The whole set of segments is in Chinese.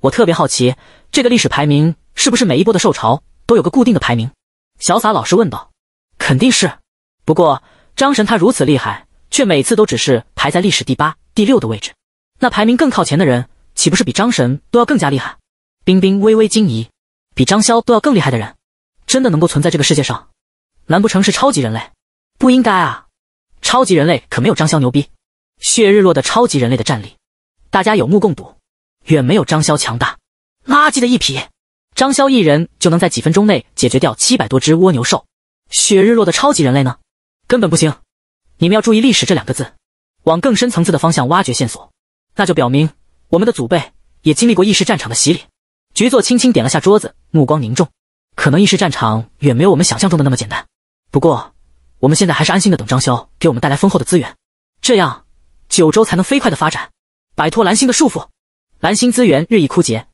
我特别好奇，这个历史排名是不是每一波的受潮都有个固定的排名？小洒老师问道。肯定是，不过张神他如此厉害，却每次都只是排在历史第八、第六的位置。那排名更靠前的人，岂不是比张神都要更加厉害？冰冰微微惊疑，比张潇都要更厉害的人，真的能够存在这个世界上？难不成是超级人类？不应该啊，超级人类可没有张潇牛逼。血日落的超级人类的战力，大家有目共睹。远没有张潇强大，垃圾的一匹。张潇一人就能在几分钟内解决掉七百多只蜗牛兽，雪日落的超级人类呢？根本不行。你们要注意“历史”这两个字，往更深层次的方向挖掘线索，那就表明我们的祖辈也经历过意识战场的洗礼。局座轻轻点了下桌子，目光凝重。可能意识战场远没有我们想象中的那么简单。不过，我们现在还是安心的等张潇给我们带来丰厚的资源，这样九州才能飞快的发展，摆脱蓝星的束缚。蓝星资源日益枯竭，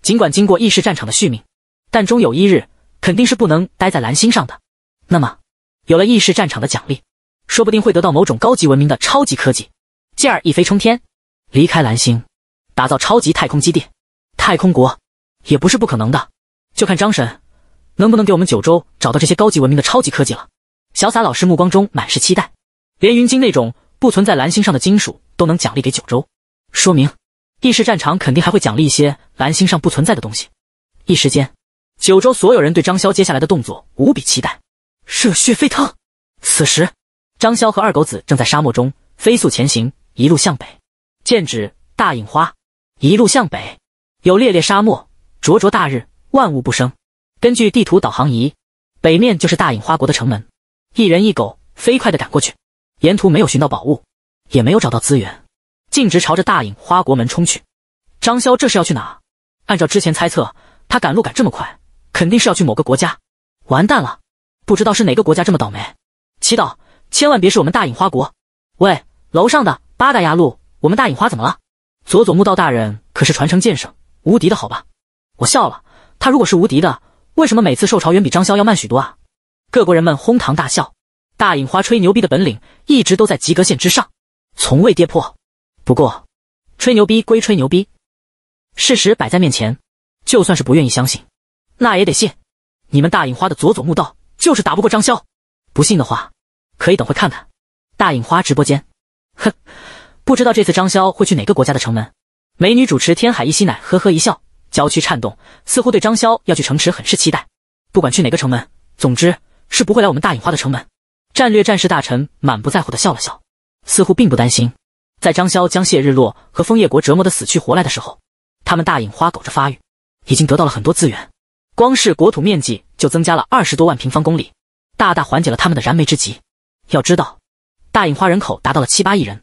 尽管经过意识战场的续命，但终有一日肯定是不能待在蓝星上的。那么，有了意识战场的奖励，说不定会得到某种高级文明的超级科技，进而一飞冲天，离开蓝星，打造超级太空基地、太空国，也不是不可能的。就看张神能不能给我们九州找到这些高级文明的超级科技了。小洒老师目光中满是期待，连云晶那种不存在蓝星上的金属都能奖励给九州，说明。异世战场肯定还会奖励一些蓝星上不存在的东西。一时间，九州所有人对张潇接下来的动作无比期待，热血沸腾。此时，张潇和二狗子正在沙漠中飞速前行，一路向北。剑指大隐花，一路向北，有烈烈沙漠，灼灼大日，万物不生。根据地图导航仪，北面就是大隐花国的城门。一人一狗飞快的赶过去，沿途没有寻到宝物，也没有找到资源。径直朝着大隐花国门冲去，张潇这是要去哪？按照之前猜测，他赶路赶这么快，肯定是要去某个国家。完蛋了，不知道是哪个国家这么倒霉。祈祷千万别是我们大隐花国。喂，楼上的八大牙路，我们大隐花怎么了？佐佐木道大人可是传承剑圣，无敌的好吧？我笑了，他如果是无敌的，为什么每次受潮远比张潇要慢许多啊？各国人们哄堂大笑，大隐花吹牛逼的本领一直都在及格线之上，从未跌破。不过，吹牛逼归吹牛逼，事实摆在面前，就算是不愿意相信，那也得信。你们大影花的佐佐木道就是打不过张潇，不信的话，可以等会看看大影花直播间。哼，不知道这次张潇会去哪个国家的城门。美女主持天海一吸奶，呵呵一笑，娇躯颤动，似乎对张潇要去城池很是期待。不管去哪个城门，总之是不会来我们大影花的城门。战略战事大臣满不在乎的笑了笑，似乎并不担心。在张潇将谢日落和枫叶国折磨得死去活来的时候，他们大隐花狗着发育，已经得到了很多资源，光是国土面积就增加了二十多万平方公里，大大缓解了他们的燃眉之急。要知道，大隐花人口达到了七八亿人，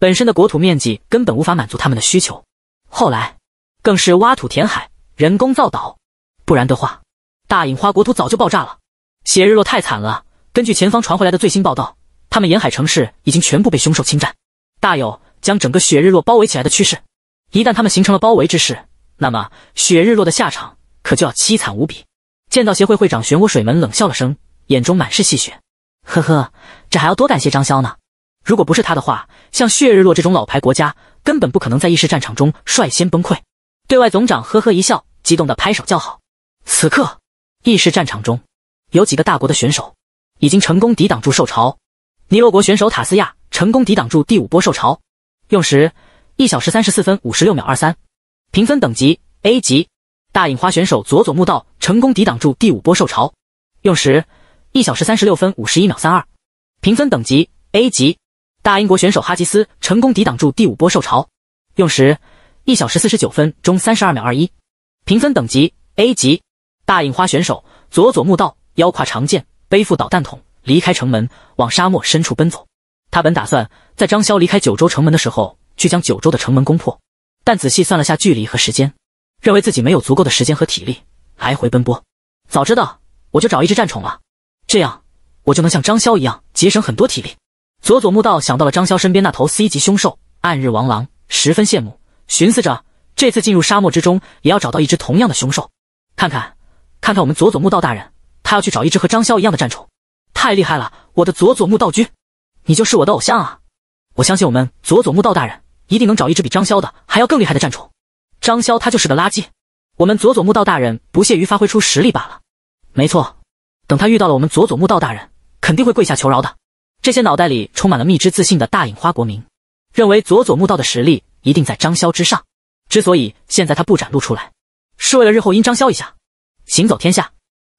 本身的国土面积根本无法满足他们的需求。后来，更是挖土填海、人工造岛，不然的话，大隐花国土早就爆炸了。谢日落太惨了，根据前方传回来的最新报道，他们沿海城市已经全部被凶兽侵占。大有将整个雪日落包围起来的趋势，一旦他们形成了包围之势，那么雪日落的下场可就要凄惨无比。剑道协会会长漩涡水门冷笑了声，眼中满是戏谑：“呵呵，这还要多感谢张潇呢。如果不是他的话，像血日落这种老牌国家根本不可能在意识战场中率先崩溃。”对外总长呵呵一笑，激动地拍手叫好。此刻，意识战场中，有几个大国的选手已经成功抵挡住受潮。尼罗国选手塔斯亚。成功抵挡住第五波受潮，用时一小时三十四分五十六秒二三，评分等级 A 级。大影花选手佐佐木道成功抵挡住第五波受潮，用时一小时三十六分五十一秒三二，评分等级 A 级。大英国选手哈吉斯成功抵挡住第五波受潮，用时一小时四十九分钟三十二秒二一，评分等级 A 级。大影花选手佐佐木道腰挎长剑，背负导弹筒，离开城门，往沙漠深处奔走。他本打算在张潇离开九州城门的时候，去将九州的城门攻破，但仔细算了下距离和时间，认为自己没有足够的时间和体力来回奔波。早知道我就找一只战宠了，这样我就能像张潇一样节省很多体力。佐佐木道想到了张潇身边那头 C 级凶兽暗日王狼，十分羡慕，寻思着这次进入沙漠之中也要找到一只同样的凶兽。看看，看看我们佐佐木道大人，他要去找一只和张潇一样的战宠，太厉害了，我的佐佐木道君！你就是我的偶像啊！我相信我们佐佐木道大人一定能找一只比张潇的还要更厉害的战宠。张潇他就是个垃圾，我们佐佐木道大人不屑于发挥出实力罢了。没错，等他遇到了我们佐佐木道大人，肯定会跪下求饶的。这些脑袋里充满了蜜汁自信的大隐花国民，认为佐佐木道的实力一定在张潇之上。之所以现在他不展露出来，是为了日后阴张潇一下。行走天下，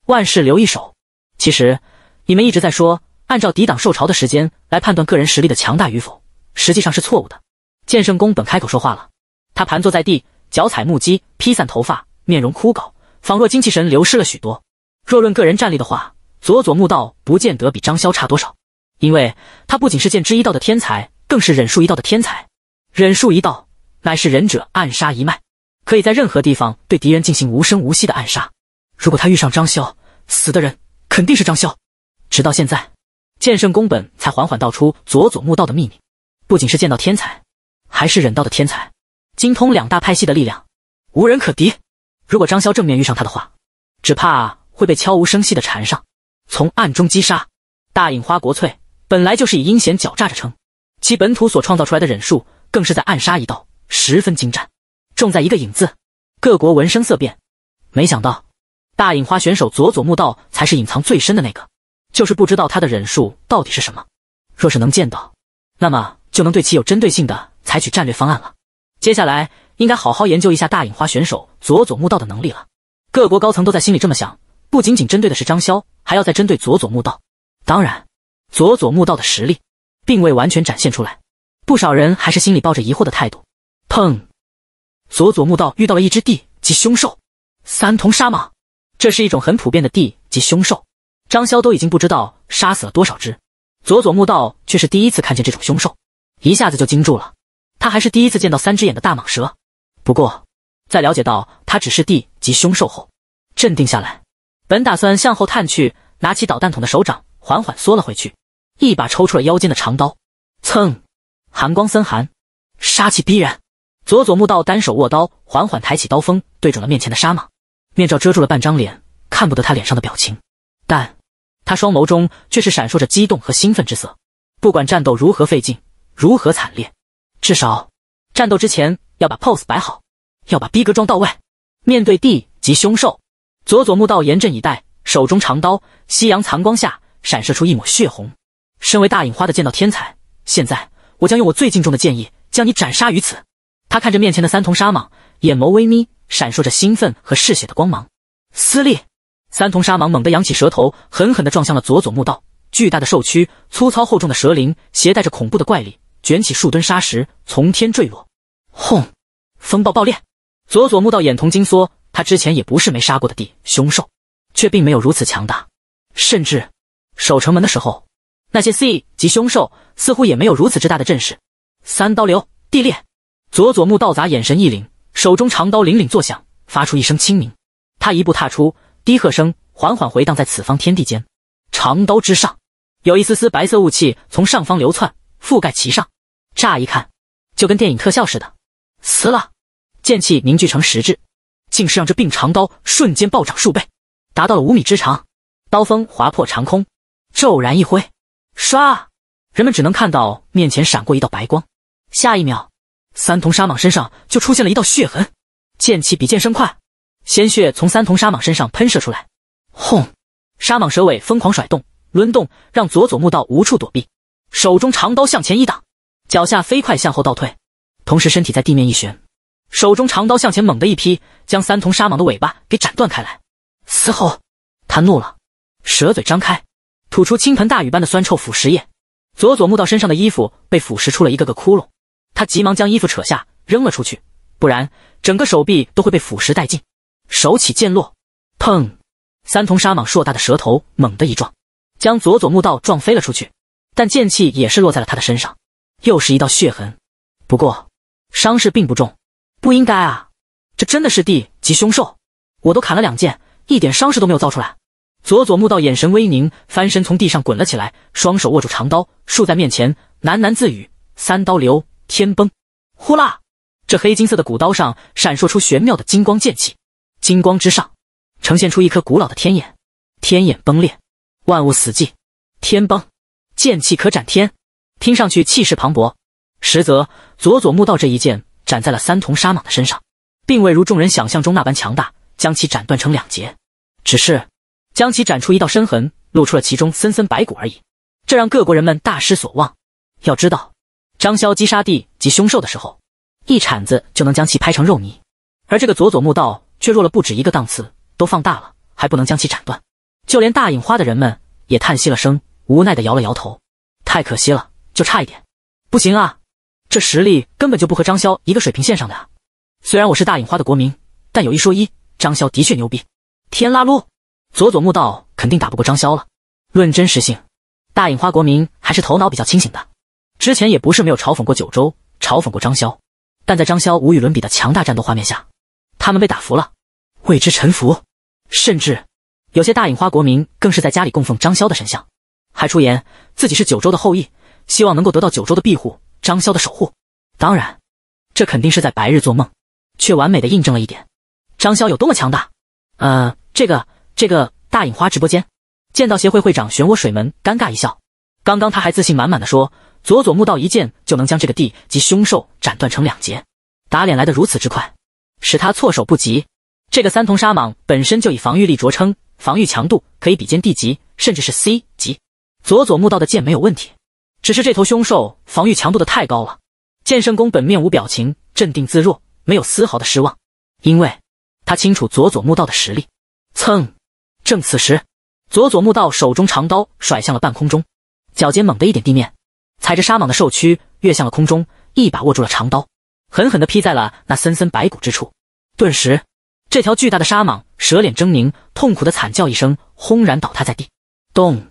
万事留一手。其实你们一直在说。按照抵挡受潮的时间来判断个人实力的强大与否，实际上是错误的。剑圣公本开口说话了，他盘坐在地，脚踩木屐，披散头发，面容枯槁，仿若精气神流失了许多。若论个人战力的话，佐佐木道不见得比张潇差多少，因为他不仅是剑之一道的天才，更是忍术一道的天才。忍术一道乃是忍者暗杀一脉，可以在任何地方对敌人进行无声无息的暗杀。如果他遇上张潇，死的人肯定是张潇。直到现在。剑圣宫本才缓缓道出佐佐木道的秘密：不仅是剑道天才，还是忍道的天才，精通两大派系的力量，无人可敌。如果张潇正面遇上他的话，只怕会被悄无声息的缠上，从暗中击杀。大隐花国粹本来就是以阴险狡诈着称，其本土所创造出来的忍术更是在暗杀一道十分精湛，重在一个“影”字。各国闻声色变，没想到大隐花选手佐佐木道才是隐藏最深的那个。就是不知道他的忍术到底是什么，若是能见到，那么就能对其有针对性的采取战略方案了。接下来应该好好研究一下大隐花选手佐佐木道的能力了。各国高层都在心里这么想，不仅仅针对的是张潇，还要再针对佐佐木道。当然，佐佐木道的实力并未完全展现出来，不少人还是心里抱着疑惑的态度。砰！佐佐木道遇到了一只地级凶兽——三铜沙蟒，这是一种很普遍的地级凶兽。张潇都已经不知道杀死了多少只，佐佐木道却是第一次看见这种凶兽，一下子就惊住了。他还是第一次见到三只眼的大蟒蛇。不过，在了解到他只是地级凶兽后，镇定下来。本打算向后探去，拿起导弹筒的手掌缓缓缩了回去，一把抽出了腰间的长刀，蹭，寒光森寒，杀气逼人。佐佐木道单手握刀，缓缓抬起刀锋，对准了面前的沙蟒。面罩遮住了半张脸，看不得他脸上的表情，但。他双眸中却是闪烁着激动和兴奋之色。不管战斗如何费劲，如何惨烈，至少战斗之前要把 pose 摆好，要把逼格装到位。面对地级凶兽佐佐木道，严阵以待，手中长刀，夕阳残光下闪射出一抹血红。身为大隐花的剑道天才，现在我将用我最敬重的剑意，将你斩杀于此。他看着面前的三瞳沙蟒，眼眸微眯，闪烁着兴奋和嗜血的光芒。撕裂！三头沙蟒猛地扬起蛇头，狠狠地撞向了佐佐木道。巨大的兽躯，粗糙厚重的蛇鳞，携带着恐怖的怪力，卷起数吨沙石从天坠落。轰！风暴爆裂。佐佐木道眼瞳紧缩，他之前也不是没杀过的地凶兽，却并没有如此强大。甚至守城门的时候，那些 C 级凶兽似乎也没有如此之大的阵势。三刀流地裂。佐佐木道砸眼神一凛，手中长刀凛凛作响，发出一声轻鸣。他一步踏出。低喝声缓缓回荡在此方天地间，长刀之上有一丝丝白色雾气从上方流窜，覆盖其上，乍一看就跟电影特效似的。死了，剑气凝聚成实质，竟是让这柄长刀瞬间暴涨数倍，达到了五米之长。刀锋划破长空，骤然一挥，唰，人们只能看到面前闪过一道白光。下一秒，三头沙蟒身上就出现了一道血痕。剑气比剑身快。鲜血从三头沙蟒身上喷射出来，轰！沙蟒蛇尾疯狂甩动、抡动，让佐佐木道无处躲避。手中长刀向前一挡，脚下飞快向后倒退，同时身体在地面一旋，手中长刀向前猛地一劈，将三头沙蟒的尾巴给斩断开来。嘶吼！他怒了，蛇嘴张开，吐出倾盆大雨般的酸臭腐蚀液。佐佐木道身上的衣服被腐蚀出了一个个窟窿，他急忙将衣服扯下扔了出去，不然整个手臂都会被腐蚀殆尽。手起剑落，砰！三瞳沙蟒硕大的蛇头猛地一撞，将佐佐木道撞飞了出去。但剑气也是落在了他的身上，又是一道血痕。不过伤势并不重，不应该啊！这真的是地级凶兽，我都砍了两剑，一点伤势都没有造出来。佐佐木道眼神微凝，翻身从地上滚了起来，双手握住长刀，竖在面前，喃喃自语：“三刀流天崩。”呼啦！这黑金色的古刀上闪烁出玄妙的金光剑气。金光之上，呈现出一颗古老的天眼，天眼崩裂，万物死寂，天崩，剑气可斩天，听上去气势磅礴，实则佐佐木道这一剑斩在了三头沙蟒的身上，并未如众人想象中那般强大，将其斩断成两截，只是将其斩出一道深痕，露出了其中森森白骨而已，这让各国人们大失所望。要知道，张潇击杀帝及凶兽的时候，一铲子就能将其拍成肉泥，而这个佐佐木道。却弱了不止一个档次，都放大了，还不能将其斩断。就连大隐花的人们也叹息了声，无奈的摇了摇头。太可惜了，就差一点，不行啊！这实力根本就不和张潇一个水平线上的啊！虽然我是大隐花的国民，但有一说一，张潇的确牛逼。天啦噜，佐佐木道肯定打不过张潇了。论真实性，大隐花国民还是头脑比较清醒的。之前也不是没有嘲讽过九州，嘲讽过张潇，但在张潇无与伦比的强大战斗画面下。他们被打服了，为之臣服，甚至有些大隐花国民更是在家里供奉张潇的神像，还出言自己是九州的后裔，希望能够得到九州的庇护，张潇的守护。当然，这肯定是在白日做梦，却完美的印证了一点，张潇有多么强大。呃，这个这个大隐花直播间，剑道协会会长漩涡水门尴尬一笑，刚刚他还自信满满的说佐佐木道一剑就能将这个地级凶兽斩断成两截，打脸来得如此之快。使他措手不及。这个三头沙蟒本身就以防御力着称，防御强度可以比肩 D 级，甚至是 C 级。佐佐木道的剑没有问题，只是这头凶兽防御强度的太高了。剑圣宫本面无表情，镇定自若，没有丝毫的失望，因为他清楚佐佐木道的实力。蹭！正此时，佐佐木道手中长刀甩向了半空中，脚尖猛地一点地面，踩着沙蟒的兽躯跃向了空中，一把握住了长刀。狠狠的劈在了那森森白骨之处，顿时，这条巨大的沙蟒蛇脸狰狞，痛苦的惨叫一声，轰然倒塌在地。咚，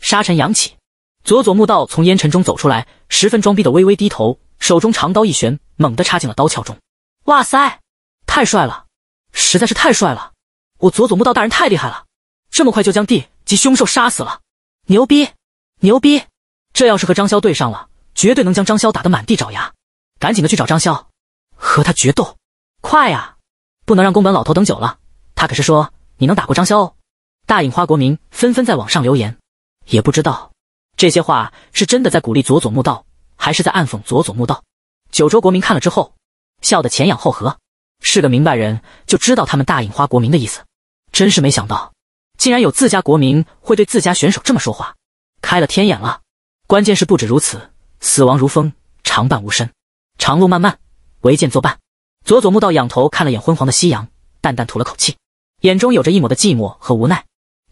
沙尘扬起，佐佐木道从烟尘中走出来，十分装逼的微微低头，手中长刀一旋，猛地插进了刀鞘中。哇塞，太帅了，实在是太帅了！我佐佐木道大人太厉害了，这么快就将地级凶兽杀死了，牛逼，牛逼！这要是和张潇对上了，绝对能将张潇打得满地找牙。赶紧的去找张潇，和他决斗！快呀，不能让宫本老头等久了。他可是说你能打过张潇哦。大隐花国民纷纷在网上留言，也不知道这些话是真的在鼓励佐佐木道，还是在暗讽佐佐木道。九州国民看了之后，笑得前仰后合。是个明白人就知道他们大隐花国民的意思。真是没想到，竟然有自家国民会对自家选手这么说话，开了天眼了。关键是不止如此，死亡如风，常伴无身。长路漫漫，唯剑作伴。佐佐木道仰头看了眼昏黄的夕阳，淡淡吐了口气，眼中有着一抹的寂寞和无奈。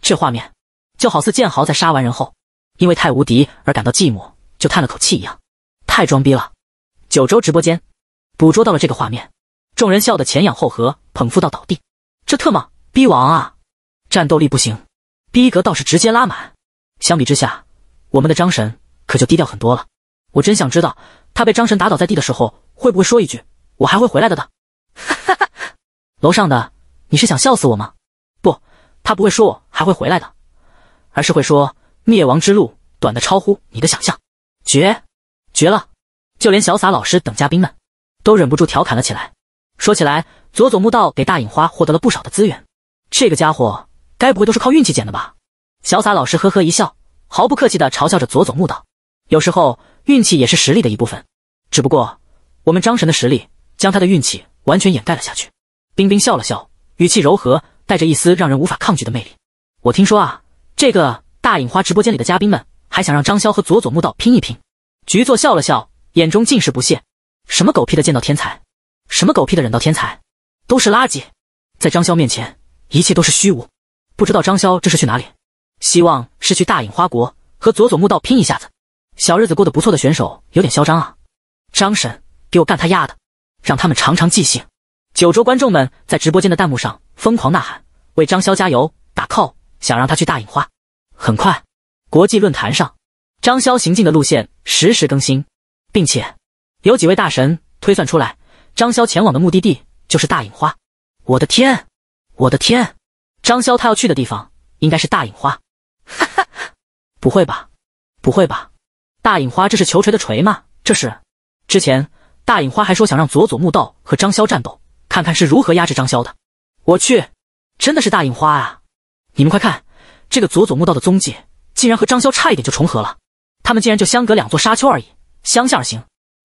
这画面就好似剑豪在杀完人后，因为太无敌而感到寂寞，就叹了口气一样。太装逼了！九州直播间捕捉到了这个画面，众人笑得前仰后合，捧腹到倒地。这特么逼王啊！战斗力不行，逼格倒是直接拉满。相比之下，我们的张神可就低调很多了。我真想知道。他被张神打倒在地的时候，会不会说一句“我还会回来的”？的，哈哈哈！楼上的，你是想笑死我吗？不，他不会说我还会回来的，而是会说灭亡之路短的超乎你的想象，绝绝了！就连小洒老师等嘉宾们，都忍不住调侃了起来。说起来，佐佐木道给大影花获得了不少的资源，这个家伙该不会都是靠运气捡的吧？小洒老师呵呵一笑，毫不客气地嘲笑着佐佐木道。有时候。运气也是实力的一部分，只不过我们张神的实力将他的运气完全掩盖了下去。冰冰笑了笑，语气柔和，带着一丝让人无法抗拒的魅力。我听说啊，这个大隐花直播间里的嘉宾们还想让张潇和佐佐木道拼一拼。局座笑了笑，眼中尽是不屑：“什么狗屁的剑道天才，什么狗屁的忍道天才，都是垃圾。在张潇面前，一切都是虚无。不知道张潇这是去哪里？希望是去大隐花国和佐佐木道拼一下子。”小日子过得不错的选手有点嚣张啊！张神，给我干他丫的，让他们长长记性！九州观众们在直播间的弹幕上疯狂呐喊，为张潇加油打 call，想让他去大隐花。很快，国际论坛上张潇行进的路线实时更新，并且有几位大神推算出来，张潇前往的目的地就是大隐花。我的天，我的天！张潇他要去的地方应该是大隐花。哈哈，不会吧，不会吧！大影花，这是球锤的锤吗？这是，之前大影花还说想让佐佐木道和张潇战斗，看看是如何压制张潇的。我去，真的是大影花啊！你们快看，这个佐佐木道的踪迹竟然和张潇差一点就重合了，他们竟然就相隔两座沙丘而已，相向而行。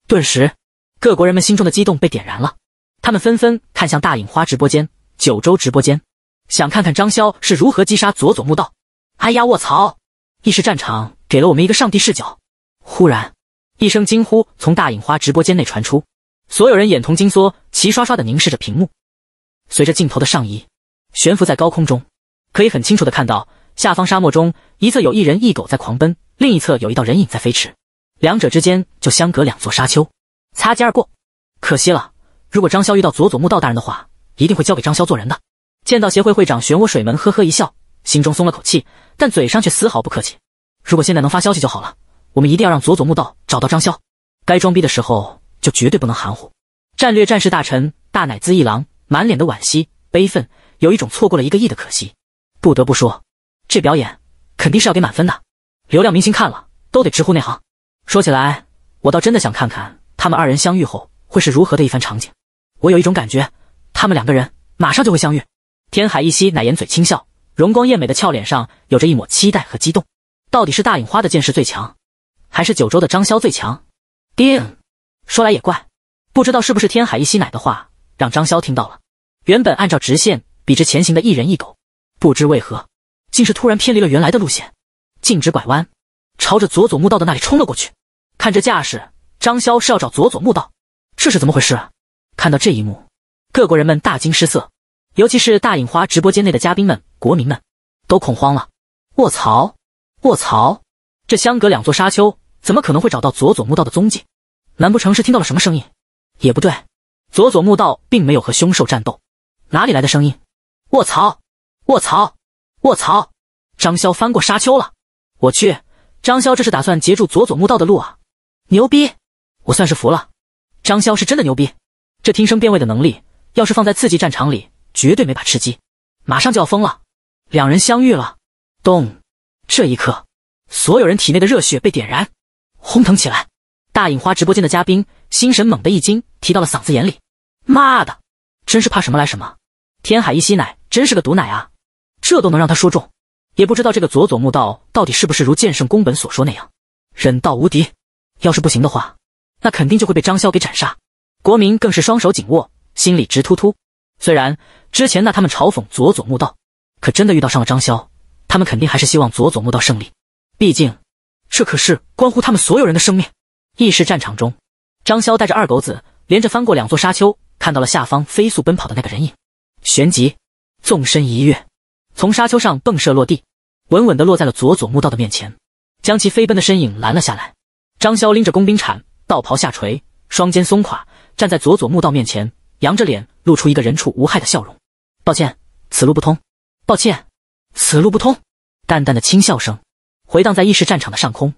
顿时，各国人们心中的激动被点燃了，他们纷纷看向大影花直播间、九州直播间，想看看张潇是如何击杀佐佐木道。哎呀，卧槽！意识战场给了我们一个上帝视角。忽然，一声惊呼从大影花直播间内传出，所有人眼瞳金缩，齐刷刷的凝视着屏幕。随着镜头的上移，悬浮在高空中，可以很清楚的看到下方沙漠中，一侧有一人一狗在狂奔，另一侧有一道人影在飞驰，两者之间就相隔两座沙丘，擦肩而过。可惜了，如果张潇遇到佐佐木道大人的话，一定会交给张潇做人的。见到协会会长漩涡水门呵呵一笑，心中松了口气，但嘴上却丝毫不客气。如果现在能发消息就好了。我们一定要让佐佐木道找到张潇，该装逼的时候就绝对不能含糊。战略战士大臣大乃滋一郎满脸的惋惜、悲愤，有一种错过了一个亿的可惜。不得不说，这表演肯定是要给满分的，流量明星看了都得直呼内行。说起来，我倒真的想看看他们二人相遇后会是如何的一番场景。我有一种感觉，他们两个人马上就会相遇。天海一夕乃眼嘴轻笑，容光艳美的俏脸上有着一抹期待和激动。到底是大影花的见识最强。还是九州的张潇最强。叮，说来也怪，不知道是不是天海一吸奶的话让张潇听到了。原本按照直线笔直前行的一人一狗，不知为何，竟是突然偏离了原来的路线，径直拐弯，朝着佐佐木道的那里冲了过去。看这架势，张潇是要找佐佐木道，这是怎么回事？啊？看到这一幕，各国人们大惊失色，尤其是大影花直播间内的嘉宾们、国民们，都恐慌了。卧槽！卧槽！这相隔两座沙丘。怎么可能会找到佐佐木道的踪迹？难不成是听到了什么声音？也不对，佐佐木道并没有和凶兽战斗，哪里来的声音？卧槽！卧槽！卧槽！张潇翻过沙丘了！我去，张潇这是打算截住佐佐木道的路啊！牛逼！我算是服了，张潇是真的牛逼，这听声辨位的能力，要是放在刺激战场里，绝对没把吃鸡，马上就要疯了。两人相遇了，咚！这一刻，所有人体内的热血被点燃。轰腾起来！大隐花直播间的嘉宾心神猛地一惊，提到了嗓子眼里。妈的，真是怕什么来什么！天海一吸奶，真是个毒奶啊！这都能让他说中，也不知道这个佐佐木道到底是不是如剑圣宫本所说那样，忍道无敌。要是不行的话，那肯定就会被张潇给斩杀。国民更是双手紧握，心里直突突。虽然之前那他们嘲讽佐佐木道，可真的遇到上了张潇，他们肯定还是希望佐佐木道胜利，毕竟……这可是关乎他们所有人的生命！意识战场中，张潇带着二狗子，连着翻过两座沙丘，看到了下方飞速奔跑的那个人影，旋即纵身一跃，从沙丘上蹦射落地，稳稳地落在了佐佐木道的面前，将其飞奔的身影拦了下来。张潇拎着工兵铲，道袍下垂，双肩松垮，站在佐佐木道面前，扬着脸，露出一个人畜无害的笑容：“抱歉，此路不通。抱歉，此路不通。”淡淡的轻笑声。回荡在异世战场的上空，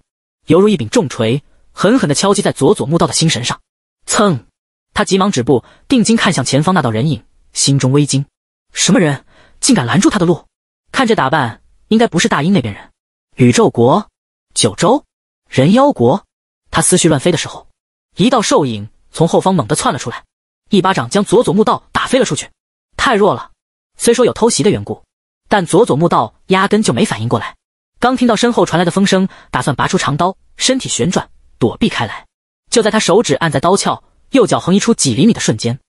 犹如一柄重锤，狠狠地敲击在佐佐木道的心神上。蹭！他急忙止步，定睛看向前方那道人影，心中微惊：什么人竟敢拦住他的路？看这打扮，应该不是大英那边人。宇宙国、九州、人妖国……他思绪乱飞的时候，一道兽影从后方猛地窜了出来，一巴掌将佐佐木道打飞了出去。太弱了！虽说有偷袭的缘故，但佐佐木道压根就没反应过来。刚听到身后传来的风声，打算拔出长刀，身体旋转躲避开来。就在他手指按在刀鞘，右脚横移出几厘米的瞬间，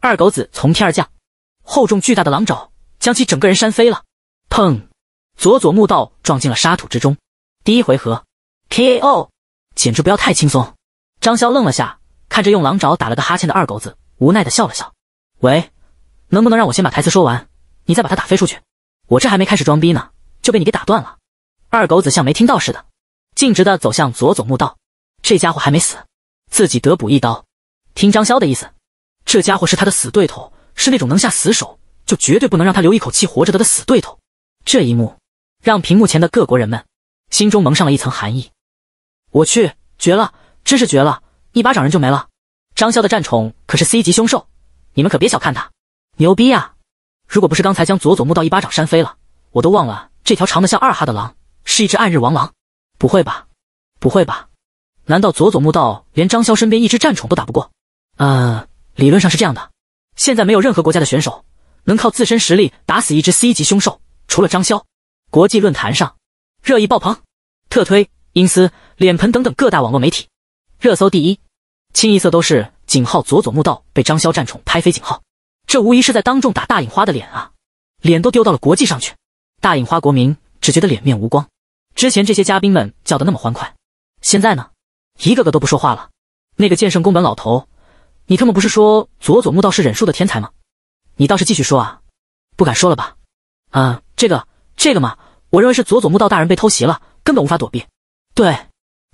二狗子从天而降，厚重巨大的狼爪将其整个人扇飞了。砰！佐佐木道撞进了沙土之中。第一回合，K O，简直不要太轻松。张潇愣了下，看着用狼爪打了个哈欠的二狗子，无奈的笑了笑。喂，能不能让我先把台词说完，你再把他打飞出去？我这还没开始装逼呢，就被你给打断了。二狗子像没听到似的，径直的走向佐佐木道。这家伙还没死，自己得补一刀。听张潇的意思，这家伙是他的死对头，是那种能下死手，就绝对不能让他留一口气活着的的死对头。这一幕让屏幕前的各国人们心中蒙上了一层寒意。我去，绝了，真是绝了！一巴掌人就没了。张潇的战宠可是 C 级凶兽，你们可别小看他，牛逼呀！如果不是刚才将佐佐木道一巴掌扇飞了，我都忘了这条长得像二哈的狼。是一只暗日王狼，不会吧，不会吧，难道佐佐木道连张潇身边一只战宠都打不过？呃，理论上是这样的。现在没有任何国家的选手能靠自身实力打死一只 C 级凶兽，除了张潇。国际论坛上热议爆棚，特推、英斯、脸盆等等各大网络媒体热搜第一，清一色都是井号佐佐木道被张潇战宠拍飞井号。这无疑是在当众打大影花的脸啊，脸都丢到了国际上去。大影花国民只觉得脸面无光。之前这些嘉宾们叫的那么欢快，现在呢，一个个都不说话了。那个剑圣宫本老头，你他妈不是说佐佐木道是忍术的天才吗？你倒是继续说啊！不敢说了吧？啊，这个，这个嘛，我认为是佐佐木道大人被偷袭了，根本无法躲避。对，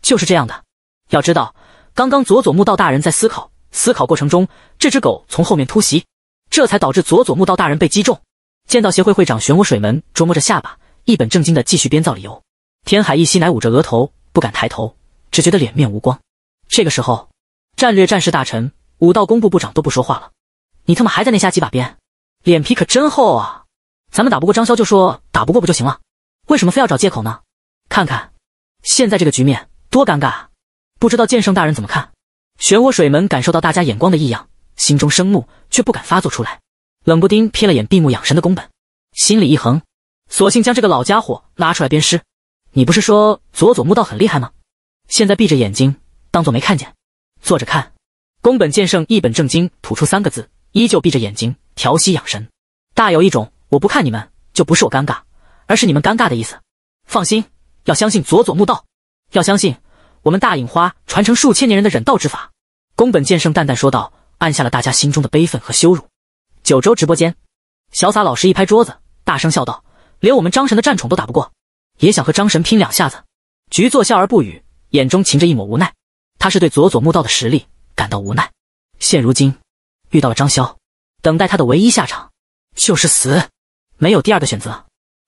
就是这样的。要知道，刚刚佐佐木道大人在思考，思考过程中，这只狗从后面突袭，这才导致佐佐木道大人被击中。剑道协会会长漩涡水门琢磨着下巴，一本正经的继续编造理由。天海一希乃捂着额头，不敢抬头，只觉得脸面无光。这个时候，战略、战事大臣、武道工部部长都不说话了。你他妈还在那瞎几把鞭，脸皮可真厚啊！咱们打不过张潇就说打不过不就行了，为什么非要找借口呢？看看现在这个局面多尴尬！不知道剑圣大人怎么看？漩涡水门感受到大家眼光的异样，心中生怒，却不敢发作出来。冷不丁瞥了眼闭目养神的宫本，心里一横，索性将这个老家伙拉出来鞭尸。你不是说佐佐木道很厉害吗？现在闭着眼睛，当做没看见，坐着看。宫本剑圣一本正经吐出三个字，依旧闭着眼睛调息养神，大有一种我不看你们就不是我尴尬，而是你们尴尬的意思。放心，要相信佐佐木道，要相信我们大隐花传承数千年人的忍道之法。宫本剑圣淡淡说道，按下了大家心中的悲愤和羞辱。九州直播间，潇洒老师一拍桌子，大声笑道：“连我们张神的战宠都打不过。”也想和张神拼两下子，局座笑而不语，眼中噙着一抹无奈。他是对佐佐木道的实力感到无奈。现如今遇到了张潇，等待他的唯一下场就是死，没有第二个选择。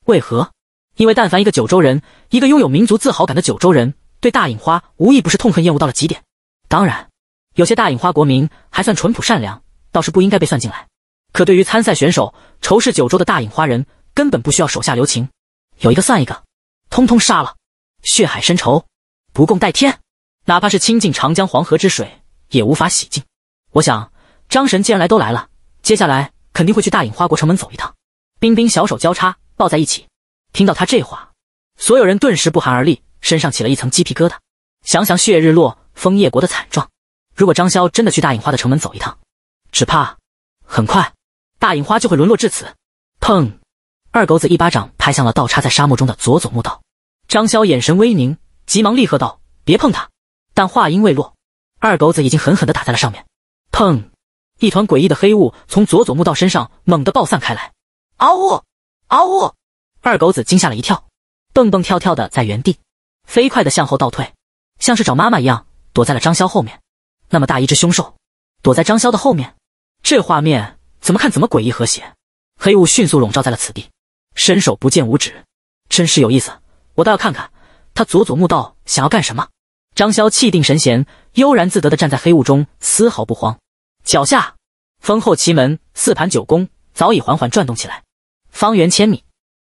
为何？因为但凡一个九州人，一个拥有民族自豪感的九州人，对大隐花无一不是痛恨厌恶到了极点。当然，有些大隐花国民还算淳朴善良，倒是不应该被算进来。可对于参赛选手仇视九州的大隐花人，根本不需要手下留情，有一个算一个。通通杀了，血海深仇，不共戴天，哪怕是倾尽长江黄河之水，也无法洗净。我想，张神既然来都来了，接下来肯定会去大隐花国城门走一趟。冰冰小手交叉抱在一起，听到他这话，所有人顿时不寒而栗，身上起了一层鸡皮疙瘩。想想血日落枫叶国的惨状，如果张潇真的去大隐花的城门走一趟，只怕很快大隐花就会沦落至此。砰！二狗子一巴掌拍向了倒插在沙漠中的佐佐木道。张潇眼神微凝，急忙厉喝道：“别碰他！”但话音未落，二狗子已经狠狠地打在了上面。砰！一团诡异的黑雾从佐佐木道身上猛地爆散开来。嗷呜！嗷呜！二狗子惊吓了一跳，蹦蹦跳跳的在原地，飞快的向后倒退，像是找妈妈一样，躲在了张潇后面。那么大一只凶兽，躲在张潇的后面，这画面怎么看怎么诡异和谐。黑雾迅速笼罩在了此地，伸手不见五指，真是有意思。我倒要看看他佐佐木道想要干什么。张潇气定神闲，悠然自得的站在黑雾中，丝毫不慌。脚下，封后奇门四盘九宫早已缓缓转动起来，方圆千米，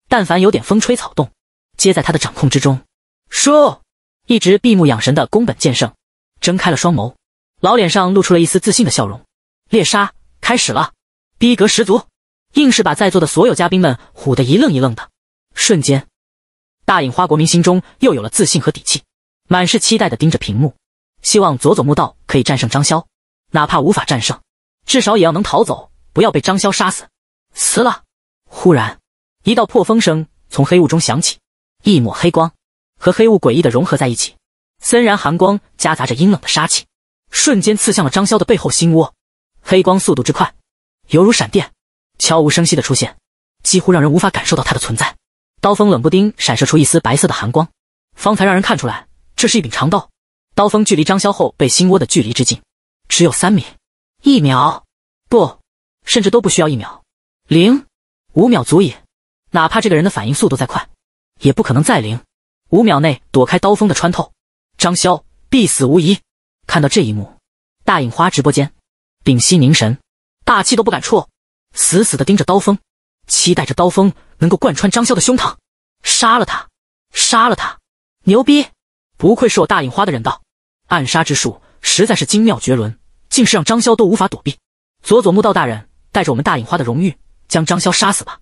但凡有点风吹草动，皆在他的掌控之中。说，一直闭目养神的宫本剑圣睁开了双眸，老脸上露出了一丝自信的笑容。猎杀开始了，逼格十足，硬是把在座的所有嘉宾们唬得一愣一愣的。瞬间。大隐花国民心中又有了自信和底气，满是期待的盯着屏幕，希望佐佐木道可以战胜张潇，哪怕无法战胜，至少也要能逃走，不要被张潇杀死。死了！忽然，一道破风声从黑雾中响起，一抹黑光和黑雾诡异的融合在一起，森然寒光夹杂着阴冷的杀气，瞬间刺向了张潇的背后心窝。黑光速度之快，犹如闪电，悄无声息的出现，几乎让人无法感受到它的存在。刀锋冷不丁闪射出一丝白色的寒光，方才让人看出来，这是一柄长刀。刀锋距离张潇后背心窝的距离之近，只有三米。一秒，不，甚至都不需要一秒，零，五秒足矣。哪怕这个人的反应速度再快，也不可能在零五秒内躲开刀锋的穿透。张潇必死无疑。看到这一幕，大影花直播间屏息凝神，大气都不敢出，死死的盯着刀锋，期待着刀锋。能够贯穿张潇的胸膛，杀了他，杀了他！牛逼！不愧是我大隐花的人道暗杀之术，实在是精妙绝伦，竟是让张潇都无法躲避。佐佐木道大人，带着我们大隐花的荣誉，将张潇杀死吧！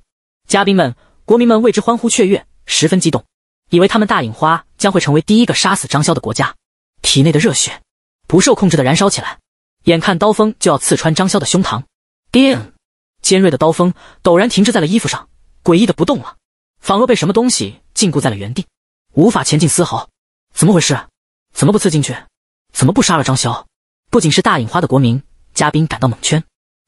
嘉宾们、国民们为之欢呼雀跃，十分激动，以为他们大隐花将会成为第一个杀死张潇的国家。体内的热血不受控制的燃烧起来，眼看刀锋就要刺穿张潇的胸膛，叮！尖锐的刀锋陡然停滞在了衣服上。诡异的不动了，仿若被什么东西禁锢在了原地，无法前进丝毫。怎么回事？怎么不刺进去？怎么不杀了张潇？不仅是大隐花的国民嘉宾感到蒙圈，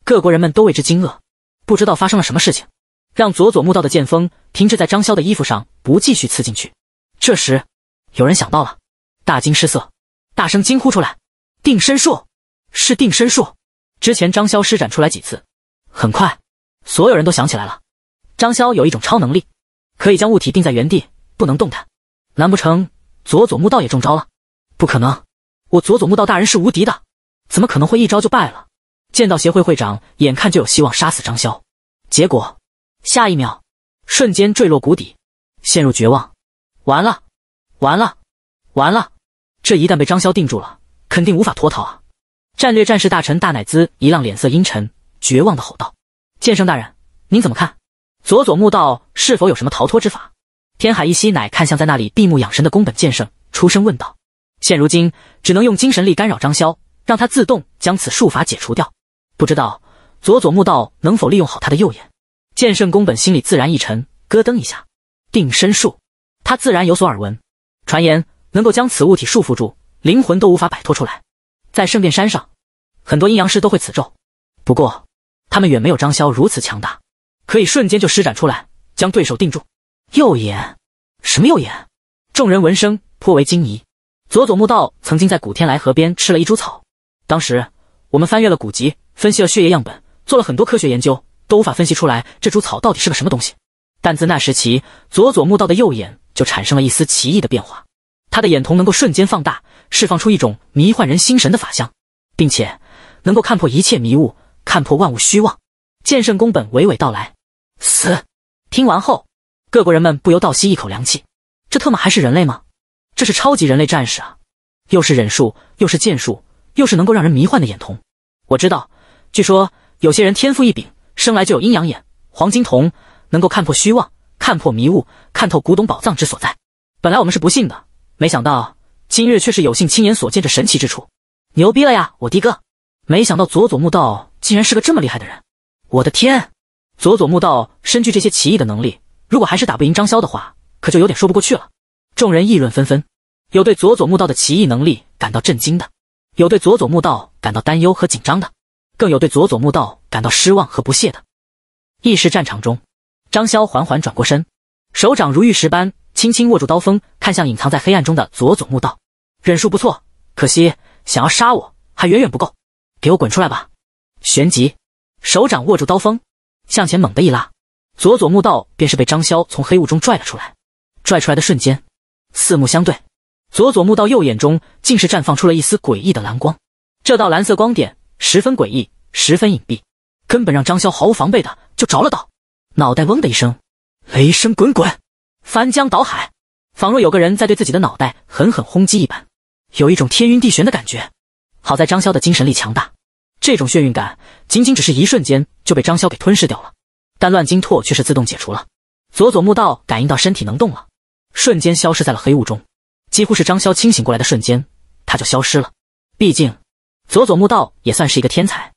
各国人们都为之惊愕，不知道发生了什么事情，让佐佐木道的剑锋停滞在张潇的衣服上，不继续刺进去。这时，有人想到了，大惊失色，大声惊呼出来：“定身术！是定身术！”之前张潇施展出来几次，很快，所有人都想起来了。张潇有一种超能力，可以将物体定在原地，不能动弹。难不成佐佐木道也中招了？不可能！我佐佐木道大人是无敌的，怎么可能会一招就败了？剑道协会会长眼看就有希望杀死张潇，结果下一秒瞬间坠落谷底，陷入绝望。完了，完了，完了！这一旦被张潇定住了，肯定无法脱逃啊！战略战士大臣大乃兹一浪脸色阴沉，绝望的吼道：“剑圣大人，您怎么看？”佐佐木道是否有什么逃脱之法？天海一息乃看向在那里闭目养神的宫本剑圣，出声问道：“现如今只能用精神力干扰张潇，让他自动将此术法解除掉。不知道佐佐木道能否利用好他的右眼？”剑圣宫本心里自然一沉，咯噔一下。定身术，他自然有所耳闻。传言能够将此物体束缚住，灵魂都无法摆脱出来。在圣殿山上，很多阴阳师都会此咒，不过他们远没有张潇如此强大。可以瞬间就施展出来，将对手定住。右眼？什么右眼？众人闻声颇为惊疑。佐佐木道曾经在古天来河边吃了一株草，当时我们翻阅了古籍，分析了血液样本，做了很多科学研究，都无法分析出来这株草到底是个什么东西。但自那时起，佐佐木道的右眼就产生了一丝奇异的变化，他的眼瞳能够瞬间放大，释放出一种迷幻人心神的法相，并且能够看破一切迷雾，看破万物虚妄。剑圣宫本娓娓道来。死！听完后，各国人们不由倒吸一口凉气。这特么还是人类吗？这是超级人类战士啊！又是忍术，又是剑术，又是能够让人迷幻的眼瞳。我知道，据说有些人天赋异禀，生来就有阴阳眼、黄金瞳，能够看破虚妄、看破迷雾、看透古董宝藏之所在。本来我们是不信的，没想到今日却是有幸亲眼所见这神奇之处，牛逼了呀！我的哥！没想到佐佐木道竟然是个这么厉害的人，我的天！佐佐木道身具这些奇异的能力，如果还是打不赢张潇的话，可就有点说不过去了。众人议论纷纷，有对佐佐木道的奇异能力感到震惊的，有对佐佐木道感到担忧和紧张的，更有对佐佐木道感到失望和不屑的。意识战场中，张潇缓缓转过身，手掌如玉石般轻轻握住刀锋，看向隐藏在黑暗中的佐佐木道。忍术不错，可惜想要杀我还远远不够。给我滚出来吧！旋即，手掌握住刀锋。向前猛地一拉，佐佐木道便是被张潇从黑雾中拽了出来。拽出来的瞬间，四目相对，佐佐木道右眼中竟是绽放出了一丝诡异的蓝光。这道蓝色光点十分诡异，十分隐蔽，根本让张潇毫无防备的就着了道。脑袋嗡的一声，雷声滚滚，翻江倒海，仿若有个人在对自己的脑袋狠狠轰击一般，有一种天晕地旋的感觉。好在张潇的精神力强大。这种眩晕感仅仅只是一瞬间就被张潇给吞噬掉了，但乱金拓却是自动解除了。佐佐木道感应到身体能动了，瞬间消失在了黑雾中。几乎是张潇清醒过来的瞬间，他就消失了。毕竟，佐佐木道也算是一个天才，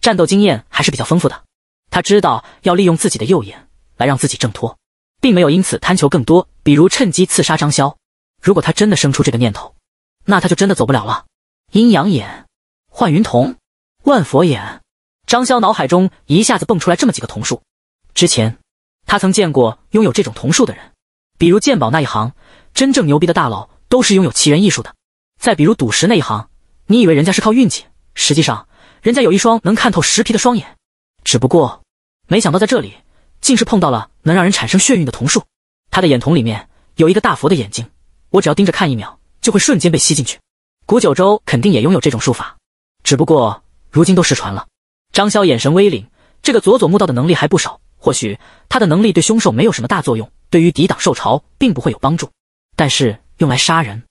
战斗经验还是比较丰富的。他知道要利用自己的右眼来让自己挣脱，并没有因此贪求更多，比如趁机刺杀张潇。如果他真的生出这个念头，那他就真的走不了了。阴阳眼，幻云瞳。万佛眼，张潇脑海中一下子蹦出来这么几个瞳术。之前，他曾见过拥有这种瞳术的人，比如鉴宝那一行，真正牛逼的大佬都是拥有奇人异术的。再比如赌石那一行，你以为人家是靠运气，实际上人家有一双能看透石皮的双眼。只不过，没想到在这里，竟是碰到了能让人产生眩晕的瞳术。他的眼瞳里面有一个大佛的眼睛，我只要盯着看一秒，就会瞬间被吸进去。古九州肯定也拥有这种术法，只不过。如今都失传了。张潇眼神微凛，这个佐佐木道的能力还不少，或许他的能力对凶兽没有什么大作用，对于抵挡兽潮，并不会有帮助。但是用来杀人，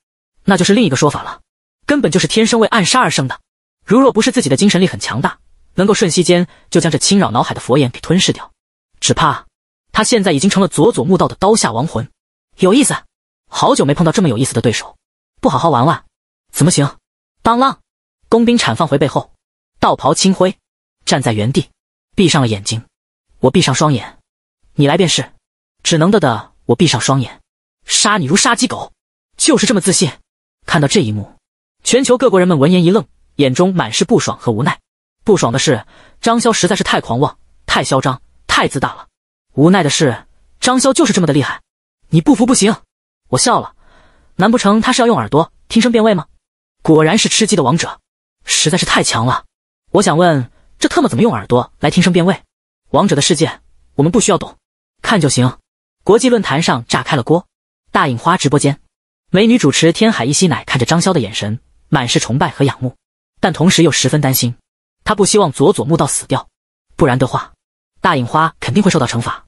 那就是另一个说法了，根本就是天生为暗杀而生的。如若不是自己的精神力很强大，能够瞬息间就将这侵扰脑海的佛眼给吞噬掉，只怕他现在已经成了佐佐木道的刀下亡魂。有意思，好久没碰到这么有意思的对手，不好好玩玩怎么行？当啷，工兵铲放回背后。道袍青灰，站在原地，闭上了眼睛。我闭上双眼，你来便是。只能的的，我闭上双眼，杀你如杀鸡狗，就是这么自信。看到这一幕，全球各国人们闻言一愣，眼中满是不爽和无奈。不爽的是，张潇实在是太狂妄、太嚣张、太自大了；无奈的是，张潇就是这么的厉害，你不服不行。我笑了，难不成他是要用耳朵听声辨位吗？果然是吃鸡的王者，实在是太强了。我想问，这特么怎么用耳朵来听声辨位？王者的世界，我们不需要懂，看就行。国际论坛上炸开了锅。大影花直播间，美女主持天海一吸奶看着张潇的眼神，满是崇拜和仰慕，但同时又十分担心。她不希望佐佐木道死掉，不然的话，大影花肯定会受到惩罚，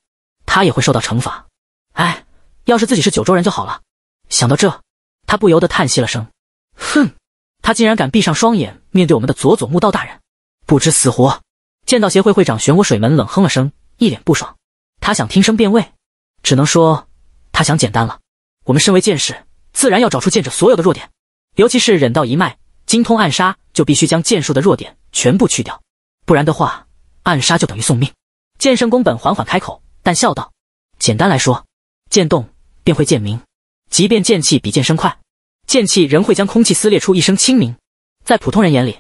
她也会受到惩罚。哎，要是自己是九州人就好了。想到这，她不由得叹息了声。哼，他竟然敢闭上双眼面对我们的佐佐木道大人！不知死活！剑道协会会长漩涡水门冷哼了声，一脸不爽。他想听声辨位，只能说他想简单了。我们身为剑士，自然要找出剑者所有的弱点，尤其是忍道一脉精通暗杀，就必须将剑术的弱点全部去掉，不然的话，暗杀就等于送命。剑圣宫本缓缓开口，但笑道：“简单来说，剑动便会剑鸣，即便剑气比剑身快，剑气仍会将空气撕裂出一声轻鸣，在普通人眼里，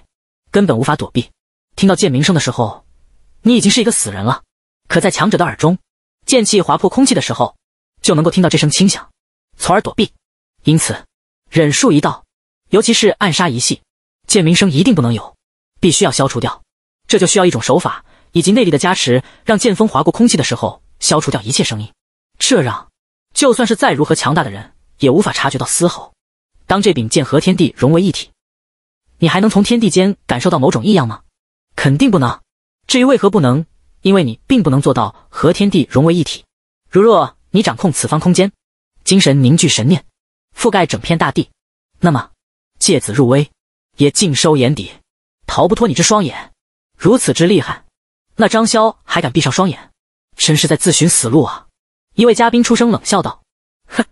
根本无法躲避。”听到剑鸣声的时候，你已经是一个死人了。可在强者的耳中，剑气划破空气的时候，就能够听到这声轻响，从而躲避。因此，忍术一道，尤其是暗杀一系，剑鸣声一定不能有，必须要消除掉。这就需要一种手法以及内力的加持，让剑锋划过空气的时候，消除掉一切声音。这让，就算是再如何强大的人，也无法察觉到嘶吼。当这柄剑和天地融为一体，你还能从天地间感受到某种异样吗？肯定不能。至于为何不能，因为你并不能做到和天地融为一体。如若你掌控此方空间，精神凝聚神念，覆盖整片大地，那么芥子入微也尽收眼底，逃不脱你这双眼。如此之厉害，那张潇还敢闭上双眼，真是在自寻死路啊！一位嘉宾出声冷笑道：“哼，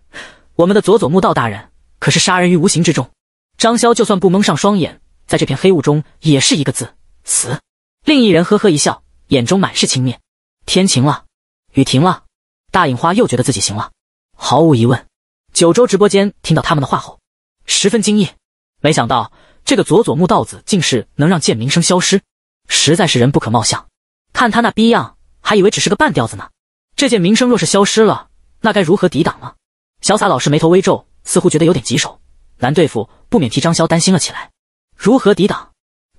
我们的佐佐木道大人可是杀人于无形之中。张潇就算不蒙上双眼，在这片黑雾中也是一个字。”死！另一人呵呵一笑，眼中满是轻蔑。天晴了，雨停了，大隐花又觉得自己行了。毫无疑问，九州直播间听到他们的话后，十分惊异。没想到这个佐佐木道子竟是能让剑鸣声消失，实在是人不可貌相。看他那逼样，还以为只是个半吊子呢。这剑鸣声若是消失了，那该如何抵挡呢？潇洒老师眉头微皱，似乎觉得有点棘手，难对付，不免替张潇担心了起来。如何抵挡？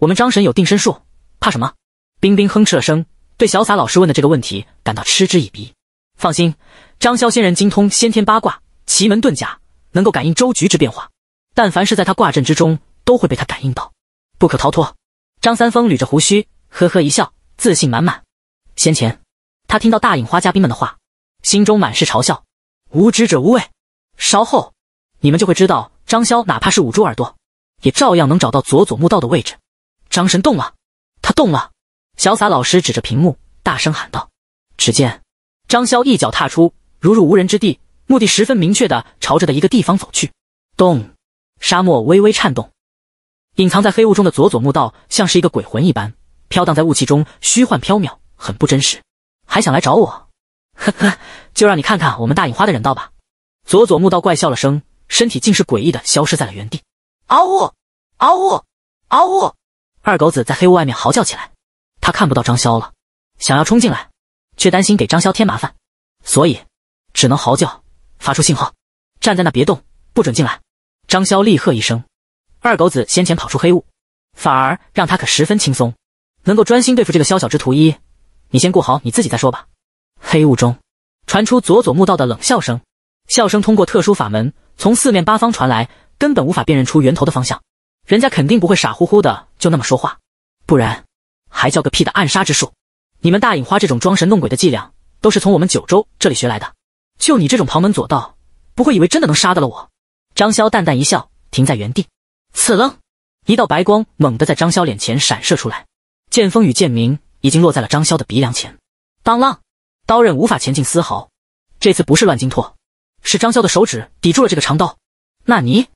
我们张神有定身术，怕什么？冰冰哼哧了声，对小洒老师问的这个问题感到嗤之以鼻。放心，张潇仙人精通先天八卦、奇门遁甲，能够感应周局之变化。但凡是在他卦阵之中，都会被他感应到，不可逃脱。张三丰捋着胡须，呵呵一笑，自信满满。先前他听到大影花嘉宾们的话，心中满是嘲笑。无知者无畏，稍后你们就会知道，张潇哪怕是捂住耳朵，也照样能找到佐佐木道的位置。张神动了，他动了！潇洒老师指着屏幕，大声喊道：“只见张潇一脚踏出，如入无人之地，目的十分明确的朝着的一个地方走去。咚！沙漠微微颤动，隐藏在黑雾中的佐佐木道像是一个鬼魂一般，飘荡在雾气中，虚幻缥缈，很不真实。还想来找我？呵呵，就让你看看我们大隐花的忍道吧！”佐佐木道怪笑了声，身体竟是诡异的消失在了原地。嗷呜！嗷呜！嗷呜！二狗子在黑屋外面嚎叫起来，他看不到张潇了，想要冲进来，却担心给张潇添麻烦，所以只能嚎叫，发出信号，站在那别动，不准进来。张潇厉喝一声，二狗子先前跑出黑雾，反而让他可十分轻松，能够专心对付这个宵小之徒。一，你先顾好你自己再说吧。黑雾中传出佐佐木道的冷笑声，笑声通过特殊法门从四面八方传来，根本无法辨认出源头的方向。人家肯定不会傻乎乎的就那么说话，不然还叫个屁的暗杀之术！你们大隐花这种装神弄鬼的伎俩，都是从我们九州这里学来的。就你这种旁门左道，不会以为真的能杀得了我？张潇淡淡一笑，停在原地。刺愣，一道白光猛地在张潇脸前闪射出来，剑锋与剑鸣已经落在了张潇的鼻梁前。当啷，刀刃无法前进丝毫。这次不是乱金拓，是张潇的手指抵住了这个长刀。纳尼？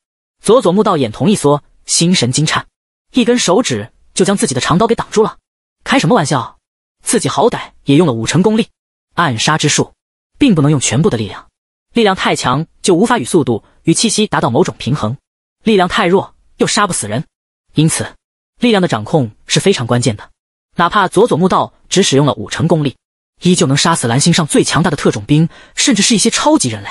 佐佐木道眼瞳一缩。心神惊颤，一根手指就将自己的长刀给挡住了。开什么玩笑？自己好歹也用了五成功力，暗杀之术并不能用全部的力量。力量太强就无法与速度与气息达到某种平衡，力量太弱又杀不死人。因此，力量的掌控是非常关键的。哪怕佐佐木道只使用了五成功力，依旧能杀死蓝星上最强大的特种兵，甚至是一些超级人类。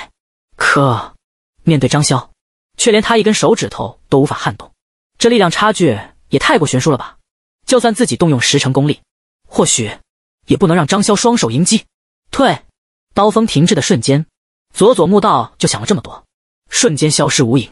可面对张潇，却连他一根手指头都无法撼动。这力量差距也太过悬殊了吧？就算自己动用十成功力，或许也不能让张潇双手迎击。退，刀锋停滞的瞬间，佐佐木道就想了这么多，瞬间消失无影，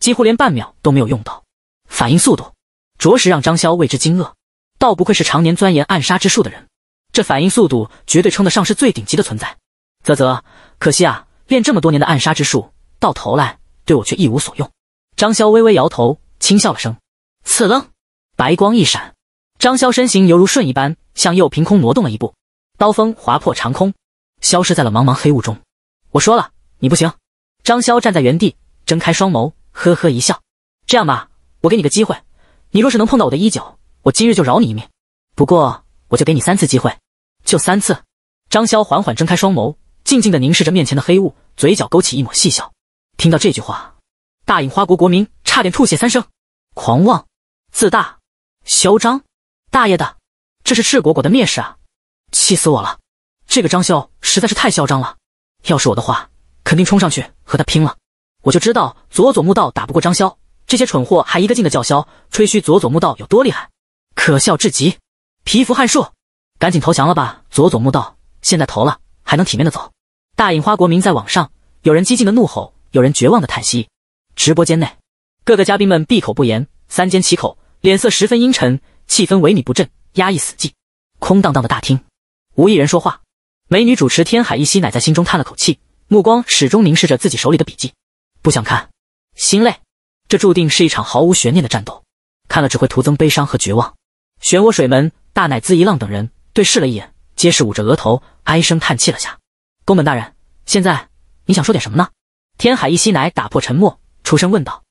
几乎连半秒都没有用到。反应速度，着实让张潇为之惊愕。倒不愧是常年钻研暗杀之术的人，这反应速度绝对称得上是最顶级的存在。啧啧，可惜啊，练这么多年的暗杀之术，到头来对我却一无所用。张潇微微摇头。轻笑了声，刺愣，白光一闪，张潇身形犹如瞬一般向右凭空挪动了一步，刀锋划破长空，消失在了茫茫黑雾中。我说了，你不行。张潇站在原地，睁开双眸，呵呵一笑。这样吧，我给你个机会，你若是能碰到我的衣角，我今日就饶你一命。不过，我就给你三次机会，就三次。张潇缓缓睁开双眸，静静的凝视着面前的黑雾，嘴角勾起一抹细笑。听到这句话，大隐花国国民差点吐血三声。狂妄、自大、嚣张，大爷的，这是赤果果的蔑视啊！气死我了！这个张潇实在是太嚣张了，要是我的话，肯定冲上去和他拼了。我就知道佐佐木道打不过张潇，这些蠢货还一个劲的叫嚣，吹嘘佐佐木道有多厉害，可笑至极。皮肤汉术，赶紧投降了吧！佐佐木道现在投了，还能体面的走。大隐花国民在网上，有人激进的怒吼，有人绝望的叹息。直播间内。各个嘉宾们闭口不言，三缄其口，脸色十分阴沉，气氛萎靡不振，压抑死寂。空荡荡的大厅，无一人说话。美女主持天海一希乃在心中叹了口气，目光始终凝视着自己手里的笔记，不想看，心累。这注定是一场毫无悬念的战斗，看了只会徒增悲伤和绝望。漩涡水门、大乃滋一浪等人对视了一眼，皆是捂着额头，唉声叹气了下。宫本大人，现在你想说点什么呢？天海一希乃打破沉默，出声问道。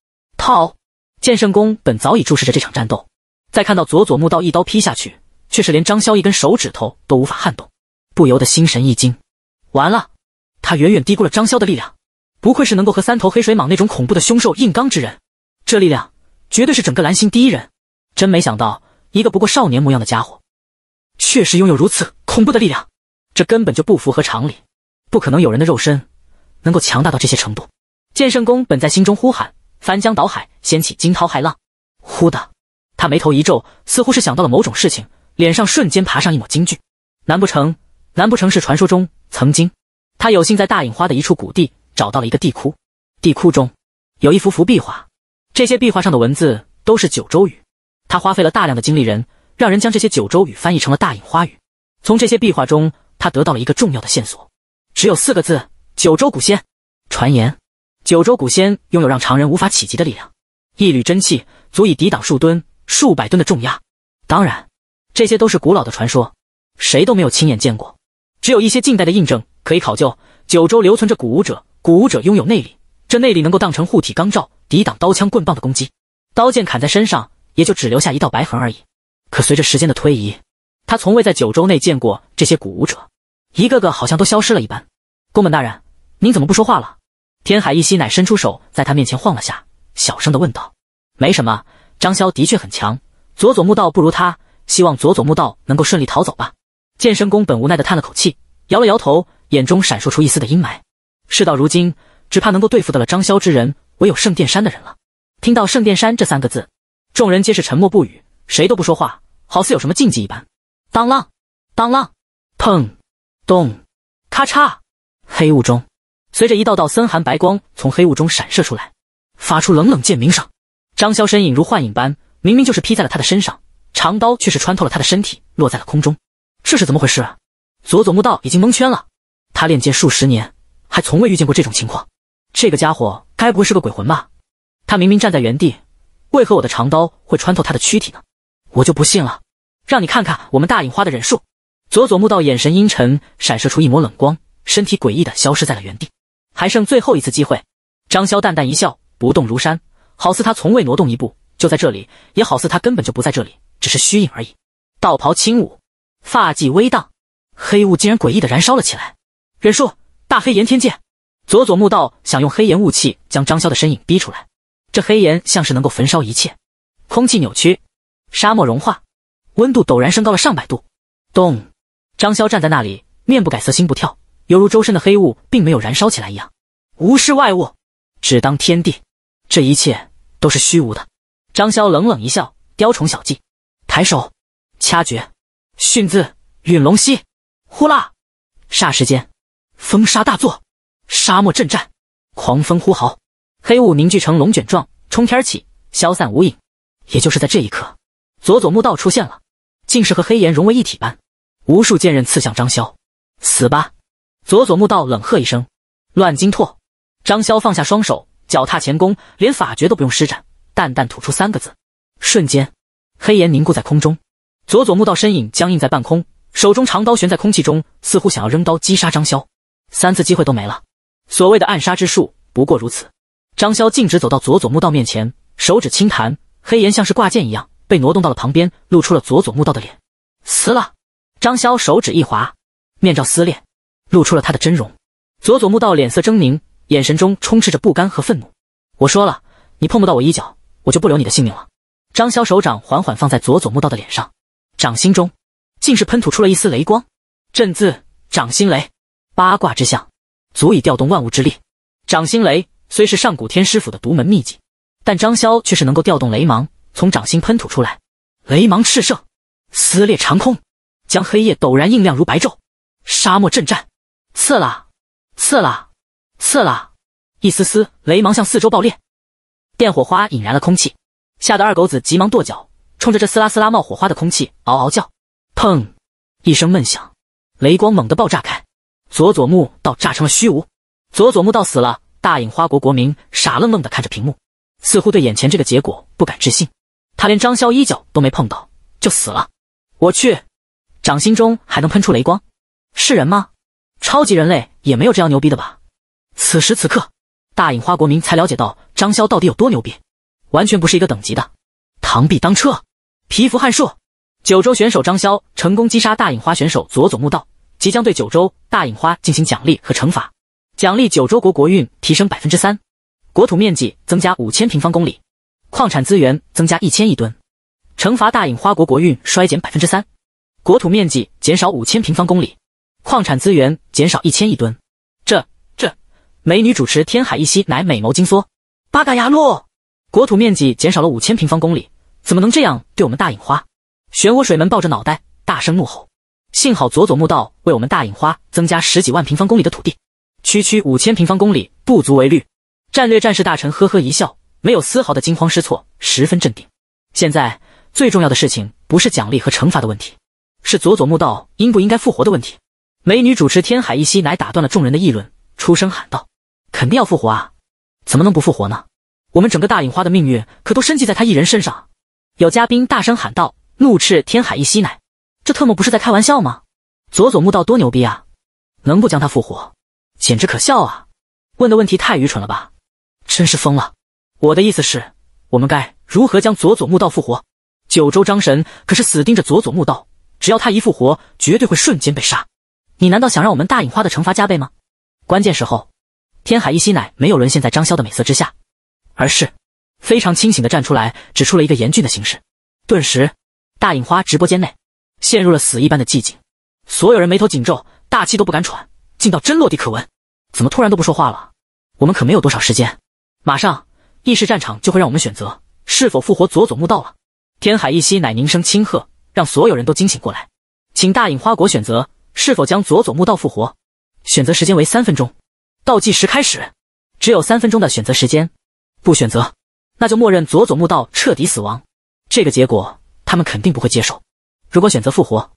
好，剑圣宫本早已注视着这场战斗，再看到佐佐木道一刀劈下去，却是连张潇一根手指头都无法撼动，不由得心神一惊。完了，他远远低估了张潇的力量。不愧是能够和三头黑水蟒那种恐怖的凶兽硬刚之人，这力量绝对是整个蓝星第一人。真没想到，一个不过少年模样的家伙，确实拥有如此恐怖的力量。这根本就不符合常理，不可能有人的肉身能够强大到这些程度。剑圣宫本在心中呼喊。翻江倒海，掀起惊涛骇浪。忽的，他眉头一皱，似乎是想到了某种事情，脸上瞬间爬上一抹惊惧。难不成？难不成是传说中曾经他有幸在大隐花的一处谷地找到了一个地窟？地窟中有一幅幅壁画，这些壁画上的文字都是九州语。他花费了大量的精力，人让人将这些九州语翻译成了大隐花语。从这些壁画中，他得到了一个重要的线索，只有四个字：九州古仙。传言。九州古仙拥有让常人无法企及的力量，一缕真气足以抵挡数吨、数百吨的重压。当然，这些都是古老的传说，谁都没有亲眼见过，只有一些近代的印证可以考究。九州留存着古武者，古武者拥有内力，这内力能够当成护体钢罩，抵挡刀枪棍棒的攻击。刀剑砍在身上，也就只留下一道白痕而已。可随着时间的推移，他从未在九州内见过这些古武者，一个个好像都消失了一般。宫本大人，您怎么不说话了？天海一希乃伸出手，在他面前晃了下，小声的问道：“没什么，张潇的确很强，佐佐木道不如他。希望佐佐木道能够顺利逃走吧。”剑神宫本无奈的叹了口气，摇了摇头，眼中闪烁出一丝的阴霾。事到如今，只怕能够对付得了张潇之人，唯有圣殿山的人了。听到“圣殿山”这三个字，众人皆是沉默不语，谁都不说话，好似有什么禁忌一般。当啷，当啷，砰，咚，咔嚓，黑雾中。随着一道道森寒白光从黑雾中闪射出来，发出冷冷剑鸣声，张潇身影如幻影般，明明就是劈在了他的身上，长刀却是穿透了他的身体，落在了空中。这是怎么回事？佐佐木道已经蒙圈了。他练剑数十年，还从未遇见过这种情况。这个家伙该不会是个鬼魂吧？他明明站在原地，为何我的长刀会穿透他的躯体呢？我就不信了，让你看看我们大隐花的忍术。佐佐木道眼神阴沉，闪射出一抹冷光，身体诡异的消失在了原地。还剩最后一次机会，张潇淡淡一笑，不动如山，好似他从未挪动一步，就在这里，也好似他根本就不在这里，只是虚影而已。道袍轻舞，发髻微荡，黑雾竟然诡异的燃烧了起来。忍术，大黑炎天剑，佐佐木道想用黑炎雾气将张潇的身影逼出来。这黑炎像是能够焚烧一切，空气扭曲，沙漠融化，温度陡然升高了上百度。咚，张潇站在那里，面不改色，心不跳。犹如周身的黑雾并没有燃烧起来一样，无视外物，只当天地，这一切都是虚无的。张潇冷冷一笑，雕虫小技，抬手掐诀，迅字陨龙息，呼啦！霎时间，风沙大作，沙漠震颤，狂风呼嚎，黑雾凝聚成龙卷状，冲天起，消散无影。也就是在这一刻，佐佐木道出现了，竟是和黑岩融为一体般，无数剑刃刺向张潇，死吧！佐佐木道冷喝一声：“乱金拓。”张潇放下双手，脚踏前弓，连法诀都不用施展，淡淡吐出三个字。瞬间，黑岩凝固在空中。佐佐木道身影僵硬在半空，手中长刀悬在空气中，似乎想要扔刀击杀张潇。三次机会都没了，所谓的暗杀之术不过如此。张潇径直走到佐佐木道面前，手指轻弹，黑岩像是挂件一样被挪动到了旁边，露出了佐佐木道的脸。撕了！张潇手指一划，面罩撕裂。露出了他的真容，佐佐木道脸色狰狞，眼神中充斥着不甘和愤怒。我说了，你碰不到我衣角，我就不留你的性命了。张潇手掌缓缓放在佐佐木道的脸上，掌心中竟是喷吐出了一丝雷光。震字掌心雷，八卦之象，足以调动万物之力。掌心雷虽是上古天师府的独门秘技，但张潇却是能够调动雷芒从掌心喷吐出来，雷芒炽盛，撕裂长空，将黑夜陡然映亮如白昼。沙漠震战。刺啦，刺啦，刺啦！一丝丝雷芒向四周爆裂，电火花引燃了空气，吓得二狗子急忙跺脚，冲着这撕拉撕拉冒火花的空气嗷嗷叫。砰！一声闷响，雷光猛地爆炸开，佐佐木倒炸成了虚无。佐佐木倒死了。大隐花国国民傻愣愣地看着屏幕，似乎对眼前这个结果不敢置信。他连张潇一脚都没碰到就死了！我去，掌心中还能喷出雷光，是人吗？超级人类也没有这样牛逼的吧？此时此刻，大隐花国民才了解到张潇到底有多牛逼，完全不是一个等级的。螳臂当车，皮蜉撼树。九州选手张潇成功击杀大隐花选手佐佐木道，即将对九州大隐花进行奖励和惩罚。奖励九州国国运提升百分之三，国土面积增加五千平方公里，矿产资源增加一千亿吨。惩罚大隐花国国运衰减百分之三，国土面积减少五千平方公里。矿产资源减少一千亿吨，这这，美女主持天海一夕乃美眸金梭，八嘎牙落！国土面积减少了五千平方公里，怎么能这样对我们大隐花？漩涡水门抱着脑袋大声怒吼。幸好佐佐木道为我们大隐花增加十几万平方公里的土地，区区五千平方公里不足为虑。战略战事大臣呵呵一笑，没有丝毫的惊慌失措，十分镇定。现在最重要的事情不是奖励和惩罚的问题，是佐佐木道应不应该复活的问题。美女主持天海一希乃打断了众人的议论，出声喊道：“肯定要复活啊！怎么能不复活呢？我们整个大隐花的命运可都深系在他一人身上。”有嘉宾大声喊道，怒斥天海一希乃：“这特么不是在开玩笑吗？佐佐木道多牛逼啊，能不将他复活？简直可笑啊！问的问题太愚蠢了吧！真是疯了！我的意思是，我们该如何将佐佐木道复活？九州张神可是死盯着佐佐木道，只要他一复活，绝对会瞬间被杀。”你难道想让我们大影花的惩罚加倍吗？关键时候，天海一夕乃没有沦陷在张潇的美色之下，而是非常清醒的站出来，指出了一个严峻的形势。顿时，大影花直播间内陷入了死一般的寂静，所有人眉头紧皱，大气都不敢喘，静到真落地可闻。怎么突然都不说话了？我们可没有多少时间，马上意识战场就会让我们选择是否复活佐佐木道了。天海一夕乃凝声轻喝，让所有人都惊醒过来，请大影花国选择。是否将佐佐木道复活？选择时间为三分钟，倒计时开始，只有三分钟的选择时间。不选择，那就默认佐佐木道彻底死亡。这个结果他们肯定不会接受。如果选择复活，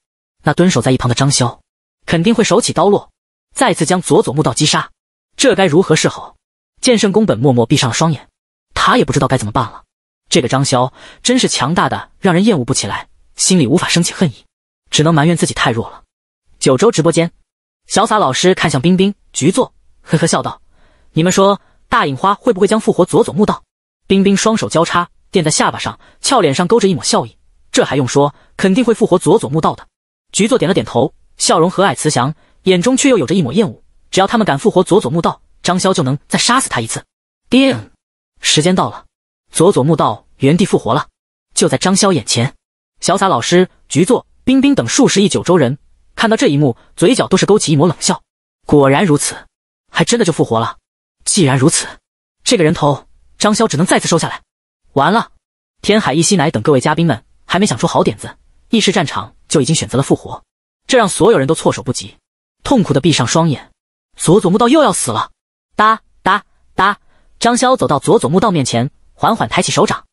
那蹲守在一旁的张潇肯定会手起刀落，再次将佐佐木道击杀。这该如何是好？剑圣宫本默默闭上了双眼，他也不知道该怎么办了。这个张潇真是强大的让人厌恶不起来，心里无法升起恨意，只能埋怨自己太弱了。九州直播间，小撒老师看向冰冰，局座呵呵笑道：“你们说大隐花会不会将复活佐佐木道？”冰冰双手交叉垫在下巴上，俏脸上勾着一抹笑意：“这还用说，肯定会复活佐佐木道的。”局座点了点头，笑容和蔼慈祥，眼中却又有着一抹厌恶。只要他们敢复活佐佐木道，张潇就能再杀死他一次。叮，时间到了，佐佐木道原地复活了，就在张潇眼前。小撒老师、局座、冰冰等数十亿九州人。看到这一幕，嘴角都是勾起一抹冷笑。果然如此，还真的就复活了。既然如此，这个人头张潇只能再次收下来。完了，天海一吸乃等各位嘉宾们还没想出好点子，意识战场就已经选择了复活，这让所有人都措手不及，痛苦的闭上双眼。佐佐木道又要死了！哒哒哒！张潇走到佐佐木道面前，缓缓抬起手掌：“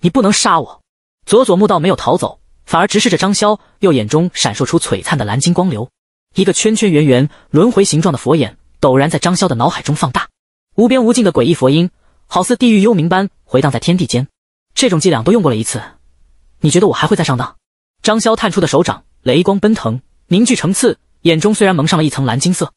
你不能杀我！”佐佐木道没有逃走。反而直视着张潇，右眼中闪烁出璀璨的蓝金光流，一个圈圈圆圆轮回形状的佛眼陡然在张潇的脑海中放大，无边无尽的诡异佛音，好似地狱幽冥般回荡在天地间。这种伎俩都用过了一次，你觉得我还会再上当？张潇探出的手掌雷光奔腾，凝聚成刺，眼中虽然蒙上了一层蓝金色，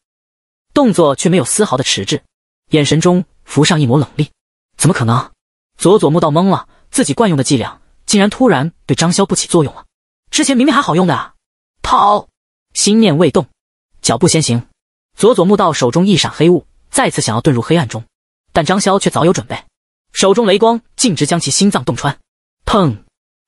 动作却没有丝毫的迟滞，眼神中浮上一抹冷厉。怎么可能？佐佐木道懵了，自己惯用的伎俩。竟然突然对张潇不起作用了，之前明明还好用的。啊！跑，心念未动，脚步先行。佐佐木道手中一闪黑雾，再次想要遁入黑暗中，但张潇却早有准备，手中雷光径直将其心脏洞穿。砰，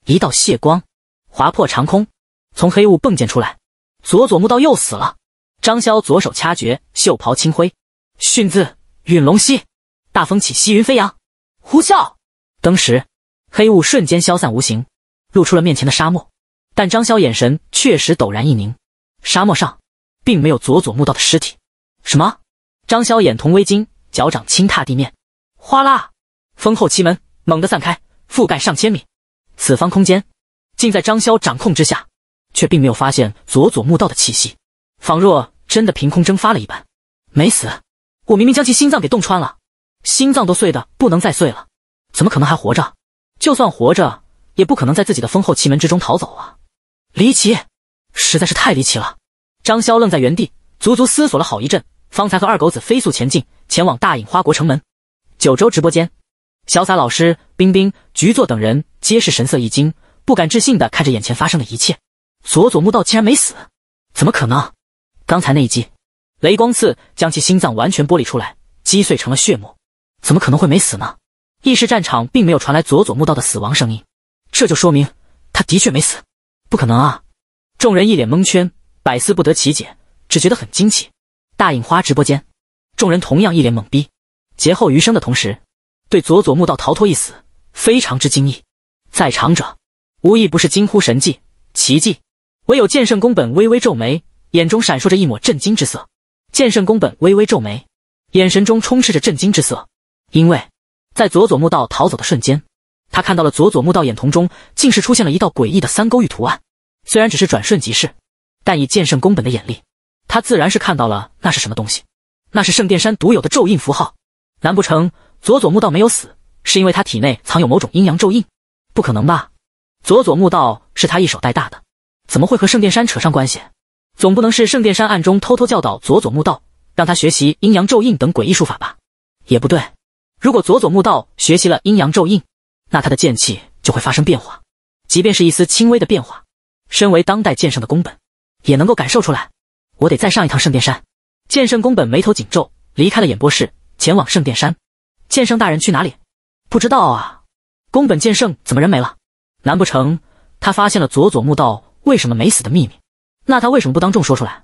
一道血光划破长空，从黑雾迸溅出来，佐佐木道又死了。张潇左手掐诀，袖袍轻挥，迅字陨龙息，大风起，兮云飞扬，呼啸。登时。黑雾瞬间消散无形，露出了面前的沙漠。但张潇眼神确实陡然一凝，沙漠上并没有佐佐木道的尸体。什么？张潇眼瞳微惊，脚掌轻踏地面，哗啦，风后奇门猛地散开，覆盖上千米。此方空间，竟在张潇掌控之下，却并没有发现佐佐木道的气息，仿若真的凭空蒸发了一般。没死？我明明将其心脏给冻穿了，心脏都碎的不能再碎了，怎么可能还活着？就算活着，也不可能在自己的丰厚奇门之中逃走啊！离奇，实在是太离奇了！张潇愣在原地，足足思索了好一阵，方才和二狗子飞速前进，前往大隐花国城门。九州直播间，潇洒老师、冰冰、局座等人皆是神色一惊，不敢置信的看着眼前发生的一切。佐佐木道竟然没死？怎么可能？刚才那一击，雷光刺将其心脏完全剥离出来，击碎成了血沫，怎么可能会没死呢？意识战场并没有传来佐佐木道的死亡声音，这就说明他的确没死。不可能啊！众人一脸蒙圈，百思不得其解，只觉得很惊奇。大影花直播间，众人同样一脸懵逼，劫后余生的同时，对佐佐木道逃脱一死非常之惊异。在场者无一不是惊呼神迹、奇迹，唯有剑圣宫本微微皱眉，眼中闪烁着一抹震惊之色。剑圣宫本微微皱眉，眼神中充斥着震惊之色，因为。在佐佐木道逃走的瞬间，他看到了佐佐木道眼瞳中竟是出现了一道诡异的三勾玉图案。虽然只是转瞬即逝，但以剑圣宫本的眼力，他自然是看到了那是什么东西。那是圣殿山独有的咒印符号。难不成佐佐木道没有死，是因为他体内藏有某种阴阳咒印？不可能吧！佐佐木道是他一手带大的，怎么会和圣殿山扯上关系？总不能是圣殿山暗中偷偷教导佐佐木道，让他学习阴阳咒印等诡异术法吧？也不对。如果佐佐木道学习了阴阳咒印，那他的剑气就会发生变化，即便是一丝轻微的变化，身为当代剑圣的宫本也能够感受出来。我得再上一趟圣殿山。剑圣宫本眉头紧皱，离开了演播室，前往圣殿山。剑圣大人去哪里？不知道啊。宫本剑圣怎么人没了？难不成他发现了佐佐木道为什么没死的秘密？那他为什么不当众说出来？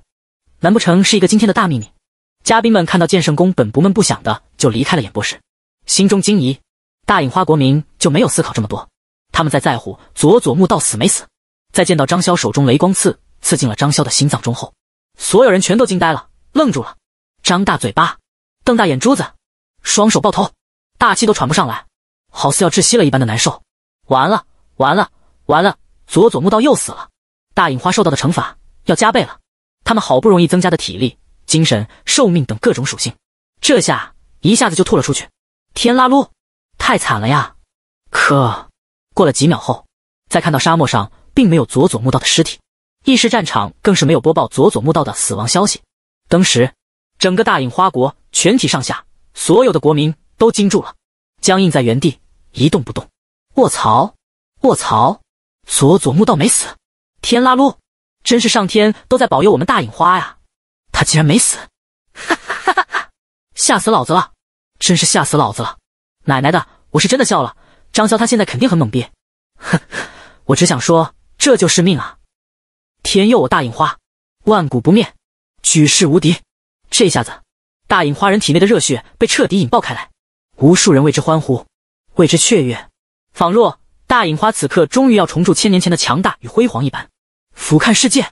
难不成是一个惊天的大秘密？嘉宾们看到剑圣宫本不闷不响的就离开了演播室。心中惊疑，大隐花国民就没有思考这么多。他们在在乎佐佐木道死没死。在见到张潇手中雷光刺刺进了张潇的心脏中后，所有人全都惊呆了，愣住了，张大嘴巴，瞪大眼珠子，双手抱头，大气都喘不上来，好似要窒息了一般的难受。完了，完了，完了！佐佐木道又死了，大隐花受到的惩罚要加倍了。他们好不容易增加的体力、精神、寿命等各种属性，这下一下子就吐了出去。天啦撸，太惨了呀！可过了几秒后，再看到沙漠上并没有佐佐木道的尸体，意识战场更是没有播报佐佐木道的死亡消息。当时，整个大隐花国全体上下所有的国民都惊住了，僵硬在原地一动不动。卧槽！卧槽！佐佐木道没死！天啦撸，真是上天都在保佑我们大隐花呀！他竟然没死！哈哈哈哈！吓死老子了！真是吓死老子了！奶奶的，我是真的笑了。张潇他现在肯定很懵逼。哼，我只想说，这就是命啊！天佑我大影花，万古不灭，举世无敌。这下子，大影花人体内的热血被彻底引爆开来，无数人为之欢呼，为之雀跃，仿若大影花此刻终于要重铸千年前的强大与辉煌一般。俯瞰世界，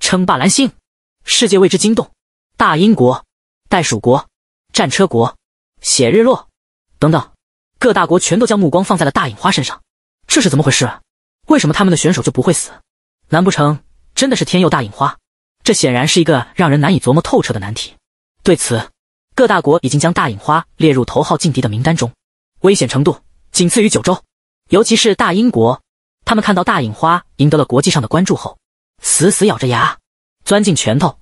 称霸蓝星，世界为之惊动。大英国、袋鼠国、战车国。写日落，等等，各大国全都将目光放在了大影花身上。这是怎么回事？为什么他们的选手就不会死？难不成真的是天佑大影花？这显然是一个让人难以琢磨透彻的难题。对此，各大国已经将大影花列入头号劲敌的名单中，危险程度仅次于九州。尤其是大英国，他们看到大影花赢得了国际上的关注后，死死咬着牙，钻进拳头，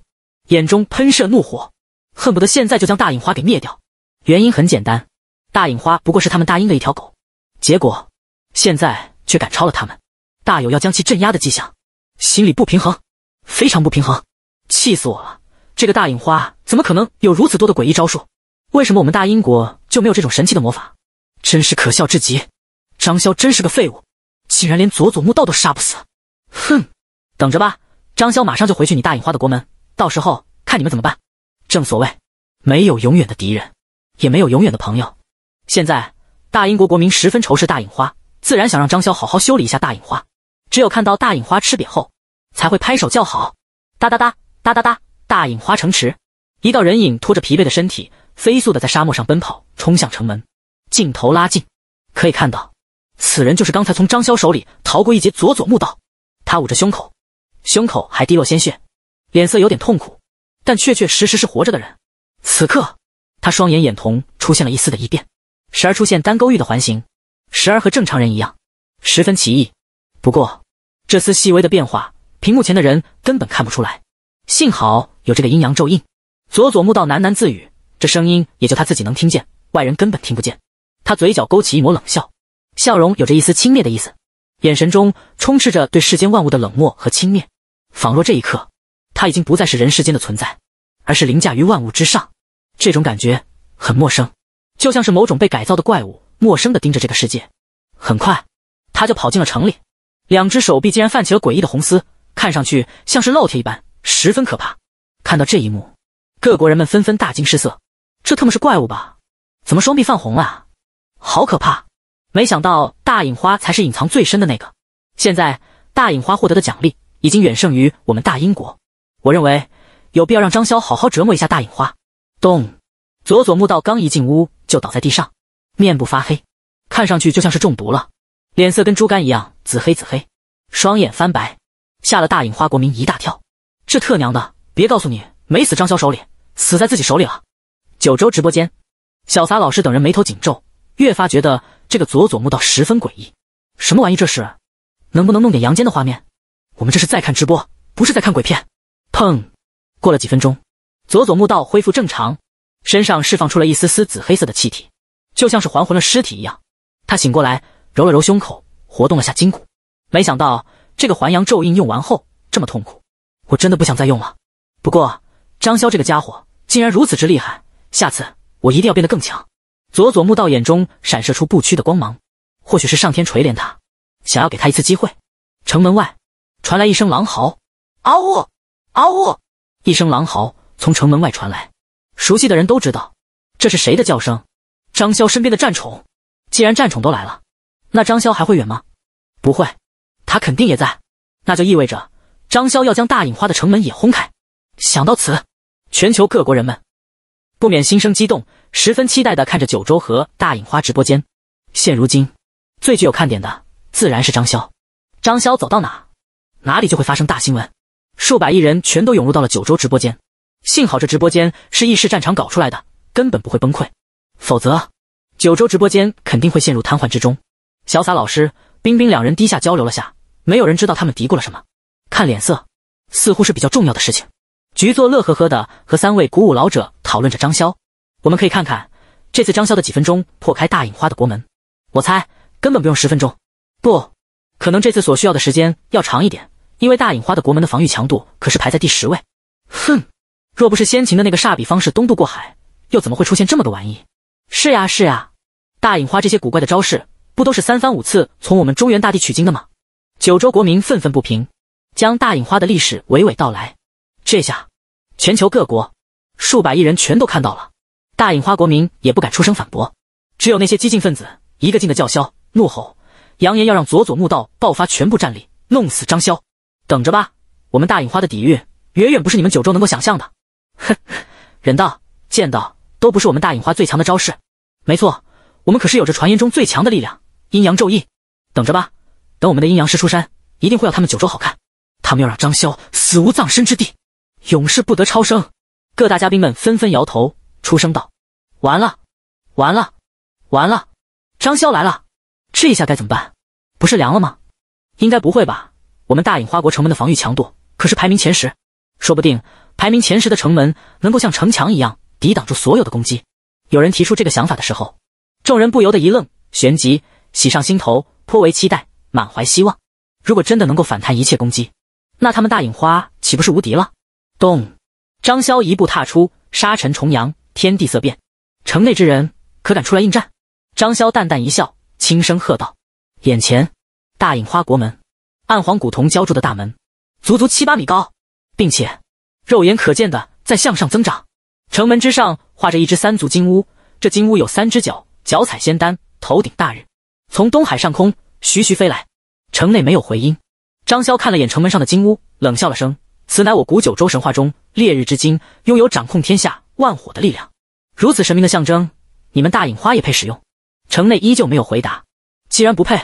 眼中喷射怒火，恨不得现在就将大影花给灭掉。原因很简单，大影花不过是他们大英的一条狗，结果现在却赶超了他们，大有要将其镇压的迹象，心里不平衡，非常不平衡，气死我了！这个大影花怎么可能有如此多的诡异招数？为什么我们大英国就没有这种神奇的魔法？真是可笑至极！张潇真是个废物，竟然连佐佐木道都杀不死，哼！等着吧，张潇马上就回去你大影花的国门，到时候看你们怎么办！正所谓，没有永远的敌人。也没有永远的朋友。现在，大英国国民十分仇视大影花，自然想让张潇好好修理一下大影花。只有看到大影花吃瘪后，才会拍手叫好。哒哒哒哒哒哒，大影花城池，一道人影拖着疲惫的身体，飞速的在沙漠上奔跑，冲向城门。镜头拉近，可以看到，此人就是刚才从张潇手里逃过一劫佐佐木道。他捂着胸口，胸口还滴落鲜血，脸色有点痛苦，但确确实实是活着的人。此刻。他双眼眼瞳出现了一丝的异变，时而出现单勾玉的环形，时而和正常人一样，十分奇异。不过，这丝细微的变化，屏幕前的人根本看不出来。幸好有这个阴阳咒印，佐佐木道喃喃自语，这声音也就他自己能听见，外人根本听不见。他嘴角勾起一抹冷笑，笑容有着一丝轻蔑的意思，眼神中充斥着对世间万物的冷漠和轻蔑，仿若这一刻他已经不再是人世间的存在，而是凌驾于万物之上。这种感觉很陌生，就像是某种被改造的怪物，陌生的盯着这个世界。很快，他就跑进了城里，两只手臂竟然泛起了诡异的红丝，看上去像是烙铁一般，十分可怕。看到这一幕，各国人们纷纷大惊失色：“这特么是怪物吧？怎么双臂泛红了？好可怕！”没想到大影花才是隐藏最深的那个。现在，大影花获得的奖励已经远胜于我们大英国。我认为有必要让张潇好好折磨一下大影花。咚！佐佐木道刚一进屋就倒在地上，面部发黑，看上去就像是中毒了，脸色跟猪肝一样紫黑紫黑，双眼翻白，吓了大影花国民一大跳。这特娘的，别告诉你没死张潇手里，死在自己手里了！九州直播间，小撒老师等人眉头紧皱，越发觉得这个佐佐木道十分诡异。什么玩意这是？能不能弄点阳间的画面？我们这是在看直播，不是在看鬼片。砰！过了几分钟。佐佐木道恢复正常，身上释放出了一丝丝紫黑色的气体，就像是还魂了尸体一样。他醒过来，揉了揉胸口，活动了下筋骨。没想到这个还阳咒印用完后这么痛苦，我真的不想再用了。不过张潇这个家伙竟然如此之厉害，下次我一定要变得更强。佐佐木道眼中闪烁出不屈的光芒，或许是上天垂怜他，想要给他一次机会。城门外传来一声狼嚎，嗷呜，嗷呜，一声狼嚎。从城门外传来，熟悉的人都知道这是谁的叫声。张潇身边的战宠，既然战宠都来了，那张潇还会远吗？不会，他肯定也在。那就意味着张潇要将大隐花的城门也轰开。想到此，全球各国人们不免心生激动，十分期待地看着九州和大隐花直播间。现如今，最具有看点的自然是张潇。张潇走到哪，哪里就会发生大新闻。数百亿人全都涌入到了九州直播间。幸好这直播间是异世战场搞出来的，根本不会崩溃。否则，九州直播间肯定会陷入瘫痪之中。潇洒老师、冰冰两人低下交流了下，没有人知道他们嘀咕了什么。看脸色，似乎是比较重要的事情。局座乐呵呵的和三位鼓舞老者讨论着张潇。我们可以看看这次张潇的几分钟破开大隐花的国门。我猜根本不用十分钟，不，可能这次所需要的时间要长一点，因为大隐花的国门的防御强度可是排在第十位。哼。若不是先秦的那个煞笔方式东渡过海，又怎么会出现这么个玩意？是呀，是呀，大隐花这些古怪的招式，不都是三番五次从我们中原大地取经的吗？九州国民愤愤不平，将大隐花的历史娓娓道来。这下，全球各国数百亿人全都看到了，大隐花国民也不敢出声反驳，只有那些激进分子一个劲的叫嚣、怒吼，扬言要让佐佐木道爆发全部战力，弄死张潇。等着吧，我们大隐花的底蕴远远不是你们九州能够想象的。哼，忍道、剑道都不是我们大隐花最强的招式。没错，我们可是有着传言中最强的力量——阴阳咒印。等着吧，等我们的阴阳师出山，一定会要他们九州好看。他们要让张潇死无葬身之地，永世不得超生。各大嘉宾们纷纷摇头，出声道：“完了，完了，完了！张潇来了，这一下该怎么办？不是凉了吗？应该不会吧？我们大隐花国城门的防御强度可是排名前十，说不定……”排名前十的城门能够像城墙一样抵挡住所有的攻击。有人提出这个想法的时候，众人不由得一愣，旋即喜上心头，颇为期待，满怀希望。如果真的能够反弹一切攻击，那他们大影花岂不是无敌了？咚！张潇一步踏出，沙尘重扬，天地色变。城内之人可敢出来应战？张潇淡淡一笑，轻声喝道：“眼前，大影花国门，暗黄古铜浇筑的大门，足足七八米高，并且。”肉眼可见的在向上增长。城门之上画着一只三足金乌，这金乌有三只脚，脚踩仙丹，头顶大日，从东海上空徐徐飞来。城内没有回音。张潇看了眼城门上的金乌，冷笑了声：“此乃我古九州神话中烈日之金，拥有掌控天下万火的力量。如此神明的象征，你们大隐花也配使用？”城内依旧没有回答。既然不配，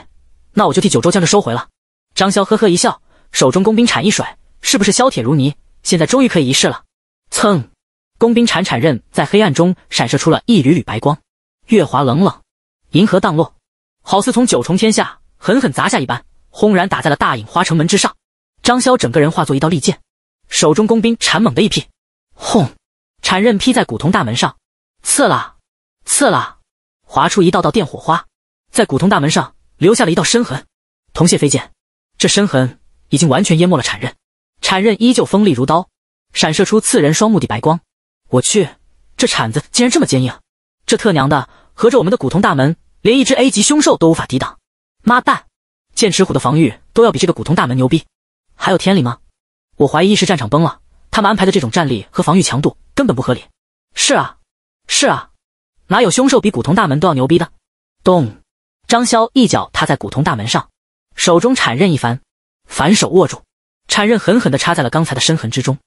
那我就替九州将这收回了。张潇呵呵一笑，手中工兵铲一甩，是不是削铁如泥？现在终于可以一试了。蹭，工兵铲铲刃在黑暗中闪射出了一缕缕白光。月华冷冷，银河荡落，好似从九重天下狠狠砸下一般，轰然打在了大隐花城门之上。张潇整个人化作一道利剑，手中工兵铲猛的一劈，轰，铲刃劈在古铜大门上，刺啦，刺啦，划出一道道电火花，在古铜大门上留下了一道深痕。铜屑飞溅，这深痕已经完全淹没了铲刃。铲刃依旧锋利如刀，闪射出刺人双目的白光。我去，这铲子竟然这么坚硬！这特娘的，合着我们的古铜大门连一只 A 级凶兽都无法抵挡！妈蛋，剑齿虎的防御都要比这个古铜大门牛逼，还有天理吗？我怀疑是战场崩了，他们安排的这种战力和防御强度根本不合理。是啊，是啊，哪有凶兽比古铜大门都要牛逼的？咚！张潇一脚踏在古铜大门上，手中铲刃一翻，反手握住。铲刃狠狠地插在了刚才的深痕之中，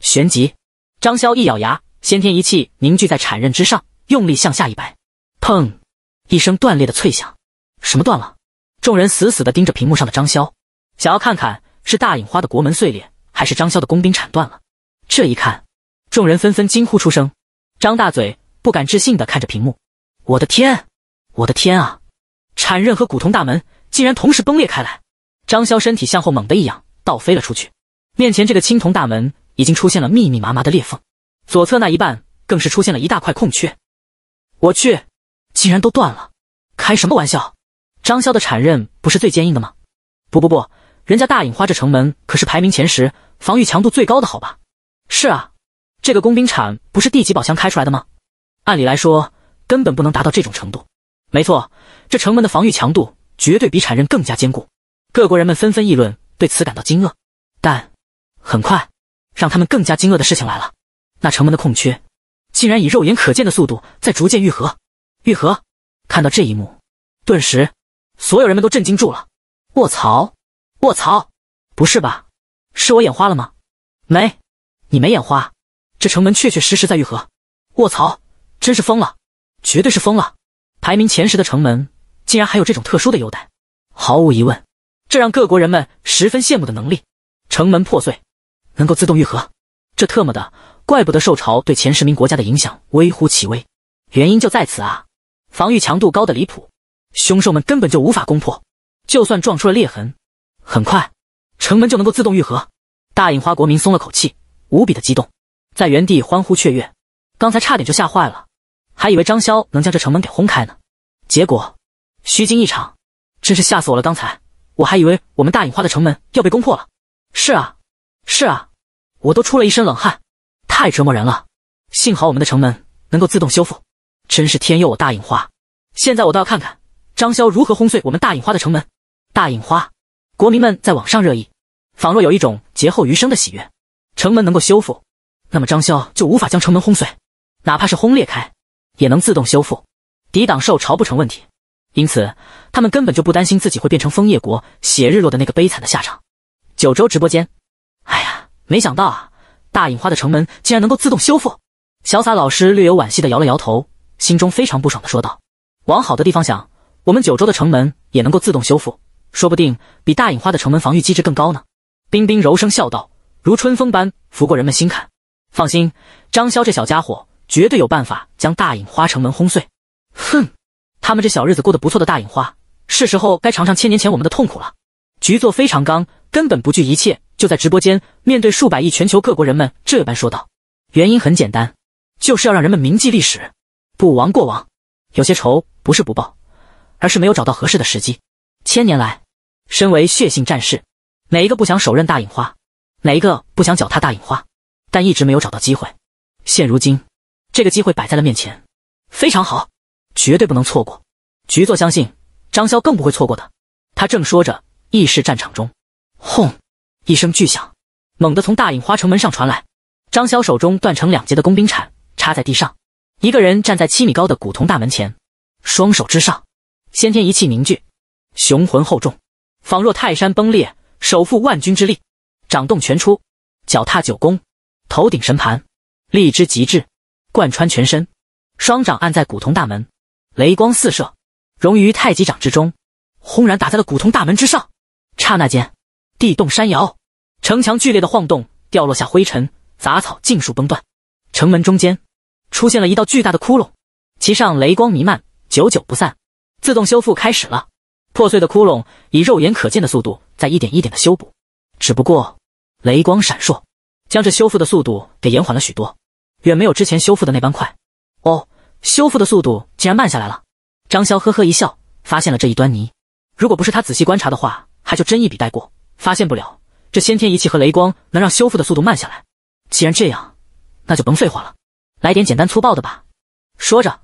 旋即张潇一咬牙，先天一气凝聚在铲刃之上，用力向下一掰，砰一声断裂的脆响。什么断了？众人死死地盯着屏幕上的张潇，想要看看是大隐花的国门碎裂，还是张潇的工兵铲断了。这一看，众人纷纷惊呼出声，张大嘴不敢置信地看着屏幕：“我的天，我的天啊！铲刃和古铜大门竟然同时崩裂开来！”张潇身体向后猛地一仰。倒飞了出去，面前这个青铜大门已经出现了密密麻麻的裂缝，左侧那一半更是出现了一大块空缺。我去，竟然都断了！开什么玩笑？张潇的铲刃不是最坚硬的吗？不不不，人家大隐花这城门可是排名前十，防御强度最高的，好吧？是啊，这个工兵铲不是地级宝箱开出来的吗？按理来说，根本不能达到这种程度。没错，这城门的防御强度绝对比铲刃更加坚固。各国人们纷纷议论。对此感到惊愕，但很快，让他们更加惊愕的事情来了：那城门的空缺，竟然以肉眼可见的速度在逐渐愈合。愈合！看到这一幕，顿时，所有人们都震惊住了。卧槽！卧槽！不是吧？是我眼花了吗？没，你没眼花，这城门确确实实在愈合。卧槽！真是疯了，绝对是疯了！排名前十的城门，竟然还有这种特殊的优待，毫无疑问。这让各国人们十分羡慕的能力，城门破碎，能够自动愈合。这特么的，怪不得受潮对前十名国家的影响微乎其微，原因就在此啊！防御强度高的离谱，凶兽们根本就无法攻破。就算撞出了裂痕，很快城门就能够自动愈合。大隐花国民松了口气，无比的激动，在原地欢呼雀跃。刚才差点就吓坏了，还以为张潇能将这城门给轰开呢，结果虚惊一场，真是吓死我了！刚才。我还以为我们大隐花的城门要被攻破了。是啊，是啊，我都出了一身冷汗，太折磨人了。幸好我们的城门能够自动修复，真是天佑我大隐花。现在我倒要看看张潇如何轰碎我们大隐花的城门。大隐花国民们在网上热议，仿若有一种劫后余生的喜悦。城门能够修复，那么张潇就无法将城门轰碎，哪怕是轰裂开，也能自动修复，抵挡兽潮不成问题。因此，他们根本就不担心自己会变成枫叶国写日落的那个悲惨的下场。九州直播间，哎呀，没想到啊，大隐花的城门竟然能够自动修复！潇洒老师略有惋惜的摇了摇头，心中非常不爽的说道：“往好的地方想，我们九州的城门也能够自动修复，说不定比大隐花的城门防御机制更高呢。”冰冰柔声笑道，如春风般拂过人们心坎。放心，张潇这小家伙绝对有办法将大隐花城门轰碎。哼！他们这小日子过得不错的大隐花，是时候该尝尝千年前我们的痛苦了。局座非常刚，根本不惧一切，就在直播间面对数百亿全球各国人们这般说道。原因很简单，就是要让人们铭记历史，不亡过往。有些仇不是不报，而是没有找到合适的时机。千年来，身为血性战士，哪一个不想手刃大隐花，哪一个不想脚踏大隐花，但一直没有找到机会。现如今，这个机会摆在了面前，非常好。绝对不能错过，局座相信张潇更不会错过的。他正说着，意识战场中，轰一声巨响，猛地从大隐花城门上传来。张潇手中断成两截的工兵铲插在地上，一个人站在七米高的古铜大门前，双手之上，先天一气凝聚，雄浑厚重，仿若泰山崩裂，手负万钧之力，掌动拳出，脚踏九宫，头顶神盘，力之极致，贯穿全身，双掌按在古铜大门。雷光四射，融于太极掌之中，轰然打在了古铜大门之上。刹那间，地动山摇，城墙剧烈的晃动，掉落下灰尘，杂草尽数崩断。城门中间出现了一道巨大的窟窿，其上雷光弥漫，久久不散。自动修复开始了，破碎的窟窿以肉眼可见的速度在一点一点的修补，只不过雷光闪烁，将这修复的速度给延缓了许多，远没有之前修复的那般快。修复的速度竟然慢下来了。张潇呵呵一笑，发现了这一端倪。如果不是他仔细观察的话，还就真一笔带过，发现不了这先天仪器和雷光能让修复的速度慢下来。既然这样，那就甭废话了，来点简单粗暴的吧。说着，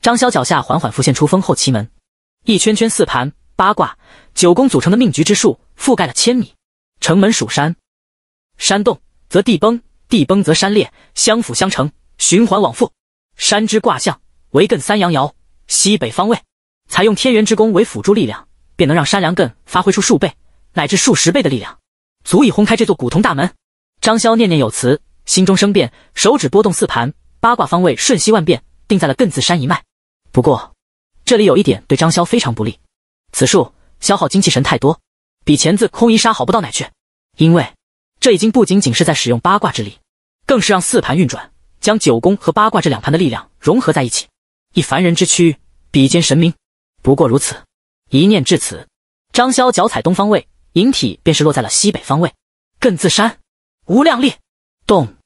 张潇脚下缓缓浮现出封后奇门，一圈圈四盘八卦九宫组成的命局之术覆盖了千米城门。蜀山，山动则地崩，地崩则山裂，相辅相成，循环往复。山之卦象为艮三阳爻，西北方位，采用天元之功为辅助力量，便能让山梁艮发挥出数倍乃至数十倍的力量，足以轰开这座古铜大门。张潇念念有词，心中生变，手指拨动四盘八卦方位，瞬息万变，定在了艮字山一脉。不过，这里有一点对张潇非常不利，此术消耗精气神太多，比钳子空一杀好不到哪去，因为这已经不仅仅是在使用八卦之力，更是让四盘运转。将九宫和八卦这两盘的力量融合在一起，以凡人之躯比肩神明，不过如此。一念至此，张潇脚踩东方位，引体便是落在了西北方位。艮自山，无量力动。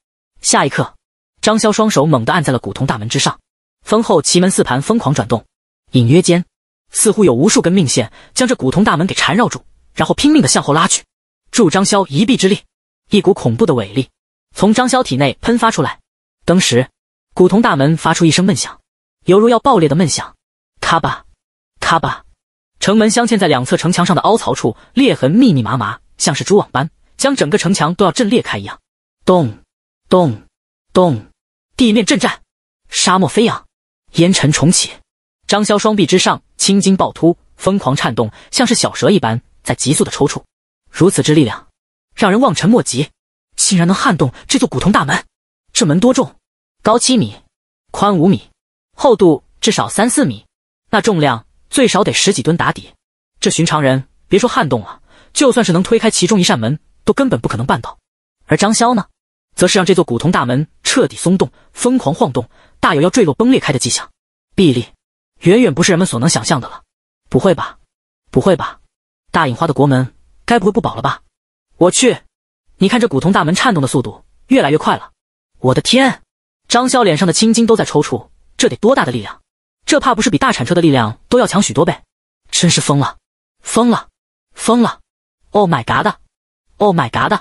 下一刻，张潇双手猛地按在了古铜大门之上，风后奇门四盘疯狂转动，隐约间似乎有无数根命线将这古铜大门给缠绕住，然后拼命的向后拉去，助张潇一臂之力。一股恐怖的伟力从张潇体内喷发出来。当时，古铜大门发出一声闷响，犹如要爆裂的闷响。咔吧，咔吧，城门镶嵌在两侧城墙上的凹槽处裂痕密密麻麻，像是蛛网般，将整个城墙都要震裂开一样。咚，咚，咚，地面震颤，沙漠飞扬，烟尘重起。张潇双臂之上青筋暴突，疯狂颤动，像是小蛇一般在急速的抽搐。如此之力量，让人望尘莫及，竟然能撼动这座古铜大门。这门多重？高七米，宽五米，厚度至少三四米，那重量最少得十几吨打底。这寻常人别说撼动了，就算是能推开其中一扇门，都根本不可能办到。而张潇呢，则是让这座古铜大门彻底松动，疯狂晃动，大有要坠落崩裂开的迹象。臂力远远不是人们所能想象的了。不会吧？不会吧？大隐花的国门该不会不保了吧？我去，你看这古铜大门颤动的速度越来越快了。我的天！张潇脸上的青筋都在抽搐，这得多大的力量？这怕不是比大铲车的力量都要强许多倍？真是疯了，疯了，疯了！Oh my god！Oh my god！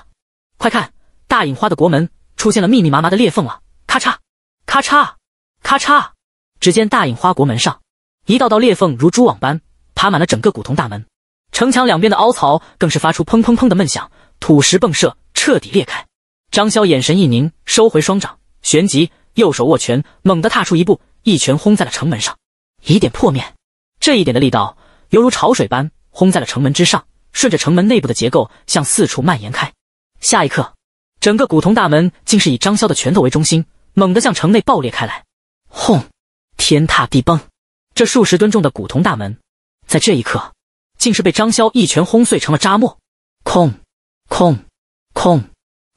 快看，大隐花的国门出现了密密麻麻的裂缝了！咔嚓，咔嚓，咔嚓！只见大隐花国门上一道道裂缝如蛛网般爬满了整个古铜大门，城墙两边的凹槽更是发出砰砰砰的闷响，土石迸射，彻底裂开。张潇眼神一凝，收回双掌，旋即右手握拳，猛地踏出一步，一拳轰在了城门上。以点破面。这一点的力道犹如潮水般轰在了城门之上，顺着城门内部的结构向四处蔓延开。下一刻，整个古铜大门竟是以张潇的拳头为中心，猛地向城内爆裂开来。轰！天塌地崩，这数十吨重的古铜大门，在这一刻竟是被张潇一拳轰碎成了渣末。空，空，空。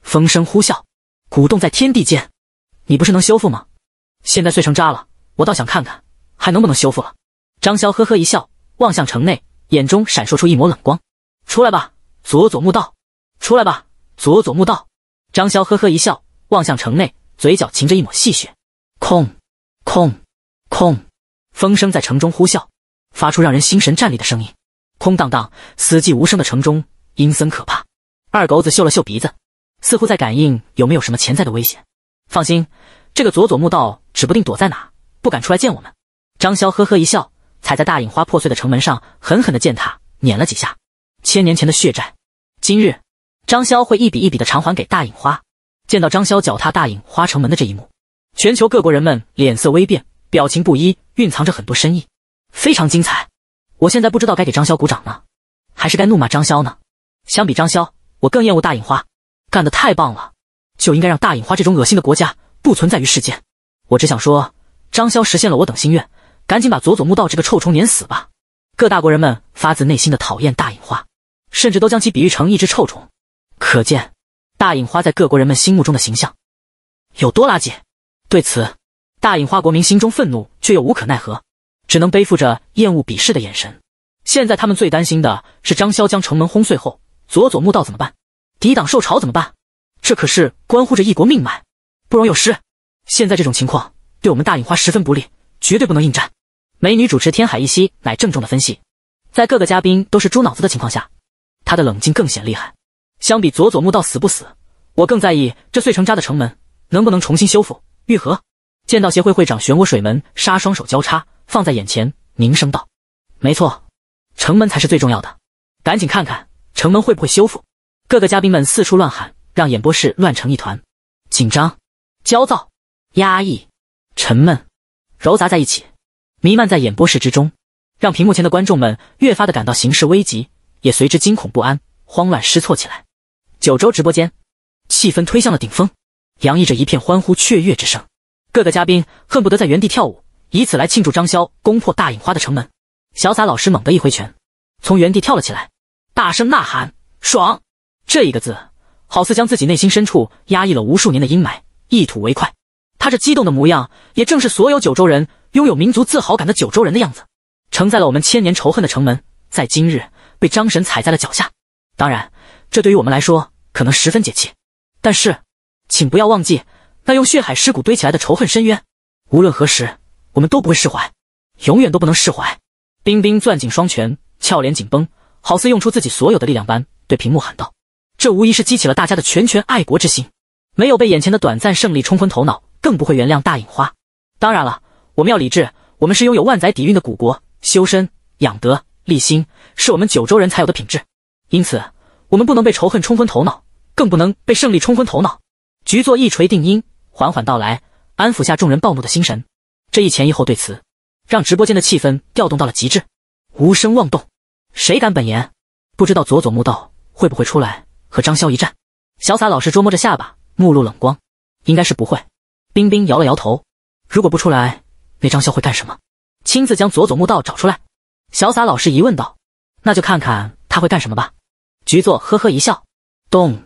风声呼啸，鼓动在天地间。你不是能修复吗？现在碎成渣了，我倒想看看还能不能修复了。张潇呵呵一笑，望向城内，眼中闪烁出一抹冷光。出来吧，佐佐木道！出来吧，佐佐木道！张潇呵呵一笑，望向城内，嘴角噙着一抹戏谑。空，空，空，风声在城中呼啸，发出让人心神战栗的声音。空荡荡、死寂无声的城中，阴森可怕。二狗子嗅了嗅鼻子。似乎在感应有没有什么潜在的危险。放心，这个佐佐木道指不定躲在哪，不敢出来见我们。张潇呵呵一笑，踩在大影花破碎的城门上，狠狠的践踏、碾了几下。千年前的血债，今日张潇会一笔一笔的偿还给大影花。见到张潇脚踏大影花城门的这一幕，全球各国人们脸色微变，表情不一，蕴藏着很多深意。非常精彩！我现在不知道该给张潇鼓掌呢，还是该怒骂张潇呢？相比张潇，我更厌恶大影花。干的太棒了，就应该让大隐花这种恶心的国家不存在于世间。我只想说，张潇实现了我等心愿，赶紧把佐佐木道这个臭虫碾死吧！各大国人们发自内心的讨厌大隐花，甚至都将其比喻成一只臭虫，可见大隐花在各国人们心目中的形象有多垃圾。对此，大隐花国民心中愤怒却又无可奈何，只能背负着厌恶鄙视的眼神。现在他们最担心的是，张潇将城门轰碎后，佐佐木道怎么办？抵挡受潮怎么办？这可是关乎着一国命脉，不容有失。现在这种情况对我们大隐花十分不利，绝对不能应战。美女主持天海一希乃郑重的分析，在各个嘉宾都是猪脑子的情况下，她的冷静更显厉害。相比佐佐木到死不死，我更在意这碎成渣的城门能不能重新修复愈合。剑道协会会长漩涡水门杀双手交叉放在眼前，凝声道：“没错，城门才是最重要的。赶紧看看城门会不会修复。”各个嘉宾们四处乱喊，让演播室乱成一团，紧张、焦躁、压抑、沉闷揉杂在一起，弥漫在演播室之中，让屏幕前的观众们越发的感到形势危急，也随之惊恐不安、慌乱失措起来。九州直播间气氛推向了顶峰，洋溢着一片欢呼雀跃之声。各个嘉宾恨不得在原地跳舞，以此来庆祝张潇攻破大隐花的城门。小洒老师猛地一挥拳，从原地跳了起来，大声呐喊：“爽！”这一个字，好似将自己内心深处压抑了无数年的阴霾一吐为快。他这激动的模样，也正是所有九州人拥有民族自豪感的九州人的样子。承载了我们千年仇恨的城门，在今日被张神踩在了脚下。当然，这对于我们来说可能十分解气，但是，请不要忘记那用血海尸骨堆起来的仇恨深渊。无论何时，我们都不会释怀，永远都不能释怀。冰冰攥紧双拳，俏脸紧绷，好似用出自己所有的力量般，对屏幕喊道。这无疑是激起了大家的拳拳爱国之心，没有被眼前的短暂胜利冲昏头脑，更不会原谅大隐花。当然了，我们要理智，我们是拥有万载底蕴的古国，修身养德立心是我们九州人才有的品质，因此我们不能被仇恨冲昏头脑，更不能被胜利冲昏头脑。局座一锤定音，缓缓道来，安抚下众人暴怒的心神。这一前一后对词，让直播间的气氛调动到了极致，无声妄动，谁敢本言？不知道佐佐木道会不会出来？和张潇一战，小洒老师捉摸着下巴，目露冷光，应该是不会。冰冰摇了摇头。如果不出来，那张潇会干什么？亲自将佐佐木道找出来？小洒老师疑问道。那就看看他会干什么吧。局座呵呵一笑。咚！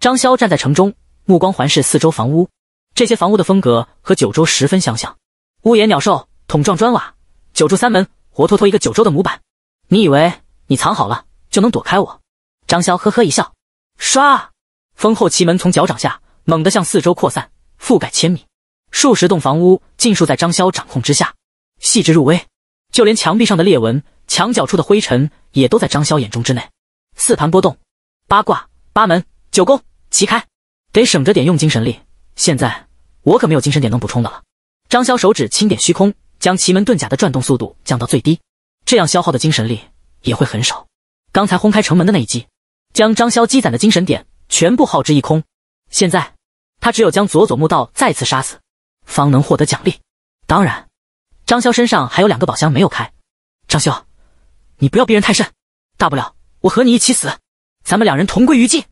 张潇站在城中，目光环视四周房屋，这些房屋的风格和九州十分相像，屋檐鸟兽，桶状砖瓦，九柱三门，活脱脱一个九州的模板。你以为你藏好了就能躲开我？张潇呵呵一笑。唰！风后奇门从脚掌下猛地向四周扩散，覆盖千米，数十栋房屋尽数在张潇掌控之下，细致入微，就连墙壁上的裂纹、墙角处的灰尘也都在张潇眼中之内。四盘波动，八卦八门，九宫齐开，得省着点用精神力。现在我可没有精神点能补充的了。张潇手指轻点虚空，将奇门遁甲的转动速度降到最低，这样消耗的精神力也会很少。刚才轰开城门的那一击。将张潇积攒的精神点全部耗之一空，现在他只有将佐佐木道再次杀死，方能获得奖励。当然，张潇身上还有两个宝箱没有开。张潇，你不要逼人太甚，大不了我和你一起死，咱们两人同归于尽。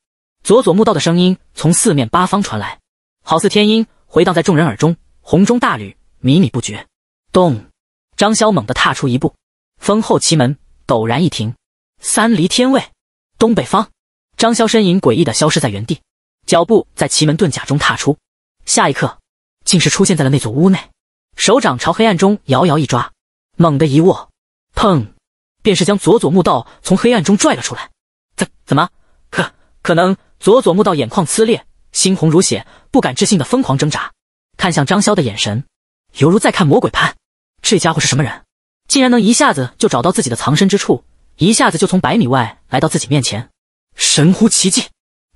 佐佐木道的声音从四面八方传来，好似天音回荡在众人耳中，红中大吕，靡靡不绝。咚！张潇猛地踏出一步，封后奇门陡然一停。三离天位，东北方。张潇身影诡异的消失在原地，脚步在奇门遁甲中踏出，下一刻竟是出现在了那座屋内，手掌朝黑暗中摇摇一抓，猛地一握，砰！便是将佐佐木道从黑暗中拽了出来。怎怎么可可能？佐佐木道眼眶撕裂，猩红如血，不敢置信的疯狂挣扎，看向张潇的眼神犹如在看魔鬼般。这家伙是什么人？竟然能一下子就找到自己的藏身之处，一下子就从百米外来到自己面前？神乎其技，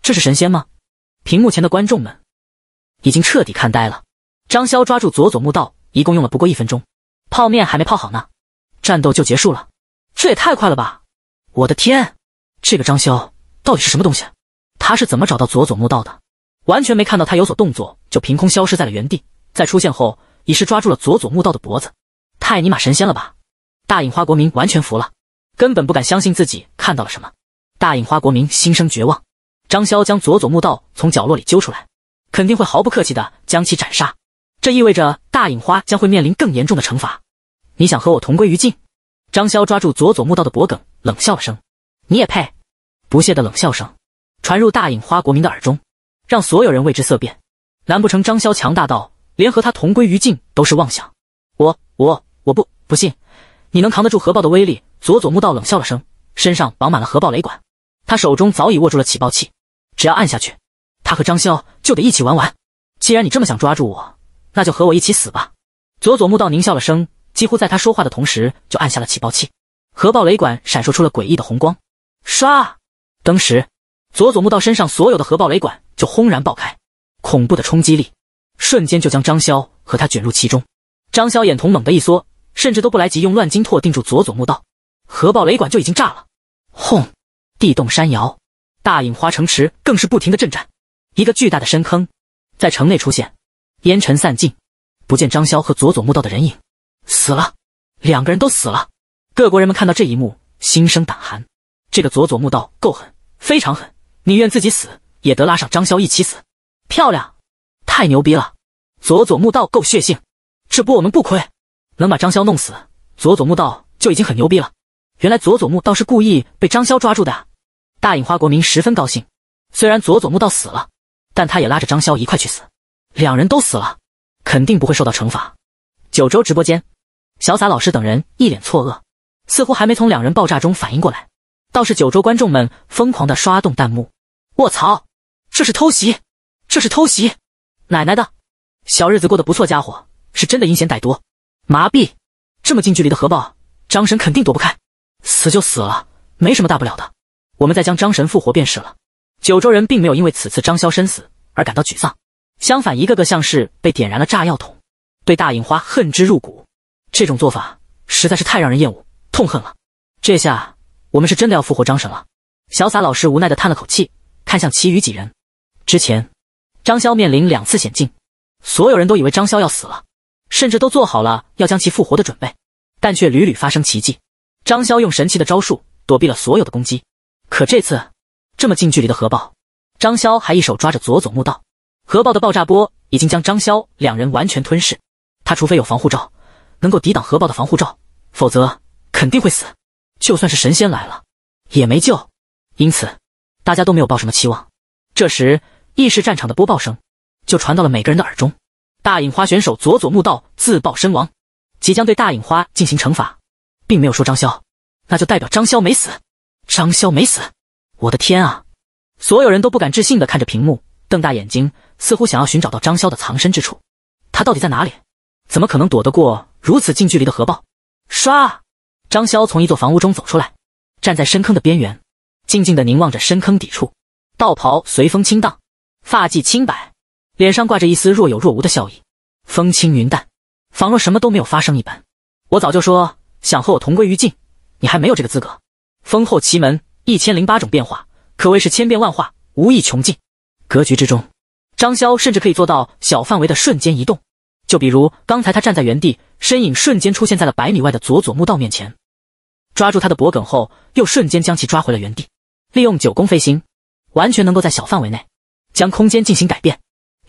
这是神仙吗？屏幕前的观众们已经彻底看呆了。张潇抓住佐佐木道，一共用了不过一分钟，泡面还没泡好呢，战斗就结束了。这也太快了吧！我的天，这个张潇到底是什么东西？他是怎么找到佐佐木道的？完全没看到他有所动作，就凭空消失在了原地。在出现后，已是抓住了佐佐木道的脖子。太尼玛神仙了吧！大影花国民完全服了，根本不敢相信自己看到了什么。大隐花国民心生绝望，张潇将佐佐木道从角落里揪出来，肯定会毫不客气的将其斩杀。这意味着大隐花将会面临更严重的惩罚。你想和我同归于尽？张潇抓住佐佐木道的脖颈，冷笑了声：“你也配？”不屑的冷笑声传入大隐花国民的耳中，让所有人为之色变。难不成张潇强大到连和他同归于尽都是妄想？我我我不不信，你能扛得住核爆的威力？佐佐木道冷笑了声，身上绑满了核爆雷管。他手中早已握住了起爆器，只要按下去，他和张潇就得一起玩完。既然你这么想抓住我，那就和我一起死吧！佐佐木道狞笑了声，几乎在他说话的同时就按下了起爆器，核爆雷管闪烁出了诡异的红光。唰！当时，佐佐木道身上所有的核爆雷管就轰然爆开，恐怖的冲击力瞬间就将张潇和他卷入其中。张潇眼瞳猛地一缩，甚至都不来及用乱金拓定住佐佐木道，核爆雷管就已经炸了。轰！地动山摇，大隐花城池更是不停的震颤。一个巨大的深坑在城内出现，烟尘散尽，不见张潇和佐佐木道的人影。死了，两个人都死了。各国人们看到这一幕，心生胆寒。这个佐佐木道够狠，非常狠，宁愿自己死也得拉上张潇一起死。漂亮，太牛逼了！佐佐木道够血性，这波我们不亏，能把张潇弄死，佐佐木道就已经很牛逼了。原来佐佐木道是故意被张潇抓住的。大隐花国民十分高兴，虽然佐佐木道死了，但他也拉着张潇一块去死，两人都死了，肯定不会受到惩罚。九州直播间，小洒老师等人一脸错愕，似乎还没从两人爆炸中反应过来。倒是九州观众们疯狂的刷动弹幕：“卧槽，这是偷袭！这是偷袭！奶奶的小日子过得不错，家伙是真的阴险歹毒。”麻痹，这么近距离的核爆，张神肯定躲不开，死就死了，没什么大不了的。我们再将张神复活便是了。九州人并没有因为此次张潇身死而感到沮丧，相反，一个个像是被点燃了炸药桶，对大隐花恨之入骨。这种做法实在是太让人厌恶、痛恨了。这下我们是真的要复活张神了。小洒老师无奈地叹了口气，看向其余几人。之前，张潇面临两次险境，所有人都以为张潇要死了，甚至都做好了要将其复活的准备，但却屡屡发生奇迹。张潇用神奇的招数躲避了所有的攻击。可这次，这么近距离的核爆，张潇还一手抓着佐佐木道。核爆的爆炸波已经将张潇两人完全吞噬。他除非有防护罩，能够抵挡核爆的防护罩，否则肯定会死。就算是神仙来了，也没救。因此，大家都没有抱什么期望。这时，意识战场的播报声就传到了每个人的耳中：大隐花选手佐佐木道自爆身亡，即将对大隐花进行惩罚，并没有说张潇，那就代表张潇没死。张潇没死！我的天啊！所有人都不敢置信地看着屏幕，瞪大眼睛，似乎想要寻找到张潇的藏身之处。他到底在哪里？怎么可能躲得过如此近距离的核爆？刷！张潇从一座房屋中走出来，站在深坑的边缘，静静的凝望着深坑底处。道袍随风轻荡，发髻轻摆，脸上挂着一丝若有若无的笑意，风轻云淡，仿若什么都没有发生一般。我早就说，想和我同归于尽，你还没有这个资格。丰厚奇门一千零八种变化，可谓是千变万化，无一穷尽。格局之中，张潇甚至可以做到小范围的瞬间移动。就比如刚才，他站在原地，身影瞬间出现在了百米外的佐佐木道面前，抓住他的脖梗后，又瞬间将其抓回了原地。利用九宫飞行，完全能够在小范围内将空间进行改变。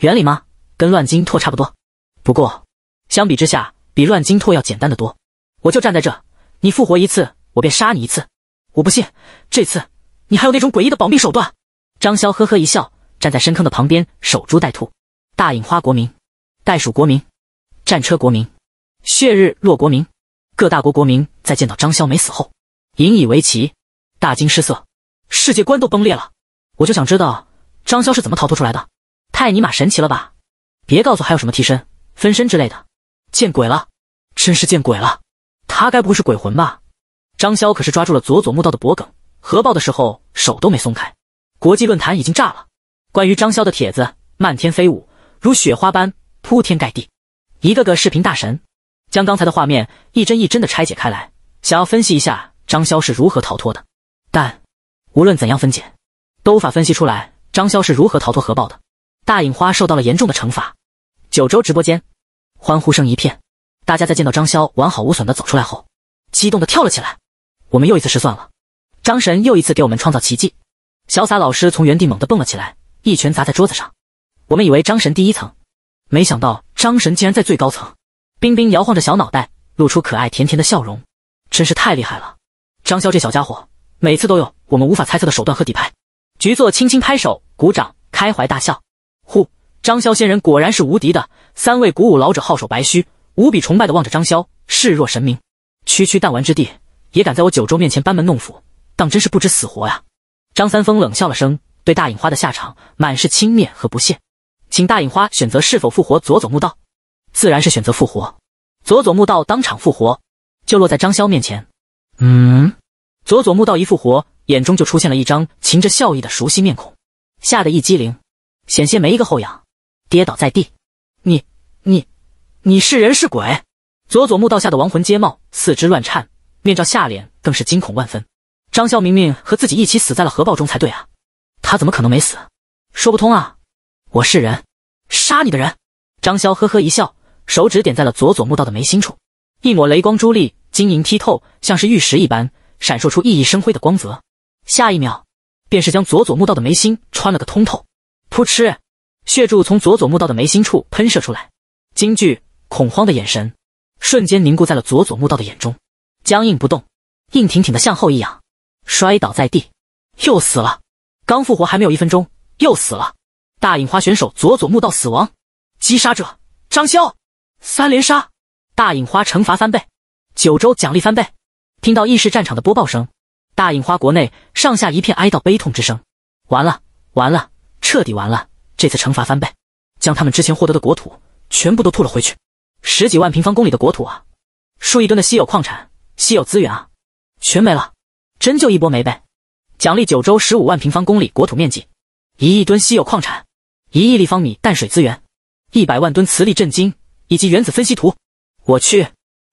原理吗？跟乱金拓差不多，不过相比之下，比乱金拓要简单的多。我就站在这，你复活一次，我便杀你一次。我不信，这次你还有那种诡异的保命手段？张潇呵呵一笑，站在深坑的旁边守株待兔。大隐花国民、袋鼠国民、战车国民、血日落国民，各大国国民在见到张潇没死后，引以为奇，大惊失色，世界观都崩裂了。我就想知道张潇是怎么逃脱出来的，太尼玛神奇了吧！别告诉还有什么替身、分身之类的，见鬼了，真是见鬼了，他该不会是鬼魂吧？张潇可是抓住了佐佐木道的脖梗，核爆的时候手都没松开。国际论坛已经炸了，关于张潇的帖子漫天飞舞，如雪花般铺天盖地。一个个视频大神将刚才的画面一帧一帧的拆解开来，想要分析一下张潇是如何逃脱的。但无论怎样分解，都无法分析出来张潇是如何逃脱核爆的。大影花受到了严重的惩罚。九州直播间，欢呼声一片。大家在见到张潇完好无损的走出来后，激动的跳了起来。我们又一次失算了，张神又一次给我们创造奇迹。潇洒老师从原地猛地蹦了起来，一拳砸在桌子上。我们以为张神第一层，没想到张神竟然在最高层。冰冰摇晃着小脑袋，露出可爱甜甜的笑容，真是太厉害了。张潇这小家伙，每次都有我们无法猜测的手段和底牌。局座轻轻拍手，鼓掌，开怀大笑。呼，张潇仙人果然是无敌的。三位古武老者皓首白须，无比崇拜的望着张潇，视若神明。区区弹丸之地。也敢在我九州面前班门弄斧，当真是不知死活呀！张三丰冷笑了声，对大影花的下场满是轻蔑和不屑。请大影花选择是否复活佐佐木道，自然是选择复活。佐佐木道当场复活，就落在张潇面前。嗯，佐佐木道一复活，眼中就出现了一张噙着笑意的熟悉面孔，吓得一激灵，险些没一个后仰，跌倒在地。你你，你是人是鬼？佐佐木道吓得亡魂皆冒，四肢乱颤。面罩下脸更是惊恐万分。张潇明明和自己一起死在了核爆中才对啊，他怎么可能没死？说不通啊！我是人，杀你的人。张潇呵呵一笑，手指点在了佐佐木道的眉心处，一抹雷光珠粒，晶莹剔透，像是玉石一般，闪烁出熠熠生辉的光泽。下一秒，便是将佐佐木道的眉心穿了个通透。噗嗤，血柱从佐佐木道的眉心处喷射出来，惊惧、恐慌的眼神瞬间凝固在了佐佐木道的眼中。僵硬不动，硬挺挺的向后一仰，摔倒在地，又死了。刚复活还没有一分钟，又死了。大隐花选手佐佐木道死亡，击杀者张潇，三连杀，大隐花惩罚翻倍，九州奖励翻倍。听到意识战场的播报声，大隐花国内上下一片哀悼悲痛之声。完了，完了，彻底完了。这次惩罚翻倍，将他们之前获得的国土全部都吐了回去。十几万平方公里的国土啊，数亿吨的稀有矿产。稀有资源啊，全没了，真就一波没呗。奖励九州十五万平方公里国土面积，一亿吨稀有矿产，一亿立方米淡水资源，一百万吨磁力震金以及原子分析图。我去，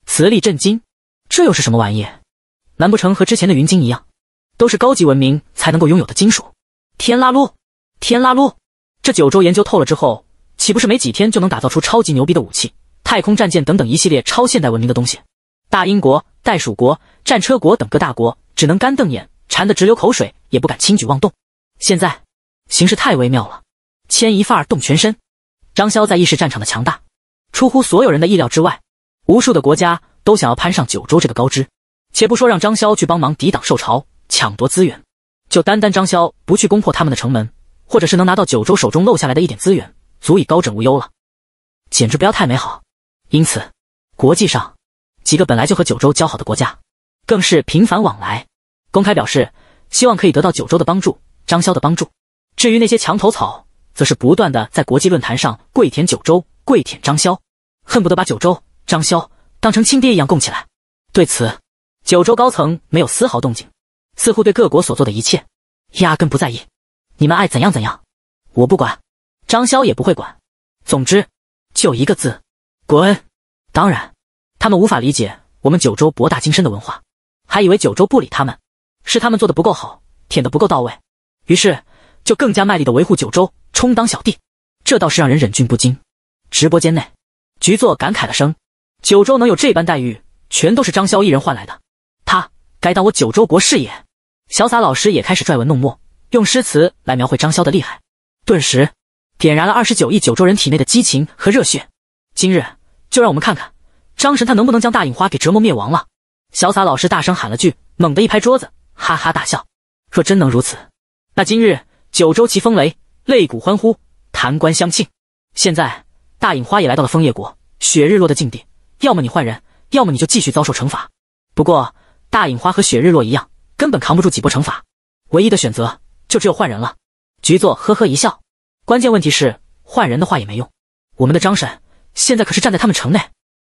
磁力震金，这又是什么玩意？难不成和之前的云晶一样，都是高级文明才能够拥有的金属？天啦噜，天啦噜！这九州研究透了之后，岂不是没几天就能打造出超级牛逼的武器、太空战舰等等一系列超现代文明的东西？大英国、袋鼠国、战车国等各大国只能干瞪眼，馋得直流口水，也不敢轻举妄动。现在形势太微妙了，牵一发而动全身。张潇在意识战场的强大，出乎所有人的意料之外。无数的国家都想要攀上九州这个高枝，且不说让张潇去帮忙抵挡兽潮、抢夺资源，就单单张潇不去攻破他们的城门，或者是能拿到九州手中漏下来的一点资源，足以高枕无忧了，简直不要太美好。因此，国际上。几个本来就和九州交好的国家，更是频繁往来，公开表示希望可以得到九州的帮助、张潇的帮助。至于那些墙头草，则是不断的在国际论坛上跪舔九州、跪舔张潇，恨不得把九州、张潇当成亲爹一样供起来。对此，九州高层没有丝毫动静，似乎对各国所做的一切压根不在意。你们爱怎样怎样，我不管，张潇也不会管。总之，就一个字：滚。当然。他们无法理解我们九州博大精深的文化，还以为九州不理他们，是他们做的不够好，舔的不够到位，于是就更加卖力的维护九州，充当小弟，这倒是让人忍俊不禁。直播间内，局座感慨了声：“九州能有这般待遇，全都是张潇一人换来的，他该当我九州国士也。”潇洒老师也开始拽文弄墨，用诗词来描绘张潇的厉害，顿时点燃了二十九亿九州人体内的激情和热血。今日就让我们看看。张神他能不能将大影花给折磨灭亡了？潇洒老师大声喊了句，猛地一拍桌子，哈哈大笑。若真能如此，那今日九州齐风雷，擂鼓欢呼，弹冠相庆。现在大影花也来到了枫叶国雪日落的境地，要么你换人，要么你就继续遭受惩罚。不过大影花和雪日落一样，根本扛不住几波惩罚，唯一的选择就只有换人了。局座呵呵一笑，关键问题是换人的话也没用，我们的张神现在可是站在他们城内。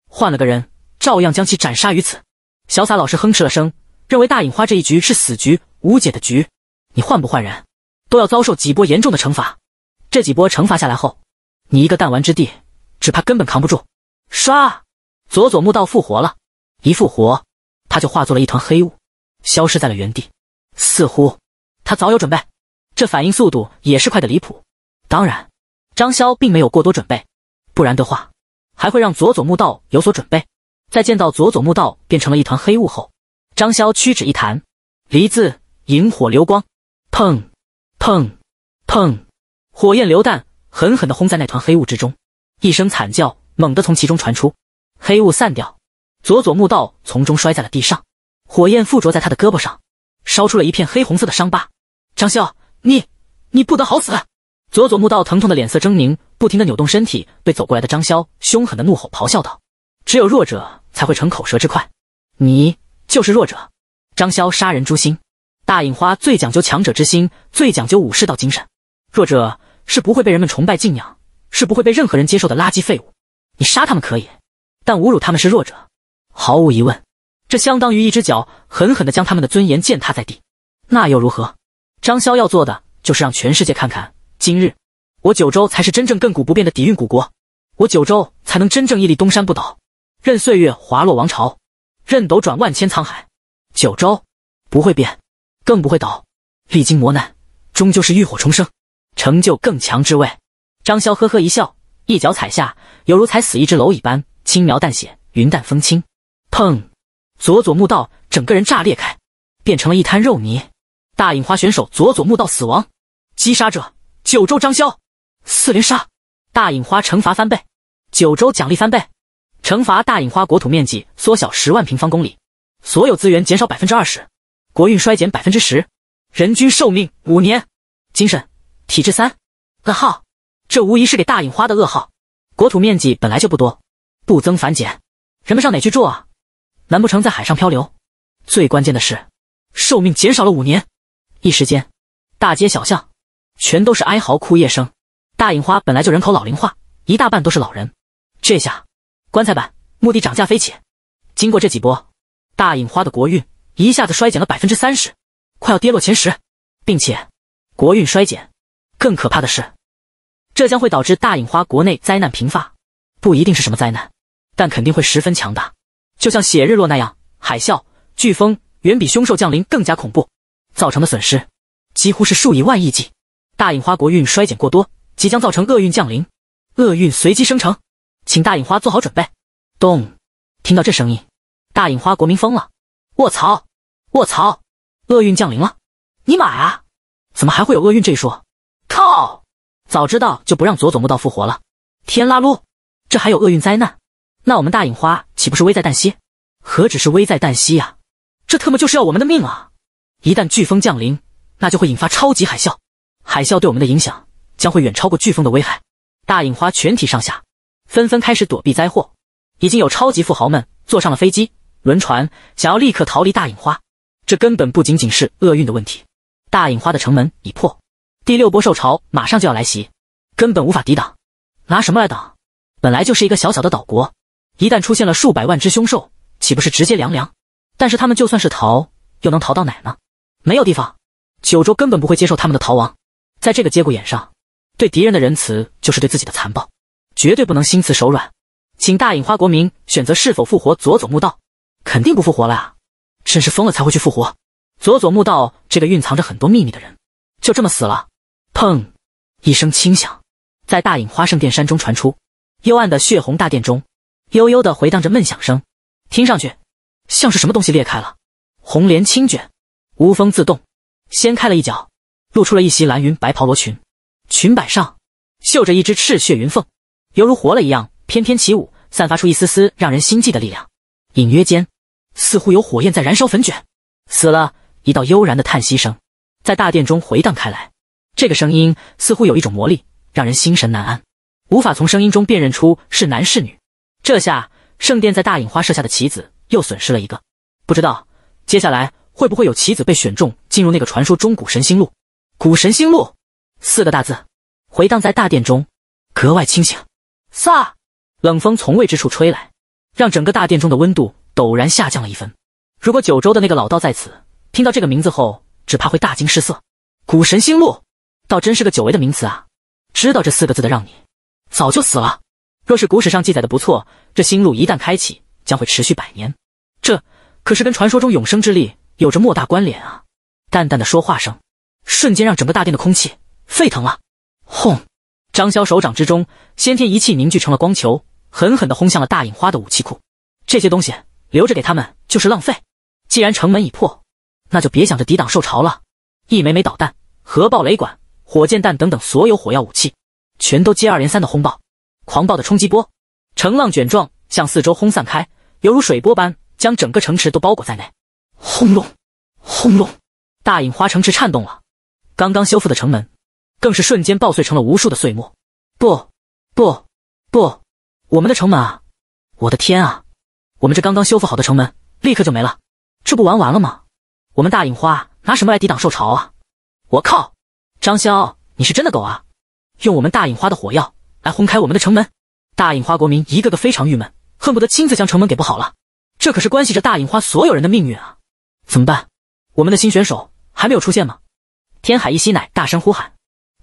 换了个人，照样将其斩杀于此。小洒老师哼哧了声，认为大隐花这一局是死局，无解的局。你换不换人，都要遭受几波严重的惩罚。这几波惩罚下来后，你一个弹丸之地，只怕根本扛不住。刷，佐佐木道复活了，一复活，他就化作了一团黑雾，消失在了原地。似乎他早有准备，这反应速度也是快的离谱。当然，张潇并没有过多准备，不然的话。还会让佐佐木道有所准备。在见到佐佐木道变成了一团黑雾后，张潇屈指一弹，离字引火流光，砰砰砰，火焰流弹狠狠地轰在那团黑雾之中，一声惨叫猛地从其中传出，黑雾散掉，佐佐木道从中摔在了地上，火焰附着在他的胳膊上，烧出了一片黑红色的伤疤。张潇，你你不得好死！佐佐木道疼痛的脸色狰狞。不停的扭动身体，被走过来的张潇凶狠的怒吼咆哮道：“只有弱者才会逞口舌之快，你就是弱者。”张潇杀人诛心，大隐花最讲究强者之心，最讲究武士道精神。弱者是不会被人们崇拜敬仰，是不会被任何人接受的垃圾废物。你杀他们可以，但侮辱他们是弱者，毫无疑问，这相当于一只脚狠狠的将他们的尊严践踏在地。那又如何？张潇要做的就是让全世界看看今日。我九州才是真正亘古不变的底蕴古国，我九州才能真正屹立东山不倒，任岁月滑落王朝，任斗转万千沧海，九州不会变，更不会倒。历经磨难，终究是浴火重生，成就更强之位。张潇呵呵一笑，一脚踩下，犹如踩死一只蝼蚁般轻描淡写，云淡风轻。砰！佐佐木道整个人炸裂开，变成了一滩肉泥。大隐花选手佐佐木道死亡，击杀者九州张潇。四连杀，大隐花惩罚翻倍，九州奖励翻倍，惩罚大隐花国土面积缩小十万平方公里，所有资源减少百分之二十，国运衰减百分之十，人均寿命五年，精神体质三噩耗，这无疑是给大隐花的噩耗。国土面积本来就不多，不增反减，人们上哪去住啊？难不成在海上漂流？最关键的是，寿命减少了五年。一时间，大街小巷全都是哀嚎哭夜声。大隐花本来就人口老龄化，一大半都是老人。这下，棺材板、墓地涨价飞起。经过这几波，大隐花的国运一下子衰减了百分之三十，快要跌落前十。并且，国运衰减更可怕的是，这将会导致大隐花国内灾难频发。不一定是什么灾难，但肯定会十分强大。就像血日落那样，海啸、飓风远比凶兽降临更加恐怖，造成的损失几乎是数以万亿计。大隐花国运衰减过多。即将造成厄运降临，厄运随机生成，请大影花做好准备。咚！听到这声音，大影花国民疯了！卧槽！卧槽！厄运降临了！尼玛啊！怎么还会有厄运这一说？靠！早知道就不让佐佐木道复活了！天啦噜！这还有厄运灾难？那我们大影花岂不是危在旦夕？何止是危在旦夕呀！这特么就是要我们的命啊！一旦飓风降临，那就会引发超级海啸，海啸对我们的影响。将会远超过飓风的危害。大隐花全体上下纷纷开始躲避灾祸，已经有超级富豪们坐上了飞机、轮船，想要立刻逃离大隐花。这根本不仅仅是厄运的问题，大隐花的城门已破，第六波兽潮马上就要来袭，根本无法抵挡。拿什么来挡？本来就是一个小小的岛国，一旦出现了数百万只凶兽，岂不是直接凉凉？但是他们就算是逃，又能逃到哪呢？没有地方，九州根本不会接受他们的逃亡。在这个节骨眼上。对敌人的仁慈就是对自己的残暴，绝对不能心慈手软。请大隐花国民选择是否复活佐佐木道。肯定不复活了啊！真是疯了才会去复活佐佐木道这个蕴藏着很多秘密的人，就这么死了。砰！一声轻响在大隐花圣殿山中传出，幽暗的血红大殿中悠悠的回荡着闷响声，听上去像是什么东西裂开了。红莲轻卷，无风自动，掀开了一角，露出了一袭蓝云白袍罗裙。裙摆上绣着一只赤血云凤，犹如活了一样翩翩起舞，散发出一丝丝让人心悸的力量。隐约间，似乎有火焰在燃烧粉卷。死了一道悠然的叹息声在大殿中回荡开来，这个声音似乎有一种魔力，让人心神难安，无法从声音中辨认出是男是女。这下圣殿在大隐花设下的棋子又损失了一个，不知道接下来会不会有棋子被选中进入那个传说中古神星路？古神星路。四个大字回荡在大殿中，格外清醒。飒，冷风从未之处吹来，让整个大殿中的温度陡然下降了一分。如果九州的那个老道在此听到这个名字后，只怕会大惊失色。古神星路，倒真是个久违的名词啊！知道这四个字的，让你早就死了。若是古史上记载的不错，这星路一旦开启，将会持续百年。这可是跟传说中永生之力有着莫大关联啊！淡淡的说话声，瞬间让整个大殿的空气。沸腾了！轰！张潇手掌之中先天一气凝聚成了光球，狠狠的轰向了大影花的武器库。这些东西留着给他们就是浪费。既然城门已破，那就别想着抵挡受潮了。一枚枚导弹、核爆雷管、火箭弹等等所有火药武器，全都接二连三的轰爆。狂暴的冲击波呈浪卷状向四周轰散开，犹如水波般将整个城池都包裹在内。轰隆，轰隆！大影花城池颤动了。刚刚修复的城门。更是瞬间爆碎成了无数的碎末。不，不，不，我们的城门啊！我的天啊！我们这刚刚修复好的城门，立刻就没了。这不玩完了吗？我们大隐花拿什么来抵挡受潮啊？我靠！张潇，你是真的狗啊？用我们大隐花的火药来轰开我们的城门？大隐花国民一个个非常郁闷，恨不得亲自将城门给不好了。这可是关系着大隐花所有人的命运啊！怎么办？我们的新选手还没有出现吗？天海一吸奶大声呼喊。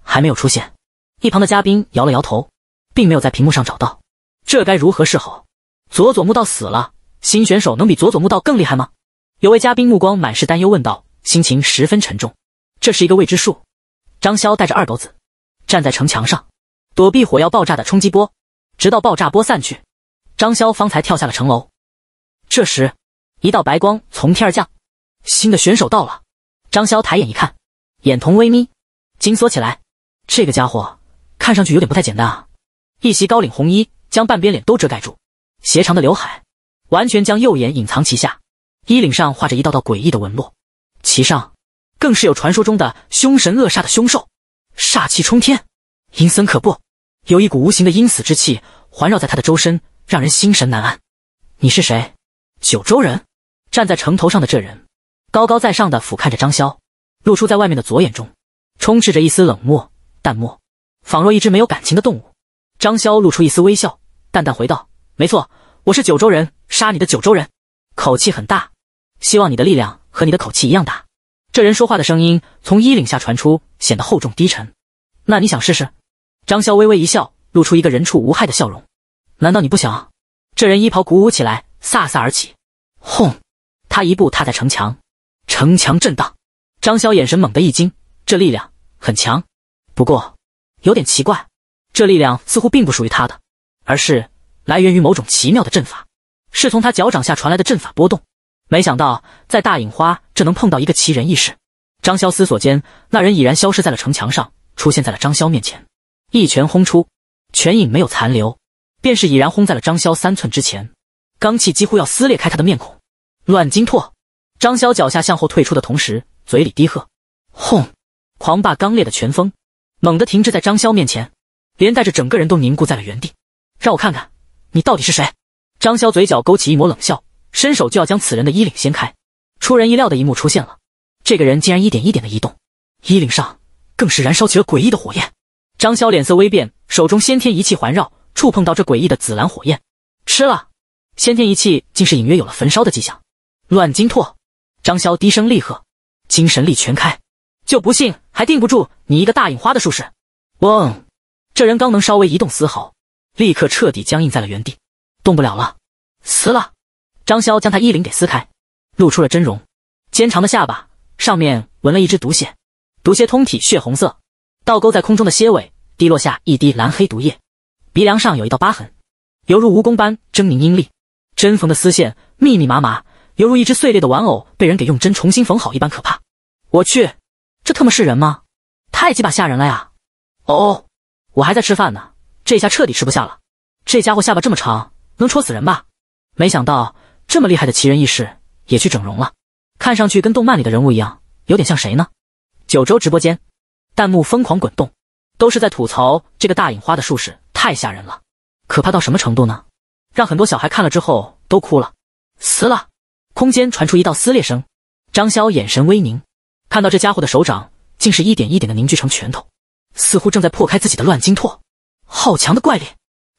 还没有出现，一旁的嘉宾摇了摇头，并没有在屏幕上找到，这该如何是好？佐佐木道死了，新选手能比佐佐木道更厉害吗？有位嘉宾目光满是担忧问道，心情十分沉重。这是一个未知数。张潇带着二狗子站在城墙上，躲避火药爆炸的冲击波，直到爆炸波散去，张潇方才跳下了城楼。这时，一道白光从天而降，新的选手到了。张潇抬眼一看，眼瞳微眯，紧缩起来。这个家伙看上去有点不太简单啊！一袭高领红衣，将半边脸都遮盖住，斜长的刘海完全将右眼隐藏其下，衣领上画着一道道诡异的纹路，其上更是有传说中的凶神恶煞的凶兽，煞气冲天，阴森可怖，有一股无形的阴死之气环绕在他的周身，让人心神难安。你是谁？九州人？站在城头上的这人，高高在上的俯瞰着张潇，露出在外面的左眼中，充斥着一丝冷漠。淡漠，仿若一只没有感情的动物。张潇露出一丝微笑，淡淡回道：“没错，我是九州人，杀你的九州人。”口气很大，希望你的力量和你的口气一样大。这人说话的声音从衣领下传出，显得厚重低沉。那你想试试？张潇微微一笑，露出一个人畜无害的笑容。难道你不想？这人衣袍鼓舞起来，飒飒而起。轰！他一步踏在城墙，城墙震荡。张潇眼神猛地一惊，这力量很强。不过，有点奇怪，这力量似乎并不属于他的，而是来源于某种奇妙的阵法，是从他脚掌下传来的阵法波动。没想到在大隐花这能碰到一个奇人异士。张潇思索间，那人已然消失在了城墙上，出现在了张潇面前，一拳轰出，拳影没有残留，便是已然轰在了张潇三寸之前，罡气几乎要撕裂开他的面孔。乱金拓，张潇脚下向后退出的同时，嘴里低喝，轰，狂霸刚烈的拳风。猛地停滞在张潇面前，连带着整个人都凝固在了原地。让我看看，你到底是谁？张潇嘴角勾起一抹冷笑，伸手就要将此人的衣领掀开。出人意料的一幕出现了，这个人竟然一点一点的移动，衣领上更是燃烧起了诡异的火焰。张潇脸色微变，手中先天仪器环绕，触碰到这诡异的紫蓝火焰，吃了先天仪器竟是隐约有了焚烧的迹象。乱金拓，张潇低声厉喝，精神力全开。就不信还定不住你一个大影花的术士！嗡，这人刚能稍微移动丝毫，立刻彻底僵硬在了原地，动不了了，死了。张潇将他衣领给撕开，露出了真容：尖长的下巴上面纹了一只毒蝎，毒蝎通体血红色，倒钩在空中的蝎尾滴落下一滴蓝黑毒液，鼻梁上有一道疤痕，犹如蜈蚣般狰狞阴厉，针缝的丝线密密麻麻，犹如一只碎裂的玩偶被人给用针重新缝好一般可怕。我去！这特么是人吗？太鸡巴吓人了呀！哦，我还在吃饭呢，这下彻底吃不下了。这家伙下巴这么长，能戳死人吧？没想到这么厉害的奇人异士也去整容了，看上去跟动漫里的人物一样，有点像谁呢？九州直播间，弹幕疯狂滚动，都是在吐槽这个大影花的术士太吓人了，可怕到什么程度呢？让很多小孩看了之后都哭了。撕了！空间传出一道撕裂声，张潇眼神微凝。看到这家伙的手掌竟是一点一点的凝聚成拳头，似乎正在破开自己的乱金拓。好强的怪力！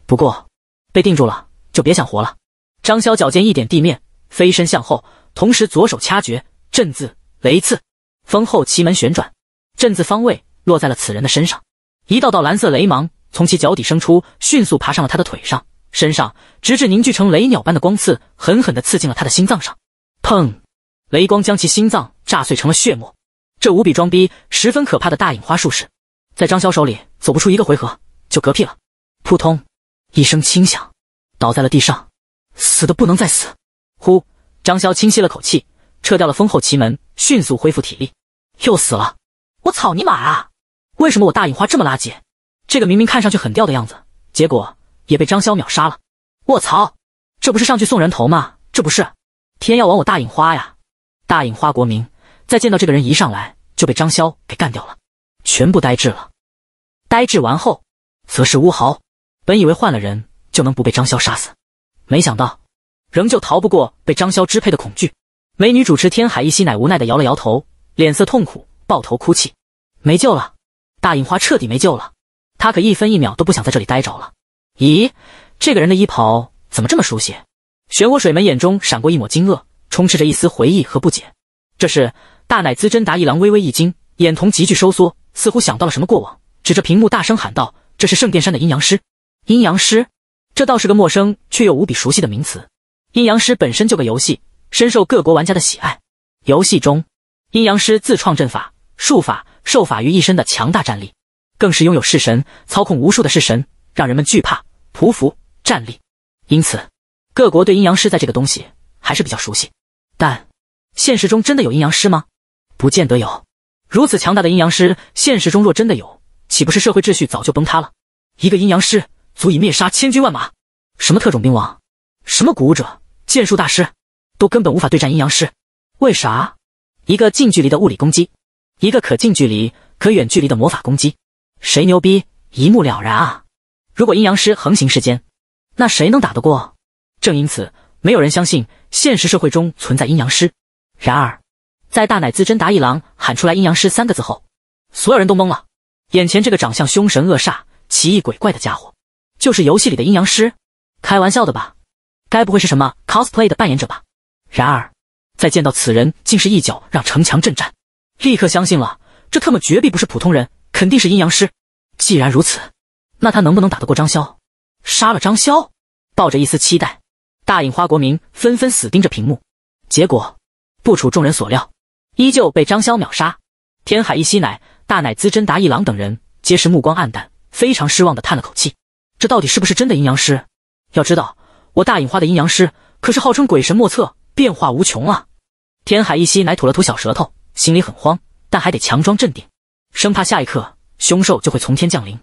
不过被定住了，就别想活了。张潇脚尖一点地面，飞身向后，同时左手掐诀，震字雷刺，风后奇门旋转，震字方位落在了此人的身上。一道道蓝色雷芒从其脚底生出，迅速爬上了他的腿上、身上，直至凝聚成雷鸟般的光刺，狠狠地刺进了他的心脏上。砰！雷光将其心脏炸碎成了血沫。这无比装逼、十分可怕的大影花术士，在张潇手里走不出一个回合就嗝屁了。扑通一声轻响，倒在了地上，死的不能再死。呼，张潇轻吸了口气，撤掉了风后奇门，迅速恢复体力。又死了！我操尼玛啊！为什么我大影花这么垃圾？这个明明看上去很吊的样子，结果也被张潇秒杀了。我操！这不是上去送人头吗？这不是天要亡我大影花呀！大影花国民。再见到这个人一上来就被张潇给干掉了，全部呆滞了。呆滞完后，则是乌豪。本以为换了人就能不被张潇杀死，没想到仍旧逃不过被张潇支配的恐惧。美女主持天海一希奶无奈的摇了摇头，脸色痛苦，抱头哭泣，没救了，大印花彻底没救了。她可一分一秒都不想在这里待着了。咦，这个人的衣袍怎么这么熟悉？漩涡水门眼中闪过一抹惊愕，充斥着一丝回忆和不解。这是？大乃滋真达一郎微微一惊，眼瞳急剧收缩，似乎想到了什么过往，指着屏幕大声喊道：“这是圣殿山的阴阳师。”阴阳师，这倒是个陌生却又无比熟悉的名词。阴阳师本身就个游戏，深受各国玩家的喜爱。游戏中，阴阳师自创阵法、术法、受法于一身的强大战力，更是拥有弑神、操控无数的弑神，让人们惧怕、匍匐、战力。因此，各国对阴阳师在这个东西还是比较熟悉。但现实中真的有阴阳师吗？不见得有如此强大的阴阳师，现实中若真的有，岂不是社会秩序早就崩塌了？一个阴阳师足以灭杀千军万马，什么特种兵王，什么鼓舞者，剑术大师，都根本无法对战阴阳师。为啥？一个近距离的物理攻击，一个可近距离可远距离的魔法攻击，谁牛逼一目了然啊！如果阴阳师横行世间，那谁能打得过？正因此，没有人相信现实社会中存在阴阳师。然而。在大乃滋真达一郎喊出来“阴阳师”三个字后，所有人都懵了。眼前这个长相凶神恶煞、奇异鬼怪的家伙，就是游戏里的阴阳师？开玩笑的吧？该不会是什么 cosplay 的扮演者吧？然而，在见到此人竟是一脚让城墙震颤，立刻相信了。这特么绝壁不是普通人，肯定是阴阳师。既然如此，那他能不能打得过张潇？杀了张潇？抱着一丝期待，大隐花国民纷纷死盯着屏幕。结果不出众人所料。依旧被张潇秒杀。天海一吸乃、大乃滋真达一郎等人皆是目光黯淡，非常失望的叹了口气。这到底是不是真的阴阳师？要知道，我大隐花的阴阳师可是号称鬼神莫测、变化无穷啊！天海一吸乃吐了吐小舌头，心里很慌，但还得强装镇定，生怕下一刻凶兽就会从天降临。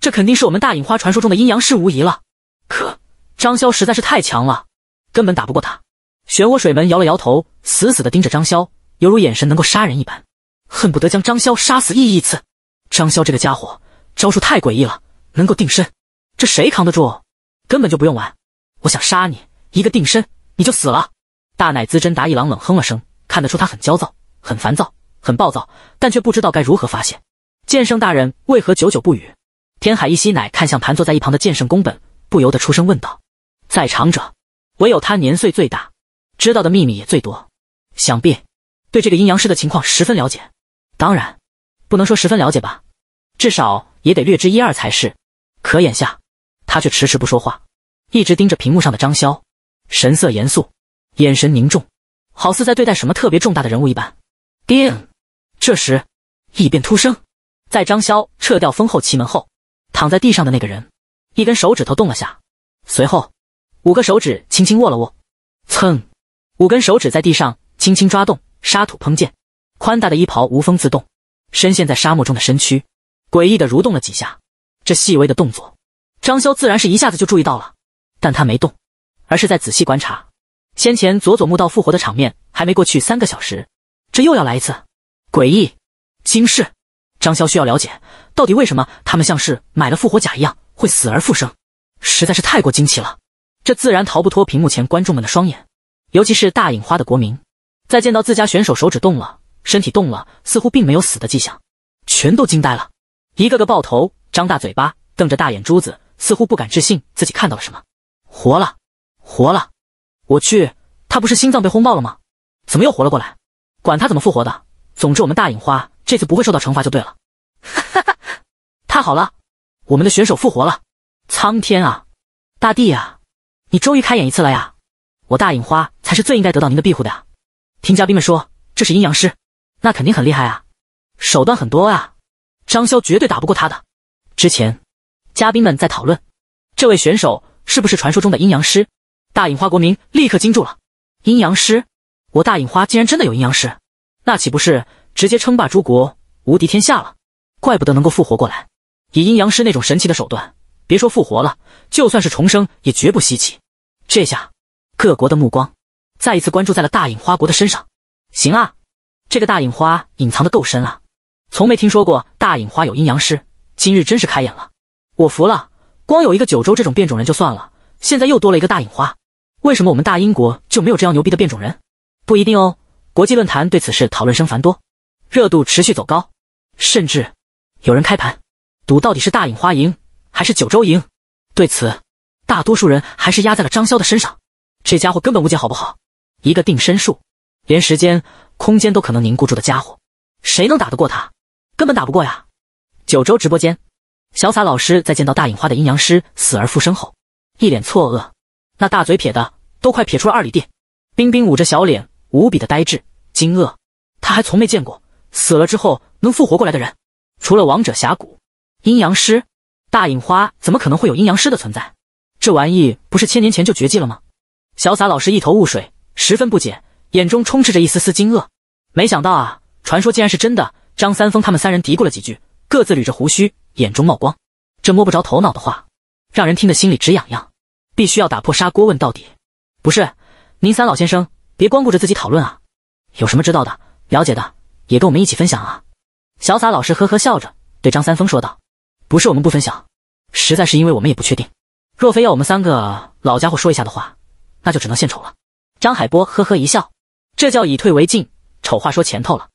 这肯定是我们大隐花传说中的阴阳师无疑了。可张潇实在是太强了，根本打不过他。漩涡水门摇了摇头，死死的盯着张潇。犹如眼神能够杀人一般，恨不得将张潇杀死亿亿次。张潇这个家伙，招数太诡异了，能够定身，这谁扛得住？根本就不用玩，我想杀你，一个定身你就死了。大乃滋真达一郎冷哼了声，看得出他很焦躁、很烦躁、很暴躁，但却不知道该如何发泄。剑圣大人为何久久不语？天海一希乃看向盘坐在一旁的剑圣宫本，不由得出声问道：“在场者，唯有他年岁最大，知道的秘密也最多，想必……”对这个阴阳师的情况十分了解，当然，不能说十分了解吧，至少也得略知一二才是。可眼下，他却迟迟不说话，一直盯着屏幕上的张潇，神色严肃，眼神凝重，好似在对待什么特别重大的人物一般。叮，这时异变突生，在张潇撤掉封后奇门后，躺在地上的那个人，一根手指头动了下，随后五个手指轻轻握了握，蹭，五根手指在地上轻轻抓动。沙土烹溅，宽大的衣袍无风自动，深陷在沙漠中的身躯，诡异的蠕动了几下。这细微的动作，张潇自然是一下子就注意到了，但他没动，而是在仔细观察。先前佐佐木道复活的场面还没过去三个小时，这又要来一次，诡异惊世。张潇需要了解，到底为什么他们像是买了复活甲一样会死而复生，实在是太过惊奇了。这自然逃不脱屏幕前观众们的双眼，尤其是大影花的国民。再见到自家选手手指动了，身体动了，似乎并没有死的迹象，全都惊呆了，一个个爆头，张大嘴巴，瞪着大眼珠子，似乎不敢置信自己看到了什么。活了，活了！我去，他不是心脏被轰爆了吗？怎么又活了过来？管他怎么复活的，总之我们大影花这次不会受到惩罚就对了。哈哈，太好了，我们的选手复活了！苍天啊，大地呀，你终于开眼一次了呀！我大影花才是最应该得到您的庇护的呀！听嘉宾们说，这是阴阳师，那肯定很厉害啊，手段很多啊，张潇绝对打不过他的。之前，嘉宾们在讨论，这位选手是不是传说中的阴阳师？大隐花国民立刻惊住了。阴阳师，我大隐花竟然真的有阴阳师，那岂不是直接称霸诸国，无敌天下了？怪不得能够复活过来，以阴阳师那种神奇的手段，别说复活了，就算是重生也绝不稀奇。这下，各国的目光。再一次关注在了大隐花国的身上。行啊，这个大隐花隐藏的够深啊，从没听说过大隐花有阴阳师，今日真是开眼了。我服了，光有一个九州这种变种人就算了，现在又多了一个大隐花。为什么我们大英国就没有这样牛逼的变种人？不一定哦。国际论坛对此事讨论声繁多，热度持续走高，甚至有人开盘赌到底是大隐花赢还是九州赢。对此，大多数人还是压在了张潇的身上。这家伙根本误解好不好？一个定身术，连时间、空间都可能凝固住的家伙，谁能打得过他？根本打不过呀！九州直播间，小洒老师在见到大隐花的阴阳师死而复生后，一脸错愕，那大嘴撇的都快撇出了二里地。冰冰捂着小脸，无比的呆滞、惊愕，他还从没见过死了之后能复活过来的人。除了王者峡谷阴阳师大隐花，怎么可能会有阴阳师的存在？这玩意不是千年前就绝迹了吗？潇洒老师一头雾水。十分不解，眼中充斥着一丝丝惊愕。没想到啊，传说竟然是真的！张三丰他们三人嘀咕了几句，各自捋着胡须，眼中冒光。这摸不着头脑的话，让人听得心里直痒痒，必须要打破砂锅问到底。不是，您三老先生，别光顾着自己讨论啊，有什么知道的、了解的，也跟我们一起分享啊！小洒老师呵呵笑着对张三丰说道：“不是我们不分享，实在是因为我们也不确定。若非要我们三个老家伙说一下的话，那就只能献丑了。”张海波呵呵一笑，这叫以退为进。丑话说前头了，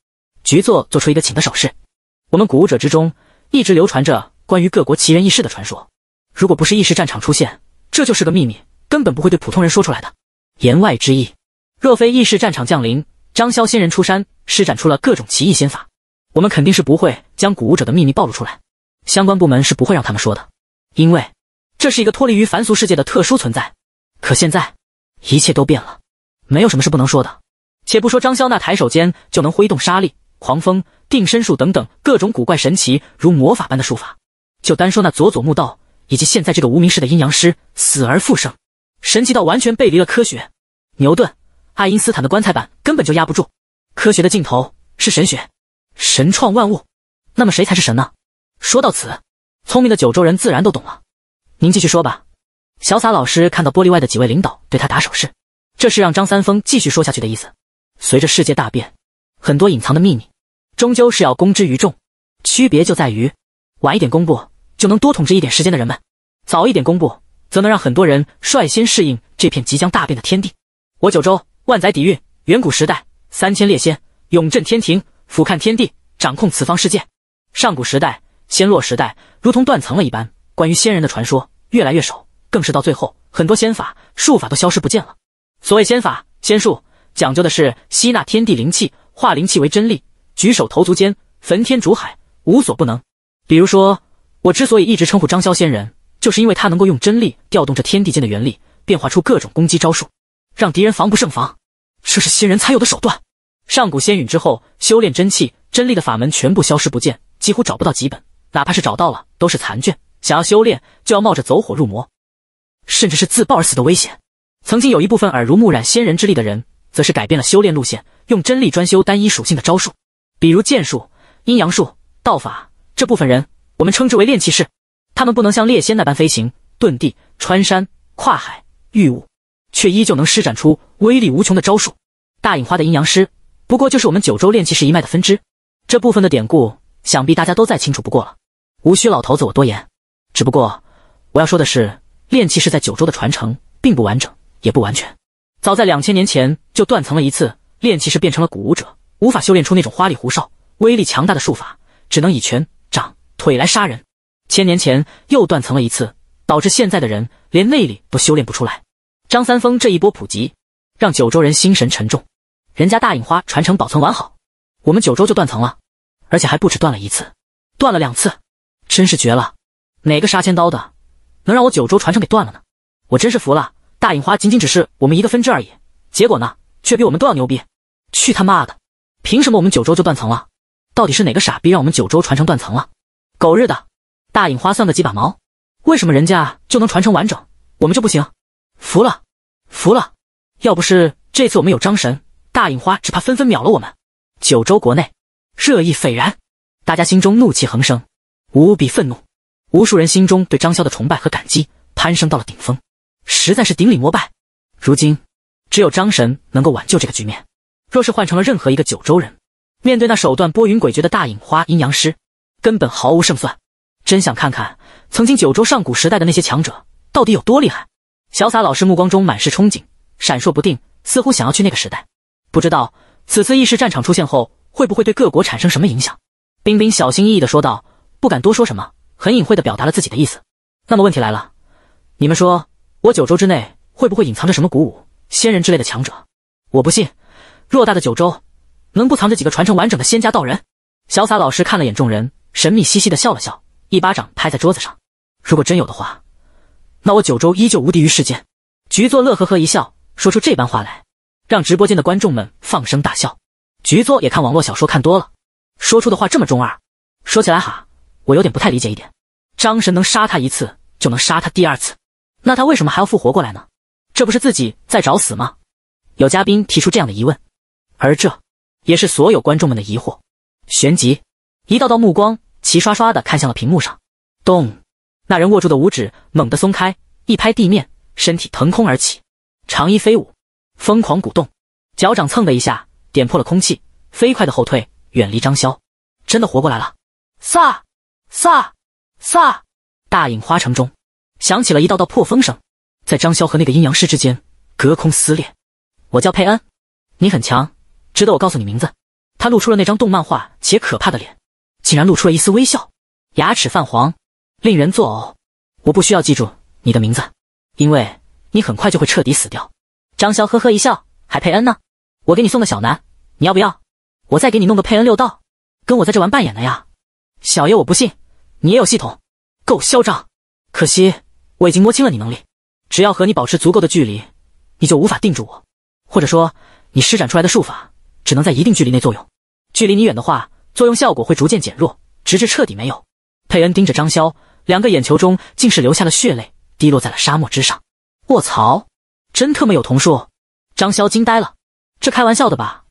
局座做出一个请的手势。我们古武者之中一直流传着关于各国奇人异事的传说，如果不是异世战场出现，这就是个秘密，根本不会对普通人说出来的。言外之意，若非异世战场降临，张潇仙人出山施展出了各种奇异仙法，我们肯定是不会将古武者的秘密暴露出来，相关部门是不会让他们说的，因为这是一个脱离于凡俗世界的特殊存在。可现在，一切都变了。没有什么是不能说的。且不说张潇那抬手间就能挥动沙粒、狂风、定身术等等各种古怪神奇如魔法般的术法，就单说那佐佐木道以及现在这个无名氏的阴阳师死而复生，神奇到完全背离了科学。牛顿、爱因斯坦的棺材板根本就压不住。科学的尽头是神学，神创万物。那么谁才是神呢？说到此，聪明的九州人自然都懂了。您继续说吧。潇洒老师看到玻璃外的几位领导对他打手势。这是让张三丰继续说下去的意思。随着世界大变，很多隐藏的秘密终究是要公之于众。区别就在于，晚一点公布就能多统治一点时间的人们，早一点公布则能让很多人率先适应这片即将大变的天地。我九州万载底蕴，远古时代三千列仙永镇天庭，俯瞰天地，掌控此方世界。上古时代、仙落时代，如同断层了一般，关于仙人的传说越来越少，更是到最后，很多仙法术法都消失不见了。所谓仙法仙术，讲究的是吸纳天地灵气，化灵气为真力，举手投足间焚天煮海，无所不能。比如说，我之所以一直称呼张潇仙人，就是因为他能够用真力调动这天地间的元力，变化出各种攻击招数，让敌人防不胜防。这是仙人才有的手段。上古仙陨之后，修炼真气、真力的法门全部消失不见，几乎找不到几本，哪怕是找到了，都是残卷。想要修炼，就要冒着走火入魔，甚至是自爆而死的危险。曾经有一部分耳濡目染仙人之力的人，则是改变了修炼路线，用真力专修单一属性的招数，比如剑术、阴阳术、道法。这部分人，我们称之为炼气士。他们不能像猎仙那般飞行、遁地、穿山、跨海、御物，却依旧能施展出威力无穷的招数。大隐花的阴阳师，不过就是我们九州炼气士一脉的分支。这部分的典故，想必大家都再清楚不过了，无需老头子我多言。只不过我要说的是，炼气士在九州的传承并不完整。也不完全，早在两千年前就断层了一次，练气士变成了古武者，无法修炼出那种花里胡哨、威力强大的术法，只能以拳、掌、腿来杀人。千年前又断层了一次，导致现在的人连内力都修炼不出来。张三丰这一波普及，让九州人心神沉重。人家大隐花传承保存完好，我们九州就断层了，而且还不止断了一次，断了两次，真是绝了！哪个杀千刀的，能让我九州传承给断了呢？我真是服了。大隐花仅仅只是我们一个分支而已，结果呢，却比我们都要牛逼！去他妈的！凭什么我们九州就断层了？到底是哪个傻逼让我们九州传承断层了？狗日的！大隐花算个几把毛？为什么人家就能传承完整，我们就不行？服了，服了！要不是这次我们有张神，大隐花只怕纷纷秒了我们九州！国内热议斐然，大家心中怒气横生，无比愤怒，无数人心中对张潇的崇拜和感激攀升到了顶峰。实在是顶礼膜拜，如今只有张神能够挽救这个局面。若是换成了任何一个九州人，面对那手段波云诡谲的大影花阴阳师，根本毫无胜算。真想看看曾经九州上古时代的那些强者到底有多厉害。小洒老师目光中满是憧憬，闪烁不定，似乎想要去那个时代。不知道此次异世战场出现后，会不会对各国产生什么影响？冰冰小心翼翼的说道，不敢多说什么，很隐晦的表达了自己的意思。那么问题来了，你们说？我九州之内会不会隐藏着什么古武、仙人之类的强者？我不信，偌大的九州，能不藏着几个传承完整的仙家道人？潇洒老师看了眼众人，神秘兮兮的笑了笑，一巴掌拍在桌子上。如果真有的话，那我九州依旧无敌于世间。局座乐呵呵一笑，说出这般话来，让直播间的观众们放声大笑。局座也看网络小说看多了，说出的话这么中二。说起来哈，我有点不太理解一点，张神能杀他一次，就能杀他第二次。那他为什么还要复活过来呢？这不是自己在找死吗？有嘉宾提出这样的疑问，而这，也是所有观众们的疑惑。旋即，一道道目光齐刷刷的看向了屏幕上。咚！那人握住的五指猛地松开，一拍地面，身体腾空而起，长衣飞舞，疯狂鼓动，脚掌蹭的一下点破了空气，飞快的后退，远离张潇。真的活过来了！飒！飒！飒！大影花城中。响起了一道道破风声，在张潇和那个阴阳师之间隔空撕裂。我叫佩恩，你很强，值得我告诉你名字。他露出了那张动漫化且可怕的脸，竟然露出了一丝微笑，牙齿泛黄，令人作呕。我不需要记住你的名字，因为你很快就会彻底死掉。张潇呵呵一笑，还佩恩呢？我给你送个小男，你要不要？我再给你弄个佩恩六道，跟我在这玩扮演的呀？小爷我不信，你也有系统，够嚣张。可惜。我已经摸清了你能力，只要和你保持足够的距离，你就无法定住我，或者说你施展出来的术法只能在一定距离内作用，距离你远的话，作用效果会逐渐减弱，直至彻底没有。佩恩盯着张潇，两个眼球中竟是流下了血泪，滴落在了沙漠之上。卧槽，真特么有瞳术！张潇惊呆了，这开玩笑的吧？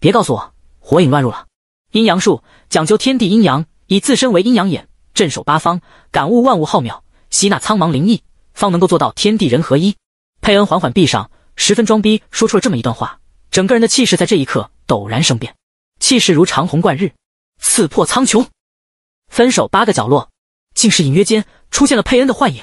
别告诉我火影乱入了。阴阳术讲究天地阴阳，以自身为阴阳眼，镇守八方，感悟万物浩渺。吸纳苍茫灵意，方能够做到天地人合一。佩恩缓缓闭上，十分装逼说出了这么一段话，整个人的气势在这一刻陡然生变，气势如长虹贯日，刺破苍穹。分手八个角落，竟是隐约间出现了佩恩的幻影。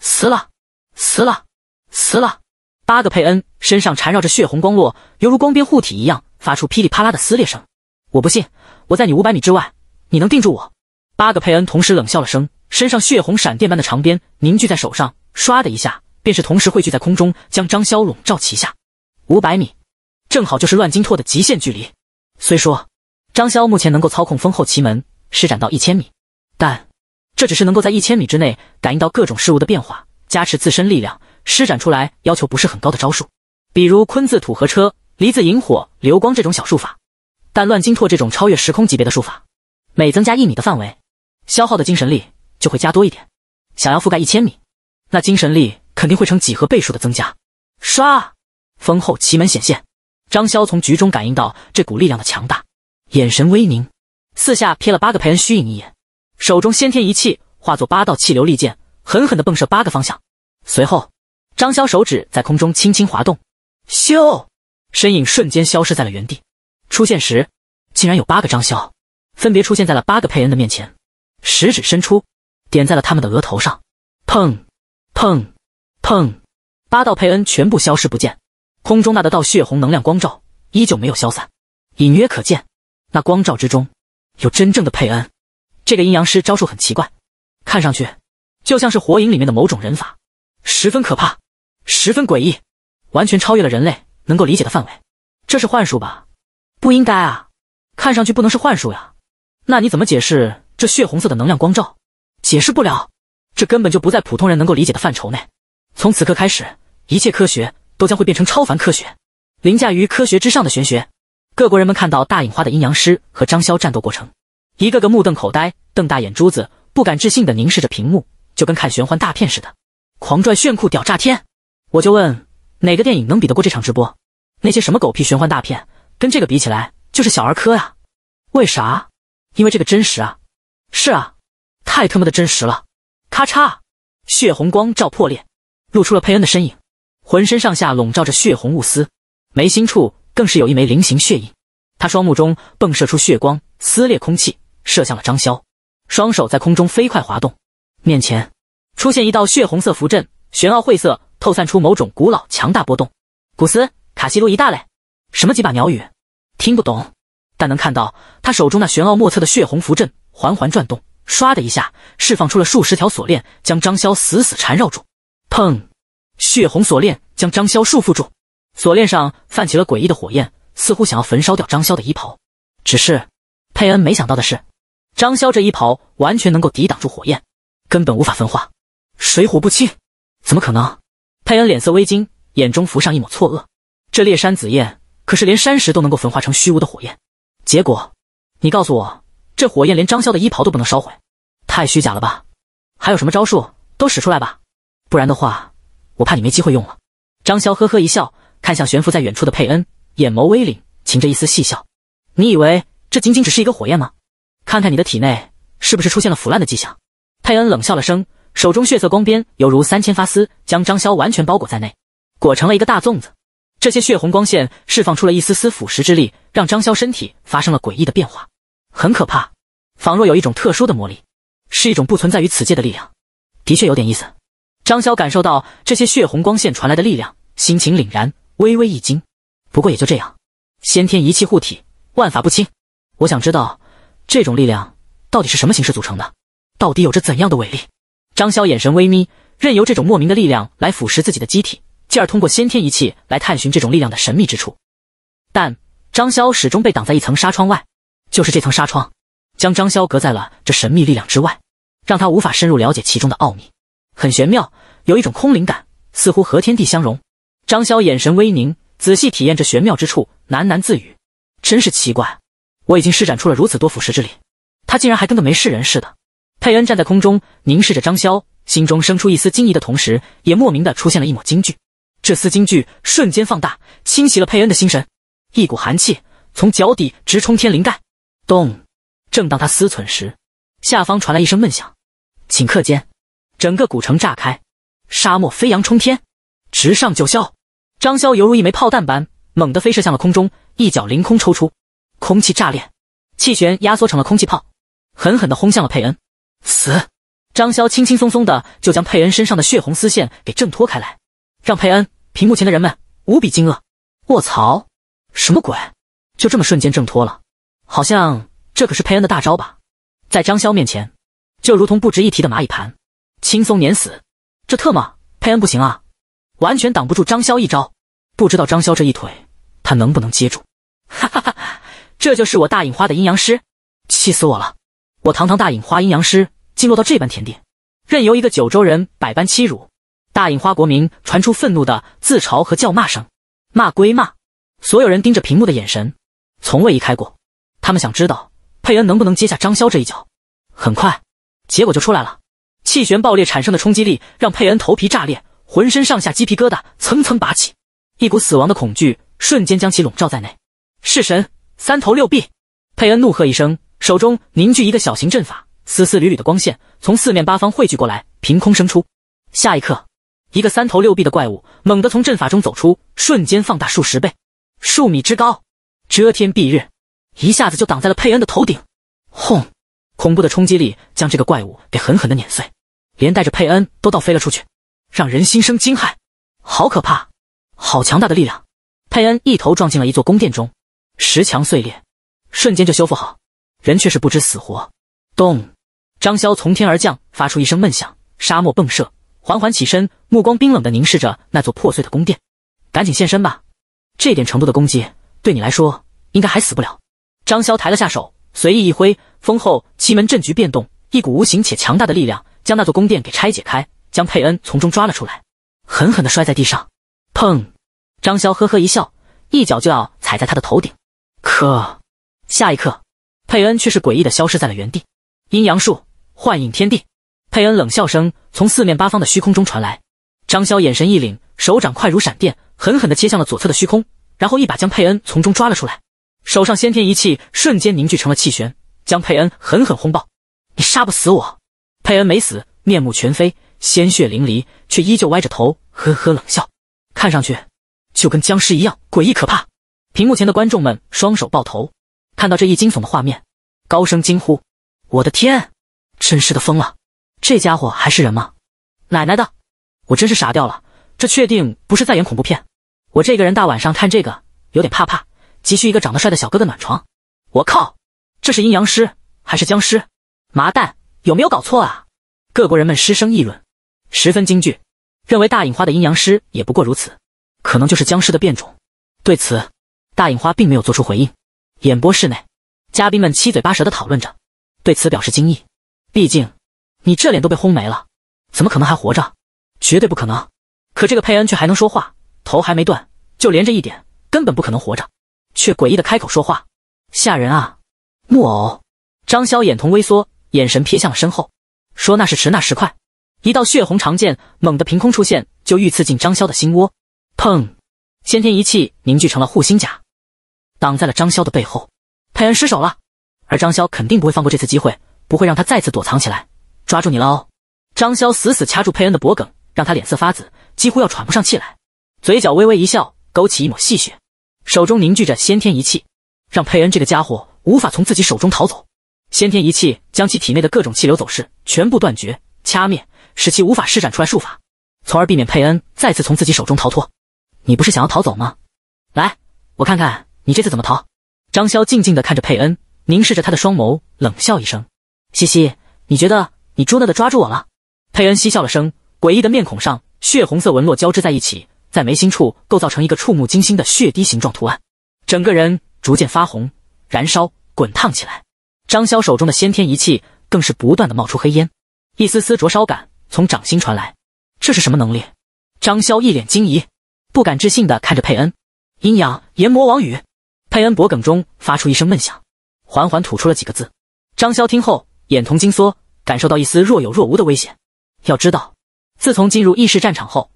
撕了，撕了，撕了！八个佩恩身上缠绕着血红光落，犹如光鞭护体一样，发出噼里啪啦的撕裂声。我不信，我在你五百米之外，你能定住我？八个佩恩同时冷笑了声。身上血红闪电般的长鞭凝聚在手上，唰的一下，便是同时汇聚在空中，将张潇笼罩其下。五百米，正好就是乱金拓的极限距离。虽说张潇目前能够操控风后奇门施展到一千米，但这只是能够在一千米之内感应到各种事物的变化，加持自身力量施展出来，要求不是很高的招数，比如坤字土和车、离字引火流光这种小术法。但乱金拓这种超越时空级别的术法，每增加一米的范围，消耗的精神力。就会加多一点，想要覆盖一千米，那精神力肯定会成几何倍数的增加。刷，风后奇门显现。张潇从局中感应到这股力量的强大，眼神微凝，四下瞥了八个佩恩虚影一眼，手中先天一气化作八道气流利剑，狠狠地迸射八个方向。随后，张潇手指在空中轻轻滑动，咻，身影瞬间消失在了原地。出现时，竟然有八个张潇，分别出现在了八个佩恩的面前，十指伸出。点在了他们的额头上，砰砰砰！八道佩恩全部消失不见，空中那的道血红能量光照依旧没有消散，隐约可见，那光照之中有真正的佩恩。这个阴阳师招数很奇怪，看上去就像是火影里面的某种忍法，十分可怕，十分诡异，完全超越了人类能够理解的范围。这是幻术吧？不应该啊，看上去不能是幻术呀。那你怎么解释这血红色的能量光照？解释不了，这根本就不在普通人能够理解的范畴内。从此刻开始，一切科学都将会变成超凡科学，凌驾于科学之上的玄学。各国人们看到大隐花的阴阳师和张潇战斗过程，一个个目瞪口呆，瞪大眼珠子，不敢置信地凝视着屏幕，就跟看玄幻大片似的，狂拽炫酷屌炸天。我就问，哪个电影能比得过这场直播？那些什么狗屁玄幻大片，跟这个比起来就是小儿科呀！为啥？因为这个真实啊！是啊。太他妈的真实了！咔嚓，血红光照破裂，露出了佩恩的身影，浑身上下笼罩着血红雾丝，眉心处更是有一枚菱形血印。他双目中迸射出血光，撕裂空气，射向了张潇。双手在空中飞快滑动，面前出现一道血红色符阵，玄奥晦涩，透散出某种古老强大波动。古斯卡西路一大类，什么几把鸟语，听不懂，但能看到他手中那玄奥莫测的血红符阵缓缓转动。唰的一下，释放出了数十条锁链，将张潇死死缠绕住。砰！血红锁链将张潇束缚住，锁链上泛起了诡异的火焰，似乎想要焚烧掉张潇的衣袍。只是佩恩没想到的是，张潇这衣袍完全能够抵挡住火焰，根本无法焚化。水火不侵？怎么可能？佩恩脸色微惊，眼中浮上一抹错愕。这烈山紫焰可是连山石都能够焚化成虚无的火焰，结果你告诉我。这火焰连张潇的衣袍都不能烧毁，太虚假了吧？还有什么招数都使出来吧，不然的话，我怕你没机会用了。张潇呵呵一笑，看向悬浮在远处的佩恩，眼眸微凛，噙着一丝戏笑。你以为这仅仅只是一个火焰吗？看看你的体内是不是出现了腐烂的迹象？佩恩冷笑了声，手中血色光鞭犹如三千发丝，将张潇完全包裹在内，裹成了一个大粽子。这些血红光线释放出了一丝丝腐蚀之力，让张潇身体发生了诡异的变化。很可怕，仿若有一种特殊的魔力，是一种不存在于此界的力量。的确有点意思。张潇感受到这些血红光线传来的力量，心情凛然，微微一惊。不过也就这样，先天一气护体，万法不侵。我想知道这种力量到底是什么形式组成的，到底有着怎样的伟力。张潇眼神微眯，任由这种莫名的力量来腐蚀自己的机体，继而通过先天一气来探寻这种力量的神秘之处。但张潇始终被挡在一层纱窗外。就是这层纱窗，将张潇隔在了这神秘力量之外，让他无法深入了解其中的奥秘。很玄妙，有一种空灵感，似乎和天地相融。张潇眼神微凝，仔细体验这玄妙之处，喃喃自语：“真是奇怪，我已经施展出了如此多腐蚀之力，他竟然还跟个没事人似的。”佩恩站在空中，凝视着张潇，心中生出一丝惊疑的同时，也莫名的出现了一抹惊惧。这丝惊惧瞬间放大，侵袭了佩恩的心神，一股寒气从脚底直冲天灵盖。咚！正当他思忖时，下方传来一声闷响，顷刻间，整个古城炸开，沙漠飞扬冲天，直上九霄。张潇犹如一枚炮弹般猛地飞射向了空中，一脚凌空抽出，空气炸裂，气旋压缩成了空气炮，狠狠地轰向了佩恩。死！张潇轻轻松松的就将佩恩身上的血红丝线给挣脱开来，让佩恩屏幕前的人们无比惊愕。卧槽！什么鬼？就这么瞬间挣脱了？好像这可是佩恩的大招吧，在张潇面前，就如同不值一提的蚂蚁盘，轻松碾死。这特么佩恩不行啊，完全挡不住张潇一招。不知道张潇这一腿他能不能接住？哈哈哈这就是我大影花的阴阳师，气死我了！我堂堂大影花阴阳师，竟落到这般田地，任由一个九州人百般欺辱。大影花国民传出愤怒的自嘲和叫骂声，骂归骂，所有人盯着屏幕的眼神从未移开过。他们想知道佩恩能不能接下张潇这一脚。很快，结果就出来了。气旋爆裂产生的冲击力让佩恩头皮炸裂，浑身上下鸡皮疙瘩蹭蹭拔起，一股死亡的恐惧瞬间将其笼罩在内。是神三头六臂！佩恩怒喝一声，手中凝聚一个小型阵法，丝丝缕缕的光线从四面八方汇聚过来，凭空生出。下一刻，一个三头六臂的怪物猛地从阵法中走出，瞬间放大数十倍，数米之高，遮天蔽日。一下子就挡在了佩恩的头顶，轰！恐怖的冲击力将这个怪物给狠狠的碾碎，连带着佩恩都倒飞了出去，让人心生惊骇。好可怕，好强大的力量！佩恩一头撞进了一座宫殿中，石墙碎裂，瞬间就修复好，人却是不知死活。咚！张潇从天而降，发出一声闷响，沙漠迸射，缓缓起身，目光冰冷的凝视着那座破碎的宫殿。赶紧现身吧，这点程度的攻击对你来说应该还死不了。张潇抬了下手，随意一挥，风后奇门阵局变动，一股无形且强大的力量将那座宫殿给拆解开，将佩恩从中抓了出来，狠狠地摔在地上，砰！张潇呵呵一笑，一脚就要踩在他的头顶，可下一刻，佩恩却是诡异的消失在了原地。阴阳术，幻影天地。佩恩冷笑声从四面八方的虚空中传来，张潇眼神一凛，手掌快如闪电，狠狠地切向了左侧的虚空，然后一把将佩恩从中抓了出来。手上先天一气瞬间凝聚成了气旋，将佩恩狠狠轰爆。你杀不死我！佩恩没死，面目全非，鲜血淋漓，却依旧歪着头，呵呵冷笑，看上去就跟僵尸一样诡异可怕。屏幕前的观众们双手抱头，看到这一惊悚的画面，高声惊呼：“我的天，真是的，疯了！这家伙还是人吗？奶奶的，我真是傻掉了！这确定不是在演恐怖片？我这个人大晚上看这个，有点怕怕。”急需一个长得帅的小哥哥暖床。我靠，这是阴阳师还是僵尸？麻蛋，有没有搞错啊？各国人们失声议论，十分惊惧，认为大隐花的阴阳师也不过如此，可能就是僵尸的变种。对此，大隐花并没有做出回应。演播室内，嘉宾们七嘴八舌的讨论着，对此表示惊异。毕竟，你这脸都被轰没了，怎么可能还活着？绝对不可能。可这个佩恩却还能说话，头还没断，就连着一点，根本不可能活着。却诡异的开口说话，吓人啊！木偶张潇眼瞳微缩，眼神瞥向了身后，说：“那是迟，那时快。”一道血红长剑猛地凭空出现，就欲刺进张潇的心窝。砰！先天一气凝聚成了护心甲，挡在了张潇的背后。佩恩失手了，而张潇肯定不会放过这次机会，不会让他再次躲藏起来。抓住你了哦！张潇死死掐住佩恩的脖颈，让他脸色发紫，几乎要喘不上气来。嘴角微微一笑，勾起一抹戏谑。手中凝聚着先天一气，让佩恩这个家伙无法从自己手中逃走。先天一气将其体内的各种气流走势全部断绝、掐灭，使其无法施展出来术法，从而避免佩恩再次从自己手中逃脱。你不是想要逃走吗？来，我看看你这次怎么逃。张潇静静地看着佩恩，凝视着他的双眸，冷笑一声：“嘻嘻，你觉得你捉劣的抓住我了？”佩恩嬉笑了声，诡异的面孔上血红色纹络交织在一起。在眉心处构造成一个触目惊心的血滴形状图案，整个人逐渐发红，燃烧滚烫起来。张潇手中的先天仪器更是不断的冒出黑烟，一丝丝灼烧感从掌心传来。这是什么能力？张潇一脸惊疑，不敢置信的看着佩恩。阴阳炎魔王语，佩恩脖梗中发出一声闷响，缓缓吐出了几个字。张潇听后，眼瞳紧缩，感受到一丝若有若无的危险。要知道，自从进入意识战场后。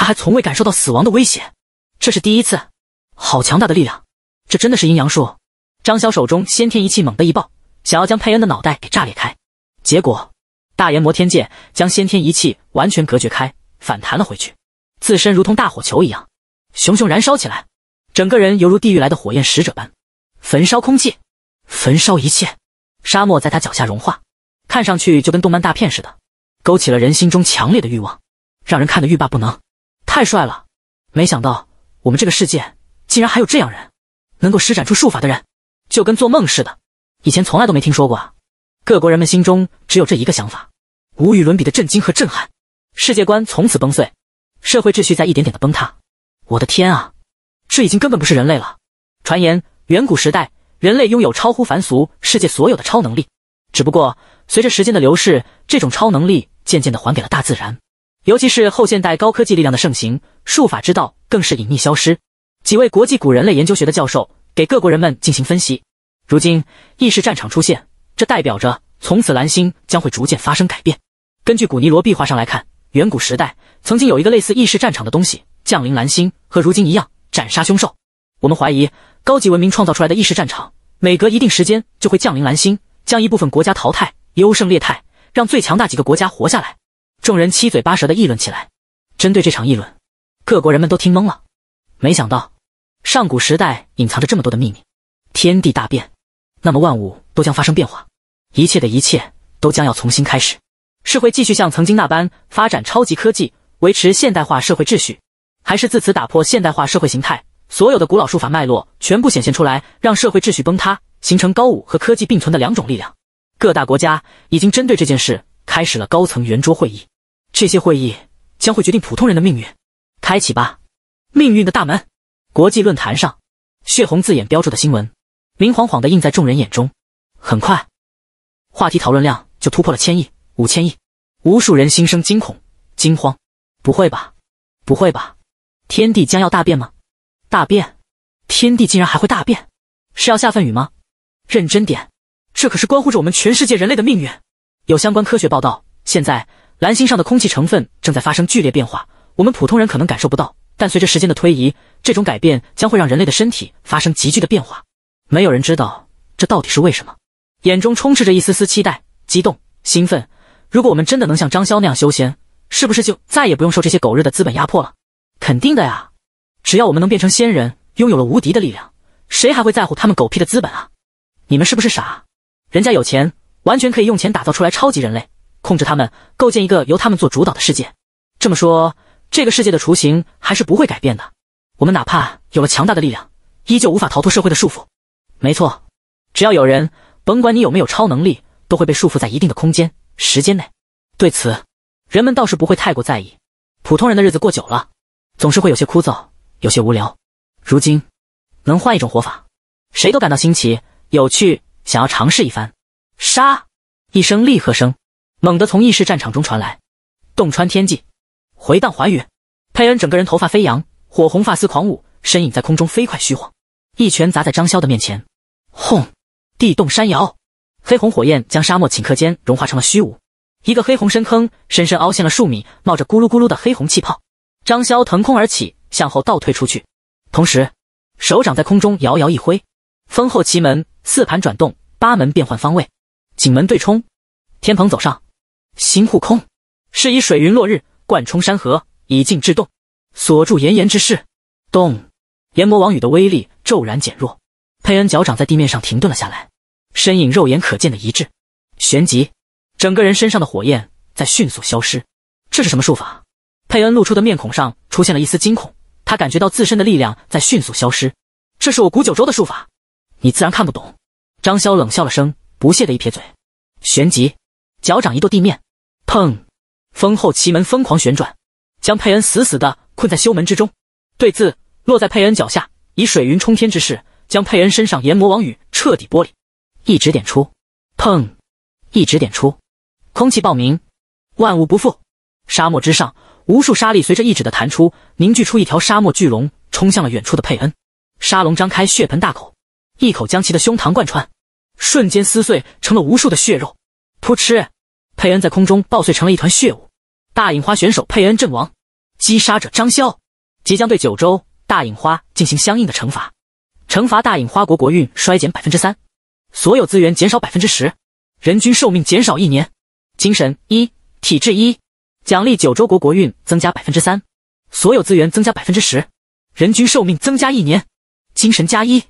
他还从未感受到死亡的威胁，这是第一次。好强大的力量，这真的是阴阳术！张潇手中先天一气猛的一爆，想要将佩恩的脑袋给炸裂开，结果大炎魔天剑将先天一气完全隔绝开，反弹了回去，自身如同大火球一样，熊熊燃烧起来，整个人犹如地狱来的火焰使者般，焚烧空气，焚烧一切，沙漠在他脚下融化，看上去就跟动漫大片似的，勾起了人心中强烈的欲望，让人看得欲罢不能。太帅了！没想到我们这个世界竟然还有这样人，能够施展出术法的人，就跟做梦似的。以前从来都没听说过啊！各国人们心中只有这一个想法：无与伦比的震惊和震撼。世界观从此崩碎，社会秩序在一点点的崩塌。我的天啊，这已经根本不是人类了！传言，远古时代人类拥有超乎凡俗世界所有的超能力，只不过随着时间的流逝，这种超能力渐渐的还给了大自然。尤其是后现代高科技力量的盛行，术法之道更是隐匿消失。几位国际古人类研究学的教授给各国人们进行分析。如今意识战场出现，这代表着从此蓝星将会逐渐发生改变。根据古尼罗壁画上来看，远古时代曾经有一个类似意识战场的东西降临蓝星，和如今一样斩杀凶兽。我们怀疑高级文明创造出来的意识战场，每隔一定时间就会降临蓝星，将一部分国家淘汰，优胜劣汰，让最强大几个国家活下来。众人七嘴八舌的议论起来，针对这场议论，各国人们都听懵了。没想到，上古时代隐藏着这么多的秘密。天地大变，那么万物都将发生变化，一切的一切都将要重新开始。是会继续像曾经那般发展超级科技，维持现代化社会秩序，还是自此打破现代化社会形态，所有的古老术法脉络全部显现出来，让社会秩序崩塌，形成高武和科技并存的两种力量？各大国家已经针对这件事开始了高层圆桌会议。这些会议将会决定普通人的命运，开启吧，命运的大门。国际论坛上，血红字眼标注的新闻，明晃晃的映在众人眼中。很快，话题讨论量就突破了千亿、五千亿，无数人心生惊恐、惊慌。不会吧，不会吧，天地将要大变吗？大变？天地竟然还会大变？是要下份雨吗？认真点，这可是关乎着我们全世界人类的命运。有相关科学报道，现在。蓝星上的空气成分正在发生剧烈变化，我们普通人可能感受不到，但随着时间的推移，这种改变将会让人类的身体发生急剧的变化。没有人知道这到底是为什么，眼中充斥着一丝丝期待、激动、兴奋。如果我们真的能像张潇那样修仙，是不是就再也不用受这些狗日的资本压迫了？肯定的呀，只要我们能变成仙人，拥有了无敌的力量，谁还会在乎他们狗屁的资本啊？你们是不是傻？人家有钱，完全可以用钱打造出来超级人类。控制他们，构建一个由他们做主导的世界。这么说，这个世界的雏形还是不会改变的。我们哪怕有了强大的力量，依旧无法逃脱社会的束缚。没错，只要有人，甭管你有没有超能力，都会被束缚在一定的空间时间内。对此，人们倒是不会太过在意。普通人的日子过久了，总是会有些枯燥，有些无聊。如今，能换一种活法，谁都感到新奇、有趣，想要尝试一番。杀！一声厉喝声。猛地从异世战场中传来，洞穿天际，回荡寰宇。佩恩整个人头发飞扬，火红发丝狂舞，身影在空中飞快虚晃，一拳砸在张潇的面前，轰，地动山摇，黑红火焰将沙漠顷刻间融化成了虚无，一个黑红深坑深深凹陷了数米，冒着咕噜咕噜的黑红气泡。张潇腾空而起，向后倒退出去，同时手掌在空中摇摇一挥，风后奇门四盘转动，八门变换方位，井门对冲，天蓬走上。心护空是以水云落日贯冲山河，以静制动，锁住炎炎之势。动炎魔王羽的威力骤然减弱，佩恩脚掌在地面上停顿了下来，身影肉眼可见的一致。旋即整个人身上的火焰在迅速消失。这是什么术法？佩恩露出的面孔上出现了一丝惊恐，他感觉到自身的力量在迅速消失。这是我古九州的术法，你自然看不懂。张潇冷笑了声，不屑的一撇嘴，旋即。脚掌一跺地面，砰！风后奇门疯狂旋转，将佩恩死死的困在修门之中。对字落在佩恩脚下，以水云冲天之势，将佩恩身上炎魔王羽彻底剥离。一指点出，砰！一指点出，空气爆鸣，万物不复。沙漠之上，无数沙粒随着一指的弹出，凝聚出一条沙漠巨龙，冲向了远处的佩恩。沙龙张开血盆大口，一口将其的胸膛贯穿，瞬间撕碎成了无数的血肉。扑哧，佩恩在空中爆碎成了一团血雾。大隐花选手佩恩阵亡，击杀者张潇，即将对九州大隐花进行相应的惩罚：惩罚大隐花国国运衰减百分之三，所有资源减少百分之十，人均寿命减少一年；精神一，体质一，奖励九州国国运增加百分之三，所有资源增加百分之十，人均寿命增加一年；精神加一，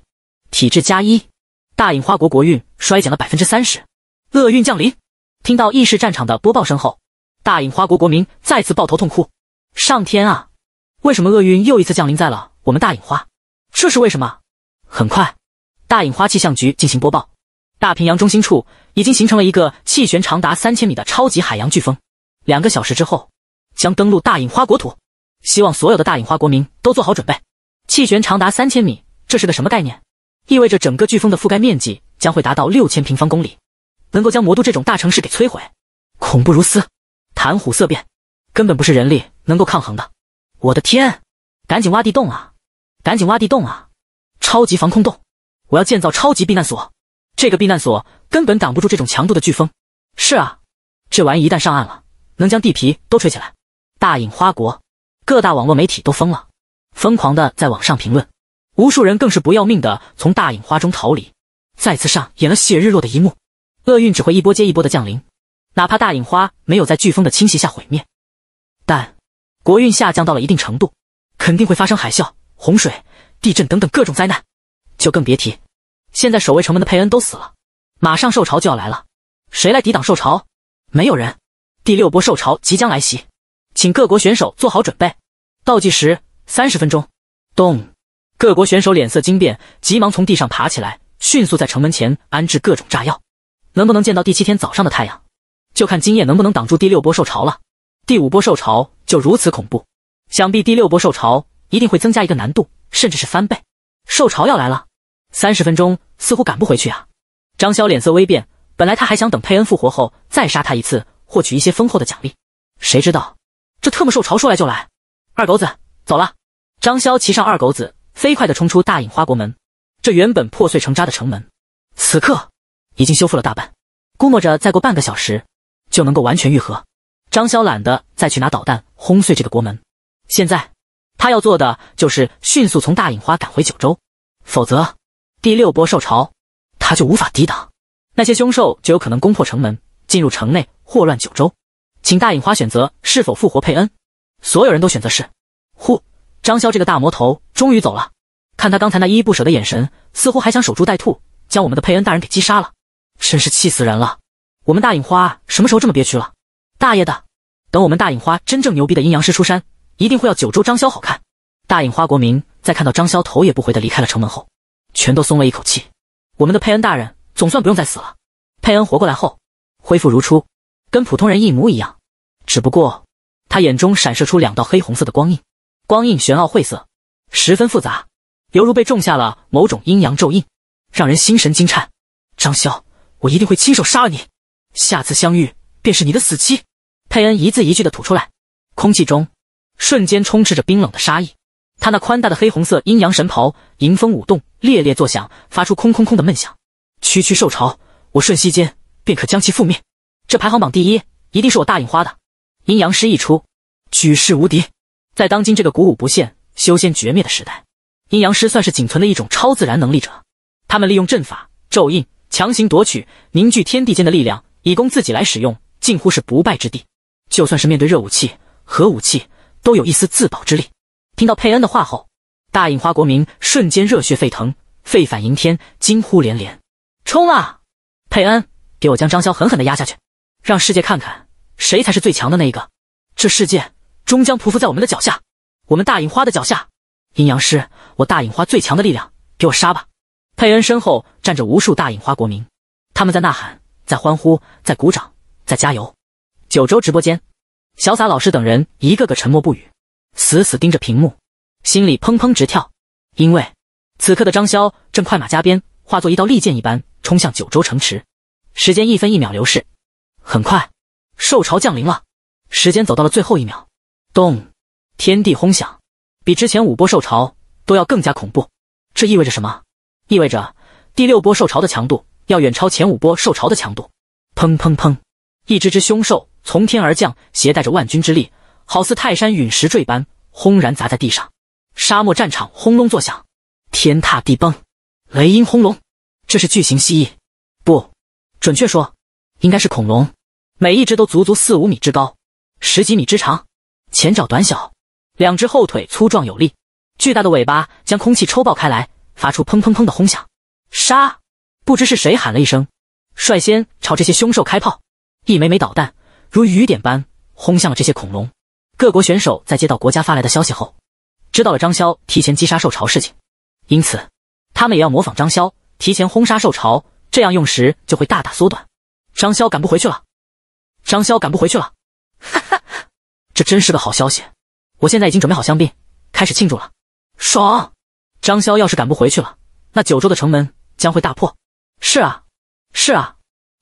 体质加一。大隐花国国运衰减了百分之三十，厄运降临。听到异世战场的播报声后，大隐花国国民再次抱头痛哭。上天啊，为什么厄运又一次降临在了我们大隐花？这是为什么？很快，大隐花气象局进行播报：大平洋中心处已经形成了一个气旋，长达三千米的超级海洋飓风，两个小时之后将登陆大隐花国土。希望所有的大隐花国民都做好准备。气旋长达三千米，这是个什么概念？意味着整个飓风的覆盖面积将会达到六千平方公里。能够将魔都这种大城市给摧毁，恐怖如斯，谈虎色变，根本不是人力能够抗衡的。我的天，赶紧挖地洞啊！赶紧挖地洞啊！超级防空洞，我要建造超级避难所。这个避难所根本挡不住这种强度的飓风。是啊，这玩意一旦上岸了，能将地皮都吹起来。大隐花国各大网络媒体都疯了，疯狂的在网上评论，无数人更是不要命的从大隐花中逃离，再次上演了血日落的一幕。厄运只会一波接一波的降临，哪怕大隐花没有在飓风的侵袭下毁灭，但国运下降到了一定程度，肯定会发生海啸、洪水、地震等等各种灾难，就更别提现在守卫城门的佩恩都死了，马上受潮就要来了，谁来抵挡受潮？没有人。第六波受潮即将来袭，请各国选手做好准备，倒计时三十分钟。咚！各国选手脸色惊变，急忙从地上爬起来，迅速在城门前安置各种炸药。能不能见到第七天早上的太阳，就看今夜能不能挡住第六波受潮了。第五波受潮就如此恐怖，想必第六波受潮一定会增加一个难度，甚至是翻倍。受潮要来了，三十分钟似乎赶不回去啊！张潇脸色微变，本来他还想等佩恩复活后再杀他一次，获取一些丰厚的奖励，谁知道这特么受潮说来就来。二狗子走了，张潇骑上二狗子，飞快的冲出大隐花国门。这原本破碎成渣的城门，此刻。已经修复了大半，估摸着再过半个小时就能够完全愈合。张潇懒得再去拿导弹轰碎这个国门，现在他要做的就是迅速从大隐花赶回九州，否则第六波受潮他就无法抵挡，那些凶兽就有可能攻破城门，进入城内祸乱九州。请大隐花选择是否复活佩恩，所有人都选择是。呼，张潇这个大魔头终于走了，看他刚才那依依不舍的眼神，似乎还想守株待兔，将我们的佩恩大人给击杀了。真是气死人了！我们大影花什么时候这么憋屈了？大爷的！等我们大影花真正牛逼的阴阳师出山，一定会要九州张潇好看！大影花国民在看到张潇头也不回的离开了城门后，全都松了一口气。我们的佩恩大人总算不用再死了。佩恩活过来后，恢复如初，跟普通人一模一样，只不过他眼中闪射出两道黑红色的光印，光印玄奥晦涩，十分复杂，犹如被种下了某种阴阳咒印，让人心神惊颤。张潇。我一定会亲手杀了你，下次相遇便是你的死期。佩恩一字一句的吐出来，空气中瞬间充斥着冰冷的杀意。他那宽大的黑红色阴阳神袍迎风舞动，猎猎作响，发出空空空的闷响。区区兽潮，我瞬息间便可将其覆灭。这排行榜第一一定是我大隐花的阴阳师一出，举世无敌。在当今这个古武不现、修仙绝灭的时代，阴阳师算是仅存的一种超自然能力者。他们利用阵法、咒印。强行夺取凝聚天地间的力量，以供自己来使用，近乎是不败之地。就算是面对热武器、核武器，都有一丝自保之力。听到佩恩的话后，大隐花国民瞬间热血沸腾，沸反盈天，惊呼连连：“冲啊！佩恩，给我将张潇狠狠的压下去，让世界看看谁才是最强的那一个！这世界终将匍匐在我们的脚下，我们大隐花的脚下！阴阳师，我大隐花最强的力量，给我杀吧！”佩恩身后站着无数大隐花国民，他们在呐喊，在欢呼，在鼓掌，在加油。九州直播间，小洒老师等人一个个沉默不语，死死盯着屏幕，心里砰砰直跳。因为此刻的张潇正快马加鞭，化作一道利剑一般冲向九州城池。时间一分一秒流逝，很快，兽潮降临了。时间走到了最后一秒，咚，天地轰响，比之前五波兽潮都要更加恐怖。这意味着什么？意味着第六波受潮的强度要远超前五波受潮的强度。砰砰砰！一只只凶兽从天而降，携带着万钧之力，好似泰山陨石坠般轰然砸在地上，沙漠战场轰隆作响，天塌地崩，雷音轰隆。这是巨型蜥蜴，不，准确说，应该是恐龙。每一只都足足四五米之高，十几米之长，前爪短小，两只后腿粗壮有力，巨大的尾巴将空气抽爆开来。发出砰砰砰的轰响，杀！不知是谁喊了一声，率先朝这些凶兽开炮。一枚枚导弹如雨点般轰向了这些恐龙。各国选手在接到国家发来的消息后，知道了张潇提前击杀兽潮事情，因此他们也要模仿张潇提前轰杀兽潮，这样用时就会大大缩短。张潇赶不回去了，张潇赶不回去了，哈哈，这真是个好消息！我现在已经准备好香槟，开始庆祝了，爽！张潇要是赶不回去了，那九州的城门将会大破。是啊，是啊，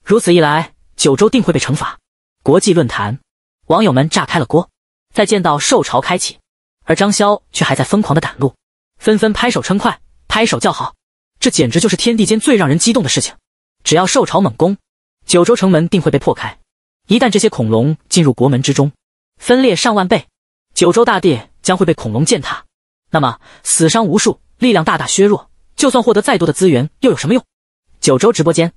如此一来，九州定会被惩罚。国际论坛，网友们炸开了锅。再见到兽潮开启，而张潇却还在疯狂的赶路，纷纷拍手称快，拍手叫好。这简直就是天地间最让人激动的事情。只要兽潮猛攻，九州城门定会被破开。一旦这些恐龙进入国门之中，分裂上万倍，九州大地将会被恐龙践踏，那么死伤无数。力量大大削弱，就算获得再多的资源又有什么用？九州直播间，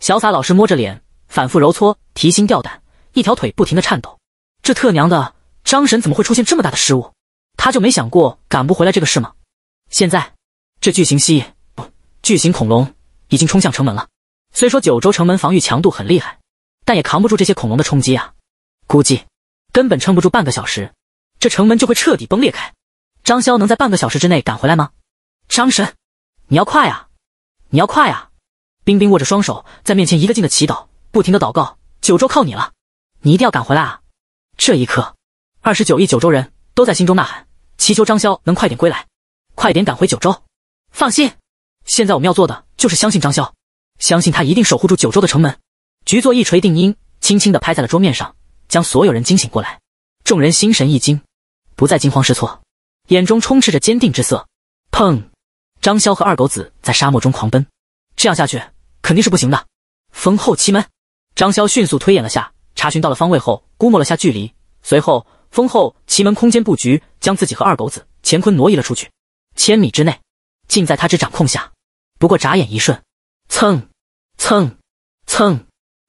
小洒老师摸着脸，反复揉搓，提心吊胆，一条腿不停的颤抖。这特娘的，张神怎么会出现这么大的失误？他就没想过赶不回来这个事吗？现在，这巨型蜥蜴不巨型恐龙已经冲向城门了。虽说九州城门防御强度很厉害，但也扛不住这些恐龙的冲击啊！估计根本撑不住半个小时，这城门就会彻底崩裂开。张潇能在半个小时之内赶回来吗？张神，你要快啊！你要快啊！冰冰握着双手在面前一个劲的祈祷，不停的祷告。九州靠你了，你一定要赶回来啊！这一刻，二十九亿九州人都在心中呐喊，祈求张潇能快点归来，快点赶回九州。放心，现在我们要做的就是相信张潇，相信他一定守护住九州的城门。局座一锤定音，轻轻的拍在了桌面上，将所有人惊醒过来。众人心神一惊，不再惊慌失措，眼中充斥着坚定之色。砰！张潇和二狗子在沙漠中狂奔，这样下去肯定是不行的。封后奇门，张潇迅速推演了下，查询到了方位后，估摸了下距离，随后封后奇门空间布局将自己和二狗子乾坤挪移了出去，千米之内尽在他之掌控下。不过眨眼一瞬，蹭蹭蹭，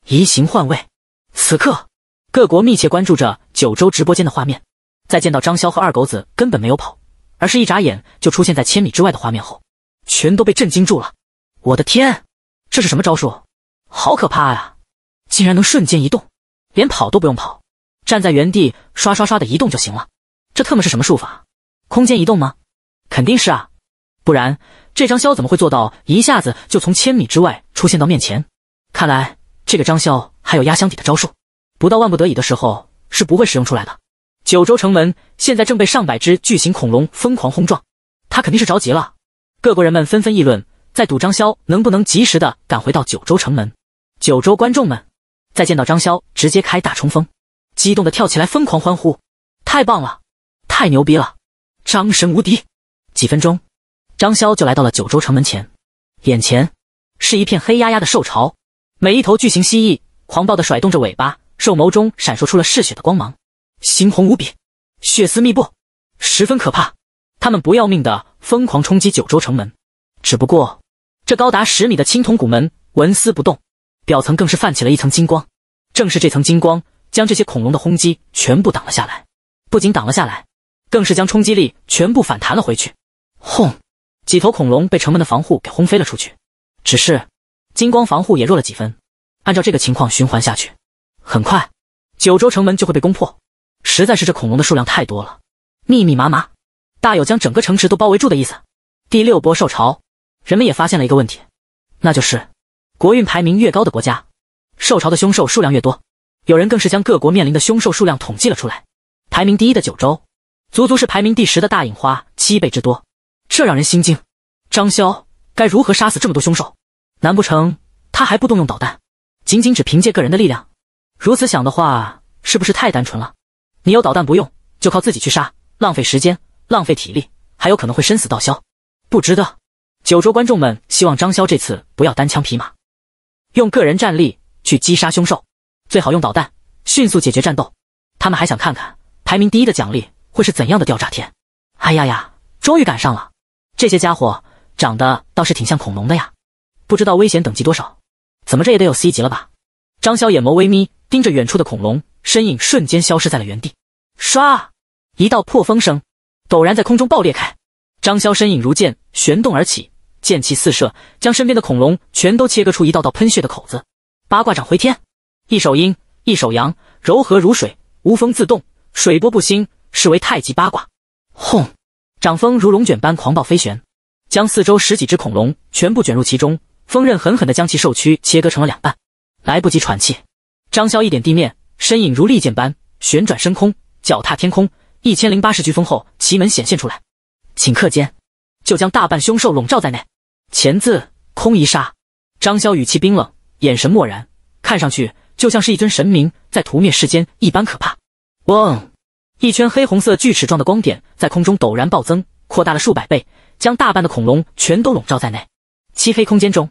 移形换位。此刻，各国密切关注着九州直播间的画面，在见到张潇和二狗子根本没有跑。而是一眨眼就出现在千米之外的画面后，全都被震惊住了。我的天，这是什么招数？好可怕呀！竟然能瞬间移动，连跑都不用跑，站在原地刷刷刷的移动就行了。这特么是什么术法？空间移动吗？肯定是啊，不然这张潇怎么会做到一下子就从千米之外出现到面前？看来这个张潇还有压箱底的招数，不到万不得已的时候是不会使用出来的。九州城门现在正被上百只巨型恐龙疯狂轰撞，他肯定是着急了。各国人们纷纷议论，在赌张潇能不能及时的赶回到九州城门。九州观众们在见到张潇直接开大冲锋，激动的跳起来，疯狂欢呼：“太棒了！太牛逼了！张神无敌！”几分钟，张潇就来到了九州城门前，眼前是一片黑压压的兽潮，每一头巨型蜥蜴狂暴的甩动着尾巴，兽眸中闪烁出了嗜血的光芒。猩红无比，血丝密布，十分可怕。他们不要命的疯狂冲击九州城门，只不过这高达十米的青铜古门纹丝不动，表层更是泛起了一层金光。正是这层金光将这些恐龙的轰击全部挡了下来，不仅挡了下来，更是将冲击力全部反弹了回去。轰！几头恐龙被城门的防护给轰飞了出去。只是金光防护也弱了几分，按照这个情况循环下去，很快九州城门就会被攻破。实在是这恐龙的数量太多了，密密麻麻，大有将整个城池都包围住的意思。第六波受潮，人们也发现了一个问题，那就是国运排名越高的国家，受潮的凶兽数量越多。有人更是将各国面临的凶兽数量统计了出来，排名第一的九州，足足是排名第十的大隐花七倍之多，这让人心惊。张潇该如何杀死这么多凶兽？难不成他还不动用导弹，仅仅只凭借个人的力量？如此想的话，是不是太单纯了？你有导弹不用，就靠自己去杀，浪费时间，浪费体力，还有可能会生死道消，不值得。九州观众们希望张潇这次不要单枪匹马，用个人战力去击杀凶兽，最好用导弹迅速解决战斗。他们还想看看排名第一的奖励会是怎样的吊炸天。哎呀呀，终于赶上了！这些家伙长得倒是挺像恐龙的呀，不知道危险等级多少，怎么这也得有 C 级了吧？张潇眼眸微眯，盯着远处的恐龙。身影瞬间消失在了原地，唰，一道破风声，陡然在空中爆裂开。张潇身影如箭旋动而起，剑气四射，将身边的恐龙全都切割出一道道喷血的口子。八卦掌回天，一手阴一手阳，柔和如水，无风自动，水波不兴，视为太极八卦。轰，掌风如龙卷般狂暴飞旋，将四周十几只恐龙全部卷入其中，锋刃狠狠的将其兽躯切割成了两半。来不及喘气，张潇一点地面。身影如利剑般旋转升空，脚踏天空，一千零八十风封后奇门显现出来，顷刻间就将大半凶兽笼罩在内。前字空一杀，张潇语气冰冷，眼神漠然，看上去就像是一尊神明在屠灭世间一般可怕。嗡，一圈黑红色锯齿状的光点在空中陡然暴增，扩大了数百倍，将大半的恐龙全都笼罩在内。漆黑空间中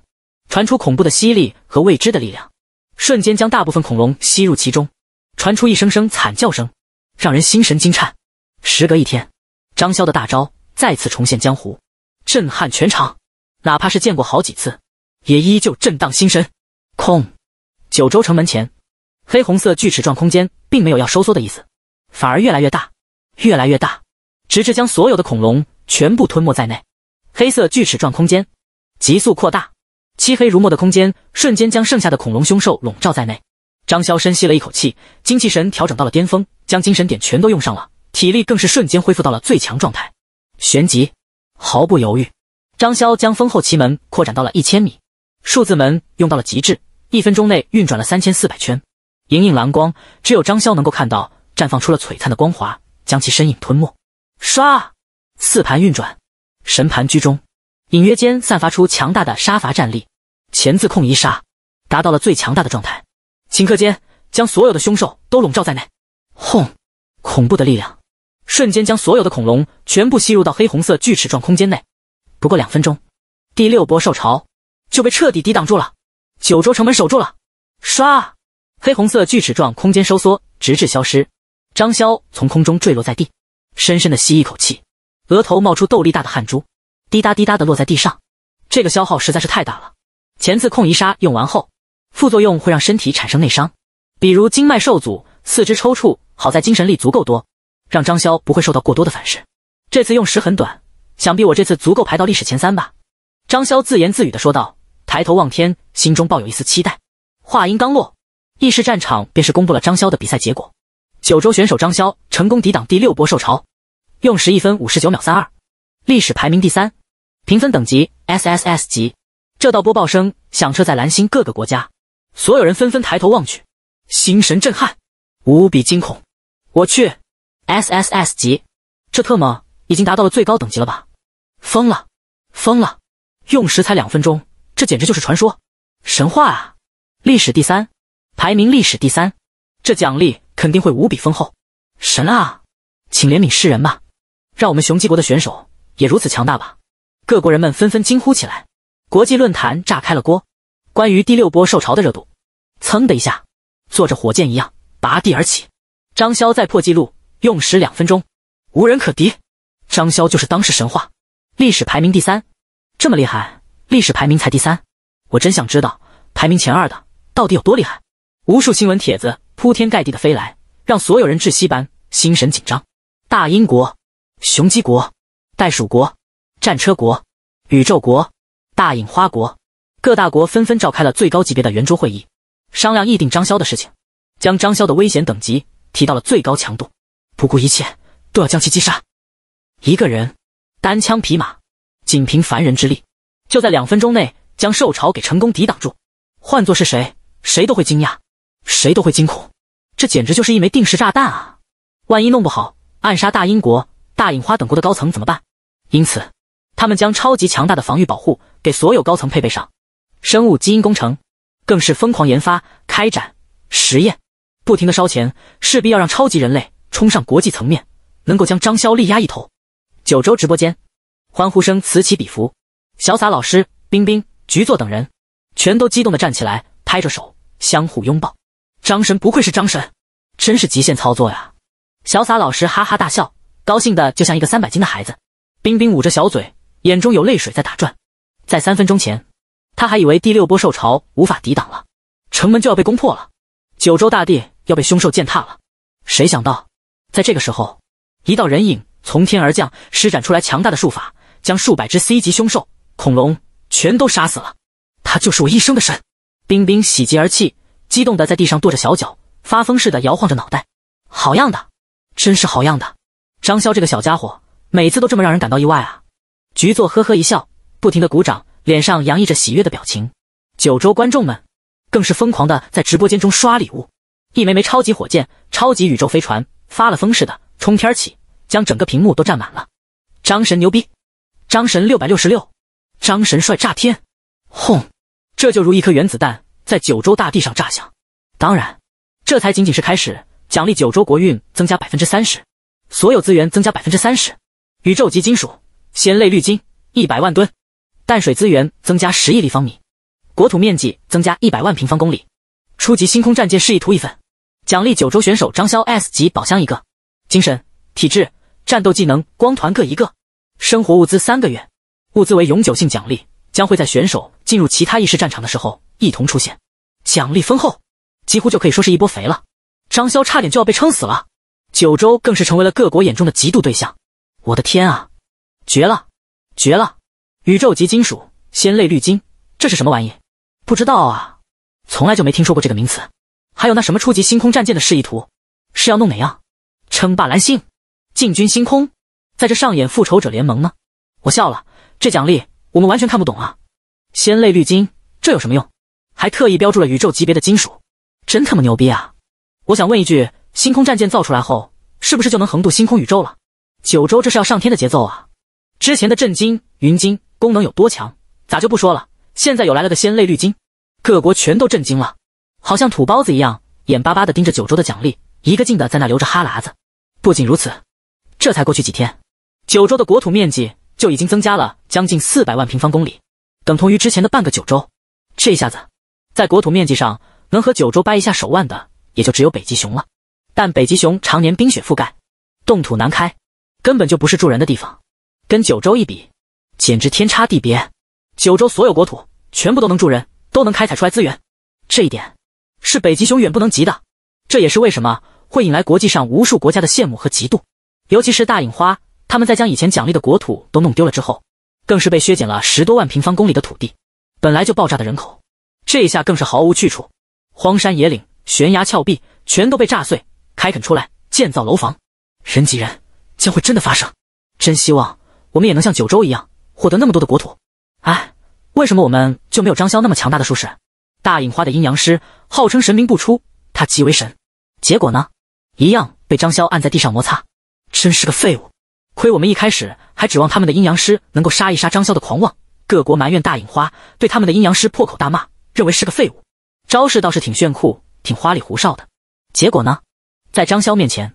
传出恐怖的吸力和未知的力量，瞬间将大部分恐龙吸入其中。传出一声声惨叫声，让人心神惊颤。时隔一天，张潇的大招再次重现江湖，震撼全场。哪怕是见过好几次，也依旧震荡心神。空九州城门前，黑红色锯齿状空间并没有要收缩的意思，反而越来越大，越来越大，直至将所有的恐龙全部吞没在内。黑色锯齿状空间急速扩大，漆黑如墨的空间瞬间将剩下的恐龙凶兽笼罩在内。张潇深吸了一口气，精气神调整到了巅峰，将精神点全都用上了，体力更是瞬间恢复到了最强状态。旋即，毫不犹豫，张潇将丰厚奇门扩展到了一千米，数字门用到了极致，一分钟内运转了三千四百圈，隐隐蓝光，只有张潇能够看到，绽放出了璀璨的光华，将其身影吞没。刷，四盘运转，神盘居中，隐约间散发出强大的杀伐战力，前字控一杀，达到了最强大的状态。顷刻间，将所有的凶兽都笼罩在内。轰！恐怖的力量，瞬间将所有的恐龙全部吸入到黑红色锯齿状空间内。不过两分钟，第六波兽潮就被彻底抵挡住了。九州城门守住了。唰！黑红色锯齿状空间收缩，直至消失。张潇从空中坠落在地，深深的吸一口气，额头冒出豆粒大的汗珠，滴答滴答的落在地上。这个消耗实在是太大了。前次控移杀用完后。副作用会让身体产生内伤，比如经脉受阻、四肢抽搐。好在精神力足够多，让张潇不会受到过多的反噬。这次用时很短，想必我这次足够排到历史前三吧？张潇自言自语地说道，抬头望天，心中抱有一丝期待。话音刚落，意识战场便是公布了张潇的比赛结果：九州选手张潇成功抵挡第六波受潮，用时一分五十九秒三二，历史排名第三，评分等级 SSS 级。这道播报声响彻在蓝星各个国家。所有人纷纷抬头望去，心神震撼，无比惊恐。我去，S S S 级，这特么已经达到了最高等级了吧？疯了，疯了！用时才两分钟，这简直就是传说、神话啊！历史第三，排名历史第三，这奖励肯定会无比丰厚。神啊，请怜悯世人吧，让我们雄鸡国的选手也如此强大吧！各国人们纷纷惊呼起来，国际论坛炸开了锅。关于第六波受潮的热度，噌的一下，坐着火箭一样拔地而起。张潇在破纪录，用时两分钟，无人可敌。张潇就是当时神话，历史排名第三，这么厉害，历史排名才第三，我真想知道排名前二的到底有多厉害。无数新闻帖子铺天盖地的飞来，让所有人窒息般心神紧张。大英国、雄鸡国、袋鼠国、战车国、宇宙国、大隐花国。各大国纷纷召开了最高级别的圆桌会议，商量议定张潇的事情，将张潇的危险等级提到了最高强度，不顾一切都要将其击杀。一个人单枪匹马，仅凭凡人之力，就在两分钟内将兽潮给成功抵挡住。换作是谁，谁都会惊讶，谁都会惊恐。这简直就是一枚定时炸弹啊！万一弄不好，暗杀大英国、大隐花等国的高层怎么办？因此，他们将超级强大的防御保护给所有高层配备上。生物基因工程更是疯狂研发、开展实验，不停的烧钱，势必要让超级人类冲上国际层面，能够将张潇力压一头。九州直播间，欢呼声此起彼伏，小洒老师、冰冰、局座等人全都激动的站起来，拍着手，相互拥抱。张神不愧是张神，真是极限操作呀！小洒老师哈哈大笑，高兴的就像一个三百斤的孩子。冰冰捂着小嘴，眼中有泪水在打转。在三分钟前。他还以为第六波兽潮无法抵挡了，城门就要被攻破了，九州大地要被凶兽践踏了。谁想到，在这个时候，一道人影从天而降，施展出来强大的术法，将数百只 C 级凶兽恐龙全都杀死了。他就是我一生的神！冰冰喜极而泣，激动的在地上跺着小脚，发疯似的摇晃着脑袋。好样的，真是好样的！张潇这个小家伙，每次都这么让人感到意外啊！局座呵呵一笑，不停的鼓掌。脸上洋溢着喜悦的表情，九州观众们更是疯狂的在直播间中刷礼物，一枚枚超级火箭、超级宇宙飞船发了疯似的冲天起，将整个屏幕都占满了。张神牛逼，张神六百六十六，张神帅炸天，轰！这就如一颗原子弹在九州大地上炸响。当然，这才仅仅是开始，奖励九州国运增加百分之三十，所有资源增加百分之三十，宇宙级金属仙类绿金一百万吨。淡水资源增加十亿立方米，国土面积增加一百万平方公里，初级星空战舰示意图一份，奖励九州选手张潇 S 级宝箱一个，精神、体质、战斗技能光团各一个，生活物资三个月，物资为永久性奖励，将会在选手进入其他意识战场的时候一同出现，奖励丰厚，几乎就可以说是一波肥了。张潇差点就要被撑死了，九州更是成为了各国眼中的极度对象。我的天啊，绝了，绝了！宇宙级金属仙类绿金，这是什么玩意？不知道啊，从来就没听说过这个名词。还有那什么初级星空战舰的示意图，是要弄哪样？称霸蓝星，进军星空，在这上演复仇者联盟呢？我笑了，这奖励我们完全看不懂啊！仙类绿金，这有什么用？还特意标注了宇宙级别的金属，真他妈牛逼啊！我想问一句，星空战舰造出来后，是不是就能横渡星空宇宙了？九州这是要上天的节奏啊！之前的震惊云金。功能有多强，咋就不说了？现在又来了个仙泪滤金，各国全都震惊了，好像土包子一样，眼巴巴的盯着九州的奖励，一个劲的在那流着哈喇子。不仅如此，这才过去几天，九州的国土面积就已经增加了将近四百万平方公里，等同于之前的半个九州。这下子，在国土面积上能和九州掰一下手腕的，也就只有北极熊了。但北极熊常年冰雪覆盖，冻土难开，根本就不是住人的地方，跟九州一比。简直天差地别，九州所有国土全部都能住人，都能开采出来资源，这一点是北极熊远不能及的。这也是为什么会引来国际上无数国家的羡慕和嫉妒。尤其是大隐花，他们在将以前奖励的国土都弄丢了之后，更是被削减了十多万平方公里的土地，本来就爆炸的人口，这一下更是毫无去处。荒山野岭、悬崖峭壁全都被炸碎，开垦出来建造楼房，人挤人将会真的发生。真希望我们也能像九州一样。获得那么多的国土，哎，为什么我们就没有张潇那么强大的术士？大隐花的阴阳师号称神明不出，他极为神，结果呢，一样被张潇按在地上摩擦，真是个废物！亏我们一开始还指望他们的阴阳师能够杀一杀张潇的狂妄。各国埋怨大隐花，对他们的阴阳师破口大骂，认为是个废物。招式倒是挺炫酷，挺花里胡哨的，结果呢，在张潇面前，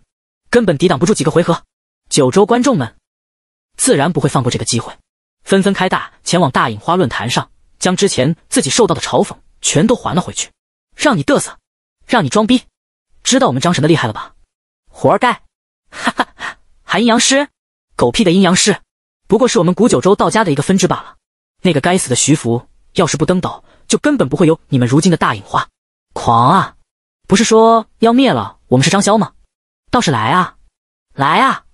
根本抵挡不住几个回合。九州观众们自然不会放过这个机会。纷纷开大，前往大隐花论坛上，将之前自己受到的嘲讽全都还了回去，让你嘚瑟，让你装逼，知道我们张神的厉害了吧？活该！哈哈，还阴阳师？狗屁的阴阳师，不过是我们古九州道家的一个分支罢了。那个该死的徐福，要是不登岛，就根本不会有你们如今的大隐花狂啊！不是说要灭了我们是张潇吗？倒是来啊，来啊！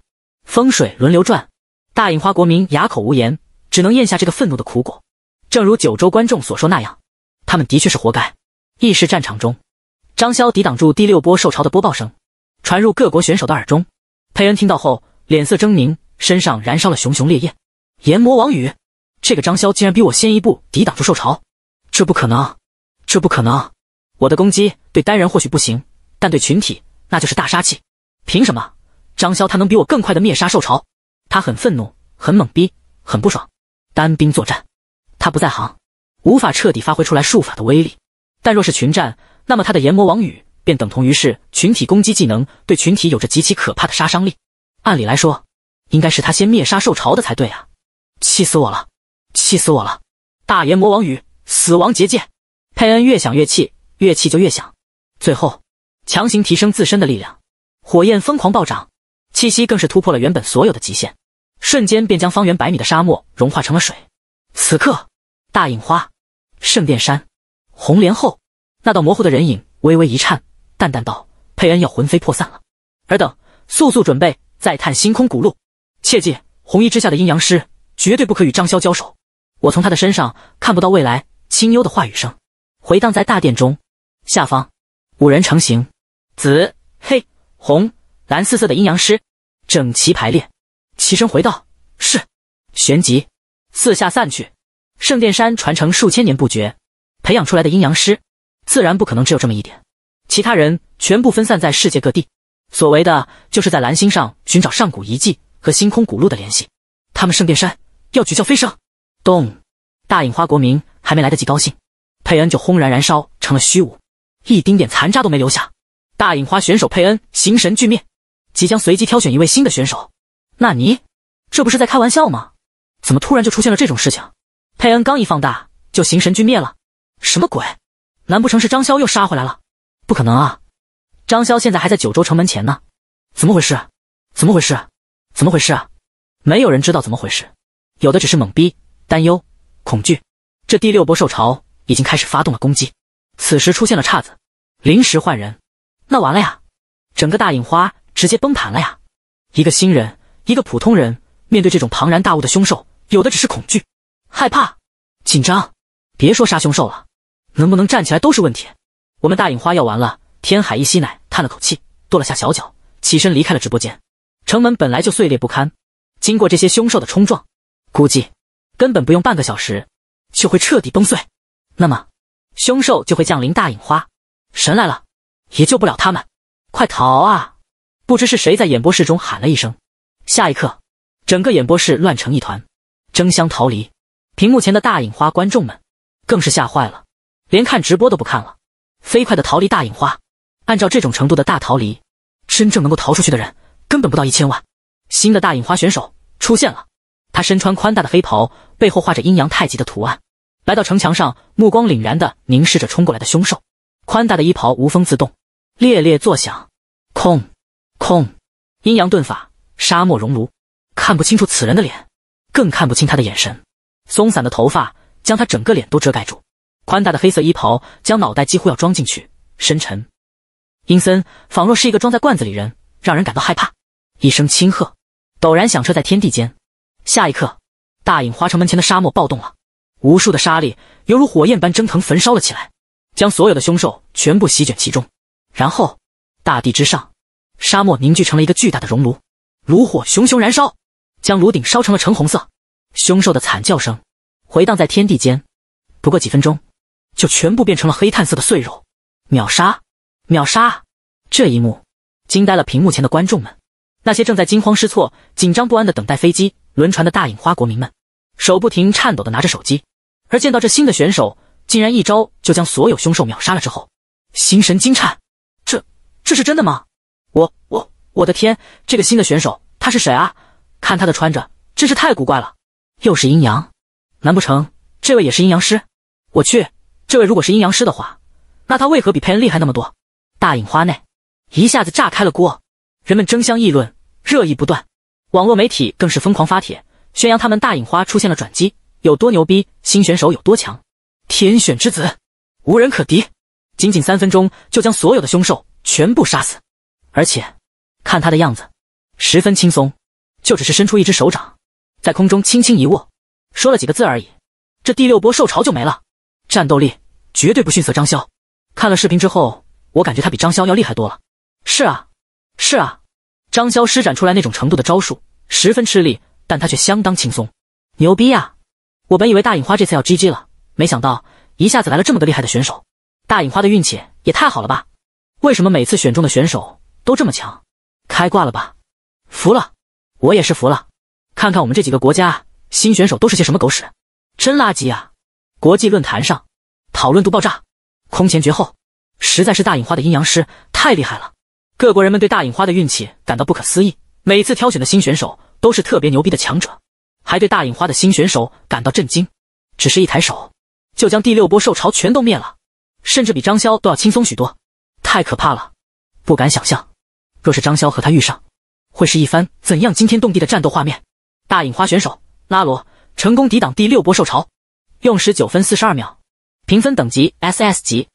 风水轮流转，大隐花国民哑口无言。只能咽下这个愤怒的苦果，正如九州观众所说那样，他们的确是活该。意识战场中，张潇抵挡住第六波受潮的播报声，传入各国选手的耳中。佩恩听到后，脸色狰狞，身上燃烧了熊熊烈焰。炎魔王宇，这个张潇竟然比我先一步抵挡住受潮，这不可能！这不可能！我的攻击对单人或许不行，但对群体那就是大杀器。凭什么，张潇他能比我更快的灭杀受潮？他很愤怒，很懵逼，很不爽。”单兵作战，他不在行，无法彻底发挥出来术法的威力。但若是群战，那么他的炎魔王语便等同于是群体攻击技能，对群体有着极其可怕的杀伤力。按理来说，应该是他先灭杀受潮的才对啊！气死我了，气死我了！大炎魔王语，死亡结界！佩恩越想越气，越气就越想，最后强行提升自身的力量，火焰疯狂暴涨，气息更是突破了原本所有的极限。瞬间便将方圆百米的沙漠融化成了水。此刻，大影花、圣殿山、红莲后，那道模糊的人影微微一颤，淡淡道：“佩恩要魂飞魄散了，尔等速速准备，再探星空古路。切记，红衣之下的阴阳师绝对不可与张潇交手。我从他的身上看不到未来。”清幽的话语声回荡在大殿中，下方五人成型，紫、黑、红、蓝四色的阴阳师整齐排列。齐声回道：“是。”旋即四下散去。圣殿山传承数千年不绝，培养出来的阴阳师，自然不可能只有这么一点。其他人全部分散在世界各地，所谓的就是在蓝星上寻找上古遗迹和星空古路的联系。他们圣殿山要举校飞升。咚！大隐花国民还没来得及高兴，佩恩就轰然燃烧成了虚无，一丁点残渣都没留下。大隐花选手佩恩形神俱灭，即将随机挑选一位新的选手。纳尼？这不是在开玩笑吗？怎么突然就出现了这种事情？佩恩刚一放大就形神俱灭了，什么鬼？难不成是张潇又杀回来了？不可能啊！张潇现在还在九州城门前呢，怎么回事？怎么回事？怎么回事啊？没有人知道怎么回事，有的只是懵逼、担忧、恐惧。这第六波受潮已经开始发动了攻击，此时出现了岔子，临时换人，那完了呀！整个大影花直接崩盘了呀！一个新人。一个普通人面对这种庞然大物的凶兽，有的只是恐惧、害怕、紧张。别说杀凶兽了，能不能站起来都是问题。我们大隐花要完了。天海一吸奶，叹了口气，跺了下小脚，起身离开了直播间。城门本来就碎裂不堪，经过这些凶兽的冲撞，估计根本不用半个小时就会彻底崩碎。那么，凶兽就会降临大隐花。神来了，也救不了他们，快逃啊！不知是谁在演播室中喊了一声。下一刻，整个演播室乱成一团，争相逃离。屏幕前的大影花观众们更是吓坏了，连看直播都不看了，飞快的逃离大影花。按照这种程度的大逃离，真正能够逃出去的人根本不到一千万。新的大影花选手出现了，他身穿宽大的黑袍，背后画着阴阳太极的图案，来到城墙上，目光凛然的凝视着冲过来的凶兽。宽大的衣袍无风自动，猎猎作响。空，空，阴阳遁法。沙漠熔炉，看不清楚此人的脸，更看不清他的眼神。松散的头发将他整个脸都遮盖住，宽大的黑色衣袍将脑袋几乎要装进去。深沉、阴森，仿若是一个装在罐子里人，让人感到害怕。一声轻喝，陡然响彻在天地间。下一刻，大隐花城门前的沙漠暴动了，无数的沙粒犹如火焰般蒸腾焚烧了起来，将所有的凶兽全部席卷其中。然后，大地之上，沙漠凝聚成了一个巨大的熔炉。炉火熊熊燃烧，将炉顶烧成了橙红色。凶兽的惨叫声回荡在天地间，不过几分钟，就全部变成了黑炭色的碎肉。秒杀！秒杀！这一幕惊呆了屏幕前的观众们，那些正在惊慌失措、紧张不安的等待飞机、轮船的大隐花国民们，手不停颤抖的拿着手机，而见到这新的选手竟然一招就将所有凶兽秒杀了之后，心神惊颤：这，这是真的吗？我，我。我的天，这个新的选手他是谁啊？看他的穿着，真是太古怪了。又是阴阳，难不成这位也是阴阳师？我去，这位如果是阴阳师的话，那他为何比佩恩厉害那么多？大隐花内一下子炸开了锅，人们争相议论，热议不断。网络媒体更是疯狂发帖，宣扬他们大隐花出现了转机，有多牛逼，新选手有多强，天选之子，无人可敌。仅仅三分钟就将所有的凶兽全部杀死，而且。看他的样子，十分轻松，就只是伸出一只手掌，在空中轻轻一握，说了几个字而已。这第六波受潮就没了，战斗力绝对不逊色张潇。看了视频之后，我感觉他比张潇要厉害多了。是啊，是啊，张潇施展出来那种程度的招数，十分吃力，但他却相当轻松。牛逼呀！我本以为大影花这次要 GG 了，没想到一下子来了这么个厉害的选手。大影花的运气也太好了吧？为什么每次选中的选手都这么强？开挂了吧，服了，我也是服了。看看我们这几个国家新选手都是些什么狗屎，真垃圾啊！国际论坛上讨论度爆炸，空前绝后，实在是大隐花的阴阳师太厉害了。各国人们对大隐花的运气感到不可思议，每次挑选的新选手都是特别牛逼的强者，还对大隐花的新选手感到震惊。只是一抬手，就将第六波兽潮全都灭了，甚至比张潇都要轻松许多，太可怕了，不敢想象。若是张潇和他遇上，会是一番怎样惊天动地的战斗画面？大影花选手拉罗成功抵挡第六波受潮，用时九分四十二秒，评分等级 S S 级，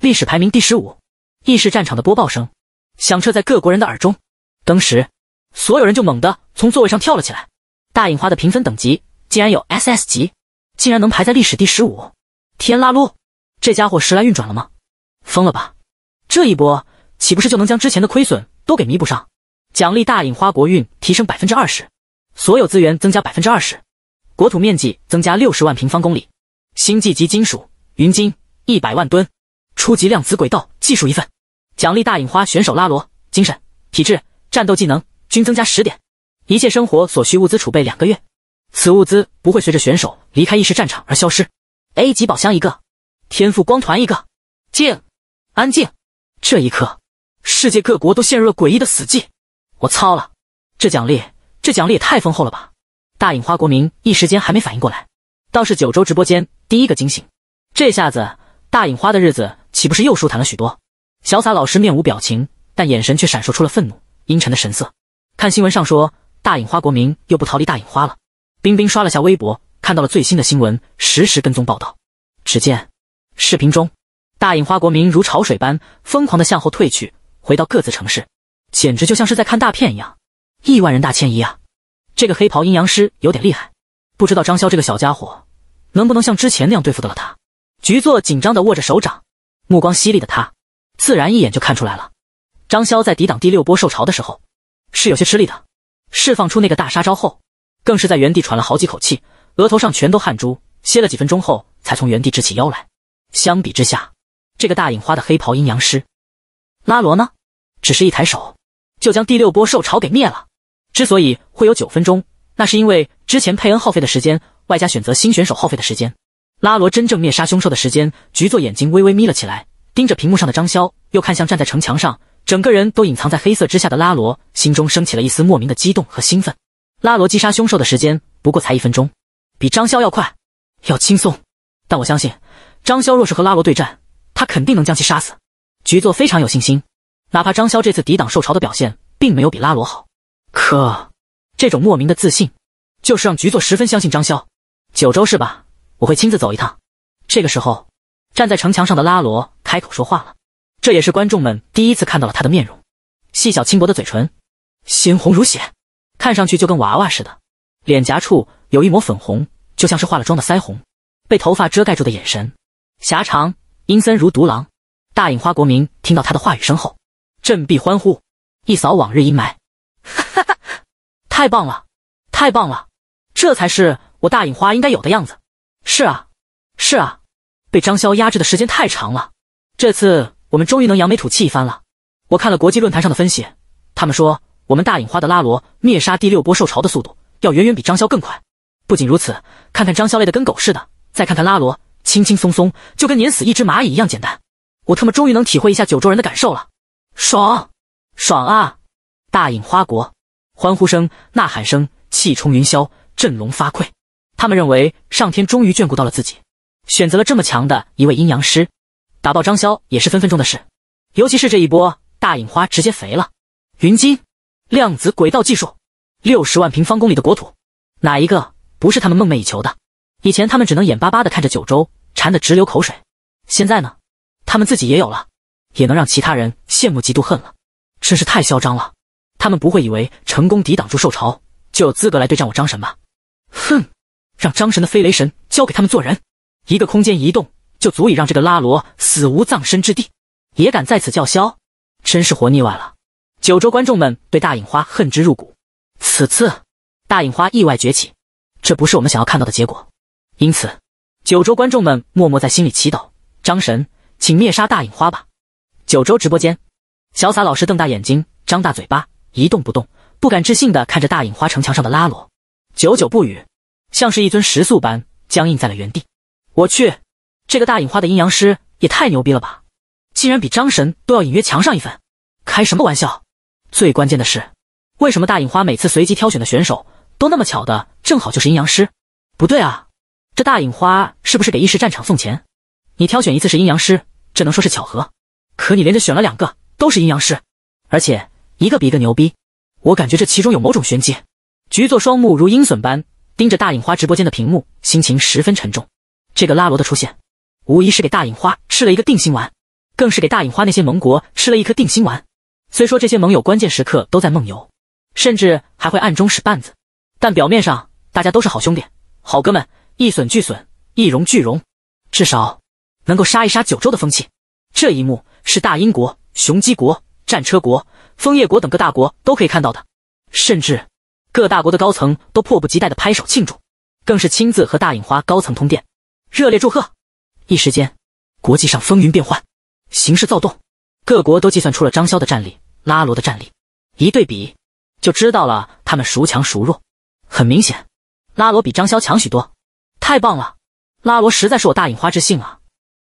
历史排名第十五。异世战场的播报声响彻在各国人的耳中，登时所有人就猛地从座位上跳了起来。大影花的评分等级竟然有 S S 级，竟然能排在历史第十五！天啦噜，这家伙时来运转了吗？疯了吧！这一波岂不是就能将之前的亏损？都给弥补上，奖励大隐花国运提升百分之二十，所有资源增加百分之二十，国土面积增加六十万平方公里，星际级金属云金一百万吨，初级量子轨道技术一份，奖励大隐花选手拉罗精神、体质、战斗技能均增加十点，一切生活所需物资储备两个月，此物资不会随着选手离开意识战场而消失，A 级宝箱一个，天赋光团一个，静，安静，这一刻。世界各国都陷入了诡异的死寂。我操了，这奖励，这奖励也太丰厚了吧！大隐花国民一时间还没反应过来，倒是九州直播间第一个惊醒。这下子，大隐花的日子岂不是又舒坦了许多？小洒老师面无表情，但眼神却闪烁出了愤怒、阴沉的神色。看新闻上说，大隐花国民又不逃离大隐花了。冰冰刷了下微博，看到了最新的新闻，实时跟踪报道。只见视频中，大隐花国民如潮水般疯狂地向后退去。回到各自城市，简直就像是在看大片一样。亿万人大迁移啊！这个黑袍阴阳师有点厉害，不知道张潇这个小家伙能不能像之前那样对付得了他。局座紧张的握着手掌，目光犀利的他自然一眼就看出来了。张潇在抵挡第六波受潮的时候是有些吃力的，释放出那个大杀招后，更是在原地喘了好几口气，额头上全都汗珠。歇了几分钟后，才从原地直起腰来。相比之下，这个大影花的黑袍阴阳师。拉罗呢？只是一抬手，就将第六波兽潮给灭了。之所以会有九分钟，那是因为之前佩恩耗费的时间，外加选择新选手耗费的时间。拉罗真正灭杀凶兽的时间，局座眼睛微微眯了起来，盯着屏幕上的张潇，又看向站在城墙上，整个人都隐藏在黑色之下的拉罗，心中升起了一丝莫名的激动和兴奋。拉罗击杀凶兽的时间不过才一分钟，比张潇要快，要轻松。但我相信，张潇若是和拉罗对战，他肯定能将其杀死。局座非常有信心，哪怕张潇这次抵挡受潮的表现并没有比拉罗好，可这种莫名的自信，就是让局座十分相信张潇。九州是吧？我会亲自走一趟。这个时候，站在城墙上的拉罗开口说话了，这也是观众们第一次看到了他的面容。细小轻薄的嘴唇，鲜红如血，看上去就跟娃娃似的。脸颊处有一抹粉红，就像是化了妆的腮红。被头发遮盖住的眼神，狭长，阴森如毒狼。大隐花国民听到他的话语声后，振臂欢呼，一扫往日阴霾。哈哈哈，太棒了，太棒了！这才是我大隐花应该有的样子。是啊，是啊，被张潇压制的时间太长了，这次我们终于能扬眉吐气一番了。我看了国际论坛上的分析，他们说我们大隐花的拉罗灭杀第六波受潮的速度要远远比张潇更快。不仅如此，看看张潇累得跟狗似的，再看看拉罗，轻轻松松就跟碾死一只蚂蚁一样简单。我特么终于能体会一下九州人的感受了，爽爽啊！大隐花国，欢呼声、呐喊声，气冲云霄，振聋发聩。他们认为上天终于眷顾到了自己，选择了这么强的一位阴阳师，打爆张潇也是分分钟的事。尤其是这一波，大隐花直接肥了。云金量子轨道技术，六十万平方公里的国土，哪一个不是他们梦寐以求的？以前他们只能眼巴巴的看着九州，馋得直流口水。现在呢？他们自己也有了，也能让其他人羡慕嫉妒恨了，真是太嚣张了！他们不会以为成功抵挡住兽潮就有资格来对战我张神吧？哼，让张神的飞雷神交给他们做人，一个空间移动就足以让这个拉罗死无葬身之地！也敢在此叫嚣，真是活腻歪了！九州观众们对大影花恨之入骨，此次大影花意外崛起，这不是我们想要看到的结果，因此九州观众们默默在心里祈祷张神。请灭杀大影花吧！九州直播间，潇洒老师瞪大眼睛，张大嘴巴，一动不动，不敢置信地看着大影花城墙上的拉罗，久久不语，像是一尊石塑般僵硬在了原地。我去，这个大影花的阴阳师也太牛逼了吧！竟然比张神都要隐约强上一分，开什么玩笑？最关键的是，为什么大影花每次随机挑选的选手都那么巧的正好就是阴阳师？不对啊，这大影花是不是给意识战场送钱？你挑选一次是阴阳师，这能说是巧合？可你连着选了两个都是阴阳师，而且一个比一个牛逼，我感觉这其中有某种玄机。局座双目如鹰隼般盯着大影花直播间的屏幕，心情十分沉重。这个拉罗的出现，无疑是给大影花吃了一个定心丸，更是给大影花那些盟国吃了一颗定心丸。虽说这些盟友关键时刻都在梦游，甚至还会暗中使绊子，但表面上大家都是好兄弟、好哥们，一损俱损，一荣俱荣，至少。能够杀一杀九州的风气，这一幕是大英国、雄鸡国、战车国、枫叶国等各大国都可以看到的，甚至各大国的高层都迫不及待的拍手庆祝，更是亲自和大影花高层通电，热烈祝贺。一时间，国际上风云变幻，形势躁动，各国都计算出了张潇的战力，拉罗的战力，一对比就知道了他们孰强孰弱。很明显，拉罗比张潇强许多，太棒了！拉罗实在是我大影花之幸啊！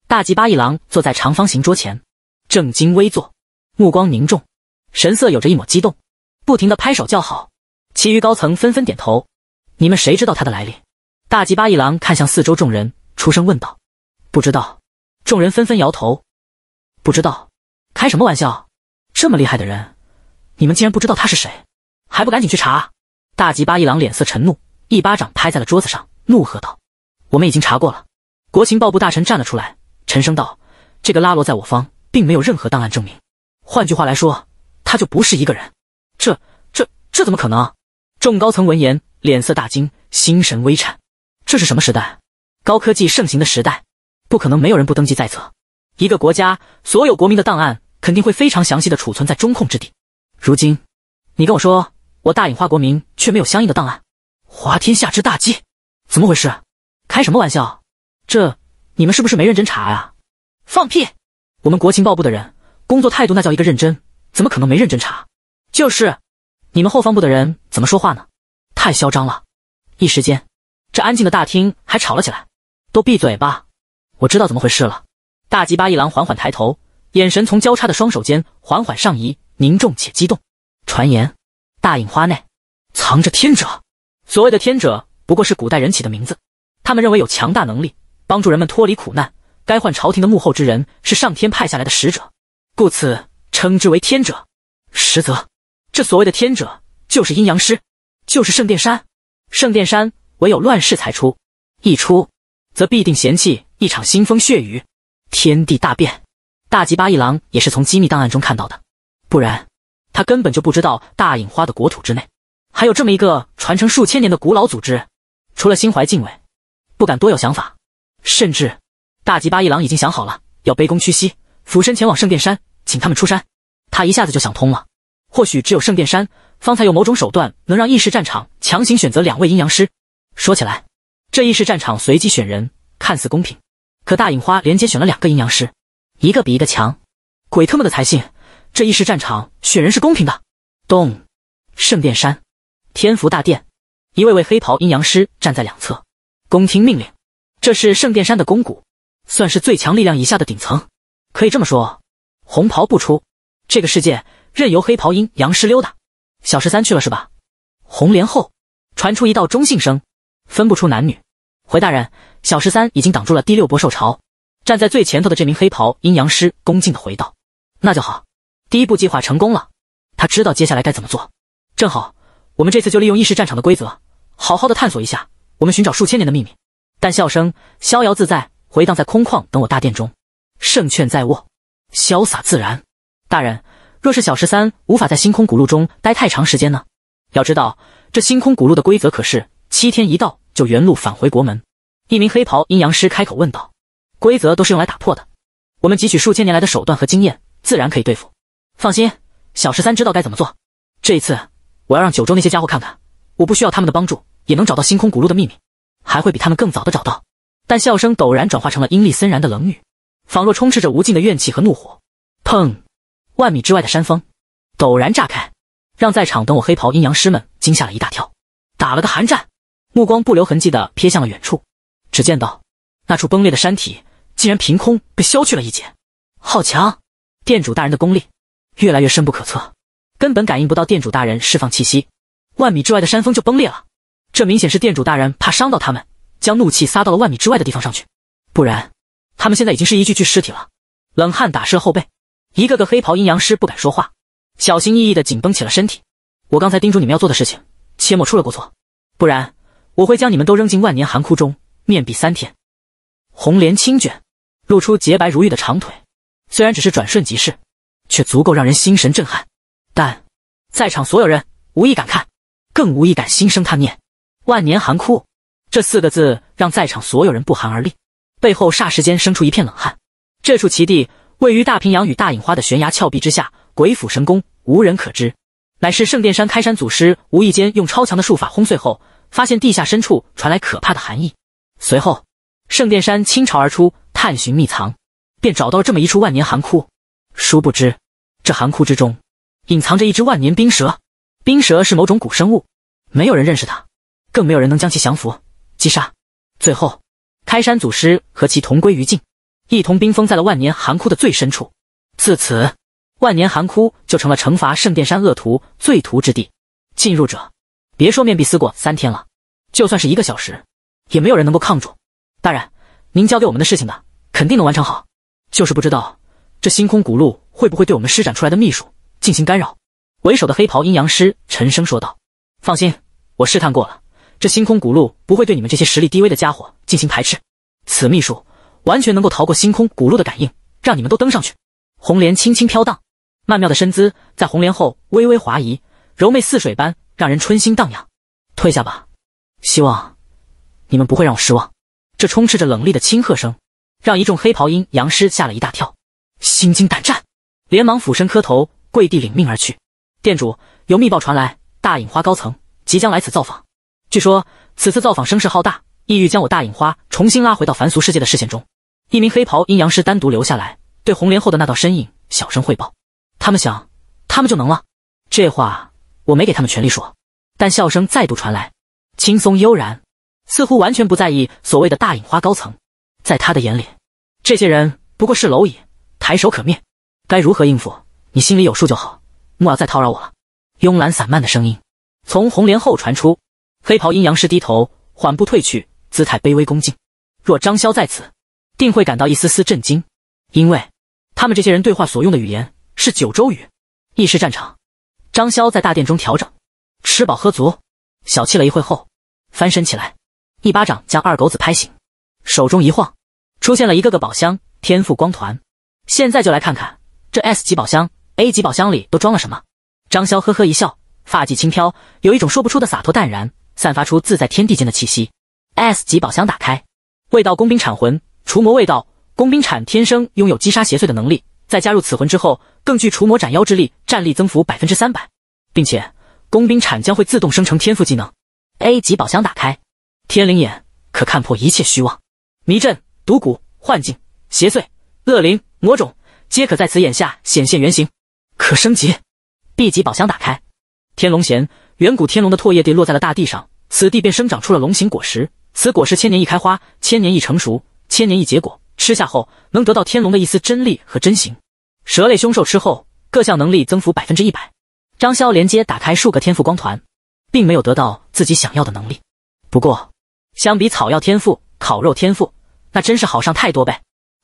大吉八一郎坐在长方形桌前，正襟危坐，目光凝重，神色有着一抹激动，不停的拍手叫好。其余高层纷纷点头。你们谁知道他的来历？大吉八一郎看向四周众人，出声问道：“不知道。”众人纷纷摇头：“不知道。”开什么玩笑？这么厉害的人，你们竟然不知道他是谁？还不赶紧去查！大吉八一郎脸色沉怒，一巴掌拍在了桌子上，怒喝道：“我们已经查过了。”国情报部大臣站了出来。沉声道：“这个拉罗在我方并没有任何档案证明。换句话来说，他就不是一个人。这、这、这怎么可能？”众高层闻言，脸色大惊，心神微颤。这是什么时代？高科技盛行的时代，不可能没有人不登记在册。一个国家所有国民的档案肯定会非常详细的储存在中控之地。如今，你跟我说我大影花国民却没有相应的档案，滑天下之大稽！怎么回事？开什么玩笑？这……你们是不是没认真查呀？放屁！我们国情报部的人工作态度那叫一个认真，怎么可能没认真查？就是，你们后方部的人怎么说话呢？太嚣张了！一时间，这安静的大厅还吵了起来。都闭嘴吧！我知道怎么回事了。大吉巴一郎缓缓抬头，眼神从交叉的双手间缓缓上移，凝重且激动。传言，大隐花内藏着天者。所谓的天者，不过是古代人起的名字，他们认为有强大能力。帮助人们脱离苦难，该换朝廷的幕后之人是上天派下来的使者，故此称之为天者。实则，这所谓的天者就是阴阳师，就是圣殿山。圣殿山唯有乱世才出，一出则必定嫌弃一场腥风血雨，天地大变。大吉八一郎也是从机密档案中看到的，不然他根本就不知道大隐花的国土之内还有这么一个传承数千年的古老组织，除了心怀敬畏，不敢多有想法。甚至，大吉八一郎已经想好了，要卑躬屈膝、俯身前往圣殿山，请他们出山。他一下子就想通了，或许只有圣殿山，方才有某种手段能让异世战场强行选择两位阴阳师。说起来，这异世战场随机选人看似公平，可大影花连接选了两个阴阳师，一个比一个强。鬼特么的才信这异世战场选人是公平的。咚！圣殿山，天福大殿，一位位黑袍阴阳师站在两侧，恭听命令。这是圣殿山的公谷，算是最强力量以下的顶层。可以这么说，红袍不出这个世界，任由黑袍阴阳师溜达。小十三去了是吧？红莲后传出一道中性声，分不出男女。回大人，小十三已经挡住了第六波兽潮。站在最前头的这名黑袍阴阳师恭敬的回道：“那就好，第一步计划成功了。他知道接下来该怎么做。正好，我们这次就利用意识战场的规则，好好的探索一下我们寻找数千年的秘密。”但笑声逍遥自在，回荡在空旷等我大殿中，胜券在握，潇洒自然。大人，若是小十三无法在星空古路中待太长时间呢？要知道，这星空古路的规则可是七天一到就原路返回国门。一名黑袍阴阳师开口问道：“规则都是用来打破的，我们汲取数千年来的手段和经验，自然可以对付。放心，小十三知道该怎么做。这一次，我要让九州那些家伙看看，我不需要他们的帮助也能找到星空古路的秘密。”还会比他们更早的找到，但笑声陡然转化成了阴厉森然的冷语，仿若充斥着无尽的怨气和怒火。砰！万米之外的山峰陡然炸开，让在场等我黑袍阴阳师们惊吓了一大跳，打了个寒战，目光不留痕迹的瞥向了远处。只见到那处崩裂的山体，竟然凭空被削去了一截。好强！店主大人的功力越来越深不可测，根本感应不到店主大人释放气息，万米之外的山峰就崩裂了。这明显是店主大人怕伤到他们，将怒气撒到了万米之外的地方上去。不然，他们现在已经是一具具尸体了。冷汗打湿了后背，一个个黑袍阴阳师不敢说话，小心翼翼的紧绷起了身体。我刚才叮嘱你们要做的事情，切莫出了过错，不然我会将你们都扔进万年寒窟中面壁三天。红莲轻卷，露出洁白如玉的长腿，虽然只是转瞬即逝，却足够让人心神震撼。但在场所有人无意敢看，更无意敢心生贪念。万年寒窟，这四个字让在场所有人不寒而栗，背后霎时间生出一片冷汗。这处奇地位于大平洋与大隐花的悬崖峭壁之下，鬼斧神工，无人可知。乃是圣殿山开山祖师无意间用超强的术法轰碎后，发现地下深处传来可怕的寒意。随后，圣殿山倾巢而出，探寻秘藏，便找到了这么一处万年寒窟。殊不知，这寒窟之中隐藏着一只万年冰蛇。冰蛇是某种古生物，没有人认识它。更没有人能将其降服、击杀。最后，开山祖师和其同归于尽，一同冰封在了万年寒窟的最深处。自此，万年寒窟就成了惩罚圣殿山恶徒罪徒之地。进入者，别说面壁思过三天了，就算是一个小时，也没有人能够抗住。大人，您交给我们的事情呢，肯定能完成好。就是不知道这星空古路会不会对我们施展出来的秘术进行干扰？为首的黑袍阴阳师沉声说道：“放心，我试探过了。”这星空古路不会对你们这些实力低微的家伙进行排斥，此秘术完全能够逃过星空古路的感应，让你们都登上去。红莲轻轻飘荡，曼妙的身姿在红莲后微微滑移，柔媚似水般，让人春心荡漾。退下吧，希望你们不会让我失望。这充斥着冷厉的轻喝声，让一众黑袍阴阳师吓了一大跳，心惊胆战，连忙俯身磕头，跪地领命而去。店主有密报传来，大隐花高层即将来此造访。据说此次造访声势浩大，意欲将我大影花重新拉回到凡俗世界的视线中。一名黑袍阴阳师单独留下来，对红莲后的那道身影小声汇报：“他们想，他们就能了。”这话我没给他们权利说。但笑声再度传来，轻松悠然，似乎完全不在意所谓的大影花高层，在他的眼里，这些人不过是蝼蚁，抬手可灭。该如何应付，你心里有数就好，莫要再叨扰我了。慵懒散漫的声音从红莲后传出。黑袍阴阳师低头，缓步退去，姿态卑微恭敬。若张潇在此，定会感到一丝丝震惊，因为他们这些人对话所用的语言是九州语。议事战场，张潇在大殿中调整，吃饱喝足，小憩了一会后，翻身起来，一巴掌将二狗子拍醒，手中一晃，出现了一个个宝箱、天赋光团。现在就来看看这 S 级宝箱、A 级宝箱里都装了什么。张潇呵呵一笑，发髻轻飘，有一种说不出的洒脱淡然。散发出自在天地间的气息。S 级宝箱打开，未道工兵铲魂除魔味道工兵铲天生拥有击杀邪祟的能力，在加入此魂之后，更具除魔斩妖之力，战力增幅百分之三百，并且工兵铲将会自动生成天赋技能。A 级宝箱打开，天灵眼可看破一切虚妄，迷阵、毒蛊、幻境、邪祟、恶灵、魔种皆可在此眼下显现原形，可升级。B 级宝箱打开，天龙涎，远古天龙的唾液滴落在了大地上。此地便生长出了龙形果实，此果实千年一开花，千年一成熟，千年一结果。吃下后能得到天龙的一丝真力和真形。蛇类凶兽吃后，各项能力增幅百分之一百。张潇连接打开数个天赋光团，并没有得到自己想要的能力。不过，相比草药天赋、烤肉天赋，那真是好上太多倍。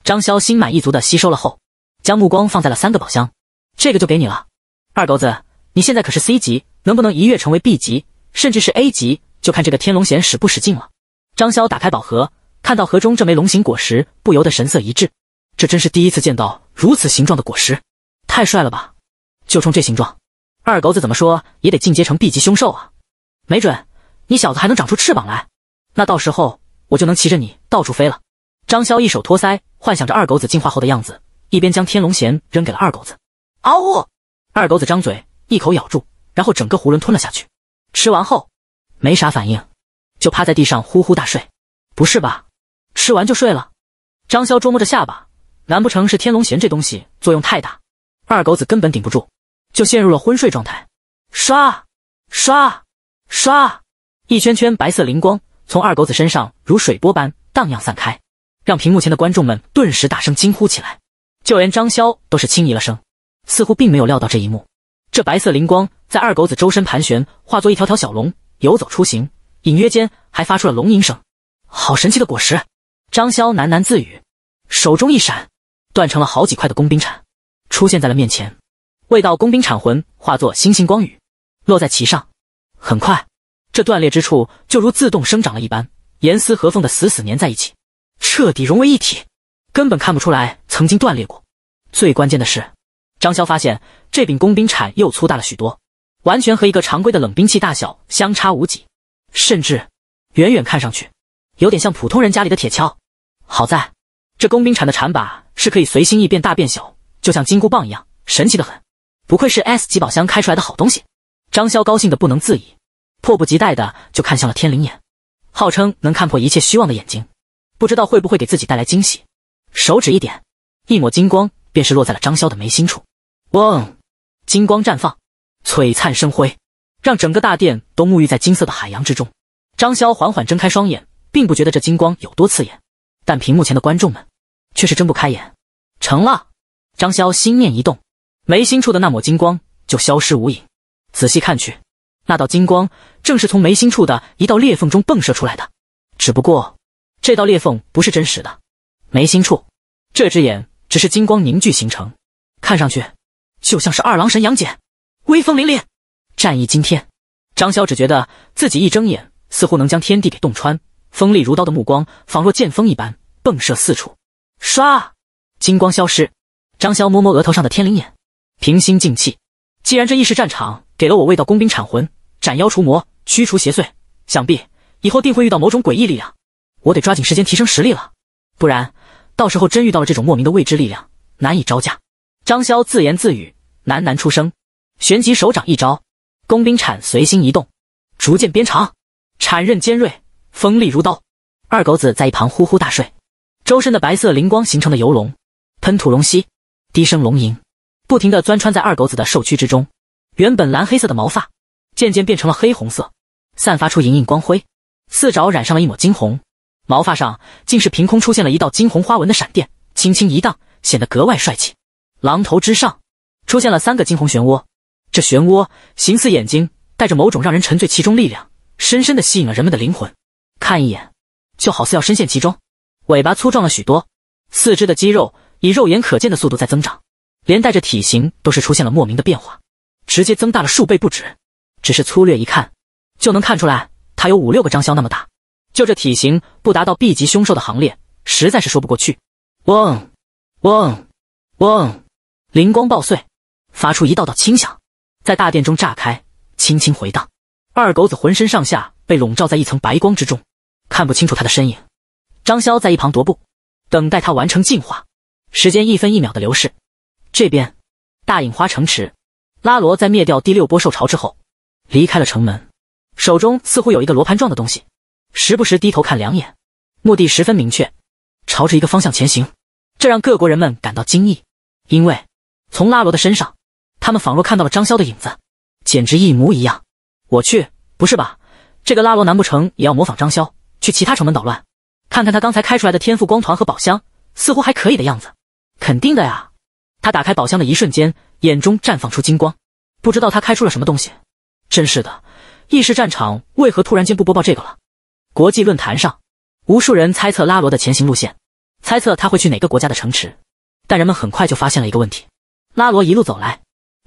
张潇心满意足的吸收了后，将目光放在了三个宝箱。这个就给你了，二狗子，你现在可是 C 级，能不能一跃成为 B 级，甚至是 A 级？就看这个天龙涎使不使劲了。张潇打开宝盒，看到盒中这枚龙形果实，不由得神色一滞。这真是第一次见到如此形状的果实，太帅了吧！就冲这形状，二狗子怎么说也得进阶成 B 级凶兽啊！没准你小子还能长出翅膀来，那到时候我就能骑着你到处飞了。张潇一手托腮，幻想着二狗子进化后的样子，一边将天龙涎扔给了二狗子。嗷呜！二狗子张嘴一口咬住，然后整个囫囵吞了下去。吃完后。没啥反应，就趴在地上呼呼大睡。不是吧？吃完就睡了？张潇捉摸着下巴，难不成是天龙涎这东西作用太大，二狗子根本顶不住，就陷入了昏睡状态？刷刷刷！一圈圈白色灵光从二狗子身上如水波般荡漾散开，让屏幕前的观众们顿时大声惊呼起来。就连张潇都是轻咦了声，似乎并没有料到这一幕。这白色灵光在二狗子周身盘旋，化作一条条小龙。游走出行，隐约间还发出了龙吟声。好神奇的果实！张潇喃喃自语，手中一闪，断成了好几块的工兵铲出现在了面前。未到工兵铲魂化作星星光雨落在其上，很快，这断裂之处就如自动生长了一般，严丝合缝的死死粘在一起，彻底融为一体，根本看不出来曾经断裂过。最关键的是，张潇发现这柄工兵铲又粗大了许多。完全和一个常规的冷兵器大小相差无几，甚至远远看上去有点像普通人家里的铁锹。好在这工兵铲的铲把是可以随心意变大变小，就像金箍棒一样神奇的很。不愧是 S 级宝箱开出来的好东西，张潇高兴的不能自已，迫不及待的就看向了天灵眼，号称能看破一切虚妄的眼睛，不知道会不会给自己带来惊喜。手指一点，一抹金光便是落在了张潇的眉心处，嗡，金光绽放。璀璨生辉，让整个大殿都沐浴在金色的海洋之中。张潇缓缓睁开双眼，并不觉得这金光有多刺眼，但屏幕前的观众们却是睁不开眼。成了，张潇心念一动，眉心处的那抹金光就消失无影。仔细看去，那道金光正是从眉心处的一道裂缝中迸射出来的，只不过这道裂缝不是真实的，眉心处这只眼只是金光凝聚形成，看上去就像是二郎神杨戬。威风凛凛，战意惊天。张潇只觉得自己一睁眼，似乎能将天地给洞穿。锋利如刀的目光，仿若剑锋一般迸射四处。唰，金光消失。张潇摸摸额头上的天灵眼，平心静气。既然这异世战场给了我味道，工兵铲魂、斩妖除魔、驱除邪祟，想必以后定会遇到某种诡异力量。我得抓紧时间提升实力了，不然到时候真遇到了这种莫名的未知力量，难以招架。张潇自言自语，喃喃出声。旋即，手掌一招，工兵铲随心移动，逐渐变长，铲刃尖锐，锋利如刀。二狗子在一旁呼呼大睡，周身的白色灵光形成的游龙，喷吐龙息，低声龙吟，不停地钻穿在二狗子的兽躯之中。原本蓝黑色的毛发，渐渐变成了黑红色，散发出隐隐光辉。四爪染上了一抹金红，毛发上竟是凭空出现了一道金红花纹的闪电，轻轻一荡，显得格外帅气。狼头之上出现了三个金红漩涡。这漩涡形似眼睛，带着某种让人沉醉其中力量，深深地吸引了人们的灵魂。看一眼，就好似要深陷其中。尾巴粗壮了许多，四肢的肌肉以肉眼可见的速度在增长，连带着体型都是出现了莫名的变化，直接增大了数倍不止。只是粗略一看，就能看出来，它有五六个张潇那么大。就这体型，不达到 B 级凶兽的行列，实在是说不过去。嗡，嗡，嗡，灵光爆碎，发出一道道清响。在大殿中炸开，轻轻回荡。二狗子浑身上下被笼罩在一层白光之中，看不清楚他的身影。张潇在一旁踱步，等待他完成进化。时间一分一秒的流逝。这边，大隐花城池，拉罗在灭掉第六波兽潮之后，离开了城门，手中似乎有一个罗盘状的东西，时不时低头看两眼，目的十分明确，朝着一个方向前行。这让各国人们感到惊异，因为从拉罗的身上。他们仿若看到了张潇的影子，简直一模一样。我去，不是吧？这个拉罗难不成也要模仿张潇去其他城门捣乱？看看他刚才开出来的天赋光团和宝箱，似乎还可以的样子。肯定的呀！他打开宝箱的一瞬间，眼中绽放出金光，不知道他开出了什么东西。真是的，意识战场为何突然间不播报这个了？国际论坛上，无数人猜测拉罗的前行路线，猜测他会去哪个国家的城池。但人们很快就发现了一个问题：拉罗一路走来。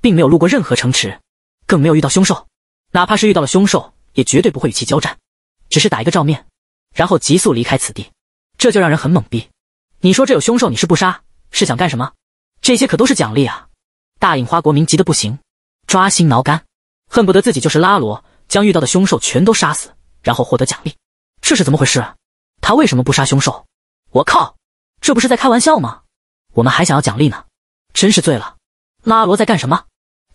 并没有路过任何城池，更没有遇到凶兽，哪怕是遇到了凶兽，也绝对不会与其交战，只是打一个照面，然后急速离开此地，这就让人很懵逼。你说这有凶兽，你是不杀，是想干什么？这些可都是奖励啊！大影花国民急得不行，抓心挠肝，恨不得自己就是拉罗，将遇到的凶兽全都杀死，然后获得奖励。这是怎么回事？他为什么不杀凶兽？我靠，这不是在开玩笑吗？我们还想要奖励呢，真是醉了！拉罗在干什么？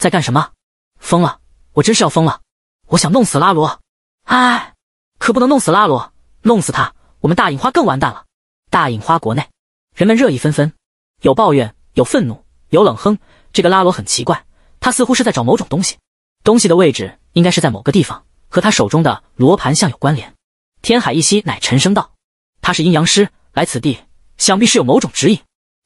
在干什么？疯了！我真是要疯了！我想弄死拉罗，哎，可不能弄死拉罗，弄死他，我们大影花更完蛋了。大影花国内，人们热议纷纷，有抱怨，有愤怒，有冷哼。这个拉罗很奇怪，他似乎是在找某种东西，东西的位置应该是在某个地方，和他手中的罗盘像有关联。天海一息乃沉声道：“他是阴阳师，来此地，想必是有某种指引。”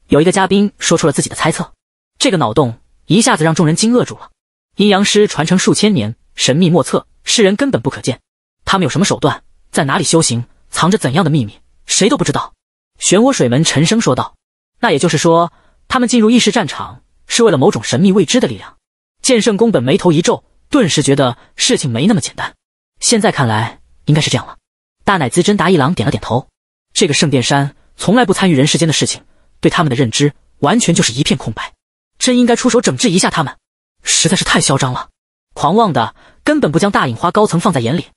有一个嘉宾说出了自己的猜测，这个脑洞。一下子让众人惊愕住了。阴阳师传承数千年，神秘莫测，世人根本不可见。他们有什么手段？在哪里修行？藏着怎样的秘密？谁都不知道。漩涡水门沉声说道：“那也就是说，他们进入异世战场是为了某种神秘未知的力量。”剑圣宫本眉头一皱，顿时觉得事情没那么简单。现在看来，应该是这样了。大乃滋真达一郎点了点头：“这个圣殿山从来不参与人世间的事情，对他们的认知完全就是一片空白。”真应该出手整治一下他们，实在是太嚣张了，狂妄的，根本不将大隐花高层放在眼里。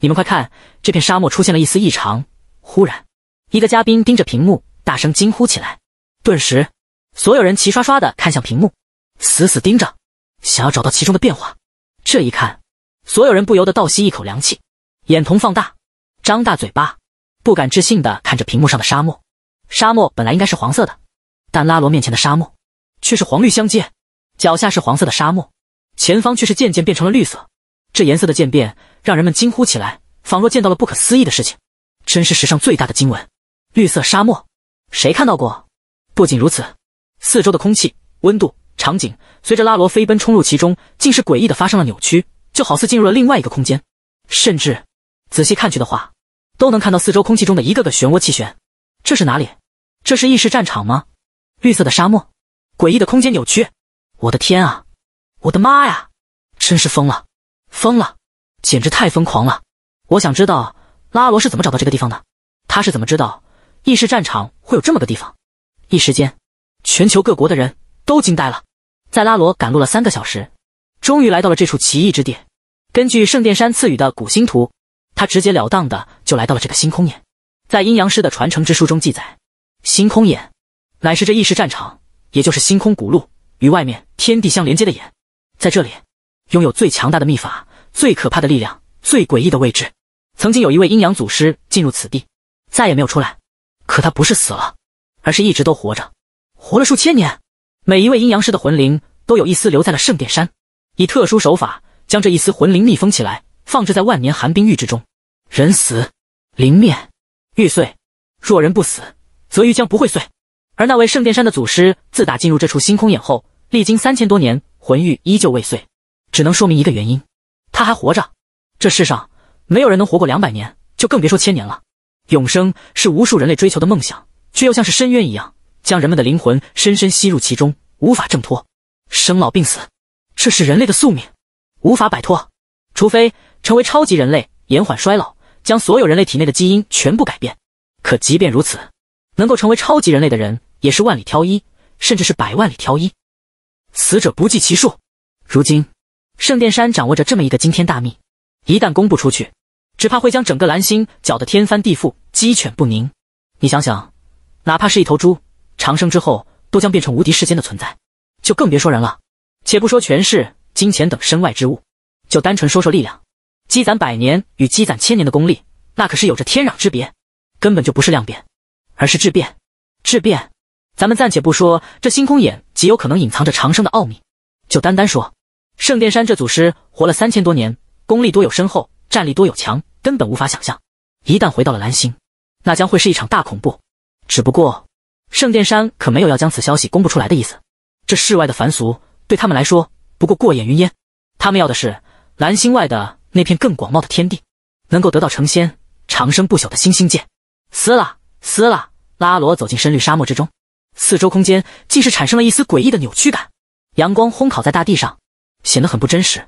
你们快看，这片沙漠出现了一丝异常。忽然，一个嘉宾盯着屏幕，大声惊呼起来。顿时，所有人齐刷刷的看向屏幕，死死盯着，想要找到其中的变化。这一看，所有人不由得倒吸一口凉气，眼瞳放大，张大嘴巴，不敢置信的看着屏幕上的沙漠。沙漠本来应该是黄色的，但拉罗面前的沙漠。却是黄绿相间，脚下是黄色的沙漠，前方却是渐渐变成了绿色。这颜色的渐变让人们惊呼起来，仿若见到了不可思议的事情。真是史上最大的经文。绿色沙漠，谁看到过？不仅如此，四周的空气温度、场景随着拉罗飞奔冲入其中，竟是诡异的发生了扭曲，就好似进入了另外一个空间。甚至仔细看去的话，都能看到四周空气中的一个个漩涡气旋。这是哪里？这是异世战场吗？绿色的沙漠。诡异的空间扭曲！我的天啊，我的妈呀，真是疯了，疯了，简直太疯狂了！我想知道拉罗是怎么找到这个地方的，他是怎么知道异世战场会有这么个地方？一时间，全球各国的人都惊呆了。在拉罗赶路了三个小时，终于来到了这处奇异之地。根据圣殿山赐予的古星图，他直截了当的就来到了这个星空眼。在阴阳师的传承之书中记载，星空眼，乃是这异世战场。也就是星空古路与外面天地相连接的眼，在这里拥有最强大的秘法、最可怕的力量、最诡异的位置。曾经有一位阴阳祖师进入此地，再也没有出来。可他不是死了，而是一直都活着，活了数千年。每一位阴阳师的魂灵都有一丝留在了圣殿山，以特殊手法将这一丝魂灵密封起来，放置在万年寒冰玉之中。人死，灵灭，玉碎；若人不死，则玉将不会碎。而那位圣殿山的祖师，自打进入这处星空眼后，历经三千多年，魂玉依旧未碎，只能说明一个原因：他还活着。这世上没有人能活过两百年，就更别说千年了。永生是无数人类追求的梦想，却又像是深渊一样，将人们的灵魂深深吸入其中，无法挣脱。生老病死，这是人类的宿命，无法摆脱。除非成为超级人类，延缓衰老，将所有人类体内的基因全部改变。可即便如此，能够成为超级人类的人。也是万里挑一，甚至是百万里挑一，死者不计其数。如今，圣殿山掌握着这么一个惊天大秘，一旦公布出去，只怕会将整个蓝星搅得天翻地覆，鸡犬不宁。你想想，哪怕是一头猪，长生之后都将变成无敌世间的存在，就更别说人了。且不说权势、金钱等身外之物，就单纯说说力量，积攒百年与积攒千年的功力，那可是有着天壤之别，根本就不是量变，而是质变，质变。咱们暂且不说这星空眼极有可能隐藏着长生的奥秘，就单单说圣殿山这祖师活了三千多年，功力多有深厚，战力多有强，根本无法想象。一旦回到了蓝星，那将会是一场大恐怖。只不过圣殿山可没有要将此消息公布出来的意思，这世外的凡俗对他们来说不过过眼云烟，他们要的是蓝星外的那片更广袤的天地，能够得到成仙长生不朽的星星剑。撕了撕了，拉罗走进深绿沙漠之中。四周空间竟是产生了一丝诡异的扭曲感，阳光烘烤在大地上，显得很不真实。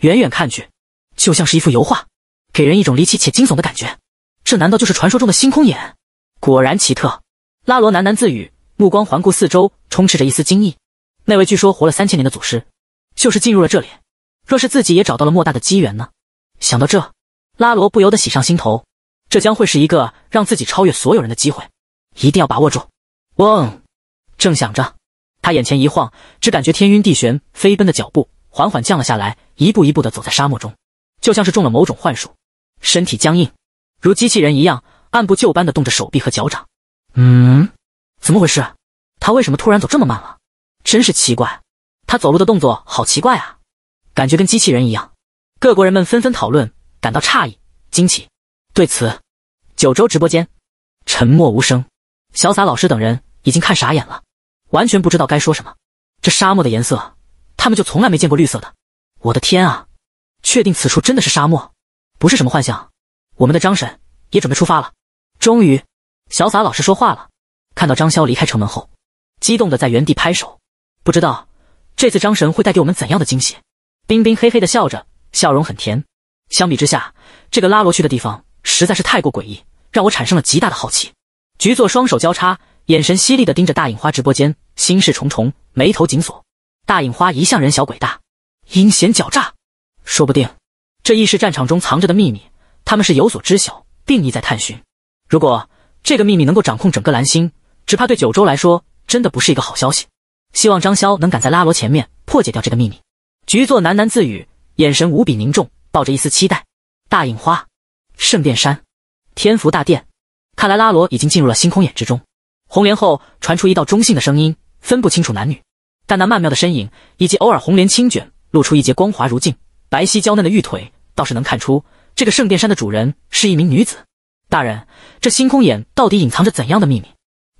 远远看去，就像是一幅油画，给人一种离奇且惊悚的感觉。这难道就是传说中的星空眼？果然奇特。拉罗喃喃自语，目光环顾四周，充斥着一丝惊异。那位据说活了三千年的祖师，就是进入了这里。若是自己也找到了莫大的机缘呢？想到这，拉罗不由得喜上心头。这将会是一个让自己超越所有人的机会，一定要把握住。嗡。正想着，他眼前一晃，只感觉天晕地旋，飞奔的脚步缓缓降了下来，一步一步的走在沙漠中，就像是中了某种幻术，身体僵硬，如机器人一样按部就班的动着手臂和脚掌。嗯，怎么回事？他为什么突然走这么慢了？真是奇怪，他走路的动作好奇怪啊，感觉跟机器人一样。各国人们纷纷讨论，感到诧异、惊奇。对此，九州直播间沉默无声。潇洒老师等人。已经看傻眼了，完全不知道该说什么。这沙漠的颜色，他们就从来没见过绿色的。我的天啊！确定此处真的是沙漠，不是什么幻象？我们的张神也准备出发了。终于，小洒老师说话了。看到张潇离开城门后，激动的在原地拍手。不知道这次张神会带给我们怎样的惊喜？冰冰嘿嘿的笑着，笑容很甜。相比之下，这个拉罗去的地方实在是太过诡异，让我产生了极大的好奇。局座双手交叉。眼神犀利地盯着大影花直播间，心事重重，眉头紧锁。大影花一向人小鬼大，阴险狡诈，说不定这意识战场中藏着的秘密，他们是有所知晓，并意在探寻。如果这个秘密能够掌控整个蓝星，只怕对九州来说真的不是一个好消息。希望张潇能赶在拉罗前面破解掉这个秘密。局座喃喃自语，眼神无比凝重，抱着一丝期待。大影花，圣殿山，天福大殿，看来拉罗已经进入了星空眼之中。红莲后传出一道中性的声音，分不清楚男女，但那曼妙的身影以及偶尔红莲轻卷，露出一截光滑如镜、白皙娇嫩的玉腿，倒是能看出这个圣殿山的主人是一名女子。大人，这星空眼到底隐藏着怎样的秘密？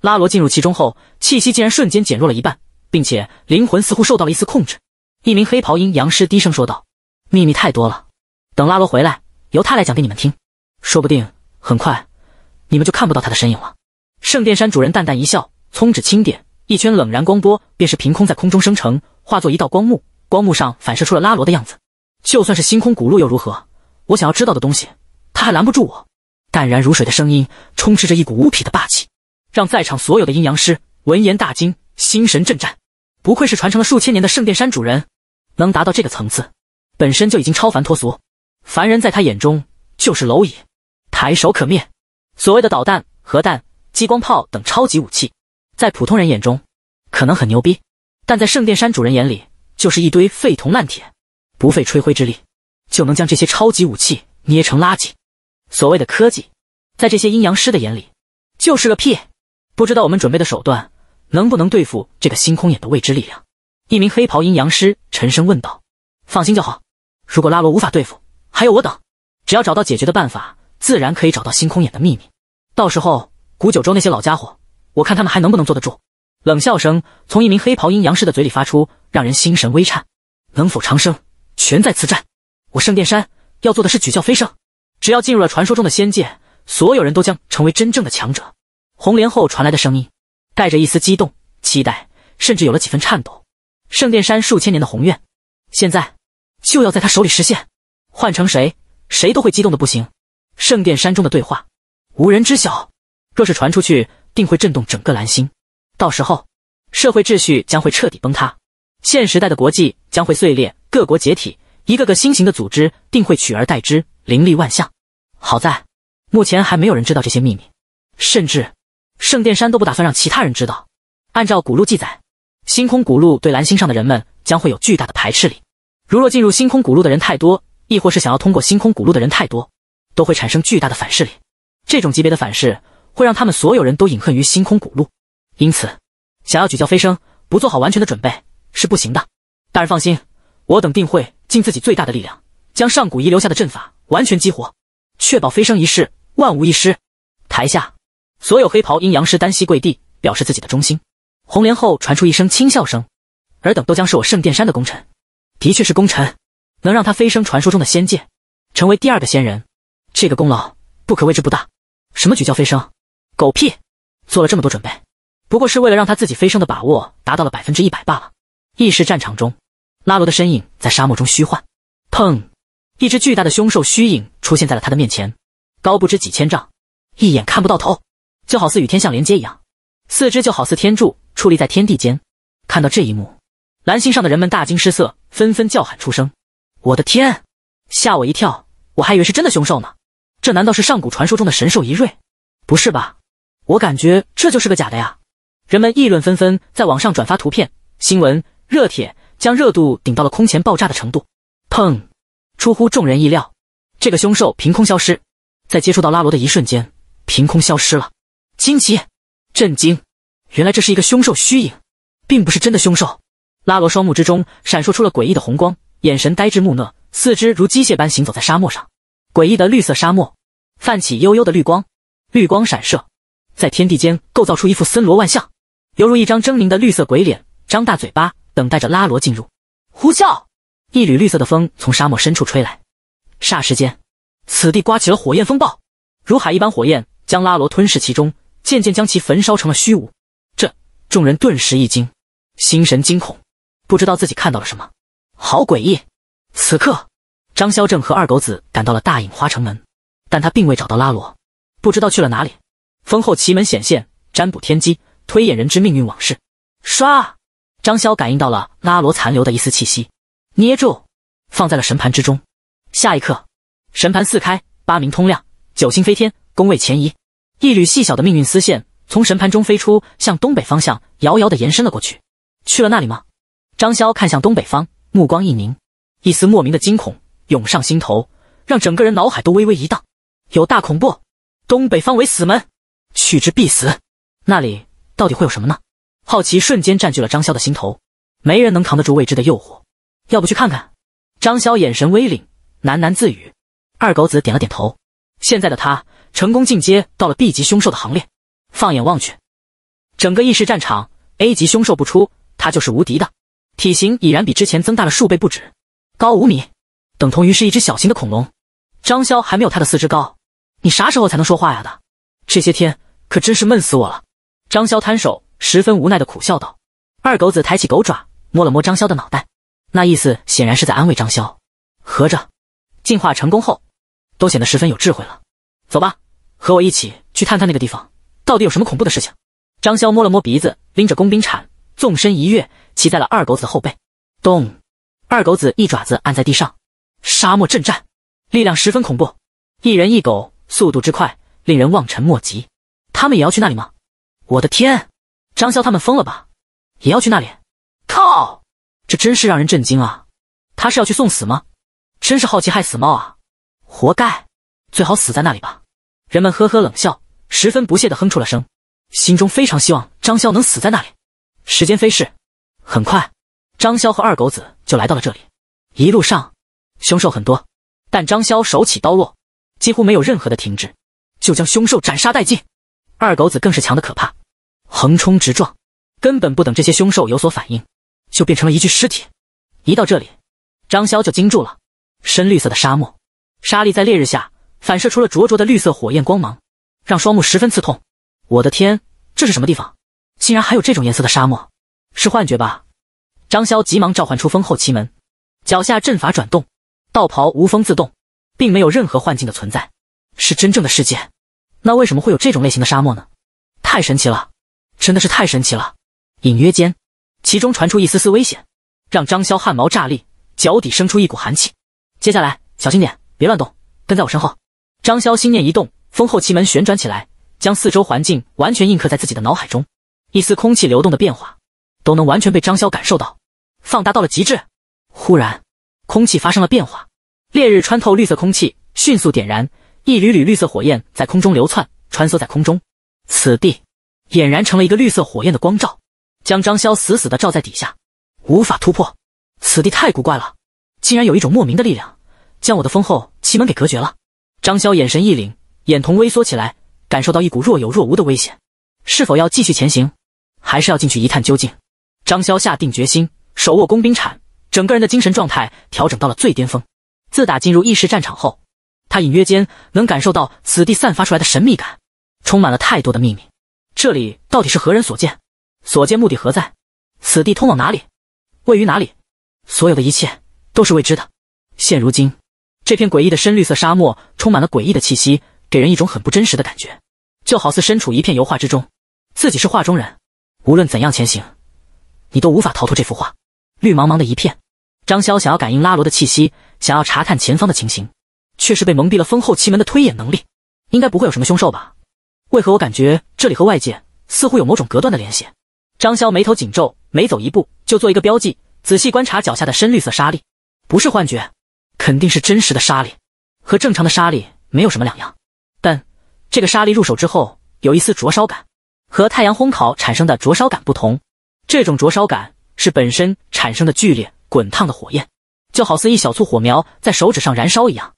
拉罗进入其中后，气息竟然瞬间减弱了一半，并且灵魂似乎受到了一丝控制。一名黑袍阴阳师低声说道：“秘密太多了，等拉罗回来，由他来讲给你们听。说不定很快，你们就看不到他的身影了。”圣殿山主人淡淡一笑，葱指轻点，一圈冷然光波便是凭空在空中生成，化作一道光幕。光幕上反射出了拉罗的样子。就算是星空古路又如何？我想要知道的东西，他还拦不住我。淡然如水的声音充斥着一股无匹的霸气，让在场所有的阴阳师闻言大惊，心神震颤。不愧是传承了数千年的圣殿山主人，能达到这个层次，本身就已经超凡脱俗。凡人在他眼中就是蝼蚁，抬手可灭。所谓的导弹、核弹。激光炮等超级武器，在普通人眼中可能很牛逼，但在圣殿山主人眼里就是一堆废铜烂铁，不费吹灰之力就能将这些超级武器捏成垃圾。所谓的科技，在这些阴阳师的眼里就是个屁。不知道我们准备的手段能不能对付这个星空眼的未知力量？一名黑袍阴阳师沉声问道：“放心就好，如果拉罗无法对付，还有我等，只要找到解决的办法，自然可以找到星空眼的秘密。到时候。”古九州那些老家伙，我看他们还能不能坐得住？冷笑声从一名黑袍阴阳师的嘴里发出，让人心神微颤。能否长生，全在此战。我圣殿山要做的是举教飞升，只要进入了传说中的仙界，所有人都将成为真正的强者。红莲后传来的声音，带着一丝激动、期待，甚至有了几分颤抖。圣殿山数千年的宏愿，现在就要在他手里实现。换成谁，谁都会激动的不行。圣殿山中的对话，无人知晓。若是传出去，定会震动整个蓝星，到时候社会秩序将会彻底崩塌，现时代的国际将会碎裂，各国解体，一个个新型的组织定会取而代之，凌厉万象。好在，目前还没有人知道这些秘密，甚至圣殿山都不打算让其他人知道。按照古路记载，星空古路对蓝星上的人们将会有巨大的排斥力。如若进入星空古路的人太多，亦或是想要通过星空古路的人太多，都会产生巨大的反噬力。这种级别的反噬。会让他们所有人都隐恨于星空古路，因此，想要举教飞升，不做好完全的准备是不行的。大人放心，我等定会尽自己最大的力量，将上古遗留下的阵法完全激活，确保飞升仪式万无一失。台下所有黑袍阴阳师单膝跪地，表示自己的忠心。红莲后传出一声轻笑声：“尔等都将是我圣殿山的功臣，的确是功臣，能让他飞升传说中的仙界，成为第二个仙人，这个功劳不可谓之不大。什么举教飞升？”狗屁！做了这么多准备，不过是为了让他自己飞升的把握达到了百分之一百罢了。意识战场中，拉罗的身影在沙漠中虚幻。砰！一只巨大的凶兽虚影出现在了他的面前，高不知几千丈，一眼看不到头，就好似与天象连接一样，四肢就好似天柱矗立在天地间。看到这一幕，蓝星上的人们大惊失色，纷纷叫喊出声：“我的天！吓我一跳！我还以为是真的凶兽呢！这难道是上古传说中的神兽一瑞？不是吧！”我感觉这就是个假的呀！人们议论纷纷，在网上转发图片、新闻热帖，将热度顶到了空前爆炸的程度。砰！出乎众人意料，这个凶兽凭空消失。在接触到拉罗的一瞬间，凭空消失了。惊奇，震惊！原来这是一个凶兽虚影，并不是真的凶兽。拉罗双目之中闪烁出了诡异的红光，眼神呆滞木讷，四肢如机械般行走在沙漠上。诡异的绿色沙漠，泛起幽幽的绿光，绿光闪烁。在天地间构造出一副森罗万象，犹如一张狰狞的绿色鬼脸，张大嘴巴等待着拉罗进入。呼啸，一缕绿色的风从沙漠深处吹来，霎时间，此地刮起了火焰风暴，如海一般火焰将拉罗吞噬其中，渐渐将其焚烧成了虚无。这众人顿时一惊，心神惊恐，不知道自己看到了什么，好诡异。此刻，张潇正和二狗子赶到了大隐花城门，但他并未找到拉罗，不知道去了哪里。风后奇门显现，占卜天机，推演人之命运往事。唰，张潇感应到了拉罗残留的一丝气息，捏住，放在了神盘之中。下一刻，神盘四开，八明通亮，九星飞天，宫位前移。一缕细小的命运丝线从神盘中飞出，向东北方向遥遥的延伸了过去。去了那里吗？张潇看向东北方，目光一凝，一丝莫名的惊恐涌上心头，让整个人脑海都微微一荡。有大恐怖，东北方为死门。去之必死，那里到底会有什么呢？好奇瞬间占据了张潇的心头。没人能扛得住未知的诱惑，要不去看看？张潇眼神微凛，喃喃自语。二狗子点了点头。现在的他成功进阶到了 B 级凶兽的行列。放眼望去，整个异世战场 A 级凶兽不出，他就是无敌的。体型已然比之前增大了数倍不止，高五米，等同于是一只小型的恐龙。张潇还没有他的四肢高。你啥时候才能说话呀的？这些天。可真是闷死我了！张潇摊手，十分无奈的苦笑道。二狗子抬起狗爪，摸了摸张潇的脑袋，那意思显然是在安慰张潇。合着进化成功后，都显得十分有智慧了。走吧，和我一起去探探那个地方，到底有什么恐怖的事情。张潇摸了摸鼻子，拎着工兵铲，纵身一跃，骑在了二狗子后背。咚！二狗子一爪子按在地上，沙漠震颤，力量十分恐怖。一人一狗，速度之快，令人望尘莫及。他们也要去那里吗？我的天，张潇他们疯了吧？也要去那里？靠！这真是让人震惊啊！他是要去送死吗？真是好奇害死猫啊！活该！最好死在那里吧！人们呵呵冷笑，十分不屑的哼出了声，心中非常希望张潇能死在那里。时间飞逝，很快，张潇和二狗子就来到了这里。一路上，凶兽很多，但张潇手起刀落，几乎没有任何的停滞，就将凶兽斩杀殆尽。二狗子更是强的可怕，横冲直撞，根本不等这些凶兽有所反应，就变成了一具尸体。一到这里，张潇就惊住了。深绿色的沙漠，沙粒在烈日下反射出了灼灼的绿色火焰光芒，让双目十分刺痛。我的天，这是什么地方？竟然还有这种颜色的沙漠？是幻觉吧？张潇急忙召唤出风后奇门，脚下阵法转动，道袍无风自动，并没有任何幻境的存在，是真正的世界。那为什么会有这种类型的沙漠呢？太神奇了，真的是太神奇了！隐约间，其中传出一丝丝危险，让张潇汗毛炸立，脚底生出一股寒气。接下来，小心点，别乱动，跟在我身后。张潇心念一动，风后奇门旋转起来，将四周环境完全印刻在自己的脑海中，一丝空气流动的变化，都能完全被张潇感受到，放大到了极致。忽然，空气发生了变化，烈日穿透绿色空气，迅速点燃。一缕缕绿色火焰在空中流窜，穿梭在空中，此地俨然成了一个绿色火焰的光照，将张潇死死的罩在底下，无法突破。此地太古怪了，竟然有一种莫名的力量，将我的封后奇门给隔绝了。张潇眼神一凛，眼瞳微缩起来，感受到一股若有若无的危险，是否要继续前行，还是要进去一探究竟？张潇下定决心，手握工兵铲，整个人的精神状态调整到了最巅峰。自打进入意识战场后。他隐约间能感受到此地散发出来的神秘感，充满了太多的秘密。这里到底是何人所建？所建目的何在？此地通往哪里？位于哪里？所有的一切都是未知的。现如今，这片诡异的深绿色沙漠充满了诡异的气息，给人一种很不真实的感觉，就好似身处一片油画之中，自己是画中人。无论怎样前行，你都无法逃脱这幅画。绿茫茫的一片，张潇想要感应拉罗的气息，想要查看前方的情形。却是被蒙蔽了封后奇门的推演能力，应该不会有什么凶兽吧？为何我感觉这里和外界似乎有某种隔断的联系？张潇眉头紧皱，每走一步就做一个标记，仔细观察脚下的深绿色沙粒，不是幻觉，肯定是真实的沙粒，和正常的沙粒没有什么两样。但这个沙粒入手之后，有一丝灼烧感，和太阳烘烤产生的灼烧感不同，这种灼烧感是本身产生的剧烈滚烫的火焰，就好似一小簇火苗在手指上燃烧一样。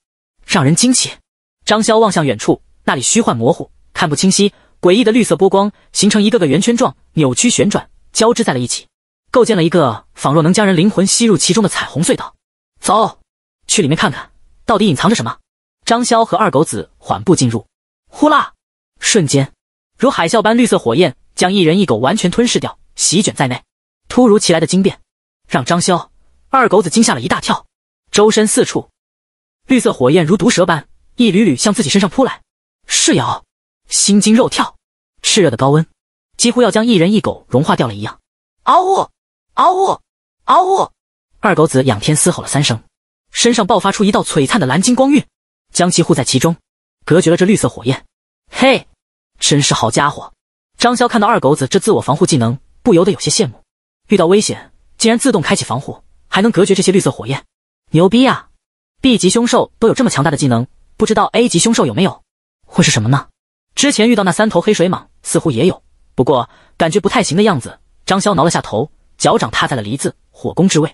让人惊奇。张潇望向远处，那里虚幻模糊，看不清晰。诡异的绿色波光形成一个个圆圈状，扭曲旋转，交织在了一起，构建了一个仿若能将人灵魂吸入其中的彩虹隧道。走，去里面看看，到底隐藏着什么？张潇和二狗子缓步进入。呼啦！瞬间，如海啸般绿色火焰将一人一狗完全吞噬掉，席卷在内。突如其来的惊变，让张潇、二狗子惊吓了一大跳，周身四处。绿色火焰如毒蛇般一缕缕向自己身上扑来，噬咬，心惊肉跳，炽热的高温几乎要将一人一狗融化掉了一样。嗷呜！嗷呜！嗷呜！二狗子仰天嘶吼了三声，身上爆发出一道璀璨的蓝金光晕，将其护在其中，隔绝了这绿色火焰。嘿，真是好家伙！张潇看到二狗子这自我防护技能，不由得有些羡慕。遇到危险竟然自动开启防护，还能隔绝这些绿色火焰，牛逼呀！B 级凶兽都有这么强大的技能，不知道 A 级凶兽有没有？会是什么呢？之前遇到那三头黑水蟒似乎也有，不过感觉不太行的样子。张潇挠了下头，脚掌踏在了梨子火攻之位，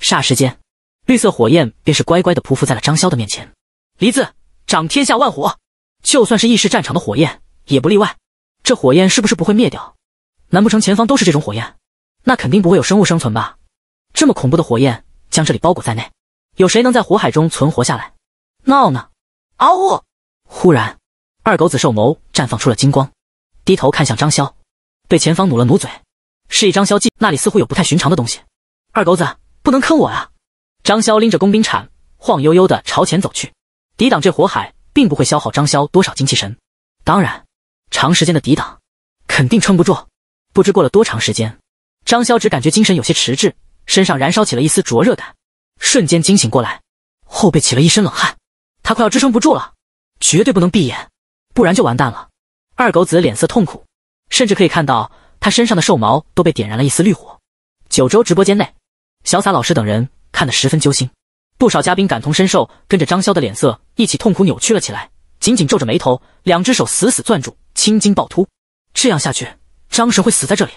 霎时间，绿色火焰便是乖乖的匍匐在了张潇的面前。梨子掌天下万火，就算是异世战场的火焰也不例外。这火焰是不是不会灭掉？难不成前方都是这种火焰？那肯定不会有生物生存吧？这么恐怖的火焰将这里包裹在内。有谁能在火海中存活下来？闹呢！啊呜！忽然，二狗子兽眸绽放出了金光，低头看向张潇，对前方努了努嘴，示意张潇进那里似乎有不太寻常的东西。二狗子，不能坑我啊！张潇拎着工兵铲，晃悠悠的朝前走去，抵挡这火海并不会消耗张潇多少精气神，当然，长时间的抵挡肯定撑不住。不知过了多长时间，张潇只感觉精神有些迟滞，身上燃烧起了一丝灼热感。瞬间惊醒过来，后背起了一身冷汗，他快要支撑不住了，绝对不能闭眼，不然就完蛋了。二狗子脸色痛苦，甚至可以看到他身上的兽毛都被点燃了一丝绿火。九州直播间内，小洒老师等人看得十分揪心，不少嘉宾感同身受，跟着张潇的脸色一起痛苦扭曲了起来，紧紧皱着眉头，两只手死死攥住，青筋暴突。这样下去，张神会死在这里。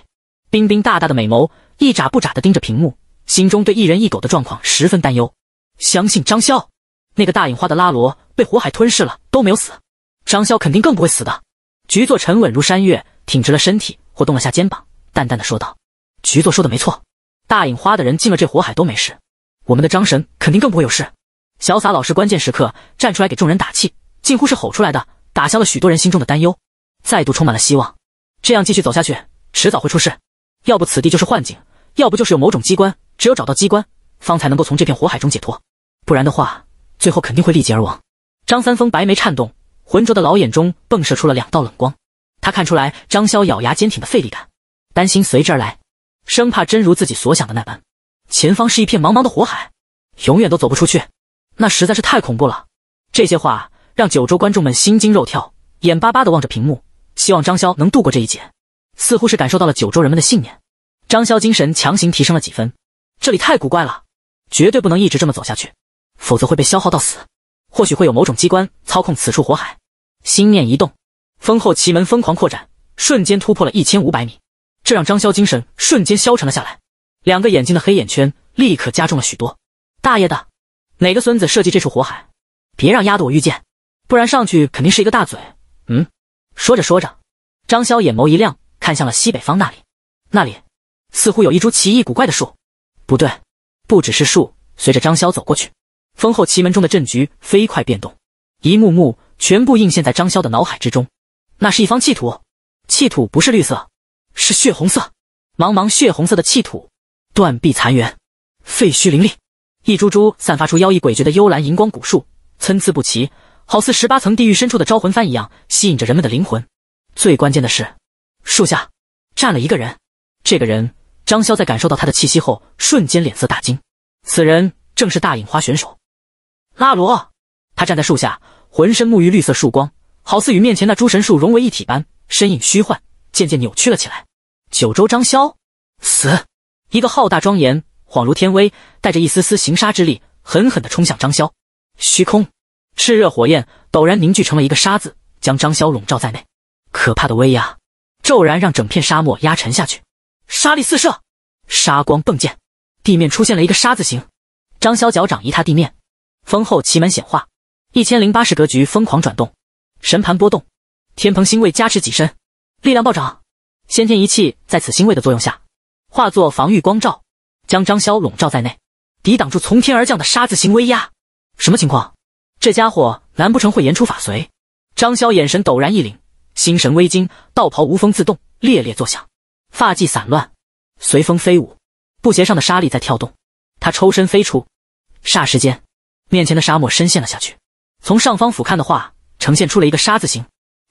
冰冰大大的美眸一眨不眨地盯着屏幕。心中对一人一狗的状况十分担忧，相信张潇，那个大隐花的拉罗被火海吞噬了都没有死，张潇肯定更不会死的。局座沉稳如山岳，挺直了身体，活动了下肩膀，淡淡的说道：“局座说的没错，大隐花的人进了这火海都没事，我们的张神肯定更不会有事。”潇洒老师关键时刻站出来给众人打气，近乎是吼出来的，打消了许多人心中的担忧，再度充满了希望。这样继续走下去，迟早会出事，要不此地就是幻境。要不就是有某种机关，只有找到机关，方才能够从这片火海中解脱，不然的话，最后肯定会力竭而亡。张三丰白眉颤动，浑浊的老眼中迸射出了两道冷光。他看出来张潇咬牙坚挺的费力感，担心随之而来，生怕真如自己所想的那般，前方是一片茫茫的火海，永远都走不出去。那实在是太恐怖了。这些话让九州观众们心惊肉跳，眼巴巴地望着屏幕，希望张潇能度过这一劫。似乎是感受到了九州人们的信念。张潇精神强行提升了几分，这里太古怪了，绝对不能一直这么走下去，否则会被消耗到死。或许会有某种机关操控此处火海。心念一动，封后奇门疯狂扩展，瞬间突破了一千五百米，这让张潇精神瞬间消沉了下来，两个眼睛的黑眼圈立刻加重了许多。大爷的，哪个孙子设计这处火海？别让丫的我遇见，不然上去肯定是一个大嘴。嗯，说着说着，张潇眼眸一亮，看向了西北方那里，那里。似乎有一株奇异古怪的树，不对，不只是树。随着张潇走过去，封后奇门中的阵局飞快变动，一幕幕全部映现在张潇的脑海之中。那是一方气土，气土不是绿色，是血红色。茫茫血红色的气土，断壁残垣，废墟林立，一株株散发出妖异诡谲的幽蓝荧光古树，参差不齐，好似十八层地狱深处的招魂幡一样，吸引着人们的灵魂。最关键的是，树下站了一个人，这个人。张潇在感受到他的气息后，瞬间脸色大惊。此人正是大影花选手拉罗。他站在树下，浑身沐浴绿色树光，好似与面前那诸神树融为一体般，身影虚幻，渐渐扭曲了起来。九州张潇，死！一个浩大庄严，恍如天威，带着一丝丝行杀之力，狠狠地冲向张潇。虚空，炽热火焰陡然凝聚成了一个“沙”字，将张潇笼罩在内。可怕的威压骤然让整片沙漠压沉下去。沙粒四射，沙光迸溅，地面出现了一个沙字形。张潇脚掌一踏地面，风后奇门显化，一千零八十格局疯狂转动，神盘波动，天蓬星位加持己身，力量暴涨。先天一气在此星位的作用下，化作防御光罩，将张潇笼罩在内，抵挡住从天而降的沙字形威压。什么情况？这家伙难不成会言出法随？张潇眼神陡然一凛，心神微惊，道袍无风自动，猎猎作响。发髻散乱，随风飞舞，布鞋上的沙粒在跳动。他抽身飞出，霎时间，面前的沙漠深陷了下去。从上方俯瞰的话，呈现出了一个沙字形。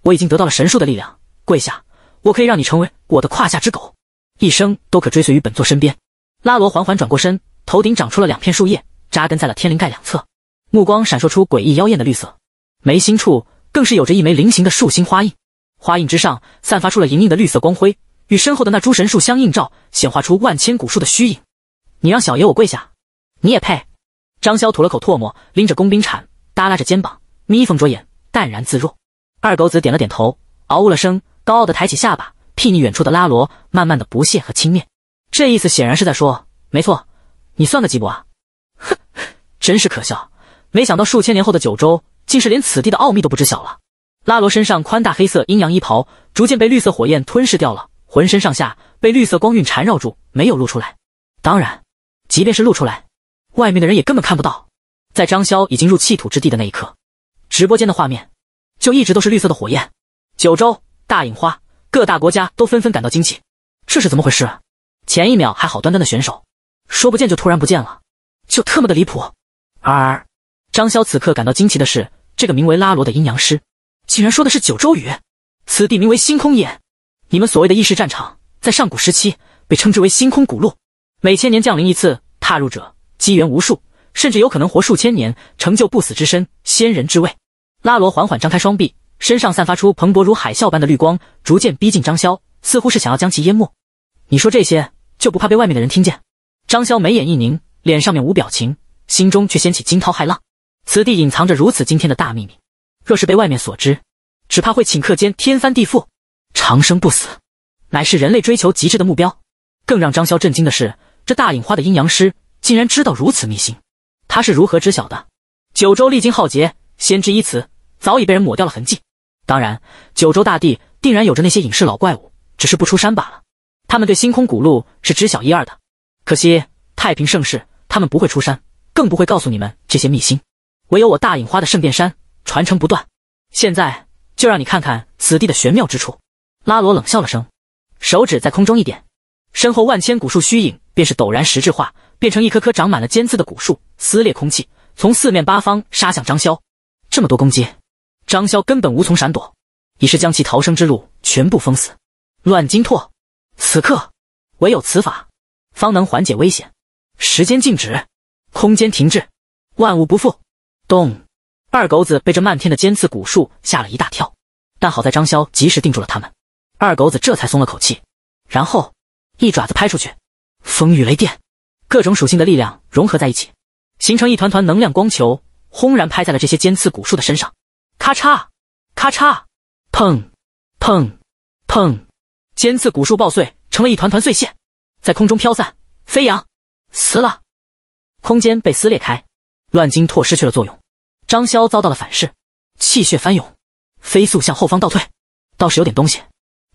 我已经得到了神树的力量，跪下，我可以让你成为我的胯下之狗，一生都可追随于本座身边。拉罗缓缓转过身，头顶长出了两片树叶，扎根在了天灵盖两侧，目光闪烁出诡异妖艳的绿色，眉心处更是有着一枚菱形的树心花印，花印之上散发出了莹莹的绿色光辉。与身后的那诸神树相映照，显化出万千古树的虚影。你让小爷我跪下，你也配？张潇吐了口唾沫，拎着工兵铲，耷拉着肩膀，眯缝着眼，淡然自若。二狗子点了点头，嗷呜了声，高傲的抬起下巴，睥睨远处的拉罗，慢慢的不屑和轻蔑。这意思显然是在说，没错，你算个鸡伯啊？哼，真是可笑。没想到数千年后的九州，竟是连此地的奥秘都不知晓了。拉罗身上宽大黑色阴阳衣袍，逐渐被绿色火焰吞噬掉了。浑身上下被绿色光晕缠绕住，没有露出来。当然，即便是露出来，外面的人也根本看不到。在张潇已经入气土之地的那一刻，直播间的画面就一直都是绿色的火焰。九州、大隐花、各大国家都纷纷感到惊奇：这是怎么回事？前一秒还好端端的选手，说不见就突然不见了，就特么的离谱。而张潇此刻感到惊奇的是，这个名为拉罗的阴阳师，竟然说的是九州语。此地名为星空眼。你们所谓的异世战场，在上古时期被称之为星空古路，每千年降临一次，踏入者机缘无数，甚至有可能活数千年，成就不死之身、仙人之位。拉罗缓缓张开双臂，身上散发出蓬勃如海啸般的绿光，逐渐逼近张潇，似乎是想要将其淹没。你说这些就不怕被外面的人听见？张潇眉眼一凝，脸上面无表情，心中却掀起惊涛骇浪。此地隐藏着如此惊天的大秘密，若是被外面所知，只怕会顷刻间天翻地覆。长生不死，乃是人类追求极致的目标。更让张潇震惊的是，这大隐花的阴阳师竟然知道如此秘辛，他是如何知晓的？九州历经浩劫，先知一词早已被人抹掉了痕迹。当然，九州大地定然有着那些隐世老怪物，只是不出山罢了。他们对星空古路是知晓一二的，可惜太平盛世，他们不会出山，更不会告诉你们这些秘辛。唯有我大隐花的圣殿山传承不断，现在就让你看看此地的玄妙之处。拉罗冷笑了声，手指在空中一点，身后万千古树虚影便是陡然实质化，变成一棵棵长满了尖刺的古树，撕裂空气，从四面八方杀向张潇。这么多攻击，张潇根本无从闪躲，已是将其逃生之路全部封死。乱金拓，此刻唯有此法，方能缓解危险。时间静止，空间停滞，万物不复。咚！二狗子被这漫天的尖刺古树吓了一大跳，但好在张潇及时定住了他们。二狗子这才松了口气，然后一爪子拍出去，风雨雷电，各种属性的力量融合在一起，形成一团团能量光球，轰然拍在了这些尖刺古树的身上。咔嚓，咔嚓，砰，砰，砰，尖刺古树爆碎成了一团团碎屑，在空中飘散飞扬。死了，空间被撕裂开，乱金拓失去了作用，张潇遭到了反噬，气血翻涌，飞速向后方倒退。倒是有点东西。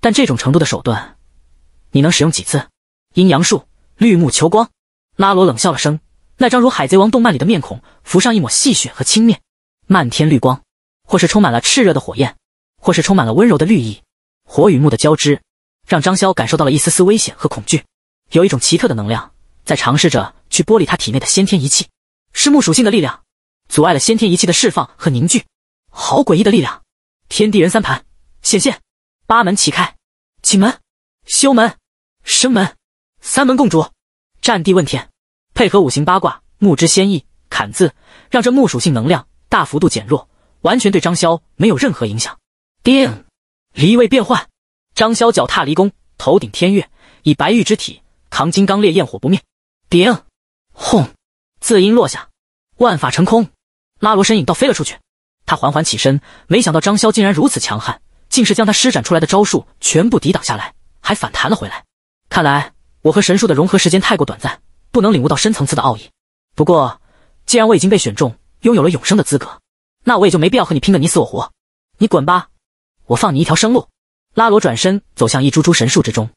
但这种程度的手段，你能使用几次？阴阳术绿木球光，拉罗冷笑了声，那张如海贼王动漫里的面孔浮上一抹戏谑和轻蔑。漫天绿光，或是充满了炽热的火焰，或是充满了温柔的绿意，火与木的交织，让张潇感受到了一丝丝危险和恐惧。有一种奇特的能量在尝试着去剥离他体内的先天仪器，是木属性的力量阻碍了先天仪器的释放和凝聚。好诡异的力量！天地人三盘，显现，八门齐开。启门、修门、生门、三门共主，占地问天，配合五行八卦木之仙意砍字，让这木属性能量大幅度减弱，完全对张潇没有任何影响。定离位变换，张潇脚踏离宫，头顶天月，以白玉之体扛金刚烈焰火不灭。顶轰字音落下，万法成空，拉罗身影倒飞了出去。他缓缓起身，没想到张潇竟然如此强悍。竟是将他施展出来的招数全部抵挡下来，还反弹了回来。看来我和神树的融合时间太过短暂，不能领悟到深层次的奥义。不过，既然我已经被选中，拥有了永生的资格，那我也就没必要和你拼个你死我活。你滚吧，我放你一条生路。拉罗转身走向一株株神树之中，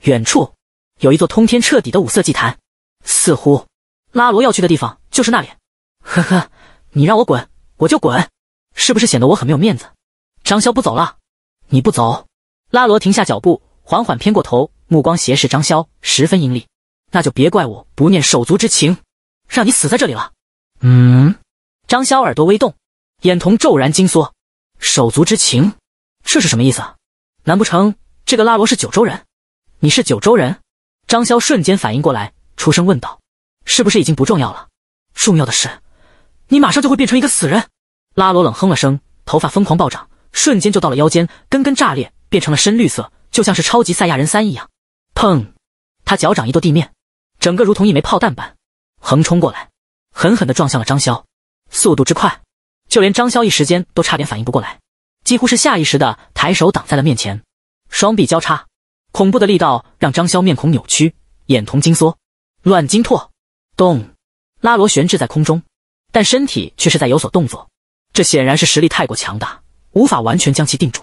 远处有一座通天彻底的五色祭坛，似乎拉罗要去的地方就是那里。呵呵，你让我滚，我就滚，是不是显得我很没有面子？张潇不走了。你不走，拉罗停下脚步，缓缓偏过头，目光斜视张潇，十分阴厉。那就别怪我不念手足之情，让你死在这里了。嗯，张潇耳朵微动，眼瞳骤然紧缩。手足之情，这是什么意思啊？难不成这个拉罗是九州人？你是九州人？张潇瞬间反应过来，出声问道：“是不是已经不重要了？重要的是，你马上就会变成一个死人。”拉罗冷哼了声，头发疯狂暴涨。瞬间就到了腰间，根根炸裂，变成了深绿色，就像是超级赛亚人三一样。砰！他脚掌一跺地面，整个如同一枚炮弹般横冲过来，狠狠的撞向了张潇。速度之快，就连张潇一时间都差点反应不过来，几乎是下意识的抬手挡在了面前，双臂交叉。恐怖的力道让张潇面孔扭曲，眼瞳惊缩。乱金拓，咚！拉罗悬置在空中，但身体却是在有所动作。这显然是实力太过强大。无法完全将其定住，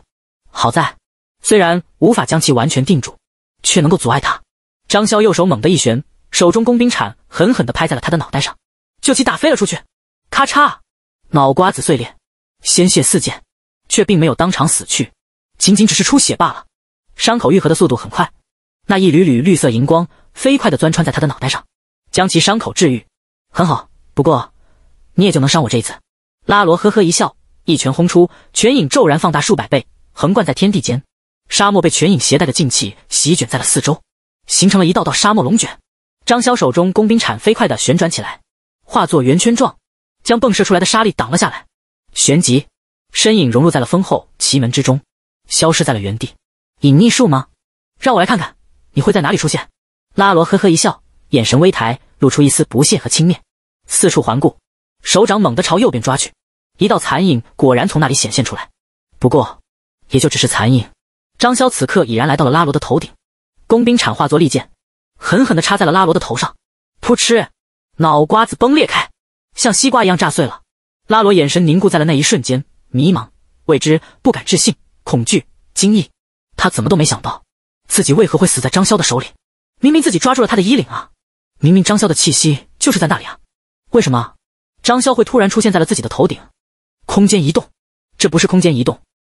好在虽然无法将其完全定住，却能够阻碍他。张潇右手猛地一旋，手中工兵铲狠狠地拍在了他的脑袋上，就其打飞了出去。咔嚓，脑瓜子碎裂，鲜血四溅，却并没有当场死去，仅仅只是出血罢了。伤口愈合的速度很快，那一缕缕绿色荧光飞快地钻穿在他的脑袋上，将其伤口治愈。很好，不过你也就能伤我这一次。拉罗呵呵一笑。一拳轰出，拳影骤然放大数百倍，横贯在天地间。沙漠被拳影携带的劲气席卷在了四周，形成了一道道沙漠龙卷。张潇手中工兵铲飞快地旋转起来，化作圆圈状，将迸射出来的沙粒挡了下来。旋即，身影融入在了风后奇门之中，消失在了原地。隐匿术吗？让我来看看，你会在哪里出现？拉罗呵呵一笑，眼神微抬，露出一丝不屑和轻蔑，四处环顾，手掌猛地朝右边抓去。一道残影果然从那里显现出来，不过也就只是残影。张潇此刻已然来到了拉罗的头顶，工兵铲化作利剑，狠狠地插在了拉罗的头上。噗嗤，脑瓜子崩裂开，像西瓜一样炸碎了。拉罗眼神凝固在了那一瞬间，迷茫、未知、不敢置信、恐惧、惊异。他怎么都没想到，自己为何会死在张潇的手里？明明自己抓住了他的衣领啊！明明张潇的气息就是在那里啊！为什么张潇会突然出现在了自己的头顶？空间移动，这不是空间移动，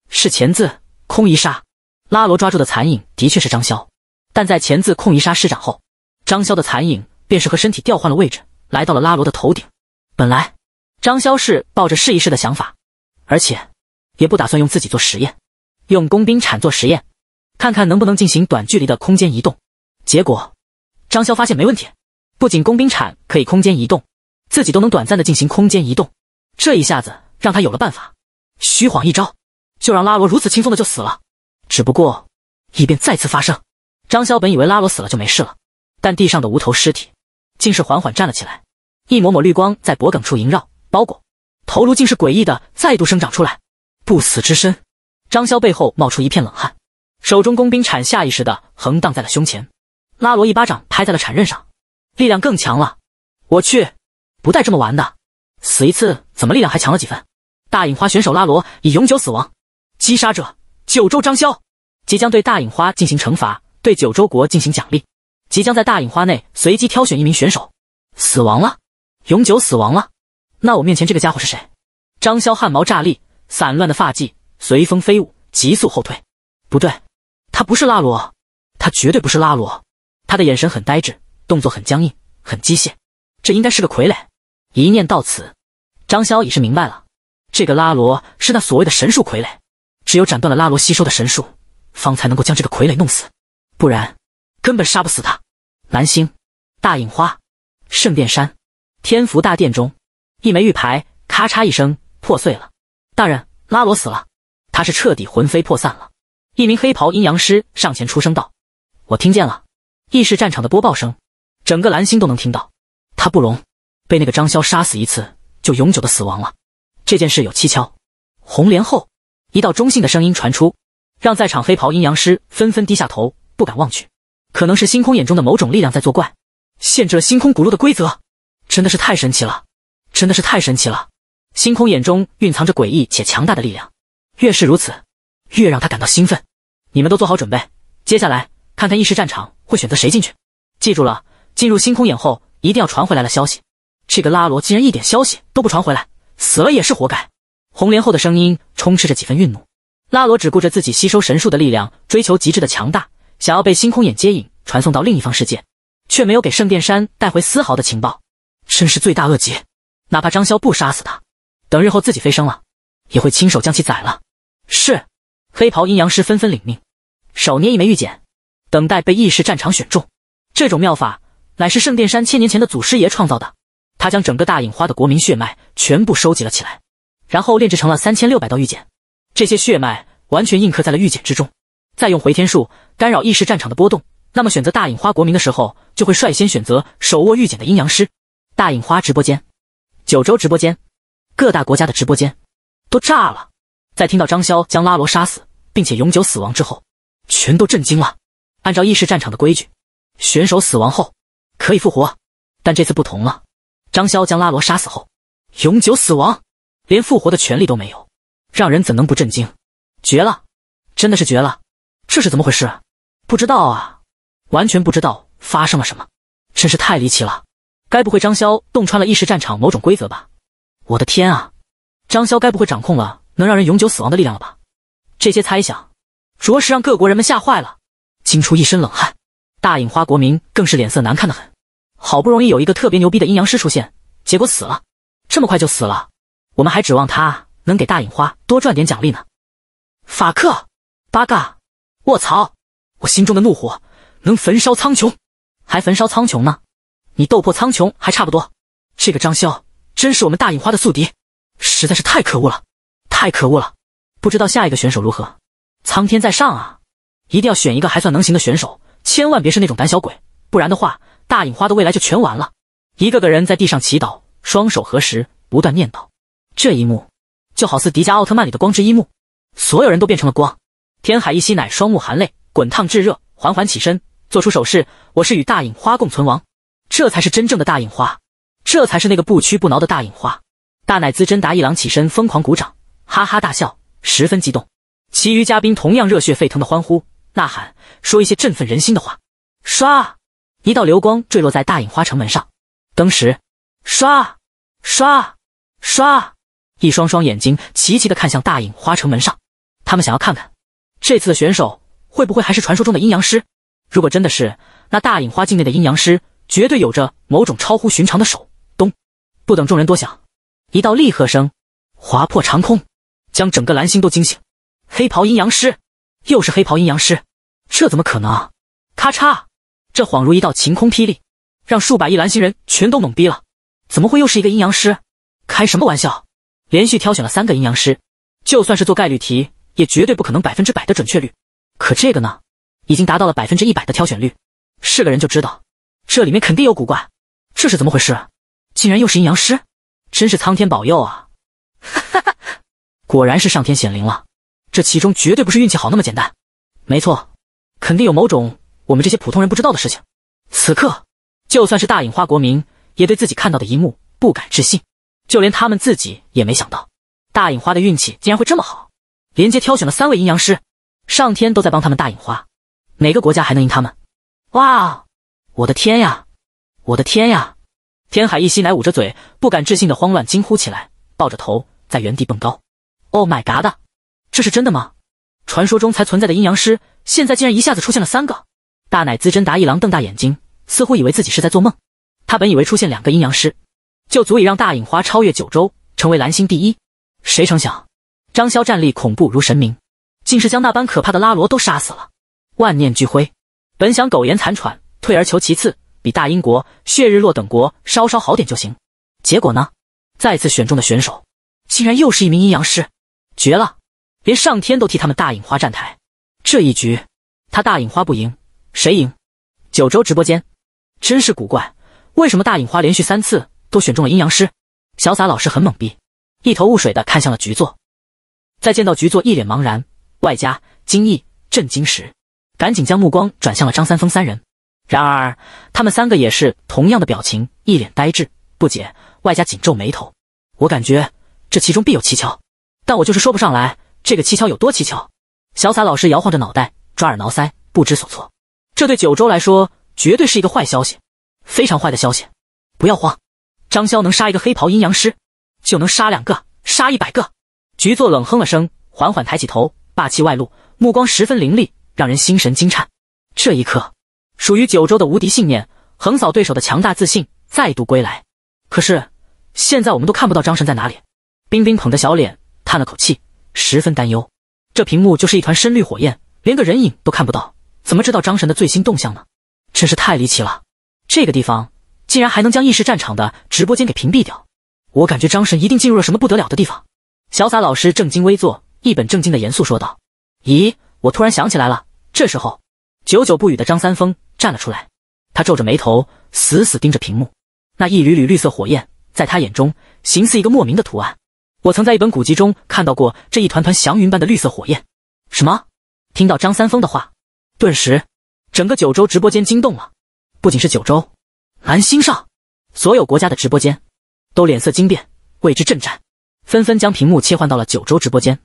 是钳子空移杀。拉罗抓住的残影的确是张潇，但在钳子空移杀施展后，张潇的残影便是和身体调换了位置，来到了拉罗的头顶。本来张潇是抱着试一试的想法，而且也不打算用自己做实验，用工兵铲做实验，看看能不能进行短距离的空间移动。结果张潇发现没问题，不仅工兵铲可以空间移动，自己都能短暂的进行空间移动。这一下子。让他有了办法，虚晃一招，就让拉罗如此轻松的就死了。只不过异变再次发生，张潇本以为拉罗死了就没事了，但地上的无头尸体竟是缓缓站了起来，一抹抹绿光在脖梗处萦绕包裹，头颅竟是诡异的再度生长出来，不死之身。张潇背后冒出一片冷汗，手中工兵铲下意识的横荡在了胸前。拉罗一巴掌拍在了铲刃上，力量更强了。我去，不带这么玩的，死一次怎么力量还强了几分？大隐花选手拉罗已永久死亡，击杀者九州张潇即将对大隐花进行惩罚，对九州国进行奖励。即将在大隐花内随机挑选一名选手，死亡了，永久死亡了。那我面前这个家伙是谁？张潇汗毛炸立，散乱的发髻随风飞舞，急速后退。不对，他不是拉罗，他绝对不是拉罗。他的眼神很呆滞，动作很僵硬，很机械。这应该是个傀儡。一念到此，张潇已是明白了。这个拉罗是那所谓的神树傀儡，只有斩断了拉罗吸收的神树，方才能够将这个傀儡弄死，不然根本杀不死他。蓝星，大隐花，圣殿山，天福大殿中，一枚玉牌咔嚓一声破碎了。大人，拉罗死了，他是彻底魂飞魄散了。一名黑袍阴阳师上前出声道：“我听见了，异世战场的播报声，整个蓝星都能听到。他不聋，被那个张潇杀死一次，就永久的死亡了。”这件事有蹊跷。红莲后，一道中性的声音传出，让在场黑袍阴阳师纷纷低下头，不敢望去。可能是星空眼中的某种力量在作怪，限制了星空古路的规则。真的是太神奇了，真的是太神奇了！星空眼中蕴藏着诡异且强大的力量，越是如此，越让他感到兴奋。你们都做好准备，接下来看看议事战场会选择谁进去。记住了，进入星空眼后一定要传回来了消息。这个拉罗竟然一点消息都不传回来。死了也是活该！红莲后的声音充斥着几分愠怒。拉罗只顾着自己吸收神树的力量，追求极致的强大，想要被星空眼接引传送到另一方世界，却没有给圣殿山带回丝毫的情报，真是罪大恶极。哪怕张潇不杀死他，等日后自己飞升了，也会亲手将其宰了。是，黑袍阴阳师纷纷领命，手捏一枚玉简，等待被异世战场选中。这种妙法，乃是圣殿山千年前的祖师爷创造的。他将整个大隐花的国民血脉全部收集了起来，然后炼制成了三千六百道玉简。这些血脉完全印刻在了玉简之中，再用回天术干扰意识战场的波动，那么选择大隐花国民的时候，就会率先选择手握玉简的阴阳师。大隐花直播间、九州直播间、各大国家的直播间都炸了。在听到张潇将拉罗杀死并且永久死亡之后，全都震惊了。按照意识战场的规矩，选手死亡后可以复活，但这次不同了。张潇将拉罗杀死后，永久死亡，连复活的权利都没有，让人怎能不震惊？绝了，真的是绝了！这是怎么回事？不知道啊，完全不知道发生了什么，真是太离奇了。该不会张潇洞穿了意识战场某种规则吧？我的天啊，张潇该不会掌控了能让人永久死亡的力量了吧？这些猜想着实让各国人们吓坏了，惊出一身冷汗。大隐花国民更是脸色难看的很。好不容易有一个特别牛逼的阴阳师出现，结果死了，这么快就死了，我们还指望他能给大影花多赚点奖励呢。法克，八嘎，我操！我心中的怒火能焚烧苍穹，还焚烧苍穹呢？你斗破苍穹还差不多。这个张潇真是我们大影花的宿敌，实在是太可恶了，太可恶了！不知道下一个选手如何？苍天在上啊，一定要选一个还算能行的选手，千万别是那种胆小鬼，不然的话。大影花的未来就全完了。一个个人在地上祈祷，双手合十，不断念叨。这一幕就好似迪迦奥特曼里的光之一幕。所有人都变成了光。天海一希乃双目含泪，滚烫炙热，缓缓起身，做出手势：“我是与大影花共存亡，这才是真正的大影花，这才是那个不屈不挠的大影花。”大乃兹真达一郎起身，疯狂鼓掌，哈哈大笑，十分激动。其余嘉宾同样热血沸腾的欢呼呐喊，说一些振奋人心的话。刷。一道流光坠落在大隐花城门上，登时，刷刷刷，一双双眼睛齐齐的看向大隐花城门上，他们想要看看，这次的选手会不会还是传说中的阴阳师？如果真的是，那大隐花境内的阴阳师绝对有着某种超乎寻常的手。咚！不等众人多想，一道厉喝声划破长空，将整个蓝星都惊醒。黑袍阴阳师，又是黑袍阴阳师，这怎么可能？咔嚓！这恍如一道晴空霹雳，让数百亿蓝星人全都懵逼了。怎么会又是一个阴阳师？开什么玩笑！连续挑选了三个阴阳师，就算是做概率题，也绝对不可能百分之百的准确率。可这个呢，已经达到了百分之一百的挑选率。是个人就知道，这里面肯定有古怪。这是怎么回事？竟然又是阴阳师！真是苍天保佑啊！哈哈，果然是上天显灵了。这其中绝对不是运气好那么简单。没错，肯定有某种。我们这些普通人不知道的事情，此刻，就算是大隐花国民也对自己看到的一幕不敢置信，就连他们自己也没想到，大隐花的运气竟然会这么好，连接挑选了三位阴阳师，上天都在帮他们大隐花，哪个国家还能赢他们？哇，我的天呀，我的天呀！天海一吸乃捂着嘴，不敢置信的慌乱惊呼起来，抱着头在原地蹦高。Oh my god，这是真的吗？传说中才存在的阴阳师，现在竟然一下子出现了三个！大乃滋真达一郎瞪大眼睛，似乎以为自己是在做梦。他本以为出现两个阴阳师，就足以让大影花超越九州，成为蓝星第一。谁成想，张潇战力恐怖如神明，竟是将那般可怕的拉罗都杀死了。万念俱灰，本想苟延残喘，退而求其次，比大英国、血日落等国稍稍好点就行。结果呢，再次选中的选手竟然又是一名阴阳师，绝了！连上天都替他们大影花站台。这一局，他大影花不赢。谁赢？九州直播间真是古怪，为什么大影花连续三次都选中了阴阳师？小洒老师很懵逼，一头雾水的看向了局座，在见到局座一脸茫然，外加惊异、震惊时，赶紧将目光转向了张三丰三人。然而他们三个也是同样的表情，一脸呆滞、不解，外加紧皱眉头。我感觉这其中必有蹊跷，但我就是说不上来这个蹊跷有多蹊跷。小洒老师摇晃着脑袋，抓耳挠腮，不知所措。这对九州来说绝对是一个坏消息，非常坏的消息。不要慌，张潇能杀一个黑袍阴阳师，就能杀两个，杀一百个。局座冷哼了声，缓缓抬起头，霸气外露，目光十分凌厉，让人心神惊颤。这一刻，属于九州的无敌信念，横扫对手的强大自信再度归来。可是，现在我们都看不到张神在哪里。冰冰捧着小脸，叹了口气，十分担忧。这屏幕就是一团深绿火焰，连个人影都看不到。怎么知道张神的最新动向呢？真是太离奇了！这个地方竟然还能将意识战场的直播间给屏蔽掉，我感觉张神一定进入了什么不得了的地方。潇洒老师正襟危坐，一本正经的严肃说道：“咦，我突然想起来了。”这时候，久久不语的张三丰站了出来，他皱着眉头，死死盯着屏幕，那一缕缕绿色火焰在他眼中形似一个莫名的图案。我曾在一本古籍中看到过这一团团祥云般的绿色火焰。什么？听到张三丰的话。顿时，整个九州直播间惊动了，不仅是九州，蓝星上所有国家的直播间都脸色惊变，为之震颤，纷纷将屏幕切换到了九州直播间。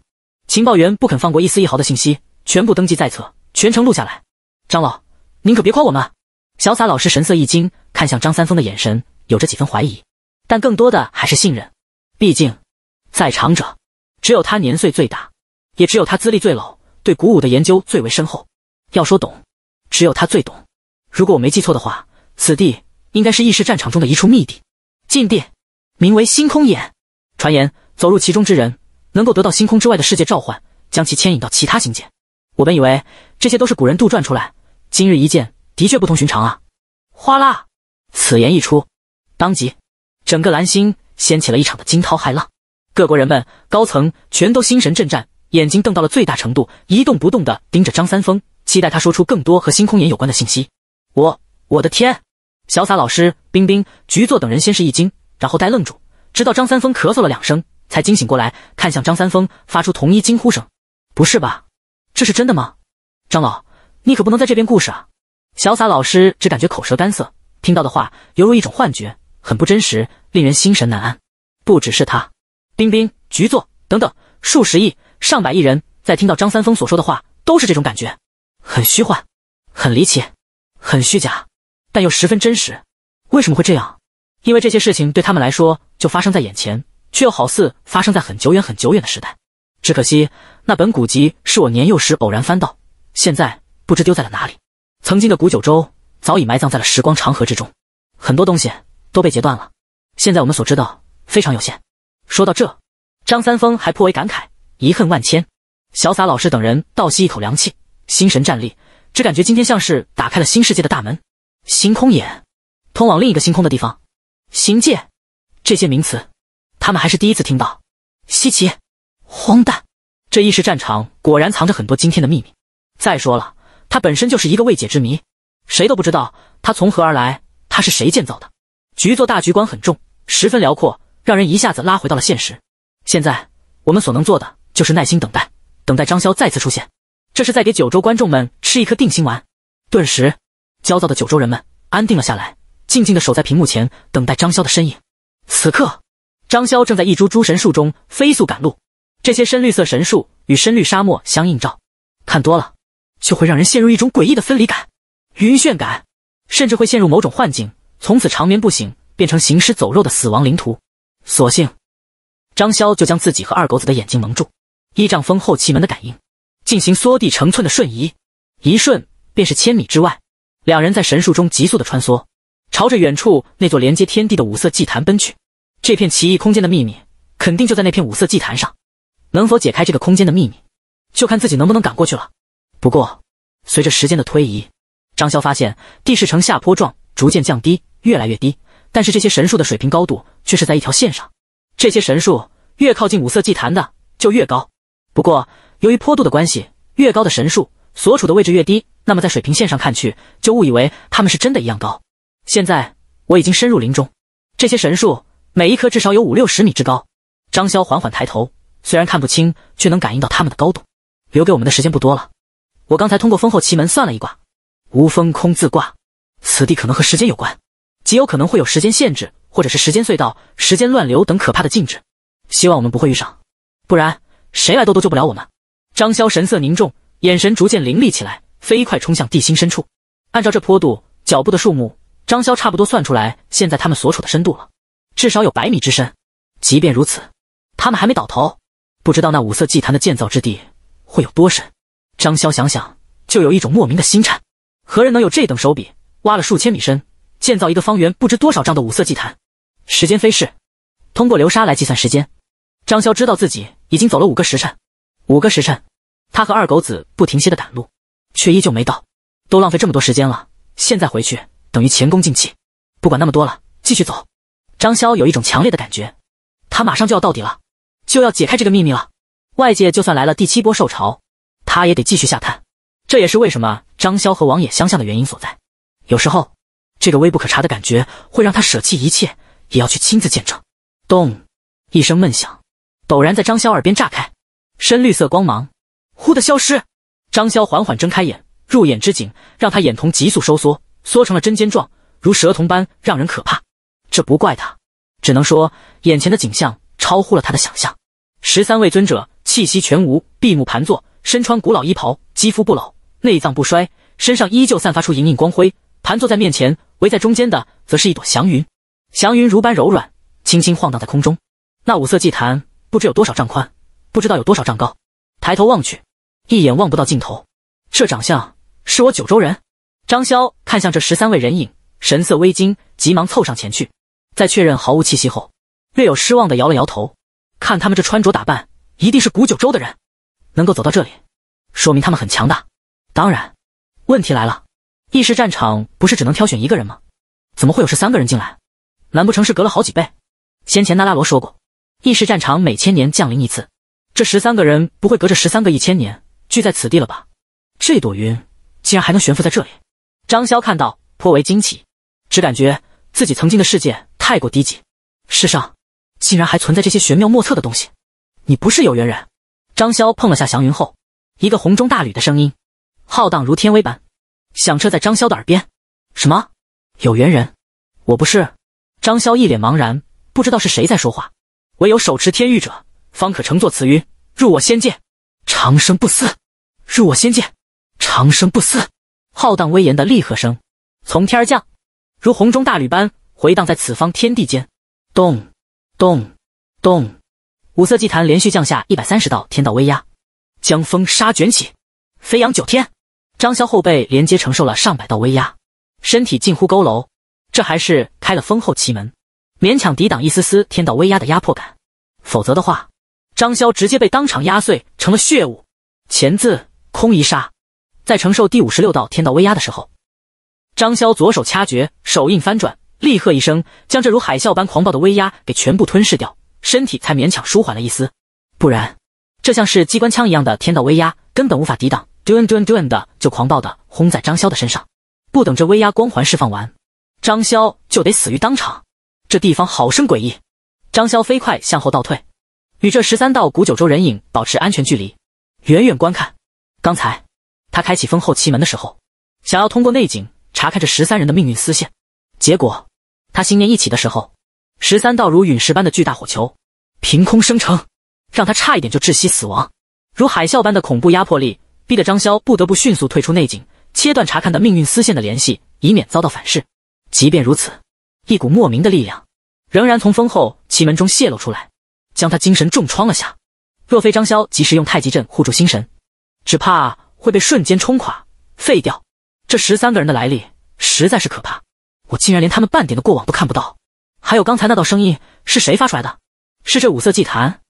情报员不肯放过一丝一毫的信息，全部登记在册，全程录下来。张老，您可别夸我们。小洒老师神色一惊，看向张三丰的眼神有着几分怀疑，但更多的还是信任。毕竟，在场者只有他年岁最大，也只有他资历最老，对古武的研究最为深厚。要说懂，只有他最懂。如果我没记错的话，此地应该是异世战场中的一处秘地、禁地，名为“星空眼”。传言走入其中之人，能够得到星空之外的世界召唤，将其牵引到其他星界。我本以为这些都是古人杜撰出来，今日一见，的确不同寻常啊！哗啦！此言一出，当即整个蓝星掀起了一场的惊涛骇浪，各国人们、高层全都心神震颤，眼睛瞪到了最大程度，一动不动的盯着张三丰。期待他说出更多和星空眼有关的信息。我我的天！小洒老师、冰冰、局座等人先是一惊，然后呆愣住，直到张三丰咳嗽了两声，才惊醒过来，看向张三丰，发出同一惊呼声：“不是吧？这是真的吗？”张老，你可不能在这边故事啊！小洒老师只感觉口舌干涩，听到的话犹如一种幻觉，很不真实，令人心神难安。不只是他，冰冰、局座等等数十亿上百亿人在听到张三丰所说的话，都是这种感觉。很虚幻，很离奇，很虚假，但又十分真实。为什么会这样？因为这些事情对他们来说就发生在眼前，却又好似发生在很久远很久远的时代。只可惜那本古籍是我年幼时偶然翻到，现在不知丢在了哪里。曾经的古九州早已埋葬在了时光长河之中，很多东西都被截断了。现在我们所知道非常有限。说到这，张三丰还颇为感慨，遗恨万千。小洒老师等人倒吸一口凉气。心神战力，只感觉今天像是打开了新世界的大门。星空眼，通往另一个星空的地方。星界，这些名词，他们还是第一次听到。稀奇，荒诞，这意识战场果然藏着很多惊天的秘密。再说了，它本身就是一个未解之谜，谁都不知道它从何而来，它是谁建造的。局座大局观很重，十分辽阔，让人一下子拉回到了现实。现在我们所能做的就是耐心等待，等待张潇再次出现。这是在给九州观众们吃一颗定心丸。顿时，焦躁的九州人们安定了下来，静静的守在屏幕前，等待张潇的身影。此刻，张潇正在一株诸神树中飞速赶路。这些深绿色神树与深绿沙漠相映照，看多了就会让人陷入一种诡异的分离感、晕眩感，甚至会陷入某种幻境，从此长眠不醒，变成行尸走肉的死亡灵图。所幸，张潇就将自己和二狗子的眼睛蒙住，依仗风后气门的感应。进行缩地成寸的瞬移，一瞬便是千米之外。两人在神树中急速的穿梭，朝着远处那座连接天地的五色祭坛奔去。这片奇异空间的秘密，肯定就在那片五色祭坛上。能否解开这个空间的秘密，就看自己能不能赶过去了。不过，随着时间的推移，张潇发现地势呈下坡状，逐渐降低，越来越低。但是这些神树的水平高度却是在一条线上，这些神树越靠近五色祭坛的就越高。不过，由于坡度的关系，越高的神树所处的位置越低，那么在水平线上看去，就误以为他们是真的一样高。现在我已经深入林中，这些神树每一棵至少有五六十米之高。张潇缓缓抬头，虽然看不清，却能感应到它们的高度。留给我们的时间不多了。我刚才通过风后奇门算了一卦，无风空自挂，此地可能和时间有关，极有可能会有时间限制，或者是时间隧道、时间乱流等可怕的禁制。希望我们不会遇上，不然谁来都都救不了我们。张潇神色凝重，眼神逐渐凌厉起来，飞快冲向地心深处。按照这坡度、脚步的数目，张潇差不多算出来，现在他们所处的深度了，至少有百米之深。即便如此，他们还没倒头，不知道那五色祭坛的建造之地会有多深。张潇想想，就有一种莫名的心颤。何人能有这等手笔，挖了数千米深，建造一个方圆不知多少丈的五色祭坛？时间飞逝，通过流沙来计算时间，张潇知道自己已经走了五个时辰。五个时辰，他和二狗子不停歇的赶路，却依旧没到。都浪费这么多时间了，现在回去等于前功尽弃。不管那么多了，继续走。张潇有一种强烈的感觉，他马上就要到底了，就要解开这个秘密了。外界就算来了第七波受潮，他也得继续下探。这也是为什么张潇和王野相像的原因所在。有时候，这个微不可察的感觉会让他舍弃一切，也要去亲自见证。咚！一声闷响，陡然在张潇耳边炸开。深绿色光芒忽的消失，张潇缓缓睁开眼，入眼之景让他眼瞳急速收缩，缩成了针尖状，如蛇瞳般让人可怕。这不怪他，只能说眼前的景象超乎了他的想象。十三位尊者气息全无，闭目盘坐，身穿古老衣袍，肌肤不老，内脏不衰，身上依旧散发出莹莹光辉。盘坐在面前，围在中间的则是一朵祥云，祥云如般柔软，轻轻晃荡在空中。那五色祭坛不知有多少丈宽。不知道有多少丈高，抬头望去，一眼望不到尽头。这长相是我九州人。张潇看向这十三位人影，神色微惊，急忙凑上前去，在确认毫无气息后，略有失望的摇了摇头。看他们这穿着打扮，一定是古九州的人。能够走到这里，说明他们很强大。当然，问题来了，意识战场不是只能挑选一个人吗？怎么会有十三个人进来？难不成是隔了好几倍？先前那拉罗说过，意识战场每千年降临一次。这十三个人不会隔着十三个一千年聚在此地了吧？这朵云竟然还能悬浮在这里。张潇看到，颇为惊奇，只感觉自己曾经的世界太过低级，世上竟然还存在这些玄妙莫测的东西。你不是有缘人。张潇碰了下祥云后，一个红中大吕的声音，浩荡如天威般，响彻在张潇的耳边。什么？有缘人？我不是。张潇一脸茫然，不知道是谁在说话，唯有手持天玉者。方可乘坐此云入我仙界，长生不死；入我仙界，长生不死。浩荡威严的厉喝声从天而降，如洪钟大吕般回荡在此方天地间。咚咚咚！五色祭坛连续降下一百三十道天道威压，将风沙卷起，飞扬九天。张潇后背连接承受了上百道威压，身体近乎佝偻。这还是开了封后奇门，勉强抵挡一丝丝天道威压的压迫感，否则的话。张潇直接被当场压碎成了血雾。钳字空一杀，在承受第五十六道天道威压的时候，张潇左手掐诀，手印翻转，厉喝一声，将这如海啸般狂暴的威压给全部吞噬掉，身体才勉强舒缓了一丝。不然，这像是机关枪一样的天道威压根本无法抵挡，doen doen doen 的就狂暴的轰在张潇的身上。不等这威压光环释放完，张潇就得死于当场。这地方好生诡异。张潇飞快向后倒退。与这十三道古九州人影保持安全距离，远远观看。刚才他开启封后奇门的时候，想要通过内景查看这十三人的命运丝线，结果他心念一起的时候，十三道如陨石般的巨大火球凭空生成，让他差一点就窒息死亡。如海啸般的恐怖压迫力，逼得张潇不得不迅速退出内景，切断查看的命运丝线的联系，以免遭到反噬。即便如此，一股莫名的力量仍然从封后奇门中泄露出来。将他精神重创了下，若非张潇及时用太极阵护住心神，只怕会被瞬间冲垮废掉。这十三个人的来历实在是可怕，我竟然连他们半点的过往都看不到。还有刚才那道声音是谁发出来的？是这五色祭坛，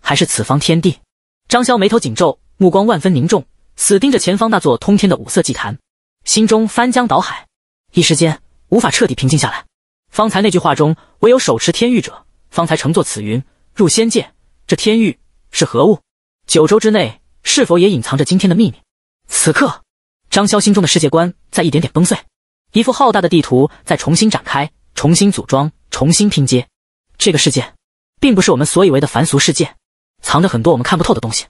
还是此方天地？张潇眉头紧皱，目光万分凝重，死盯着前方那座通天的五色祭坛，心中翻江倒海，一时间无法彻底平静下来。方才那句话中，唯有手持天玉者方才乘坐此云。入仙界，这天域是何物？九州之内是否也隐藏着今天的秘密？此刻，张潇心中的世界观在一点点崩碎，一幅浩大的地图在重新展开、重新组装、重新拼接。这个世界，并不是我们所以为的凡俗世界，藏着很多我们看不透的东西。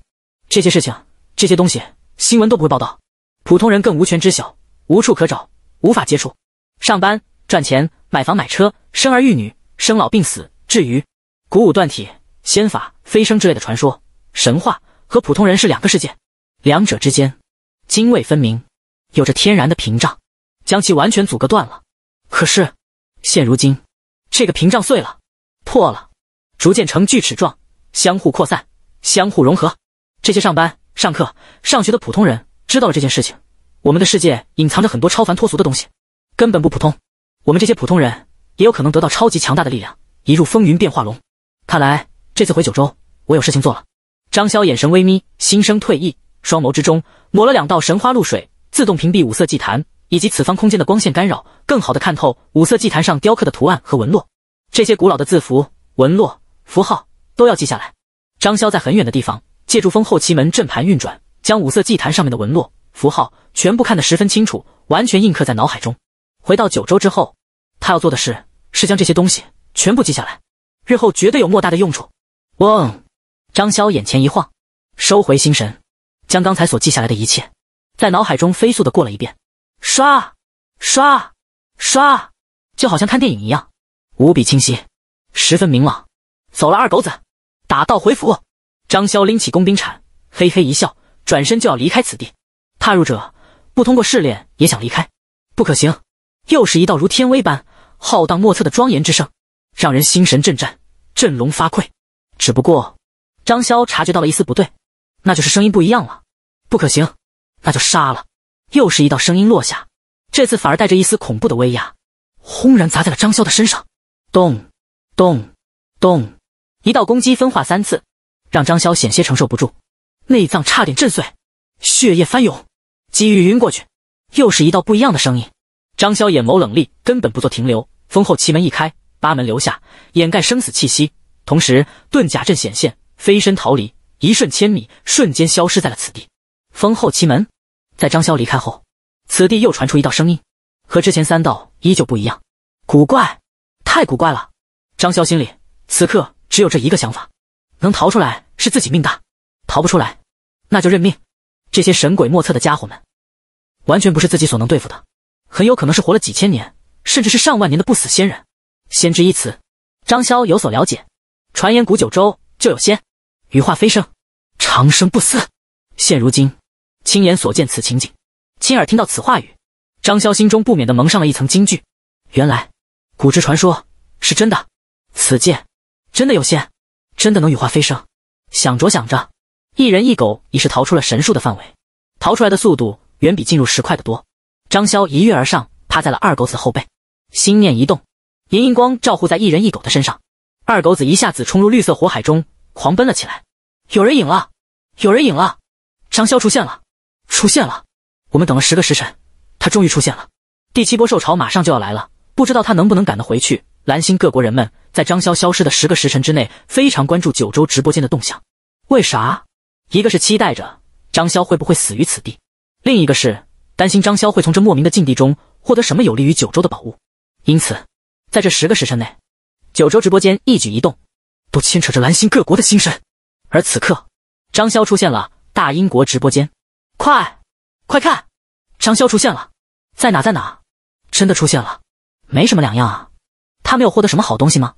这些事情，这些东西，新闻都不会报道，普通人更无权知晓，无处可找，无法接触。上班、赚钱、买房、买车、生儿育女、生老病死，至于……鼓舞断体、仙法飞升之类的传说、神话和普通人是两个世界，两者之间泾渭分明，有着天然的屏障，将其完全阻隔断了。可是，现如今这个屏障碎了、破了，逐渐成锯齿状，相互扩散、相互融合。这些上班、上课、上学的普通人知道了这件事情，我们的世界隐藏着很多超凡脱俗的东西，根本不普通。我们这些普通人也有可能得到超级强大的力量，一入风云变化龙。看来这次回九州，我有事情做了。张潇眼神微眯，心生退意，双眸之中抹了两道神花露水，自动屏蔽五色祭坛以及此方空间的光线干扰，更好的看透五色祭坛上雕刻的图案和纹络。这些古老的字符、纹络、符号都要记下来。张潇在很远的地方，借助封后奇门阵盘运转，将五色祭坛上面的纹络、符号全部看得十分清楚，完全印刻在脑海中。回到九州之后，他要做的事是将这些东西全部记下来。日后绝对有莫大的用处。嗡，张潇眼前一晃，收回心神，将刚才所记下来的一切，在脑海中飞速的过了一遍，刷刷刷，就好像看电影一样，无比清晰，十分明朗。走了，二狗子，打道回府。张潇拎起工兵铲，嘿嘿一笑，转身就要离开此地。踏入者不通过试炼也想离开，不可行。又是一道如天威般浩荡莫测的庄严之声。让人心神震颤，振聋发聩。只不过，张潇察觉到了一丝不对，那就是声音不一样了。不可行，那就杀了。又是一道声音落下，这次反而带着一丝恐怖的威压，轰然砸在了张潇的身上。咚咚咚，一道攻击分化三次，让张潇险些承受不住，内脏差点震碎，血液翻涌，几欲晕过去。又是一道不一样的声音，张潇眼眸冷厉，根本不做停留，封后奇门一开。八门留下，掩盖生死气息，同时遁甲阵显现，飞身逃离，一瞬千米，瞬间消失在了此地。封后奇门，在张潇离开后，此地又传出一道声音，和之前三道依旧不一样，古怪，太古怪了。张潇心里此刻只有这一个想法：能逃出来是自己命大，逃不出来那就认命。这些神鬼莫测的家伙们，完全不是自己所能对付的，很有可能是活了几千年，甚至是上万年的不死仙人。先知一词，张潇有所了解。传言古九州就有仙，羽化飞升，长生不死。现如今，亲眼所见此情景，亲耳听到此话语，张潇心中不免的蒙上了一层惊惧。原来古之传说是真的，此剑真的有仙，真的能羽化飞升。想着想着，一人一狗已是逃出了神树的范围，逃出来的速度远比进入时快的多。张潇一跃而上，趴在了二狗子后背，心念一动。莹莹光照护在一人一狗的身上，二狗子一下子冲入绿色火海中，狂奔了起来。有人影了，有人影了，张潇出现了，出现了！我们等了十个时辰，他终于出现了。第七波兽潮马上就要来了，不知道他能不能赶得回去。蓝星各国人们在张潇消失的十个时辰之内，非常关注九州直播间的动向。为啥？一个是期待着张潇会不会死于此地，另一个是担心张潇会从这莫名的禁地中获得什么有利于九州的宝物，因此。在这十个时辰内，九州直播间一举一动都牵扯着蓝星各国的心神。而此刻，张潇出现了大英国直播间，快快看，张潇出现了，在哪在哪？真的出现了？没什么两样啊？他没有获得什么好东西吗？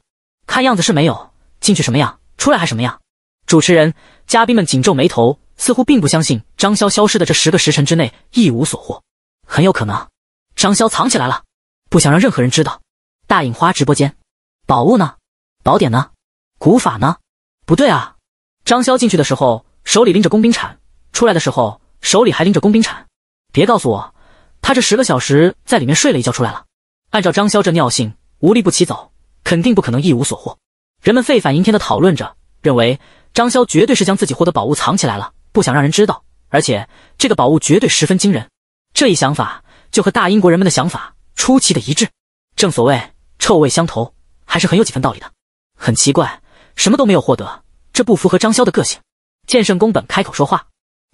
看样子是没有进去什么样，出来还什么样？主持人、嘉宾们紧皱眉头，似乎并不相信张潇消失的这十个时辰之内一无所获。很有可能，张潇藏起来了，不想让任何人知道。大隐花直播间，宝物呢？宝典呢？古法呢？不对啊！张潇进去的时候手里拎着工兵铲，出来的时候手里还拎着工兵铲。别告诉我，他这十个小时在里面睡了一觉出来了。按照张潇这尿性，无利不起早，肯定不可能一无所获。人们沸反盈天的讨论着，认为张潇绝对是将自己获得宝物藏起来了，不想让人知道。而且这个宝物绝对十分惊人。这一想法就和大英国人们的想法出奇的一致。正所谓。臭味相投，还是很有几分道理的。很奇怪，什么都没有获得，这不符合张潇的个性。剑圣宫本开口说话，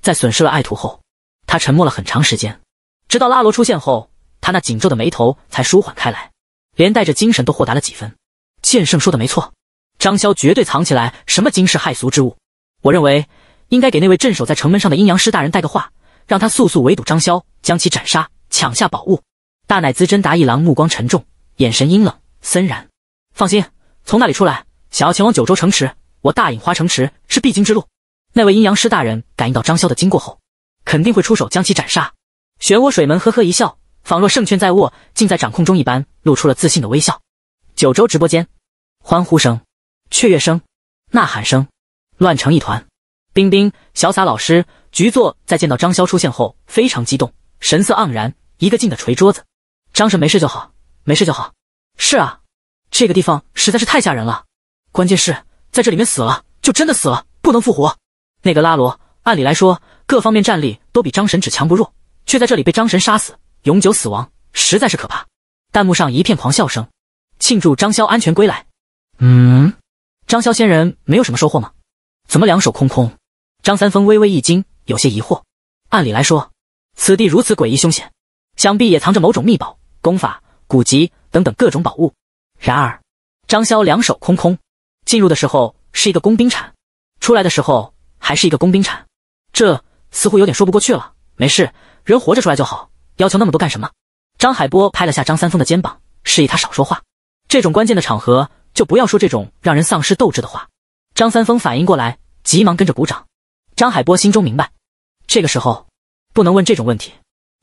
在损失了爱徒后，他沉默了很长时间，直到拉罗出现后，他那紧皱的眉头才舒缓开来，连带着精神都豁达了几分。剑圣说的没错，张潇绝对藏起来什么惊世骇俗之物。我认为，应该给那位镇守在城门上的阴阳师大人带个话，让他速速围堵张潇，将其斩杀，抢下宝物。大乃资真达一郎目光沉重。眼神阴冷森然，放心，从那里出来，想要前往九州城池，我大隐花城池是必经之路。那位阴阳师大人感应到张潇的经过后，肯定会出手将其斩杀。漩涡水门呵呵一笑，仿若胜券在握，尽在掌控中一般，露出了自信的微笑。九州直播间，欢呼声、雀跃声、呐喊声，乱成一团。冰冰、小洒老师、局座在见到张潇出现后，非常激动，神色盎然，一个劲的捶桌子。张神没事就好。没事就好。是啊，这个地方实在是太吓人了。关键是在这里面死了，就真的死了，不能复活。那个拉罗，按理来说各方面战力都比张神只强不弱，却在这里被张神杀死，永久死亡，实在是可怕。弹幕上一片狂笑声，庆祝张潇安全归来。嗯，张潇仙人没有什么收获吗？怎么两手空空？张三丰微微一惊，有些疑惑。按理来说，此地如此诡异凶险，想必也藏着某种秘宝、功法。古籍等等各种宝物，然而张潇两手空空，进入的时候是一个工兵铲，出来的时候还是一个工兵铲，这似乎有点说不过去了。没事，人活着出来就好，要求那么多干什么？张海波拍了下张三丰的肩膀，示意他少说话。这种关键的场合，就不要说这种让人丧失斗志的话。张三丰反应过来，急忙跟着鼓掌。张海波心中明白，这个时候不能问这种问题，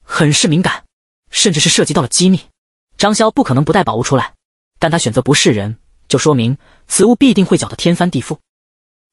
很是敏感，甚至是涉及到了机密。张潇不可能不带宝物出来，但他选择不是人，就说明此物必定会搅得天翻地覆，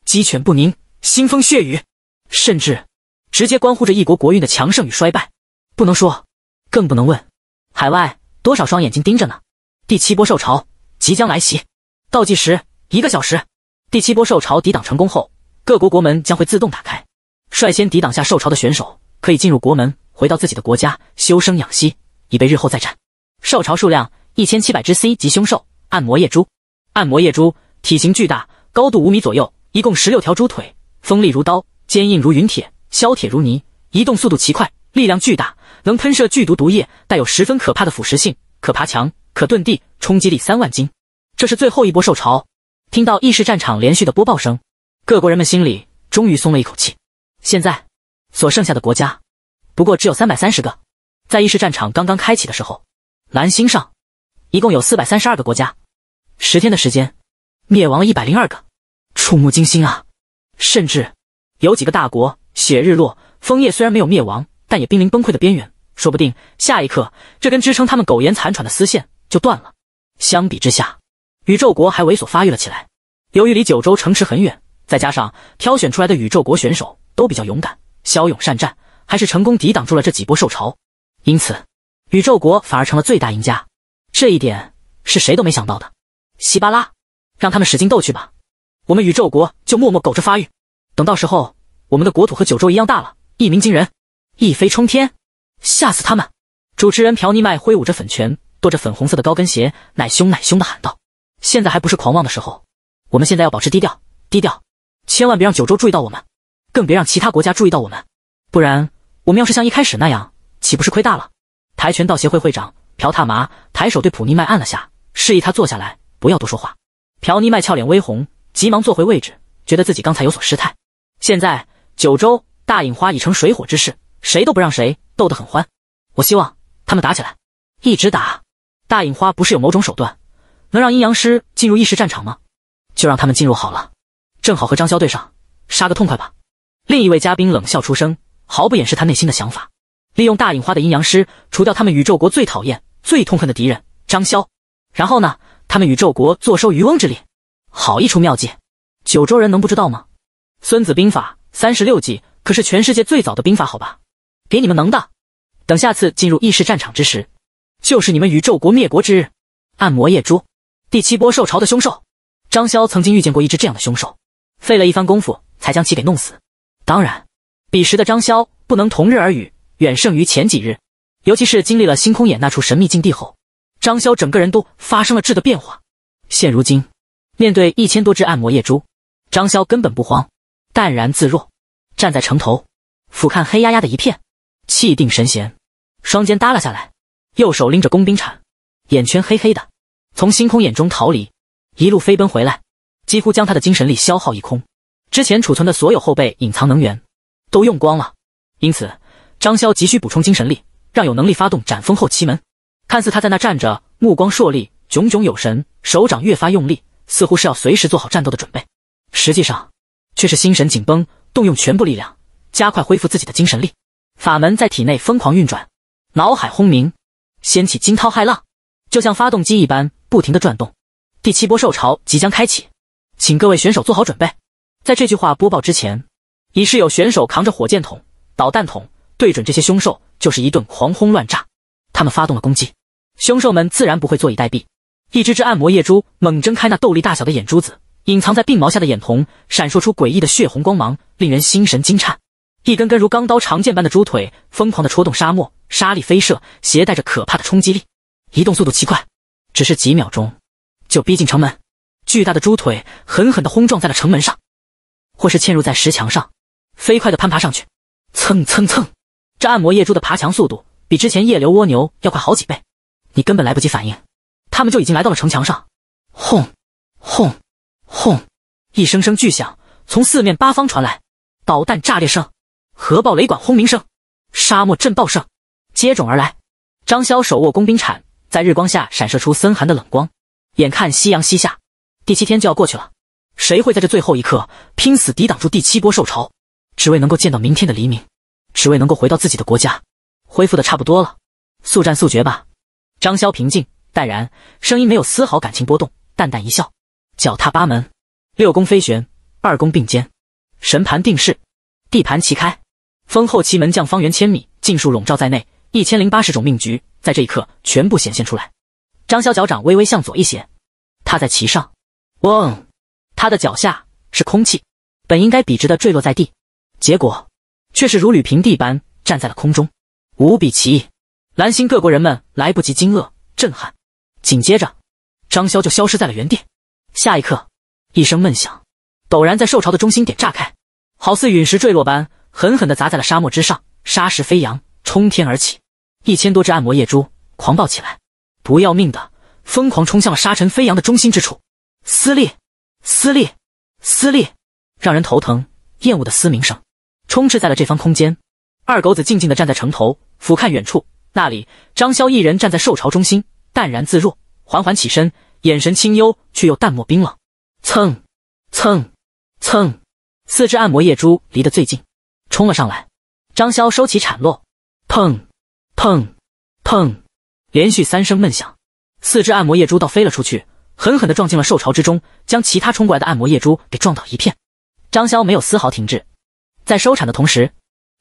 鸡犬不宁，腥风血雨，甚至直接关乎着一国国运的强盛与衰败，不能说，更不能问。海外多少双眼睛盯着呢？第七波兽潮即将来袭，倒计时一个小时。第七波兽潮抵挡成功后，各国国门将会自动打开，率先抵挡下兽潮的选手可以进入国门，回到自己的国家休生养息，以备日后再战。兽潮数量一千七百只 C 级凶兽，按摩夜蛛。按摩夜蛛体型巨大，高度五米左右，一共十六条猪腿，锋利如刀，坚硬如云铁，削铁如泥，移动速度奇快，力量巨大，能喷射剧毒毒液，带有十分可怕的腐蚀性，可爬墙，可遁地，冲击力三万斤。这是最后一波兽潮。听到意识战场连续的播报声，各国人们心里终于松了一口气。现在所剩下的国家，不过只有三百三十个。在意识战场刚刚开启的时候。蓝星上，一共有四百三十二个国家，十天的时间，灭亡了一百零二个，触目惊心啊！甚至有几个大国，血日落、枫叶虽然没有灭亡，但也濒临崩溃的边缘，说不定下一刻这根支撑他们苟延残喘的丝线就断了。相比之下，宇宙国还猥琐发育了起来。由于离九州城池很远，再加上挑选出来的宇宙国选手都比较勇敢、骁勇善战，还是成功抵挡住了这几波受潮，因此。宇宙国反而成了最大赢家，这一点是谁都没想到的。希巴拉，让他们使劲斗去吧，我们宇宙国就默默苟着发育。等到时候，我们的国土和九州一样大了，一鸣惊人，一飞冲天，吓死他们！主持人朴尼麦挥舞着粉拳，跺着粉红色的高跟鞋，奶凶奶凶的喊道：“现在还不是狂妄的时候，我们现在要保持低调，低调，千万别让九州注意到我们，更别让其他国家注意到我们，不然我们要是像一开始那样，岂不是亏大了？”跆拳道协会会长朴泰麻抬手对普尼麦按了下，示意他坐下来，不要多说话。朴尼麦俏脸微红，急忙坐回位置，觉得自己刚才有所失态。现在九州大隐花已成水火之势，谁都不让谁，斗得很欢。我希望他们打起来，一直打。大隐花不是有某种手段，能让阴阳师进入意识战场吗？就让他们进入好了，正好和张潇对上，杀个痛快吧。另一位嘉宾冷笑出声，毫不掩饰他内心的想法。利用大隐花的阴阳师除掉他们宇宙国最讨厌、最痛恨的敌人张潇，然后呢，他们宇宙国坐收渔翁之利，好一出妙计，九州人能不知道吗？《孙子兵法》三十六计可是全世界最早的兵法，好吧？给你们能的，等下次进入异世战场之时，就是你们宇宙国灭国之日。按魔夜珠，第七波受潮的凶兽，张潇曾经遇见过一只这样的凶兽，费了一番功夫才将其给弄死。当然，彼时的张潇不能同日而语。远胜于前几日，尤其是经历了星空眼那处神秘禁地后，张潇整个人都发生了质的变化。现如今，面对一千多只暗魔夜蛛，张潇根本不慌，淡然自若，站在城头，俯瞰黑压压的一片，气定神闲，双肩耷拉下来，右手拎着工兵铲，眼圈黑黑的，从星空眼中逃离，一路飞奔回来，几乎将他的精神力消耗一空，之前储存的所有后备隐藏能源都用光了，因此。张潇急需补充精神力，让有能力发动斩风后奇门。看似他在那站着，目光烁厉，炯炯有神，手掌越发用力，似乎是要随时做好战斗的准备。实际上，却是心神紧绷，动用全部力量，加快恢复自己的精神力。法门在体内疯狂运转，脑海轰鸣，掀起惊涛骇浪，就像发动机一般不停的转动。第七波兽潮即将开启，请各位选手做好准备。在这句话播报之前，已是有选手扛着火箭筒、导弹筒。对准这些凶兽，就是一顿狂轰乱炸。他们发动了攻击，凶兽们自然不会坐以待毙。一只只暗魔夜蛛猛睁开那斗笠大小的眼珠子，隐藏在鬓毛下的眼瞳闪烁出诡异的血红光芒，令人心神惊颤。一根根如钢刀长剑般的猪腿疯狂地戳动沙漠，沙粒飞射，携带着可怕的冲击力，移动速度奇快。只是几秒钟，就逼近城门。巨大的猪腿狠狠地轰撞在了城门上，或是嵌入在石墙上，飞快地攀爬上去，蹭蹭蹭。这按摩夜蛛的爬墙速度比之前夜流蜗牛要快好几倍，你根本来不及反应，他们就已经来到了城墙上。轰轰轰！一声声巨响从四面八方传来，导弹炸裂声、核爆雷管轰鸣声、沙漠震爆声接踵而来。张潇手握工兵铲，在日光下闪射出森寒的冷光。眼看夕阳西下，第七天就要过去了，谁会在这最后一刻拼死抵挡住第七波兽潮，只为能够见到明天的黎明？只为能够回到自己的国家，恢复的差不多了，速战速决吧。张潇平静淡然，声音没有丝毫感情波动，淡淡一笑。脚踏八门，六宫飞旋，二宫并肩，神盘定势，地盘齐开，封后奇门将方圆千米尽数笼罩在内。一千零八十种命局在这一刻全部显现出来。张潇脚掌微微向左一斜，踏在其上。嗡，他的脚下是空气，本应该笔直的坠落在地，结果。却是如履平地般站在了空中，无比奇异。蓝星各国人们来不及惊愕、震撼，紧接着，张潇就消失在了原地。下一刻，一声闷响陡然在受潮的中心点炸开，好似陨石坠落般狠狠的砸在了沙漠之上，沙石飞扬，冲天而起。一千多只暗魔夜蛛狂暴起来，不要命的疯狂冲向了沙尘飞扬的中心之处。撕裂、撕裂、撕裂，让人头疼、厌恶的嘶鸣声。充斥在了这方空间。二狗子静静的站在城头，俯瞰远处，那里张潇一人站在兽潮中心，淡然自若，缓缓起身，眼神清幽却又淡漠冰冷。蹭蹭蹭，四只按摩夜珠离得最近，冲了上来。张潇收起铲落，砰砰砰，连续三声闷响，四只按摩夜珠倒飞了出去，狠狠的撞进了兽巢之中，将其他冲过来的按摩夜珠给撞倒一片。张潇没有丝毫停滞。在收产的同时，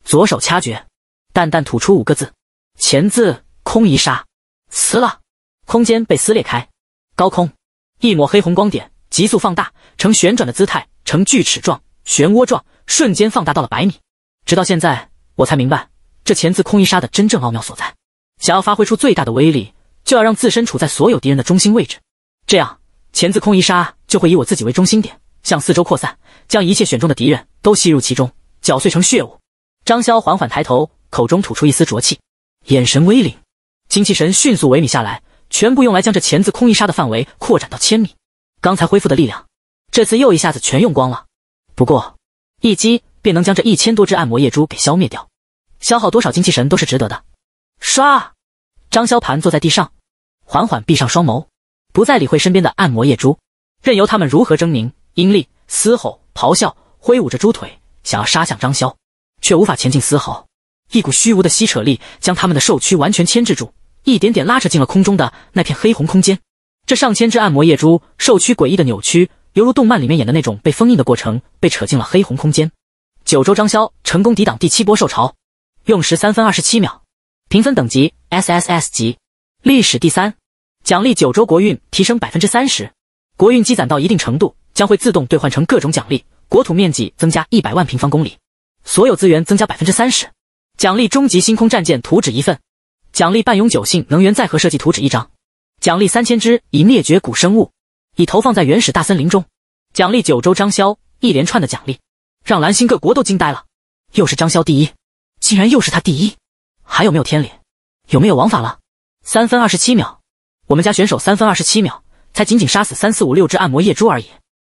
左手掐诀，淡淡吐出五个字：“钱字空一杀，撕了！”空间被撕裂开，高空一抹黑红光点急速放大，呈旋转的姿态，呈锯齿状、漩涡状，瞬间放大到了百米。直到现在，我才明白这钳字空一杀的真正奥妙所在。想要发挥出最大的威力，就要让自身处在所有敌人的中心位置，这样钳字空一杀就会以我自己为中心点，向四周扩散，将一切选中的敌人都吸入其中。搅碎成血雾，张潇缓缓抬头，口中吐出一丝浊气，眼神微凛，精气神迅速萎靡下来，全部用来将这钳子空一杀的范围扩展到千米。刚才恢复的力量，这次又一下子全用光了。不过一击便能将这一千多只暗魔夜蛛给消灭掉，消耗多少精气神都是值得的。唰，张潇盘坐在地上，缓缓闭上双眸，不再理会身边的暗魔夜蛛，任由他们如何狰狞、阴厉、嘶吼、咆哮、挥舞着猪腿。想要杀向张潇，却无法前进丝毫。一股虚无的吸扯力将他们的兽躯完全牵制住，一点点拉扯进了空中的那片黑红空间。这上千只暗魔夜蛛兽躯诡异的扭曲，犹如动漫里面演的那种被封印的过程，被扯进了黑红空间。九州张潇成功抵挡第七波兽潮，用时三分二十七秒，评分等级 SSS 级，历史第三，奖励九州国运提升百分之三十，国运积攒到一定程度将会自动兑换成各种奖励。国土面积增加一百万平方公里，所有资源增加百分之三十，奖励终极星空战舰图纸一份，奖励半永久性能源载荷设计图纸一张，奖励三千只已灭绝古生物，已投放在原始大森林中，奖励九州张潇一连串的奖励，让蓝星各国都惊呆了。又是张潇第一，竟然又是他第一，还有没有天理？有没有王法了？三分二十七秒，我们家选手三分二十七秒才仅仅杀死三四五六只按摩夜蛛而已。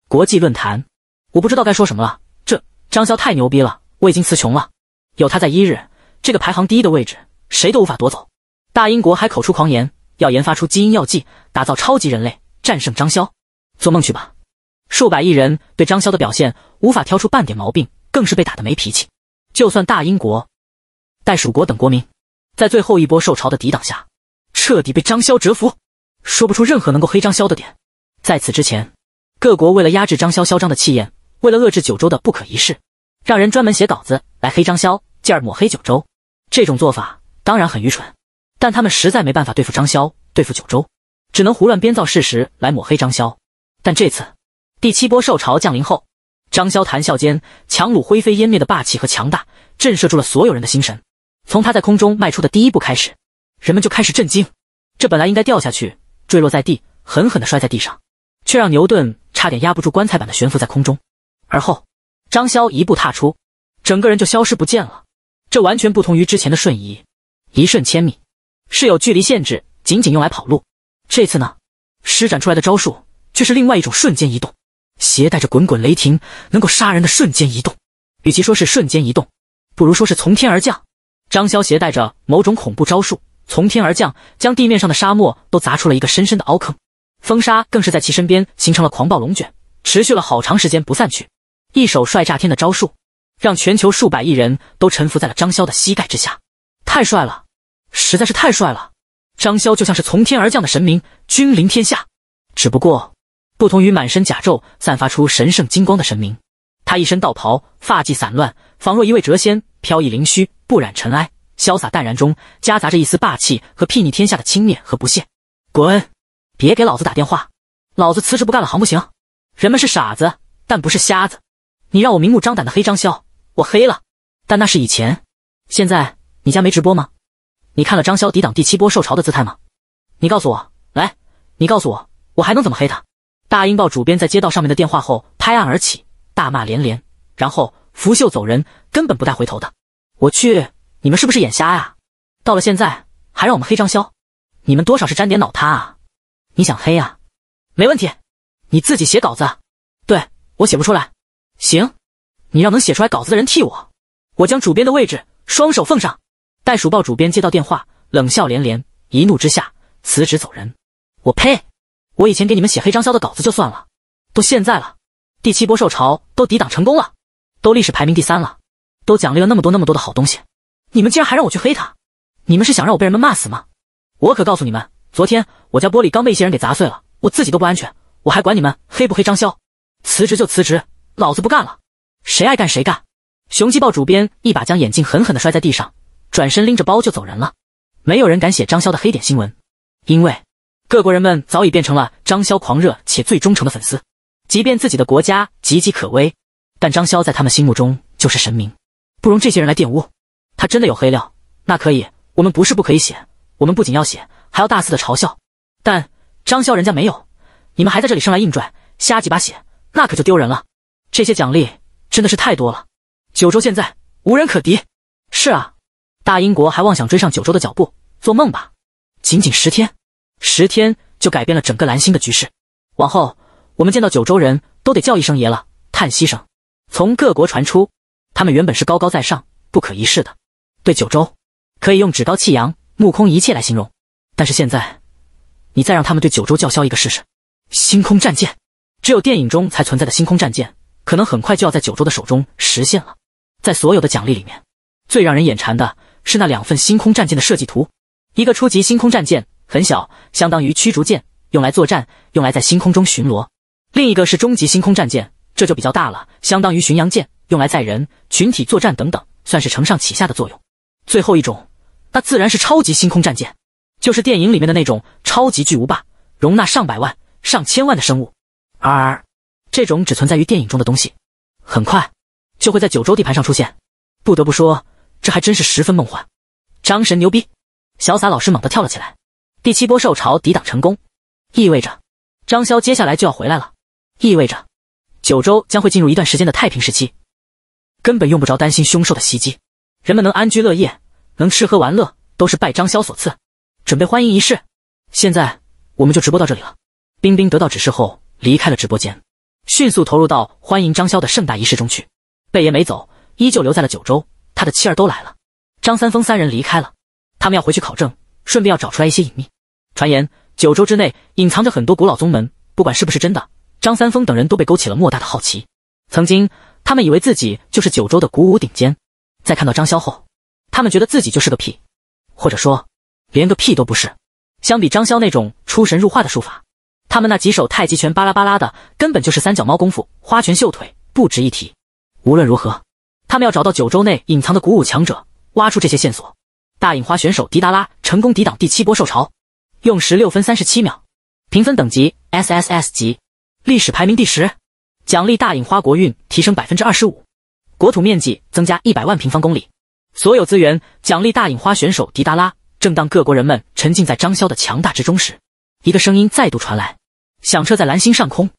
国际论坛。我不知道该说什么了。这张潇太牛逼了，我已经词穷了。有他在一日，这个排行第一的位置谁都无法夺走。大英国还口出狂言，要研发出基因药剂，打造超级人类，战胜张潇，做梦去吧！数百亿人对张潇的表现无法挑出半点毛病，更是被打得没脾气。就算大英国、袋鼠国等国民，在最后一波受潮的抵挡下，彻底被张潇折服，说不出任何能够黑张潇的点。在此之前，各国为了压制张潇嚣张的气焰。为了遏制九州的不可一世，让人专门写稿子来黑张潇，进而抹黑九州。这种做法当然很愚蠢，但他们实在没办法对付张潇，对付九州，只能胡乱编造事实来抹黑张潇。但这次第七波受潮降临后，张潇谈笑间强弩灰飞烟灭的霸气和强大，震慑住了所有人的心神。从他在空中迈出的第一步开始，人们就开始震惊。这本来应该掉下去，坠落在地，狠狠地摔在地上，却让牛顿差点压不住棺材板的悬浮在空中。而后，张潇一步踏出，整个人就消失不见了。这完全不同于之前的瞬移，一瞬千米是有距离限制，仅仅用来跑路。这次呢，施展出来的招数却是另外一种瞬间移动，携带着滚滚雷霆，能够杀人的瞬间移动。与其说是瞬间移动，不如说是从天而降。张潇携带着某种恐怖招数从天而降，将地面上的沙漠都砸出了一个深深的凹坑，风沙更是在其身边形成了狂暴龙卷，持续了好长时间不散去。一手帅炸天的招数，让全球数百亿人都臣服在了张潇的膝盖之下。太帅了，实在是太帅了！张潇就像是从天而降的神明，君临天下。只不过，不同于满身甲胄、散发出神圣金光的神明，他一身道袍，发髻散乱，仿若一位谪仙，飘逸凌虚，不染尘埃。潇洒淡然中夹杂着一丝霸气和睥睨天下的轻蔑和不屑。滚，别给老子打电话，老子辞职不干了，行不行？人们是傻子，但不是瞎子。你让我明目张胆的黑张潇，我黑了，但那是以前。现在你家没直播吗？你看了张潇抵挡第七波受潮的姿态吗？你告诉我，来，你告诉我，我还能怎么黑他？大英报主编在接到上面的电话后，拍案而起，大骂连连，然后拂袖走人，根本不带回头的。我去，你们是不是眼瞎啊？到了现在还让我们黑张潇，你们多少是沾点脑瘫啊？你想黑呀？没问题，你自己写稿子，对我写不出来。行，你让能写出来稿子的人替我，我将主编的位置双手奉上。袋鼠报主编接到电话，冷笑连连，一怒之下辞职走人。我呸！我以前给你们写黑张潇的稿子就算了，都现在了，第七波受潮都抵挡成功了，都历史排名第三了，都奖励了那么多那么多的好东西，你们竟然还让我去黑他？你们是想让我被人们骂死吗？我可告诉你们，昨天我家玻璃刚被一些人给砸碎了，我自己都不安全，我还管你们黑不黑张潇？辞职就辞职。老子不干了，谁爱干谁干。雄鸡报主编一把将眼镜狠狠地摔在地上，转身拎着包就走人了。没有人敢写张潇的黑点新闻，因为各国人们早已变成了张潇狂热且最忠诚的粉丝。即便自己的国家岌岌可危，但张潇在他们心目中就是神明，不容这些人来玷污。他真的有黑料，那可以，我们不是不可以写，我们不仅要写，还要大肆的嘲笑。但张潇人家没有，你们还在这里生来硬拽，瞎几把写，那可就丢人了。这些奖励真的是太多了！九州现在无人可敌。是啊，大英国还妄想追上九州的脚步，做梦吧！仅仅十天，十天就改变了整个蓝星的局势。往后我们见到九州人都得叫一声爷了。叹息声从各国传出，他们原本是高高在上、不可一世的，对九州可以用趾高气扬、目空一切来形容。但是现在，你再让他们对九州叫嚣一个试试？星空战舰，只有电影中才存在的星空战舰。可能很快就要在九州的手中实现了。在所有的奖励里面，最让人眼馋的是那两份星空战舰的设计图。一个初级星空战舰很小，相当于驱逐舰，用来作战，用来在星空中巡逻；另一个是中级星空战舰，这就比较大了，相当于巡洋舰，用来载人群体作战等等，算是承上启下的作用。最后一种，那自然是超级星空战舰，就是电影里面的那种超级巨无霸，容纳上百万、上千万的生物。而这种只存在于电影中的东西，很快就会在九州地盘上出现。不得不说，这还真是十分梦幻。张神牛逼！潇洒老师猛地跳了起来。第七波兽潮抵挡成功，意味着张潇接下来就要回来了，意味着九州将会进入一段时间的太平时期，根本用不着担心凶兽的袭击，人们能安居乐业，能吃喝玩乐，都是拜张潇所赐。准备欢迎仪式，现在我们就直播到这里了。冰冰得到指示后离开了直播间。迅速投入到欢迎张潇的盛大仪式中去。贝爷没走，依旧留在了九州。他的妻儿都来了。张三丰三人离开了，他们要回去考证，顺便要找出来一些隐秘传言。九州之内隐藏着很多古老宗门，不管是不是真的，张三丰等人都被勾起了莫大的好奇。曾经他们以为自己就是九州的古武顶尖，在看到张潇后，他们觉得自己就是个屁，或者说连个屁都不是。相比张潇那种出神入化的术法。他们那几手太极拳巴拉巴拉的，根本就是三脚猫功夫，花拳绣腿，不值一提。无论如何，他们要找到九州内隐藏的鼓舞强者，挖出这些线索。大隐花选手迪达拉成功抵挡第七波兽潮，用时六分三十七秒，评分等级 S S S 级，历史排名第十，奖励大隐花国运提升百分之二十五，国土面积增加一百万平方公里，所有资源奖励大隐花选手迪达拉。正当各国人们沉浸在张潇的强大之中时，一个声音再度传来。响彻在蓝星上空，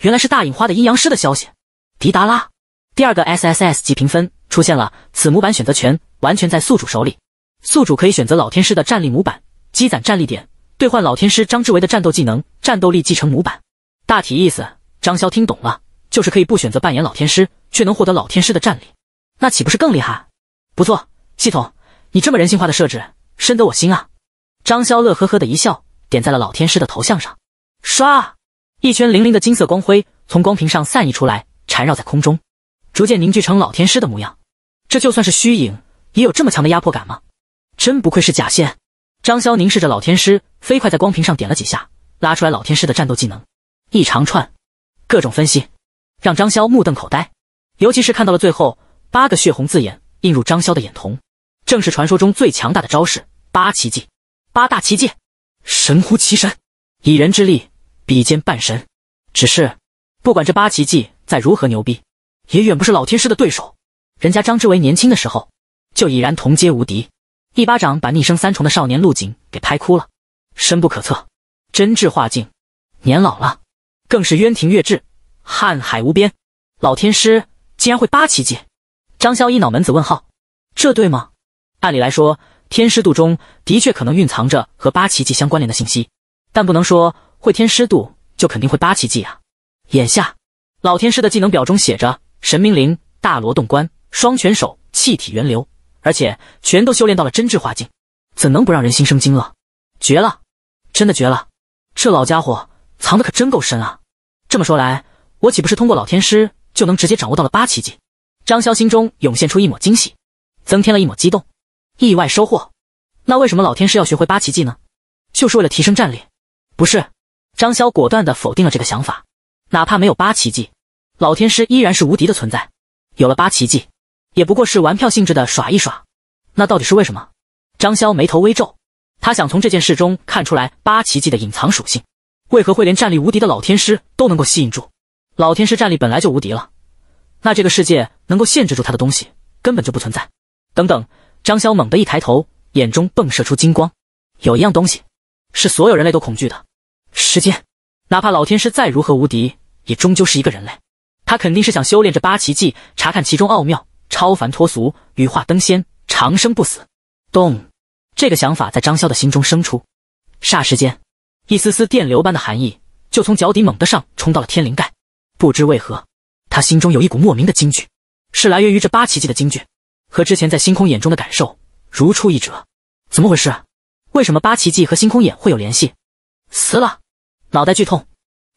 原来是大隐花的阴阳师的消息。迪达拉，第二个 S S S 级评分出现了。此模板选择权完全在宿主手里，宿主可以选择老天师的战力模板，积攒战力点，兑换老天师张之维的战斗技能、战斗力继承模板。大体意思，张潇听懂了，就是可以不选择扮演老天师，却能获得老天师的战力，那岂不是更厉害？不错，系统，你这么人性化的设置，深得我心啊！张潇乐呵呵的一笑，点在了老天师的头像上。唰！一圈粼粼的金色光辉从光屏上散溢出来，缠绕在空中，逐渐凝聚成老天师的模样。这就算是虚影，也有这么强的压迫感吗？真不愧是假仙！张潇凝视着老天师，飞快在光屏上点了几下，拉出来老天师的战斗技能，一长串各种分析，让张潇目瞪口呆。尤其是看到了最后八个血红字眼映入张潇的眼瞳，正是传说中最强大的招式——八奇迹，八大奇迹，神乎其神，以人之力。比肩半神，只是不管这八奇迹再如何牛逼，也远不是老天师的对手。人家张之维年轻的时候就已然同阶无敌，一巴掌把逆生三重的少年陆景给拍哭了。深不可测，真至化境，年老了更是渊庭月至，瀚海无边。老天师竟然会八奇迹，张潇一脑门子问号，这对吗？按理来说，天师肚中的确可能蕴藏着和八奇迹相关联的信息，但不能说。会添湿度，就肯定会八奇迹啊！眼下老天师的技能表中写着神明灵、大罗洞关、双拳手、气体源流，而且全都修炼到了真智化境，怎能不让人心生惊愕？绝了，真的绝了！这老家伙藏的可真够深啊！这么说来，我岂不是通过老天师就能直接掌握到了八奇迹？张潇心中涌现出一抹惊喜，增添了一抹激动，意外收获。那为什么老天师要学会八奇技呢？就是为了提升战力，不是？张潇果断地否定了这个想法，哪怕没有八奇迹，老天师依然是无敌的存在。有了八奇迹，也不过是玩票性质的耍一耍。那到底是为什么？张潇眉头微皱，他想从这件事中看出来八奇迹的隐藏属性，为何会连战力无敌的老天师都能够吸引住？老天师战力本来就无敌了，那这个世界能够限制住他的东西根本就不存在。等等，张潇猛地一抬头，眼中迸射出金光，有一样东西，是所有人类都恐惧的。时间，哪怕老天师再如何无敌，也终究是一个人类。他肯定是想修炼这八奇技，查看其中奥妙，超凡脱俗，羽化登仙，长生不死。咚！这个想法在张潇的心中生出，霎时间，一丝丝电流般的寒意就从脚底猛地上冲到了天灵盖。不知为何，他心中有一股莫名的惊惧，是来源于这八奇技的惊惧，和之前在星空眼中的感受如出一辙。怎么回事？为什么八奇技和星空眼会有联系？死了！脑袋剧痛，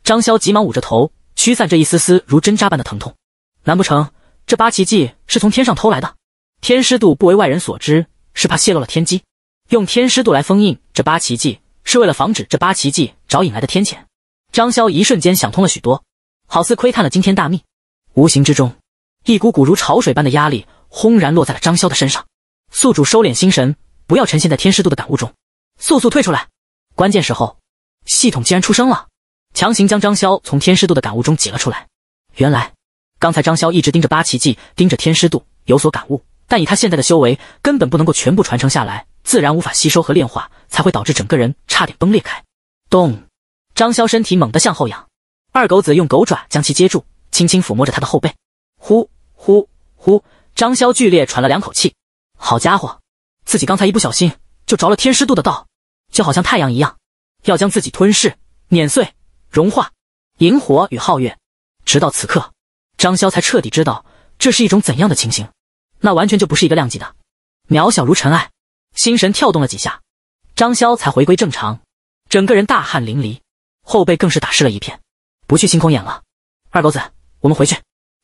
张潇急忙捂着头，驱散这一丝丝如针扎般的疼痛。难不成这八奇迹是从天上偷来的？天师度不为外人所知，是怕泄露了天机。用天师度来封印这八奇迹，是为了防止这八奇迹找引来的天谴。张潇一瞬间想通了许多，好似窥探了惊天大秘。无形之中，一股股如潮水般的压力轰然落在了张潇的身上。宿主收敛心神，不要沉陷在天师度的感悟中，速速退出来。关键时候。系统竟然出声了，强行将张潇从天师渡的感悟中挤了出来。原来，刚才张潇一直盯着八奇迹，盯着天师渡有所感悟，但以他现在的修为，根本不能够全部传承下来，自然无法吸收和炼化，才会导致整个人差点崩裂开。咚！张潇身体猛地向后仰，二狗子用狗爪将其接住，轻轻抚摸着他的后背。呼呼呼！张潇剧烈喘了两口气。好家伙，自己刚才一不小心就着了天师渡的道，就好像太阳一样。要将自己吞噬、碾碎、融化，萤火与皓月，直到此刻，张潇才彻底知道这是一种怎样的情形，那完全就不是一个量级的，渺小如尘埃。心神跳动了几下，张潇才回归正常，整个人大汗淋漓，后背更是打湿了一片。不去星空眼了，二狗子，我们回去，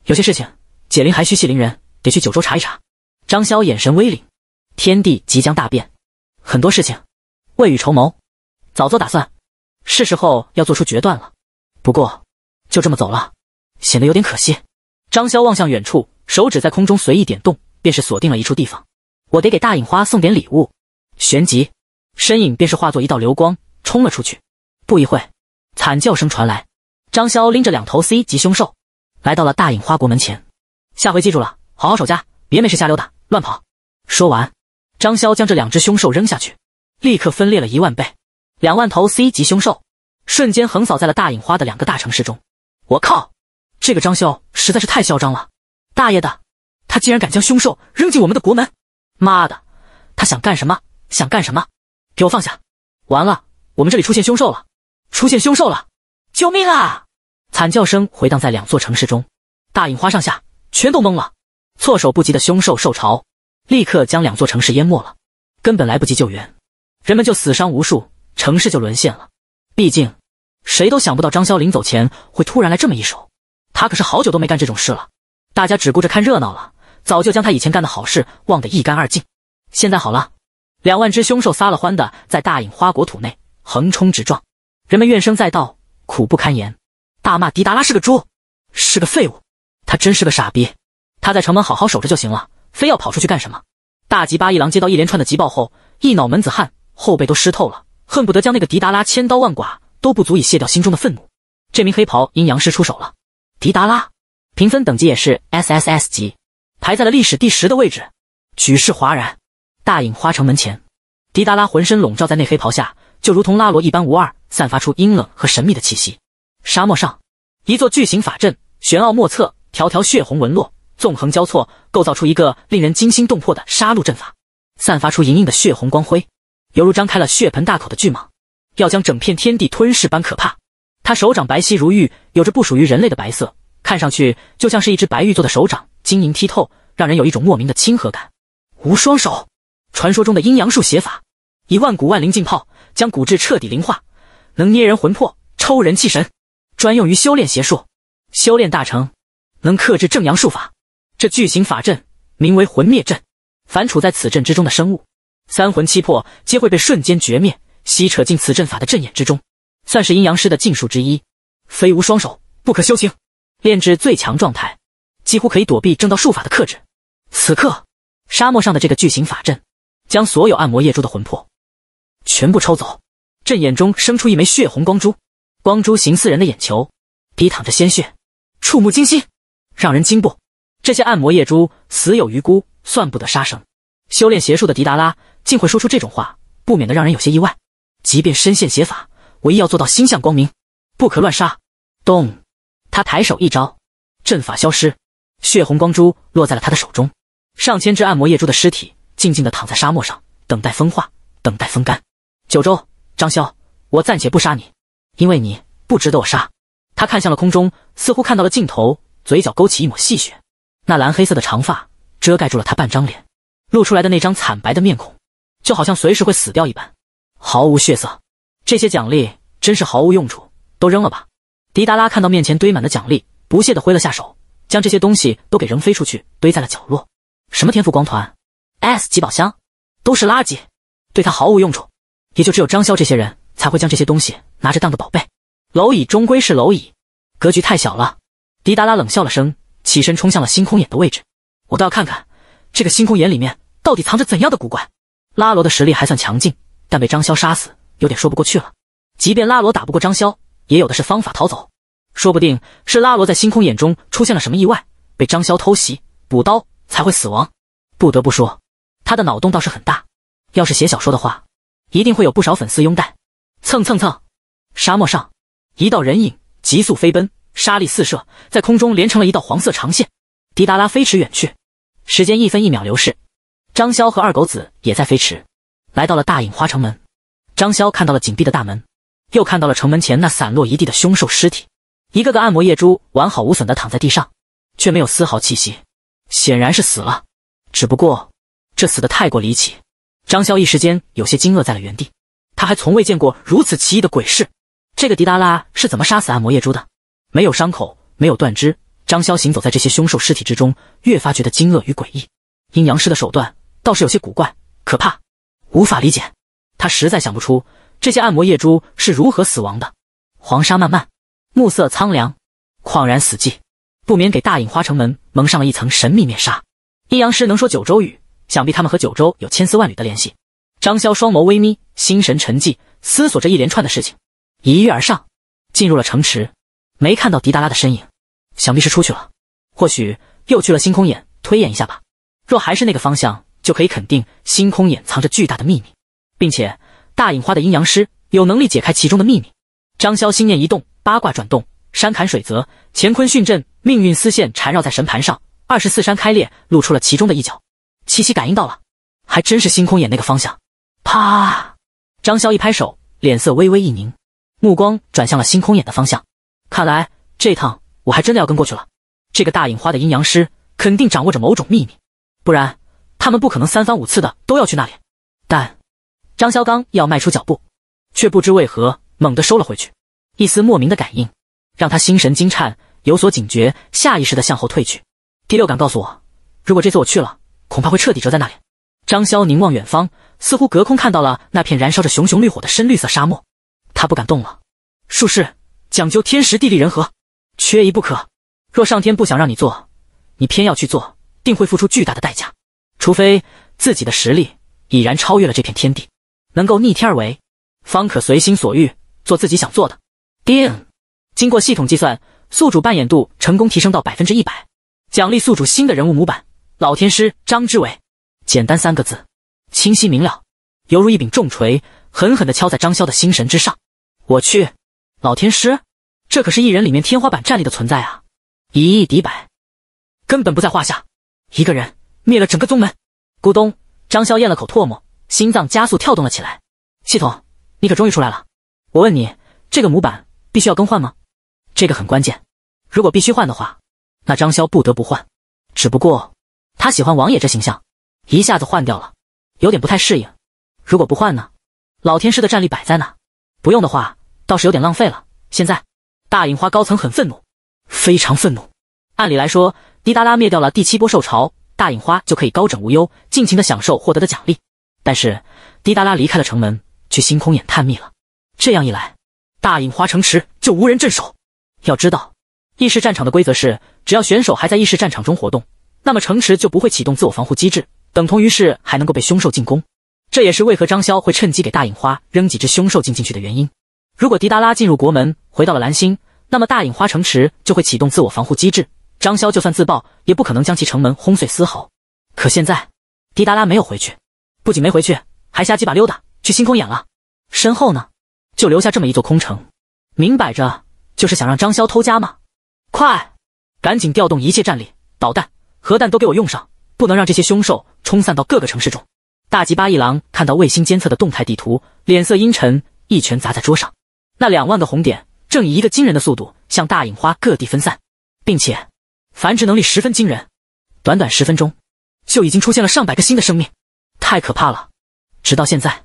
有些事情，解铃还需系铃人，得去九州查一查。张潇眼神微凛，天地即将大变，很多事情，未雨绸缪。早做打算，是时候要做出决断了。不过就这么走了，显得有点可惜。张潇望向远处，手指在空中随意点动，便是锁定了一处地方。我得给大影花送点礼物。旋即，身影便是化作一道流光冲了出去。不一会惨叫声传来。张潇拎着两头 C 级凶兽，来到了大影花国门前。下回记住了，好好守家，别没事瞎溜达、乱跑。说完，张潇将这两只凶兽扔下去，立刻分裂了一万倍。两万头 C 级凶兽瞬间横扫在了大隐花的两个大城市中。我靠，这个张潇实在是太嚣张了！大爷的，他竟然敢将凶兽扔进我们的国门！妈的，他想干什么？想干什么？给我放下！完了，我们这里出现凶兽了！出现凶兽了！救命啊！惨叫声回荡在两座城市中，大隐花上下全都懵了。措手不及的凶兽兽潮，立刻将两座城市淹没了，根本来不及救援，人们就死伤无数。城市就沦陷了，毕竟谁都想不到张潇临走前会突然来这么一手。他可是好久都没干这种事了，大家只顾着看热闹了，早就将他以前干的好事忘得一干二净。现在好了，两万只凶兽撒了欢的在大隐花国土内横冲直撞，人们怨声载道，苦不堪言，大骂迪达拉是个猪，是个废物，他真是个傻逼，他在城门好好守着就行了，非要跑出去干什么？大吉巴一郎接到一连串的急报后，一脑门子汗，后背都湿透了。恨不得将那个迪达拉千刀万剐都不足以卸掉心中的愤怒。这名黑袍阴阳师出手了。迪达拉，评分等级也是 SSS 级，排在了历史第十的位置，举世哗然。大隐花城门前，迪达拉浑身笼罩在那黑袍下，就如同拉罗一般无二，散发出阴冷和神秘的气息。沙漠上，一座巨型法阵，玄奥莫测，条条血红纹络纵横交错，构造出一个令人惊心动魄的杀戮阵法，散发出莹莹的血红光辉。犹如张开了血盆大口的巨蟒，要将整片天地吞噬般可怕。他手掌白皙如玉，有着不属于人类的白色，看上去就像是一只白玉做的手掌，晶莹剔透，让人有一种莫名的亲和感。无双手，传说中的阴阳术邪法，以万古万灵浸泡，将骨质彻底灵化，能捏人魂魄，抽人气神，专用于修炼邪术。修炼大成，能克制正阳术法。这巨型法阵名为魂灭阵，凡处在此阵之中的生物。三魂七魄皆会被瞬间绝灭，吸扯进此阵法的阵眼之中，算是阴阳师的禁术之一。非无双手不可修行，炼制最强状态，几乎可以躲避正道术法的克制。此刻，沙漠上的这个巨型法阵，将所有暗魔夜珠的魂魄全部抽走。阵眼中生出一枚血红光珠，光珠形似人的眼球，滴淌着鲜血，触目惊心，让人惊怖。这些暗魔夜珠死有余辜，算不得杀生。修炼邪术的迪达拉竟会说出这种话，不免的让人有些意外。即便身陷邪法，我亦要做到心向光明，不可乱杀。咚！他抬手一招，阵法消失，血红光珠落在了他的手中。上千只暗魔夜蛛的尸体静静的躺在沙漠上，等待风化，等待风干。九州张潇，我暂且不杀你，因为你不值得我杀。他看向了空中，似乎看到了尽头，嘴角勾起一抹戏谑。那蓝黑色的长发遮盖住了他半张脸。露出来的那张惨白的面孔，就好像随时会死掉一般，毫无血色。这些奖励真是毫无用处，都扔了吧！迪达拉看到面前堆满的奖励，不屑的挥了下手，将这些东西都给扔飞出去，堆在了角落。什么天赋光团，S 级宝箱，都是垃圾，对他毫无用处。也就只有张潇这些人才会将这些东西拿着当个宝贝。蝼蚁终归是蝼蚁，格局太小了。迪达拉冷笑了声，起身冲向了星空眼的位置。我倒要看看。这个星空眼里面到底藏着怎样的古怪？拉罗的实力还算强劲，但被张潇杀死，有点说不过去了。即便拉罗打不过张潇，也有的是方法逃走。说不定是拉罗在星空眼中出现了什么意外，被张潇偷袭补刀才会死亡。不得不说，他的脑洞倒是很大。要是写小说的话，一定会有不少粉丝拥戴。蹭蹭蹭，沙漠上，一道人影急速飞奔，沙力四射，在空中连成了一道黄色长线。迪达拉飞驰远去。时间一分一秒流逝，张潇和二狗子也在飞驰，来到了大隐花城门。张潇看到了紧闭的大门，又看到了城门前那散落一地的凶兽尸体，一个个按摩夜蛛完好无损的躺在地上，却没有丝毫气息，显然是死了。只不过这死的太过离奇，张潇一时间有些惊愕在了原地。他还从未见过如此奇异的鬼事，这个迪达拉是怎么杀死按摩夜蛛的？没有伤口，没有断肢。张潇行走在这些凶兽尸体之中，越发觉得惊愕与诡异。阴阳师的手段倒是有些古怪可怕，无法理解。他实在想不出这些暗魔夜珠是如何死亡的。黄沙漫漫，暮色苍凉，旷然死寂，不免给大隐花城门蒙上了一层神秘面纱。阴阳师能说九州语，想必他们和九州有千丝万缕的联系。张潇双眸微眯，心神沉寂，思索着一连串的事情，一跃而上，进入了城池，没看到迪达拉的身影。想必是出去了，或许又去了星空眼，推演一下吧。若还是那个方向，就可以肯定星空眼藏着巨大的秘密，并且大隐花的阴阳师有能力解开其中的秘密。张潇心念一动，八卦转动，山坎水泽、乾坤巽阵、命运丝线缠绕在神盘上，二十四山开裂，露出了其中的一角。七七感应到了，还真是星空眼那个方向。啪！张潇一拍手，脸色微微一凝，目光转向了星空眼的方向。看来这趟。我还真的要跟过去了，这个大影花的阴阳师肯定掌握着某种秘密，不然他们不可能三番五次的都要去那里。但张潇刚要迈出脚步，却不知为何猛地收了回去，一丝莫名的感应让他心神惊颤，有所警觉，下意识的向后退去。第六感告诉我，如果这次我去了，恐怕会彻底折在那里。张潇凝望远方，似乎隔空看到了那片燃烧着熊熊绿火的深绿色沙漠，他不敢动了。术士讲究天时地利人和。缺一不可。若上天不想让你做，你偏要去做，定会付出巨大的代价。除非自己的实力已然超越了这片天地，能够逆天而为，方可随心所欲，做自己想做的。定。经过系统计算，宿主扮演度成功提升到百分之一百，奖励宿主新的人物模板。老天师张之伟，简单三个字，清晰明了，犹如一柄重锤，狠狠地敲在张潇的心神之上。我去，老天师！这可是艺人里面天花板战力的存在啊！以一敌百，根本不在话下。一个人灭了整个宗门。咕咚，张潇咽了口唾沫，心脏加速跳动了起来。系统，你可终于出来了。我问你，这个模板必须要更换吗？这个很关键。如果必须换的话，那张潇不得不换。只不过他喜欢王爷这形象，一下子换掉了，有点不太适应。如果不换呢？老天师的战力摆在那，不用的话倒是有点浪费了。现在。大隐花高层很愤怒，非常愤怒。按理来说，滴答拉灭掉了第七波兽潮，大隐花就可以高枕无忧，尽情的享受获得的奖励。但是，滴答拉离开了城门，去星空眼探秘了。这样一来，大隐花城池就无人镇守。要知道，异世战场的规则是，只要选手还在异世战场中活动，那么城池就不会启动自我防护机制，等同于是还能够被凶兽进攻。这也是为何张潇会趁机给大隐花扔几只凶兽进进去的原因。如果迪达拉进入国门，回到了蓝星，那么大隐花城池就会启动自我防护机制。张潇就算自爆，也不可能将其城门轰碎丝毫。可现在，迪达拉没有回去，不仅没回去，还瞎鸡巴溜达去星空眼了。身后呢，就留下这么一座空城，明摆着就是想让张潇偷家吗？快，赶紧调动一切战力，导弹、核弹都给我用上，不能让这些凶兽冲散到各个城市中。大吉巴一郎看到卫星监测的动态地图，脸色阴沉，一拳砸在桌上。那两万个红点正以一个惊人的速度向大隐花各地分散，并且繁殖能力十分惊人。短短十分钟，就已经出现了上百个新的生命，太可怕了！直到现在，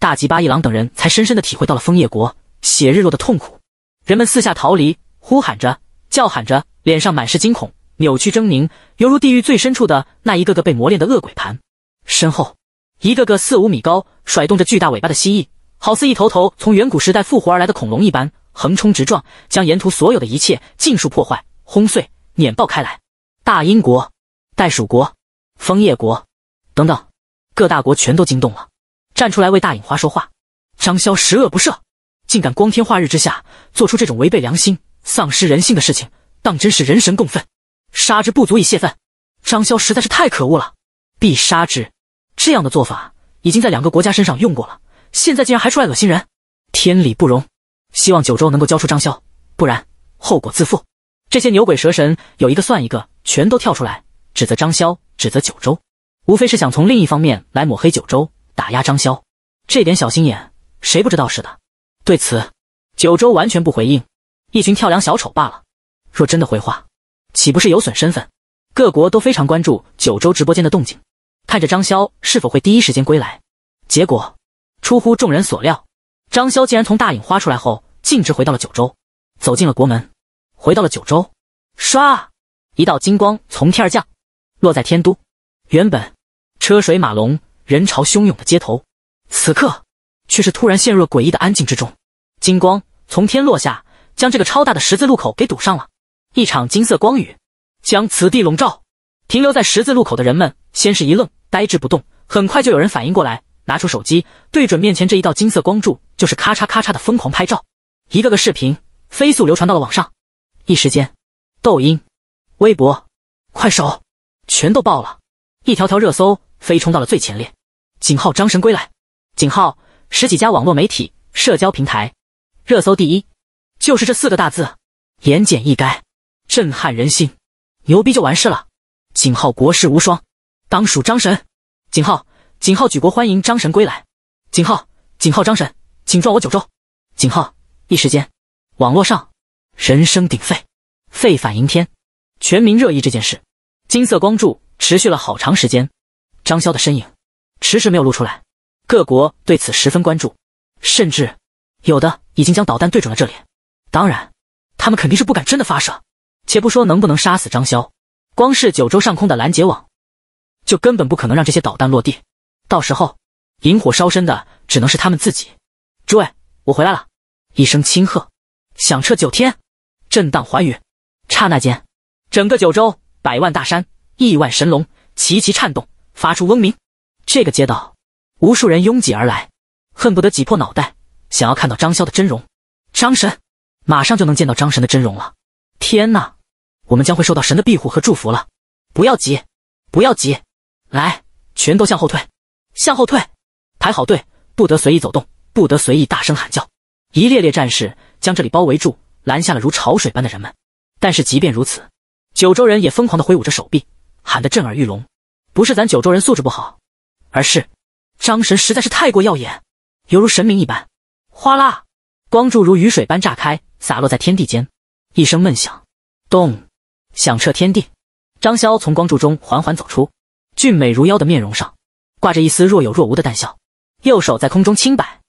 大吉巴一郎等人才深深地体会到了枫叶国血日落的痛苦。人们四下逃离，呼喊着、叫喊着，脸上满是惊恐、扭曲、狰狞，犹如地狱最深处的那一个个被磨练的恶鬼盘。身后，一个个四五米高、甩动着巨大尾巴的蜥蜴。好似一头头从远古时代复活而来的恐龙一般，横冲直撞，将沿途所有的一切尽数破坏、轰碎、碾爆开来。大英国、袋鼠国、枫叶国，等等，各大国全都惊动了，站出来为大隐花说话。张潇十恶不赦，竟敢光天化日之下做出这种违背良心、丧失人性的事情，当真是人神共愤。杀之不足以泄愤，张潇实在是太可恶了，必杀之。这样的做法已经在两个国家身上用过了。现在竟然还出来恶心人，天理不容！希望九州能够交出张潇，不然后果自负。这些牛鬼蛇神有一个算一个，全都跳出来指责张潇，指责九州，无非是想从另一方面来抹黑九州，打压张潇。这点小心眼，谁不知道似的？对此，九州完全不回应，一群跳梁小丑罢了。若真的回话，岂不是有损身份？各国都非常关注九州直播间的动静，看着张潇是否会第一时间归来。结果。出乎众人所料，张潇竟然从大隐花出来后，径直回到了九州，走进了国门，回到了九州。唰，一道金光从天而降，落在天都。原本车水马龙、人潮汹涌的街头，此刻却是突然陷入了诡异的安静之中。金光从天落下，将这个超大的十字路口给堵上了。一场金色光雨将此地笼罩。停留在十字路口的人们先是一愣，呆滞不动，很快就有人反应过来。拿出手机，对准面前这一道金色光柱，就是咔嚓咔嚓的疯狂拍照，一个个视频飞速流传到了网上，一时间，抖音、微博、快手全都爆了，一条条热搜飞冲到了最前列。景浩张神归来，景浩十几家网络媒体、社交平台热搜第一，就是这四个大字，言简意赅，震撼人心，牛逼就完事了。景浩国士无双，当属张神。景浩。景浩举国欢迎张神归来，景浩，景浩，张神，请撞我九州！景浩，一时间，网络上人声鼎沸，沸反盈天，全民热议这件事。金色光柱持续了好长时间，张潇的身影迟迟没有露出来。各国对此十分关注，甚至有的已经将导弹对准了这里。当然，他们肯定是不敢真的发射。且不说能不能杀死张潇，光是九州上空的拦截网，就根本不可能让这些导弹落地。到时候，引火烧身的只能是他们自己。诸位，我回来了！一声轻喝，响彻九天，震荡寰宇。刹那间，整个九州、百万大山、亿万神龙齐齐颤动，发出嗡鸣。这个街道，无数人拥挤而来，恨不得挤破脑袋，想要看到张潇的真容。张神，马上就能见到张神的真容了！天哪，我们将会受到神的庇护和祝福了！不要急，不要急，来，全都向后退！向后退，排好队，不得随意走动，不得随意大声喊叫。一列列战士将这里包围住，拦下了如潮水般的人们。但是即便如此，九州人也疯狂地挥舞着手臂，喊得震耳欲聋。不是咱九州人素质不好，而是张神实在是太过耀眼，犹如神明一般。哗啦，光柱如雨水般炸开，洒落在天地间。一声闷响，咚，响彻天地。张潇从光柱中缓缓走出，俊美如妖的面容上。挂着一丝若有若无的淡笑，右手在空中轻摆，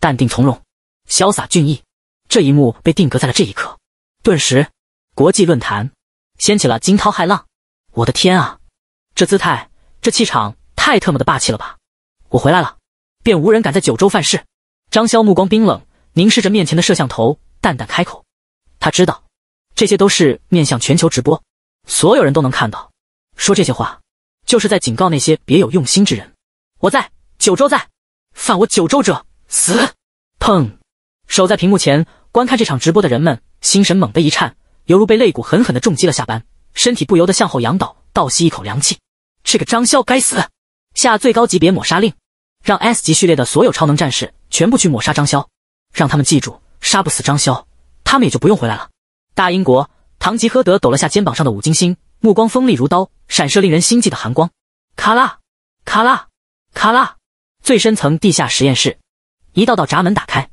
淡定从容，潇洒俊逸。这一幕被定格在了这一刻，顿时，国际论坛掀起了惊涛骇浪。我的天啊，这姿态，这气场，太特么的霸气了吧！我回来了，便无人敢在九州犯事。张潇目光冰冷，凝视着面前的摄像头，淡淡开口：“他知道，这些都是面向全球直播，所有人都能看到。说这些话，就是在警告那些别有用心之人。”我在九州在，犯我九州者死！砰！守在屏幕前观看这场直播的人们心神猛地一颤，犹如被肋骨狠狠的重击了下般，身体不由得向后仰倒，倒吸一口凉气。这个张潇该死！下最高级别抹杀令，让 S 级序列的所有超能战士全部去抹杀张潇，让他们记住，杀不死张潇，他们也就不用回来了。大英国，唐吉诃德抖了下肩膀上的五金星，目光锋利如刀，闪烁令人心悸的寒光。卡拉，卡拉。卡拉，最深层地下实验室，一道道闸门打开，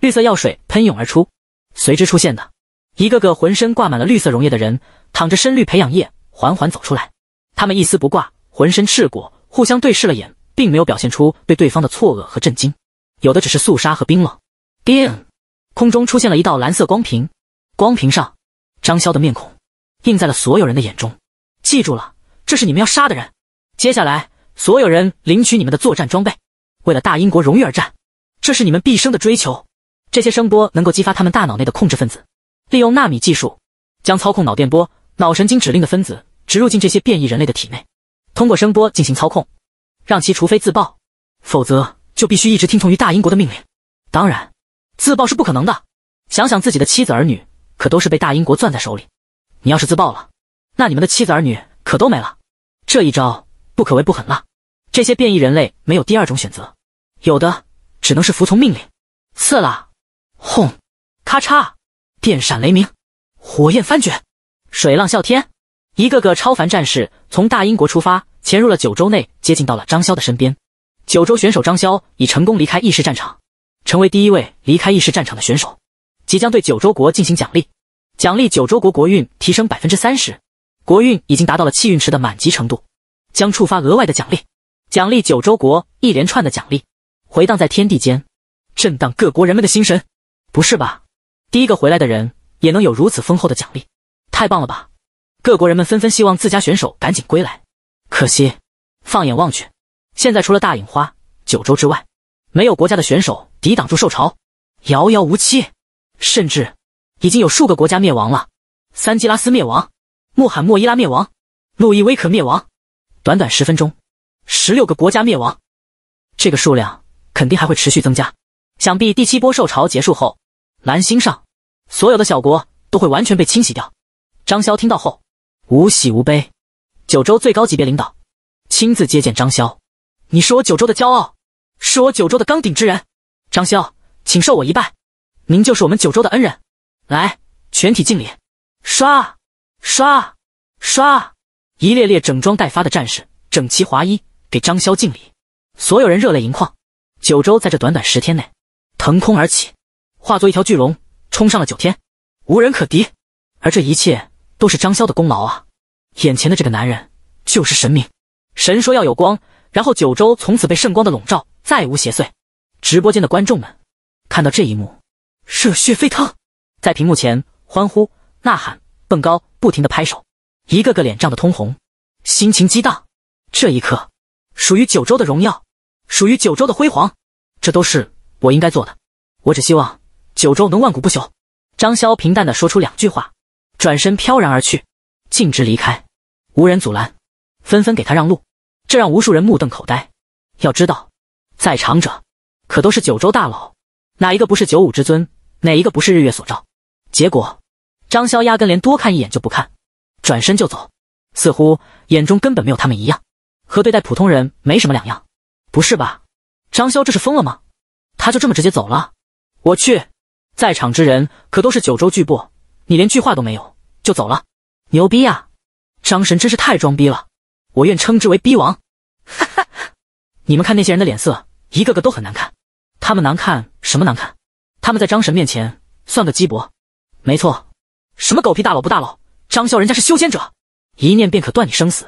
绿色药水喷涌而出，随之出现的，一个个浑身挂满了绿色溶液的人，躺着深绿培养液，缓缓走出来。他们一丝不挂，浑身赤果，互相对视了眼，并没有表现出对对方的错愕和震惊，有的只是肃杀和冰冷。叮，空中出现了一道蓝色光屏，光屏上，张潇的面孔，映在了所有人的眼中。记住了，这是你们要杀的人，接下来。所有人领取你们的作战装备，为了大英国荣誉而战，这是你们毕生的追求。这些声波能够激发他们大脑内的控制分子，利用纳米技术将操控脑电波、脑神经指令的分子植入进这些变异人类的体内，通过声波进行操控，让其除非自爆，否则就必须一直听从于大英国的命令。当然，自爆是不可能的。想想自己的妻子儿女，可都是被大英国攥在手里。你要是自爆了，那你们的妻子儿女可都没了。这一招不可谓不狠辣。这些变异人类没有第二种选择，有的只能是服从命令。刺啦，轰，咔嚓，电闪雷鸣，火焰翻卷，水浪啸天。一个个超凡战士从大英国出发，潜入了九州内，接近到了张潇的身边。九州选手张潇已成功离开异世战场，成为第一位离开异世战场的选手。即将对九州国进行奖励，奖励九州国国运提升百分之三十，国运已经达到了气运池的满级程度，将触发额外的奖励。奖励九州国一连串的奖励回荡在天地间，震荡各国人们的心神。不是吧？第一个回来的人也能有如此丰厚的奖励，太棒了吧！各国人们纷纷希望自家选手赶紧归来。可惜，放眼望去，现在除了大影花九州之外，没有国家的选手抵挡住兽潮，遥遥无期。甚至已经有数个国家灭亡了：三基拉斯灭亡，穆罕默伊拉灭亡，路易威可灭亡。短短十分钟。十六个国家灭亡，这个数量肯定还会持续增加。想必第七波受潮结束后，蓝星上所有的小国都会完全被清洗掉。张潇听到后，无喜无悲。九州最高级别领导亲自接见张潇，你是我九州的骄傲，是我九州的刚顶之人。张潇，请受我一拜，您就是我们九州的恩人。来，全体敬礼！刷刷刷，一列列整装待发的战士，整齐划一。给张潇敬礼，所有人热泪盈眶。九州在这短短十天内腾空而起，化作一条巨龙，冲上了九天，无人可敌。而这一切都是张潇的功劳啊！眼前的这个男人就是神明。神说要有光，然后九州从此被圣光的笼罩，再无邪祟。直播间的观众们看到这一幕，热血沸腾，在屏幕前欢呼、呐喊、蹦高，不停的拍手，一个个脸涨得通红，心情激荡。这一刻。属于九州的荣耀，属于九州的辉煌，这都是我应该做的。我只希望九州能万古不朽。张潇平淡的说出两句话，转身飘然而去，径直离开，无人阻拦，纷纷给他让路，这让无数人目瞪口呆。要知道，在场者可都是九州大佬，哪一个不是九五之尊，哪一个不是日月所照？结果，张潇压根连多看一眼就不看，转身就走，似乎眼中根本没有他们一样。和对待普通人没什么两样，不是吧？张潇这是疯了吗？他就这么直接走了？我去，在场之人可都是九州巨擘，你连句话都没有就走了，牛逼呀！张神真是太装逼了，我愿称之为逼王。哈哈，你们看那些人的脸色，一个个都很难看。他们难看什么难看？他们在张神面前算个鸡脖。没错，什么狗屁大佬不大佬，张潇人家是修仙者，一念便可断你生死。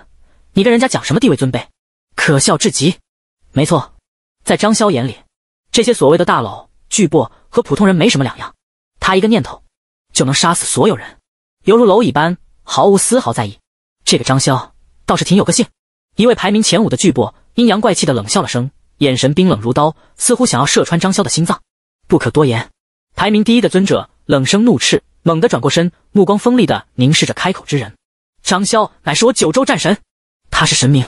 你跟人家讲什么地位尊卑，可笑至极。没错，在张潇眼里，这些所谓的大佬巨擘和普通人没什么两样。他一个念头就能杀死所有人，犹如蝼蚁般毫无丝毫在意。这个张潇倒是挺有个性。一位排名前五的巨擘阴阳怪气的冷笑了声，眼神冰冷如刀，似乎想要射穿张潇的心脏。不可多言。排名第一的尊者冷声怒斥，猛地转过身，目光锋利的凝视着开口之人。张潇乃是我九州战神。他是神明，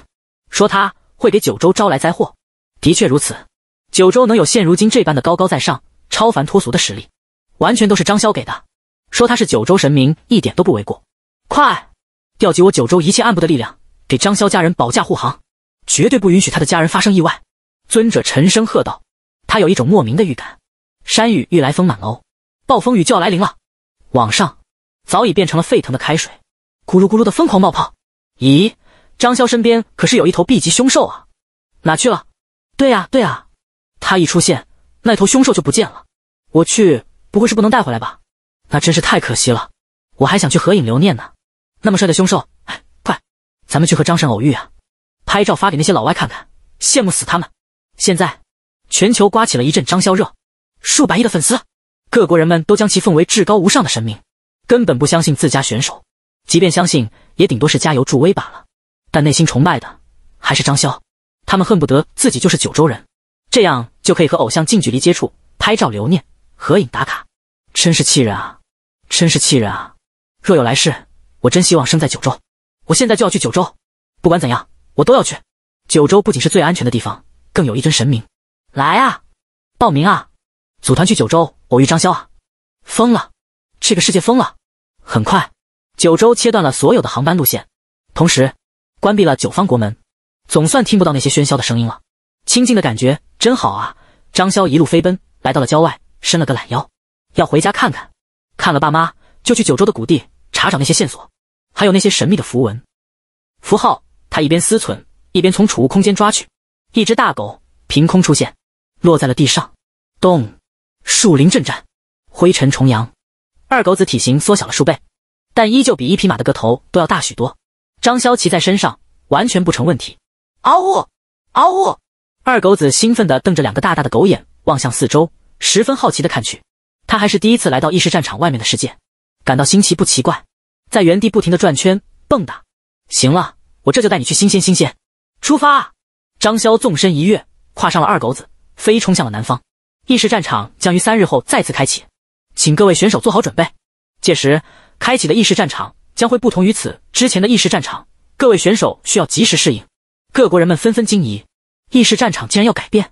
说他会给九州招来灾祸，的确如此。九州能有现如今这般的高高在上、超凡脱俗的实力，完全都是张潇给的。说他是九州神明一点都不为过。快，调集我九州一切暗部的力量，给张潇家人保驾护航，绝对不允许他的家人发生意外。尊者沉声喝道：“他有一种莫名的预感，山雨欲来风满楼，暴风雨就要来临了。”往上，早已变成了沸腾的开水，咕噜咕噜的疯狂冒泡。咦？张潇身边可是有一头 B 级凶兽啊，哪去了？对呀对呀，他一出现，那头凶兽就不见了。我去，不会是不能带回来吧？那真是太可惜了，我还想去合影留念呢。那么帅的凶兽，哎，快，咱们去和张神偶遇啊！拍照发给那些老外看看，羡慕死他们。现在全球刮起了一阵张潇热，数百亿的粉丝，各国人们都将其奉为至高无上的神明，根本不相信自家选手，即便相信，也顶多是加油助威罢了。但内心崇拜的还是张潇，他们恨不得自己就是九州人，这样就可以和偶像近距离接触、拍照留念、合影打卡，真是气人啊！真是气人啊！若有来世，我真希望生在九州。我现在就要去九州，不管怎样，我都要去。九州不仅是最安全的地方，更有一尊神明。来啊，报名啊，组团去九州偶遇张潇啊！疯了，这个世界疯了！很快，九州切断了所有的航班路线，同时。关闭了九方国门，总算听不到那些喧嚣的声音了。清静的感觉真好啊！张潇一路飞奔，来到了郊外，伸了个懒腰，要回家看看。看了爸妈，就去九州的谷地查找那些线索，还有那些神秘的符文、符号。他一边思忖，一边从储物空间抓取一只大狗凭空出现，落在了地上。咚！树林震颤，灰尘重扬。二狗子体型缩小了数倍，但依旧比一匹马的个头都要大许多。张潇骑在身上，完全不成问题。嗷呜，嗷呜！二狗子兴奋地瞪着两个大大的狗眼，望向四周，十分好奇地看去。他还是第一次来到意识战场外面的世界，感到新奇不奇怪，在原地不停地转圈蹦跶。行了，我这就带你去新鲜新鲜。出发！张潇纵身一跃，跨上了二狗子，飞冲向了南方。意识战场将于三日后再次开启，请各位选手做好准备。届时，开启的意识战场。将会不同于此之前的意识战场，各位选手需要及时适应。各国人们纷纷惊疑，意识战场竟然要改变，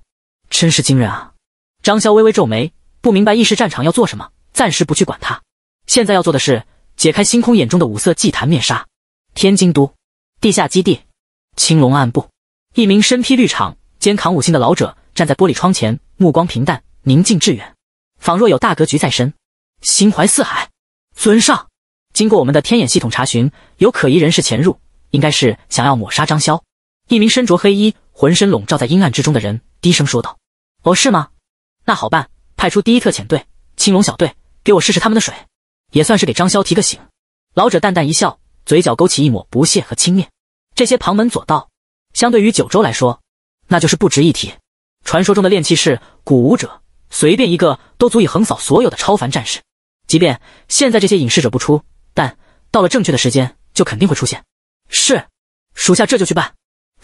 真是惊人啊！张潇微微皱眉，不明白意识战场要做什么，暂时不去管它。现在要做的是解开星空眼中的五色祭坛面纱。天津都地下基地，青龙暗部，一名身披绿氅、肩扛五星的老者站在玻璃窗前，目光平淡宁静致远，仿若有大格局在身，心怀四海。尊上。经过我们的天眼系统查询，有可疑人士潜入，应该是想要抹杀张潇。一名身着黑衣、浑身笼罩在阴暗之中的人低声说道：“哦，是吗？那好办，派出第一特遣队、青龙小队，给我试试他们的水，也算是给张潇提个醒。”老者淡淡一笑，嘴角勾起一抹不屑和轻蔑：“这些旁门左道，相对于九州来说，那就是不值一提。传说中的炼气士、古武者，随便一个都足以横扫所有的超凡战士。即便现在这些隐士者不出。”但到了正确的时间，就肯定会出现。是，属下这就去办。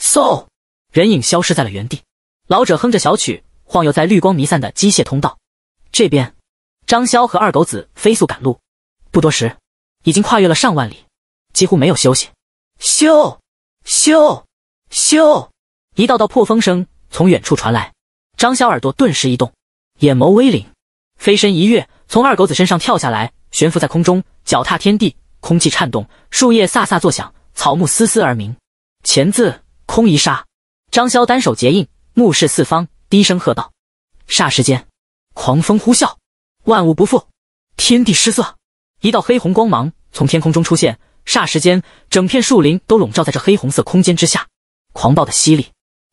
嗖，人影消失在了原地。老者哼着小曲，晃悠在绿光弥散的机械通道。这边，张潇和二狗子飞速赶路。不多时，已经跨越了上万里，几乎没有休息。咻，咻，咻，一道道破风声从远处传来，张潇耳朵顿时一动，眼眸微灵，飞身一跃，从二狗子身上跳下来。悬浮在空中，脚踏天地，空气颤动，树叶飒飒作响，草木嘶嘶而鸣。钱字空一刹，张潇单手结印，目视四方，低声喝道：“霎时间，狂风呼啸，万物不复，天地失色。一道黑红光芒从天空中出现，霎时间，整片树林都笼罩在这黑红色空间之下。狂暴的吸力，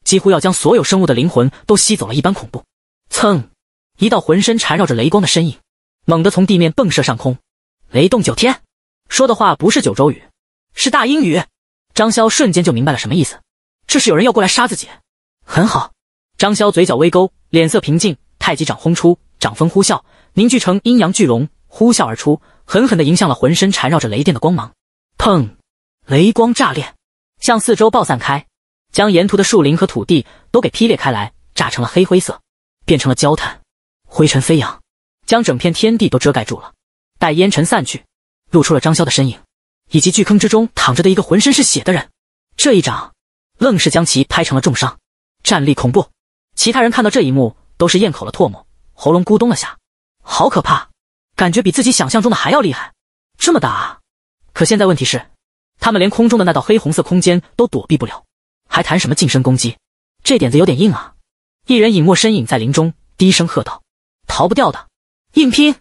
几乎要将所有生物的灵魂都吸走了一般恐怖。蹭，一道浑身缠绕着雷光的身影。”猛地从地面迸射上空，雷动九天。说的话不是九州语，是大英语。张潇瞬间就明白了什么意思。这是有人要过来杀自己。很好，张潇嘴角微勾，脸色平静，太极掌轰出，掌风呼啸，凝聚成阴阳巨龙，呼啸而出，狠狠地迎向了浑身缠绕着雷电的光芒。砰！雷光炸裂，向四周爆散开，将沿途的树林和土地都给劈裂开来，炸成了黑灰色，变成了焦炭，灰尘飞扬。将整片天地都遮盖住了。待烟尘散去，露出了张潇的身影，以及巨坑之中躺着的一个浑身是血的人。这一掌愣是将其拍成了重伤，战力恐怖。其他人看到这一幕，都是咽口了唾沫，喉咙咕咚了下，好可怕，感觉比自己想象中的还要厉害。这么大啊！可现在问题是，他们连空中的那道黑红色空间都躲避不了，还谈什么近身攻击？这点子有点硬啊！一人隐没身影在林中，低声喝道：“逃不掉的。”硬拼！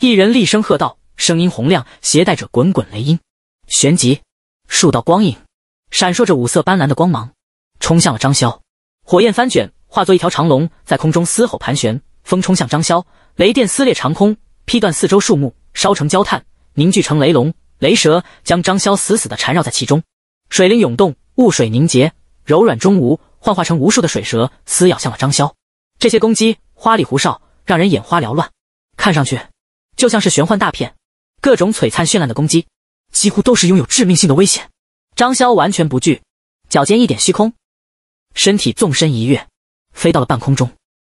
一人厉声喝道，声音洪亮，携带着滚滚雷音。旋即，数道光影闪烁着五色斑斓的光芒，冲向了张潇。火焰翻卷，化作一条长龙，在空中嘶吼盘旋；风冲向张潇，雷电撕裂长空，劈断四周树木，烧成焦炭，凝聚成雷龙、雷蛇，将张潇死死的缠绕在其中。水灵涌动，雾水凝结，柔软中无，幻化成无数的水蛇，撕咬向了张潇。这些攻击花里胡哨，让人眼花缭乱。看上去就像是玄幻大片，各种璀璨绚烂的攻击，几乎都是拥有致命性的危险。张潇完全不惧，脚尖一点虚空，身体纵身一跃，飞到了半空中，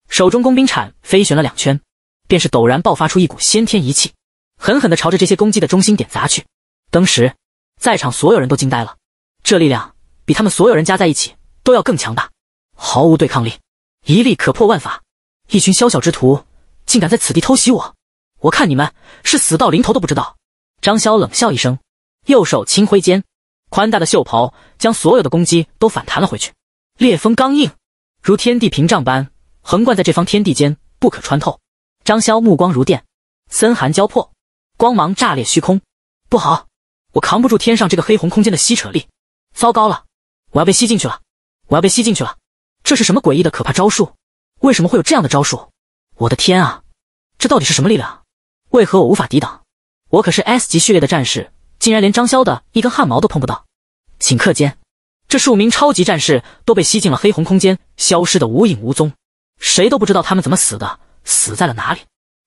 手中工兵铲飞旋了两圈，便是陡然爆发出一股先天一气，狠狠的朝着这些攻击的中心点砸去。当时在场所有人都惊呆了，这力量比他们所有人加在一起都要更强大，毫无对抗力，一力可破万法，一群宵小之徒。竟敢在此地偷袭我！我看你们是死到临头都不知道。张潇冷笑一声，右手轻挥间，宽大的袖袍将所有的攻击都反弹了回去。裂风刚硬，如天地屏障般横贯在这方天地间，不可穿透。张潇目光如电，森寒交迫，光芒炸裂虚空。不好，我扛不住天上这个黑红空间的吸扯力！糟糕了，我要被吸进去了！我要被吸进去了！这是什么诡异的可怕招数？为什么会有这样的招数？我的天啊，这到底是什么力量？为何我无法抵挡？我可是 S 级序列的战士，竟然连张潇的一根汗毛都碰不到！顷刻间，这数名超级战士都被吸进了黑红空间，消失的无影无踪，谁都不知道他们怎么死的，死在了哪里。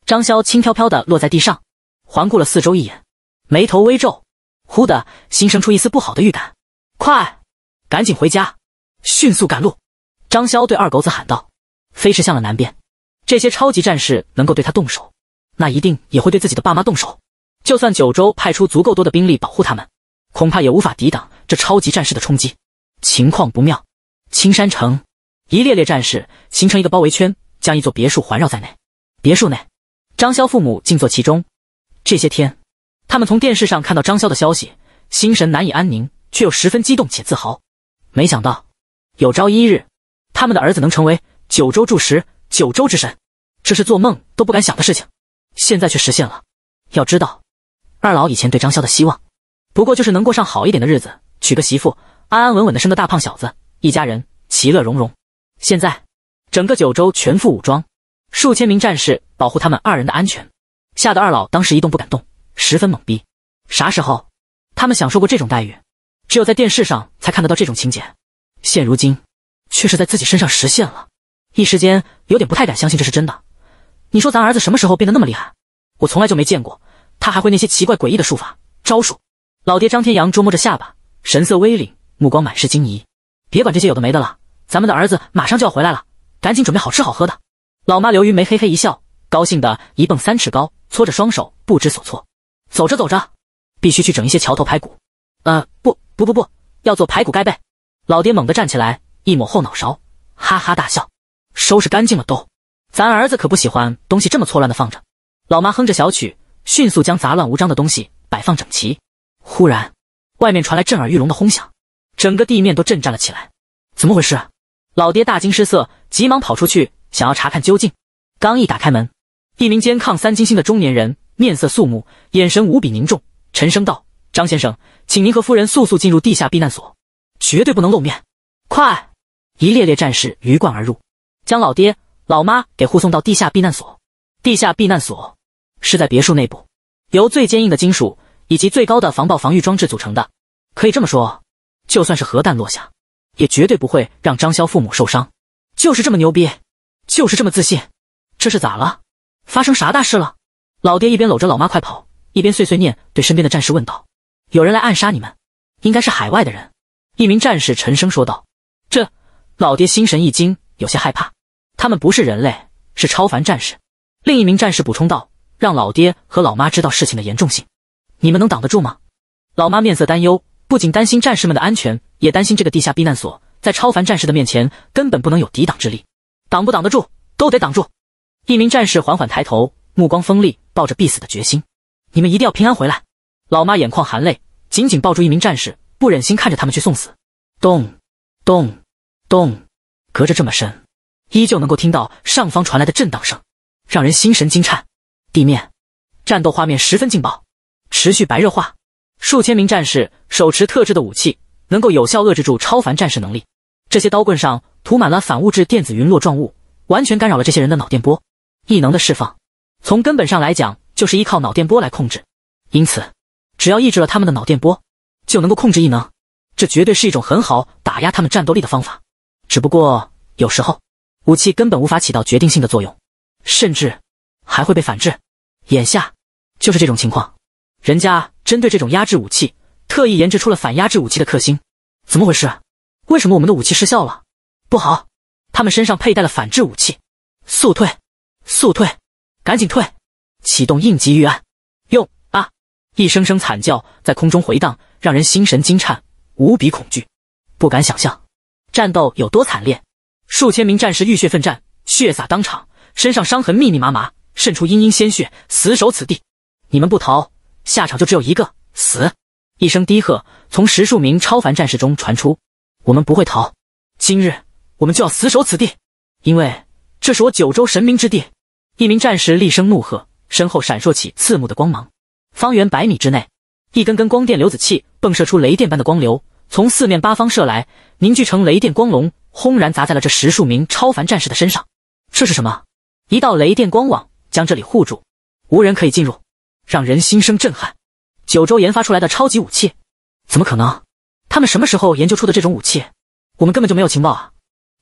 张潇轻飘飘的落在地上，环顾了四周一眼，眉头微皱，忽的心生出一丝不好的预感。快，赶紧回家，迅速赶路！张潇对二狗子喊道，飞驰向了南边。这些超级战士能够对他动手，那一定也会对自己的爸妈动手。就算九州派出足够多的兵力保护他们，恐怕也无法抵挡这超级战士的冲击。情况不妙，青山城，一列列战士形成一个包围圈，将一座别墅环绕在内。别墅内，张潇父母静坐其中。这些天，他们从电视上看到张潇的消息，心神难以安宁，却又十分激动且自豪。没想到，有朝一日，他们的儿子能成为九州柱石。九州之神，这是做梦都不敢想的事情，现在却实现了。要知道，二老以前对张潇的希望，不过就是能过上好一点的日子，娶个媳妇，安安稳稳的生个大胖小子，一家人其乐融融。现在，整个九州全副武装，数千名战士保护他们二人的安全，吓得二老当时一动不敢动，十分懵逼。啥时候他们享受过这种待遇？只有在电视上才看得到这种情节，现如今，却是在自己身上实现了。一时间有点不太敢相信这是真的。你说咱儿子什么时候变得那么厉害？我从来就没见过，他还会那些奇怪诡异的术法招数。老爹张天阳捉摸着下巴，神色微凛，目光满是惊疑。别管这些有的没的了，咱们的儿子马上就要回来了，赶紧准备好吃好喝的。老妈刘云梅嘿嘿一笑，高兴的一蹦三尺高，搓着双手不知所措。走着走着，必须去整一些桥头排骨。呃，不不不不，要做排骨盖被。老爹猛地站起来，一抹后脑勺，哈哈大笑。收拾干净了都，咱儿子可不喜欢东西这么错乱的放着。老妈哼着小曲，迅速将杂乱无章的东西摆放整齐。忽然，外面传来震耳欲聋的轰响，整个地面都震颤了起来。怎么回事？啊？老爹大惊失色，急忙跑出去想要查看究竟。刚一打开门，一名肩抗三金星的中年人，面色肃穆，眼神无比凝重，沉声道：“张先生，请您和夫人速速进入地下避难所，绝对不能露面。快！”一列列战士鱼贯而入。将老爹、老妈给护送到地下避难所。地下避难所是在别墅内部，由最坚硬的金属以及最高的防爆防御装置组成的。可以这么说，就算是核弹落下，也绝对不会让张潇父母受伤。就是这么牛逼，就是这么自信。这是咋了？发生啥大事了？老爹一边搂着老妈快跑，一边碎碎念，对身边的战士问道：“有人来暗杀你们？应该是海外的人。”一名战士沉声说道。这老爹心神一惊，有些害怕。他们不是人类，是超凡战士。另一名战士补充道：“让老爹和老妈知道事情的严重性，你们能挡得住吗？”老妈面色担忧，不仅担心战士们的安全，也担心这个地下避难所在超凡战士的面前根本不能有抵挡之力。挡不挡得住，都得挡住。一名战士缓缓抬头，目光锋利，抱着必死的决心：“你们一定要平安回来。”老妈眼眶含泪，紧紧抱住一名战士，不忍心看着他们去送死。咚，咚，咚，隔着这么深。依旧能够听到上方传来的震荡声，让人心神惊颤。地面战斗画面十分劲爆，持续白热化。数千名战士手持特制的武器，能够有效遏制住超凡战士能力。这些刀棍上涂满了反物质电子云落状物，完全干扰了这些人的脑电波异能的释放。从根本上来讲，就是依靠脑电波来控制。因此，只要抑制了他们的脑电波，就能够控制异能。这绝对是一种很好打压他们战斗力的方法。只不过有时候。武器根本无法起到决定性的作用，甚至还会被反制。眼下就是这种情况，人家针对这种压制武器，特意研制出了反压制武器的克星。怎么回事？为什么我们的武器失效了？不好，他们身上佩戴了反制武器。速退！速退！赶紧退！启动应急预案！用啊！一声声惨叫在空中回荡，让人心神惊颤，无比恐惧，不敢想象战斗有多惨烈。数千名战士浴血奋战，血洒当场，身上伤痕密密麻麻，渗出殷殷鲜血，死守此地。你们不逃，下场就只有一个——死！一声低喝从十数名超凡战士中传出：“我们不会逃，今日我们就要死守此地，因为这是我九州神明之地。”一名战士厉声怒喝，身后闪烁起刺目的光芒，方圆百米之内，一根根光电流子器迸射出雷电般的光流，从四面八方射来，凝聚成雷电光龙。轰然砸在了这十数名超凡战士的身上。这是什么？一道雷电光网将这里护住，无人可以进入，让人心生震撼。九州研发出来的超级武器？怎么可能？他们什么时候研究出的这种武器？我们根本就没有情报啊！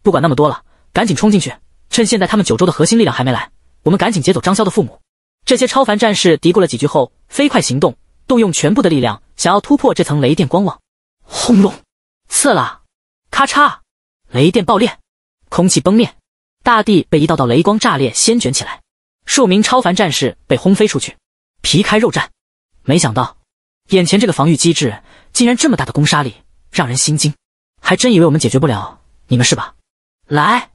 不管那么多了，赶紧冲进去，趁现在他们九州的核心力量还没来，我们赶紧劫走张潇的父母。这些超凡战士嘀咕了几句后，飞快行动，动用全部的力量想要突破这层雷电光网。轰隆！刺啦！咔嚓！雷电爆裂，空气崩裂，大地被一道道雷光炸裂掀卷起来，数名超凡战士被轰飞出去，皮开肉绽。没想到，眼前这个防御机制竟然这么大的攻杀力，让人心惊。还真以为我们解决不了你们是吧？来，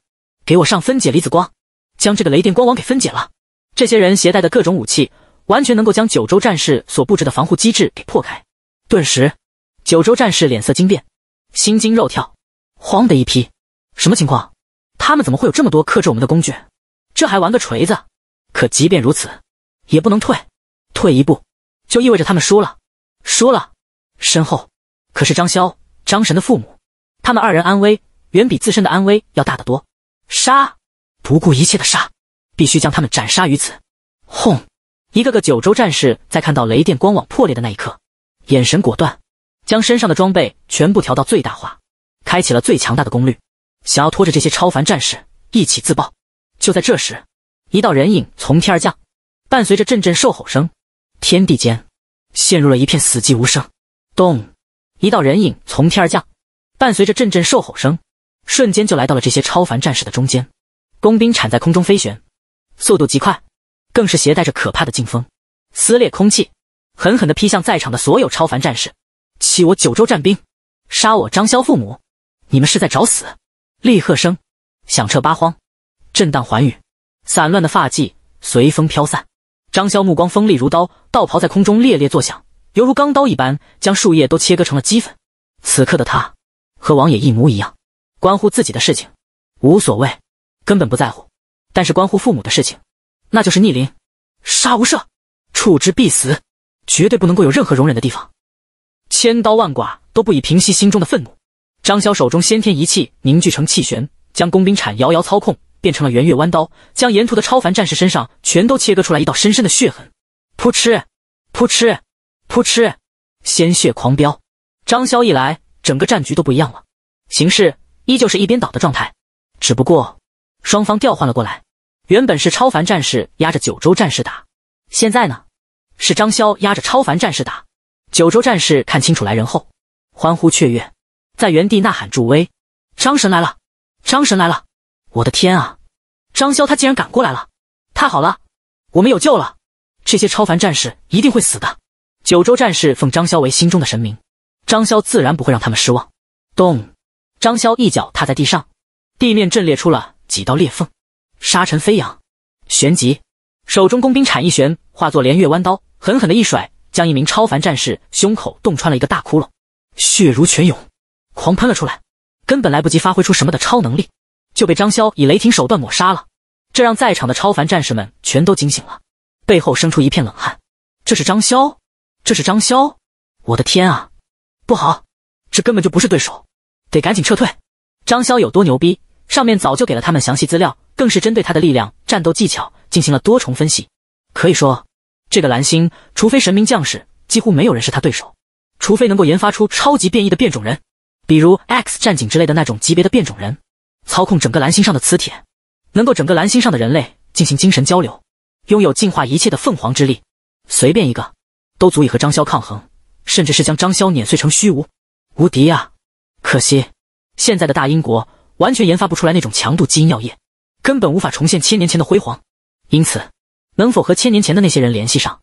给我上分解离子光，将这个雷电光网给分解了。这些人携带的各种武器，完全能够将九州战士所布置的防护机制给破开。顿时，九州战士脸色惊变，心惊肉跳。慌的一批，什么情况？他们怎么会有这么多克制我们的工具？这还玩个锤子！可即便如此，也不能退，退一步就意味着他们输了，输了。身后，可是张潇、张神的父母，他们二人安危远比自身的安危要大得多。杀！不顾一切的杀！必须将他们斩杀于此。轰！一个个九州战士在看到雷电光网破裂的那一刻，眼神果断，将身上的装备全部调到最大化。开启了最强大的功率，想要拖着这些超凡战士一起自爆。就在这时，一道人影从天而降，伴随着阵阵兽吼声，天地间陷入了一片死寂无声。咚！一道人影从天而降，伴随着阵阵兽吼声，瞬间就来到了这些超凡战士的中间。工兵铲在空中飞旋，速度极快，更是携带着可怕的劲风，撕裂空气，狠狠地劈向在场的所有超凡战士。欺我九州战兵，杀我张潇父母！你们是在找死！厉喝声响彻八荒，震荡寰宇。散乱的发髻随风飘散，张潇目光锋利如刀，道袍在空中猎猎作响，犹如钢刀一般，将树叶都切割成了齑粉。此刻的他和王爷一模一样，关乎自己的事情无所谓，根本不在乎；但是关乎父母的事情，那就是逆鳞，杀无赦，处之必死，绝对不能够有任何容忍的地方。千刀万剐都不以平息心中的愤怒。张潇手中先天仪器凝聚成气旋，将工兵铲遥遥操控，变成了圆月弯刀，将沿途的超凡战士身上全都切割出来一道深深的血痕。噗嗤，噗嗤，噗嗤，鲜血狂飙。张潇一来，整个战局都不一样了，形势依旧是一边倒的状态，只不过双方调换了过来。原本是超凡战士压着九州战士打，现在呢，是张潇压着超凡战士打。九州战士看清楚来人后，欢呼雀跃。在原地呐喊助威，张神来了，张神来了！我的天啊，张潇他竟然赶过来了！太好了，我们有救了！这些超凡战士一定会死的。九州战士奉张潇为心中的神明，张潇自然不会让他们失望。咚！张潇一脚踏在地上，地面震裂出了几道裂缝，沙尘飞扬。旋即，手中工兵铲一旋，化作连月弯刀，狠狠的一甩，将一名超凡战士胸口洞穿了一个大窟窿，血如泉涌。狂喷了出来，根本来不及发挥出什么的超能力，就被张潇以雷霆手段抹杀了。这让在场的超凡战士们全都惊醒了，背后生出一片冷汗。这是张潇，这是张潇！我的天啊，不好，这根本就不是对手，得赶紧撤退。张潇有多牛逼？上面早就给了他们详细资料，更是针对他的力量、战斗技巧进行了多重分析。可以说，这个蓝星，除非神明将士，几乎没有人是他对手，除非能够研发出超级变异的变种人。比如 X 战警之类的那种级别的变种人，操控整个蓝星上的磁铁，能够整个蓝星上的人类进行精神交流，拥有进化一切的凤凰之力，随便一个都足以和张潇抗衡，甚至是将张潇碾碎成虚无，无敌啊！可惜现在的大英国完全研发不出来那种强度基因药液，根本无法重现千年前的辉煌，因此能否和千年前的那些人联系上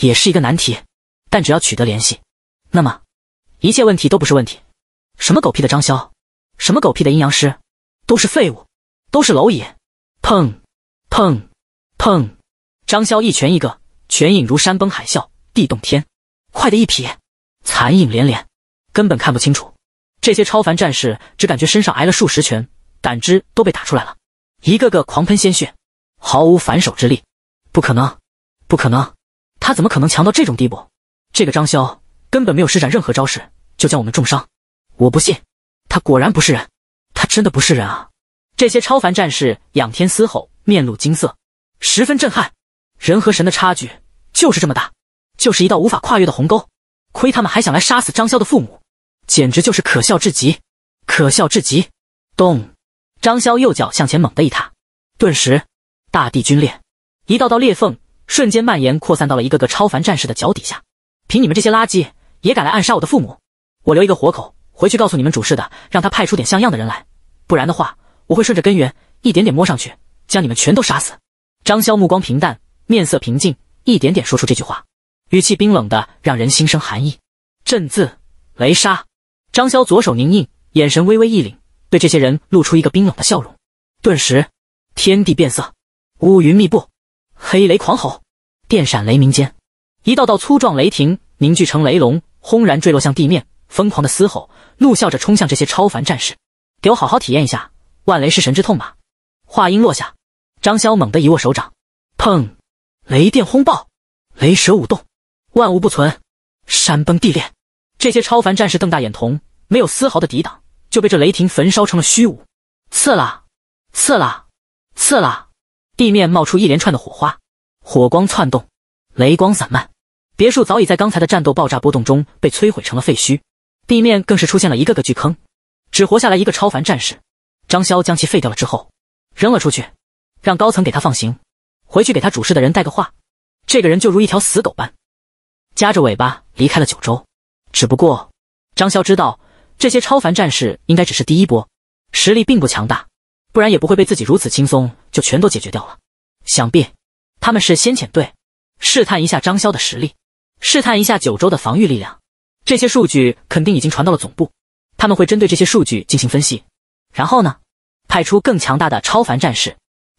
也是一个难题。但只要取得联系，那么一切问题都不是问题。什么狗屁的张潇，什么狗屁的阴阳师，都是废物，都是蝼蚁！砰，砰，砰！张潇一拳一个，拳影如山崩海啸，地动天，快的一匹，残影连连，根本看不清楚。这些超凡战士只感觉身上挨了数十拳，胆汁都被打出来了，一个个狂喷鲜血，毫无反手之力。不可能，不可能！他怎么可能强到这种地步？这个张潇根本没有施展任何招式，就将我们重伤。我不信，他果然不是人，他真的不是人啊！这些超凡战士仰天嘶吼，面露惊色，十分震撼。人和神的差距就是这么大，就是一道无法跨越的鸿沟。亏他们还想来杀死张潇的父母，简直就是可笑至极，可笑至极！咚！张潇右脚向前猛的一踏，顿时大地龟裂，一道道裂缝瞬间蔓延扩散到了一个个超凡战士的脚底下。凭你们这些垃圾也敢来暗杀我的父母？我留一个活口！回去告诉你们主事的，让他派出点像样的人来，不然的话，我会顺着根源一点点摸上去，将你们全都杀死。张潇目光平淡，面色平静，一点点说出这句话，语气冰冷的让人心生寒意。震字雷杀，张潇左手凝印，眼神微微一凛，对这些人露出一个冰冷的笑容。顿时，天地变色，乌云密布，黑雷狂吼，电闪雷鸣间，一道道粗壮雷霆凝聚成雷龙，轰然坠落向地面，疯狂的嘶吼。怒笑着冲向这些超凡战士，给我好好体验一下万雷弑神之痛吧！话音落下，张潇猛地一握手掌，砰！雷电轰爆，雷蛇舞动，万物不存，山崩地裂。这些超凡战士瞪大眼瞳，没有丝毫的抵挡，就被这雷霆焚烧成了虚无。刺啦！刺啦！刺啦！地面冒出一连串的火花，火光窜动，雷光散漫。别墅早已在刚才的战斗爆炸波动中被摧毁成了废墟。地面更是出现了一个个巨坑，只活下来一个超凡战士，张潇将其废掉了之后，扔了出去，让高层给他放行，回去给他主事的人带个话。这个人就如一条死狗般，夹着尾巴离开了九州。只不过，张潇知道这些超凡战士应该只是第一波，实力并不强大，不然也不会被自己如此轻松就全都解决掉了。想必他们是先遣队，试探一下张潇的实力，试探一下九州的防御力量。这些数据肯定已经传到了总部，他们会针对这些数据进行分析，然后呢，派出更强大的超凡战士。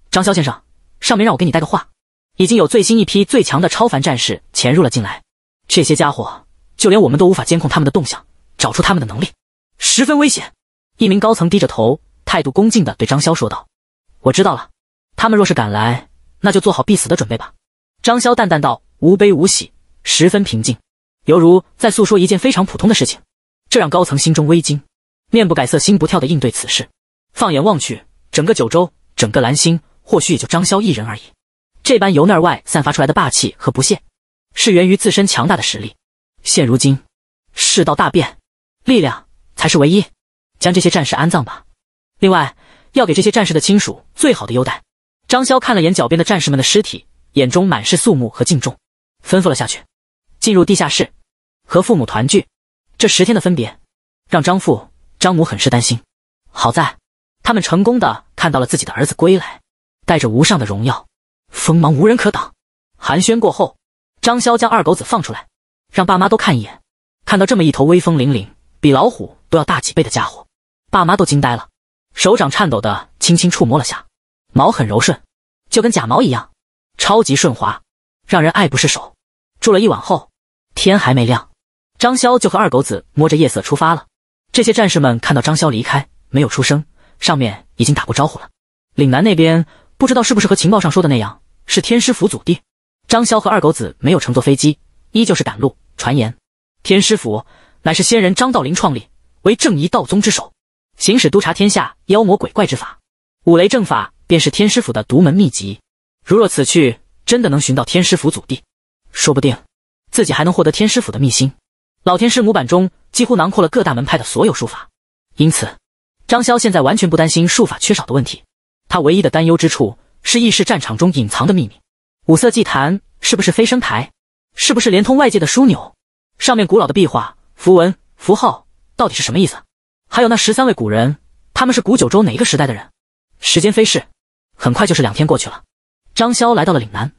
张潇先生，上面让我给你带个话，已经有最新一批最强的超凡战士潜入了进来，这些家伙就连我们都无法监控他们的动向，找出他们的能力，十分危险。一名高层低着头，态度恭敬的对张潇说道：“我知道了，他们若是敢来，那就做好必死的准备吧。”张潇淡淡道，无悲无喜，十分平静。犹如在诉说一件非常普通的事情，这让高层心中微惊，面不改色心不跳的应对此事。放眼望去，整个九州，整个蓝星，或许也就张潇一人而已。这般由内而外散发出来的霸气和不屑，是源于自身强大的实力。现如今，世道大变，力量才是唯一。将这些战士安葬吧，另外要给这些战士的亲属最好的优待。张潇看了眼脚边的战士们的尸体，眼中满是肃穆和敬重，吩咐了下去。进入地下室，和父母团聚。这十天的分别，让张父张母很是担心。好在，他们成功的看到了自己的儿子归来，带着无上的荣耀，锋芒无人可挡。寒暄过后，张潇将二狗子放出来，让爸妈都看一眼。看到这么一头威风凛凛、比老虎都要大几倍的家伙，爸妈都惊呆了，手掌颤抖的轻轻触摸了下，毛很柔顺，就跟假毛一样，超级顺滑，让人爱不释手。住了一晚后。天还没亮，张潇就和二狗子摸着夜色出发了。这些战士们看到张潇离开，没有出声，上面已经打过招呼了。岭南那边不知道是不是和情报上说的那样，是天师府祖地。张潇和二狗子没有乘坐飞机，依旧是赶路。传言，天师府乃是仙人张道陵创立，为正一道宗之首，行使督察天下妖魔鬼怪之法。五雷正法便是天师府的独门秘籍。如若此去真的能寻到天师府祖地，说不定。自己还能获得天师府的秘心，老天师模板中几乎囊括了各大门派的所有术法，因此张潇现在完全不担心术法缺少的问题。他唯一的担忧之处是异世战场中隐藏的秘密：五色祭坛是不是飞升台？是不是连通外界的枢纽？上面古老的壁画、符文、符号到底是什么意思？还有那十三位古人，他们是古九州哪个时代的人？时间飞逝，很快就是两天过去了。张潇来到了岭南，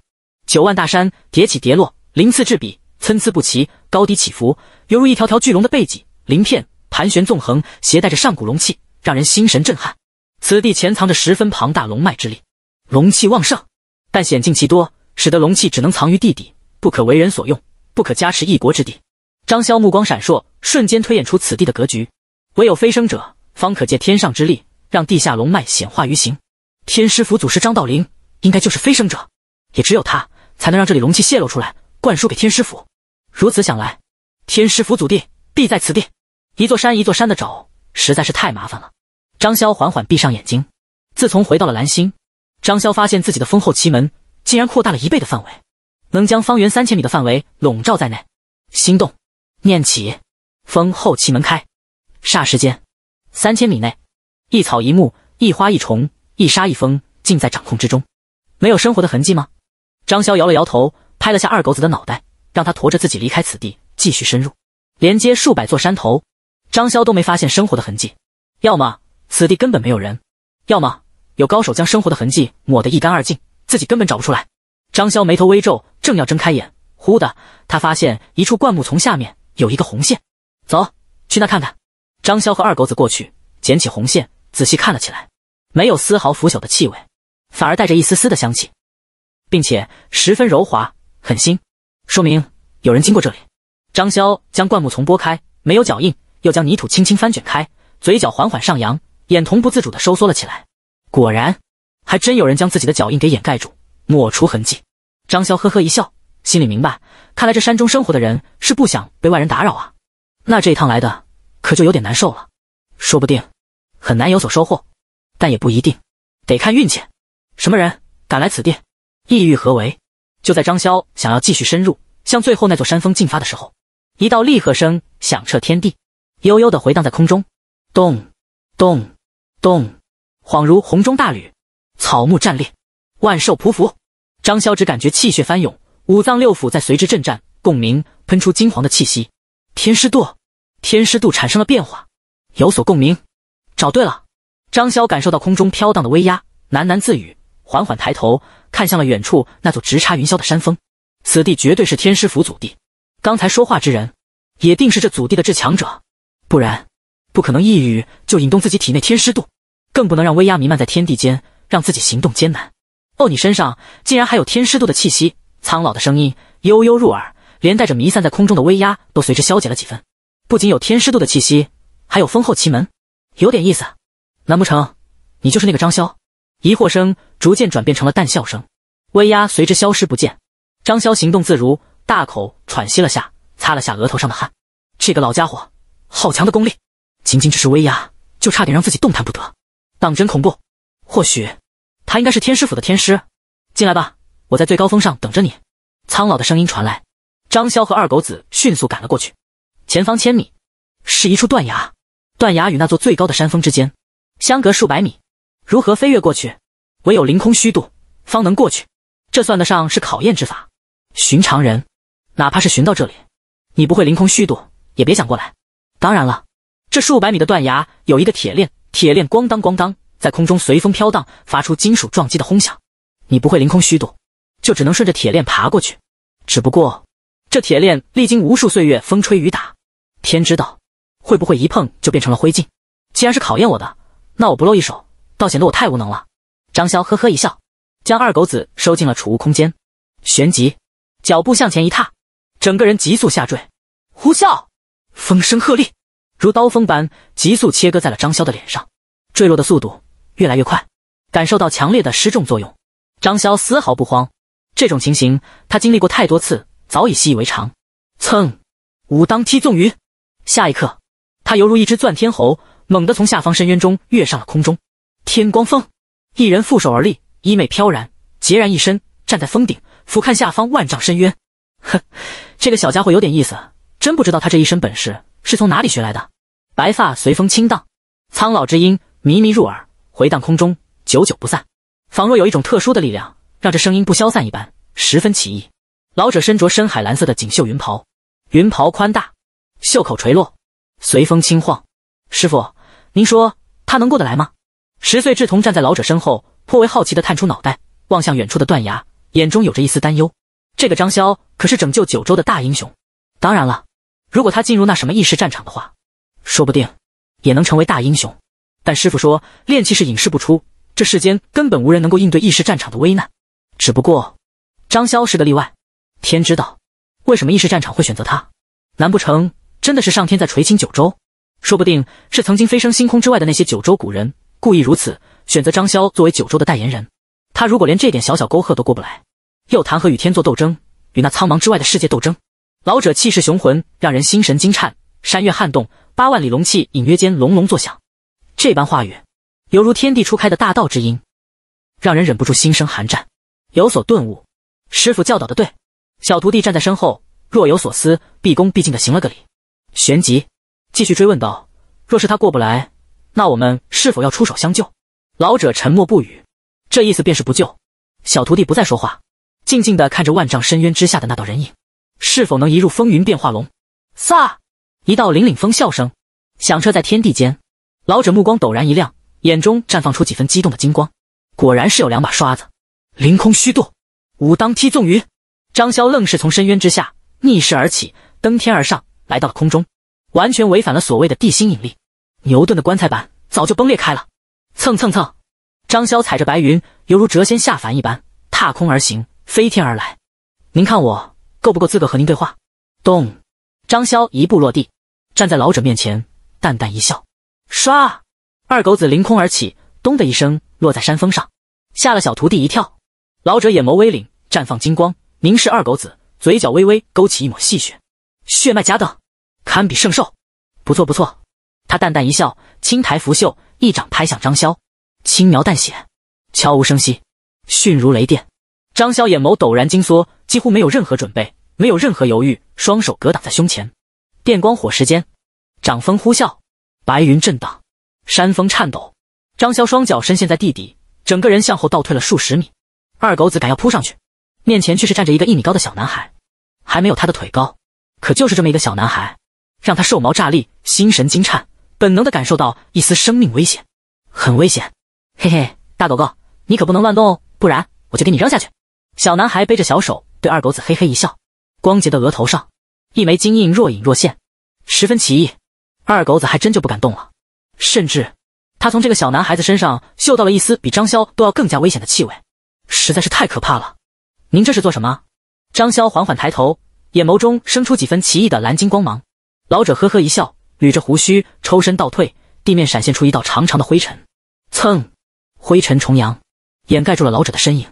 九万大山叠起叠落，鳞次栉比。参差不齐，高低起伏，犹如一条条巨龙的背脊，鳞片盘旋纵横，携带着上古龙气，让人心神震撼。此地潜藏着十分庞大龙脉之力，龙气旺盛，但险境其多，使得龙气只能藏于地底，不可为人所用，不可加持一国之地。张潇目光闪烁，瞬间推演出此地的格局，唯有飞升者方可借天上之力，让地下龙脉显化于形。天师府祖师张道陵应该就是飞升者，也只有他才能让这里龙气泄露出来，灌输给天师府。如此想来，天师府祖地必在此地。一座山一座山的找，实在是太麻烦了。张潇缓缓闭上眼睛。自从回到了蓝星，张潇发现自己的封后奇门竟然扩大了一倍的范围，能将方圆三千米的范围笼罩在内。心动，念起，封后奇门开。霎时间，三千米内，一草一木，一花一虫，一沙一风，尽在掌控之中。没有生活的痕迹吗？张潇摇了摇头，拍了下二狗子的脑袋。让他驮着自己离开此地，继续深入，连接数百座山头，张潇都没发现生活的痕迹，要么此地根本没有人，要么有高手将生活的痕迹抹得一干二净，自己根本找不出来。张潇眉头微皱，正要睁开眼，忽的他发现一处灌木丛下面有一个红线，走去那看看。张潇和二狗子过去捡起红线，仔细看了起来，没有丝毫腐朽的气味，反而带着一丝丝的香气，并且十分柔滑，很新。说明有人经过这里。张潇将灌木丛拨开，没有脚印，又将泥土轻轻翻卷开，嘴角缓缓上扬，眼瞳不自主的收缩了起来。果然，还真有人将自己的脚印给掩盖住，抹除痕迹。张潇呵呵一笑，心里明白，看来这山中生活的人是不想被外人打扰啊。那这一趟来的可就有点难受了，说不定很难有所收获，但也不一定，得看运气。什么人敢来此地，意欲何为？就在张潇想要继续深入，向最后那座山峰进发的时候，一道厉喝声响彻天地，悠悠的回荡在空中，咚咚咚，恍如洪钟大吕，草木战裂，万兽匍匐。张潇只感觉气血翻涌，五脏六腑在随之震颤共鸣，喷出金黄的气息。天师渡，天师渡产生了变化，有所共鸣，找对了。张潇感受到空中飘荡的威压，喃喃自语。缓缓抬头，看向了远处那座直插云霄的山峰。此地绝对是天师府祖地，刚才说话之人，也定是这祖地的至强者，不然不可能一语就引动自己体内天师度，更不能让威压弥漫在天地间，让自己行动艰难。哦，你身上竟然还有天师度的气息！苍老的声音悠悠入耳，连带着弥散在空中的威压都随之消解了几分。不仅有天师度的气息，还有丰厚奇门，有点意思。难不成你就是那个张潇？疑惑声逐渐转变成了淡笑声，威压随之消失不见。张潇行动自如，大口喘息了下，擦了下额头上的汗。这个老家伙，好强的功力，仅仅只是威压，就差点让自己动弹不得，当真恐怖。或许，他应该是天师府的天师。进来吧，我在最高峰上等着你。苍老的声音传来。张潇和二狗子迅速赶了过去。前方千米，是一处断崖，断崖与那座最高的山峰之间，相隔数百米。如何飞跃过去？唯有凌空虚度，方能过去。这算得上是考验之法。寻常人，哪怕是寻到这里，你不会凌空虚度，也别想过来。当然了，这数百米的断崖有一个铁链，铁链咣当咣当在空中随风飘荡，发出金属撞击的轰响。你不会凌空虚度，就只能顺着铁链爬过去。只不过，这铁链历经无数岁月风吹雨打，天知道会不会一碰就变成了灰烬。既然是考验我的，那我不露一手。倒显得我太无能了。张潇呵呵一笑，将二狗子收进了储物空间，旋即脚步向前一踏，整个人急速下坠，呼啸，风声鹤唳，如刀锋般急速切割在了张潇的脸上。坠落的速度越来越快，感受到强烈的失重作用，张潇丝毫不慌。这种情形他经历过太多次，早已习以为常。蹭，武当踢纵云。下一刻，他犹如一只钻天猴，猛地从下方深渊中跃上了空中。天光峰，一人负手而立，衣袂飘然，孑然一身站在峰顶，俯瞰下方万丈深渊。哼，这个小家伙有点意思，真不知道他这一身本事是从哪里学来的。白发随风轻荡，苍老之音靡靡入耳，回荡空中，久久不散，仿若有一种特殊的力量让这声音不消散一般，十分奇异。老者身着深海蓝色的锦绣云袍，云袍宽大，袖口垂落，随风轻晃。师傅，您说他能过得来吗？十岁稚童站在老者身后，颇为好奇地探出脑袋，望向远处的断崖，眼中有着一丝担忧。这个张潇可是拯救九州的大英雄。当然了，如果他进入那什么异世战场的话，说不定也能成为大英雄。但师傅说，炼气是隐世不出，这世间根本无人能够应对异世战场的危难。只不过，张潇是个例外。天知道，为什么异世战场会选择他？难不成真的是上天在垂青九州？说不定是曾经飞升星空之外的那些九州古人。故意如此选择张潇作为九州的代言人，他如果连这点小小沟壑都过不来，又谈何与天作斗争，与那苍茫之外的世界斗争？老者气势雄浑，让人心神惊颤，山岳撼动，八万里龙气隐约间隆隆作响，这般话语犹如天地初开的大道之音，让人忍不住心生寒战，有所顿悟。师傅教导的对，小徒弟站在身后若有所思，毕恭毕敬的行了个礼，旋即继续追问道：若是他过不来？那我们是否要出手相救？老者沉默不语，这意思便是不救。小徒弟不再说话，静静地看着万丈深渊之下的那道人影，是否能一入风云变化龙？飒，一道凛凛风啸声响彻在天地间，老者目光陡然一亮，眼中绽放出几分激动的金光。果然是有两把刷子！凌空虚度，武当踢纵云，张潇愣是从深渊之下逆势而起，登天而上，来到了空中，完全违反了所谓的地心引力。牛顿的棺材板早就崩裂开了，蹭蹭蹭，张潇踩着白云，犹如谪仙下凡一般踏空而行，飞天而来。您看我够不够资格和您对话？咚，张潇一步落地，站在老者面前，淡淡一笑。唰，二狗子凌空而起，咚的一声落在山峰上，吓了小徒弟一跳。老者眼眸微凛，绽放金光，凝视二狗子，嘴角微微勾起一抹戏谑。血脉甲等，堪比圣兽，不错不错。他淡淡一笑，轻抬拂袖，一掌拍向张潇，轻描淡写，悄无声息，迅如雷电。张潇眼眸陡然紧缩，几乎没有任何准备，没有任何犹豫，双手格挡在胸前。电光火石间，掌风呼啸，白云震荡，山峰颤抖。张潇双脚深陷在地底，整个人向后倒退了数十米。二狗子敢要扑上去，面前却是站着一个一米高的小男孩，还没有他的腿高。可就是这么一个小男孩，让他兽毛炸立，心神惊颤。本能的感受到一丝生命危险，很危险。嘿嘿，大狗狗，你可不能乱动哦，不然我就给你扔下去。小男孩背着小手，对二狗子嘿嘿一笑，光洁的额头上一枚金印若隐若现，十分奇异。二狗子还真就不敢动了，甚至他从这个小男孩子身上嗅到了一丝比张潇都要更加危险的气味，实在是太可怕了。您这是做什么？张潇缓缓抬头，眼眸中生出几分奇异的蓝金光芒。老者呵呵一笑。捋着胡须，抽身倒退，地面闪现出一道长长的灰尘，蹭，灰尘重扬，掩盖住了老者的身影。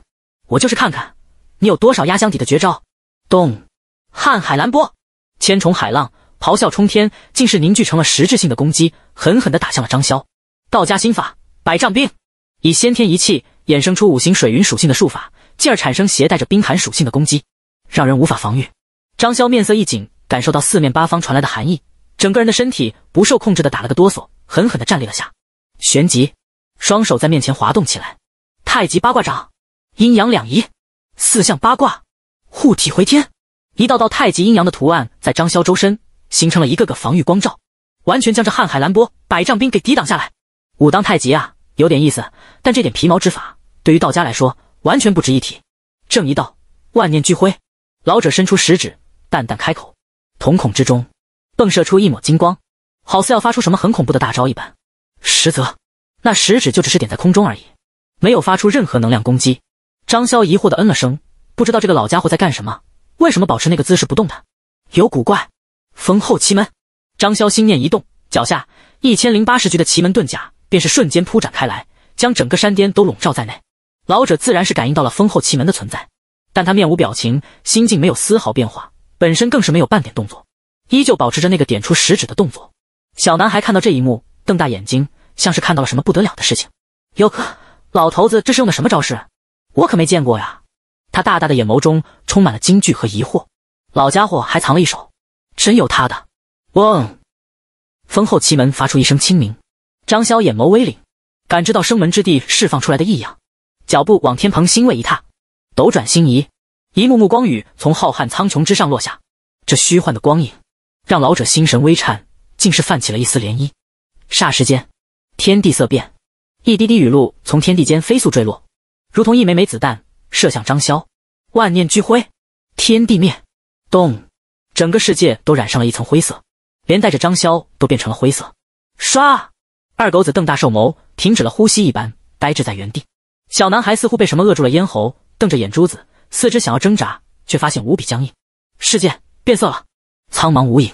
我就是看看你有多少压箱底的绝招。咚，瀚海蓝波，千重海浪咆哮冲天，竟是凝聚成了实质性的攻击，狠狠地打向了张潇。道家心法百丈冰，以先天一气衍生出五行水云属性的术法，进而产生携带着冰寒属性的攻击，让人无法防御。张潇面色一紧，感受到四面八方传来的寒意。整个人的身体不受控制的打了个哆嗦，狠狠的站立了下，旋即双手在面前滑动起来，太极八卦掌，阴阳两仪，四象八卦，护体回天，一道道太极阴阳的图案在张潇周身形成了一个个防御光照，完全将这瀚海蓝波百丈冰给抵挡下来。武当太极啊，有点意思，但这点皮毛之法对于道家来说完全不值一提。正一道，万念俱灰，老者伸出食指，淡淡开口，瞳孔之中。迸射出一抹金光，好似要发出什么很恐怖的大招一般，实则那食指就只是点在空中而已，没有发出任何能量攻击。张潇疑惑的嗯了声，不知道这个老家伙在干什么，为什么保持那个姿势不动弹，有古怪。封后奇门，张潇心念一动，脚下一千零八十局的奇门遁甲便是瞬间铺展开来，将整个山巅都笼罩在内。老者自然是感应到了封后奇门的存在，但他面无表情，心境没有丝毫变化，本身更是没有半点动作。依旧保持着那个点出食指的动作，小男孩看到这一幕，瞪大眼睛，像是看到了什么不得了的事情。哟呵，老头子这是用的什么招式？我可没见过呀！他大大的眼眸中充满了惊惧和疑惑。老家伙还藏了一手，真有他的！嗡，风后奇门发出一声轻鸣。张潇眼眸微凛，感知到生门之地释放出来的异样，脚步往天蓬星位一踏，斗转星移，一幕幕光雨从浩瀚苍穹之上落下，这虚幻的光影。让老者心神微颤，竟是泛起了一丝涟漪。霎时间，天地色变，一滴滴雨露从天地间飞速坠落，如同一枚枚子弹射向张潇。万念俱灰，天地灭，咚，整个世界都染上了一层灰色，连带着张潇都变成了灰色。唰，二狗子瞪大兽眸，停止了呼吸一般，呆滞在原地。小男孩似乎被什么扼住了咽喉，瞪着眼珠子，四肢想要挣扎，却发现无比僵硬。世界变色了。苍茫无影，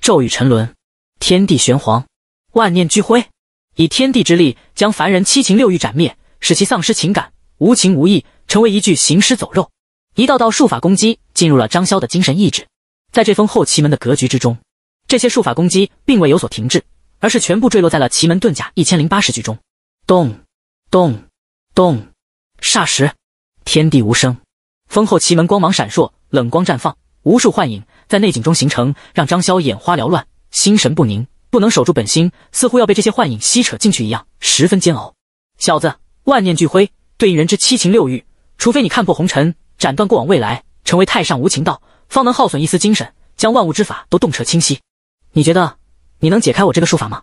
骤雨沉沦，天地玄黄，万念俱灰。以天地之力将凡人七情六欲斩灭，使其丧失情感，无情无义，成为一具行尸走肉。一道道术法攻击进入了张潇的精神意志，在这封后奇门的格局之中，这些术法攻击并未有所停滞，而是全部坠落在了奇门遁甲一千零八十局中。咚咚咚！霎时，天地无声，封后奇门光芒闪烁，冷光绽放，无数幻影。在内景中形成，让张潇眼花缭乱，心神不宁，不能守住本心，似乎要被这些幻影吸扯进去一样，十分煎熬。小子，万念俱灰，对应人之七情六欲，除非你看破红尘，斩断过往未来，成为太上无情道，方能耗损一丝精神，将万物之法都洞彻清晰。你觉得你能解开我这个术法吗？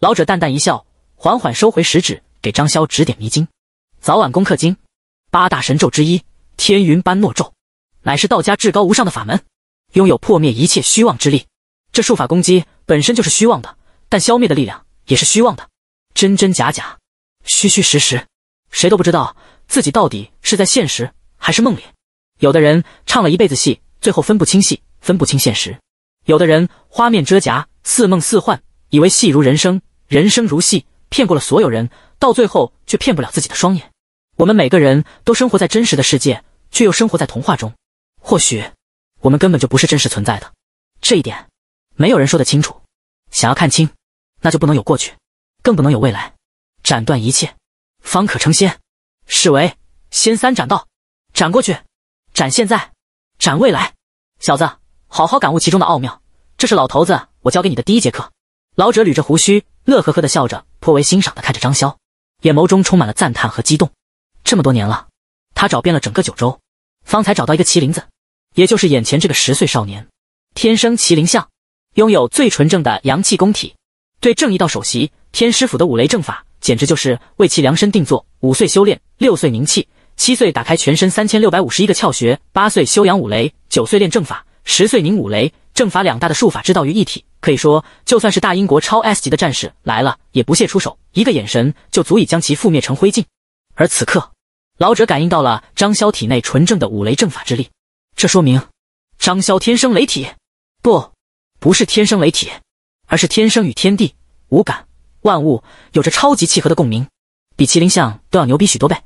老者淡淡一笑，缓缓收回食指，给张潇指点迷津。早晚功克经，八大神咒之一，天云般诺咒，乃是道家至高无上的法门。拥有破灭一切虚妄之力，这术法攻击本身就是虚妄的，但消灭的力量也是虚妄的，真真假假，虚虚实实，谁都不知道自己到底是在现实还是梦里。有的人唱了一辈子戏，最后分不清戏，分不清现实；有的人花面遮颊，似梦似幻，以为戏如人生，人生如戏，骗过了所有人，到最后却骗不了自己的双眼。我们每个人都生活在真实的世界，却又生活在童话中，或许。我们根本就不是真实存在的，这一点，没有人说得清楚。想要看清，那就不能有过去，更不能有未来，斩断一切，方可成仙，是为仙三斩道。斩过去，斩现在，斩未来。小子，好好感悟其中的奥妙，这是老头子我教给你的第一节课。老者捋着胡须，乐呵呵的笑着，颇为欣赏的看着张潇，眼眸中充满了赞叹和激动。这么多年了，他找遍了整个九州，方才找到一个麒麟子。也就是眼前这个十岁少年，天生麒麟相，拥有最纯正的阳气功体，对正一道首席天师府的五雷正法，简直就是为其量身定做。五岁修炼，六岁凝气，七岁打开全身三千六百五十一个窍穴，八岁修养五雷，九岁练正法，十岁凝五雷正法两大的术法之道于一体。可以说，就算是大英国超 S 级的战士来了，也不屑出手，一个眼神就足以将其覆灭成灰烬。而此刻，老者感应到了张潇体内纯正的五雷正法之力。这说明，张潇天生雷体，不，不是天生雷体，而是天生与天地无感，万物有着超级契合的共鸣，比麒麟象都要牛逼许多倍。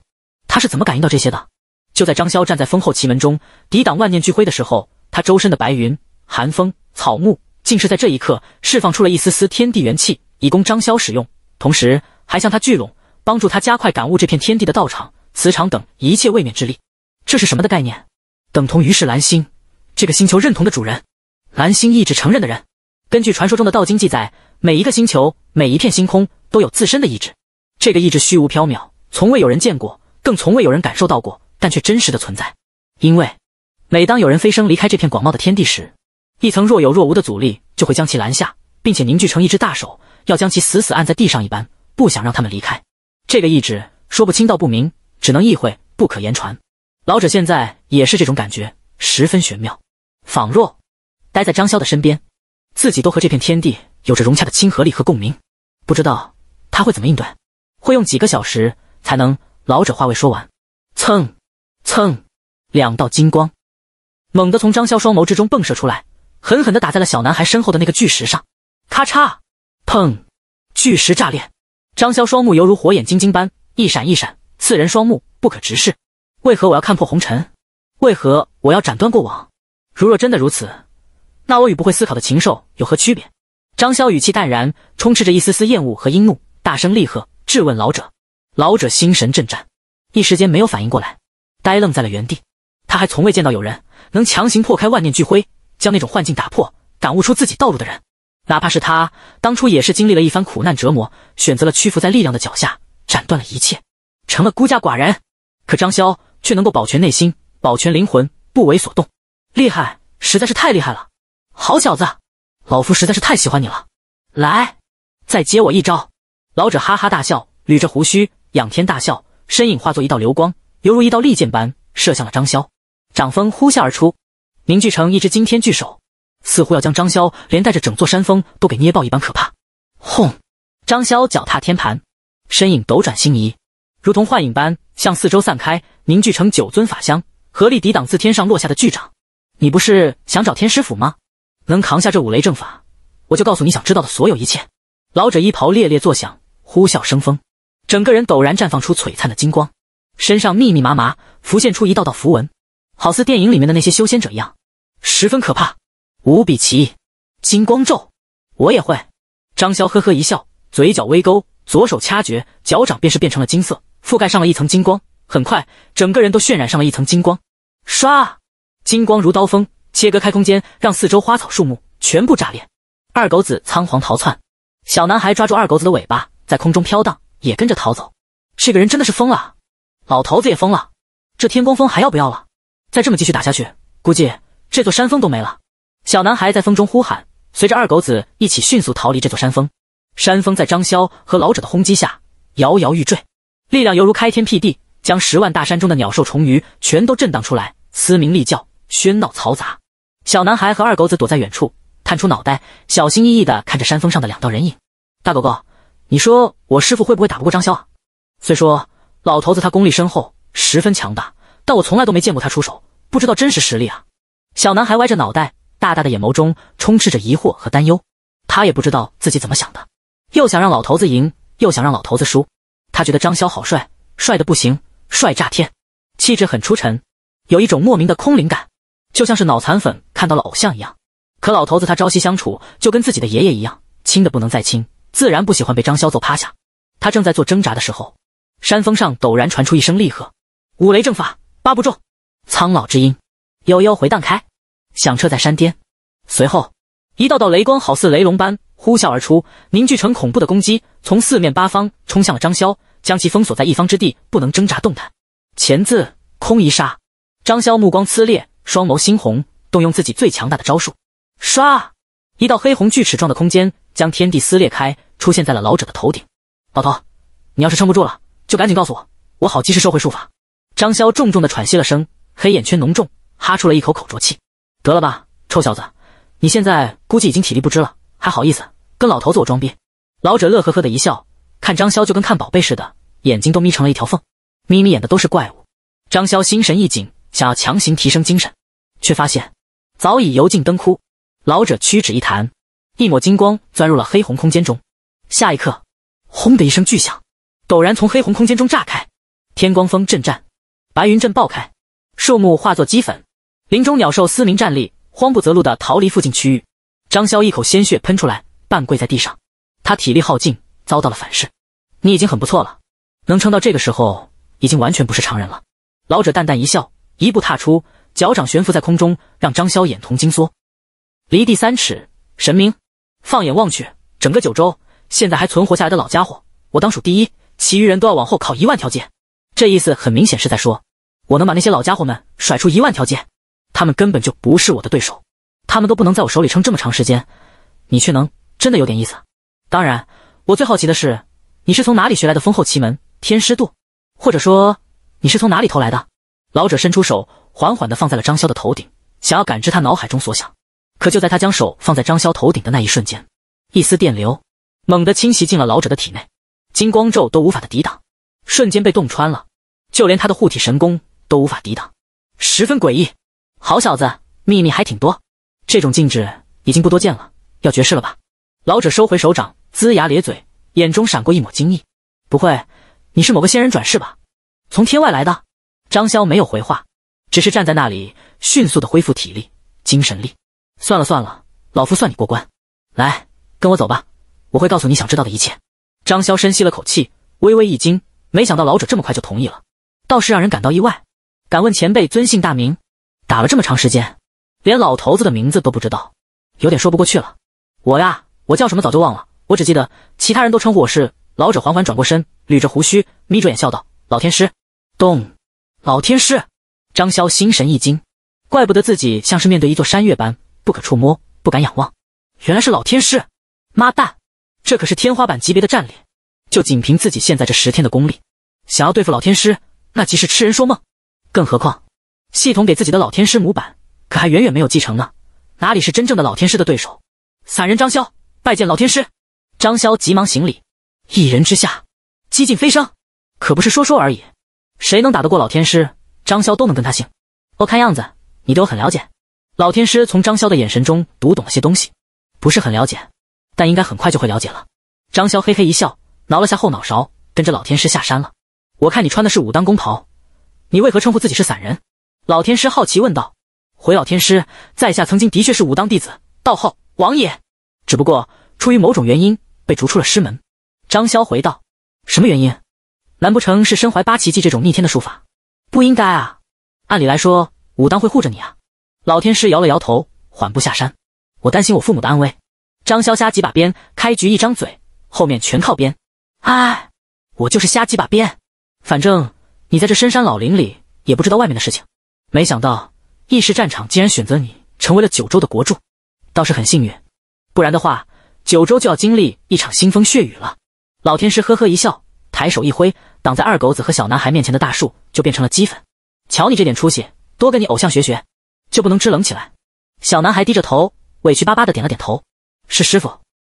他是怎么感应到这些的？就在张潇站在风后奇门中，抵挡万念俱灰的时候，他周身的白云、寒风、草木，竟是在这一刻释放出了一丝丝天地元气，以供张潇使用，同时还向他聚拢，帮助他加快感悟这片天地的道场、磁场等一切位面之力。这是什么的概念？等同于是蓝星这个星球认同的主人，蓝星意志承认的人。根据传说中的道经记载，每一个星球，每一片星空都有自身的意志。这个意志虚无缥缈，从未有人见过，更从未有人感受到过，但却真实的存在。因为每当有人飞升离开这片广袤的天地时，一层若有若无的阻力就会将其拦下，并且凝聚成一只大手，要将其死死按在地上一般，不想让他们离开。这个意志说不清道不明，只能意会，不可言传。老者现在也是这种感觉，十分玄妙，仿若待在张潇的身边，自己都和这片天地有着融洽的亲和力和共鸣。不知道他会怎么应对，会用几个小时才能……老者话未说完，蹭蹭，两道金光猛地从张潇双眸之中迸射出来，狠狠地打在了小男孩身后的那个巨石上，咔嚓，砰，巨石炸裂。张潇双目犹如火眼金睛般一闪一闪，刺人双目，不可直视。为何我要看破红尘？为何我要斩断过往？如若真的如此，那我与不会思考的禽兽有何区别？张潇语气淡然，充斥着一丝丝厌恶和阴怒，大声厉喝质问老者。老者心神震颤，一时间没有反应过来，呆愣在了原地。他还从未见到有人能强行破开万念俱灰，将那种幻境打破，感悟出自己道路的人。哪怕是他，当初也是经历了一番苦难折磨，选择了屈服在力量的脚下，斩断了一切，成了孤家寡人。可张潇。却能够保全内心，保全灵魂，不为所动，厉害，实在是太厉害了！好小子，老夫实在是太喜欢你了！来，再接我一招！老者哈哈大笑，捋着胡须，仰天大笑，身影化作一道流光，犹如一道利剑般射向了张潇。掌风呼啸而出，凝聚成一只惊天巨手，似乎要将张潇连带着整座山峰都给捏爆一般可怕。轰！张潇脚踏天盘，身影斗转星移。如同幻影般向四周散开，凝聚成九尊法相，合力抵挡自天上落下的巨掌。你不是想找天师府吗？能扛下这五雷正法，我就告诉你想知道的所有一切。老者衣袍猎猎作响，呼啸生风，整个人陡然绽放出璀璨的金光，身上密密麻麻浮现出一道道符文，好似电影里面的那些修仙者一样，十分可怕，无比奇异。金光咒，我也会。张潇呵呵一笑，嘴角微勾，左手掐诀，脚掌便是变成了金色。覆盖上了一层金光，很快整个人都渲染上了一层金光。唰，金光如刀锋切割开空间，让四周花草树木全部炸裂。二狗子仓皇逃窜，小男孩抓住二狗子的尾巴，在空中飘荡，也跟着逃走。这个人真的是疯了，老头子也疯了，这天光峰还要不要了？再这么继续打下去，估计这座山峰都没了。小男孩在风中呼喊，随着二狗子一起迅速逃离这座山峰。山峰在张潇和老者的轰击下摇摇欲坠。力量犹如开天辟地，将十万大山中的鸟兽虫鱼全都震荡出来，嘶鸣厉叫，喧闹嘈杂。小男孩和二狗子躲在远处，探出脑袋，小心翼翼地看着山峰上的两道人影。大狗狗，你说我师傅会不会打不过张潇啊？虽说老头子他功力深厚，十分强大，但我从来都没见过他出手，不知道真实实力啊。小男孩歪着脑袋，大大的眼眸中充斥着疑惑和担忧，他也不知道自己怎么想的，又想让老头子赢，又想让老头子输。他觉得张潇好帅，帅的不行，帅炸天，气质很出尘，有一种莫名的空灵感，就像是脑残粉看到了偶像一样。可老头子他朝夕相处，就跟自己的爷爷一样亲的不能再亲，自然不喜欢被张潇揍趴下。他正在做挣扎的时候，山峰上陡然传出一声厉喝：“五雷正法，八不中！”苍老之音，悠悠回荡开，响彻在山巅。随后，一道道雷光好似雷龙般呼啸而出，凝聚成恐怖的攻击，从四面八方冲向了张潇。将其封锁在一方之地，不能挣扎动弹。钳字空一杀，张潇目光撕裂，双眸猩红，动用自己最强大的招数，刷！一道黑红锯齿状的空间将天地撕裂开，出现在了老者的头顶。老头，你要是撑不住了，就赶紧告诉我，我好及时收回术法。张潇重重的喘息了声，黑眼圈浓重，哈出了一口口浊气。得了吧，臭小子，你现在估计已经体力不支了，还好意思跟老头子我装逼？老者乐呵呵的一笑，看张潇就跟看宝贝似的。眼睛都眯成了一条缝，眯眯眼的都是怪物。张潇心神一紧，想要强行提升精神，却发现早已油尽灯枯。老者屈指一弹，一抹金光钻入了黑红空间中。下一刻，轰的一声巨响，陡然从黑红空间中炸开。天光风震颤，白云阵爆开，树木化作齑粉，林中鸟兽嘶鸣站立，慌不择路的逃离附近区域。张潇一口鲜血喷出来，半跪在地上，他体力耗尽，遭到了反噬。你已经很不错了。能撑到这个时候，已经完全不是常人了。老者淡淡一笑，一步踏出，脚掌悬浮在空中，让张潇眼瞳惊缩。离地三尺，神明！放眼望去，整个九州现在还存活下来的老家伙，我当数第一，其余人都要往后靠一万条街。这意思很明显是在说，我能把那些老家伙们甩出一万条街，他们根本就不是我的对手，他们都不能在我手里撑这么长时间，你却能，真的有点意思。当然，我最好奇的是，你是从哪里学来的丰厚奇门？天师渡，或者说你是从哪里偷来的？老者伸出手，缓缓的放在了张潇的头顶，想要感知他脑海中所想。可就在他将手放在张潇头顶的那一瞬间，一丝电流猛地侵袭进了老者的体内，金光咒都无法的抵挡，瞬间被洞穿了，就连他的护体神功都无法抵挡，十分诡异。好小子，秘密还挺多。这种禁制已经不多见了，要绝世了吧？老者收回手掌，龇牙咧嘴，眼中闪过一抹惊异。不会。你是某个仙人转世吧？从天外来的？张潇没有回话，只是站在那里，迅速的恢复体力、精神力。算了算了，老夫算你过关。来，跟我走吧，我会告诉你想知道的一切。张潇深吸了口气，微微一惊，没想到老者这么快就同意了，倒是让人感到意外。敢问前辈尊姓大名？打了这么长时间，连老头子的名字都不知道，有点说不过去了。我呀，我叫什么早就忘了，我只记得其他人都称呼我是……老者缓缓转过身。捋着胡须，眯着眼笑道：“老天师，咚！老天师！”张潇心神一惊，怪不得自己像是面对一座山岳般不可触摸、不敢仰望，原来是老天师！妈蛋，这可是天花板级别的战力！就仅凭自己现在这十天的功力，想要对付老天师，那即是痴人说梦。更何况，系统给自己的老天师模板，可还远远没有继承呢，哪里是真正的老天师的对手？散人张潇拜见老天师！张潇急忙行礼，一人之下。激进飞升可不是说说而已，谁能打得过老天师？张潇都能跟他姓。哦，看样子你对我很了解。老天师从张潇的眼神中读懂了些东西，不是很了解，但应该很快就会了解了。张潇嘿嘿一笑，挠了下后脑勺，跟着老天师下山了。我看你穿的是武当宫袍，你为何称呼自己是散人？老天师好奇问道。回老天师，在下曾经的确是武当弟子，道号王爷，只不过出于某种原因被逐出了师门。张潇回道。什么原因？难不成是身怀八奇技这种逆天的术法？不应该啊！按理来说，武当会护着你啊！老天师摇了摇头，缓步下山。我担心我父母的安危。张潇瞎几把鞭，开局一张嘴，后面全靠鞭。哎，我就是瞎几把鞭。反正你在这深山老林里，也不知道外面的事情。没想到异世战场竟然选择你成为了九州的国柱，倒是很幸运。不然的话，九州就要经历一场腥风血雨了。老天师呵呵一笑，抬手一挥，挡在二狗子和小男孩面前的大树就变成了齑粉。瞧你这点出息，多跟你偶像学学，就不能支棱起来？小男孩低着头，委屈巴巴的点了点头。是师傅，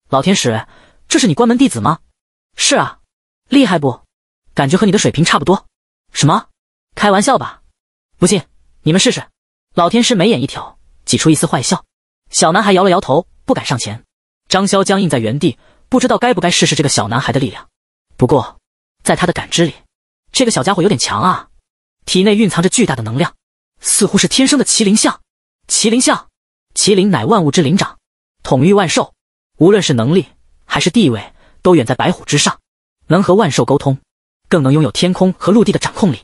老天使，这是你关门弟子吗？是啊，厉害不？感觉和你的水平差不多。什么？开玩笑吧？不信你们试试。老天师眉眼一挑，挤出一丝坏笑。小男孩摇了摇头，不敢上前。张潇僵硬在原地。不知道该不该试试这个小男孩的力量。不过，在他的感知里，这个小家伙有点强啊，体内蕴藏着巨大的能量，似乎是天生的麒麟象。麒麟象，麒麟乃万物之灵长，统御万兽，无论是能力还是地位，都远在白虎之上。能和万兽沟通，更能拥有天空和陆地的掌控力。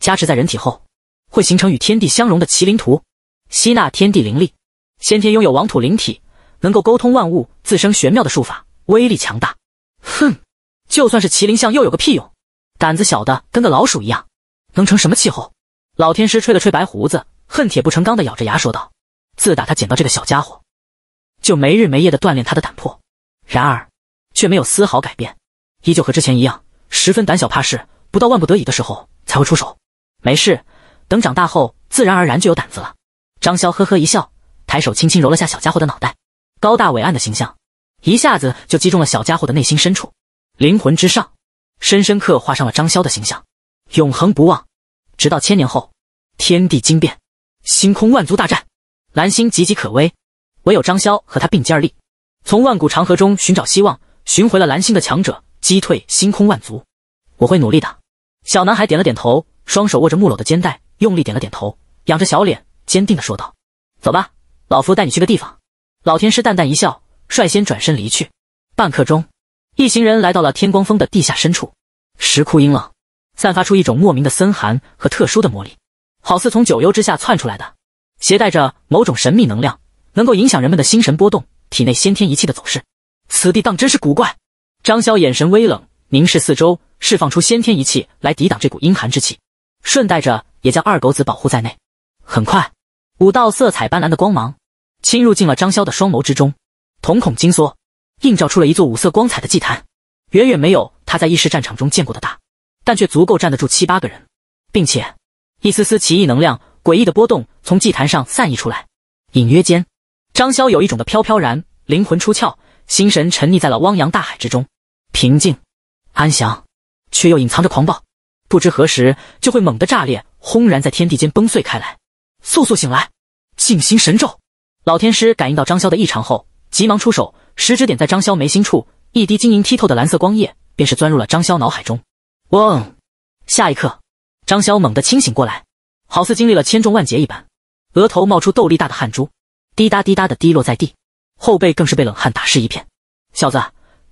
加持在人体后，会形成与天地相融的麒麟图，吸纳天地灵力。先天拥有王土灵体，能够沟通万物，自生玄妙的术法。威力强大，哼，就算是麒麟象又有个屁用，胆子小的跟个老鼠一样，能成什么气候？老天师吹了吹白胡子，恨铁不成钢的咬着牙说道：“自打他捡到这个小家伙，就没日没夜的锻炼他的胆魄，然而却没有丝毫改变，依旧和之前一样，十分胆小怕事，不到万不得已的时候才会出手。没事，等长大后自然而然就有胆子了。”张潇呵呵一笑，抬手轻轻揉了下小家伙的脑袋，高大伟岸的形象。一下子就击中了小家伙的内心深处，灵魂之上，深深刻画上了张潇的形象，永恒不忘。直到千年后，天地惊变，星空万族大战，蓝星岌岌可危，唯有张潇和他并肩而立，从万古长河中寻找希望，寻回了蓝星的强者，击退星空万族。我会努力的。小男孩点了点头，双手握着木偶的肩带，用力点了点头，仰着小脸，坚定地说道：“走吧，老夫带你去个地方。”老天师淡淡一笑。率先转身离去，半刻钟，一行人来到了天光峰的地下深处。石窟阴冷，散发出一种莫名的森寒和特殊的魔力，好似从九幽之下窜出来的，携带着某种神秘能量，能够影响人们的心神波动、体内先天一气的走势。此地当真是古怪。张潇眼神微冷，凝视四周，释放出先天一气来抵挡这股阴寒之气，顺带着也将二狗子保护在内。很快，五道色彩斑斓的光芒侵入进了张潇的双眸之中。瞳孔紧缩，映照出了一座五色光彩的祭坛，远远没有他在异世战场中见过的大，但却足够站得住七八个人，并且一丝丝奇异能量诡异的波动从祭坛上散溢出来，隐约间，张潇有一种的飘飘然，灵魂出窍，心神沉溺在了汪洋大海之中，平静，安详，却又隐藏着狂暴，不知何时就会猛地炸裂，轰然在天地间崩碎开来。速速醒来，静心神咒。老天师感应到张潇的异常后。急忙出手，食指点在张潇眉心处，一滴晶莹剔透的蓝色光液便是钻入了张潇脑海中。嗡！下一刻，张潇猛地清醒过来，好似经历了千重万劫一般，额头冒出豆粒大的汗珠，滴答滴答的滴落在地，后背更是被冷汗打湿一片。小子，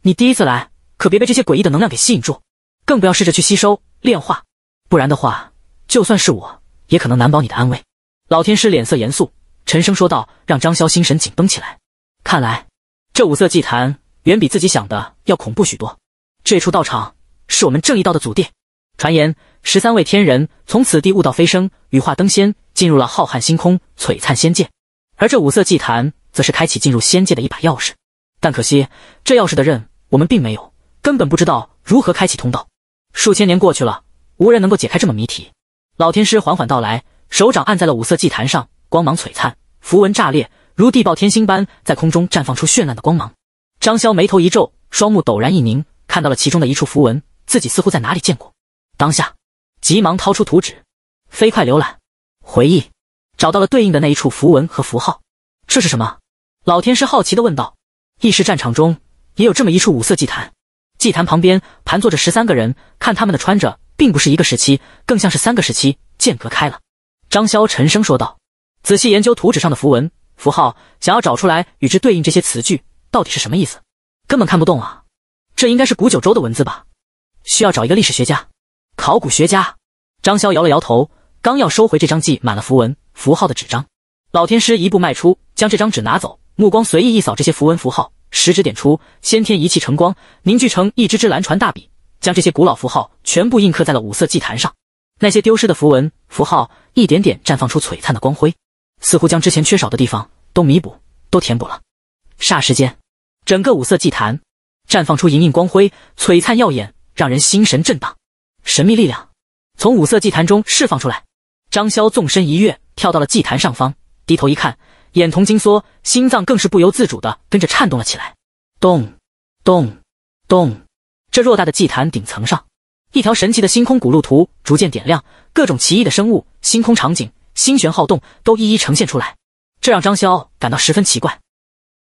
你第一次来，可别被这些诡异的能量给吸引住，更不要试着去吸收炼化，不然的话，就算是我也可能难保你的安危。老天师脸色严肃，沉声说道，让张潇心神紧绷起来。看来，这五色祭坛远比自己想的要恐怖许多。这处道场是我们正义道的祖地，传言十三位天人从此地悟道飞升，羽化登仙，进入了浩瀚星空、璀璨仙界。而这五色祭坛，则是开启进入仙界的一把钥匙。但可惜，这钥匙的刃我们并没有，根本不知道如何开启通道。数千年过去了，无人能够解开这么谜题。老天师缓缓道来，手掌按在了五色祭坛上，光芒璀璨，符文炸裂。如地爆天星般在空中绽放出绚烂的光芒，张潇眉头一皱，双目陡然一凝，看到了其中的一处符文，自己似乎在哪里见过。当下，急忙掏出图纸，飞快浏览，回忆，找到了对应的那一处符文和符号。这是什么？老天师好奇地问道。异世战场中也有这么一处五色祭坛，祭坛旁边盘坐着十三个人，看他们的穿着，并不是一个时期，更像是三个时期间隔开了。张潇沉声说道，仔细研究图纸上的符文。符号想要找出来与之对应这些词句到底是什么意思？根本看不懂啊！这应该是古九州的文字吧？需要找一个历史学家、考古学家。张潇摇了摇头，刚要收回这张记满了符文符号的纸张，老天师一步迈出，将这张纸拿走，目光随意一扫这些符文符号，食指点出，先天一气成光，凝聚成一支支蓝船大笔，将这些古老符号全部印刻在了五色祭坛上。那些丢失的符文符号一点点绽放出璀璨的光辉。似乎将之前缺少的地方都弥补、都填补了。霎时间，整个五色祭坛绽放出莹莹光辉，璀璨耀眼，让人心神震荡。神秘力量从五色祭坛中释放出来。张潇纵身一跃，跳到了祭坛上方，低头一看，眼瞳金缩，心脏更是不由自主的跟着颤动了起来。咚咚咚！这偌大的祭坛顶层上，一条神奇的星空古路图逐渐点亮，各种奇异的生物、星空场景。心弦好动，都一一呈现出来，这让张潇感到十分奇怪。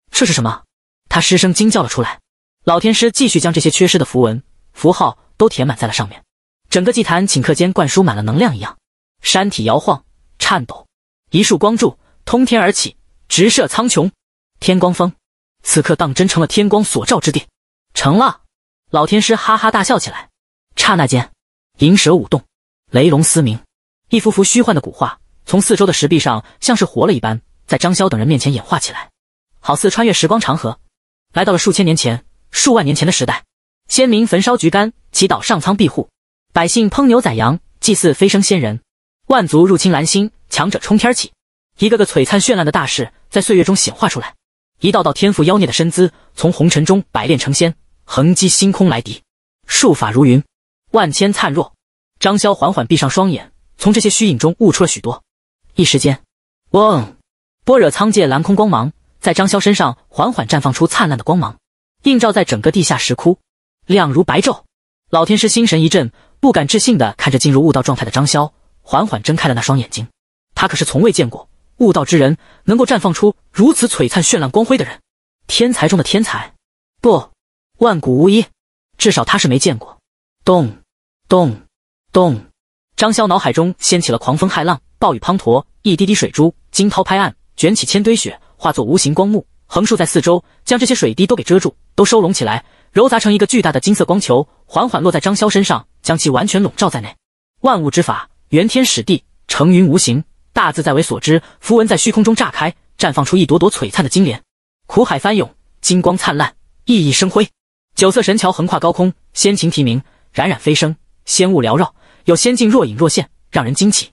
这是什么？他失声惊叫了出来。老天师继续将这些缺失的符文符号都填满在了上面，整个祭坛顷刻间灌输满了能量一样，山体摇晃颤抖，一束光柱通天而起，直射苍穹。天光峰此刻当真成了天光所照之地，成了！老天师哈哈大笑起来。刹那间，银蛇舞动，雷龙嘶鸣，一幅幅虚幻的古画。从四周的石壁上，像是活了一般，在张潇等人面前演化起来，好似穿越时光长河，来到了数千年前、数万年前的时代。先民焚烧菊干，祈祷上苍庇护；百姓烹牛宰羊，祭祀飞升仙人。万族入侵蓝星，强者冲天起，一个个璀璨绚烂的大事在岁月中显化出来。一道道天赋妖孽的身姿从红尘中百炼成仙，横击星空来敌，术法如云，万千灿若。张潇缓缓闭上双眼，从这些虚影中悟出了许多。一时间，嗡，般若苍界蓝空光芒在张潇身上缓缓绽放出灿烂的光芒，映照在整个地下石窟，亮如白昼。老天师心神一震，不敢置信的看着进入悟道状态的张潇，缓缓睁开了那双眼睛。他可是从未见过悟道之人能够绽放出如此璀璨绚烂光辉的人，天才中的天才，不，万古无一。至少他是没见过。咚，咚，咚，张潇脑海中掀起了狂风骇浪。暴雨滂沱，一滴滴水珠，惊涛拍岸，卷起千堆雪，化作无形光幕，横竖在四周，将这些水滴都给遮住，都收拢起来，揉杂成一个巨大的金色光球，缓缓落在张潇身上，将其完全笼罩在内。万物之法，元天使地，成云无形，大自在为所知。符文在虚空中炸开，绽放出一朵朵璀璨的金莲，苦海翻涌，金光灿烂，熠熠生辉。九色神桥横跨高空，仙琴啼鸣，冉冉飞升，仙雾缭绕，有仙境若隐若现，让人惊奇。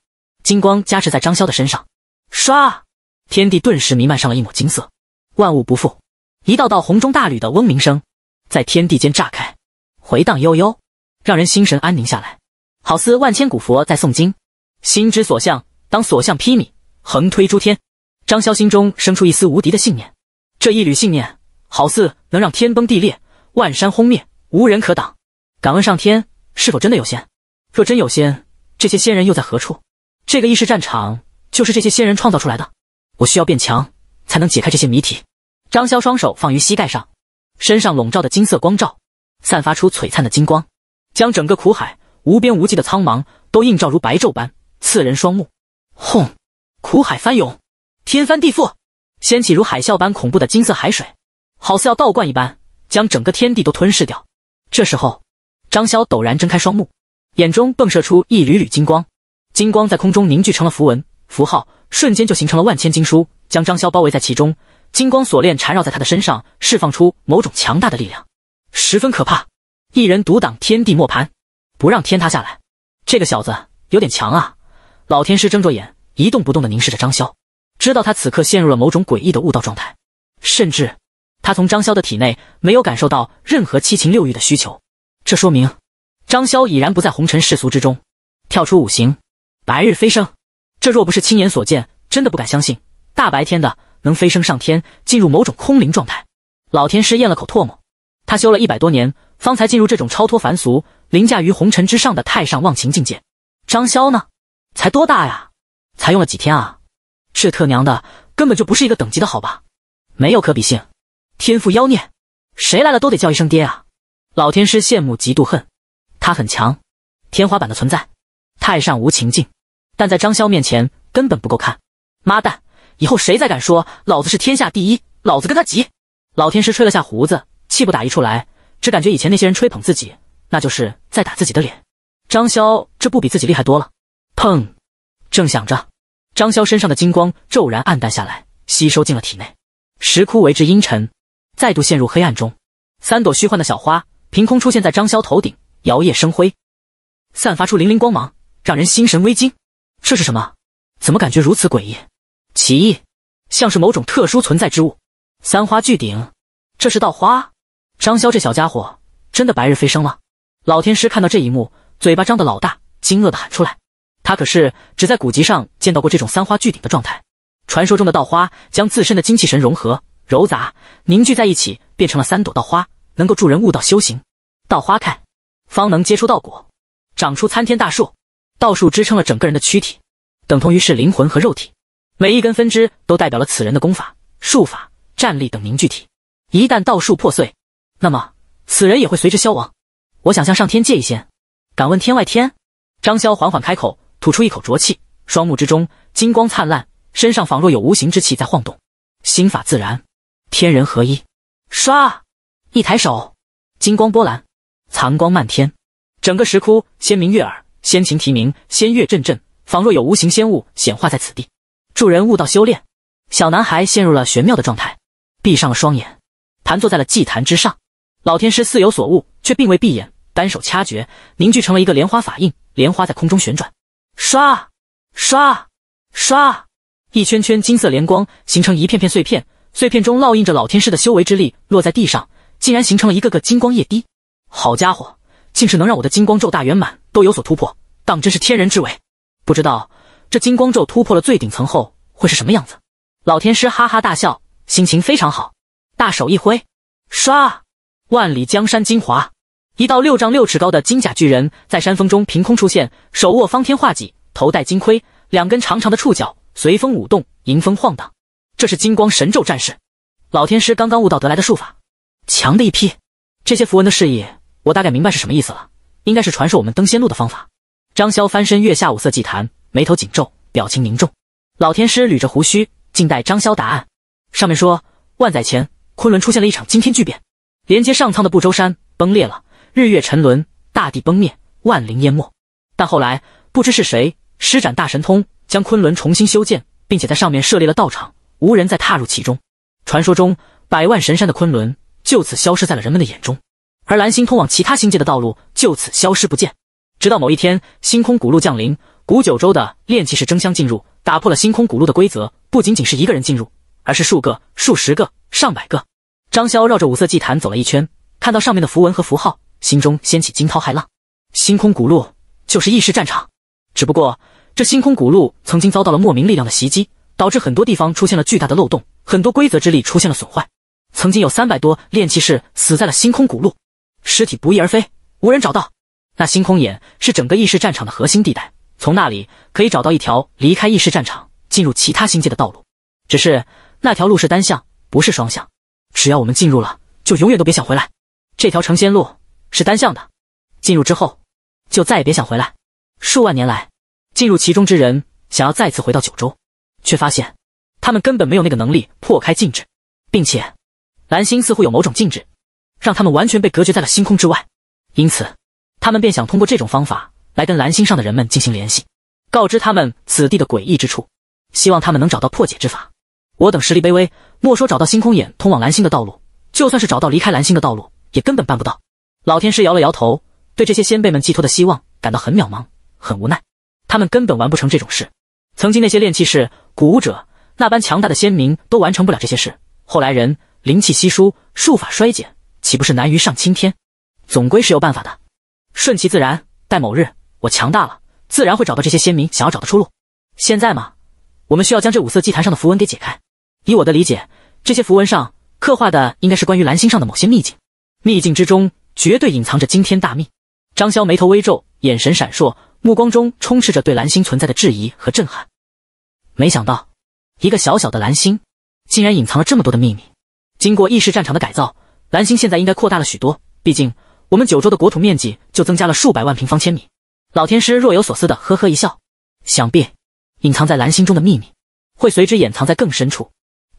金光加持在张潇的身上，唰，天地顿时弥漫上了一抹金色，万物不复。一道道红中大吕的嗡鸣声在天地间炸开，回荡悠悠，让人心神安宁下来，好似万千古佛在诵经。心之所向，当所向披靡，横推诸天。张潇心中生出一丝无敌的信念，这一缕信念好似能让天崩地裂，万山轰灭，无人可挡。敢问上天是否真的有仙？若真有仙，这些仙人又在何处？这个异世战场就是这些仙人创造出来的。我需要变强，才能解开这些谜题。张潇双手放于膝盖上，身上笼罩的金色光照，散发出璀璨的金光，将整个苦海无边无际的苍茫都映照如白昼般刺人双目。轰！苦海翻涌，天翻地覆，掀起如海啸般恐怖的金色海水，好似要倒灌一般，将整个天地都吞噬掉。这时候，张潇陡然睁开双目，眼中迸射出一缕缕金光。金光在空中凝聚成了符文符号，瞬间就形成了万千经书，将张潇包围在其中。金光锁链缠绕在他的身上，释放出某种强大的力量，十分可怕。一人独挡天地磨盘，不让天塌下来。这个小子有点强啊！老天师睁着眼，一动不动地凝视着张潇，知道他此刻陷入了某种诡异的悟道状态。甚至，他从张潇的体内没有感受到任何七情六欲的需求，这说明张潇已然不在红尘世俗之中，跳出五行。白日飞升，这若不是亲眼所见，真的不敢相信。大白天的能飞升上天，进入某种空灵状态。老天师咽了口唾沫，他修了一百多年，方才进入这种超脱凡俗、凌驾于红尘之上的太上忘情境界。张潇呢？才多大呀？才用了几天啊？这特娘的根本就不是一个等级的，好吧？没有可比性。天赋妖孽，谁来了都得叫一声爹啊！老天师羡慕嫉妒恨，他很强，天花板的存在，太上无情境。但在张潇面前根本不够看，妈蛋！以后谁再敢说老子是天下第一，老子跟他急！老天师吹了下胡子，气不打一处来，只感觉以前那些人吹捧自己，那就是在打自己的脸。张潇这不比自己厉害多了？砰！正想着，张潇身上的金光骤然暗淡下来，吸收进了体内，石窟为之阴沉，再度陷入黑暗中。三朵虚幻的小花凭空出现在张潇头顶，摇曳生辉，散发出粼粼光芒，让人心神微惊。这是什么？怎么感觉如此诡异、奇异？像是某种特殊存在之物。三花聚顶，这是道花。张潇这小家伙真的白日飞升了？老天师看到这一幕，嘴巴张得老大，惊愕的喊出来：“他可是只在古籍上见到过这种三花聚顶的状态。传说中的道花，将自身的精气神融合、糅杂、凝聚在一起，变成了三朵道花，能够助人悟道修行。道花开，方能结出道果，长出参天大树。”道术支撑了整个人的躯体，等同于是灵魂和肉体。每一根分支都代表了此人的功法、术法、战力等凝聚体。一旦道术破碎，那么此人也会随之消亡。我想向上天借一些，敢问天外天？张潇缓缓开口，吐出一口浊气，双目之中金光灿烂，身上仿若有无形之气在晃动。心法自然，天人合一。刷！一抬手，金光波澜，残光漫天，整个石窟鲜明悦耳。仙琴啼鸣，仙乐阵阵，仿若有无形仙物显化在此地，助人悟道修炼。小男孩陷入了玄妙的状态，闭上了双眼，盘坐在了祭坛之上。老天师似有所悟，却并未闭眼，单手掐诀，凝聚成了一个莲花法印。莲花在空中旋转，刷刷刷，一圈圈金色莲光形成一片片碎片，碎片中烙印着老天师的修为之力，落在地上，竟然形成了一个个金光液滴。好家伙，竟是能让我的金光咒大圆满都有所突破！当真是天人之伟，不知道这金光咒突破了最顶层后会是什么样子。老天师哈哈大笑，心情非常好，大手一挥，唰，万里江山精华，一道六丈六尺高的金甲巨人，在山峰中凭空出现，手握方天画戟，头戴金盔，两根长长的触角随风舞动，迎风晃荡。这是金光神咒战士，老天师刚刚悟道得来的术法，强的一批。这些符文的示意，我大概明白是什么意思了，应该是传授我们登仙路的方法。张潇翻身跃下五色祭坛，眉头紧皱，表情凝重。老天师捋着胡须，静待张潇答案。上面说，万载前，昆仑出现了一场惊天巨变，连接上苍的不周山崩裂了，日月沉沦，大地崩灭，万灵淹没。但后来，不知是谁施展大神通，将昆仑重新修建，并且在上面设立了道场，无人再踏入其中。传说中，百万神山的昆仑就此消失在了人们的眼中，而蓝星通往其他星界的道路就此消失不见。直到某一天，星空古路降临，古九州的炼气士争相进入，打破了星空古路的规则。不仅仅是一个人进入，而是数个、数十个、上百个。张潇绕着五色祭坛走了一圈，看到上面的符文和符号，心中掀起惊涛骇浪。星空古路就是意识战场，只不过这星空古路曾经遭到了莫名力量的袭击，导致很多地方出现了巨大的漏洞，很多规则之力出现了损坏。曾经有三百多炼气士死在了星空古路，尸体不翼而飞，无人找到。那星空眼是整个异世战场的核心地带，从那里可以找到一条离开异世战场、进入其他星界的道路。只是那条路是单向，不是双向。只要我们进入了，就永远都别想回来。这条成仙路是单向的，进入之后就再也别想回来。数万年来，进入其中之人想要再次回到九州，却发现他们根本没有那个能力破开禁制，并且蓝星似乎有某种禁制，让他们完全被隔绝在了星空之外。因此。他们便想通过这种方法来跟蓝星上的人们进行联系，告知他们此地的诡异之处，希望他们能找到破解之法。我等实力卑微，莫说找到星空眼通往蓝星的道路，就算是找到离开蓝星的道路，也根本办不到。老天师摇了摇头，对这些先辈们寄托的希望感到很渺茫、很无奈。他们根本完不成这种事。曾经那些炼气士、古武者那般强大的仙民都完成不了这些事，后来人灵气稀疏，术法衰减，岂不是难于上青天？总归是有办法的。顺其自然，待某日我强大了，自然会找到这些仙民想要找的出路。现在嘛，我们需要将这五色祭坛上的符文给解开。以我的理解，这些符文上刻画的应该是关于蓝星上的某些秘境，秘境之中绝对隐藏着惊天大秘。张潇眉头微皱，眼神闪烁，目光中充斥着对蓝星存在的质疑和震撼。没想到，一个小小的蓝星，竟然隐藏了这么多的秘密。经过意识战场的改造，蓝星现在应该扩大了许多，毕竟。我们九州的国土面积就增加了数百万平方千米。老天师若有所思的呵呵一笑，想必隐藏在蓝星中的秘密会随之掩藏在更深处。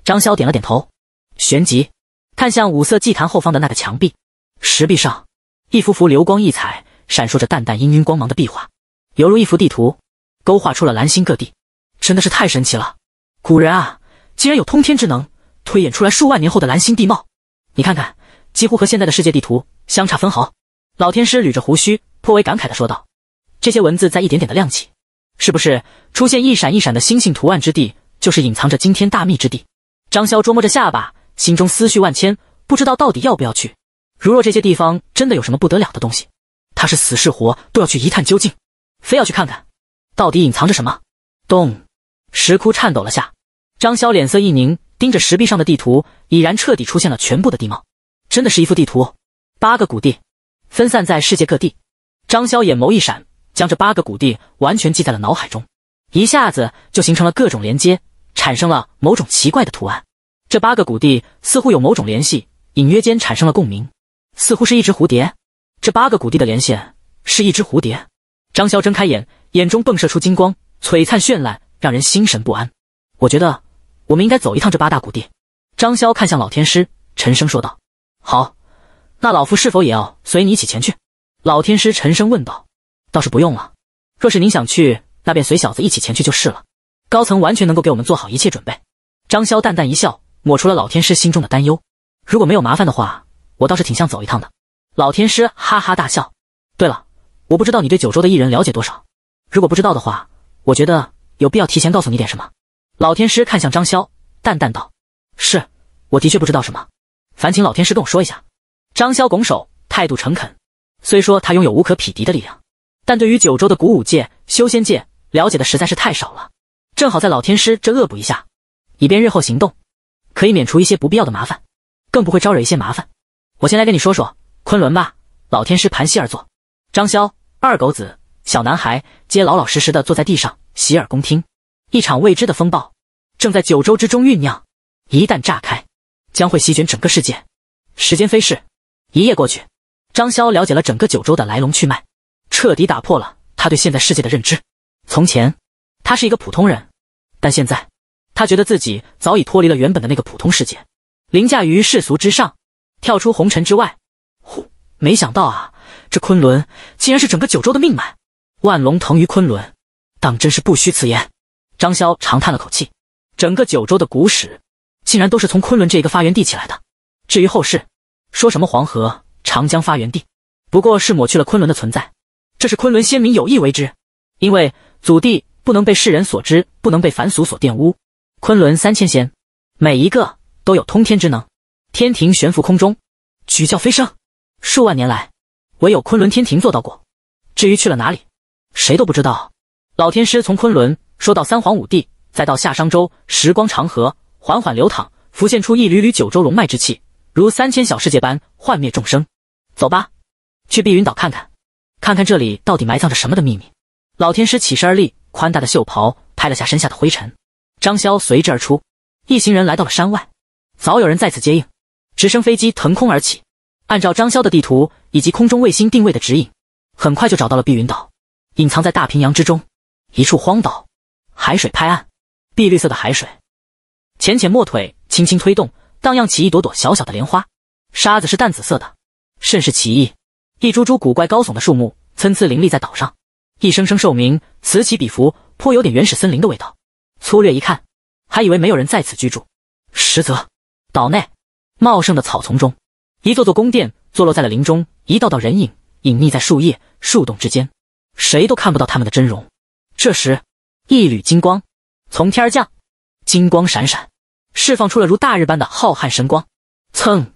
张潇点了点头，旋即看向五色祭坛后方的那个墙壁石壁上，一幅幅流光溢彩、闪烁着淡淡氤氲光芒的壁画，犹如一幅地图，勾画出了蓝星各地。真的是太神奇了！古人啊，竟然有通天之能，推演出来数万年后的蓝星地貌。你看看，几乎和现在的世界地图。相差分毫，老天师捋着胡须，颇为感慨的说道：“这些文字在一点点的亮起，是不是出现一闪一闪的星星图案之地，就是隐藏着惊天大秘之地？”张潇琢磨着下巴，心中思绪万千，不知道到底要不要去。如若这些地方真的有什么不得了的东西，他是死是活都要去一探究竟，非要去看看，到底隐藏着什么。咚！石窟颤抖了下，张潇脸色一凝，盯着石壁上的地图，已然彻底出现了全部的地貌，真的是一幅地图。八个谷地，分散在世界各地。张潇眼眸一闪，将这八个谷地完全记在了脑海中，一下子就形成了各种连接，产生了某种奇怪的图案。这八个谷地似乎有某种联系，隐约间产生了共鸣，似乎是一只蝴蝶。这八个谷地的连线是一只蝴蝶。张潇睁开眼，眼中迸射出金光，璀璨绚烂，让人心神不安。我觉得我们应该走一趟这八大谷地。张潇看向老天师，沉声说道：“好。”那老夫是否也要随你一起前去？老天师沉声问道。倒是不用了，若是您想去，那便随小子一起前去就是了。高层完全能够给我们做好一切准备。张潇淡淡一笑，抹除了老天师心中的担忧。如果没有麻烦的话，我倒是挺想走一趟的。老天师哈哈大笑。对了，我不知道你对九州的艺人了解多少，如果不知道的话，我觉得有必要提前告诉你点什么。老天师看向张潇，淡淡道：“是，我的确不知道什么，烦请老天师跟我说一下。”张潇拱手，态度诚恳。虽说他拥有无可匹敌的力量，但对于九州的古武界、修仙界了解的实在是太少了。正好在老天师这恶补一下，以便日后行动，可以免除一些不必要的麻烦，更不会招惹一些麻烦。我先来跟你说说昆仑吧。老天师盘膝而坐，张潇、二狗子、小男孩皆老老实实的坐在地上，洗耳恭听。一场未知的风暴正在九州之中酝酿，一旦炸开，将会席卷整个世界。时间飞逝。一夜过去，张潇了解了整个九州的来龙去脉，彻底打破了他对现在世界的认知。从前，他是一个普通人，但现在，他觉得自己早已脱离了原本的那个普通世界，凌驾于世俗之上，跳出红尘之外。呼，没想到啊，这昆仑竟然是整个九州的命脉，万龙腾于昆仑，当真是不虚此言。张潇长叹了口气，整个九州的古史，竟然都是从昆仑这一个发源地起来的。至于后世。说什么黄河、长江发源地，不过是抹去了昆仑的存在。这是昆仑先民有意为之，因为祖地不能被世人所知，不能被凡俗所玷污。昆仑三千仙，每一个都有通天之能，天庭悬浮空中，举教飞升。数万年来，唯有昆仑天庭做到过。至于去了哪里，谁都不知道。老天师从昆仑说到三皇五帝，再到夏商周，时光长河缓缓流淌，浮现出一缕缕九州龙脉之气。如三千小世界般幻灭众生，走吧，去碧云岛看看，看看这里到底埋藏着什么的秘密。老天师起身而立，宽大的袖袍拍了下身下的灰尘。张潇随之而出，一行人来到了山外，早有人在此接应。直升飞机腾空而起，按照张潇的地图以及空中卫星定位的指引，很快就找到了碧云岛，隐藏在大平洋之中一处荒岛。海水拍岸，碧绿色的海水，浅浅墨腿轻轻推动。荡漾起一朵朵小小的莲花，沙子是淡紫色的，甚是奇异。一株株古怪高耸的树木参差林立在岛上，一声声兽鸣此起彼伏，颇有点原始森林的味道。粗略一看，还以为没有人在此居住，实则岛内茂盛的草丛中，一座座宫殿坐落在了林中，一道道人影隐匿在树叶、树洞之间，谁都看不到他们的真容。这时，一缕金光从天而降，金光闪闪。释放出了如大日般的浩瀚神光，噌！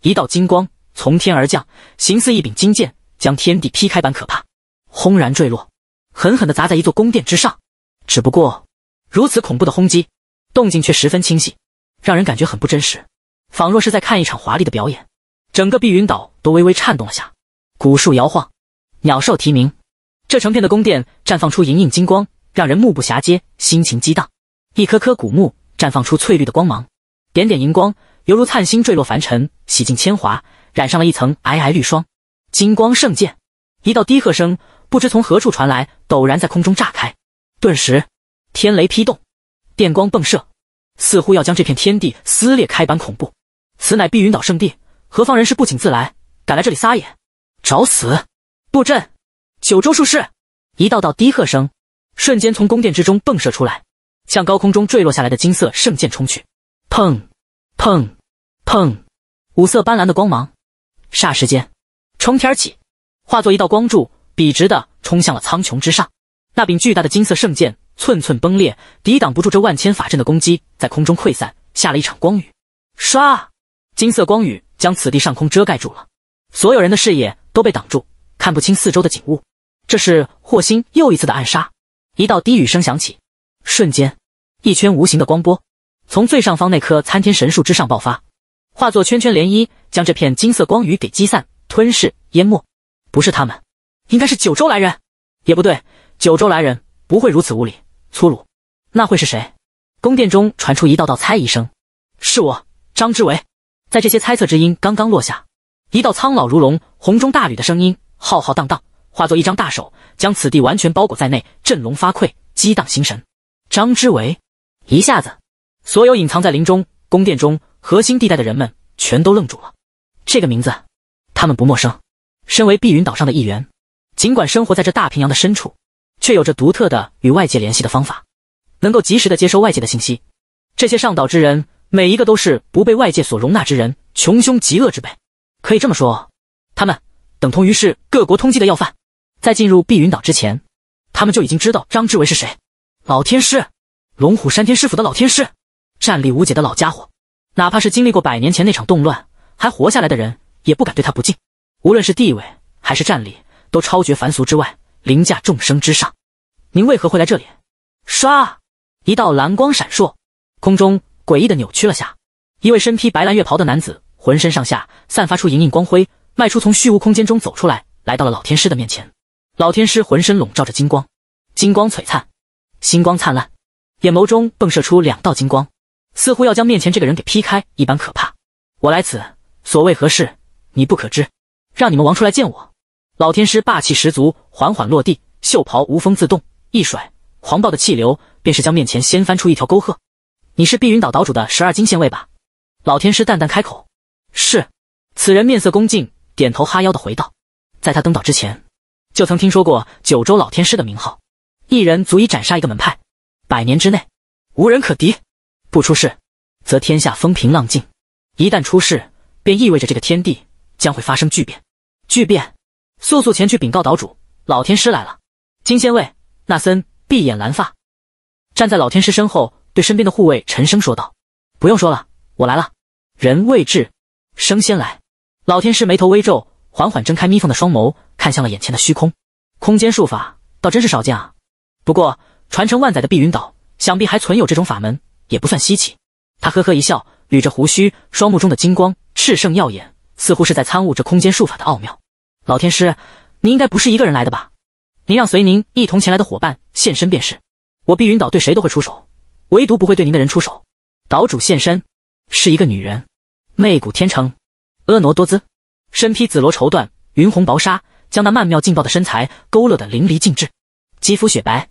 一道金光从天而降，形似一柄金剑，将天地劈开般可怕，轰然坠落，狠狠地砸在一座宫殿之上。只不过如此恐怖的轰击，动静却十分清晰，让人感觉很不真实，仿若是在看一场华丽的表演。整个碧云岛都微微颤动了下，古树摇晃，鸟兽啼鸣，这成片的宫殿绽放出莹莹金光，让人目不暇接，心情激荡。一颗颗古木。绽放出翠绿的光芒，点点银光犹如灿星坠落凡尘，洗净铅华，染上了一层皑皑绿霜。金光圣剑，一道低喝声不知从何处传来，陡然在空中炸开，顿时天雷劈动，电光迸射，似乎要将这片天地撕裂开般恐怖。此乃碧云岛圣地，何方人士不请自来，敢来这里撒野，找死！布阵，九州术士，一道道低喝声瞬间从宫殿之中迸射出来。向高空中坠落下来的金色圣剑冲去，砰，砰，砰！五色斑斓的光芒，霎时间冲天起，化作一道光柱，笔直的冲向了苍穹之上。那柄巨大的金色圣剑寸寸崩裂，抵挡不住这万千法阵的攻击，在空中溃散，下了一场光雨。唰！金色光雨将此地上空遮盖住了，所有人的视野都被挡住，看不清四周的景物。这是霍星又一次的暗杀。一道低语声响起，瞬间。一圈无形的光波从最上方那棵参天神树之上爆发，化作圈圈涟漪，将这片金色光雨给击散、吞噬、淹没。不是他们，应该是九州来人。也不对，九州来人不会如此无礼、粗鲁。那会是谁？宫殿中传出一道道猜疑声。是我，张之维。在这些猜测之音刚刚落下，一道苍老如龙、红中大吕的声音浩浩荡荡，化作一张大手，将此地完全包裹在内，振聋发聩，激荡心神。张之维。一下子，所有隐藏在林中、宫殿中核心地带的人们全都愣住了。这个名字，他们不陌生。身为碧云岛上的一员，尽管生活在这大平洋的深处，却有着独特的与外界联系的方法，能够及时的接收外界的信息。这些上岛之人，每一个都是不被外界所容纳之人，穷凶极恶之辈。可以这么说，他们等同于是各国通缉的要犯。在进入碧云岛之前，他们就已经知道张之维是谁，老天师。龙虎山天师府的老天师，战力无解的老家伙，哪怕是经历过百年前那场动乱还活下来的人，也不敢对他不敬。无论是地位还是战力，都超绝凡俗之外，凌驾众生之上。您为何会来这里？唰，一道蓝光闪烁，空中诡异的扭曲了下。一位身披白蓝月袍的男子，浑身上下散发出莹莹光辉，迈出从虚无空间中走出来，来到了老天师的面前。老天师浑身笼罩着金光，金光璀璨，星光灿烂。眼眸中迸射出两道金光，似乎要将面前这个人给劈开一般可怕。我来此所谓何事？你不可知。让你们王出来见我。老天师霸气十足，缓缓落地，袖袍无风自动，一甩，狂暴的气流便是将面前掀翻出一条沟壑。你是碧云岛岛主的十二金仙位吧？老天师淡淡开口。是。此人面色恭敬，点头哈腰的回道。在他登岛之前，就曾听说过九州老天师的名号，一人足以斩杀一个门派。百年之内，无人可敌。不出事，则天下风平浪静；一旦出事，便意味着这个天地将会发生巨变。巨变！速速前去禀告岛主，老天师来了。金仙位，那森闭眼蓝发，站在老天师身后，对身边的护卫沉声说道：“不用说了，我来了。”人未至，生先来。老天师眉头微皱，缓缓睁开眯缝的双眸，看向了眼前的虚空。空间术法，倒真是少见啊。不过。传承万载的碧云岛，想必还存有这种法门，也不算稀奇。他呵呵一笑，捋着胡须，双目中的金光炽盛耀眼，似乎是在参悟这空间术法的奥妙。老天师，您应该不是一个人来的吧？您让随您一同前来的伙伴现身便是。我碧云岛对谁都会出手，唯独不会对您的人出手。岛主现身，是一个女人，媚骨天成，婀娜多姿，身披紫罗绸缎、云红薄纱，将那曼妙劲爆的身材勾勒得淋漓尽致，肌肤雪白。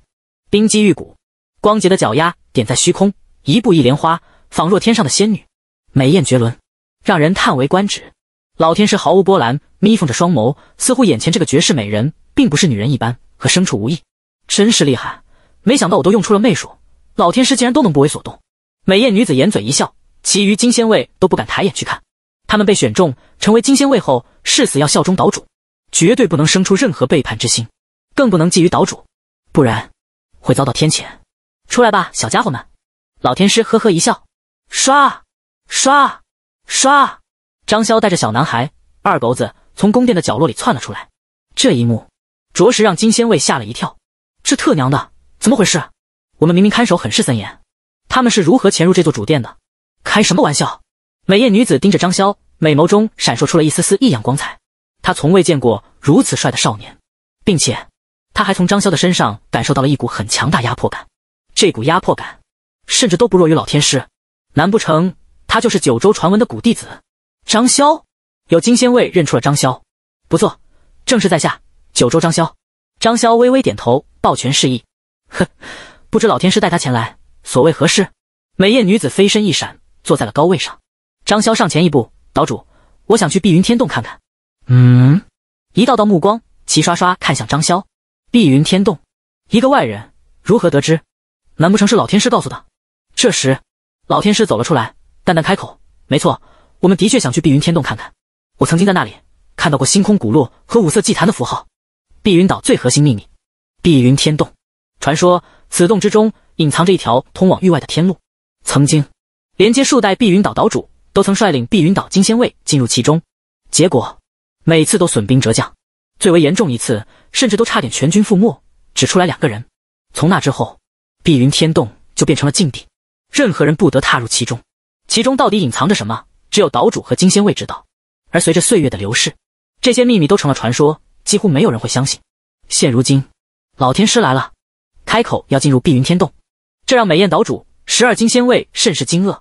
冰肌玉骨，光洁的脚丫点在虚空，一步一莲花，仿若天上的仙女，美艳绝伦，让人叹为观止。老天师毫无波澜，眯缝着双眸，似乎眼前这个绝世美人并不是女人一般，和牲畜无异。真是厉害，没想到我都用出了媚术，老天师竟然都能不为所动。美艳女子掩嘴一笑，其余金仙卫都不敢抬眼去看。他们被选中成为金仙卫后，誓死要效忠岛主，绝对不能生出任何背叛之心，更不能觊觎岛主，不然。会遭到天谴，出来吧，小家伙们！老天师呵呵一笑，刷刷刷！张潇带着小男孩二狗子从宫殿的角落里窜了出来，这一幕着实让金仙卫吓了一跳。这特娘的，怎么回事？我们明明看守很是森严，他们是如何潜入这座主殿的？开什么玩笑！美艳女子盯着张潇，美眸中闪烁出了一丝丝异样光彩。她从未见过如此帅的少年，并且。他还从张潇的身上感受到了一股很强大压迫感，这股压迫感甚至都不弱于老天师。难不成他就是九州传闻的古弟子张潇？有金仙卫认出了张潇，不错，正是在下九州张潇。张潇微微点头，抱拳示意。哼，不知老天师带他前来，所谓何事？美艳女子飞身一闪，坐在了高位上。张潇上前一步，岛主，我想去碧云天洞看看。嗯，一道道目光齐刷刷看向张潇。碧云天洞，一个外人如何得知？难不成是老天师告诉的？这时，老天师走了出来，淡淡开口：“没错，我们的确想去碧云天洞看看。我曾经在那里看到过星空古路和五色祭坛的符号。碧云岛最核心秘密，碧云天洞，传说此洞之中隐藏着一条通往域外的天路。曾经，连接数代碧云岛岛主都曾率领碧云岛金仙卫进入其中，结果每次都损兵折将。最为严重一次。”甚至都差点全军覆没，只出来两个人。从那之后，碧云天洞就变成了禁地，任何人不得踏入其中。其中到底隐藏着什么，只有岛主和金仙卫知道。而随着岁月的流逝，这些秘密都成了传说，几乎没有人会相信。现如今，老天师来了，开口要进入碧云天洞，这让美艳岛主十二金仙卫甚是惊愕。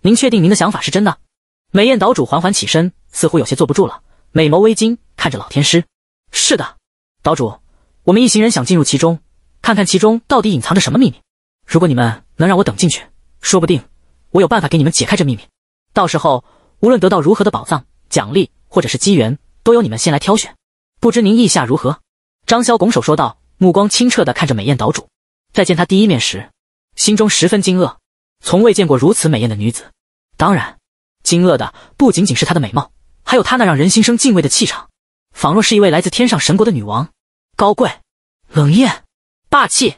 您确定您的想法是真的？美艳岛主缓缓起身，似乎有些坐不住了，美眸微惊看着老天师。是的。岛主，我们一行人想进入其中，看看其中到底隐藏着什么秘密。如果你们能让我等进去，说不定我有办法给你们解开这秘密。到时候，无论得到如何的宝藏、奖励或者是机缘，都由你们先来挑选。不知您意下如何？张潇拱手说道，目光清澈的看着美艳岛主。在见她第一面时，心中十分惊愕，从未见过如此美艳的女子。当然，惊愕的不仅仅是她的美貌，还有她那让人心生敬畏的气场，仿若是一位来自天上神国的女王。高贵，冷艳，霸气，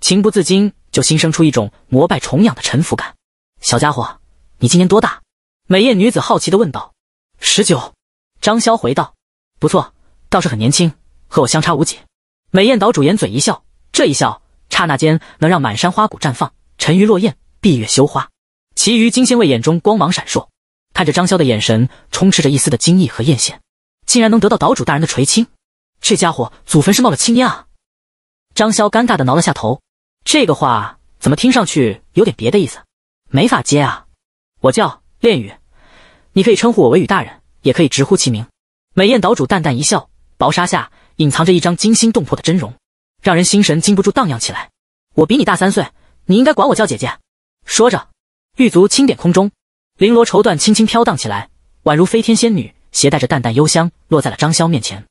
情不自禁就心生出一种膜拜崇仰的臣服感。小家伙，你今年多大？美艳女子好奇地问道。十九，张潇回道。不错，倒是很年轻，和我相差无几。美艳岛主掩嘴一笑，这一笑，刹那间能让满山花谷绽放，沉鱼落雁，闭月羞花。其余金仙卫眼中光芒闪烁，看着张潇的眼神充斥着一丝的惊异和艳羡，竟然能得到岛主大人的垂青。这家伙祖坟是冒了青烟啊！张潇尴尬的挠了下头，这个话怎么听上去有点别的意思，没法接啊。我叫炼雨，你可以称呼我为雨大人，也可以直呼其名。美艳岛主淡淡一笑，薄纱下隐藏着一张惊心动魄的真容，让人心神禁不住荡漾起来。我比你大三岁，你应该管我叫姐姐。说着，玉足轻点空中，绫罗绸缎轻轻飘荡起来，宛如飞天仙女，携带着淡淡幽香，落在了张潇面前。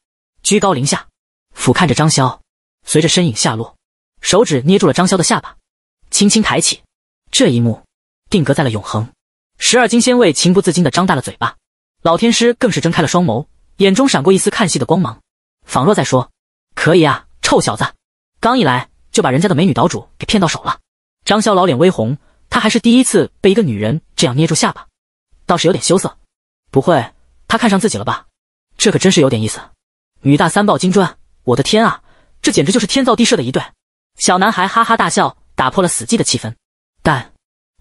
居高临下，俯瞰着张潇，随着身影下落，手指捏住了张潇的下巴，轻轻抬起。这一幕定格在了永恒。十二金仙卫情不自禁地张大了嘴巴，老天师更是睁开了双眸，眼中闪过一丝看戏的光芒，仿若在说：“可以啊，臭小子，刚一来就把人家的美女岛主给骗到手了。”张潇老脸微红，他还是第一次被一个女人这样捏住下巴，倒是有点羞涩。不会，她看上自己了吧？这可真是有点意思。女大三抱金砖，我的天啊，这简直就是天造地设的一对！小男孩哈哈大笑，打破了死寂的气氛。但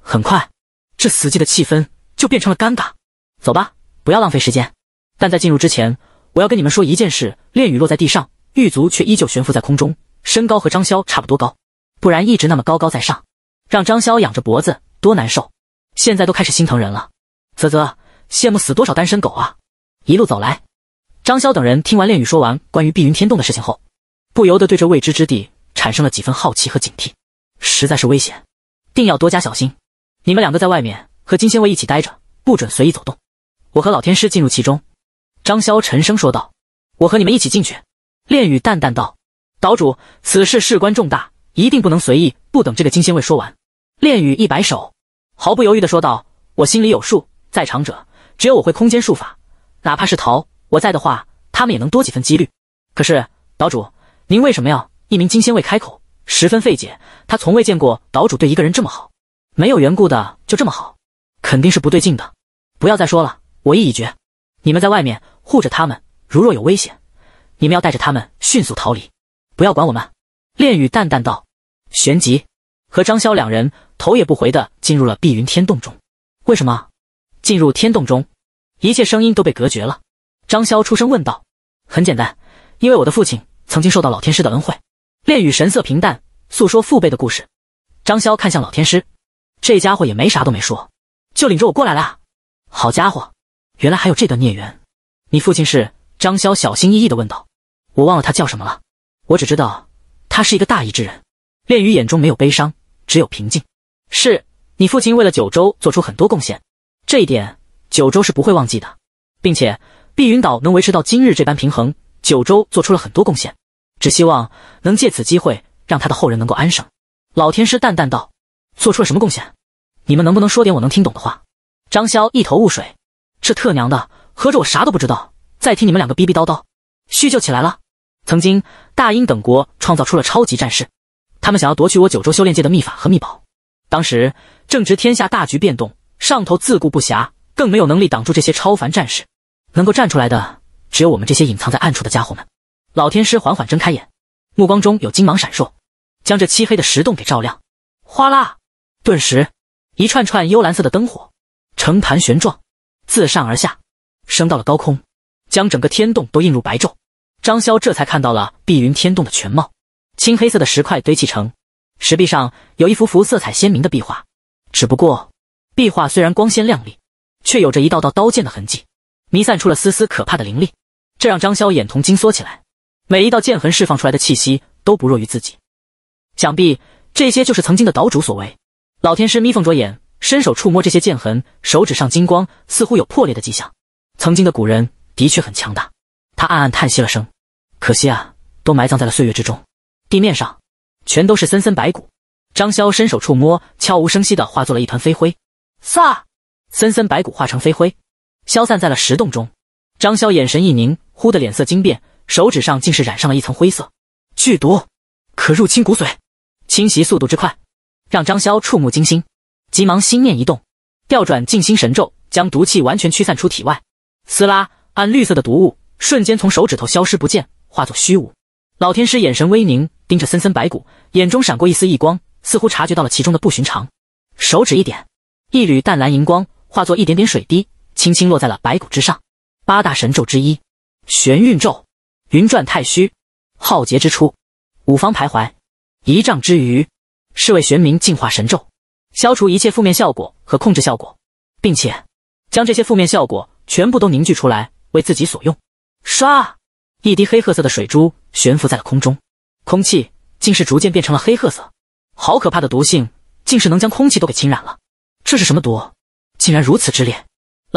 很快，这死寂的气氛就变成了尴尬。走吧，不要浪费时间。但在进入之前，我要跟你们说一件事。恋雨落在地上，狱卒却依旧悬浮在空中，身高和张潇差不多高，不然一直那么高高在上，让张潇仰着脖子多难受。现在都开始心疼人了，啧啧，羡慕死多少单身狗啊！一路走来。张潇等人听完炼羽说完关于碧云天洞的事情后，不由得对这未知之地产生了几分好奇和警惕，实在是危险，定要多加小心。你们两个在外面和金仙卫一起待着，不准随意走动。我和老天师进入其中。”张潇沉声说道，“我和你们一起进去。”炼羽淡淡道，“岛主，此事事关重大，一定不能随意。”不等这个金仙卫说完，炼羽一摆手，毫不犹豫地说道：“我心里有数，在场者只有我会空间术法，哪怕是逃。”我在的话，他们也能多几分几率。可是，岛主，您为什么要一名金仙卫开口，十分费解。他从未见过岛主对一个人这么好，没有缘故的就这么好，肯定是不对劲的。不要再说了，我意已决。你们在外面护着他们，如若有危险，你们要带着他们迅速逃离，不要管我们。炼雨淡淡道，旋即和张潇两人头也不回的进入了碧云天洞中。为什么？进入天洞中，一切声音都被隔绝了。张潇出声问道：“很简单，因为我的父亲曾经受到老天师的恩惠。”炼雨神色平淡，诉说父辈的故事。张潇看向老天师，这家伙也没啥都没说，就领着我过来了。好家伙，原来还有这段孽缘。你父亲是？张潇小心翼翼的问道：“我忘了他叫什么了，我只知道他是一个大义之人。”炼雨眼中没有悲伤，只有平静。是你父亲为了九州做出很多贡献，这一点九州是不会忘记的，并且。碧云岛能维持到今日这般平衡，九州做出了很多贡献，只希望能借此机会让他的后人能够安生。老天师淡淡道：“做出了什么贡献？你们能不能说点我能听懂的话？”张潇一头雾水，这特娘的，合着我啥都不知道，再听你们两个逼逼叨叨，叙旧起来了。曾经大英等国创造出了超级战士，他们想要夺取我九州修炼界的秘法和秘宝。当时正值天下大局变动，上头自顾不暇，更没有能力挡住这些超凡战士。能够站出来的只有我们这些隐藏在暗处的家伙们。老天师缓缓睁开眼，目光中有金芒闪烁，将这漆黑的石洞给照亮。哗啦！顿时，一串串幽蓝色的灯火呈盘旋状自上而下升到了高空，将整个天洞都映入白昼。张潇这才看到了碧云天洞的全貌：青黑色的石块堆砌成石壁上有一幅幅色彩鲜明的壁画，只不过壁画虽然光鲜亮丽，却有着一道道刀剑的痕迹。弥散出了丝丝可怕的灵力，这让张潇眼瞳紧缩起来。每一道剑痕释放出来的气息都不弱于自己，想必这些就是曾经的岛主所为。老天师眯缝着眼，伸手触摸这些剑痕，手指上金光似乎有破裂的迹象。曾经的古人的确很强大，他暗暗叹息了声，可惜啊，都埋葬在了岁月之中。地面上全都是森森白骨，张潇伸手触摸，悄无声息的化作了一团飞灰。撒，森森白骨化成飞灰。消散在了石洞中，张潇眼神一凝，忽的脸色惊变，手指上竟是染上了一层灰色剧毒，可入侵骨髓，侵袭速度之快，让张潇触目惊心，急忙心念一动，调转静心神咒，将毒气完全驱散出体外。撕拉，暗绿色的毒雾瞬间从手指头消失不见，化作虚无。老天师眼神微凝，盯着森森白骨，眼中闪过一丝异光，似乎察觉到了其中的不寻常。手指一点，一缕淡蓝荧光化作一点点水滴。轻轻落在了白骨之上，八大神咒之一，玄运咒，云转太虚，浩劫之初，五方徘徊，一丈之余，是为玄冥净化神咒，消除一切负面效果和控制效果，并且将这些负面效果全部都凝聚出来为自己所用。刷，一滴黑褐色的水珠悬浮在了空中，空气竟是逐渐变成了黑褐色。好可怕的毒性，竟是能将空气都给侵染了。这是什么毒？竟然如此之烈！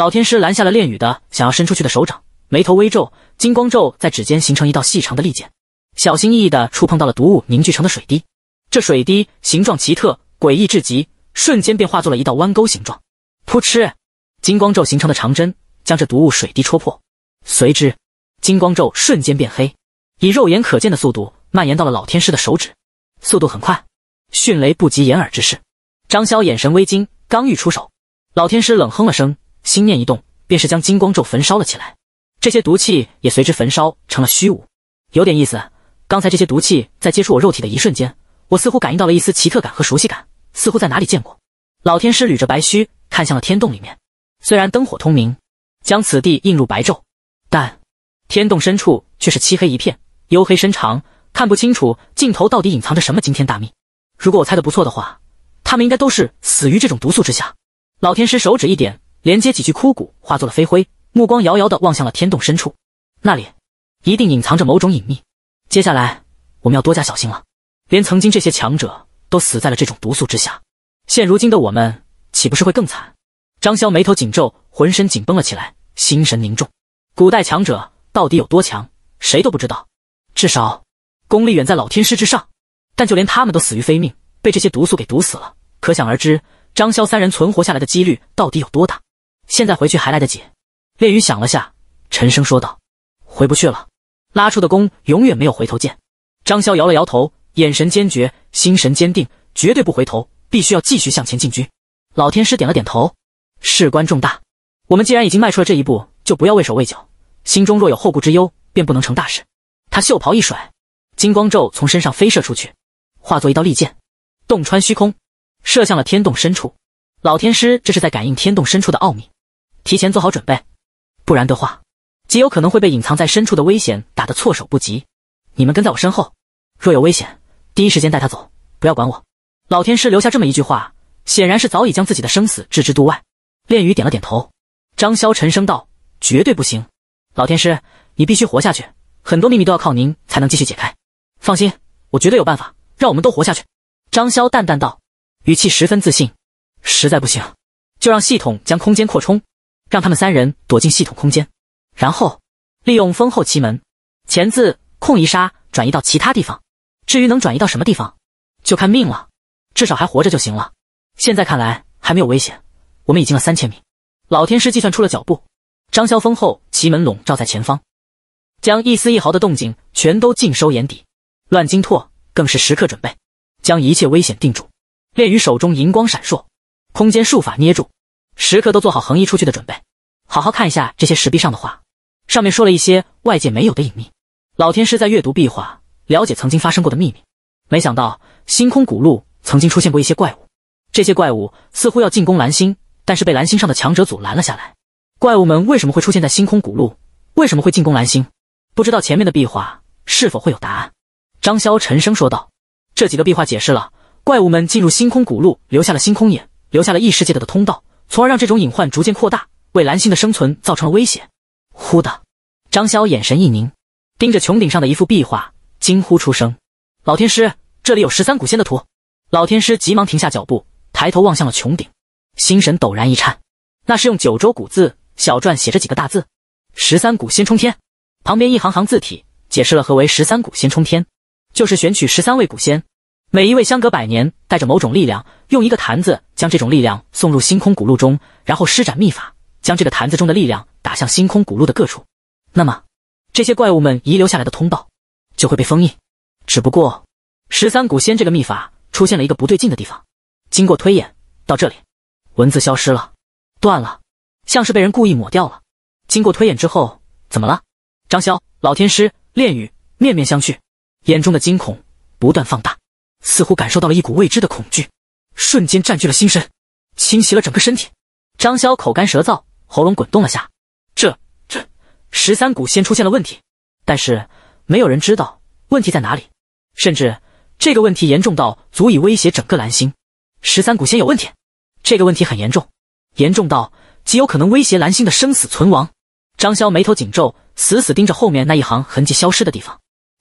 老天师拦下了炼雨的想要伸出去的手掌，眉头微皱，金光咒在指尖形成一道细长的利剑，小心翼翼的触碰到了毒物凝聚成的水滴。这水滴形状奇特，诡异至极，瞬间便化作了一道弯钩形状。噗嗤，金光咒形成的长针将这毒物水滴戳破，随之，金光咒瞬间变黑，以肉眼可见的速度蔓延到了老天师的手指，速度很快，迅雷不及掩耳之势。张潇眼神微惊，刚欲出手，老天师冷哼了声。心念一动，便是将金光咒焚烧了起来，这些毒气也随之焚烧成了虚无。有点意思，刚才这些毒气在接触我肉体的一瞬间，我似乎感应到了一丝奇特感和熟悉感，似乎在哪里见过。老天师捋着白须，看向了天洞里面。虽然灯火通明，将此地映入白昼，但天洞深处却是漆黑一片，幽黑深长，看不清楚尽头到底隐藏着什么惊天大秘。如果我猜的不错的话，他们应该都是死于这种毒素之下。老天师手指一点。连接几句枯骨化作了飞灰，目光遥遥地望向了天洞深处，那里一定隐藏着某种隐秘。接下来我们要多加小心了。连曾经这些强者都死在了这种毒素之下，现如今的我们岂不是会更惨？张潇眉头紧皱，浑身紧绷了起来，心神凝重。古代强者到底有多强，谁都不知道。至少功力远在老天师之上，但就连他们都死于非命，被这些毒素给毒死了。可想而知，张潇三人存活下来的几率到底有多大？现在回去还来得及。烈羽想了下，沉声说道：“回不去了，拉出的弓永远没有回头箭。”张潇摇了摇头，眼神坚决，心神坚定，绝对不回头，必须要继续向前进军。老天师点了点头：“事关重大，我们既然已经迈出了这一步，就不要畏手畏脚。心中若有后顾之忧，便不能成大事。”他袖袍一甩，金光咒从身上飞射出去，化作一道利剑，洞穿虚空，射向了天洞深处。老天师这是在感应天洞深处的奥秘。提前做好准备，不然的话，极有可能会被隐藏在深处的危险打得措手不及。你们跟在我身后，若有危险，第一时间带他走，不要管我。老天师留下这么一句话，显然是早已将自己的生死置之度外。炼雨点了点头，张潇沉声道：“绝对不行，老天师，你必须活下去，很多秘密都要靠您才能继续解开。放心，我绝对有办法，让我们都活下去。”张潇淡淡道，语气十分自信。实在不行，就让系统将空间扩充。让他们三人躲进系统空间，然后利用封后奇门钳子控移杀转移到其他地方。至于能转移到什么地方，就看命了。至少还活着就行了。现在看来还没有危险，我们已经了三千米。老天师计算出了脚步，张潇封后奇门笼罩在前方，将一丝一毫的动静全都尽收眼底。乱金拓更是时刻准备将一切危险定住。炼于手中银光闪烁，空间术法捏住。时刻都做好横移出去的准备，好好看一下这些石壁上的画，上面说了一些外界没有的隐秘。老天师在阅读壁画，了解曾经发生过的秘密。没想到星空古路曾经出现过一些怪物，这些怪物似乎要进攻蓝星，但是被蓝星上的强者阻拦了下来。怪物们为什么会出现在星空古路？为什么会进攻蓝星？不知道前面的壁画是否会有答案？张潇沉声说道：“这几个壁画解释了怪物们进入星空古路，留下了星空眼，留下了异世界的的通道。”从而让这种隐患逐渐扩大，为蓝星的生存造成了威胁。忽的，张潇眼神一凝，盯着穹顶上的一幅壁画，惊呼出声：“老天师，这里有十三古仙的图！”老天师急忙停下脚步，抬头望向了穹顶，心神陡然一颤。那是用九州古字小篆写着几个大字：“十三古仙冲天。”旁边一行行字体解释了何为“十三古仙冲天”，就是选取十三位古仙。每一位相隔百年，带着某种力量，用一个坛子将这种力量送入星空古路中，然后施展秘法，将这个坛子中的力量打向星空古路的各处。那么，这些怪物们遗留下来的通道就会被封印。只不过，十三古仙这个秘法出现了一个不对劲的地方。经过推演到这里，文字消失了，断了，像是被人故意抹掉了。经过推演之后，怎么了？张潇、老天师、炼雨面面相觑，眼中的惊恐不断放大。似乎感受到了一股未知的恐惧，瞬间占据了心身，侵袭了整个身体。张潇口干舌燥，喉咙滚动了下。这、这十三股仙出现了问题，但是没有人知道问题在哪里，甚至这个问题严重到足以威胁整个蓝星。十三股仙有问题，这个问题很严重，严重到极有可能威胁蓝星的生死存亡。张潇眉头紧皱，死死盯着后面那一行痕迹消失的地方，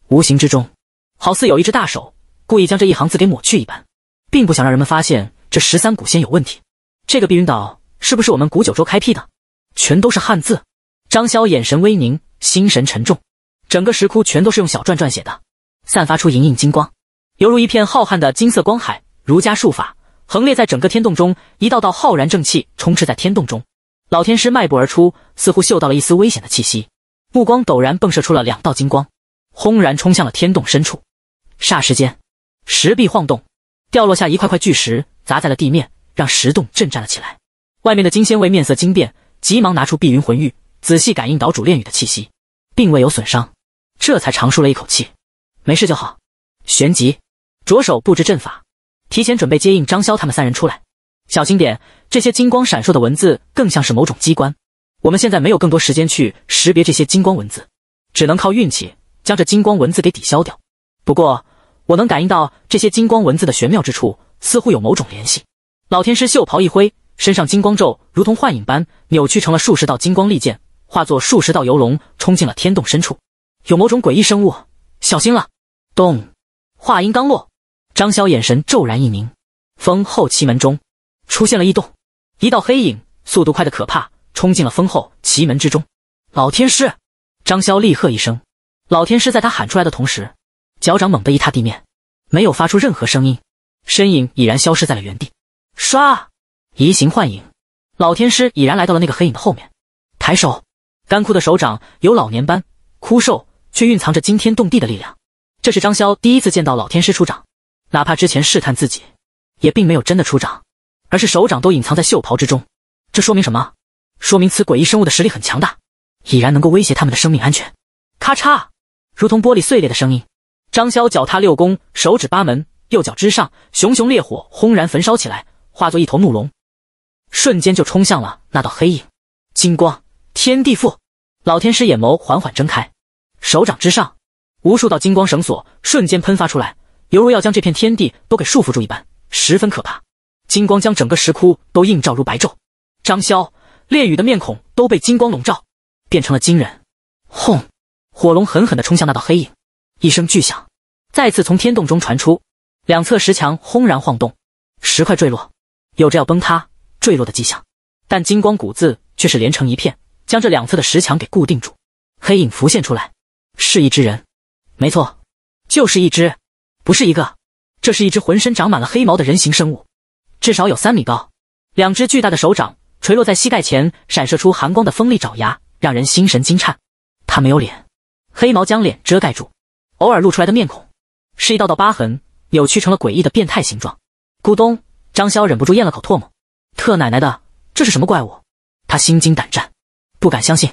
无形之中，好似有一只大手。故意将这一行字给抹去一般，并不想让人们发现这十三古仙有问题。这个碧云岛是不是我们古九州开辟的？全都是汉字。张潇眼神微凝，心神沉重。整个石窟全都是用小篆撰写的，散发出莹莹金光，犹如一片浩瀚的金色光海。儒家术法横列在整个天洞中，一道道浩然正气充斥在天洞中。老天师迈步而出，似乎嗅到了一丝危险的气息，目光陡然迸射出了两道金光，轰然冲向了天洞深处。霎时间。石壁晃动，掉落下一块块巨石，砸在了地面，让石洞震颤了起来。外面的金仙卫面色惊变，急忙拿出碧云魂玉，仔细感应岛主炼狱的气息，并未有损伤，这才长舒了一口气，没事就好。旋即着手布置阵法，提前准备接应张潇他们三人出来。小心点，这些金光闪烁的文字更像是某种机关，我们现在没有更多时间去识别这些金光文字，只能靠运气将这金光文字给抵消掉。不过。我能感应到这些金光文字的玄妙之处，似乎有某种联系。老天师袖袍一挥，身上金光咒如同幻影般扭曲成了数十道金光利剑，化作数十道游龙冲进了天洞深处。有某种诡异生物，小心了！咚！话音刚落，张潇眼神骤然一凝，封后奇门中出现了异动，一道黑影速度快的可怕，冲进了封后奇门之中。老天师，张潇厉喝一声，老天师在他喊出来的同时。脚掌猛地一踏地面，没有发出任何声音，身影已然消失在了原地。唰，移形幻影，老天师已然来到了那个黑影的后面。抬手，干枯的手掌有老年斑，枯瘦却蕴藏着惊天动地的力量。这是张潇第一次见到老天师出掌，哪怕之前试探自己，也并没有真的出掌，而是手掌都隐藏在袖袍之中。这说明什么？说明此诡异生物的实力很强大，已然能够威胁他们的生命安全。咔嚓，如同玻璃碎裂的声音。张潇脚踏六宫，手指八门，右脚之上熊熊烈火轰然焚烧起来，化作一头怒龙，瞬间就冲向了那道黑影。金光天地覆，老天师眼眸缓缓睁开，手掌之上无数道金光绳索瞬间喷发出来，犹如要将这片天地都给束缚住一般，十分可怕。金光将整个石窟都映照如白昼，张潇烈雨的面孔都被金光笼罩，变成了金人。轰！火龙狠狠地冲向那道黑影。一声巨响，再次从天洞中传出，两侧石墙轰然晃动，石块坠落，有着要崩塌坠落的迹象。但金光古字却是连成一片，将这两侧的石墙给固定住。黑影浮现出来，是一只人，没错，就是一只，不是一个，这是一只浑身长满了黑毛的人形生物，至少有三米高，两只巨大的手掌垂落在膝盖前，闪射出寒光的锋利爪牙，让人心神惊颤。他没有脸，黑毛将脸遮盖住。偶尔露出来的面孔，是一道道疤痕，扭曲成了诡异的变态形状。咕咚，张潇忍不住咽了口唾沫。特奶奶的，这是什么怪物？他心惊胆战，不敢相信，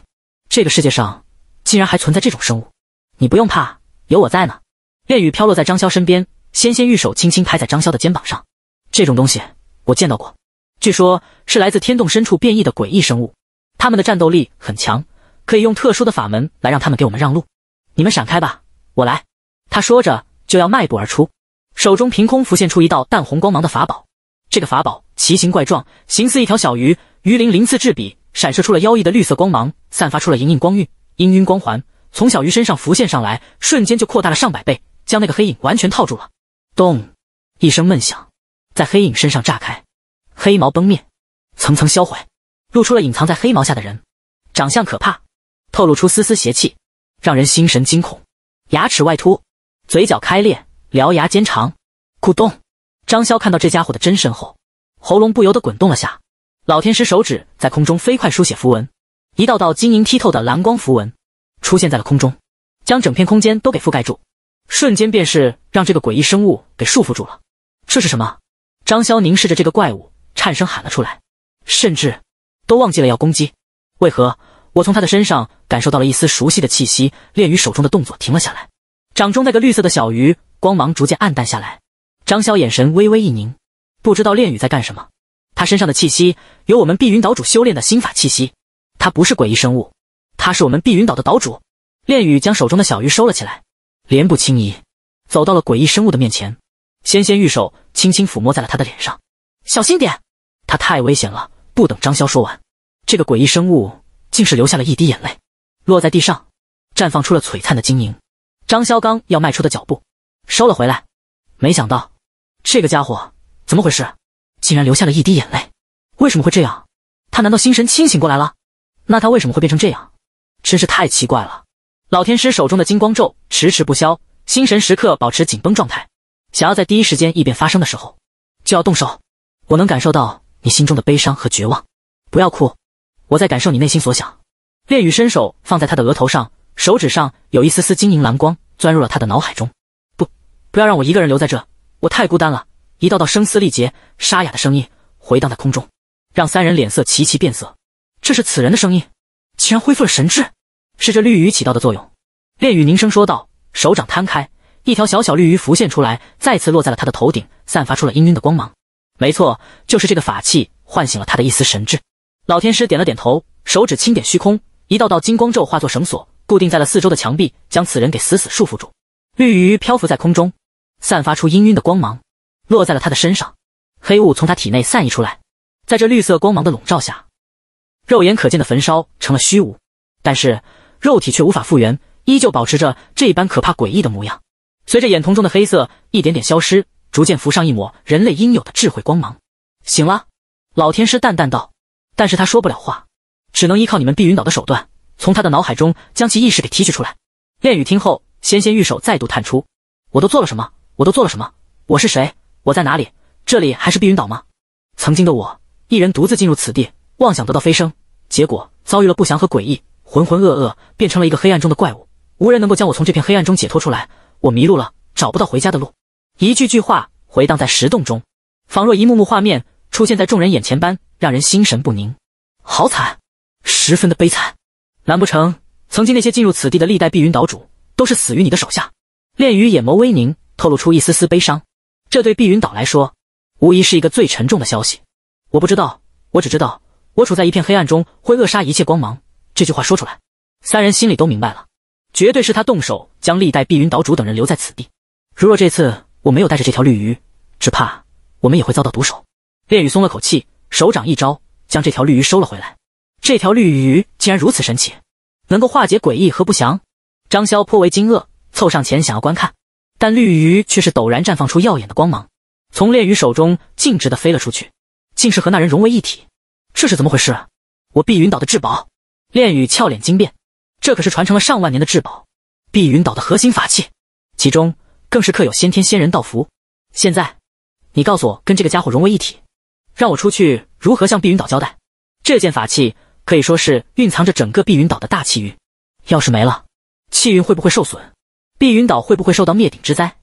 这个世界上竟然还存在这种生物。你不用怕，有我在呢。炼雨飘落在张潇身边，纤纤玉手轻轻拍在张潇的肩膀上。这种东西我见到过，据说是来自天洞深处变异的诡异生物。他们的战斗力很强，可以用特殊的法门来让他们给我们让路。你们闪开吧。我来，他说着就要迈步而出，手中凭空浮现出一道淡红光芒的法宝。这个法宝奇形怪状，形似一条小鱼，鱼鳞鳞次栉比，闪射出了妖异的绿色光芒，散发出了莹莹光晕、氤氲光环，从小鱼身上浮现上来，瞬间就扩大了上百倍，将那个黑影完全套住了。咚！一声闷响，在黑影身上炸开，黑毛崩灭，层层销毁，露出了隐藏在黑毛下的人，长相可怕，透露出丝丝邪气，让人心神惊恐。牙齿外凸，嘴角开裂，獠牙尖长。咕咚！张潇看到这家伙的真身后，喉咙不由得滚动了下。老天师手指在空中飞快书写符文，一道道晶莹剔透的蓝光符文出现在了空中，将整片空间都给覆盖住，瞬间便是让这个诡异生物给束缚住了。这是什么？张潇凝视着这个怪物，颤声喊了出来，甚至都忘记了要攻击。为何？我从他的身上感受到了一丝熟悉的气息，炼羽手中的动作停了下来，掌中那个绿色的小鱼光芒逐渐暗淡下来。张潇眼神微微一凝，不知道炼羽在干什么。他身上的气息有我们碧云岛主修炼的心法气息，他不是诡异生物，他是我们碧云岛的岛主。炼羽将手中的小鱼收了起来，莲步轻移，走到了诡异生物的面前，纤纤玉手轻轻抚摸在了他的脸上。小心点，他太危险了。不等张潇说完，这个诡异生物。竟是流下了一滴眼泪，落在地上，绽放出了璀璨的晶莹。张肖刚要迈出的脚步收了回来，没想到这个家伙怎么回事？竟然流下了一滴眼泪，为什么会这样？他难道心神清醒过来了？那他为什么会变成这样？真是太奇怪了。老天师手中的金光咒迟迟不消，心神时刻保持紧绷状态，想要在第一时间异变发生的时候就要动手。我能感受到你心中的悲伤和绝望，不要哭。我在感受你内心所想，恋雨伸手放在他的额头上，手指上有一丝丝晶莹蓝光钻入了他的脑海中。不，不要让我一个人留在这，我太孤单了。一道道声嘶力竭、沙哑的声音回荡在空中，让三人脸色齐齐变色。这是此人的声音，竟然恢复了神智，是这绿鱼起到的作用。恋雨凝声说道，手掌摊开，一条小小绿鱼浮现出来，再次落在了他的头顶，散发出了氤氲的光芒。没错，就是这个法器唤醒了他的一丝神智。老天师点了点头，手指轻点虚空，一道道金光咒化作绳索，固定在了四周的墙壁，将此人给死死束缚住。绿鱼漂浮在空中，散发出氤氲的光芒，落在了他的身上。黑雾从他体内散溢出来，在这绿色光芒的笼罩下，肉眼可见的焚烧成了虚无，但是肉体却无法复原，依旧保持着这一般可怕诡异的模样。随着眼瞳中的黑色一点点消失，逐渐浮上一抹人类应有的智慧光芒。醒了，老天师淡淡道。但是他说不了话，只能依靠你们碧云岛的手段，从他的脑海中将其意识给提取出来。炼雨听后，纤纤玉手再度探出：“我都做了什么？我都做了什么？我是谁？我在哪里？这里还是碧云岛吗？”曾经的我，一人独自进入此地，妄想得到飞升，结果遭遇了不祥和诡异，浑浑噩噩，变成了一个黑暗中的怪物。无人能够将我从这片黑暗中解脱出来。我迷路了，找不到回家的路。一句句话回荡在石洞中，仿若一幕幕画面出现在众人眼前般。让人心神不宁，好惨，十分的悲惨。难不成曾经那些进入此地的历代碧云岛主都是死于你的手下？炼鱼眼眸微凝，透露出一丝丝悲伤。这对碧云岛来说，无疑是一个最沉重的消息。我不知道，我只知道，我处在一片黑暗中，会扼杀一切光芒。这句话说出来，三人心里都明白了，绝对是他动手将历代碧云岛主等人留在此地。如若这次我没有带着这条绿鱼，只怕我们也会遭到毒手。炼雨松了口气。手掌一招，将这条绿鱼收了回来。这条绿鱼竟然如此神奇，能够化解诡异和不祥。张潇颇为惊愕，凑上前想要观看，但绿鱼却是陡然绽放出耀眼的光芒，从炼鱼手中径直的飞了出去，竟是和那人融为一体。这是怎么回事？我碧云岛的至宝，炼羽俏脸惊变，这可是传承了上万年的至宝，碧云岛的核心法器，其中更是刻有先天仙人道符。现在，你告诉我，跟这个家伙融为一体。让我出去，如何向碧云岛交代？这件法器可以说是蕴藏着整个碧云岛的大气运，要是没了，气运会不会受损？碧云岛会不会受到灭顶之灾？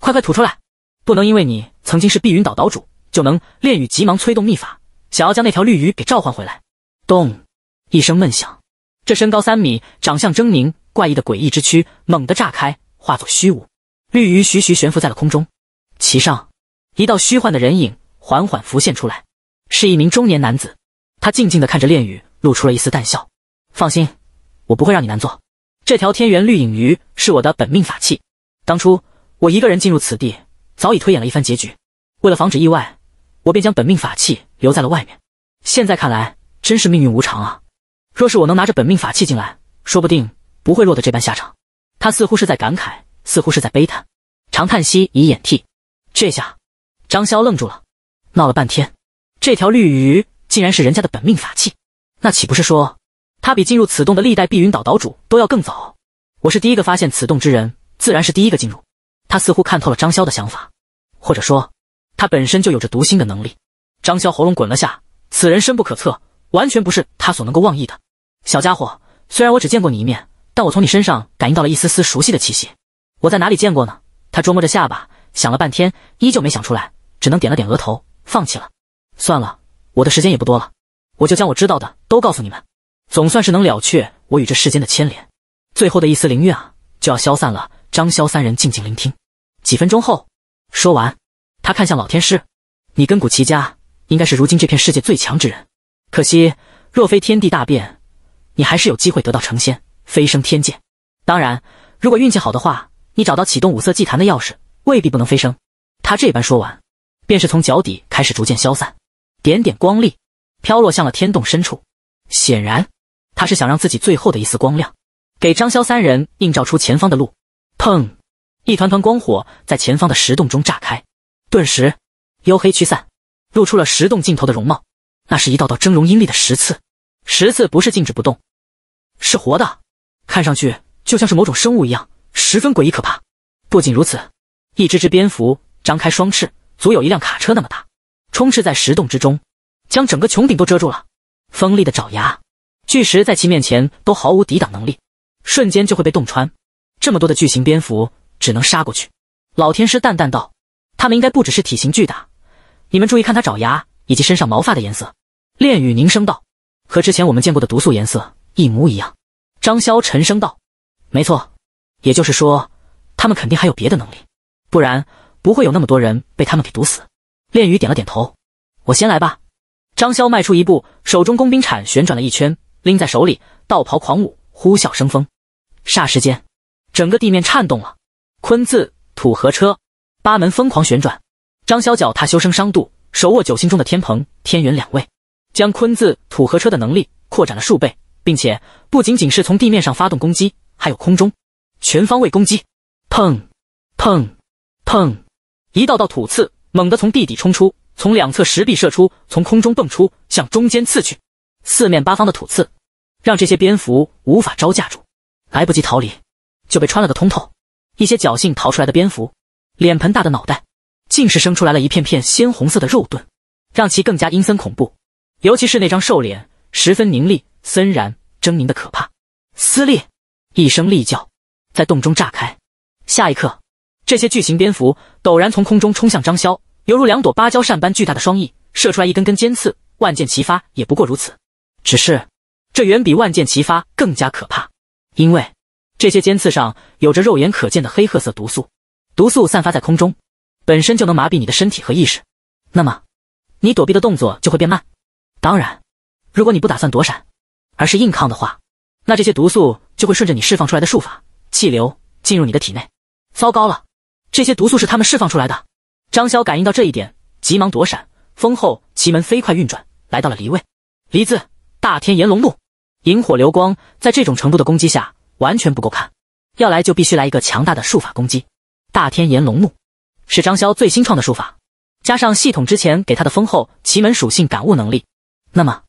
快快吐出来！不能因为你曾经是碧云岛岛主，就能……炼羽急忙催动秘法，想要将那条绿鱼给召唤回来。咚！一声闷响，这身高三米、长相狰狞、怪异的诡异之躯猛地炸开，化作虚无。绿鱼徐徐悬浮在了空中，其上一道虚幻的人影。缓缓浮现出来，是一名中年男子。他静静地看着炼羽，露出了一丝淡笑。放心，我不会让你难做。这条天元绿影鱼是我的本命法器。当初我一个人进入此地，早已推演了一番结局。为了防止意外，我便将本命法器留在了外面。现在看来，真是命运无常啊！若是我能拿着本命法器进来，说不定不会落得这般下场。他似乎是在感慨，似乎是在悲叹，长叹息以掩涕。这下，张潇愣住了。闹了半天，这条绿鱼竟然是人家的本命法器，那岂不是说他比进入此洞的历代碧云岛岛主都要更早？我是第一个发现此洞之人，自然是第一个进入。他似乎看透了张潇的想法，或者说他本身就有着读心的能力。张潇喉咙滚了下，此人深不可测，完全不是他所能够妄议的。小家伙，虽然我只见过你一面，但我从你身上感应到了一丝丝熟悉的气息，我在哪里见过呢？他琢磨着下巴，想了半天，依旧没想出来，只能点了点额头。放弃了，算了，我的时间也不多了，我就将我知道的都告诉你们，总算是能了却我与这世间的牵连。最后的一丝灵韵啊，就要消散了。张潇三人静静聆听。几分钟后，说完，他看向老天师：“你根骨奇家应该是如今这片世界最强之人，可惜若非天地大变，你还是有机会得到成仙，飞升天界。当然，如果运气好的话，你找到启动五色祭坛的钥匙，未必不能飞升。”他这般说完。便是从脚底开始逐渐消散，点点光粒飘落向了天洞深处。显然，他是想让自己最后的一丝光亮，给张潇三人映照出前方的路。砰！一团团光火在前方的石洞中炸开，顿时幽黑驱散，露出了石洞尽头的容貌。那是一道道峥嵘阴厉的石刺，石刺不是静止不动，是活的，看上去就像是某种生物一样，十分诡异可怕。不仅如此，一只只蝙蝠张开双翅。足有一辆卡车那么大，充斥在石洞之中，将整个穹顶都遮住了。锋利的爪牙，巨石在其面前都毫无抵挡能力，瞬间就会被洞穿。这么多的巨型蝙蝠，只能杀过去。老天师淡淡道：“他们应该不只是体型巨大，你们注意看它爪牙以及身上毛发的颜色。”炼雨凝声道：“和之前我们见过的毒素颜色一模一样。”张潇沉声道：“没错，也就是说，他们肯定还有别的能力，不然。”不会有那么多人被他们给毒死。炼羽点了点头：“我先来吧。”张潇迈出一步，手中工兵铲旋转了一圈，拎在手里，道袍狂舞，呼啸生风。霎时间，整个地面颤动了。坤字土河车八门疯狂旋转，张潇脚踏修生商度，手握九星中的天蓬、天元两位，将坤字土河车的能力扩展了数倍，并且不仅仅是从地面上发动攻击，还有空中，全方位攻击。砰！砰！砰！一道道土刺猛地从地底冲出，从两侧石壁射出，从空中蹦出，向中间刺去。四面八方的土刺让这些蝙蝠无法招架住，来不及逃离，就被穿了个通透。一些侥幸逃出来的蝙蝠，脸盆大的脑袋竟是生出来了一片片鲜红色的肉盾，让其更加阴森恐怖。尤其是那张瘦脸，十分凝厉、森然、狰狞的可怕。撕裂！一声厉叫，在洞中炸开。下一刻。这些巨型蝙蝠陡然从空中冲向张潇，犹如两朵芭蕉扇般巨大的双翼射出来一根根尖刺，万箭齐发也不过如此。只是这远比万箭齐发更加可怕，因为这些尖刺上有着肉眼可见的黑褐色毒素，毒素散发在空中，本身就能麻痹你的身体和意识。那么你躲避的动作就会变慢。当然，如果你不打算躲闪，而是硬抗的话，那这些毒素就会顺着你释放出来的术法气流进入你的体内。糟糕了！这些毒素是他们释放出来的。张潇感应到这一点，急忙躲闪。风后奇门飞快运转，来到了离位。离字大天炎龙怒，引火流光。在这种程度的攻击下，完全不够看。要来就必须来一个强大的术法攻击。大天炎龙怒是张潇最新创的术法，加上系统之前给他的封后奇门属性感悟能力，那么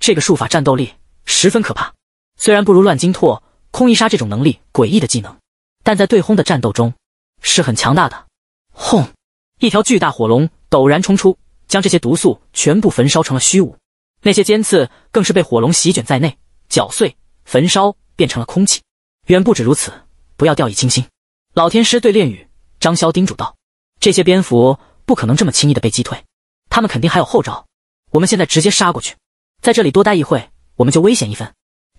这个术法战斗力十分可怕。虽然不如乱金拓、空一杀这种能力诡异的技能，但在对轰的战斗中。是很强大的！轰！一条巨大火龙陡然冲出，将这些毒素全部焚烧成了虚无。那些尖刺更是被火龙席卷在内，搅碎、焚烧，变成了空气。远不止如此，不要掉以轻心！老天师对炼羽、张潇叮嘱道：“这些蝙蝠不可能这么轻易的被击退，他们肯定还有后招。我们现在直接杀过去，在这里多待一会，我们就危险一分。”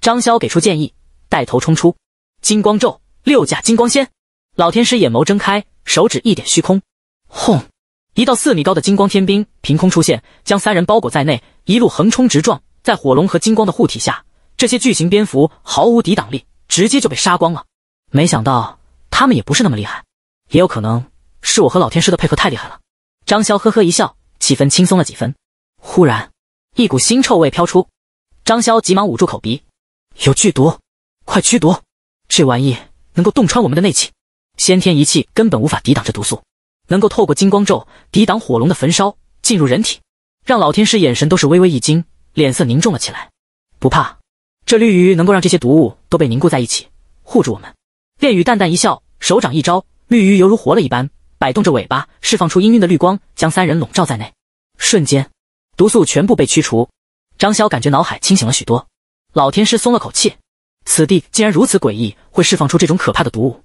张潇给出建议，带头冲出。金光咒，六甲金光仙。老天师眼眸睁开，手指一点虚空，轰！一道四米高的金光天兵凭空出现，将三人包裹在内，一路横冲直撞。在火龙和金光的护体下，这些巨型蝙蝠毫无抵挡力，直接就被杀光了。没想到他们也不是那么厉害，也有可能是我和老天师的配合太厉害了。张潇呵呵一笑，气氛轻松了几分。忽然，一股腥臭味飘出，张潇急忙捂住口鼻：“有剧毒，快驱毒！这玩意能够洞穿我们的内气。”先天一气根本无法抵挡这毒素，能够透过金光咒抵挡火龙的焚烧，进入人体，让老天师眼神都是微微一惊，脸色凝重了起来。不怕，这绿鱼能够让这些毒物都被凝固在一起，护住我们。炼雨淡淡一笑，手掌一招，绿鱼犹如活了一般，摆动着尾巴，释放出氤氲的绿光，将三人笼罩在内。瞬间，毒素全部被驱除。张潇感觉脑海清醒了许多，老天师松了口气，此地竟然如此诡异，会释放出这种可怕的毒物。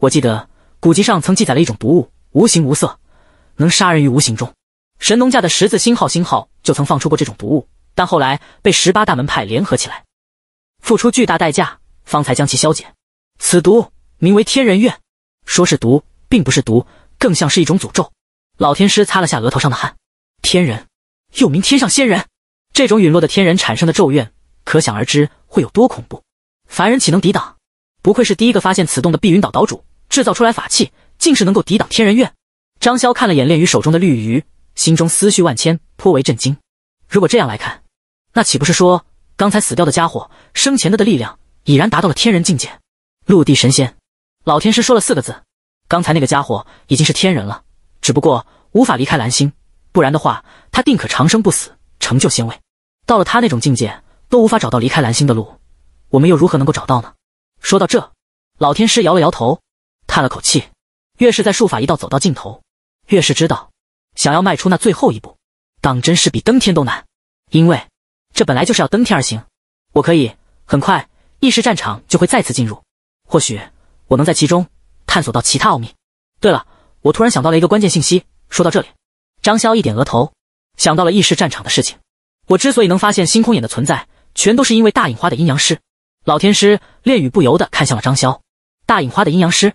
我记得古籍上曾记载了一种毒物，无形无色，能杀人于无形中。神农架的十字星号星号就曾放出过这种毒物，但后来被十八大门派联合起来，付出巨大代价方才将其消减。此毒名为天人怨，说是毒，并不是毒，更像是一种诅咒。老天师擦了下额头上的汗，天人又名天上仙人，这种陨落的天人产生的咒怨，可想而知会有多恐怖，凡人岂能抵挡？不愧是第一个发现此洞的碧云岛岛主。制造出来法器，竟是能够抵挡天人怨。张潇看了眼炼于手中的绿鱼，心中思绪万千，颇为震惊。如果这样来看，那岂不是说，刚才死掉的家伙生前的的力量已然达到了天人境界？陆地神仙，老天师说了四个字：刚才那个家伙已经是天人了，只不过无法离开蓝星，不然的话，他定可长生不死，成就仙位。到了他那种境界，都无法找到离开蓝星的路，我们又如何能够找到呢？说到这，老天师摇了摇头。叹了口气，越是在术法一道走到尽头，越是知道，想要迈出那最后一步，当真是比登天都难。因为这本来就是要登天而行。我可以很快，意识战场就会再次进入，或许我能在其中探索到其他奥秘。对了，我突然想到了一个关键信息。说到这里，张潇一点额头，想到了意识战场的事情。我之所以能发现星空眼的存在，全都是因为大隐花的阴阳师老天师恋语不由得看向了张潇，大隐花的阴阳师。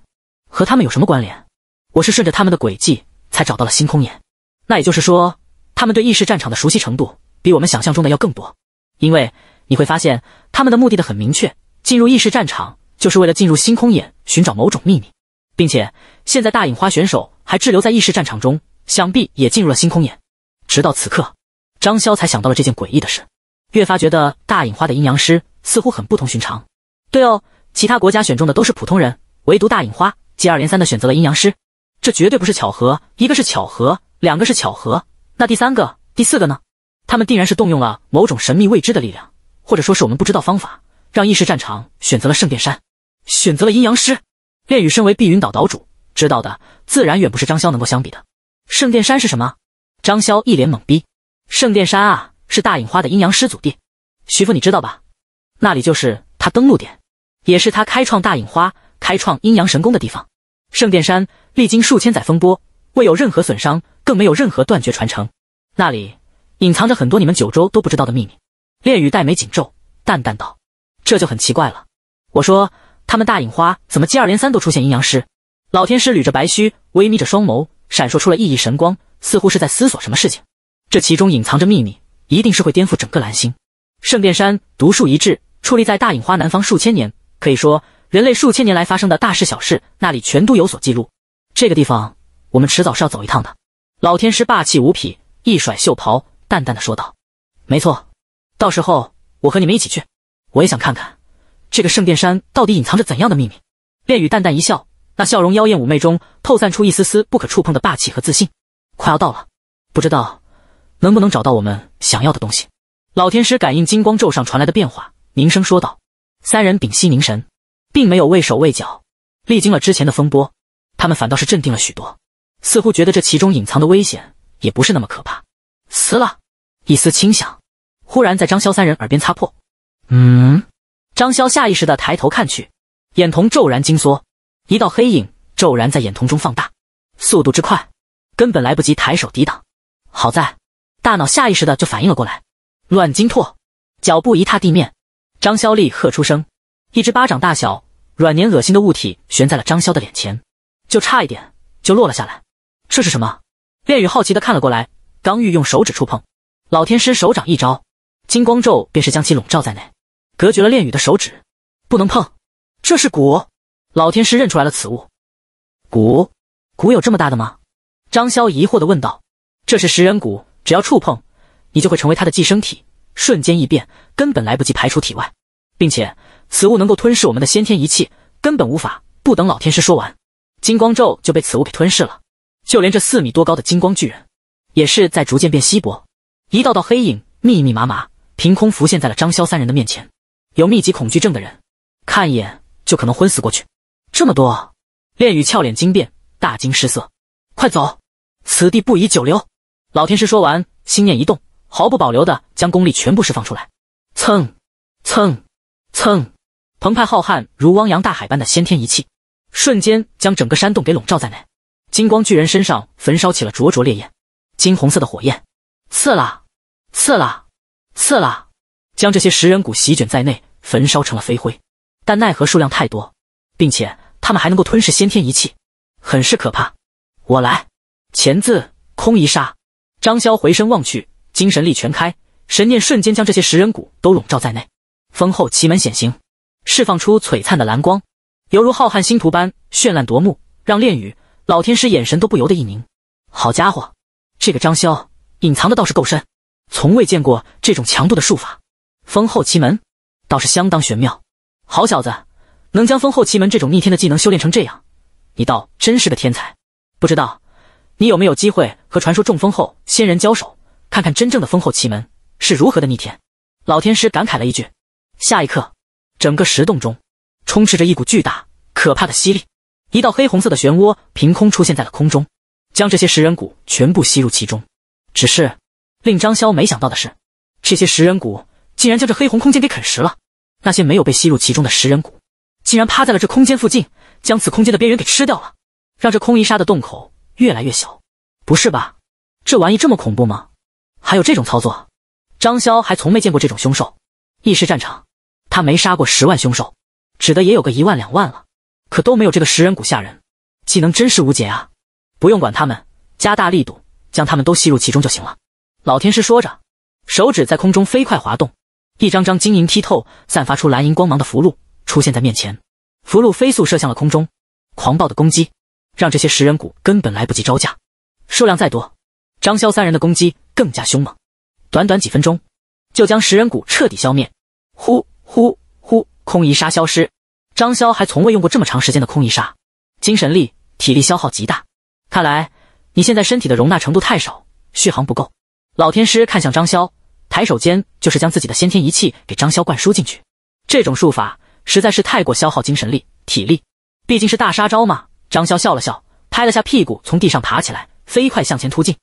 和他们有什么关联？我是顺着他们的轨迹才找到了星空眼。那也就是说，他们对异世战场的熟悉程度比我们想象中的要更多。因为你会发现，他们的目的的很明确，进入异世战场就是为了进入星空眼，寻找某种秘密。并且，现在大影花选手还滞留在异世战场中，想必也进入了星空眼。直到此刻，张潇才想到了这件诡异的事，越发觉得大影花的阴阳师似乎很不同寻常。对哦，其他国家选中的都是普通人，唯独大影花。接二连三的选择了阴阳师，这绝对不是巧合，一个是巧合，两个是巧合，那第三个、第四个呢？他们定然是动用了某种神秘未知的力量，或者说是我们不知道方法，让意识战场选择了圣殿山，选择了阴阳师。炼与身为碧云岛岛主，知道的自然远不是张潇能够相比的。圣殿山是什么？张潇一脸懵逼。圣殿山啊，是大隐花的阴阳师祖地，徐父你知道吧？那里就是他登陆点，也是他开创大隐花。开创阴阳神功的地方，圣殿山历经数千载风波，未有任何损伤，更没有任何断绝传承。那里隐藏着很多你们九州都不知道的秘密。炼羽黛眉紧皱，淡淡道：“这就很奇怪了。我说，他们大隐花怎么接二连三都出现阴阳师？老天师捋着白须，微眯着双眸，闪烁出了熠熠神光，似乎是在思索什么事情。这其中隐藏着秘密，一定是会颠覆整个蓝星。圣殿山独树一帜，矗立在大隐花南方数千年，可以说。”人类数千年来发生的大事小事，那里全都有所记录。这个地方，我们迟早是要走一趟的。老天师霸气无匹，一甩袖袍，淡淡的说道：“没错，到时候我和你们一起去，我也想看看这个圣殿山到底隐藏着怎样的秘密。”炼雨淡淡一笑，那笑容妖艳妩媚中透散出一丝丝不可触碰的霸气和自信。快要到了，不知道能不能找到我们想要的东西。老天师感应金光咒上传来的变化，凝声说道：“三人屏息凝神。”并没有畏手畏脚，历经了之前的风波，他们反倒是镇定了许多，似乎觉得这其中隐藏的危险也不是那么可怕。撕了一丝轻响，忽然在张潇三人耳边擦破。嗯，张潇下意识的抬头看去，眼瞳骤然惊缩，一道黑影骤然在眼瞳中放大，速度之快，根本来不及抬手抵挡。好在大脑下意识的就反应了过来，乱惊拓，脚步一踏地面，张潇厉喝出声，一只巴掌大小。软黏恶心的物体悬在了张潇的脸前，就差一点就落了下来。这是什么？炼雨好奇的看了过来。刚欲用手指触碰，老天师手掌一招，金光咒便是将其笼罩在内，隔绝了炼雨的手指。不能碰，这是蛊。老天师认出来了此物。蛊，蛊有这么大的吗？张潇疑惑的问道。这是食人蛊，只要触碰，你就会成为它的寄生体，瞬间异变，根本来不及排出体外，并且。此物能够吞噬我们的先天一气，根本无法不等老天师说完，金光咒就被此物给吞噬了。就连这四米多高的金光巨人，也是在逐渐变稀薄。一道道黑影密密麻麻，凭空浮现在了张潇三人的面前。有密集恐惧症的人，看一眼就可能昏死过去。这么多，炼羽俏脸惊变，大惊失色，快走，此地不宜久留。老天师说完，心念一动，毫不保留的将功力全部释放出来。蹭蹭蹭。澎湃浩瀚如汪洋大海般的先天一气，瞬间将整个山洞给笼罩在内。金光巨人身上焚烧起了灼灼烈焰，金红色的火焰，刺啦，刺啦，刺啦，将这些食人骨席卷在内，焚烧成了飞灰。但奈何数量太多，并且他们还能够吞噬先天一气，很是可怕。我来，钳字空一杀。张潇回身望去，精神力全开，神念瞬间将这些食人骨都笼罩在内。封后奇门显形。释放出璀璨的蓝光，犹如浩瀚星图般绚烂夺目，让炼雨老天师眼神都不由得一凝。好家伙，这个张潇隐藏的倒是够深，从未见过这种强度的术法。封后奇门倒是相当玄妙。好小子，能将封后奇门这种逆天的技能修炼成这样，你倒真是个天才。不知道你有没有机会和传说中封后仙人交手，看看真正的封后奇门是如何的逆天。老天师感慨了一句。下一刻。整个石洞中，充斥着一股巨大可怕的吸力，一道黑红色的漩涡凭空出现在了空中，将这些食人骨全部吸入其中。只是令张潇没想到的是，这些食人骨竟然将这黑红空间给啃食了。那些没有被吸入其中的食人骨，竟然趴在了这空间附近，将此空间的边缘给吃掉了，让这空一沙的洞口越来越小。不是吧？这玩意这么恐怖吗？还有这种操作？张潇还从没见过这种凶兽。异世战场。他没杀过十万凶兽，指的也有个一万两万了，可都没有这个食人谷吓人。技能真是无解啊！不用管他们，加大力度将他们都吸入其中就行了。老天师说着，手指在空中飞快滑动，一张张晶莹剔透、散发出蓝银光芒的符箓出现在面前。符箓飞速射向了空中，狂暴的攻击让这些食人骨根本来不及招架。数量再多，张潇三人的攻击更加凶猛。短短几分钟，就将食人骨彻底消灭。呼！呼呼，空一杀消失。张潇还从未用过这么长时间的空一杀，精神力、体力消耗极大。看来你现在身体的容纳程度太少，续航不够。老天师看向张潇，抬手间就是将自己的先天仪器给张潇灌输进去。这种术法实在是太过消耗精神力、体力，毕竟是大杀招嘛。张潇笑了笑，拍了下屁股，从地上爬起来，飞快向前突进。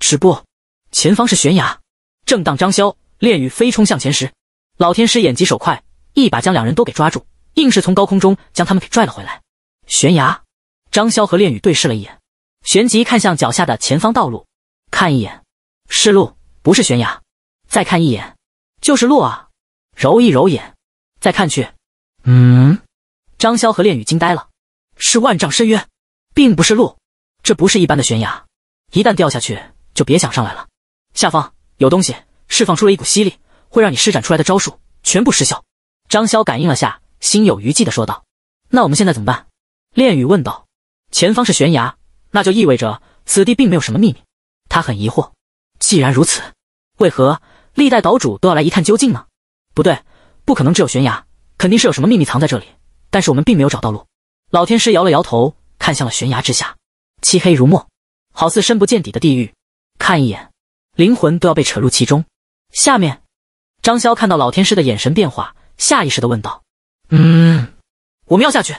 止步！前方是悬崖。正当张潇恋与飞冲向前时。老天师眼疾手快，一把将两人都给抓住，硬是从高空中将他们给拽了回来。悬崖，张潇和炼雨对视了一眼，旋即看向脚下的前方道路。看一眼，是路，不是悬崖；再看一眼，就是路啊！揉一揉眼，再看去，嗯，张潇和炼雨惊呆了，是万丈深渊，并不是路。这不是一般的悬崖，一旦掉下去，就别想上来了。下方有东西释放出了一股吸力。会让你施展出来的招数全部失效。张潇感应了下，心有余悸的说道：“那我们现在怎么办？”炼雨问道：“前方是悬崖，那就意味着此地并没有什么秘密。”他很疑惑：“既然如此，为何历代岛主都要来一探究竟呢？”“不对，不可能只有悬崖，肯定是有什么秘密藏在这里。但是我们并没有找到路。”老天师摇了摇头，看向了悬崖之下，漆黑如墨，好似深不见底的地狱。看一眼，灵魂都要被扯入其中。下面。张潇看到老天师的眼神变化，下意识的问道：“嗯，我们要下去。”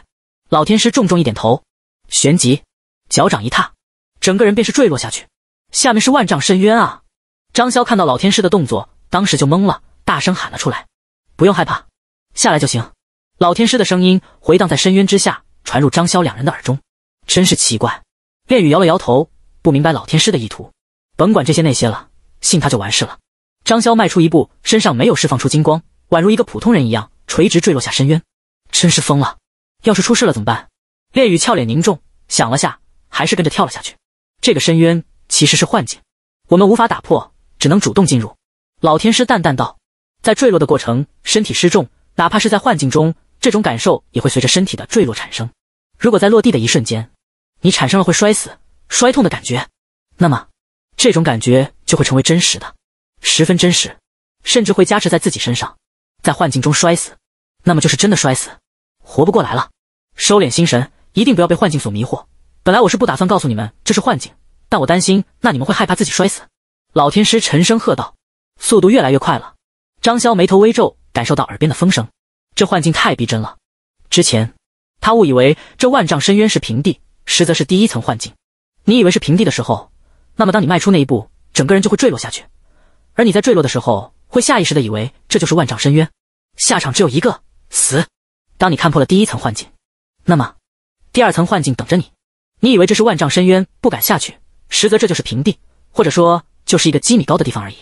老天师重重一点头，旋即脚掌一踏，整个人便是坠落下去。下面是万丈深渊啊！张潇看到老天师的动作，当时就懵了，大声喊了出来：“不用害怕，下来就行。”老天师的声音回荡在深渊之下，传入张潇两人的耳中。真是奇怪，恋雨摇了摇头，不明白老天师的意图。甭管这些那些了，信他就完事了。张潇迈出一步，身上没有释放出金光，宛如一个普通人一样，垂直坠落下深渊。真是疯了！要是出事了怎么办？烈雨俏脸凝重，想了下，还是跟着跳了下去。这个深渊其实是幻境，我们无法打破，只能主动进入。老天师淡淡道：“在坠落的过程，身体失重，哪怕是在幻境中，这种感受也会随着身体的坠落产生。如果在落地的一瞬间，你产生了会摔死、摔痛的感觉，那么这种感觉就会成为真实的。”十分真实，甚至会加持在自己身上。在幻境中摔死，那么就是真的摔死，活不过来了。收敛心神，一定不要被幻境所迷惑。本来我是不打算告诉你们这是幻境，但我担心那你们会害怕自己摔死。老天师沉声喝道：“速度越来越快了。”张潇眉头微皱，感受到耳边的风声，这幻境太逼真了。之前他误以为这万丈深渊是平地，实则是第一层幻境。你以为是平地的时候，那么当你迈出那一步，整个人就会坠落下去。而你在坠落的时候，会下意识的以为这就是万丈深渊，下场只有一个死。当你看破了第一层幻境，那么第二层幻境等着你。你以为这是万丈深渊，不敢下去，实则这就是平地，或者说就是一个几米高的地方而已。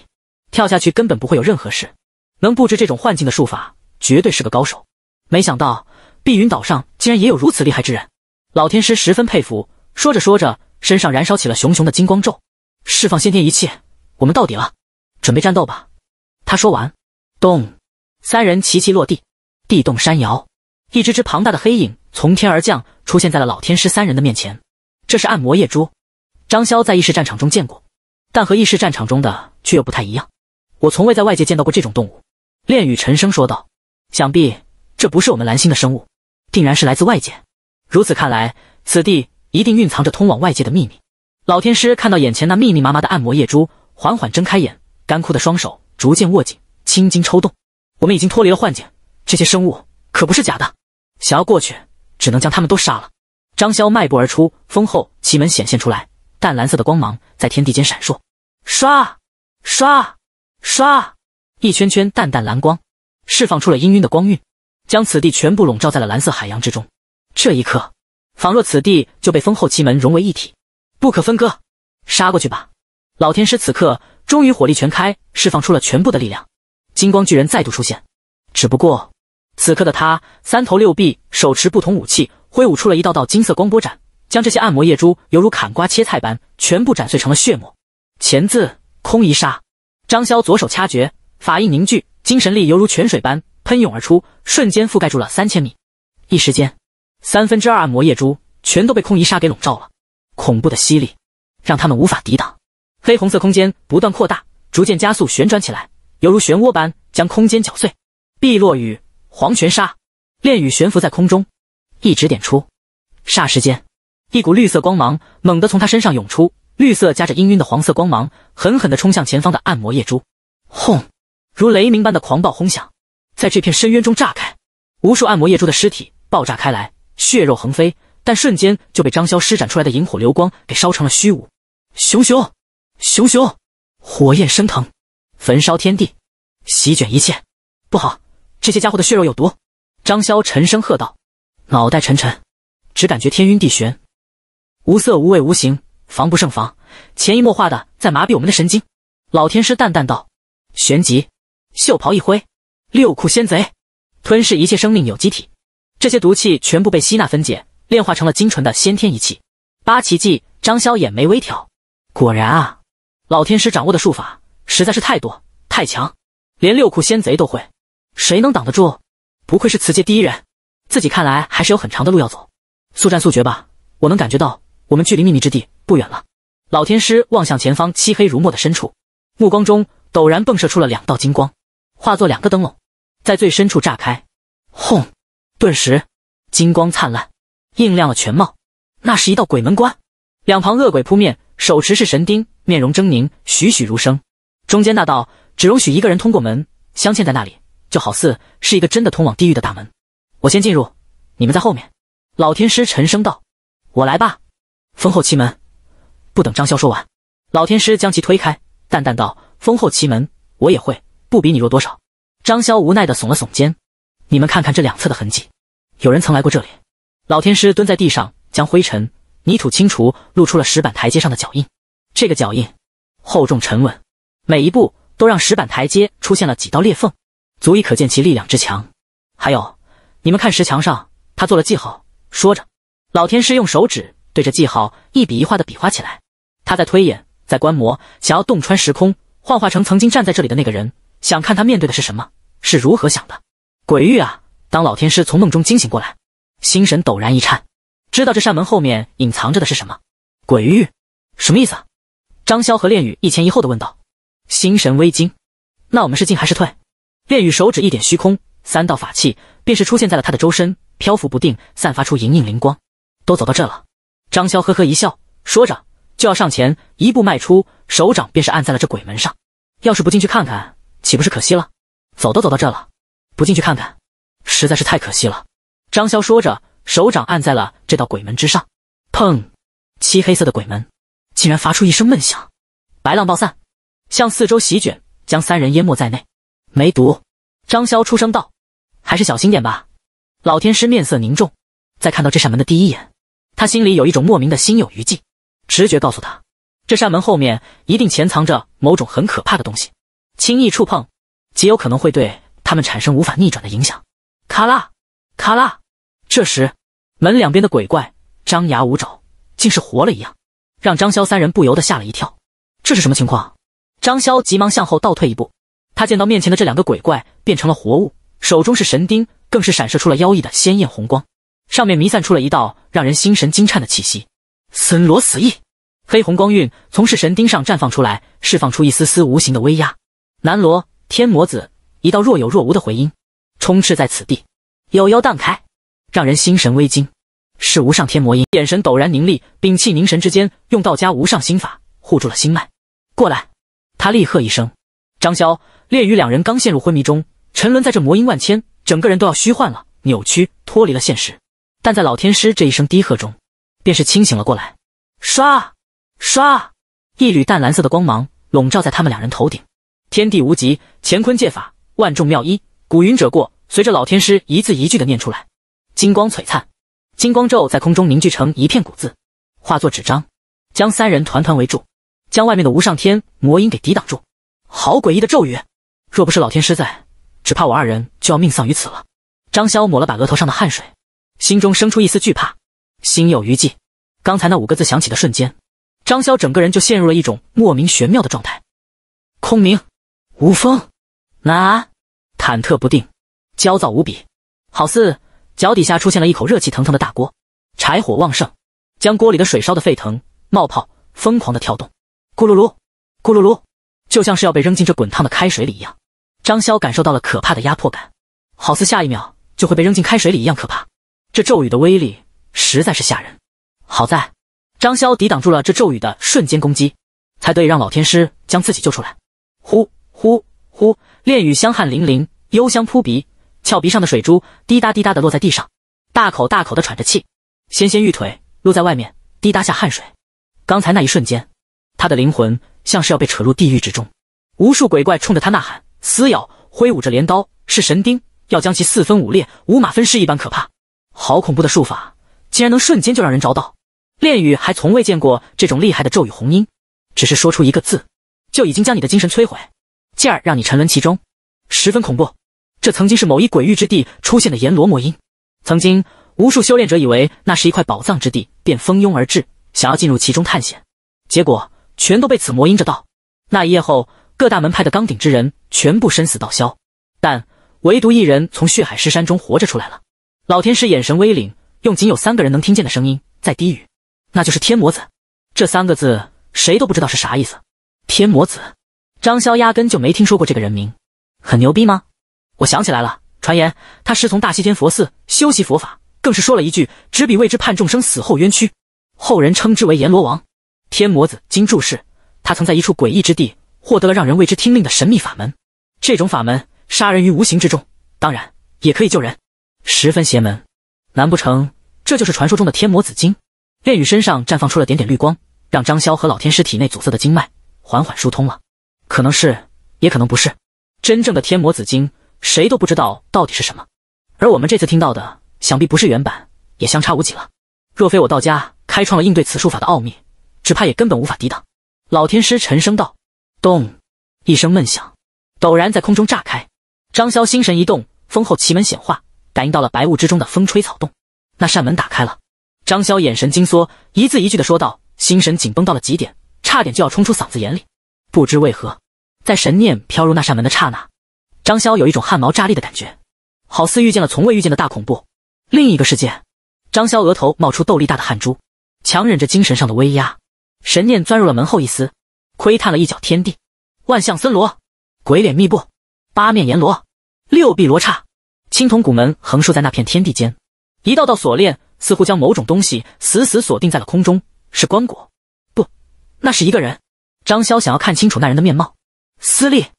跳下去根本不会有任何事。能布置这种幻境的术法，绝对是个高手。没想到碧云岛上竟然也有如此厉害之人，老天师十分佩服。说着说着，身上燃烧起了熊熊的金光咒，释放先天一气，我们到底了。准备战斗吧，他说完，咚，三人齐齐落地，地动山摇，一只只庞大的黑影从天而降，出现在了老天师三人的面前。这是暗魔夜蛛，张潇在异世战场中见过，但和异世战场中的却又不太一样。我从未在外界见到过这种动物，炼雨沉声说道。想必这不是我们蓝星的生物，定然是来自外界。如此看来，此地一定蕴藏着通往外界的秘密。老天师看到眼前那密密麻麻的暗魔夜蛛，缓缓睁开眼。干枯的双手逐渐握紧，青筋抽动。我们已经脱离了幻境，这些生物可不是假的。想要过去，只能将他们都杀了。张潇迈步而出，风后奇门显现出来，淡蓝色的光芒在天地间闪烁。刷刷刷，一圈圈淡淡蓝光释放出了氤氲的光晕，将此地全部笼罩在了蓝色海洋之中。这一刻，仿若此地就被风后奇门融为一体，不可分割。杀过去吧。老天师此刻终于火力全开，释放出了全部的力量，金光巨人再度出现。只不过，此刻的他三头六臂，手持不同武器，挥舞出了一道道金色光波斩，将这些暗魔夜珠犹如砍瓜切菜般，全部斩碎成了血沫。钳字空一杀，张潇左手掐诀，法印凝聚，精神力犹如泉水般喷涌而出，瞬间覆盖住了三千米。一时间，三分之二暗魔夜珠全都被空一杀给笼罩了，恐怖的吸力让他们无法抵挡。黑红色空间不断扩大，逐渐加速旋转起来，犹如漩涡般将空间搅碎。碧落雨、黄泉沙、炼雨悬浮在空中，一指点出，霎时间，一股绿色光芒猛地从他身上涌出，绿色夹着氤氲的黄色光芒，狠狠地冲向前方的暗魔夜珠。轰！如雷鸣般的狂暴轰响，在这片深渊中炸开，无数暗魔夜珠的尸体爆炸开来，血肉横飞，但瞬间就被张潇施展出来的萤火流光给烧成了虚无。熊熊！熊熊火焰升腾，焚烧天地，席卷一切。不好，这些家伙的血肉有毒！张潇沉声喝道。脑袋沉沉，只感觉天晕地旋，无色无味无形，防不胜防，潜移默化的在麻痹我们的神经。老天师淡淡道。旋即袖袍一挥，六库仙贼吞噬一切生命有机体，这些毒气全部被吸纳分解，炼化成了精纯的先天一气。八奇迹，张潇眼眉微挑，果然啊！老天师掌握的术法实在是太多太强，连六库仙贼都会，谁能挡得住？不愧是此界第一人，自己看来还是有很长的路要走。速战速决吧，我能感觉到我们距离秘密之地不远了。老天师望向前方漆黑如墨的深处，目光中陡然迸射出了两道金光，化作两个灯笼，在最深处炸开，轰！顿时金光灿烂，映亮了全貌。那是一道鬼门关，两旁恶鬼扑面。手持是神钉，面容狰狞，栩栩如生。中间那道只容许一个人通过门，镶嵌在那里，就好似是一个真的通往地狱的大门。我先进入，你们在后面。老天师沉声道：“我来吧。”封后奇门。不等张潇说完，老天师将其推开，淡淡道：“封后奇门，我也会，不比你弱多少。”张潇无奈的耸了耸肩：“你们看看这两侧的痕迹，有人曾来过这里。”老天师蹲在地上，将灰尘。泥土清除，露出了石板台阶上的脚印。这个脚印厚重沉稳，每一步都让石板台阶出现了几道裂缝，足以可见其力量之强。还有，你们看石墙上，他做了记号。说着，老天师用手指对着记号一笔一画的比划起来。他在推演，在观摩，想要洞穿时空，幻化成曾经站在这里的那个人，想看他面对的是什么，是如何想的。鬼域啊！当老天师从梦中惊醒过来，心神陡然一颤。知道这扇门后面隐藏着的是什么鬼域，什么意思？张潇和炼雨一前一后的问道，心神微惊。那我们是进还是退？炼雨手指一点虚空，三道法器便是出现在了他的周身，漂浮不定，散发出莹莹灵光。都走到这了，张潇呵呵一笑，说着就要上前一步迈出，手掌便是按在了这鬼门上。要是不进去看看，岂不是可惜了？走都走到这了，不进去看看，实在是太可惜了。张潇说着。手掌按在了这道鬼门之上，砰！漆黑色的鬼门竟然发出一声闷响，白浪暴散，向四周席卷，将三人淹没在内。没毒，张潇出声道：“还是小心点吧。”老天师面色凝重，在看到这扇门的第一眼，他心里有一种莫名的心有余悸，直觉告诉他，这扇门后面一定潜藏着某种很可怕的东西，轻易触碰，极有可能会对他们产生无法逆转的影响。卡啦卡啦。这时，门两边的鬼怪张牙舞爪，竟是活了一样，让张潇三人不由得吓了一跳。这是什么情况？张潇急忙向后倒退一步。他见到面前的这两个鬼怪变成了活物，手中是神钉，更是闪射出了妖异的鲜艳红光，上面弥散出了一道让人心神惊颤的气息。森罗死意，黑红光晕从是神钉上绽放出来，释放出一丝丝无形的威压。南罗天魔子，一道若有若无的回音，充斥在此地，悠悠荡开。让人心神微惊，是无上天魔音。眼神陡然凝厉，屏气凝神之间，用道家无上心法护住了心脉。过来！他厉喝一声。张潇、烈雨两人刚陷入昏迷中，沉沦在这魔音万千，整个人都要虚幻了，扭曲脱离了现实。但在老天师这一声低喝中，便是清醒了过来。刷刷，一缕淡蓝色的光芒笼罩在他们两人头顶。天地无极，乾坤借法，万众妙一，古云者过。随着老天师一字一句的念出来。金光璀璨，金光咒在空中凝聚成一片古字，化作纸张，将三人团团围住，将外面的无上天魔音给抵挡住。好诡异的咒语！若不是老天师在，只怕我二人就要命丧于此了。张潇抹了把额头上的汗水，心中生出一丝惧怕，心有余悸。刚才那五个字响起的瞬间，张潇整个人就陷入了一种莫名玄妙的状态。空明，无风，难，忐忑不定，焦躁无比，好似……脚底下出现了一口热气腾腾的大锅，柴火旺盛，将锅里的水烧得沸腾、冒泡、疯狂的跳动，咕噜噜，咕噜噜，就像是要被扔进这滚烫的开水里一样。张潇感受到了可怕的压迫感，好似下一秒就会被扔进开水里一样可怕。这咒语的威力实在是吓人。好在张潇抵挡住了这咒语的瞬间攻击，才得以让老天师将自己救出来。呼呼呼，炼雨香汗淋淋，幽香扑鼻。峭鼻上的水珠滴答滴答的落在地上，大口大口的喘着气，纤纤玉腿露在外面，滴答下汗水。刚才那一瞬间，他的灵魂像是要被扯入地狱之中，无数鬼怪冲着他呐喊、撕咬，挥舞着镰刀，是神钉，要将其四分五裂、五马分尸一般可怕。好恐怖的术法，竟然能瞬间就让人着道！炼羽还从未见过这种厉害的咒语，红音，只是说出一个字，就已经将你的精神摧毁，进而让你沉沦其中，十分恐怖。这曾经是某一鬼域之地出现的阎罗魔音，曾经无数修炼者以为那是一块宝藏之地，便蜂拥而至，想要进入其中探险，结果全都被此魔音着道。那一夜后，各大门派的钢鼎之人全部生死道消，但唯独一人从血海尸山中活着出来了。老天师眼神微凛，用仅有三个人能听见的声音在低语：“那就是天魔子。”这三个字谁都不知道是啥意思。天魔子，张潇压根就没听说过这个人名，很牛逼吗？我想起来了，传言他师从大西天佛寺，修习佛法，更是说了一句：“只比为之判众生死后冤屈。”后人称之为阎罗王。天魔子金注释，他曾在一处诡异之地获得了让人为之听令的神秘法门。这种法门杀人于无形之中，当然也可以救人，十分邪门。难不成这就是传说中的天魔子金？炼雨身上绽放出了点点绿光，让张潇和老天师体内阻塞的经脉缓缓疏通了。可能是，也可能不是真正的天魔子金。谁都不知道到底是什么，而我们这次听到的，想必不是原版，也相差无几了。若非我道家开创了应对此术法的奥秘，只怕也根本无法抵挡。老天师沉声道：“咚！”一声闷响，陡然在空中炸开。张潇心神一动，封后奇门显化，感应到了白雾之中的风吹草动。那扇门打开了，张潇眼神惊缩，一字一句的说道，心神紧绷到了极点，差点就要冲出嗓子眼里。不知为何，在神念飘入那扇门的刹那。张潇有一种汗毛炸立的感觉，好似遇见了从未遇见的大恐怖。另一个世界，张潇额头冒出豆粒大的汗珠，强忍着精神上的威压，神念钻入了门后一丝，窥探了一角天地。万象森罗，鬼脸密布，八面阎罗，六臂罗刹，青铜古门横竖在那片天地间，一道道锁链似乎将某种东西死死锁定在了空中。是棺椁？不，那是一个人。张潇想要看清楚那人的面貌。撕裂！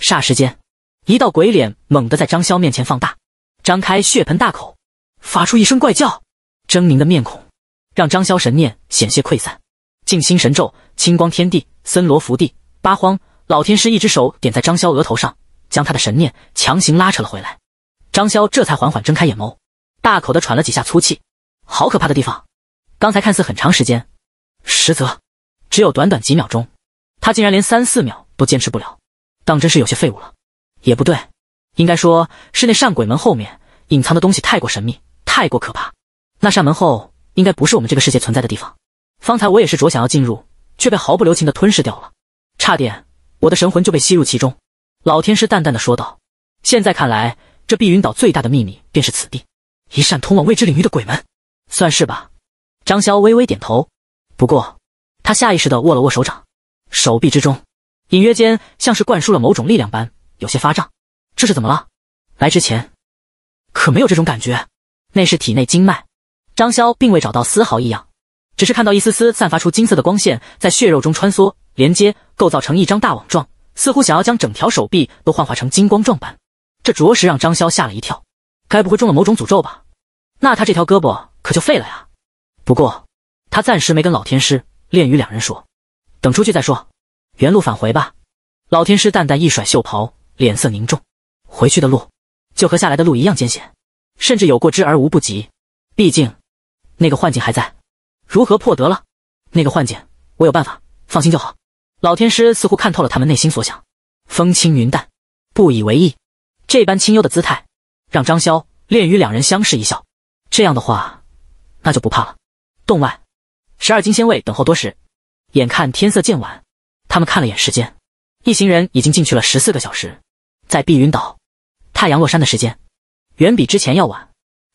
霎时间。一道鬼脸猛地在张潇面前放大，张开血盆大口，发出一声怪叫，狰狞的面孔让张潇神念险些溃散。静心神咒，青光天地，森罗福地，八荒老天师一只手点在张潇额头上，将他的神念强行拉扯了回来。张潇这才缓缓睁开眼眸，大口的喘了几下粗气。好可怕的地方！刚才看似很长时间，实则只有短短几秒钟，他竟然连三四秒都坚持不了，当真是有些废物了。也不对，应该说是那扇鬼门后面隐藏的东西太过神秘，太过可怕。那扇门后应该不是我们这个世界存在的地方。方才我也是着想要进入，却被毫不留情的吞噬掉了，差点我的神魂就被吸入其中。老天师淡淡的说道：“现在看来，这碧云岛最大的秘密便是此地一扇通往未知领域的鬼门，算是吧。”张潇微微点头，不过他下意识的握了握手掌，手臂之中隐约间像是灌输了某种力量般。有些发胀，这是怎么了？来之前可没有这种感觉，那是体内经脉。张潇并未找到丝毫异样，只是看到一丝丝散发出金色的光线在血肉中穿梭、连接，构造成一张大网状，似乎想要将整条手臂都幻化成金光状般。这着实让张潇吓了一跳，该不会中了某种诅咒吧？那他这条胳膊可就废了呀！不过他暂时没跟老天师、炼鱼两人说，等出去再说。原路返回吧。老天师淡淡一甩袖袍。脸色凝重，回去的路就和下来的路一样艰险，甚至有过之而无不及。毕竟那个幻境还在，如何破得了？那个幻境我有办法，放心就好。老天师似乎看透了他们内心所想，风轻云淡，不以为意。这般清幽的姿态，让张潇、炼与两人相视一笑。这样的话，那就不怕了。洞外，十二金仙卫等候多时，眼看天色渐晚，他们看了眼时间，一行人已经进去了十四个小时。在碧云岛，太阳落山的时间远比之前要晚，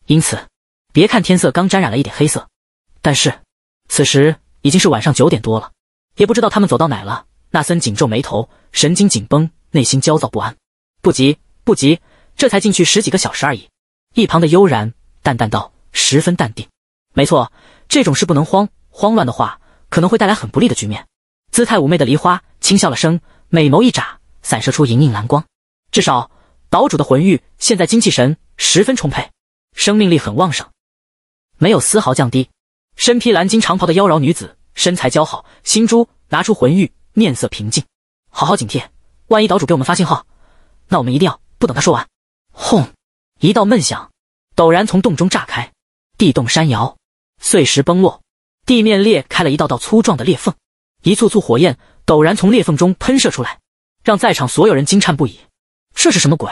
因此，别看天色刚沾染了一点黑色，但是此时已经是晚上九点多了。也不知道他们走到哪了。纳森紧皱眉头，神经紧绷，内心焦躁不安。不急不急，这才进去十几个小时而已。一旁的悠然淡淡道，十分淡定。没错，这种事不能慌，慌乱的话可能会带来很不利的局面。姿态妩媚的梨花轻笑了声，美眸一眨，散射出莹莹蓝光。至少，岛主的魂玉现在精气神十分充沛，生命力很旺盛，没有丝毫降低。身披蓝金长袍的妖娆女子，身材姣好，星珠拿出魂玉，面色平静，好好警惕。万一岛主给我们发信号，那我们一定要不等他说完。轰！一道闷响陡然从洞中炸开，地动山摇，碎石崩落，地面裂开了一道道粗壮的裂缝，一簇簇火焰陡然从裂缝中喷射出来，让在场所有人惊颤不已。这是什么鬼？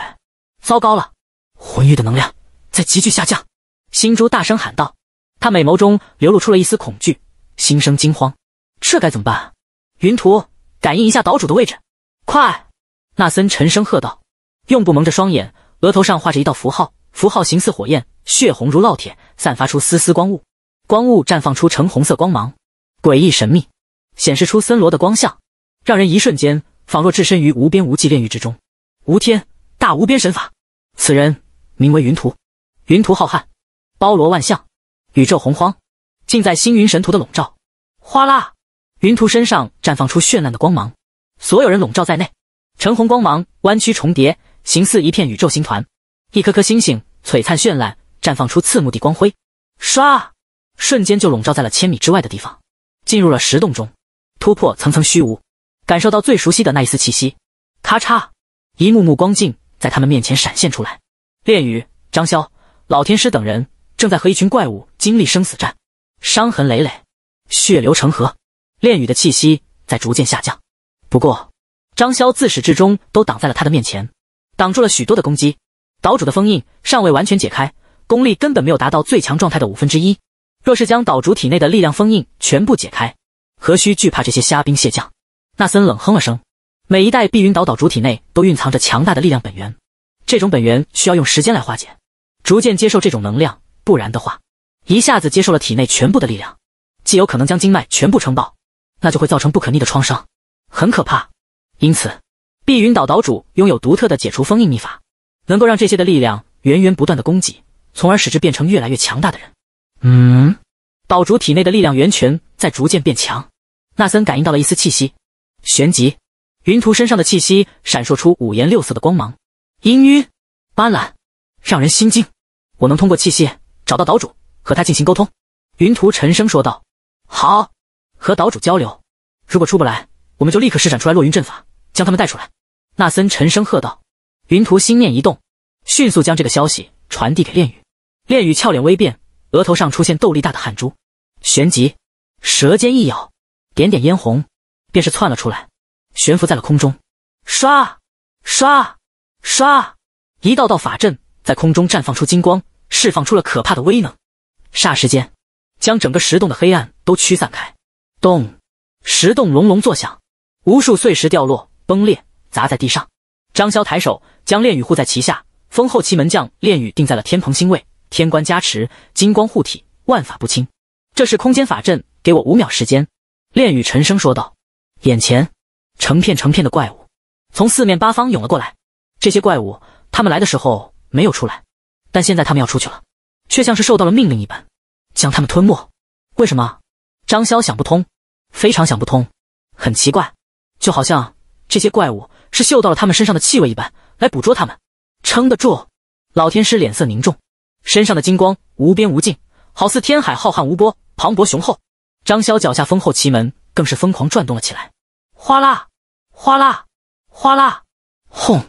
糟糕了，魂玉的能量在急剧下降！星珠大声喊道，他美眸中流露出了一丝恐惧，心生惊慌。这该怎么办？云图，感应一下岛主的位置，快！纳森沉声喝道，用布蒙着双眼，额头上画着一道符号，符号形似火焰，血红如烙铁，散发出丝丝光雾，光雾绽放出橙红色光芒，诡异神秘，显示出森罗的光相，让人一瞬间仿若置身于无边无际炼狱之中。无天大无边神法，此人名为云图，云图浩瀚，包罗万象，宇宙洪荒，尽在星云神图的笼罩。哗啦，云图身上绽放出绚烂的光芒，所有人笼罩在内，橙红光芒弯曲重叠，形似一片宇宙星团，一颗颗星星璀璨绚烂，绽放出刺目的光辉。唰，瞬间就笼罩在了千米之外的地方，进入了石洞中，突破层层虚无，感受到最熟悉的那一丝气息。咔嚓。一幕幕光镜在他们面前闪现出来，炼羽、张潇、老天师等人正在和一群怪物经历生死战，伤痕累累，血流成河。炼羽的气息在逐渐下降，不过张潇自始至终都挡在了他的面前，挡住了许多的攻击。岛主的封印尚未完全解开，功力根本没有达到最强状态的五分之一。若是将岛主体内的力量封印全部解开，何须惧怕这些虾兵蟹将？纳森冷哼了声。每一代碧云岛岛主体内都蕴藏着强大的力量本源，这种本源需要用时间来化解，逐渐接受这种能量，不然的话，一下子接受了体内全部的力量，既有可能将经脉全部撑爆，那就会造成不可逆的创伤，很可怕。因此，碧云岛岛主拥有独特的解除封印秘法，能够让这些的力量源源不断的供给，从而使之变成越来越强大的人。嗯，岛主体内的力量源泉在逐渐变强，纳森感应到了一丝气息，旋即。云图身上的气息闪烁出五颜六色的光芒，氤氲斑斓，让人心惊。我能通过气息找到岛主，和他进行沟通。云图沉声说道：“好，和岛主交流。如果出不来，我们就立刻施展出来落云阵法，将他们带出来。”纳森沉声喝道。云图心念一动，迅速将这个消息传递给炼羽。炼羽俏脸微变，额头上出现豆粒大的汗珠，旋即舌尖一咬，点点嫣红，便是窜了出来。悬浮在了空中，刷刷刷，一道道法阵在空中绽放出金光，释放出了可怕的威能，霎时间将整个石洞的黑暗都驱散开。洞，石洞隆隆作响，无数碎石掉落崩裂，砸在地上。张潇抬手将炼雨护在旗下，封后期门将炼雨定在了天蓬星位，天官加持，金光护体，万法不侵。这是空间法阵，给我五秒时间。炼雨沉声说道，眼前。成片成片的怪物，从四面八方涌了过来。这些怪物，他们来的时候没有出来，但现在他们要出去了，却像是受到了命令一般，将他们吞没。为什么？张潇想不通，非常想不通，很奇怪，就好像这些怪物是嗅到了他们身上的气味一般，来捕捉他们。撑得住！老天师脸色凝重，身上的金光无边无尽，好似天海浩瀚无波，磅礴雄厚。张潇脚下丰后奇门更是疯狂转动了起来，哗啦。哗啦，哗啦，轰，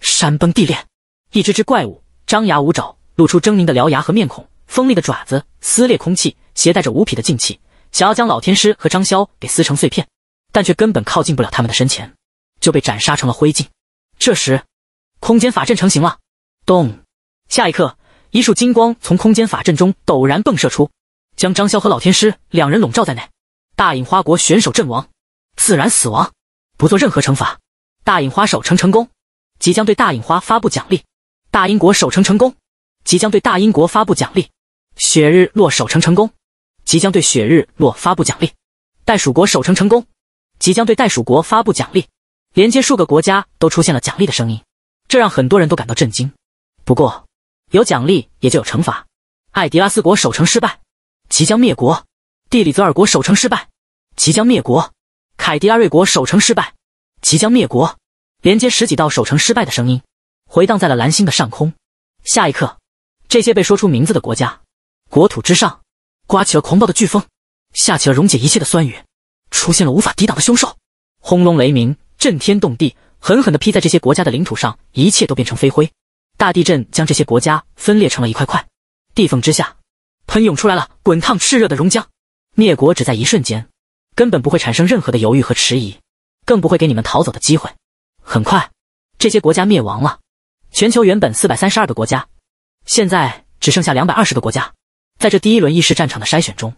山崩地裂，一只只怪物张牙舞爪，露出狰狞的獠牙和面孔，锋利的爪子撕裂空气，携带着无匹的劲气，想要将老天师和张潇给撕成碎片，但却根本靠近不了他们的身前，就被斩杀成了灰烬。这时，空间法阵成型了，咚！下一刻，一束金光从空间法阵中陡然迸射出，将张潇和老天师两人笼罩在内。大隐花国选手阵亡，自然死亡。不做任何惩罚。大隐花守城成功，即将对大隐花发布奖励。大英国守城成功，即将对大英国发布奖励。雪日落守城成功，即将对雪日落发布奖励。袋鼠国守城成功，即将对袋鼠国发布奖励。连接数个国家都出现了奖励的声音，这让很多人都感到震惊。不过，有奖励也就有惩罚。艾迪拉斯国守城失败，即将灭国。蒂里泽尔国守城失败，即将灭国。凯迪阿瑞国守城失败，即将灭国。连接十几道守城失败的声音，回荡在了蓝星的上空。下一刻，这些被说出名字的国家，国土之上，刮起了狂暴的飓风，下起了溶解一切的酸雨，出现了无法抵挡的凶兽，轰隆雷鸣，震天动地，狠狠地劈在这些国家的领土上，一切都变成飞灰。大地震将这些国家分裂成了一块块。地缝之下，喷涌出来了滚烫炽热的熔浆。灭国只在一瞬间。根本不会产生任何的犹豫和迟疑，更不会给你们逃走的机会。很快，这些国家灭亡了。全球原本四百三十二个国家，现在只剩下两百二十个国家。在这第一轮意识战场的筛选中，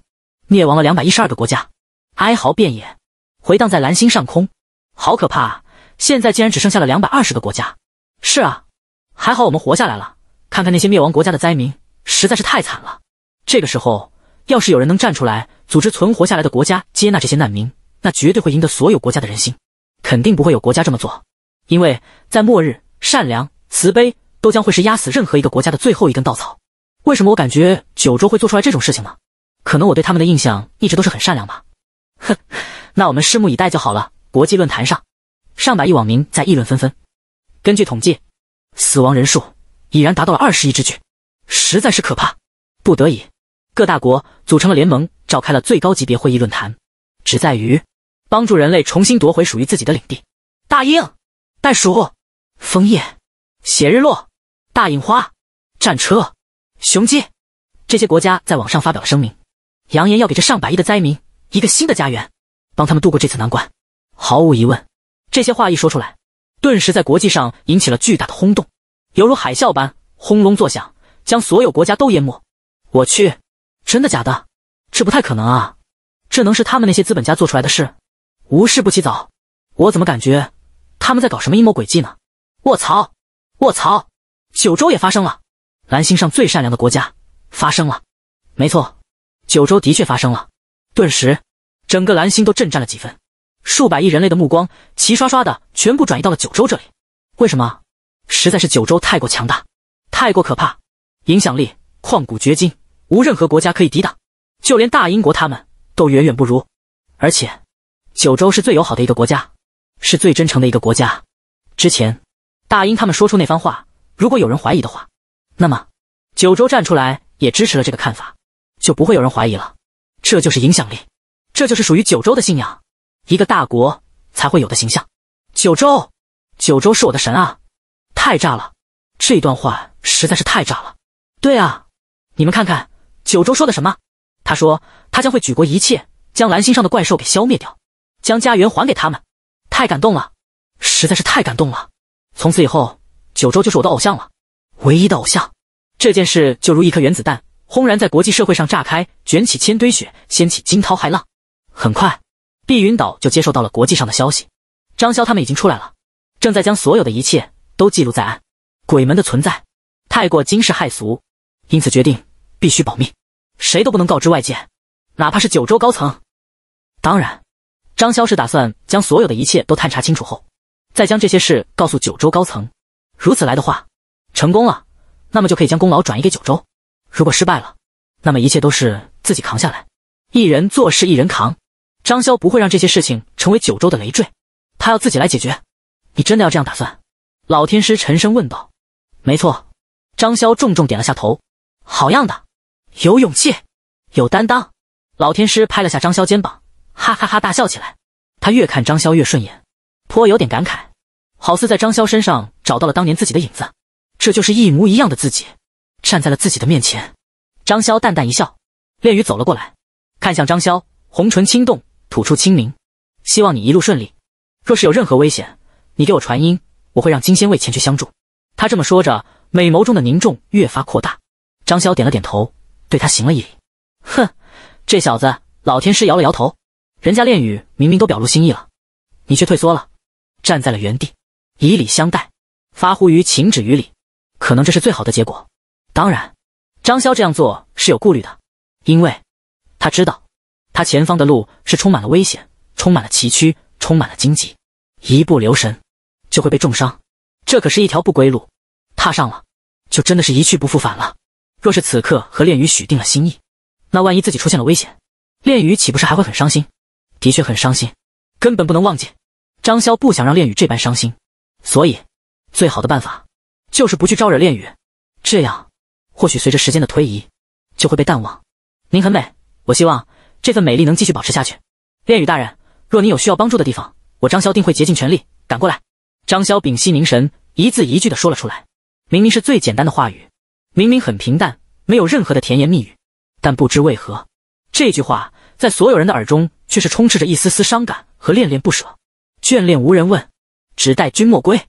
灭亡了两百一十二个国家，哀嚎遍野，回荡在蓝星上空。好可怕！现在竟然只剩下了两百二十个国家。是啊，还好我们活下来了。看看那些灭亡国家的灾民，实在是太惨了。这个时候。要是有人能站出来，组织存活下来的国家接纳这些难民，那绝对会赢得所有国家的人心。肯定不会有国家这么做，因为在末日，善良、慈悲都将会是压死任何一个国家的最后一根稻草。为什么我感觉九州会做出来这种事情呢？可能我对他们的印象一直都是很善良吧。哼，那我们拭目以待就好了。国际论坛上，上百亿网民在议论纷纷。根据统计，死亡人数已然达到了二十亿之巨，实在是可怕。不得已。各大国组成了联盟，召开了最高级别会议论坛，旨在于帮助人类重新夺回属于自己的领地。大鹰、袋鼠、枫叶、血日落、大影花、战车、雄鸡，这些国家在网上发表了声明，扬言要给这上百亿的灾民一个新的家园，帮他们度过这次难关。毫无疑问，这些话一说出来，顿时在国际上引起了巨大的轰动，犹如海啸般轰隆作响，将所有国家都淹没。我去！真的假的？这不太可能啊！这能是他们那些资本家做出来的事？无事不起早，我怎么感觉他们在搞什么阴谋诡计呢？卧槽！卧槽！九州也发生了，蓝星上最善良的国家发生了。没错，九州的确发生了。顿时，整个蓝星都震颤了几分，数百亿人类的目光齐刷刷的全部转移到了九州这里。为什么？实在是九州太过强大，太过可怕，影响力旷古绝今。无任何国家可以抵挡，就连大英国他们都远远不如。而且九州是最友好的一个国家，是最真诚的一个国家。之前大英他们说出那番话，如果有人怀疑的话，那么九州站出来也支持了这个看法，就不会有人怀疑了。这就是影响力，这就是属于九州的信仰，一个大国才会有的形象。九州，九州是我的神啊！太炸了，这一段话实在是太炸了。对啊，你们看看。九州说的什么？他说他将会举国一切，将蓝星上的怪兽给消灭掉，将家园还给他们。太感动了，实在是太感动了！从此以后，九州就是我的偶像了，唯一的偶像。这件事就如一颗原子弹，轰然在国际社会上炸开，卷起千堆雪，掀起惊涛骇浪。很快，碧云岛就接受到了国际上的消息，张潇他们已经出来了，正在将所有的一切都记录在案。鬼门的存在太过惊世骇俗，因此决定必须保密。谁都不能告知外界，哪怕是九州高层。当然，张潇是打算将所有的一切都探查清楚后，再将这些事告诉九州高层。如此来的话，成功了，那么就可以将功劳转移给九州；如果失败了，那么一切都是自己扛下来，一人做事一人扛。张潇不会让这些事情成为九州的累赘，他要自己来解决。你真的要这样打算？老天师沉声问道。没错，张潇重重点了下头。好样的！有勇气，有担当。老天师拍了下张潇肩膀，哈哈哈大笑起来。他越看张潇越顺眼，颇有点感慨，好似在张潇身上找到了当年自己的影子。这就是一模一样的自己，站在了自己的面前。张潇淡淡一笑。恋雨走了过来，看向张潇，红唇轻动，吐出清明，希望你一路顺利。若是有任何危险，你给我传音，我会让金仙卫前去相助。”他这么说着，美眸中的凝重越发扩大。张潇点了点头。对他行了一礼，哼，这小子！老天师摇了摇头，人家炼雨明明都表露心意了，你却退缩了，站在了原地，以礼相待，发乎于情，止于礼，可能这是最好的结果。当然，张潇这样做是有顾虑的，因为他知道，他前方的路是充满了危险，充满了崎岖，充满了荆棘，一不留神就会被重伤，这可是一条不归路，踏上了就真的是一去不复返了。若是此刻和炼雨许定了心意，那万一自己出现了危险，炼雨岂不是还会很伤心？的确很伤心，根本不能忘记。张潇不想让炼雨这般伤心，所以最好的办法就是不去招惹炼雨。这样，或许随着时间的推移，就会被淡忘。您很美，我希望这份美丽能继续保持下去。炼雨大人，若您有需要帮助的地方，我张潇定会竭尽全力赶过来。张潇屏息凝神，一字一句的说了出来。明明是最简单的话语。明明很平淡，没有任何的甜言蜜语，但不知为何，这句话在所有人的耳中却是充斥着一丝丝伤感和恋恋不舍。眷恋无人问，只待君莫归。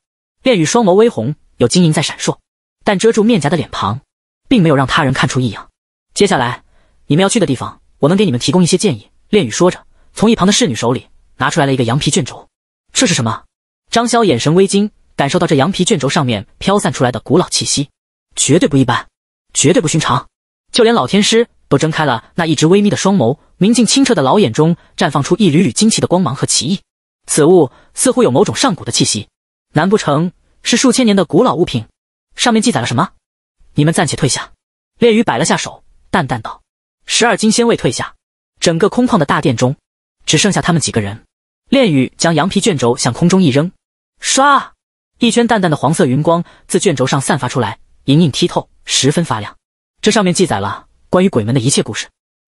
恋雨双眸微红，有晶莹在闪烁，但遮住面颊的脸庞，并没有让他人看出异样。接下来你们要去的地方，我能给你们提供一些建议。恋雨说着，从一旁的侍女手里拿出来了一个羊皮卷轴。这是什么？张潇眼神微惊，感受到这羊皮卷轴上面飘散出来的古老气息。绝对不一般，绝对不寻常。就连老天师都睁开了那一直微眯的双眸，明镜清澈的老眼中绽放出一缕缕惊奇的光芒和奇异。此物似乎有某种上古的气息，难不成是数千年的古老物品？上面记载了什么？你们暂且退下。炼雨摆了下手，淡淡道：“十二金仙卫退下。”整个空旷的大殿中只剩下他们几个人。炼雨将羊皮卷轴向空中一扔，唰，一圈淡淡的黄色云光自卷轴上散发出来。莹莹剔透，十分发亮。这上面记载了关于鬼门的一切故事，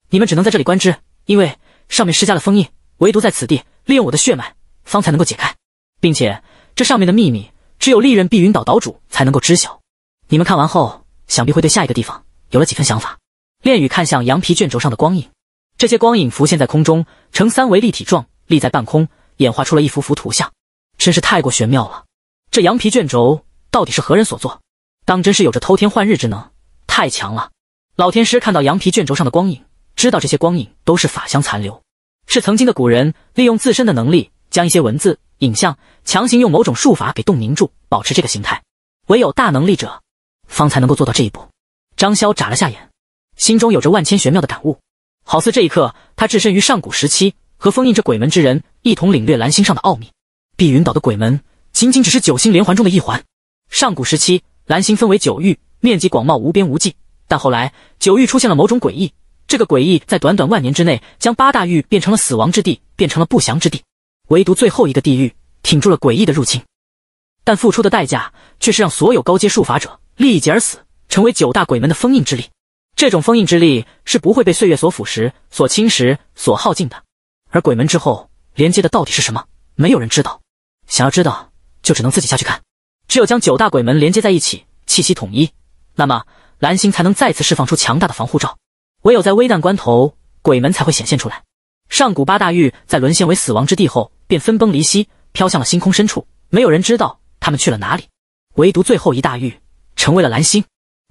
你们只能在这里观之，因为上面施加了封印，唯独在此地利用我的血脉方才能够解开。并且这上面的秘密只有历任碧云岛岛主才能够知晓。你们看完后，想必会对下一个地方有了几分想法。炼雨看向羊皮卷轴上的光影，这些光影浮现在空中，呈三维立体状立在半空，演化出了一幅幅图像，真是太过玄妙了。这羊皮卷轴到底是何人所作？当真是有着偷天换日之能，太强了！老天师看到羊皮卷轴上的光影，知道这些光影都是法相残留，是曾经的古人利用自身的能力，将一些文字、影像强行用某种术法给冻凝住，保持这个形态。唯有大能力者，方才能够做到这一步。张潇眨了下眼，心中有着万千玄妙的感悟，好似这一刻他置身于上古时期，和封印着鬼门之人一同领略蓝星上的奥秘。碧云岛的鬼门，仅仅只是九星连环中的一环，上古时期。蓝星分为九域，面积广袤无边无际。但后来，九域出现了某种诡异。这个诡异在短短万年之内，将八大域变成了死亡之地，变成了不祥之地。唯独最后一个地狱挺住了诡异的入侵，但付出的代价却是让所有高阶术法者立即而死，成为九大鬼门的封印之力。这种封印之力是不会被岁月所腐蚀、所侵蚀、所耗尽的。而鬼门之后连接的到底是什么，没有人知道。想要知道，就只能自己下去看。只有将九大鬼门连接在一起，气息统一，那么蓝星才能再次释放出强大的防护罩。唯有在危难关头，鬼门才会显现出来。上古八大域在沦陷为死亡之地后，便分崩离析，飘向了星空深处，没有人知道他们去了哪里。唯独最后一大域成为了蓝星，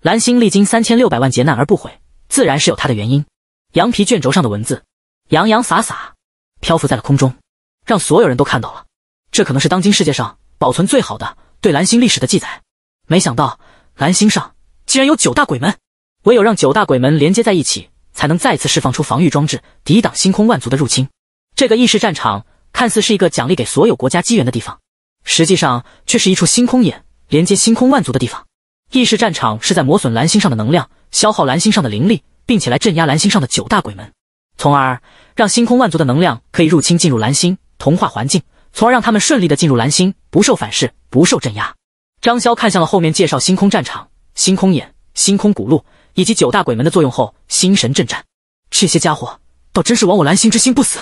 蓝星历经三千六百万劫难而不毁，自然是有它的原因。羊皮卷轴上的文字洋洋洒洒，漂浮在了空中，让所有人都看到了。这可能是当今世界上保存最好的。对蓝星历史的记载，没想到蓝星上竟然有九大鬼门，唯有让九大鬼门连接在一起，才能再次释放出防御装置，抵挡星空万族的入侵。这个意识战场看似是一个奖励给所有国家机缘的地方，实际上却是一处星空眼连接星空万族的地方。意识战场是在磨损蓝星上的能量，消耗蓝星上的灵力，并且来镇压蓝星上的九大鬼门，从而让星空万族的能量可以入侵进入蓝星，同化环境。从而让他们顺利的进入蓝星，不受反噬，不受镇压。张潇看向了后面介绍星空战场、星空眼、星空古路以及九大鬼门的作用后，心神震颤。这些家伙倒真是亡我蓝星之心不死，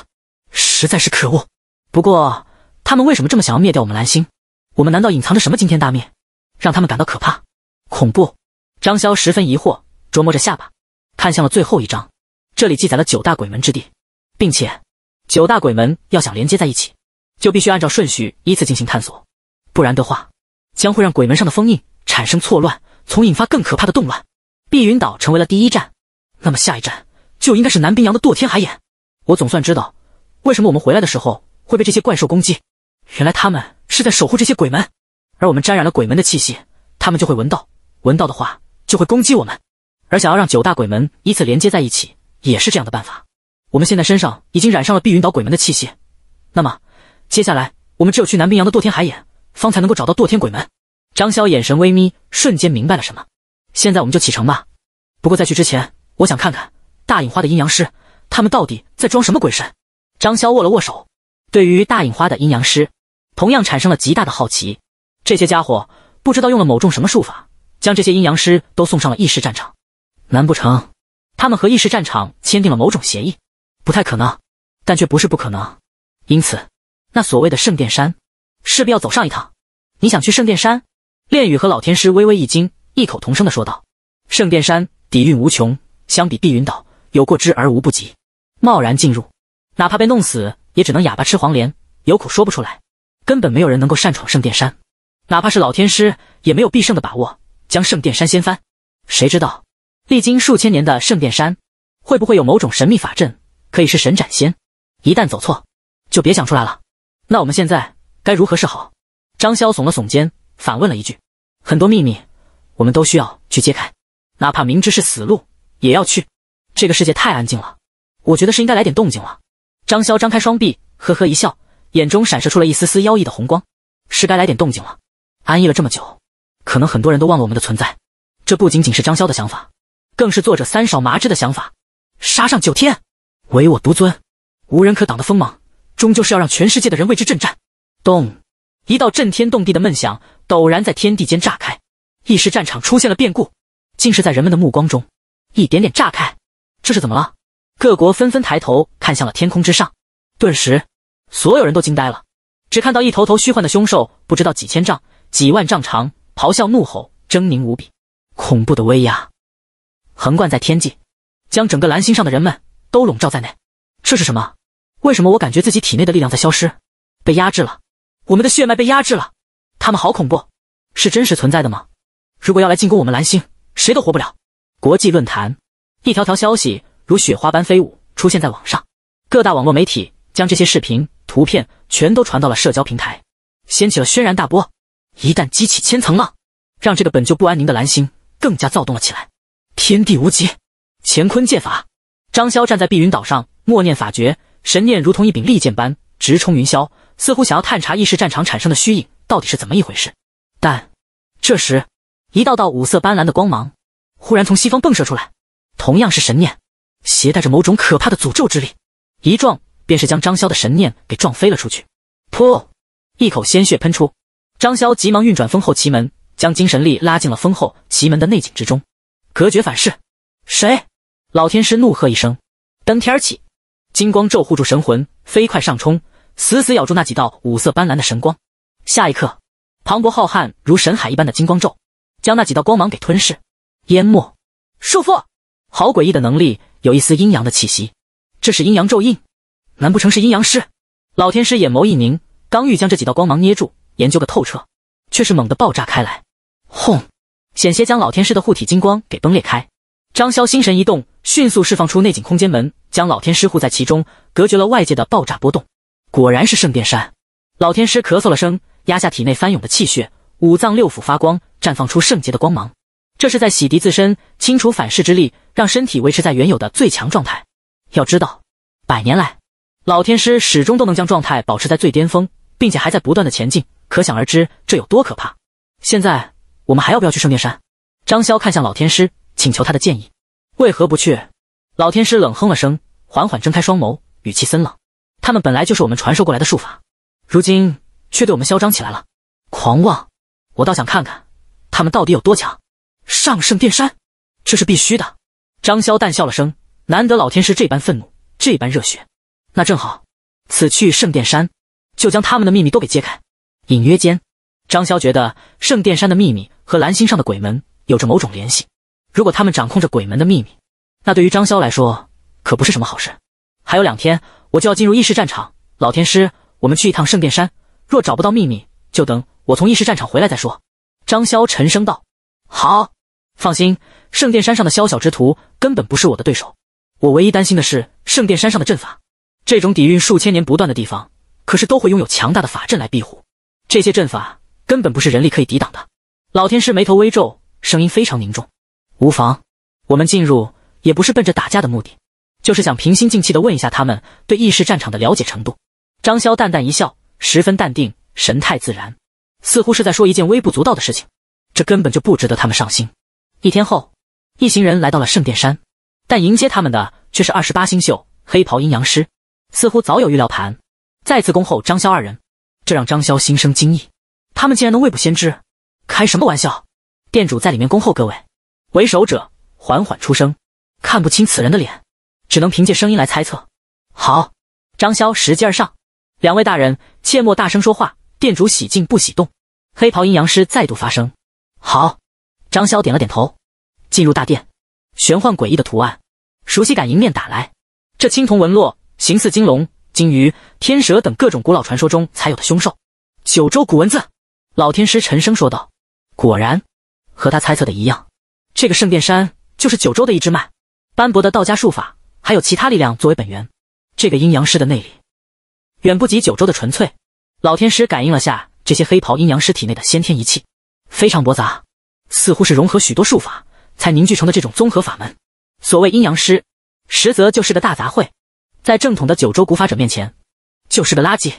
实在是可恶。不过，他们为什么这么想要灭掉我们蓝星？我们难道隐藏着什么惊天大秘，让他们感到可怕、恐怖？张潇十分疑惑，琢磨着下巴，看向了最后一章。这里记载了九大鬼门之地，并且九大鬼门要想连接在一起。就必须按照顺序依次进行探索，不然的话将会让鬼门上的封印产生错乱，从引发更可怕的动乱。碧云岛成为了第一站，那么下一站就应该是南冰洋的堕天海眼。我总算知道为什么我们回来的时候会被这些怪兽攻击，原来他们是在守护这些鬼门，而我们沾染了鬼门的气息，他们就会闻到。闻到的话就会攻击我们。而想要让九大鬼门依次连接在一起，也是这样的办法。我们现在身上已经染上了碧云岛鬼门的气息，那么。接下来，我们只有去南冰洋的堕天海眼，方才能够找到堕天鬼门。张潇眼神微眯，瞬间明白了什么。现在我们就启程吧。不过在去之前，我想看看大隐花的阴阳师，他们到底在装什么鬼神。张潇握了握手，对于大隐花的阴阳师，同样产生了极大的好奇。这些家伙不知道用了某种什么术法，将这些阴阳师都送上了异世战场。难不成他们和异世战场签订了某种协议？不太可能，但却不是不可能。因此。那所谓的圣殿山，势必要走上一趟。你想去圣殿山？炼雨和老天师微微一惊，异口同声的说道：“圣殿山底蕴无穷，相比碧云岛，有过之而无不及。贸然进入，哪怕被弄死，也只能哑巴吃黄连，有苦说不出来。根本没有人能够擅闯圣殿山，哪怕是老天师，也没有必胜的把握将圣殿山掀翻。谁知道历经数千年的圣殿山，会不会有某种神秘法阵，可以是神斩仙？一旦走错，就别想出来了。”那我们现在该如何是好？张潇耸了耸肩，反问了一句：“很多秘密，我们都需要去揭开，哪怕明知是死路，也要去。这个世界太安静了，我觉得是应该来点动静了。”张潇张开双臂，呵呵一笑，眼中闪射出了一丝丝妖异的红光：“是该来点动静了。安逸了这么久，可能很多人都忘了我们的存在。这不仅仅是张潇的想法，更是作者三少麻枝的想法。杀上九天，唯我独尊，无人可挡的锋芒。”终究是要让全世界的人为之震颤。咚！一道震天动地的闷响陡然在天地间炸开，一时战场出现了变故，竟是在人们的目光中一点点炸开。这是怎么了？各国纷纷抬头看向了天空之上，顿时所有人都惊呆了，只看到一头头虚幻的凶兽，不知道几千丈、几万丈长，咆哮怒吼，狰狞无比，恐怖的威压横贯在天际，将整个蓝星上的人们都笼罩在内。这是什么？为什么我感觉自己体内的力量在消失，被压制了？我们的血脉被压制了。他们好恐怖，是真实存在的吗？如果要来进攻我们蓝星，谁都活不了。国际论坛，一条条消息如雪花般飞舞，出现在网上。各大网络媒体将这些视频、图片全都传到了社交平台，掀起了轩然大波。一旦激起千层浪，让这个本就不安宁的蓝星更加躁动了起来。天地无极，乾坤剑法。张潇站在碧云岛上，默念法诀。神念如同一柄利剑般直冲云霄，似乎想要探查意识战场产生的虚影到底是怎么一回事。但这时，一道道五色斑斓的光芒忽然从西方迸射出来，同样是神念，携带着某种可怕的诅咒之力，一撞便是将张潇的神念给撞飞了出去。噗！一口鲜血喷出，张潇急忙运转风后奇门，将精神力拉进了风后奇门的内景之中，隔绝反噬。谁？老天师怒喝一声：“登天起！”金光咒护住神魂，飞快上冲，死死咬住那几道五色斑斓的神光。下一刻，磅礴浩瀚如神海一般的金光咒，将那几道光芒给吞噬、淹没、束缚。好诡异的能力，有一丝阴阳的气息，这是阴阳咒印。难不成是阴阳师？老天师眼眸一凝，刚欲将这几道光芒捏住研究个透彻，却是猛地爆炸开来，轰！险些将老天师的护体金光给崩裂开。张潇心神一动，迅速释放出内景空间门。将老天师护在其中，隔绝了外界的爆炸波动。果然是圣殿山，老天师咳嗽了声，压下体内翻涌的气血，五脏六腑发光，绽放出圣洁的光芒。这是在洗涤自身，清除反噬之力，让身体维持在原有的最强状态。要知道，百年来老天师始终都能将状态保持在最巅峰，并且还在不断的前进，可想而知这有多可怕。现在我们还要不要去圣殿山？张潇看向老天师，请求他的建议。为何不去？老天师冷哼了声，缓缓睁开双眸，语气森冷：“他们本来就是我们传授过来的术法，如今却对我们嚣张起来了，狂妄！我倒想看看他们到底有多强。上圣殿山，这是必须的。”张潇淡笑了声，难得老天师这般愤怒，这般热血。那正好，此去圣殿山，就将他们的秘密都给揭开。隐约间，张潇觉得圣殿山的秘密和蓝星上的鬼门有着某种联系。如果他们掌控着鬼门的秘密，那对于张潇来说可不是什么好事。还有两天，我就要进入异世战场。老天师，我们去一趟圣殿山。若找不到秘密，就等我从异世战场回来再说。张潇沉声道：“好，放心，圣殿山上的宵小之徒根本不是我的对手。我唯一担心的是圣殿山上的阵法。这种底蕴数千年不断的地方，可是都会拥有强大的法阵来庇护。这些阵法根本不是人力可以抵挡的。”老天师眉头微皱，声音非常凝重：“无妨，我们进入。”也不是奔着打架的目的，就是想平心静气地问一下他们对异世战场的了解程度。张潇淡淡一笑，十分淡定，神态自然，似乎是在说一件微不足道的事情，这根本就不值得他们上心。一天后，一行人来到了圣殿山，但迎接他们的却是二十八星宿黑袍阴阳师，似乎早有预料盘，再次恭候张潇二人，这让张潇心生惊异，他们竟然能未卜先知，开什么玩笑？店主在里面恭候各位，为首者缓缓出声。看不清此人的脸，只能凭借声音来猜测。好，张潇拾阶而上。两位大人，切莫大声说话。店主喜静不喜动。黑袍阴阳师再度发声。好，张潇点了点头，进入大殿。玄幻诡异的图案，熟悉感迎面打来。这青铜纹络形似金龙、金鱼、天蛇等各种古老传说中才有的凶兽。九州古文字，老天师沉声说道：“果然，和他猜测的一样，这个圣殿山就是九州的一支脉。”斑驳的道家术法，还有其他力量作为本源，这个阴阳师的内力远不及九州的纯粹。老天师感应了下这些黑袍阴阳师体内的先天一气，非常驳杂，似乎是融合许多术法才凝聚成的这种综合法门。所谓阴阳师，实则就是个大杂烩，在正统的九州古法者面前就是个垃圾，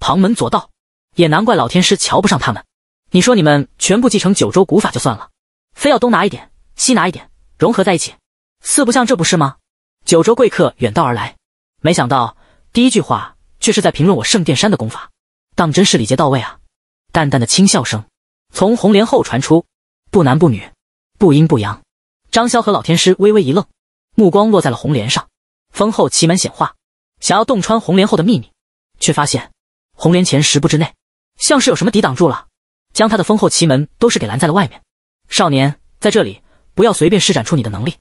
旁门左道。也难怪老天师瞧不上他们。你说你们全部继承九州古法就算了，非要东拿一点西拿一点融合在一起。四不像，这不是吗？九州贵客远道而来，没想到第一句话却是在评论我圣殿山的功法，当真是礼节到位啊！淡淡的轻笑声从红莲后传出，不男不女，不阴不阳。张潇和老天师微微一愣，目光落在了红莲上。封后奇门显化，想要洞穿红莲后的秘密，却发现红莲前十步之内，像是有什么抵挡住了，将他的封后奇门都是给拦在了外面。少年在这里，不要随便施展出你的能力。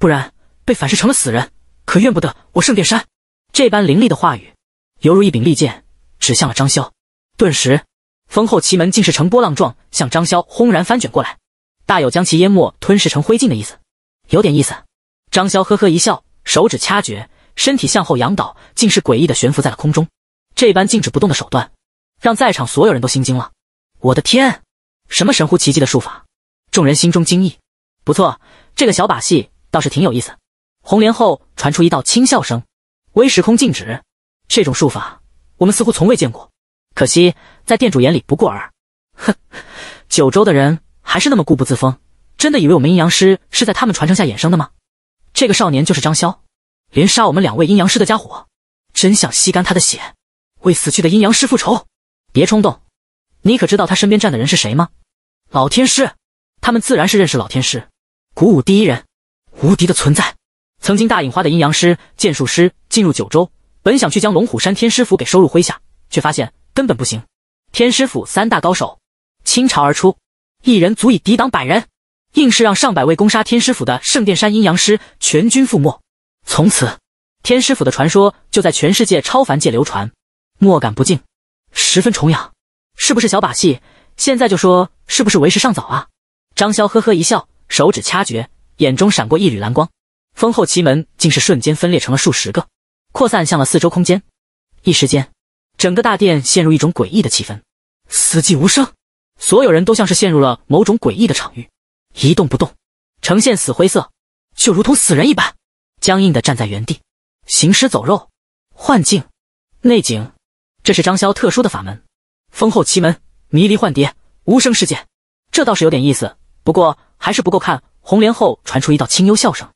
不然被反噬成了死人，可怨不得我圣殿山。这般凌厉的话语，犹如一柄利剑，指向了张潇。顿时，封后奇门竟是呈波浪状向张潇轰然翻卷过来，大有将其淹没、吞噬成灰烬的意思。有点意思。张潇呵呵一笑，手指掐诀，身体向后仰倒，竟是诡异的悬浮在了空中。这般静止不动的手段，让在场所有人都心惊了。我的天，什么神乎其技的术法？众人心中惊异。不错，这个小把戏。倒是挺有意思。红莲后传出一道轻笑声：“微时空静止，这种术法我们似乎从未见过。可惜在店主眼里不过尔。”哼，九州的人还是那么固步自封，真的以为我们阴阳师是在他们传承下衍生的吗？这个少年就是张潇，连杀我们两位阴阳师的家伙，真想吸干他的血，为死去的阴阳师复仇。别冲动，你可知道他身边站的人是谁吗？老天师，他们自然是认识老天师，鼓舞第一人。无敌的存在，曾经大隐花的阴阳师、剑术师进入九州，本想去将龙虎山天师府给收入麾下，却发现根本不行。天师府三大高手倾巢而出，一人足以抵挡百人，硬是让上百位攻杀天师府的圣殿山阴阳师全军覆没。从此，天师府的传说就在全世界超凡界流传，莫敢不敬，十分崇仰。是不是小把戏？现在就说是不是为时尚早啊？张潇呵呵一笑，手指掐诀。眼中闪过一缕蓝光，封后奇门竟是瞬间分裂成了数十个，扩散向了四周空间。一时间，整个大殿陷入一种诡异的气氛，死寂无声，所有人都像是陷入了某种诡异的场域，一动不动，呈现死灰色，就如同死人一般，僵硬的站在原地，行尸走肉。幻境，内景，这是张潇特殊的法门，封后奇门，迷离幻蝶，无声世界。这倒是有点意思，不过还是不够看。红莲后传出一道清幽笑声，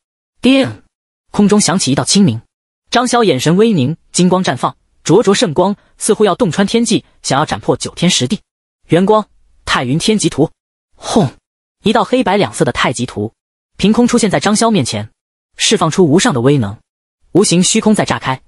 叮，空中响起一道清明。张潇眼神微凝，金光绽放，灼灼圣光，似乎要洞穿天际，想要斩破九天十地。元光太云天极图，轰！一道黑白两色的太极图凭空出现在张潇面前，释放出无上的威能，无形虚空在炸开，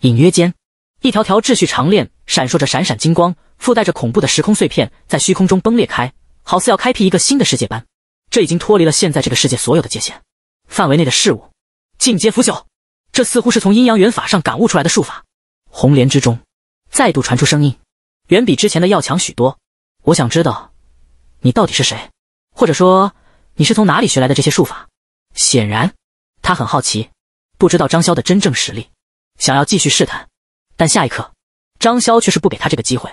隐约间，一条条秩序长链闪烁着闪闪金光，附带着恐怖的时空碎片在虚空中崩裂开，好似要开辟一个新的世界般。这已经脱离了现在这个世界所有的界限范围内的事物，尽皆腐朽。这似乎是从阴阳元法上感悟出来的术法。红莲之中再度传出声音，远比之前的要强许多。我想知道，你到底是谁，或者说你是从哪里学来的这些术法？显然，他很好奇，不知道张潇的真正实力，想要继续试探。但下一刻，张潇却是不给他这个机会。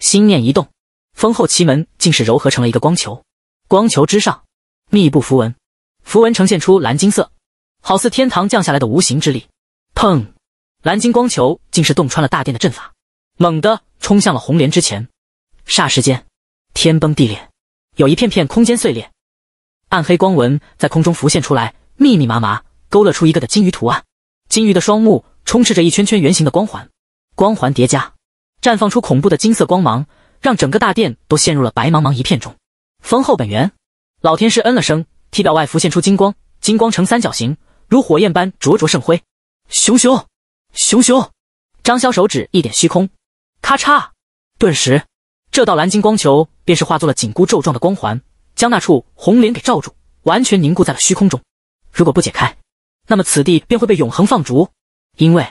心念一动，丰厚奇门竟是柔合成了一个光球，光球之上。密布符文，符文呈现出蓝金色，好似天堂降下来的无形之力。砰！蓝金光球竟是洞穿了大殿的阵法，猛地冲向了红莲之前。霎时间，天崩地裂，有一片片空间碎裂，暗黑光纹在空中浮现出来，密密麻麻勾勒出一个的金鱼图案。金鱼的双目充斥着一圈圈圆形的光环，光环叠加，绽放出恐怖的金色光芒，让整个大殿都陷入了白茫茫一片中。丰厚本源。老天师嗯了声，体表外浮现出金光，金光呈三角形，如火焰般灼灼圣辉，熊熊熊熊。张潇手指一点虚空，咔嚓，顿时这道蓝金光球便是化作了紧箍咒状的光环，将那处红莲给罩住，完全凝固在了虚空中。如果不解开，那么此地便会被永恒放逐，因为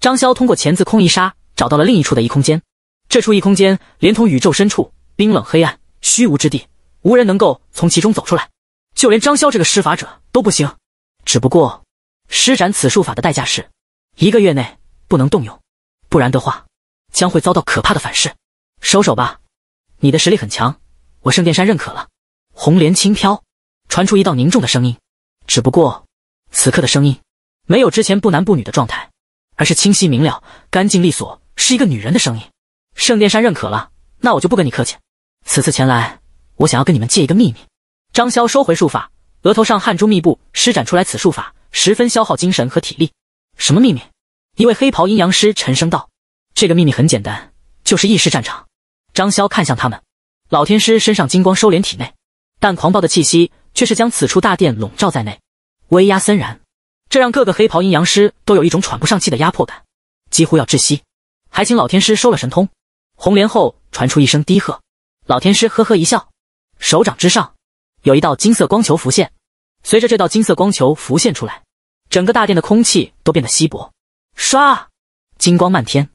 张潇通过钳子空一杀找到了另一处的异空间，这处异空间连同宇宙深处冰冷黑暗虚无之地。无人能够从其中走出来，就连张潇这个施法者都不行。只不过施展此术法的代价是，一个月内不能动用，不然的话将会遭到可怕的反噬。收手吧，你的实力很强，我圣殿山认可了。红莲轻飘传出一道凝重的声音，只不过此刻的声音没有之前不男不女的状态，而是清晰明了、干净利索，是一个女人的声音。圣殿山认可了，那我就不跟你客气。此次前来。我想要跟你们借一个秘密。张潇收回术法，额头上汗珠密布，施展出来此术法十分消耗精神和体力。什么秘密？一位黑袍阴阳师沉声道：“这个秘密很简单，就是异世战场。”张潇看向他们，老天师身上金光收敛体内，但狂暴的气息却是将此处大殿笼罩在内，威压森然，这让各个黑袍阴阳师都有一种喘不上气的压迫感，几乎要窒息。还请老天师收了神通。红莲后传出一声低喝，老天师呵呵一笑。手掌之上，有一道金色光球浮现。随着这道金色光球浮现出来，整个大殿的空气都变得稀薄。唰，金光漫天，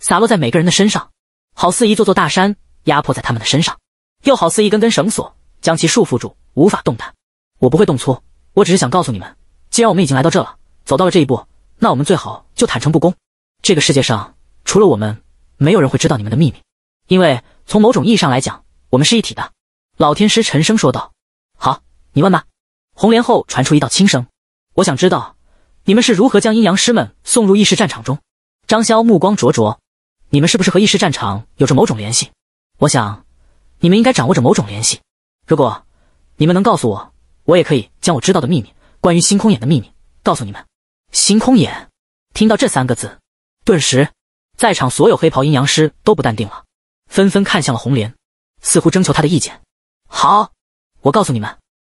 洒落在每个人的身上，好似一座座大山压迫在他们的身上，又好似一根根绳索将其束缚住，无法动弹。我不会动粗，我只是想告诉你们，既然我们已经来到这了，走到了这一步，那我们最好就坦诚不公。这个世界上，除了我们，没有人会知道你们的秘密，因为从某种意义上来讲，我们是一体的。老天师沉声说道：“好，你问吧。”红莲后传出一道轻声：“我想知道，你们是如何将阴阳师们送入异世战场中？”张潇目光灼灼：“你们是不是和异世战场有着某种联系？我想，你们应该掌握着某种联系。如果你们能告诉我，我也可以将我知道的秘密，关于星空眼的秘密，告诉你们。”星空眼，听到这三个字，顿时，在场所有黑袍阴阳师都不淡定了，纷纷看向了红莲，似乎征求他的意见。好，我告诉你们，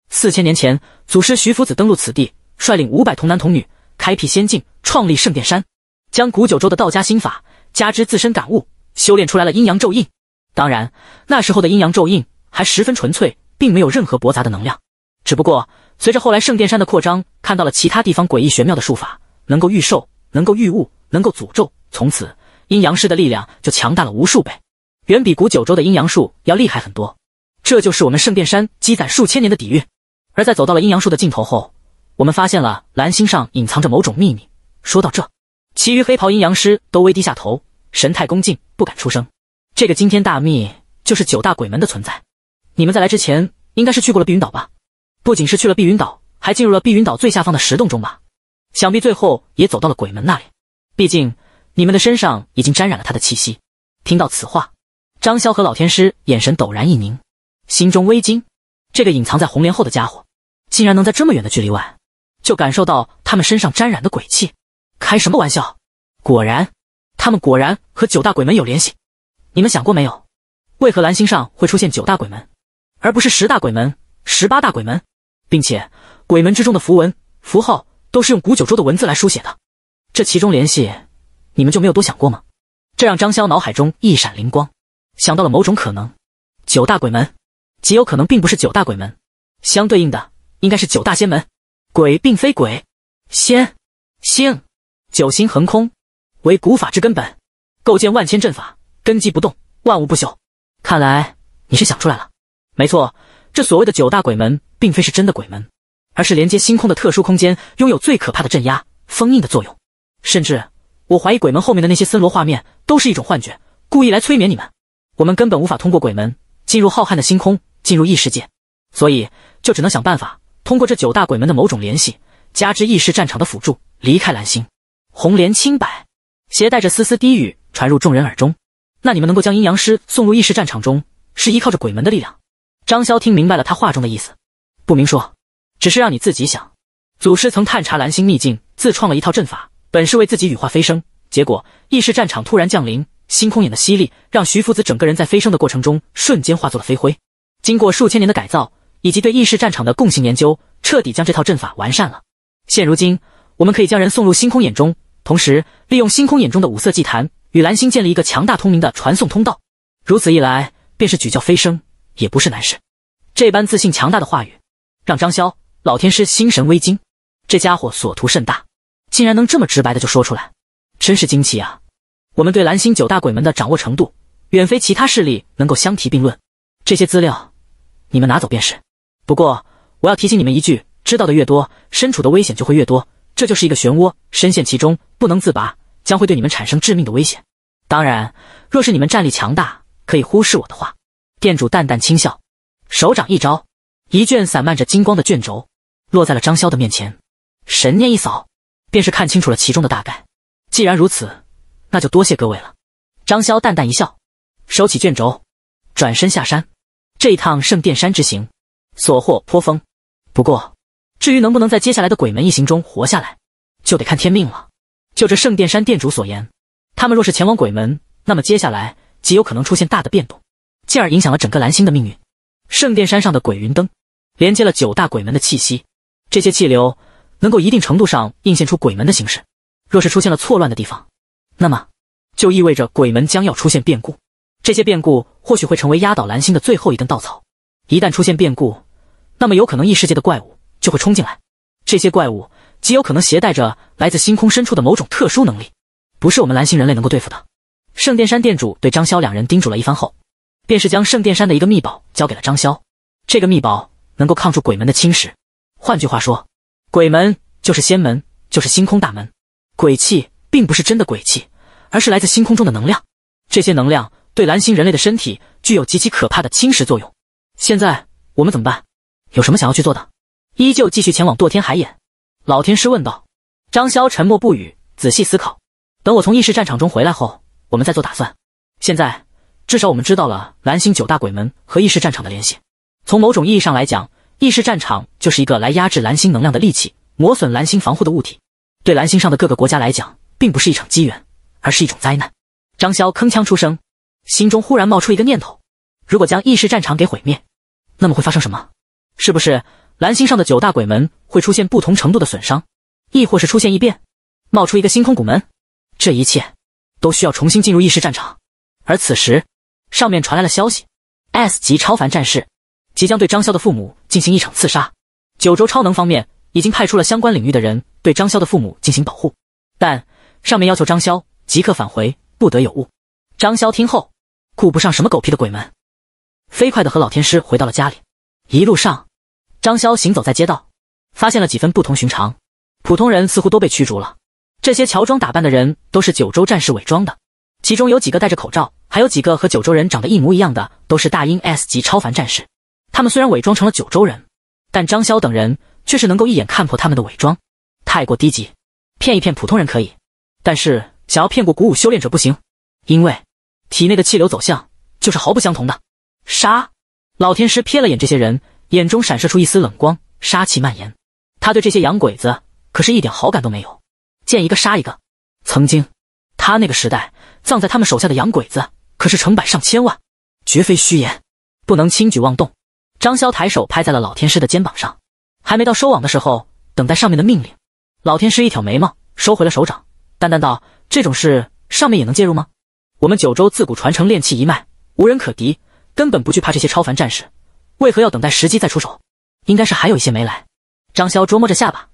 四千年前，祖师徐福子登陆此地，率领五百童男童女，开辟仙境，创立圣殿山，将古九州的道家心法加之自身感悟，修炼出来了阴阳咒印。当然，那时候的阴阳咒印还十分纯粹，并没有任何驳杂的能量。只不过随着后来圣殿山的扩张，看到了其他地方诡异玄妙的术法，能够御兽，能够御物，能够诅咒，从此阴阳师的力量就强大了无数倍，远比古九州的阴阳术要厉害很多。这就是我们圣殿山积攒数千年的底蕴，而在走到了阴阳树的尽头后，我们发现了蓝星上隐藏着某种秘密。说到这，其余黑袍阴阳师都微低下头，神态恭敬，不敢出声。这个惊天大秘就是九大鬼门的存在。你们在来之前，应该是去过了碧云岛吧？不仅是去了碧云岛，还进入了碧云岛最下方的石洞中吧？想必最后也走到了鬼门那里，毕竟你们的身上已经沾染了他的气息。听到此话，张潇和老天师眼神陡然一凝。心中微惊，这个隐藏在红莲后的家伙，竟然能在这么远的距离外，就感受到他们身上沾染的鬼气，开什么玩笑？果然，他们果然和九大鬼门有联系。你们想过没有，为何蓝星上会出现九大鬼门，而不是十大鬼门、十八大鬼门？并且，鬼门之中的符文符号都是用古九州的文字来书写的，这其中联系，你们就没有多想过吗？这让张潇脑海中一闪灵光，想到了某种可能：九大鬼门。极有可能并不是九大鬼门，相对应的应该是九大仙门。鬼并非鬼，仙星九星横空，为古法之根本，构建万千阵法，根基不动，万物不朽。看来你是想出来了。没错，这所谓的九大鬼门，并非是真的鬼门，而是连接星空的特殊空间，拥有最可怕的镇压、封印的作用。甚至我怀疑鬼门后面的那些森罗画面，都是一种幻觉，故意来催眠你们。我们根本无法通过鬼门进入浩瀚的星空。进入异世界，所以就只能想办法通过这九大鬼门的某种联系，加之异世战场的辅助离开蓝星。红莲清白，携带着丝丝低语传入众人耳中。那你们能够将阴阳师送入异世战场中，是依靠着鬼门的力量？张潇听明白了他话中的意思，不明说，只是让你自己想。祖师曾探查蓝星秘境，自创了一套阵法，本是为自己羽化飞升，结果异世战场突然降临，星空眼的犀利让徐夫子整个人在飞升的过程中瞬间化作了飞灰。经过数千年的改造，以及对异世战场的共性研究，彻底将这套阵法完善了。现如今，我们可以将人送入星空眼中，同时利用星空眼中的五色祭坛与蓝星建立一个强大通明的传送通道。如此一来，便是举教飞升也不是难事。这般自信强大的话语，让张潇老天师心神微惊。这家伙所图甚大，竟然能这么直白的就说出来，真是惊奇啊！我们对蓝星九大鬼门的掌握程度，远非其他势力能够相提并论。这些资料。你们拿走便是，不过我要提醒你们一句：知道的越多，身处的危险就会越多，这就是一个漩涡，深陷其中不能自拔，将会对你们产生致命的危险。当然，若是你们战力强大，可以忽视我的话。店主淡淡轻笑，手掌一招，一卷散漫着金光的卷轴，落在了张潇的面前。神念一扫，便是看清楚了其中的大概。既然如此，那就多谢各位了。张潇淡淡一笑，收起卷轴，转身下山。这一趟圣殿山之行，所获颇丰。不过，至于能不能在接下来的鬼门一行中活下来，就得看天命了。就这圣殿山殿主所言，他们若是前往鬼门，那么接下来极有可能出现大的变动，进而影响了整个蓝星的命运。圣殿山上的鬼云灯，连接了九大鬼门的气息，这些气流能够一定程度上映现出鬼门的形式。若是出现了错乱的地方，那么就意味着鬼门将要出现变故。这些变故或许会成为压倒蓝星的最后一根稻草。一旦出现变故，那么有可能异世界的怪物就会冲进来。这些怪物极有可能携带着来自星空深处的某种特殊能力，不是我们蓝星人类能够对付的。圣殿山殿主对张潇两人叮嘱了一番后，便是将圣殿山的一个秘宝交给了张潇。这个秘宝能够抗住鬼门的侵蚀。换句话说，鬼门就是仙门，就是星空大门。鬼气并不是真的鬼气，而是来自星空中的能量。这些能量。对蓝星人类的身体具有极其可怕的侵蚀作用。现在我们怎么办？有什么想要去做的？依旧继续前往堕天海眼？老天师问道。张潇沉默不语，仔细思考。等我从意识战场中回来后，我们再做打算。现在至少我们知道了蓝星九大鬼门和意识战场的联系。从某种意义上来讲，意识战场就是一个来压制蓝星能量的利器，磨损蓝星防护的物体。对蓝星上的各个国家来讲，并不是一场机缘，而是一种灾难。张潇铿锵出声。心中忽然冒出一个念头：如果将意识战场给毁灭，那么会发生什么？是不是蓝星上的九大鬼门会出现不同程度的损伤，亦或是出现异变，冒出一个星空古门？这一切都需要重新进入意识战场。而此时，上面传来了消息：S 级超凡战士即将对张潇的父母进行一场刺杀。九州超能方面已经派出了相关领域的人对张潇的父母进行保护，但上面要求张潇即刻返回，不得有误。张潇听后。顾不上什么狗屁的鬼门，飞快的和老天师回到了家里。一路上，张潇行走在街道，发现了几分不同寻常。普通人似乎都被驱逐了。这些乔装打扮的人都是九州战士伪装的，其中有几个戴着口罩，还有几个和九州人长得一模一样的，都是大英 S 级超凡战士。他们虽然伪装成了九州人，但张潇等人却是能够一眼看破他们的伪装，太过低级，骗一骗普通人可以，但是想要骗过鼓舞修炼者不行，因为。体内的气流走向就是毫不相同的。杀！老天师瞥了眼这些人，眼中闪射出一丝冷光，杀气蔓延。他对这些洋鬼子可是一点好感都没有，见一个杀一个。曾经，他那个时代葬在他们手下的洋鬼子可是成百上千万，绝非虚言。不能轻举妄动。张潇抬手拍在了老天师的肩膀上，还没到收网的时候，等待上面的命令。老天师一挑眉毛，收回了手掌，淡淡道：“这种事上面也能介入吗？”我们九州自古传承炼器一脉，无人可敌，根本不惧怕这些超凡战士。为何要等待时机再出手？应该是还有一些没来。张潇琢磨着下巴，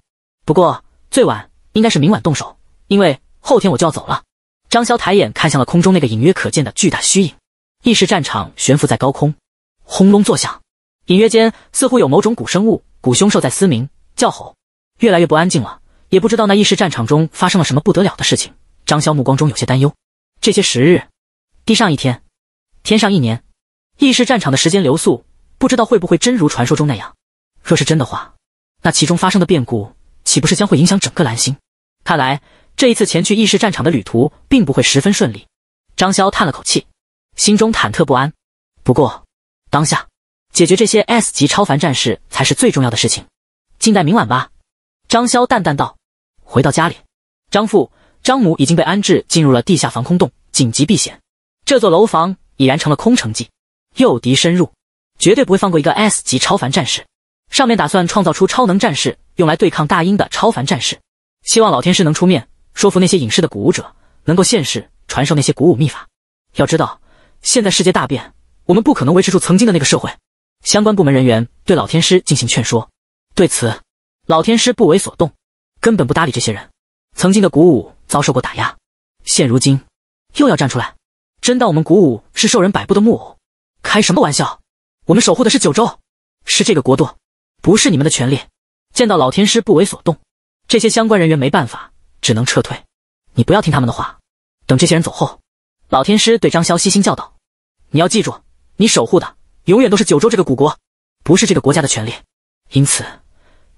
不过最晚应该是明晚动手，因为后天我就要走了。张潇抬眼看向了空中那个隐约可见的巨大虚影，异世战场悬浮在高空，轰隆作响，隐约间似乎有某种古生物、古凶兽在嘶鸣、叫吼，越来越不安静了。也不知道那异世战场中发生了什么不得了的事情。张潇目光中有些担忧。这些时日，地上一天，天上一年，异世战场的时间流速，不知道会不会真如传说中那样。若是真的话，那其中发生的变故，岂不是将会影响整个蓝星？看来这一次前去异世战场的旅途，并不会十分顺利。张潇叹了口气，心中忐忑不安。不过，当下解决这些 S 级超凡战士才是最重要的事情。静待明晚吧。张潇淡淡道。回到家里，张父。张母已经被安置进入了地下防空洞，紧急避险。这座楼房已然成了空城计，诱敌深入，绝对不会放过一个 S 级超凡战士。上面打算创造出超能战士，用来对抗大英的超凡战士。希望老天师能出面，说服那些隐世的鼓舞者，能够现世传授那些鼓舞秘法。要知道，现在世界大变，我们不可能维持住曾经的那个社会。相关部门人员对老天师进行劝说，对此，老天师不为所动，根本不搭理这些人。曾经的鼓舞。遭受过打压，现如今又要站出来，真当我们古武是受人摆布的木偶？开什么玩笑！我们守护的是九州，是这个国度，不是你们的权利。见到老天师不为所动，这些相关人员没办法，只能撤退。你不要听他们的话，等这些人走后，老天师对张潇悉心教导：你要记住，你守护的永远都是九州这个古国，不是这个国家的权利。因此，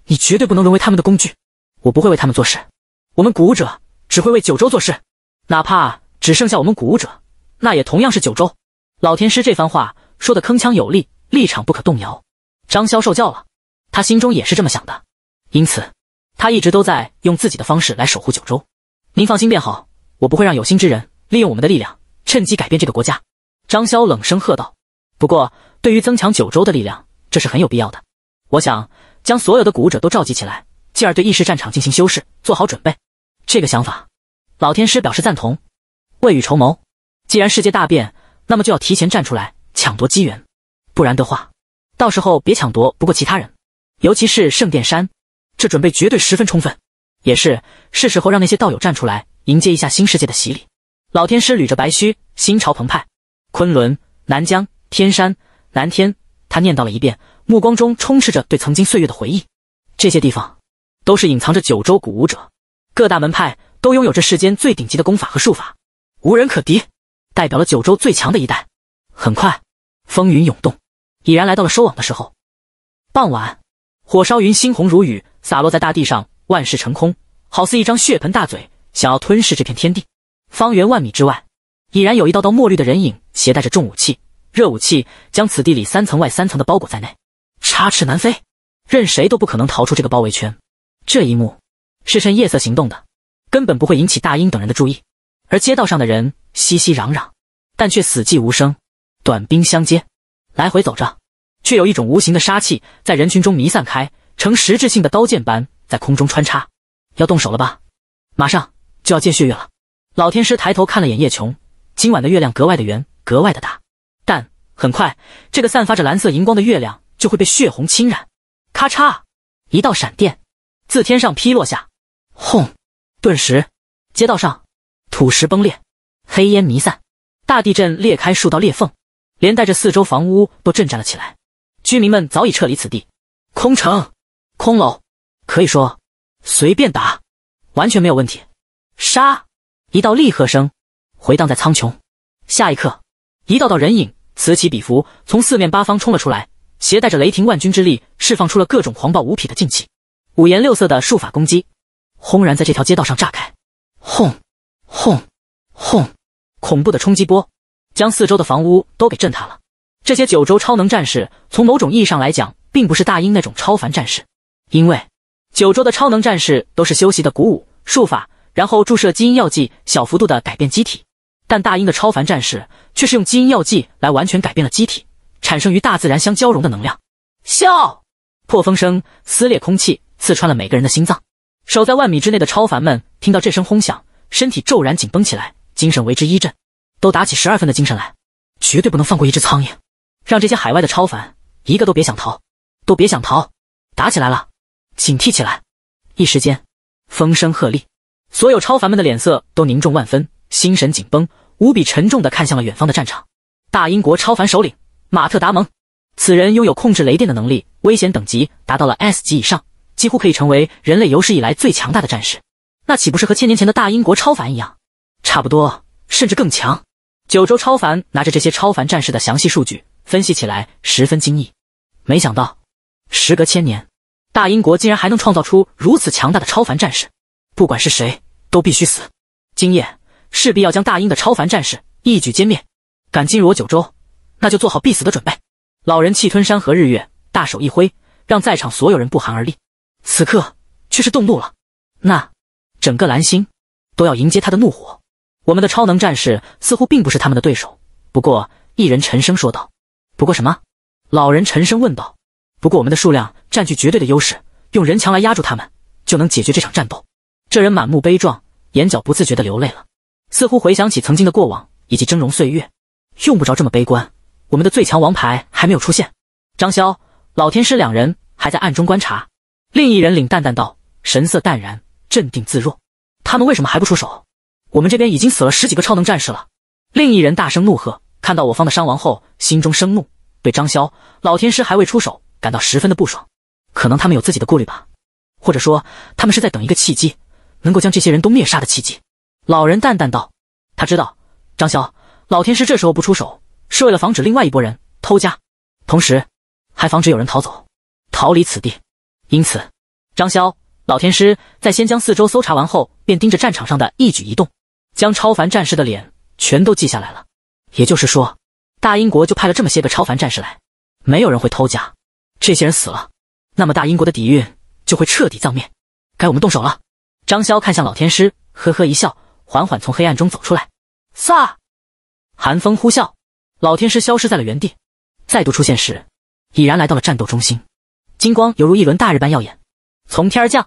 你绝对不能沦为他们的工具。我不会为他们做事，我们古武者。只会为九州做事，哪怕只剩下我们古武者，那也同样是九州。老天师这番话说的铿锵有力，立场不可动摇。张潇受教了，他心中也是这么想的，因此他一直都在用自己的方式来守护九州。您放心便好，我不会让有心之人利用我们的力量，趁机改变这个国家。张潇冷声喝道：“不过，对于增强九州的力量，这是很有必要的。我想将所有的古武者都召集起来，进而对异世战场进行修饰，做好准备。”这个想法，老天师表示赞同。未雨绸缪，既然世界大变，那么就要提前站出来抢夺机缘，不然的话，到时候别抢夺不过其他人。尤其是圣殿山，这准备绝对十分充分。也是，是时候让那些道友站出来迎接一下新世界的洗礼。老天师捋着白须，心潮澎湃。昆仑、南疆、天山、南天，他念叨了一遍，目光中充斥着对曾经岁月的回忆。这些地方，都是隐藏着九州古武者。各大门派都拥有这世间最顶级的功法和术法，无人可敌，代表了九州最强的一代。很快，风云涌动，已然来到了收网的时候。傍晚，火烧云猩红如雨，洒落在大地上，万事成空，好似一张血盆大嘴，想要吞噬这片天地。方圆万米之外，已然有一道道墨绿的人影，携带着重武器、热武器，将此地里三层外三层的包裹在内，插翅难飞，任谁都不可能逃出这个包围圈。这一幕。是趁夜色行动的，根本不会引起大英等人的注意。而街道上的人熙熙攘攘，但却死寂无声。短兵相接，来回走着，却有一种无形的杀气在人群中弥散开，呈实质性的刀剑般在空中穿插。要动手了吧？马上就要见血月了。老天师抬头看了眼叶琼，今晚的月亮格外的圆，格外的大。但很快，这个散发着蓝色荧光的月亮就会被血红侵染。咔嚓，一道闪电自天上劈落下。轰！顿时，街道上土石崩裂，黑烟弥散，大地震裂开数道裂缝，连带着四周房屋都震颤了起来。居民们早已撤离此地，空城，空楼，可以说随便打，完全没有问题。杀！一道厉喝声回荡在苍穹，下一刻，一道道人影此起彼伏从四面八方冲了出来，携带着雷霆万钧之力，释放出了各种狂暴无匹的劲气，五颜六色的术法攻击。轰然在这条街道上炸开，轰，轰，轰！恐怖的冲击波将四周的房屋都给震塌了。这些九州超能战士从某种意义上来讲，并不是大英那种超凡战士，因为九州的超能战士都是修习的鼓舞术法，然后注射基因药剂，小幅度的改变机体；但大英的超凡战士却是用基因药剂来完全改变了机体，产生与大自然相交融的能量。啸破风声撕裂空气，刺穿了每个人的心脏。守在万米之内的超凡们听到这声轰响，身体骤然紧绷起来，精神为之一振，都打起十二分的精神来，绝对不能放过一只苍蝇，让这些海外的超凡一个都别想逃，都别想逃！打起来了，警惕起来！一时间，风声鹤唳，所有超凡们的脸色都凝重万分，心神紧绷，无比沉重的看向了远方的战场。大英国超凡首领马特达蒙，此人拥有控制雷电的能力，危险等级达到了 S 级以上。几乎可以成为人类有史以来最强大的战士，那岂不是和千年前的大英国超凡一样，差不多，甚至更强？九州超凡拿着这些超凡战士的详细数据分析起来，十分惊异。没想到，时隔千年，大英国竟然还能创造出如此强大的超凡战士。不管是谁，都必须死。今夜势必要将大英的超凡战士一举歼灭。敢进入我九州，那就做好必死的准备。老人气吞山河日月，大手一挥，让在场所有人不寒而栗。此刻却是动怒了，那整个蓝星都要迎接他的怒火。我们的超能战士似乎并不是他们的对手。不过，一人沉声说道：“不过什么？”老人沉声问道：“不过我们的数量占据绝对的优势，用人墙来压住他们，就能解决这场战斗。”这人满目悲壮，眼角不自觉的流泪了，似乎回想起曾经的过往以及峥嵘岁月。用不着这么悲观，我们的最强王牌还没有出现。张潇、老天师两人还在暗中观察。另一人领淡淡道，神色淡然，镇定自若。他们为什么还不出手？我们这边已经死了十几个超能战士了。另一人大声怒喝，看到我方的伤亡后，心中生怒，对张潇老天师还未出手感到十分的不爽。可能他们有自己的顾虑吧，或者说他们是在等一个契机，能够将这些人都灭杀的契机。老人淡淡道：“他知道张潇老天师这时候不出手，是为了防止另外一拨人偷家，同时，还防止有人逃走，逃离此地。”因此，张潇老天师在先将四周搜查完后，便盯着战场上的一举一动，将超凡战士的脸全都记下来了。也就是说，大英国就派了这么些个超凡战士来，没有人会偷家。这些人死了，那么大英国的底蕴就会彻底葬灭。该我们动手了。张潇看向老天师，呵呵一笑，缓缓从黑暗中走出来。飒，寒风呼啸，老天师消失在了原地，再度出现时，已然来到了战斗中心。金光犹如一轮大日般耀眼，从天而降，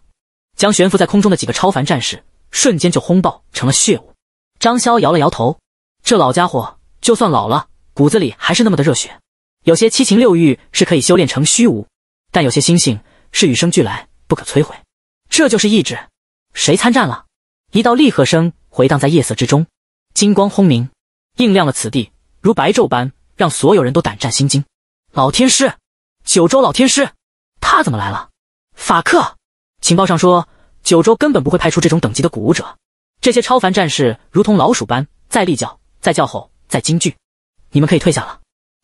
将悬浮在空中的几个超凡战士瞬间就轰爆成了血雾。张潇摇了摇头，这老家伙就算老了，骨子里还是那么的热血。有些七情六欲是可以修炼成虚无，但有些星星是与生俱来，不可摧毁。这就是意志。谁参战了？一道厉喝声回荡在夜色之中，金光轰鸣，映亮了此地如白昼般，让所有人都胆战心惊。老天师，九州老天师。他怎么来了？法克！情报上说，九州根本不会派出这种等级的古武者。这些超凡战士如同老鼠般在立叫、在叫吼、在惊惧。你们可以退下了。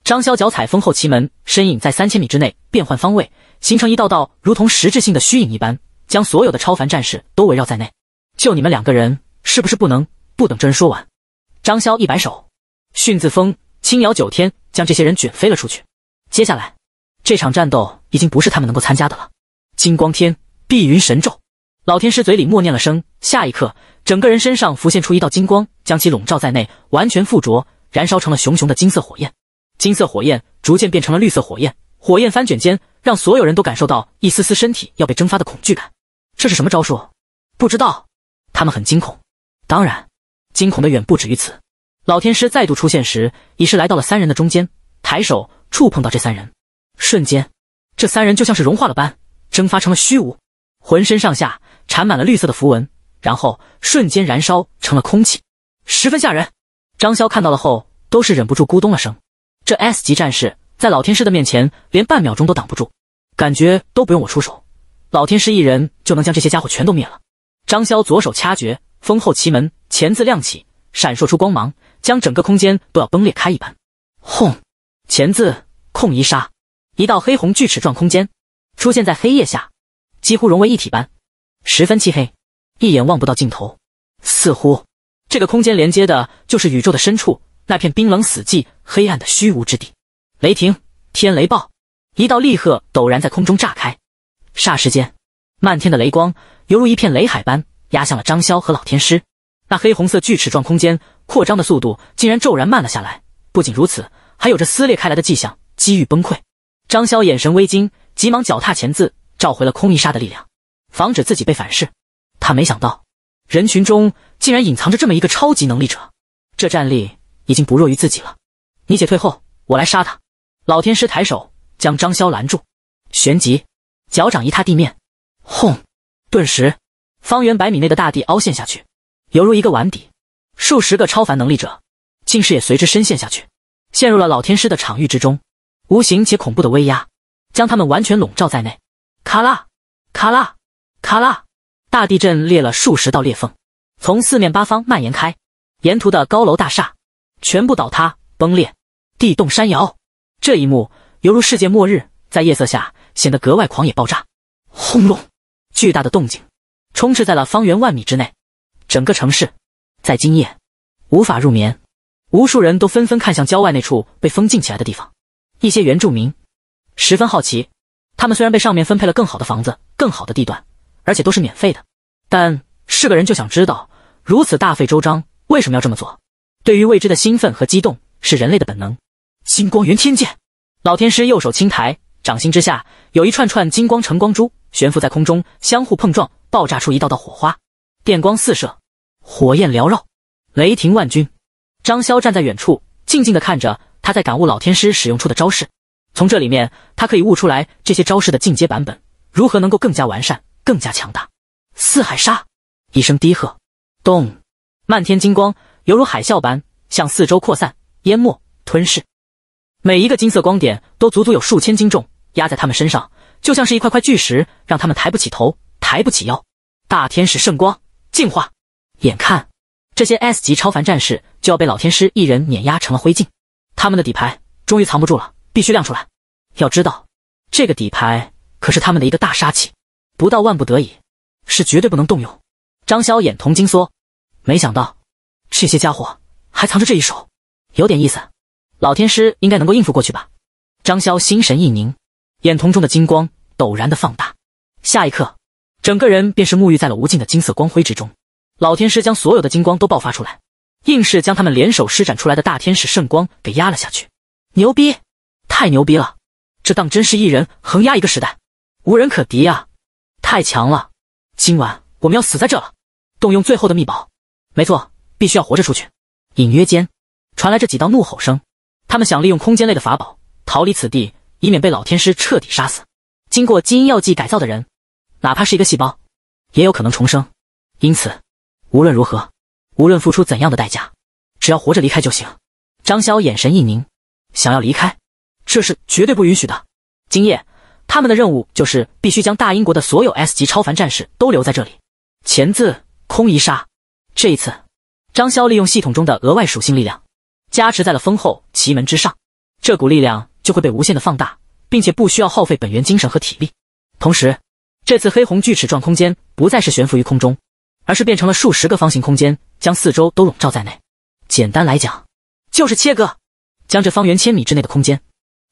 张潇脚踩风后奇门，身影在三千米之内变换方位，形成一道道如同实质性的虚影一般，将所有的超凡战士都围绕在内。就你们两个人，是不是不能？不等这人说完，张潇一摆手，迅字风轻摇九天，将这些人卷飞了出去。接下来。这场战斗已经不是他们能够参加的了。金光天，碧云神咒。老天师嘴里默念了声，下一刻，整个人身上浮现出一道金光，将其笼罩在内，完全附着，燃烧成了熊熊的金色火焰。金色火焰逐渐变成了绿色火焰，火焰翻卷间，让所有人都感受到一丝丝身体要被蒸发的恐惧感。这是什么招数？不知道。他们很惊恐，当然，惊恐的远不止于此。老天师再度出现时，已是来到了三人的中间，抬手触碰到这三人。瞬间，这三人就像是融化了般，蒸发成了虚无，浑身上下缠满了绿色的符文，然后瞬间燃烧成了空气，十分吓人。张潇看到了后，都是忍不住咕咚了声。这 S 级战士在老天师的面前，连半秒钟都挡不住，感觉都不用我出手，老天师一人就能将这些家伙全都灭了。张潇左手掐诀，封后奇门钳字亮起，闪烁出光芒，将整个空间都要崩裂开一般。轰！钳字控一杀。一道黑红锯齿状空间，出现在黑夜下，几乎融为一体般，十分漆黑，一眼望不到尽头。似乎这个空间连接的就是宇宙的深处，那片冰冷、死寂、黑暗的虚无之地。雷霆天雷暴，一道厉喝陡然在空中炸开，霎时间，漫天的雷光犹如一片雷海般压向了张潇和老天师。那黑红色锯齿状空间扩张的速度竟然骤然慢了下来。不仅如此，还有着撕裂开来的迹象，机遇崩溃。张潇眼神微惊，急忙脚踏前字，召回了空一杀的力量，防止自己被反噬。他没想到，人群中竟然隐藏着这么一个超级能力者，这战力已经不弱于自己了。你且退后，我来杀他。老天师抬手将张潇拦住，旋即脚掌一踏地面，轰！顿时，方圆百米内的大地凹陷下去，犹如一个碗底。数十个超凡能力者，竟是也随之深陷下去，陷入了老天师的场域之中。无形且恐怖的威压，将他们完全笼罩在内。咔啦，咔啦，咔啦！大地震裂了数十道裂缝，从四面八方蔓延开，沿途的高楼大厦全部倒塌崩裂，地动山摇。这一幕犹如世界末日，在夜色下显得格外狂野。爆炸！轰隆！巨大的动静，充斥在了方圆万米之内。整个城市，在今夜无法入眠。无数人都纷纷看向郊外那处被封禁起来的地方。一些原住民十分好奇，他们虽然被上面分配了更好的房子、更好的地段，而且都是免费的，但是个人就想知道，如此大费周章为什么要这么做？对于未知的兴奋和激动是人类的本能。星光元天剑，老天师右手轻抬，掌心之下有一串串金光成光珠悬浮在空中，相互碰撞，爆炸出一道道火花，电光四射，火焰缭绕，雷霆万钧。张潇站在远处，静静地看着。他在感悟老天师使用出的招式，从这里面他可以悟出来这些招式的进阶版本如何能够更加完善、更加强大。四海沙，一声低喝，咚，漫天金光犹如海啸般向四周扩散、淹没、吞噬，每一个金色光点都足足有数千斤重，压在他们身上，就像是一块块巨石，让他们抬不起头、抬不起腰。大天使圣光净化，眼看这些 S 级超凡战士就要被老天师一人碾压成了灰烬。他们的底牌终于藏不住了，必须亮出来。要知道，这个底牌可是他们的一个大杀器，不到万不得已，是绝对不能动用。张潇眼瞳金缩，没想到这些家伙还藏着这一手，有点意思。老天师应该能够应付过去吧？张潇心神一凝，眼瞳中的金光陡然的放大，下一刻，整个人便是沐浴在了无尽的金色光辉之中。老天师将所有的金光都爆发出来。硬是将他们联手施展出来的大天使圣光给压了下去，牛逼，太牛逼了！这当真是一人横压一个时代，无人可敌啊！太强了！今晚我们要死在这了！动用最后的秘宝，没错，必须要活着出去。隐约间传来这几道怒吼声，他们想利用空间类的法宝逃离此地，以免被老天师彻底杀死。经过基因药剂改造的人，哪怕是一个细胞，也有可能重生。因此，无论如何。无论付出怎样的代价，只要活着离开就行。张潇眼神一凝，想要离开，这是绝对不允许的。今夜他们的任务就是必须将大英国的所有 S 级超凡战士都留在这里。钳子空一杀，这一次，张潇利用系统中的额外属性力量加持在了丰后奇门之上，这股力量就会被无限的放大，并且不需要耗费本源精神和体力。同时，这次黑红锯齿状空间不再是悬浮于空中，而是变成了数十个方形空间。将四周都笼罩在内，简单来讲，就是切割，将这方圆千米之内的空间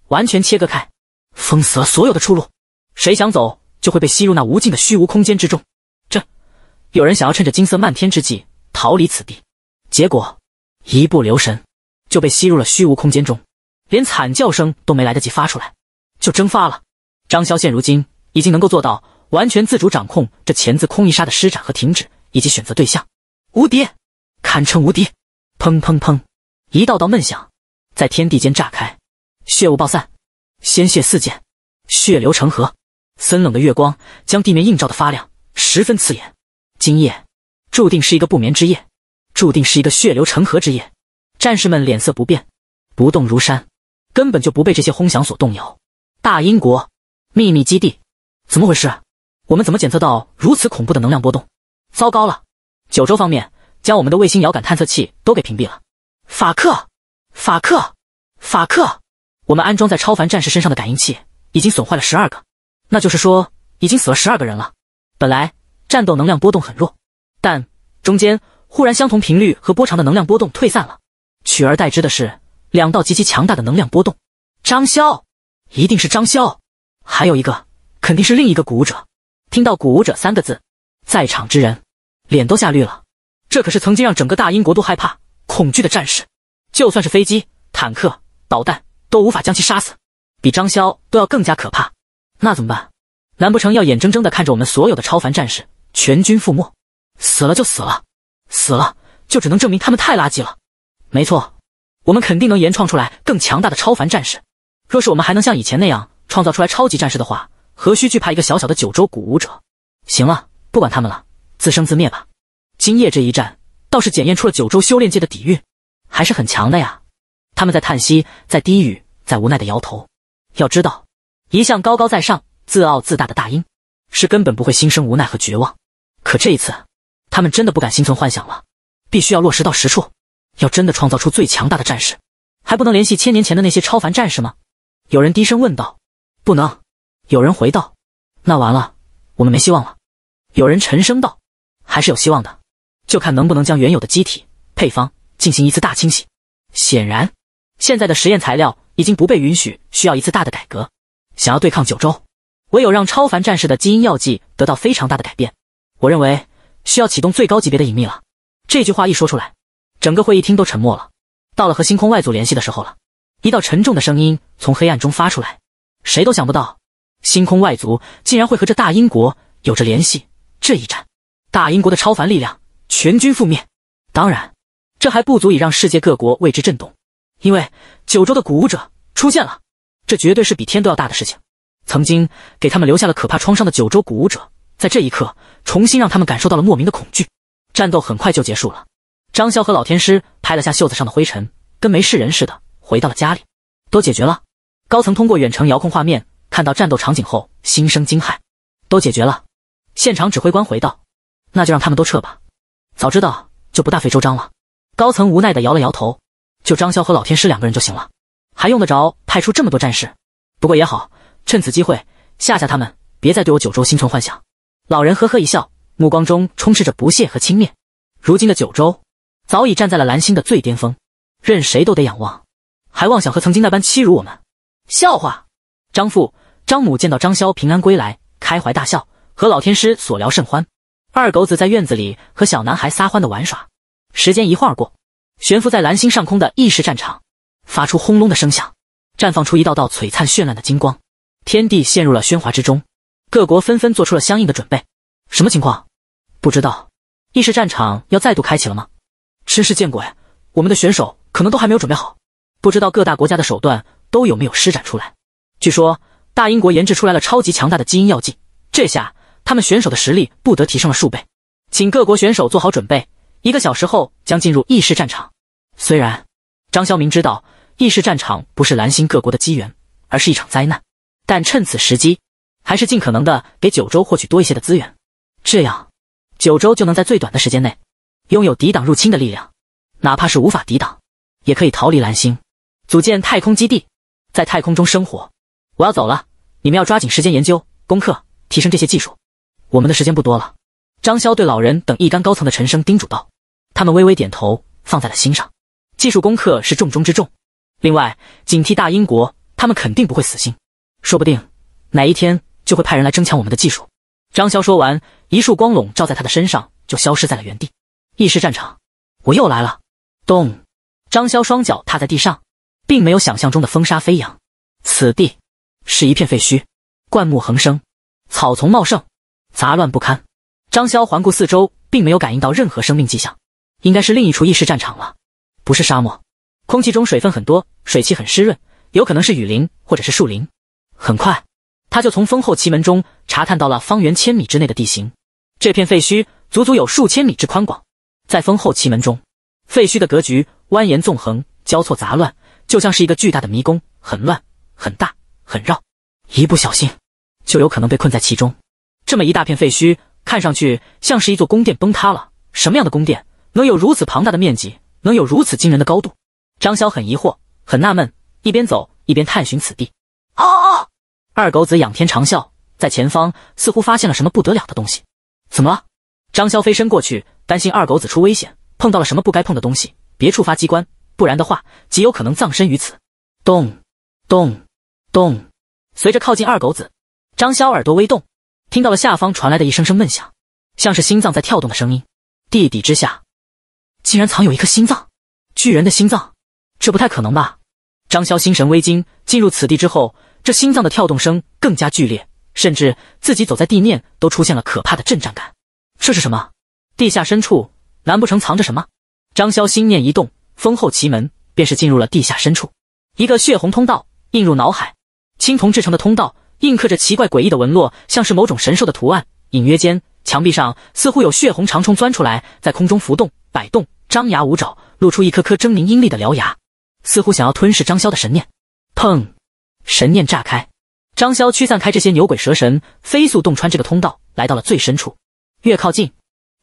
完全切割开，封死了所有的出路。谁想走，就会被吸入那无尽的虚无空间之中。这有人想要趁着金色漫天之际逃离此地，结果一不留神就被吸入了虚无空间中，连惨叫声都没来得及发出来，就蒸发了。张潇现如今已经能够做到完全自主掌控这钳子空一杀的施展和停止，以及选择对象，无敌。堪称无敌！砰砰砰，一道道闷响在天地间炸开，血雾爆散，鲜血四溅，血流成河。森冷的月光将地面映照的发亮，十分刺眼。今夜注定是一个不眠之夜，注定是一个血流成河之夜。战士们脸色不变，不动如山，根本就不被这些轰响所动摇。大英国秘密基地，怎么回事？我们怎么检测到如此恐怖的能量波动？糟糕了，九州方面。将我们的卫星遥感探测器都给屏蔽了。法克，法克，法克！我们安装在超凡战士身上的感应器已经损坏了十二个，那就是说已经死了十二个人了。本来战斗能量波动很弱，但中间忽然相同频率和波长的能量波动退散了，取而代之的是两道极其强大的能量波动。张潇，一定是张潇，还有一个肯定是另一个古武者。听到“古武者”三个字，在场之人脸都吓绿了。这可是曾经让整个大英国都害怕、恐惧的战士，就算是飞机、坦克、导弹都无法将其杀死，比张潇都要更加可怕。那怎么办？难不成要眼睁睁地看着我们所有的超凡战士全军覆没？死了就死了，死了就只能证明他们太垃圾了。没错，我们肯定能研创出来更强大的超凡战士。若是我们还能像以前那样创造出来超级战士的话，何须惧怕一个小小的九州古武者？行了，不管他们了，自生自灭吧。今夜这一战倒是检验出了九州修炼界的底蕴，还是很强的呀。他们在叹息，在低语，在无奈的摇头。要知道，一向高高在上、自傲自大的大英，是根本不会心生无奈和绝望。可这一次，他们真的不敢心存幻想了，必须要落实到实处。要真的创造出最强大的战士，还不能联系千年前的那些超凡战士吗？有人低声问道。不能，有人回道。那完了，我们没希望了。有人沉声道。还是有希望的。就看能不能将原有的机体配方进行一次大清洗。显然，现在的实验材料已经不被允许，需要一次大的改革。想要对抗九州，唯有让超凡战士的基因药剂得到非常大的改变。我认为需要启动最高级别的隐秘了。这句话一说出来，整个会议厅都沉默了。到了和星空外族联系的时候了，一道沉重的声音从黑暗中发出来。谁都想不到，星空外族竟然会和这大英国有着联系。这一战，大英国的超凡力量。全军覆灭，当然，这还不足以让世界各国为之震动，因为九州的古武者出现了，这绝对是比天都要大的事情。曾经给他们留下了可怕创伤的九州古武者，在这一刻重新让他们感受到了莫名的恐惧。战斗很快就结束了，张潇和老天师拍了下袖子上的灰尘，跟没事人似的回到了家里。都解决了。高层通过远程遥控画面看到战斗场景后，心生惊骇。都解决了。现场指挥官回道：“那就让他们都撤吧。”早知道就不大费周章了。高层无奈的摇了摇头，就张潇和老天师两个人就行了，还用得着派出这么多战士？不过也好，趁此机会吓吓他们，别再对我九州心存幻想。老人呵呵一笑，目光中充斥着不屑和轻蔑。如今的九州早已站在了蓝星的最巅峰，任谁都得仰望，还妄想和曾经那般欺辱我们？笑话！张父、张母见到张潇平安归来，开怀大笑，和老天师所聊甚欢。二狗子在院子里和小男孩撒欢的玩耍，时间一晃而过，悬浮在蓝星上空的意识战场发出轰隆的声响，绽放出一道道璀璨绚烂的金光，天地陷入了喧哗之中。各国纷纷做出了相应的准备。什么情况？不知道意识战场要再度开启了吗？真是见鬼！我们的选手可能都还没有准备好，不知道各大国家的手段都有没有施展出来。据说大英国研制出来了超级强大的基因药剂，这下。他们选手的实力不得提升了数倍，请各国选手做好准备。一个小时后将进入异世战场。虽然张潇明知道异世战场不是蓝星各国的机缘，而是一场灾难，但趁此时机，还是尽可能的给九州获取多一些的资源，这样九州就能在最短的时间内拥有抵挡入侵的力量，哪怕是无法抵挡，也可以逃离蓝星，组建太空基地，在太空中生活。我要走了，你们要抓紧时间研究、攻克、提升这些技术。我们的时间不多了，张潇对老人等一干高层的陈声叮嘱道。他们微微点头，放在了心上。技术攻克是重中之重，另外警惕大英国，他们肯定不会死心，说不定哪一天就会派人来争抢我们的技术。张潇说完，一束光笼罩在他的身上，就消失在了原地。意识战场，我又来了。咚！张潇双脚踏在地上，并没有想象中的风沙飞扬，此地是一片废墟，灌木横生，草丛茂盛。杂乱不堪，张潇环顾四周，并没有感应到任何生命迹象，应该是另一处意识战场了。不是沙漠，空气中水分很多，水汽很湿润，有可能是雨林或者是树林。很快，他就从风后奇门中查探到了方圆千米之内的地形。这片废墟足足有数千米之宽广，在风后奇门中，废墟的格局蜿蜒纵横、交错杂乱，就像是一个巨大的迷宫，很乱、很大、很绕，一不小心就有可能被困在其中。这么一大片废墟，看上去像是一座宫殿崩塌了。什么样的宫殿能有如此庞大的面积，能有如此惊人的高度？张潇很疑惑，很纳闷，一边走一边探寻此地。啊！二狗子仰天长啸，在前方似乎发现了什么不得了的东西。怎么了？张潇飞身过去，担心二狗子出危险，碰到了什么不该碰的东西，别触发机关，不然的话极有可能葬身于此。咚！咚！咚！随着靠近二狗子，张潇耳朵微动。听到了下方传来的一声声闷响，像是心脏在跳动的声音。地底之下，竟然藏有一颗心脏，巨人的心脏，这不太可能吧？张潇心神微惊。进入此地之后，这心脏的跳动声更加剧烈，甚至自己走在地面都出现了可怕的震颤感。这是什么？地下深处，难不成藏着什么？张潇心念一动，封后奇门便是进入了地下深处。一个血红通道映入脑海，青铜制成的通道。印刻着奇怪诡异的纹络，像是某种神兽的图案。隐约间，墙壁上似乎有血红长虫钻出来，在空中浮动摆动，张牙舞爪，露出一颗颗狰狞阴厉的獠牙，似乎想要吞噬张潇的神念。砰！神念炸开，张潇驱散开这些牛鬼蛇神，飞速洞穿这个通道，来到了最深处。越靠近，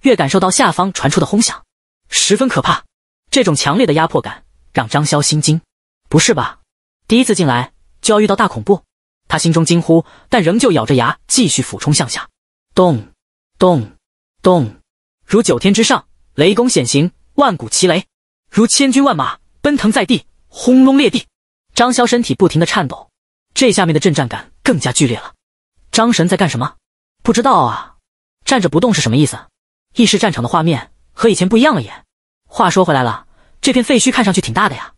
越感受到下方传出的轰响，十分可怕。这种强烈的压迫感让张潇心惊。不是吧？第一次进来就要遇到大恐怖？他心中惊呼，但仍旧咬着牙继续俯冲向下。咚咚咚，如九天之上雷公显形，万古奇雷如千军万马奔腾在地，轰隆裂地。张潇身体不停的颤抖，这下面的震颤感更加剧烈了。张神在干什么？不知道啊，站着不动是什么意思？意识战场的画面和以前不一样了。耶。话说回来了，这片废墟看上去挺大的呀，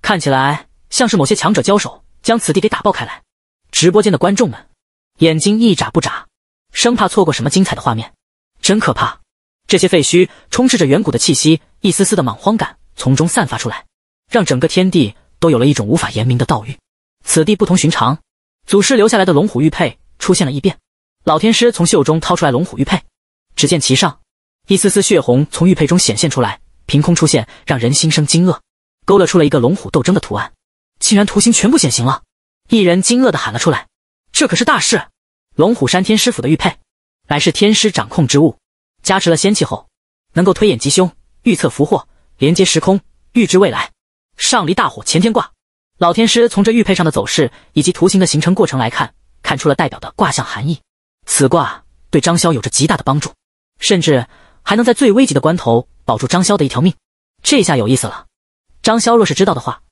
看起来像是某些强者交手将此地给打爆开来。直播间的观众们眼睛一眨不眨，生怕错过什么精彩的画面，真可怕！这些废墟充斥着远古的气息，一丝丝的莽荒感从中散发出来，让整个天地都有了一种无法言明的道韵。此地不同寻常，祖师留下来的龙虎玉佩出现了异变。老天师从袖中掏出来龙虎玉佩，只见其上一丝丝血红从玉佩中显现出来，凭空出现，让人心生惊愕，勾勒出了一个龙虎斗争的图案，竟然图形全部显形了。一人惊愕地喊了出来：“这可是大事！龙虎山天师府的玉佩，乃是天师掌控之物，加持了仙气后，能够推演吉凶、预测福祸、连接时空、预知未来。上离大火乾天卦，老天师从这玉佩上的走势以及图形的形成过程来看，看出了代表的卦象含义。此卦对张潇有着极大的帮助，甚至还能在最危急的关头保住张潇的一条命。这下有意思了，张潇若是知道的话，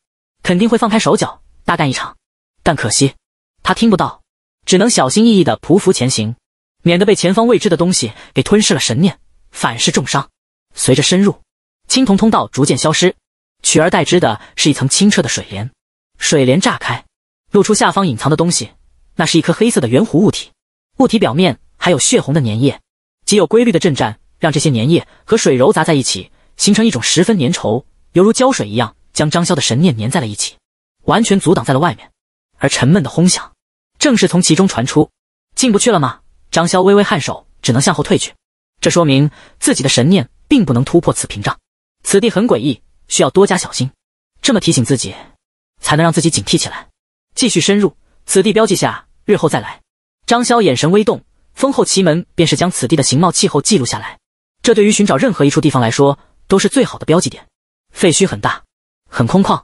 肯定会放开手脚大干一场。”但可惜，他听不到，只能小心翼翼的匍匐前行，免得被前方未知的东西给吞噬了神念，反噬重伤。随着深入，青铜通道逐渐消失，取而代之的是一层清澈的水帘。水帘炸开，露出下方隐藏的东西。那是一颗黑色的圆弧物体，物体表面还有血红的粘液，极有规律的震颤，让这些粘液和水揉杂在一起，形成一种十分粘稠，犹如胶水一样，将张潇的神念粘在了一起，完全阻挡在了外面。而沉闷的轰响，正是从其中传出。进不去了吗？张潇微微颔首，只能向后退去。这说明自己的神念并不能突破此屏障。此地很诡异，需要多加小心。这么提醒自己，才能让自己警惕起来，继续深入。此地标记下，日后再来。张潇眼神微动，封后奇门便是将此地的形貌、气候记录下来。这对于寻找任何一处地方来说，都是最好的标记点。废墟很大，很空旷，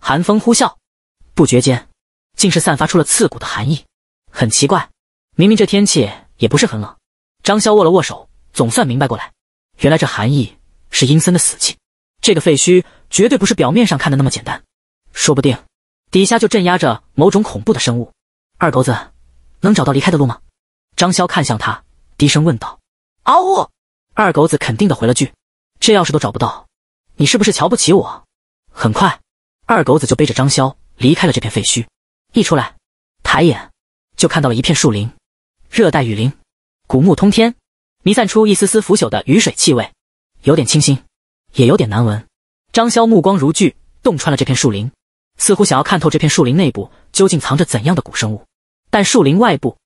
寒风呼啸，不觉间。竟是散发出了刺骨的寒意，很奇怪，明明这天气也不是很冷。张潇握了握手，总算明白过来，原来这寒意是阴森的死气。这个废墟绝对不是表面上看的那么简单，说不定底下就镇压着某种恐怖的生物。二狗子，能找到离开的路吗？张潇看向他，低声问道。嗷呜！二狗子肯定的回了句：“这钥匙都找不到，你是不是瞧不起我？”很快，二狗子就背着张潇离开了这片废墟。一出来，抬眼就看到了一片树林，热带雨林，古木通天，弥散出一丝丝腐朽的雨水气味，有点清新，也有点难闻。张潇目光如炬，洞穿了这片树林，似乎想要看透这片树林内部究竟藏着怎样的古生物。但树林外部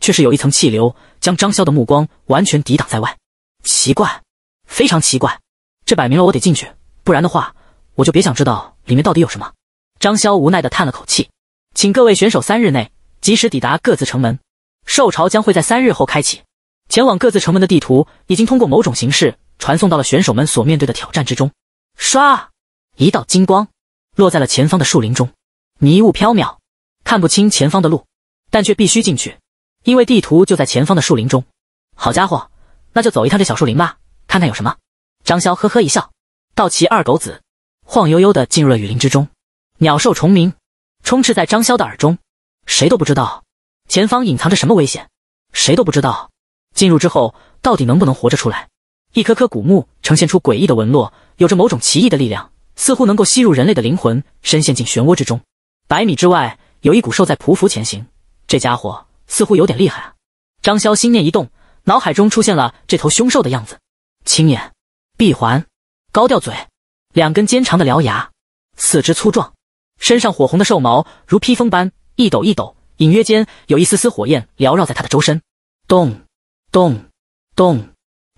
却是有一层气流，将张潇的目光完全抵挡在外。奇怪，非常奇怪，这摆明了我得进去，不然的话，我就别想知道里面到底有什么。张潇无奈的叹了口气。请各位选手三日内及时抵达各自城门，受潮将会在三日后开启。前往各自城门的地图已经通过某种形式传送到了选手们所面对的挑战之中。唰，一道金光落在了前方的树林中，迷雾飘渺，看不清前方的路，但却必须进去，因为地图就在前方的树林中。好家伙，那就走一趟这小树林吧，看看有什么。张潇呵呵一笑，道奇二狗子晃悠悠的进入了雨林之中，鸟兽虫鸣。充斥在张潇的耳中，谁都不知道前方隐藏着什么危险，谁都不知道进入之后到底能不能活着出来。一颗颗古木呈现出诡异的纹络，有着某种奇异的力量，似乎能够吸入人类的灵魂，深陷进漩涡之中。百米之外有一股兽在匍匐前行，这家伙似乎有点厉害啊！张潇心念一动，脑海中出现了这头凶兽的样子：青眼、闭环、高吊嘴、两根尖长的獠牙、四肢粗壮。身上火红的兽毛如披风般一抖一抖，隐约间有一丝丝火焰缭绕在他的周身。咚，咚，咚！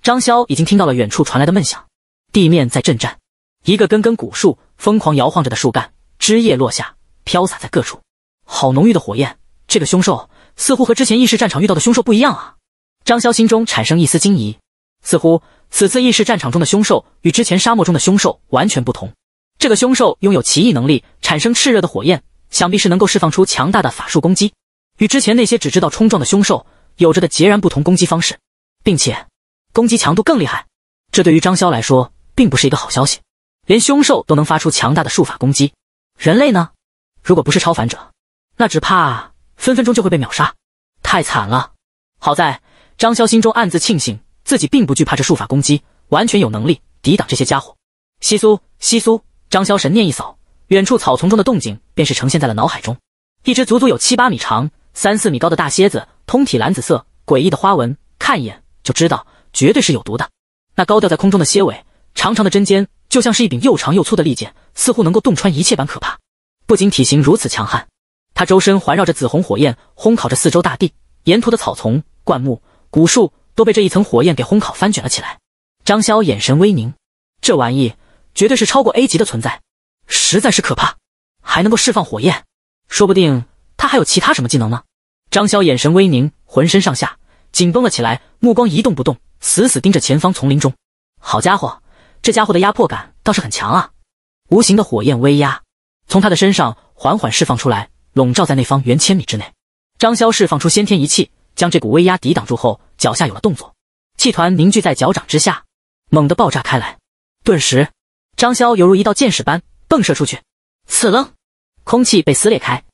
张潇已经听到了远处传来的闷响，地面在震颤。一个根根古树疯狂摇晃着的树干，枝叶落下，飘洒在各处。好浓郁的火焰！这个凶兽似乎和之前异世战场遇到的凶兽不一样啊！张潇心中产生一丝惊疑，似乎此次意识战场中的凶兽与之前沙漠中的凶兽完全不同。这个凶兽拥有奇异能力，产生炽热的火焰，想必是能够释放出强大的法术攻击，与之前那些只知道冲撞的凶兽有着的截然不同攻击方式，并且攻击强度更厉害。这对于张潇来说并不是一个好消息，连凶兽都能发出强大的术法攻击，人类呢？如果不是超凡者，那只怕分分钟就会被秒杀，太惨了。好在张潇心中暗自庆幸，自己并不惧怕这术法攻击，完全有能力抵挡这些家伙。西苏，西苏。张潇神念一扫，远处草丛中的动静便是呈现在了脑海中。一只足足有七八米长、三四米高的大蝎子，通体蓝紫色，诡异的花纹，看一眼就知道绝对是有毒的。那高吊在空中的蝎尾，长长的针尖，就像是一柄又长又粗的利剑，似乎能够洞穿一切般可怕。不仅体型如此强悍，它周身环绕着紫红火焰，烘烤着四周大地，沿途的草丛、灌木、古树都被这一层火焰给烘烤翻卷了起来。张潇眼神微凝，这玩意。绝对是超过 A 级的存在，实在是可怕，还能够释放火焰，说不定他还有其他什么技能呢？张潇眼神微凝，浑身上下紧绷了起来，目光一动不动，死死盯着前方丛林中。好家伙，这家伙的压迫感倒是很强啊！无形的火焰威压从他的身上缓缓释放出来，笼罩在那方圆千米之内。张潇释放出先天一气，将这股威压抵挡住后，脚下有了动作，气团凝聚在脚掌之下，猛地爆炸开来，顿时。张潇犹如一道箭矢般迸射出去，刺楞，空气被撕裂开，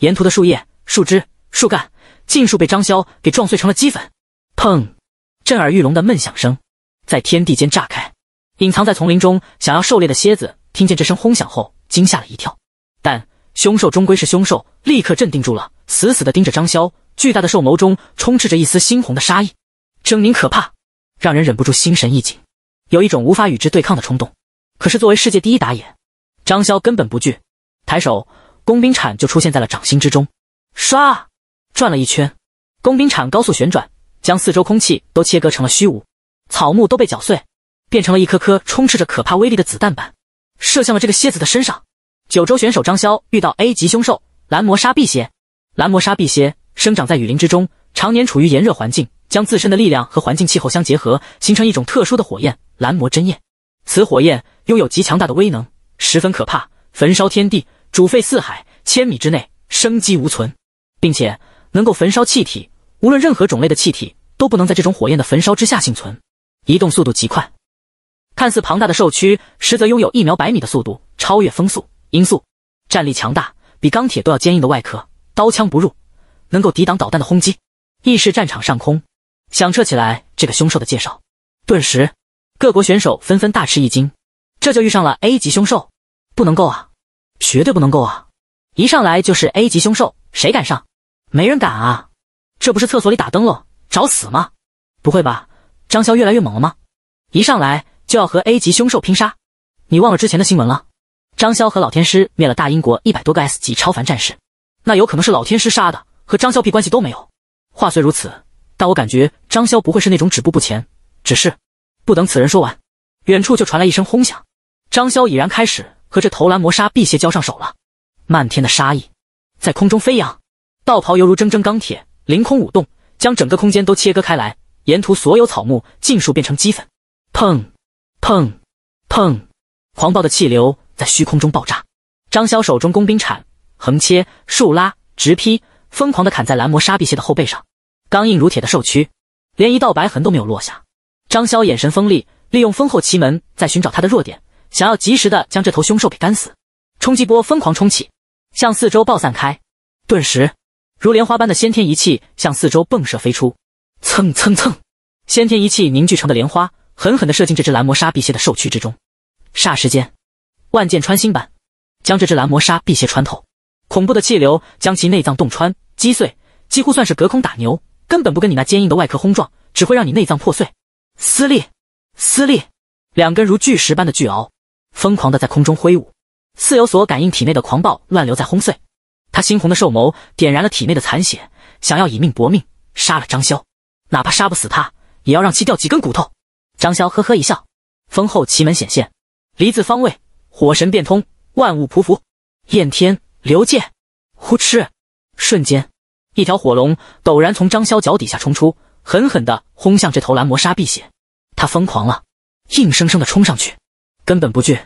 沿途的树叶、树枝、树干尽数被张潇给撞碎成了齑粉。砰！震耳欲聋的闷响声在天地间炸开。隐藏在丛林中想要狩猎的蝎子听见这声轰响后惊吓了一跳，但凶兽终归是凶兽，立刻镇定住了，死死地盯着张潇。巨大的兽眸中充斥着一丝猩红的杀意，狰狞可怕，让人忍不住心神一紧，有一种无法与之对抗的冲动。可是，作为世界第一打野，张潇根本不惧。抬手，工兵铲就出现在了掌心之中。唰，转了一圈，工兵铲高速旋转，将四周空气都切割成了虚无，草木都被搅碎，变成了一颗颗充斥着可怕威力的子弹般，射向了这个蝎子的身上。九州选手张潇遇到 A 级凶兽蓝魔杀碧蝎，蓝魔杀碧蝎生长在雨林之中，常年处于炎热环境，将自身的力量和环境气候相结合，形成一种特殊的火焰——蓝魔真焰。此火焰拥有极强大的威能，十分可怕，焚烧天地，煮沸四海，千米之内生机无存，并且能够焚烧气体，无论任何种类的气体都不能在这种火焰的焚烧之下幸存。移动速度极快，看似庞大的兽躯，实则拥有一秒百米的速度，超越风速、音速。战力强大，比钢铁都要坚硬的外壳，刀枪不入，能够抵挡导弹的轰击。意识战场上空，响彻起来这个凶兽的介绍，顿时。各国选手纷纷大吃一惊，这就遇上了 A 级凶兽，不能够啊，绝对不能够啊！一上来就是 A 级凶兽，谁敢上？没人敢啊！这不是厕所里打灯笼找死吗？不会吧，张潇越来越猛了吗？一上来就要和 A 级凶兽拼杀？你忘了之前的新闻了？张潇和老天师灭了大英国一百多个 S 级超凡战士，那有可能是老天师杀的，和张潇屁关系都没有。话虽如此，但我感觉张潇不会是那种止步不前，只是。不等此人说完，远处就传来一声轰响，张潇已然开始和这投篮魔砂碧邪交上手了。漫天的杀意在空中飞扬，道袍犹如铮铮钢铁，凌空舞动，将整个空间都切割开来，沿途所有草木尽数变成齑粉。砰！砰！砰！狂暴的气流在虚空中爆炸，张潇手中工兵铲横切、竖拉、直劈，疯狂地砍在蓝魔沙碧邪的后背上，刚硬如铁的兽躯连一道白痕都没有落下。张潇眼神锋利，利用丰厚奇门在寻找他的弱点，想要及时的将这头凶兽给干死。冲击波疯狂冲起，向四周爆散开，顿时如莲花般的先天一气向四周迸射飞出。蹭蹭蹭，先天一气凝聚成的莲花狠狠地射进这只蓝魔杀辟邪的兽躯之中，霎时间，万箭穿心般将这只蓝魔杀辟邪穿透，恐怖的气流将其内脏洞穿、击碎，几乎算是隔空打牛，根本不跟你那坚硬的外壳轰撞，只会让你内脏破碎。撕裂，撕裂！两根如巨石般的巨鳌，疯狂的在空中挥舞，似有所感应，体内的狂暴乱流在轰碎。他猩红的兽眸点燃了体内的残血，想要以命搏命，杀了张潇。哪怕杀不死他，也要让其掉几根骨头。张潇呵呵一笑，风后奇门显现，离字方位，火神变通，万物匍匐。燕天刘剑，呼哧！瞬间，一条火龙陡然从张潇脚底下冲出。狠狠地轰向这头蓝魔沙碧邪，他疯狂了，硬生生地冲上去，根本不惧，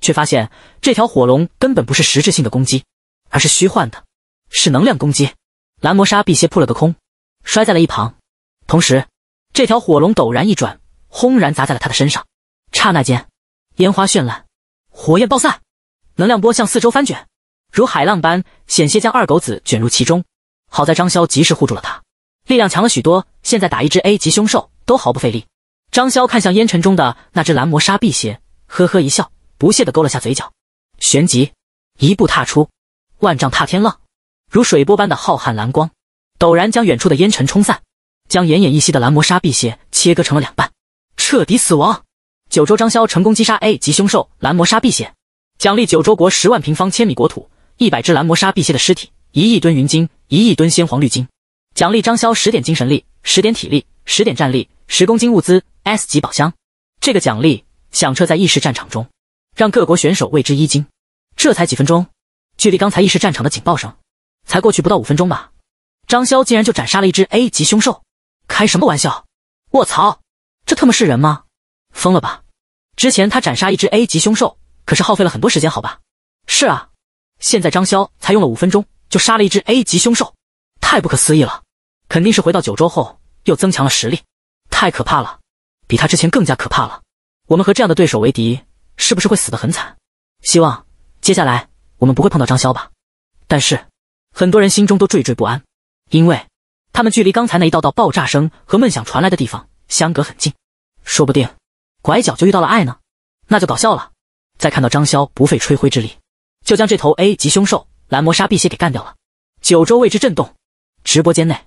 却发现这条火龙根本不是实质性的攻击，而是虚幻的，是能量攻击。蓝魔沙碧邪扑了个空，摔在了一旁，同时，这条火龙陡然一转，轰然砸在了他的身上。刹那间，烟花绚烂，火焰爆散，能量波向四周翻卷，如海浪般，险些将二狗子卷入其中。好在张潇及时护住了他。力量强了许多，现在打一只 A 级凶兽都毫不费力。张潇看向烟尘中的那只蓝魔杀碧蝎，呵呵一笑，不屑地勾了下嘴角，旋即一步踏出，万丈踏天浪，如水波般的浩瀚蓝光，陡然将远处的烟尘冲散，将奄奄一息的蓝魔杀碧蝎切割成了两半，彻底死亡。九州张潇成功击杀 A 级凶兽蓝魔杀碧蝎，奖励九州国十万平方千米国土，一百只蓝魔杀碧蝎的尸体，一亿吨云晶、一亿吨鲜黄绿金。奖励张潇十点精神力，十点体力，十点战力，十公斤物资，S 级宝箱。这个奖励响彻在意识战场中，让各国选手为之一惊。这才几分钟，距离刚才意识战场的警报声，才过去不到五分钟吧？张潇竟然就斩杀了一只 A 级凶兽？开什么玩笑！我操，这特么是人吗？疯了吧！之前他斩杀一只 A 级凶兽可是耗费了很多时间，好吧？是啊，现在张潇才用了五分钟就杀了一只 A 级凶兽，太不可思议了！肯定是回到九州后又增强了实力，太可怕了，比他之前更加可怕了。我们和这样的对手为敌，是不是会死得很惨？希望接下来我们不会碰到张潇吧。但是很多人心中都惴惴不安，因为他们距离刚才那一道道爆炸声和闷响传来的地方相隔很近，说不定拐角就遇到了爱呢，那就搞笑了。再看到张潇不费吹灰之力就将这头 A 级凶兽蓝魔杀碧血给干掉了，九州为之震动，直播间内。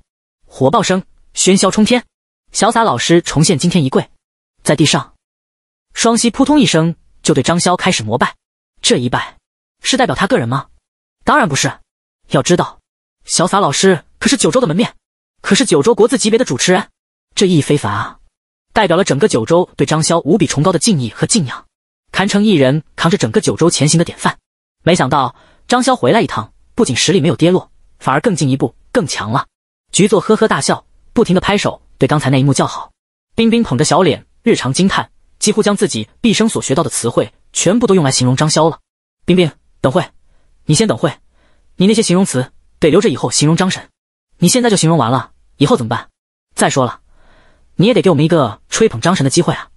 火爆声喧嚣冲天，潇洒老师重现惊天一跪，在地上，双膝扑通一声就对张潇开始膜拜。这一拜是代表他个人吗？当然不是。要知道，小洒老师可是九州的门面，可是九州国字级别的主持人，这意义非凡啊！代表了整个九州对张潇无比崇高的敬意和敬仰，堪称一人扛着整个九州前行的典范。没想到张潇回来一趟，不仅实力没有跌落，反而更进一步，更强了。局座呵呵大笑，不停的拍手，对刚才那一幕叫好。冰冰捧着小脸，日常惊叹，几乎将自己毕生所学到的词汇全部都用来形容张潇了。冰冰，等会，你先等会，你那些形容词得留着以后形容张神。你现在就形容完了，以后怎么办？再说了，你也得给我们一个吹捧张神的机会啊！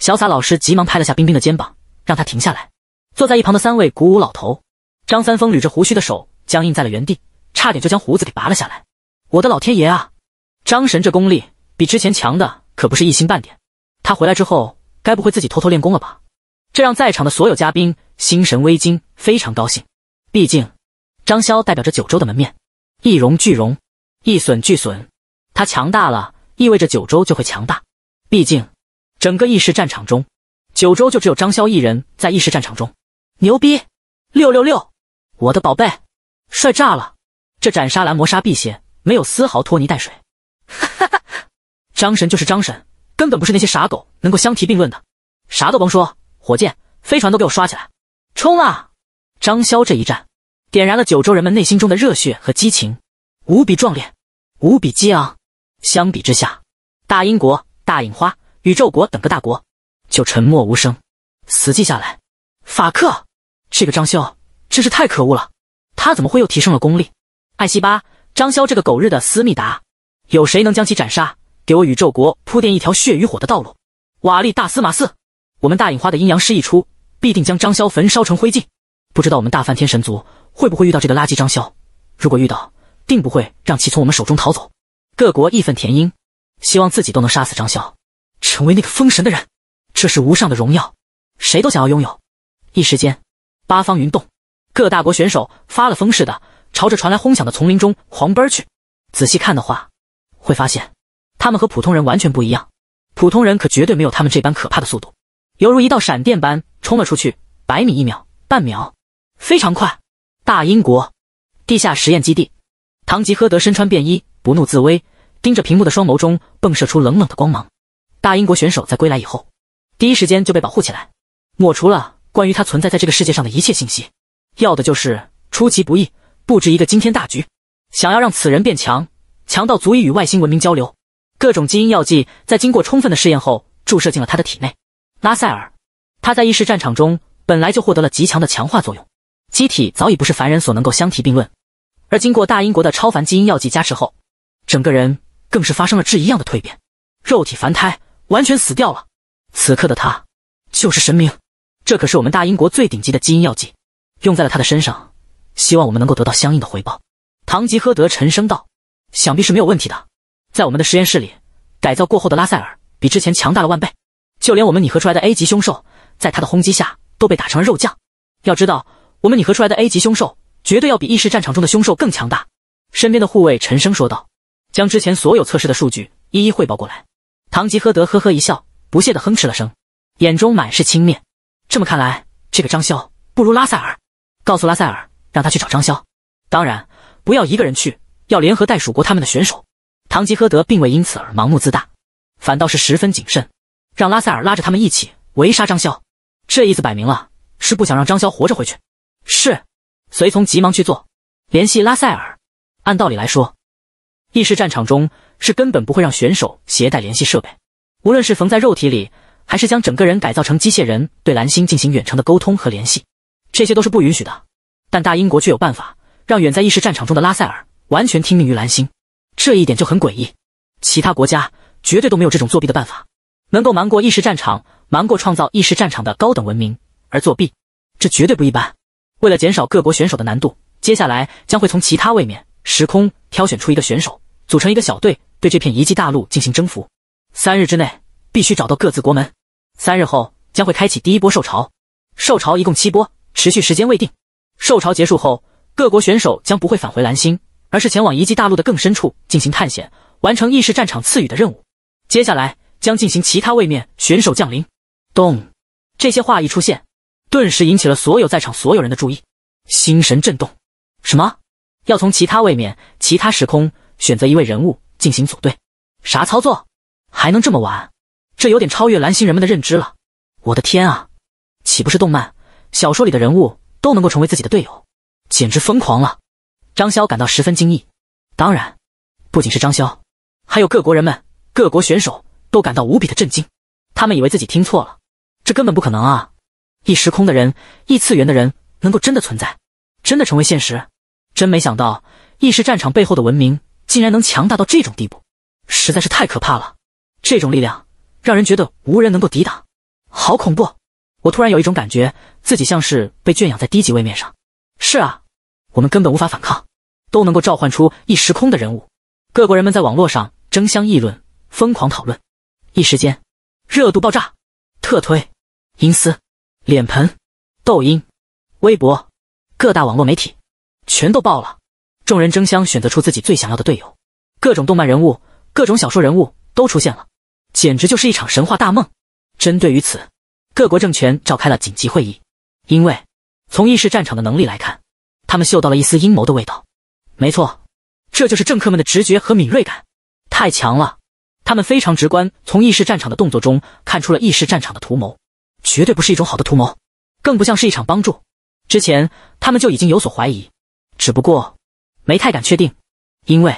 潇洒老师急忙拍了下冰冰的肩膀，让他停下来。坐在一旁的三位鼓舞老头，张三丰捋着胡须的手僵硬在了原地，差点就将胡子给拔了下来。我的老天爷啊！张神这功力比之前强的可不是一星半点。他回来之后，该不会自己偷偷练功了吧？这让在场的所有嘉宾心神微惊，非常高兴。毕竟，张潇代表着九州的门面，一荣俱荣，一损俱损。他强大了，意味着九州就会强大。毕竟，整个异世战场中，九州就只有张潇一人在异世战场中。牛逼！六六六！我的宝贝，帅炸了！这斩杀蓝魔杀碧邪。没有丝毫拖泥带水，哈哈！哈，张神就是张神，根本不是那些傻狗能够相提并论的。啥都甭说，火箭、飞船都给我刷起来，冲啊！张潇这一战，点燃了九州人们内心中的热血和激情，无比壮烈，无比激昂。相比之下，大英国、大影花、宇宙国等个大国就沉默无声，死寂下来。法克，这个张潇真是太可恶了！他怎么会又提升了功力？艾希巴。张潇，这个狗日的思密达，有谁能将其斩杀，给我宇宙国铺垫一条血与火的道路？瓦力大司马寺，我们大隐花的阴阳师一出，必定将张潇焚烧成灰烬。不知道我们大梵天神族会不会遇到这个垃圾张潇？如果遇到，定不会让其从我们手中逃走。各国义愤填膺，希望自己都能杀死张潇，成为那个封神的人，这是无上的荣耀，谁都想要拥有。一时间，八方云动，各大国选手发了疯似的。朝着传来轰响的丛林中狂奔去。仔细看的话，会发现他们和普通人完全不一样。普通人可绝对没有他们这般可怕的速度，犹如一道闪电般冲了出去，百米一秒，半秒，非常快。大英国地下实验基地，唐吉诃德身穿便衣，不怒自威，盯着屏幕的双眸中迸射出冷冷的光芒。大英国选手在归来以后，第一时间就被保护起来，抹除了关于他存在在这个世界上的一切信息，要的就是出其不意。布置一个惊天大局，想要让此人变强，强到足以与外星文明交流。各种基因药剂在经过充分的试验后，注射进了他的体内。拉塞尔，他在异世战场中本来就获得了极强的强化作用，机体早已不是凡人所能够相提并论。而经过大英国的超凡基因药剂加持后，整个人更是发生了质一样的蜕变，肉体凡胎完全死掉了。此刻的他，就是神明。这可是我们大英国最顶级的基因药剂，用在了他的身上。希望我们能够得到相应的回报。”堂吉诃德沉声道，“想必是没有问题的。在我们的实验室里，改造过后的拉塞尔比之前强大了万倍，就连我们拟合出来的 A 级凶兽，在他的轰击下都被打成了肉酱。要知道，我们拟合出来的 A 级凶兽绝对要比异世战场中的凶兽更强大。”身边的护卫沉声说道，将之前所有测试的数据一一汇报过来。堂吉诃德呵呵一笑，不屑地哼哧了声，眼中满是轻蔑。这么看来，这个张潇不如拉塞尔。告诉拉塞尔。让他去找张潇，当然不要一个人去，要联合袋鼠国他们的选手。堂吉诃德并未因此而盲目自大，反倒是十分谨慎，让拉塞尔拉着他们一起围杀张潇。这意思摆明了是不想让张潇活着回去。是，随从急忙去做联系拉塞尔。按道理来说，意识战场中是根本不会让选手携带联系设备，无论是缝在肉体里，还是将整个人改造成机械人对蓝星进行远程的沟通和联系，这些都是不允许的。但大英国却有办法让远在意识战场中的拉塞尔完全听命于蓝星，这一点就很诡异。其他国家绝对都没有这种作弊的办法，能够瞒过意识战场，瞒过创造意识战场的高等文明而作弊，这绝对不一般。为了减少各国选手的难度，接下来将会从其他位面、时空挑选出一个选手，组成一个小队，对这片遗迹大陆进行征服。三日之内必须找到各自国门。三日后将会开启第一波受潮，受潮一共七波，持续时间未定。受潮结束后，各国选手将不会返回蓝星，而是前往遗迹大陆的更深处进行探险，完成意识战场赐予的任务。接下来将进行其他位面选手降临。咚！这些话一出现，顿时引起了所有在场所有人的注意，心神震动。什么？要从其他位面、其他时空选择一位人物进行组队？啥操作？还能这么玩？这有点超越蓝星人们的认知了。我的天啊，岂不是动漫、小说里的人物？都能够成为自己的队友，简直疯狂了！张潇感到十分惊异。当然，不仅是张潇，还有各国人们、各国选手都感到无比的震惊。他们以为自己听错了，这根本不可能啊！异时空的人、异次元的人能够真的存在，真的成为现实？真没想到，异世战场背后的文明竟然能强大到这种地步，实在是太可怕了！这种力量让人觉得无人能够抵挡，好恐怖！我突然有一种感觉，自己像是被圈养在低级位面上。是啊，我们根本无法反抗，都能够召唤出一时空的人物。各国人们在网络上争相议论，疯狂讨论，一时间热度爆炸。特推、音丝、脸盆、抖音、微博，各大网络媒体全都爆了。众人争相选择出自己最想要的队友，各种动漫人物、各种小说人物都出现了，简直就是一场神话大梦。针对于此。各国政权召开了紧急会议，因为从异世战场的能力来看，他们嗅到了一丝阴谋的味道。没错，这就是政客们的直觉和敏锐感，太强了。他们非常直观从异世战场的动作中看出了异世战场的图谋，绝对不是一种好的图谋，更不像是一场帮助。之前他们就已经有所怀疑，只不过没太敢确定，因为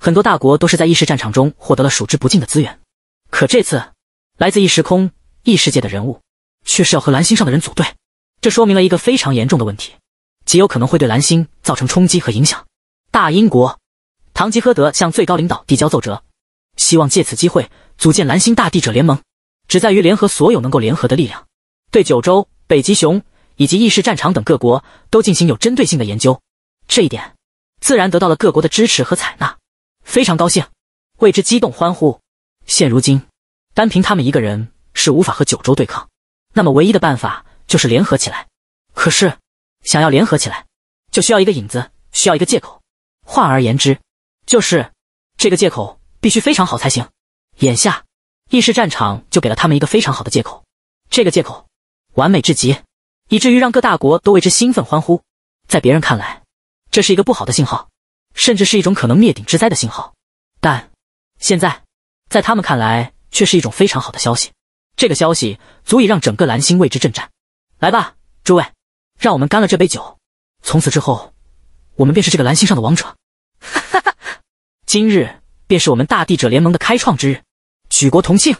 很多大国都是在异世战场中获得了数之不尽的资源，可这次来自异时空、异世界的人物。却是要和蓝星上的人组队，这说明了一个非常严重的问题，极有可能会对蓝星造成冲击和影响。大英国，唐吉诃德向最高领导递交奏折，希望借此机会组建蓝星大地者联盟，旨在于联合所有能够联合的力量，对九州、北极熊以及异世战场等各国都进行有针对性的研究。这一点，自然得到了各国的支持和采纳，非常高兴，为之激动欢呼。现如今，单凭他们一个人是无法和九州对抗。那么唯一的办法就是联合起来。可是，想要联合起来，就需要一个引子，需要一个借口。换而言之，就是这个借口必须非常好才行。眼下，异世战场就给了他们一个非常好的借口。这个借口完美至极，以至于让各大国都为之兴奋欢呼。在别人看来，这是一个不好的信号，甚至是一种可能灭顶之灾的信号。但，现在，在他们看来，却是一种非常好的消息。这个消息足以让整个蓝星为之震颤。来吧，诸位，让我们干了这杯酒。从此之后，我们便是这个蓝星上的王者。哈哈哈！今日便是我们大地者联盟的开创之日，举国同庆，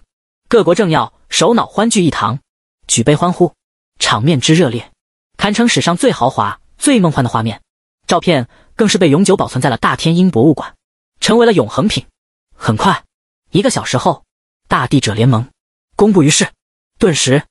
各国政要、首脑欢聚一堂，举杯欢呼，场面之热烈，堪称史上最豪华、最梦幻的画面。照片更是被永久保存在了大天鹰博物馆，成为了永恒品。很快，一个小时后，大地者联盟。公布于世，顿时，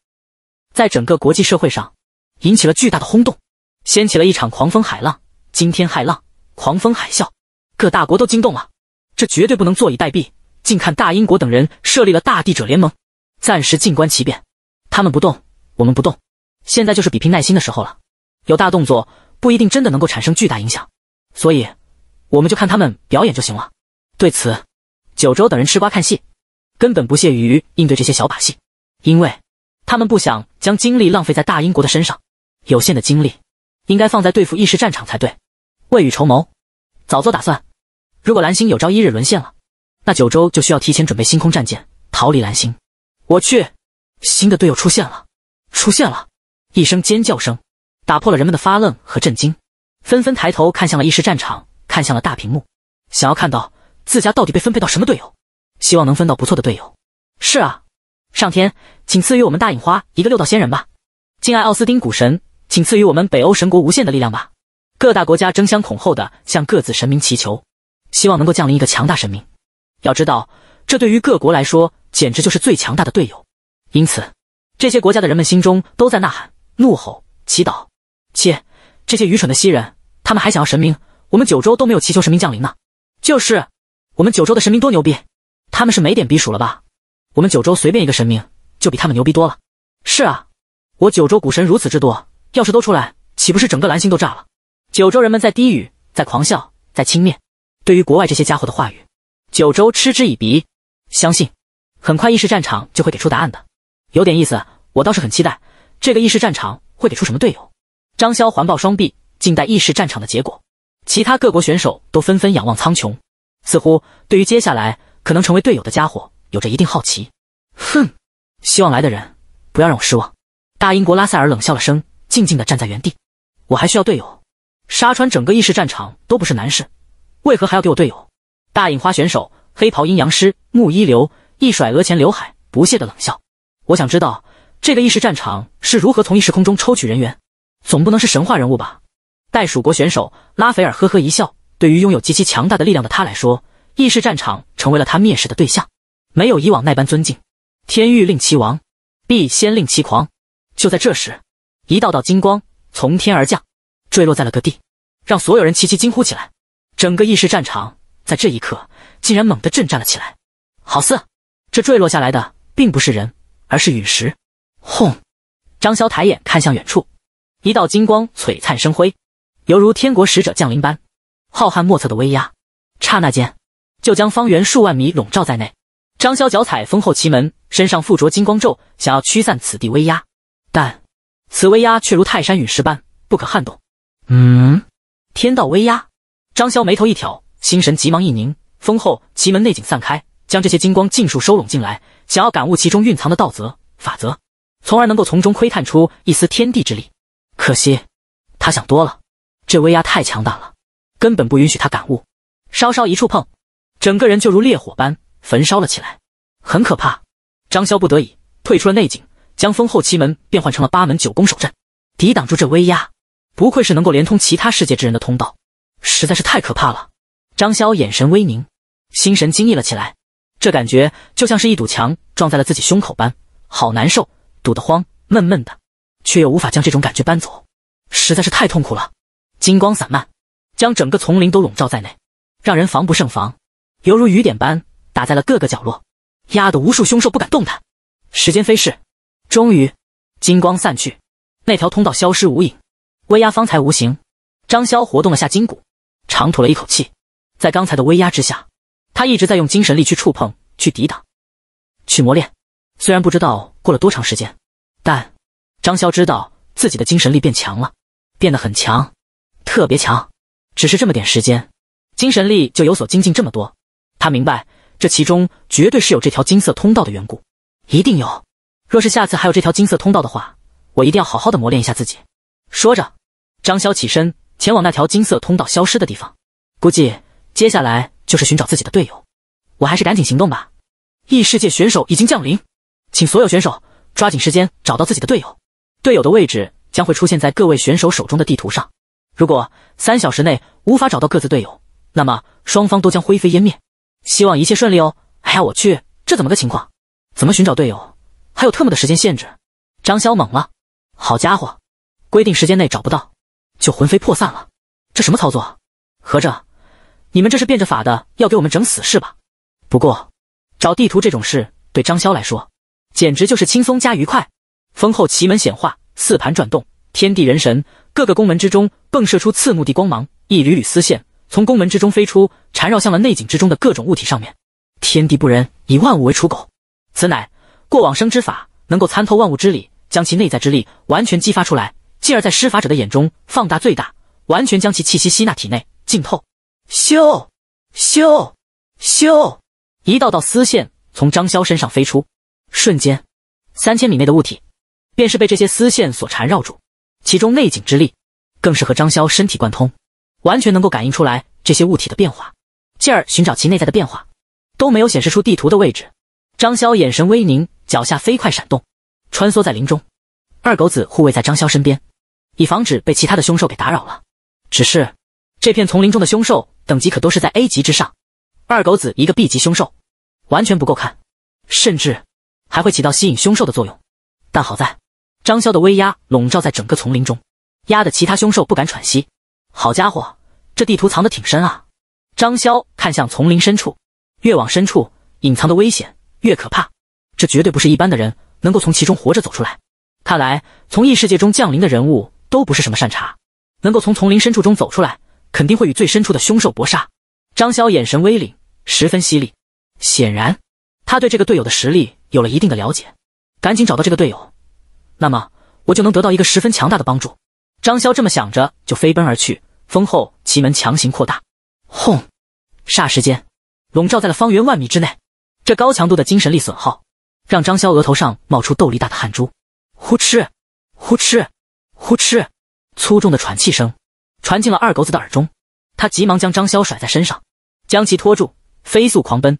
在整个国际社会上引起了巨大的轰动，掀起了一场狂风海浪、惊天骇浪、狂风海啸，各大国都惊动了。这绝对不能坐以待毙，静看大英国等人设立了大地者联盟，暂时静观其变。他们不动，我们不动。现在就是比拼耐心的时候了。有大动作不一定真的能够产生巨大影响，所以我们就看他们表演就行了。对此，九州等人吃瓜看戏。根本不屑于应对这些小把戏，因为他们不想将精力浪费在大英国的身上，有限的精力应该放在对付意识战场才对。未雨绸缪，早做打算。如果蓝星有朝一日沦陷了，那九州就需要提前准备星空战舰，逃离蓝星。我去，新的队友出现了！出现了一声尖叫声，打破了人们的发愣和震惊，纷纷抬头看向了意识战场，看向了大屏幕，想要看到自家到底被分配到什么队友。希望能分到不错的队友。是啊，上天，请赐予我们大影花一个六道仙人吧！敬爱奥斯丁古神，请赐予我们北欧神国无限的力量吧！各大国家争相恐后的向各自神明祈求，希望能够降临一个强大神明。要知道，这对于各国来说，简直就是最强大的队友。因此，这些国家的人们心中都在呐喊、怒吼、祈祷。切，这些愚蠢的西人，他们还想要神明？我们九州都没有祈求神明降临呢。就是，我们九州的神明多牛逼！他们是没点笔数了吧？我们九州随便一个神明就比他们牛逼多了。是啊，我九州古神如此之多，要是都出来，岂不是整个蓝星都炸了？九州人们在低语，在狂笑，在轻蔑。对于国外这些家伙的话语，九州嗤之以鼻。相信很快意识战场就会给出答案的。有点意思，我倒是很期待这个意识战场会给出什么队友。张潇环抱双臂，静待意识战场的结果。其他各国选手都纷纷仰望苍穹，似乎对于接下来。可能成为队友的家伙有着一定好奇，哼，希望来的人不要让我失望。大英国拉塞尔冷笑了声，静静的站在原地。我还需要队友，杀穿整个意识战场都不是难事，为何还要给我队友？大樱花选手黑袍阴阳师木一流一甩额前刘海，不屑的冷笑。我想知道这个意识战场是如何从异时空中抽取人员，总不能是神话人物吧？袋鼠国选手拉斐尔呵呵一笑，对于拥有极其强大的力量的他来说。异世战场成为了他蔑视的对象，没有以往那般尊敬。天欲令其亡，必先令其狂。就在这时，一道道金光从天而降，坠落在了各地，让所有人齐齐惊呼起来。整个异世战场在这一刻竟然猛地震颤了起来，好似这坠落下来的并不是人，而是陨石。轰！张潇抬眼看向远处，一道金光璀璨生辉，犹如天国使者降临般，浩瀚莫测的威压，刹那间。就将方圆数万米笼罩在内。张潇脚踩封后奇门，身上附着金光咒，想要驱散此地威压，但此威压却如泰山陨石般不可撼动。嗯，天道威压！张潇眉头一挑，心神急忙一凝，封后奇门内景散开，将这些金光尽数收拢进来，想要感悟其中蕴藏的道则法则，从而能够从中窥探出一丝天地之力。可惜他想多了，这威压太强大了，根本不允许他感悟。稍稍一触碰。整个人就如烈火般焚烧了起来，很可怕。张潇不得已退出了内景，将封后七门变换成了八门九宫守阵，抵挡住这威压。不愧是能够连通其他世界之人的通道，实在是太可怕了。张潇眼神微凝，心神惊异了起来。这感觉就像是一堵墙撞在了自己胸口般，好难受，堵得慌，闷闷的，却又无法将这种感觉搬走，实在是太痛苦了。金光散漫，将整个丛林都笼罩在内，让人防不胜防。犹如雨点般打在了各个角落，压得无数凶兽不敢动弹。时间飞逝，终于，金光散去，那条通道消失无影，威压方才无形。张潇活动了下筋骨，长吐了一口气。在刚才的威压之下，他一直在用精神力去触碰、去抵挡、去磨练。虽然不知道过了多长时间，但张潇知道自己的精神力变强了，变得很强，特别强。只是这么点时间，精神力就有所精进这么多。他明白，这其中绝对是有这条金色通道的缘故，一定有。若是下次还有这条金色通道的话，我一定要好好的磨练一下自己。说着，张潇起身前往那条金色通道消失的地方，估计接下来就是寻找自己的队友。我还是赶紧行动吧。异世界选手已经降临，请所有选手抓紧时间找到自己的队友。队友的位置将会出现在各位选手手中的地图上。如果三小时内无法找到各自队友，那么双方都将灰飞烟灭。希望一切顺利哦！哎呀，我去，这怎么个情况？怎么寻找队友？还有特么的时间限制！张潇懵了，好家伙，规定时间内找不到就魂飞魄散了，这什么操作？合着你们这是变着法的要给我们整死是吧？不过找地图这种事对张潇来说简直就是轻松加愉快。封后奇门显化，四盘转动，天地人神各个宫门之中迸射出刺目的光芒，一缕缕丝线。从宫门之中飞出，缠绕向了内景之中的各种物体上面。天地不仁，以万物为刍狗。此乃过往生之法，能够参透万物之理，将其内在之力完全激发出来，进而在施法者的眼中放大最大，完全将其气息吸纳体内，浸透。咻！咻！咻！一道道丝线从张潇身上飞出，瞬间，三千米内的物体便是被这些丝线所缠绕住，其中内景之力更是和张潇身体贯通。完全能够感应出来这些物体的变化，进而寻找其内在的变化，都没有显示出地图的位置。张潇眼神微凝，脚下飞快闪动，穿梭在林中。二狗子护卫在张潇身边，以防止被其他的凶兽给打扰了。只是这片丛林中的凶兽等级可都是在 A 级之上，二狗子一个 B 级凶兽完全不够看，甚至还会起到吸引凶兽的作用。但好在张潇的威压笼罩在整个丛林中，压得其他凶兽不敢喘息。好家伙，这地图藏得挺深啊！张潇看向丛林深处，越往深处，隐藏的危险越可怕。这绝对不是一般的人能够从其中活着走出来。看来，从异世界中降临的人物都不是什么善茬。能够从丛林深处中走出来，肯定会与最深处的凶兽搏杀。张潇眼神微凛，十分犀利，显然他对这个队友的实力有了一定的了解。赶紧找到这个队友，那么我就能得到一个十分强大的帮助。张潇这么想着，就飞奔而去。风后奇门强行扩大，轰！霎时间笼罩在了方圆万米之内。这高强度的精神力损耗，让张潇额头上冒出豆粒大的汗珠。呼哧，呼哧，呼哧，粗重的喘气声传进了二狗子的耳中。他急忙将张潇甩在身上，将其拖住，飞速狂奔。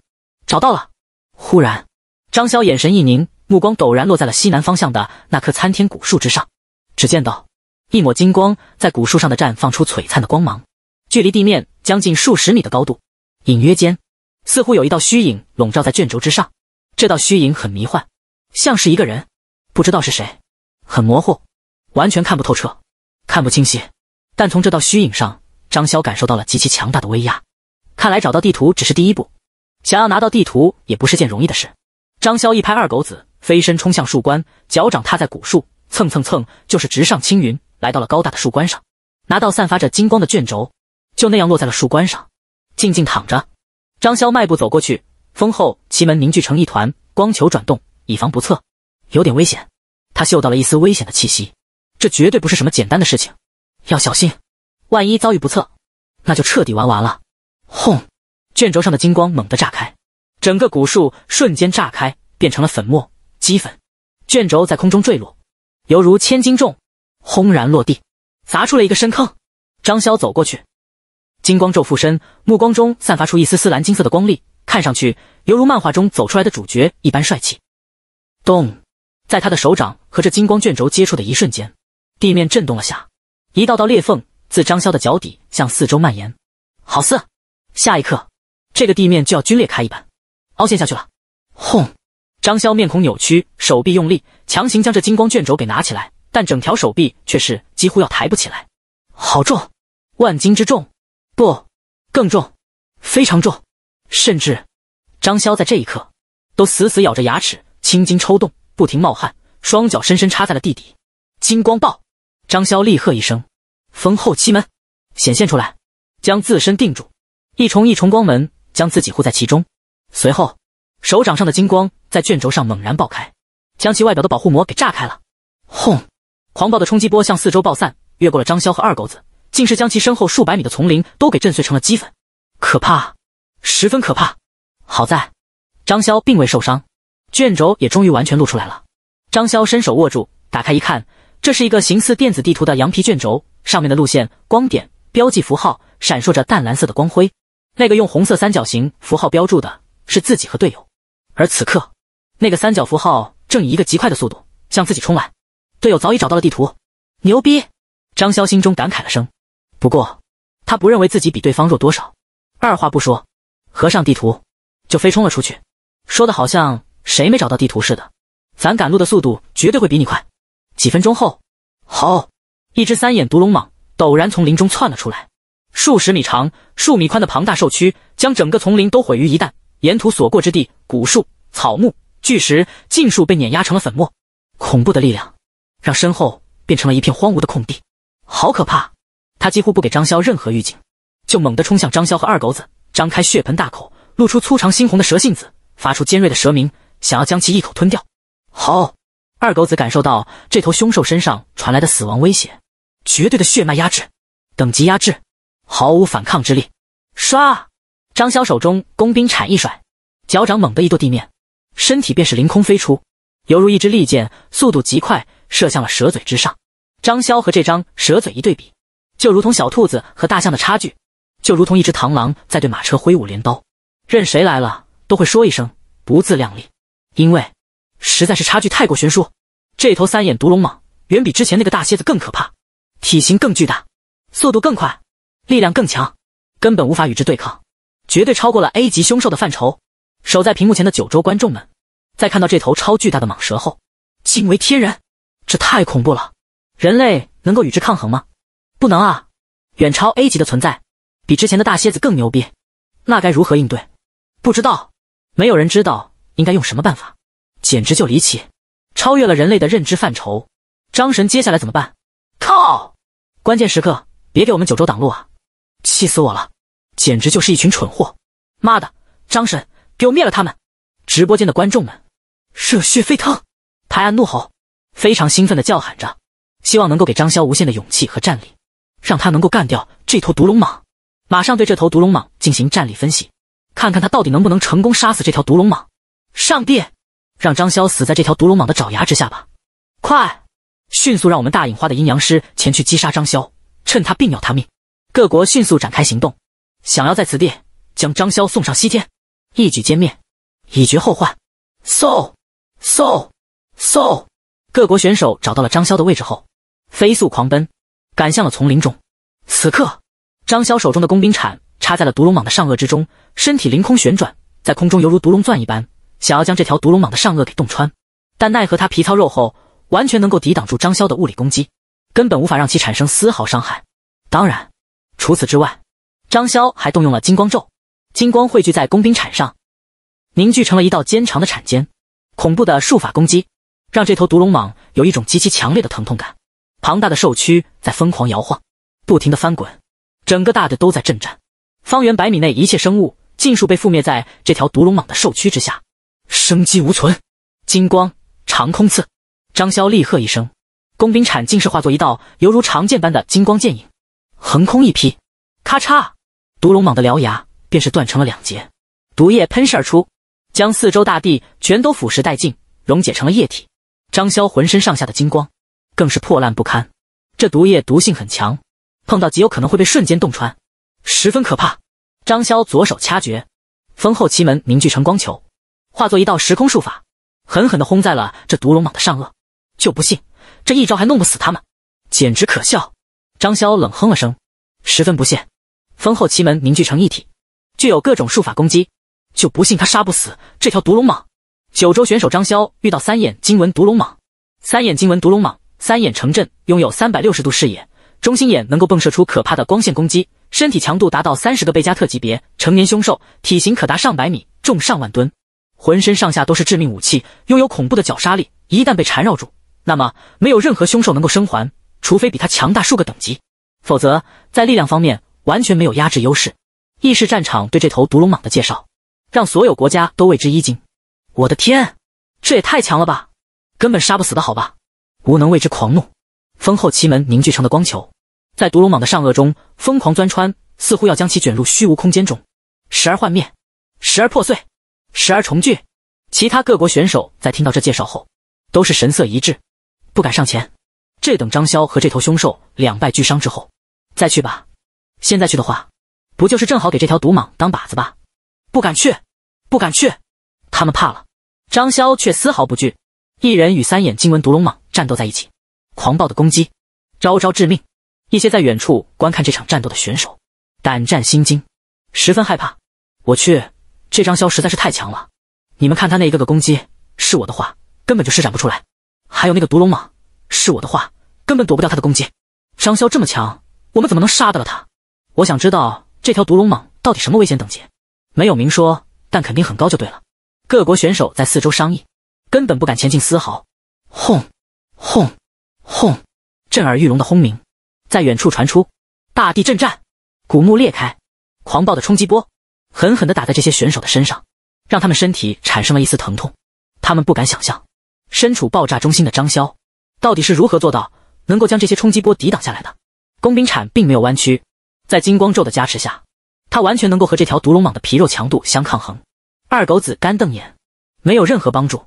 找到了！忽然，张潇眼神一凝，目光陡然落在了西南方向的那棵参天古树之上，只见到。一抹金光在古树上的绽放出璀璨的光芒，距离地面将近数十米的高度，隐约间，似乎有一道虚影笼罩在卷轴之上。这道虚影很迷幻，像是一个人，不知道是谁，很模糊，完全看不透彻，看不清晰。但从这道虚影上，张潇感受到了极其强大的威压。看来找到地图只是第一步，想要拿到地图也不是件容易的事。张潇一拍二狗子，飞身冲向树冠，脚掌踏在古树，蹭蹭蹭，就是直上青云。来到了高大的树冠上，拿到散发着金光的卷轴，就那样落在了树冠上，静静躺着。张潇迈步走过去，风后奇门凝聚成一团光球转动，以防不测。有点危险，他嗅到了一丝危险的气息，这绝对不是什么简单的事情，要小心，万一遭遇不测，那就彻底玩完了。轰！卷轴上的金光猛地炸开，整个古树瞬间炸开，变成了粉末，齑粉。卷轴在空中坠落，犹如千斤重。轰然落地，砸出了一个深坑。张潇走过去，金光咒附身，目光中散发出一丝丝蓝金色的光粒，看上去犹如漫画中走出来的主角一般帅气。咚，在他的手掌和这金光卷轴接触的一瞬间，地面震动了下，一道道裂缝自张潇的脚底向四周蔓延，好似下一刻这个地面就要龟裂开一般，凹陷下去了。轰！张潇面孔扭曲，手臂用力，强行将这金光卷轴给拿起来。但整条手臂却是几乎要抬不起来，好重，万斤之重，不，更重，非常重，甚至，张潇在这一刻都死死咬着牙齿，青筋抽动，不停冒汗，双脚深深插在了地底。金光爆，张潇厉喝一声，封后七门显现出来，将自身定住，一重一重光门将自己护在其中。随后，手掌上的金光在卷轴上猛然爆开，将其外表的保护膜给炸开了，轰！狂暴的冲击波向四周爆散，越过了张潇和二狗子，竟是将其身后数百米的丛林都给震碎成了齑粉。可怕，十分可怕！好在张潇并未受伤，卷轴也终于完全露出来了。张潇伸手握住，打开一看，这是一个形似电子地图的羊皮卷轴，上面的路线、光点、标记符号闪烁着淡蓝色的光辉。那个用红色三角形符号标注的是自己和队友，而此刻，那个三角符号正以一个极快的速度向自己冲来。队友早已找到了地图，牛逼！张潇心中感慨了声，不过他不认为自己比对方弱多少。二话不说，合上地图就飞冲了出去，说的好像谁没找到地图似的。咱赶路的速度绝对会比你快。几分钟后，好，一只三眼毒龙蟒陡然从林中窜了出来，数十米长、数米宽的庞大兽躯将整个丛林都毁于一旦，沿途所过之地，古树、草木、巨石尽数被碾压成了粉末，恐怖的力量。让身后变成了一片荒芜的空地，好可怕！他几乎不给张潇任何预警，就猛地冲向张潇和二狗子，张开血盆大口，露出粗长猩红的蛇信子，发出尖锐的蛇鸣，想要将其一口吞掉。好，二狗子感受到这头凶兽身上传来的死亡威胁，绝对的血脉压制，等级压制，毫无反抗之力。唰，张潇手中工兵铲一甩，脚掌猛地一跺地面，身体便是凌空飞出，犹如一支利箭，速度极快。射向了蛇嘴之上，张潇和这张蛇嘴一对比，就如同小兔子和大象的差距，就如同一只螳螂在对马车挥舞镰刀，任谁来了都会说一声不自量力，因为实在是差距太过悬殊。这头三眼毒龙蟒远比之前那个大蝎子更可怕，体型更巨大，速度更快，力量更强，根本无法与之对抗，绝对超过了 A 级凶兽的范畴。守在屏幕前的九州观众们，在看到这头超巨大的蟒蛇后，惊为天人。这太恐怖了，人类能够与之抗衡吗？不能啊，远超 A 级的存在，比之前的大蝎子更牛逼。那该如何应对？不知道，没有人知道应该用什么办法，简直就离奇，超越了人类的认知范畴。张神接下来怎么办？靠！关键时刻别给我们九州挡路啊！气死我了，简直就是一群蠢货！妈的，张神给我灭了他们！直播间的观众们热血沸腾，拍案怒吼。非常兴奋地叫喊着，希望能够给张潇无限的勇气和战力，让他能够干掉这头毒龙蟒。马上对这头毒龙蟒进行战力分析，看看他到底能不能成功杀死这条毒龙蟒。上帝，让张潇死在这条毒龙蟒的爪牙之下吧！快，迅速让我们大隐花的阴阳师前去击杀张潇，趁他病要他命。各国迅速展开行动，想要在此地将张潇送上西天，一举歼灭，以绝后患。。各国选手找到了张潇的位置后，飞速狂奔，赶向了丛林中。此刻，张潇手中的工兵铲插在了毒龙蟒的上颚之中，身体凌空旋转，在空中犹如毒龙钻一般，想要将这条毒龙蟒的上颚给洞穿。但奈何他皮糙肉厚，完全能够抵挡住张潇的物理攻击，根本无法让其产生丝毫伤害。当然，除此之外，张潇还动用了金光咒，金光汇聚在工兵铲上，凝聚成了一道尖长的铲尖，恐怖的术法攻击。让这头毒龙蟒有一种极其强烈的疼痛感，庞大的兽躯在疯狂摇晃，不停的翻滚，整个大地都在震颤，方圆百米内一切生物尽数被覆灭在这条毒龙蟒的兽躯之下，生机无存。金光长空刺，张潇厉喝一声，工兵铲竟是化作一道犹如长剑般的金光剑影，横空一劈，咔嚓，毒龙蟒的獠牙便是断成了两截，毒液喷射而出，将四周大地全都腐蚀殆尽，溶解成了液体。张潇浑身上下的金光，更是破烂不堪。这毒液毒性很强，碰到极有可能会被瞬间洞穿，十分可怕。张潇左手掐诀，封后奇门凝聚成光球，化作一道时空术法，狠狠地轰在了这毒龙蟒的上颚。就不信这一招还弄不死他们，简直可笑！张潇冷哼了声，十分不屑。封后奇门凝聚成一体，具有各种术法攻击，就不信他杀不死这条毒龙蟒。九州选手张潇遇到三眼金纹毒龙蟒，三眼金纹毒龙蟒，三眼城镇拥有三百六十度视野，中心眼能够迸射出可怕的光线攻击，身体强度达到三十个贝加特级别，成年凶兽，体型可达上百米，重上万吨，浑身上下都是致命武器，拥有恐怖的绞杀力，一旦被缠绕住，那么没有任何凶兽能够生还，除非比他强大数个等级，否则在力量方面完全没有压制优势。异世战场对这头毒龙蟒的介绍，让所有国家都为之一惊。我的天，这也太强了吧！根本杀不死的好吧？无能为之狂怒，封后奇门凝聚成的光球，在毒龙蟒的上颚中疯狂钻穿，似乎要将其卷入虚无空间中。时而幻灭，时而破碎，时而重聚。其他各国选手在听到这介绍后，都是神色一致，不敢上前。这等张潇和这头凶兽两败俱伤之后，再去吧。现在去的话，不就是正好给这条毒蟒当靶子吧？不敢去，不敢去。他们怕了，张潇却丝毫不惧，一人与三眼金纹毒龙蟒战斗在一起，狂暴的攻击，招招致命。一些在远处观看这场战斗的选手，胆战心惊，十分害怕。我去，这张潇实在是太强了！你们看他那一个个攻击，是我的话，根本就施展不出来。还有那个毒龙蟒，是我的话，根本躲不掉他的攻击。张潇这么强，我们怎么能杀得了他？我想知道这条毒龙蟒到底什么危险等级？没有明说，但肯定很高就对了。各国选手在四周商议，根本不敢前进丝毫。轰，轰，轰！震耳欲聋的轰鸣在远处传出，大地震颤，古墓裂开，狂暴的冲击波狠狠地打在这些选手的身上，让他们身体产生了一丝疼痛。他们不敢想象，身处爆炸中心的张潇到底是如何做到能够将这些冲击波抵挡下来的。工兵铲并没有弯曲，在金光咒的加持下，他完全能够和这条毒龙蟒的皮肉强度相抗衡。二狗子干瞪眼，没有任何帮助。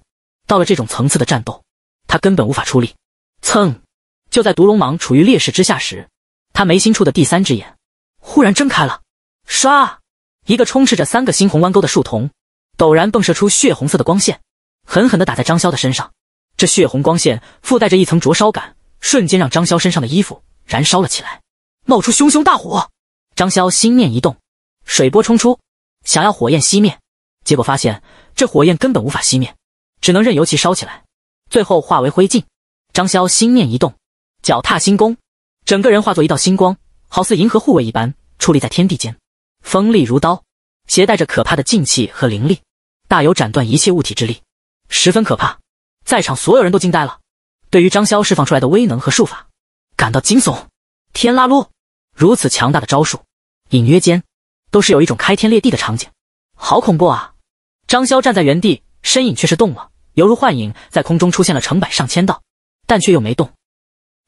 到了这种层次的战斗，他根本无法出力。蹭！就在毒龙蟒处于劣势之下时，他眉心处的第三只眼忽然睁开了。唰！一个充斥着三个猩红弯钩的树瞳，陡然迸射出血红色的光线，狠狠地打在张潇的身上。这血红光线附带着一层灼烧感，瞬间让张潇身上的衣服燃烧了起来，冒出熊熊大火。张潇心念一动，水波冲出，想要火焰熄灭。结果发现，这火焰根本无法熄灭，只能任由其烧起来，最后化为灰烬。张潇心念一动，脚踏星宫，整个人化作一道星光，好似银河护卫一般矗立在天地间，锋利如刀，携带着可怕的劲气和灵力，大有斩断一切物体之力，十分可怕。在场所有人都惊呆了，对于张潇释放出来的威能和术法感到惊悚。天啦噜！如此强大的招数，隐约间都是有一种开天裂地的场景，好恐怖啊！张潇站在原地，身影却是动了，犹如幻影，在空中出现了成百上千道，但却又没动，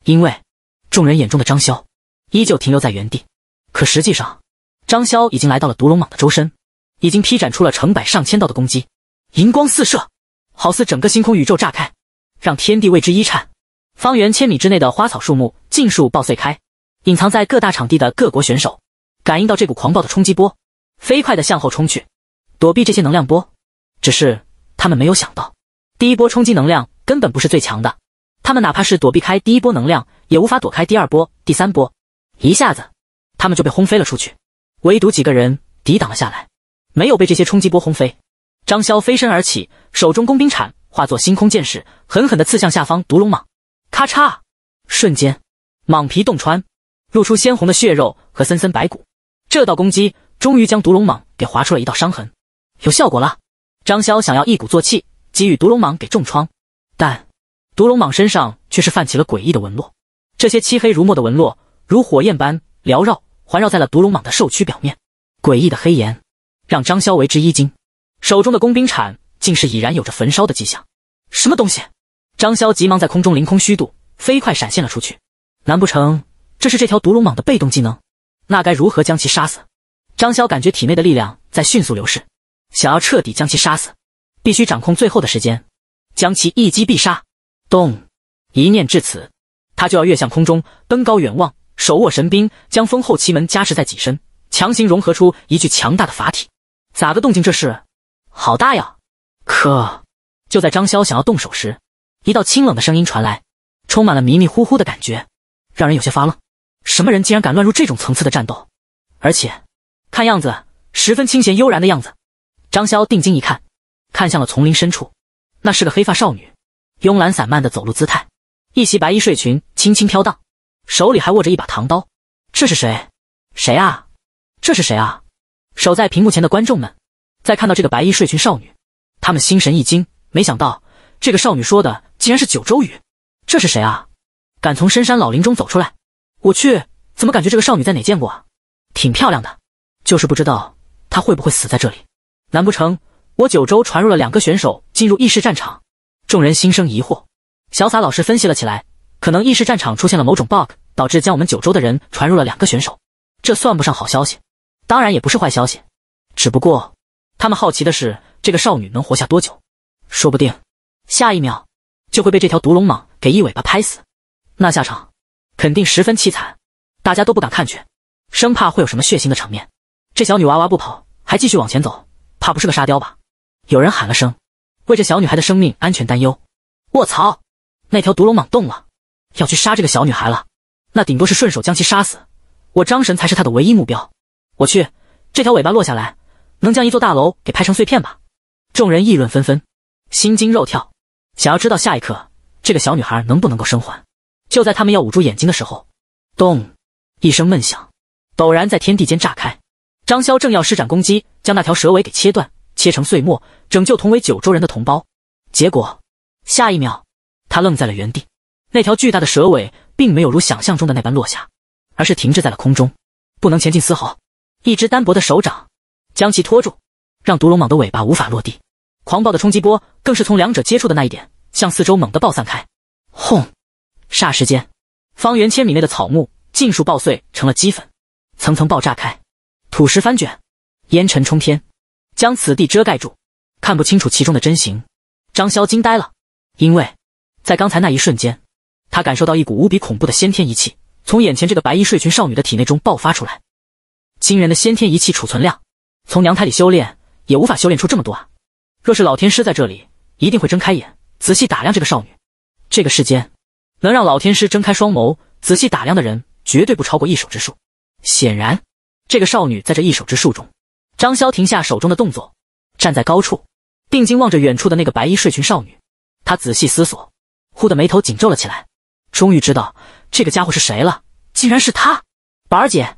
因为众人眼中的张潇依旧停留在原地。可实际上，张潇已经来到了毒龙蟒的周身，已经劈斩出了成百上千道的攻击，银光四射，好似整个星空宇宙炸开，让天地为之一颤，方圆千米之内的花草树木尽数爆碎开。隐藏在各大场地的各国选手，感应到这股狂暴的冲击波，飞快的向后冲去。躲避这些能量波，只是他们没有想到，第一波冲击能量根本不是最强的。他们哪怕是躲避开第一波能量，也无法躲开第二波、第三波。一下子，他们就被轰飞了出去。唯独几个人抵挡了下来，没有被这些冲击波轰飞。张潇飞身而起，手中工兵铲化作星空剑士，狠狠地刺向下方毒龙蟒。咔嚓！瞬间，蟒皮洞穿，露出鲜红的血肉和森森白骨。这道攻击终于将毒龙蟒给划出了一道伤痕。有效果了，张潇想要一鼓作气给予毒龙蟒给重创，但毒龙蟒身上却是泛起了诡异的纹络，这些漆黑如墨的纹络如火焰般缭绕，环绕在了毒龙蟒的兽躯表面。诡异的黑炎让张潇为之一惊，手中的工兵铲竟是已然有着焚烧的迹象。什么东西？张潇急忙在空中凌空虚度，飞快闪现了出去。难不成这是这条毒龙蟒的被动技能？那该如何将其杀死？张潇感觉体内的力量在迅速流逝。想要彻底将其杀死，必须掌控最后的时间，将其一击必杀。咚！一念至此，他就要跃向空中，登高远望，手握神兵，将封后奇门加持在己身，强行融合出一具强大的法体。咋个动静？这是好大呀！可就在张潇想要动手时，一道清冷的声音传来，充满了迷迷糊糊的感觉，让人有些发愣。什么人竟然敢乱入这种层次的战斗？而且看样子十分清闲悠然的样子。张潇定睛一看，看向了丛林深处，那是个黑发少女，慵懒散漫的走路姿态，一袭白衣睡裙轻轻飘荡，手里还握着一把唐刀。这是谁？谁啊？这是谁啊？守在屏幕前的观众们，在看到这个白衣睡裙少女，他们心神一惊，没想到这个少女说的竟然是九州语。这是谁啊？敢从深山老林中走出来？我去，怎么感觉这个少女在哪见过啊？挺漂亮的，就是不知道她会不会死在这里。难不成我九州传入了两个选手进入异世战场？众人心生疑惑。小洒老师分析了起来，可能异世战场出现了某种 bug，导致将我们九州的人传入了两个选手。这算不上好消息，当然也不是坏消息。只不过他们好奇的是，这个少女能活下多久？说不定下一秒就会被这条毒龙蟒给一尾巴拍死，那下场肯定十分凄惨。大家都不敢看去，生怕会有什么血腥的场面。这小女娃娃不跑，还继续往前走。怕不是个沙雕吧？有人喊了声，为这小女孩的生命安全担忧。卧槽！那条毒龙蟒动了，要去杀这个小女孩了。那顶多是顺手将其杀死，我张神才是它的唯一目标。我去，这条尾巴落下来，能将一座大楼给拍成碎片吧？众人议论纷纷，心惊肉跳，想要知道下一刻这个小女孩能不能够生还。就在他们要捂住眼睛的时候，咚！一声闷响，陡然在天地间炸开。张潇正要施展攻击，将那条蛇尾给切断，切成碎末，拯救同为九州人的同胞。结果下一秒，他愣在了原地。那条巨大的蛇尾并没有如想象中的那般落下，而是停滞在了空中，不能前进丝毫。一只单薄的手掌将其拖住，让毒龙蟒的尾巴无法落地。狂暴的冲击波更是从两者接触的那一点向四周猛地爆散开，轰！霎时间，方圆千米内的草木尽数爆碎成了齑粉，层层爆炸开。土石翻卷，烟尘冲天，将此地遮盖住，看不清楚其中的真形。张潇惊呆了，因为在刚才那一瞬间，他感受到一股无比恐怖的先天仪器从眼前这个白衣睡裙少女的体内中爆发出来。惊人的先天仪器储存量，从娘胎里修炼也无法修炼出这么多啊！若是老天师在这里，一定会睁开眼仔细打量这个少女。这个世间，能让老天师睁开双眸仔细打量的人，绝对不超过一手之数。显然。这个少女在这一手之术中，张潇停下手中的动作，站在高处，定睛望着远处的那个白衣睡裙少女。他仔细思索，忽的眉头紧皱了起来，终于知道这个家伙是谁了，竟然是他，宝儿姐。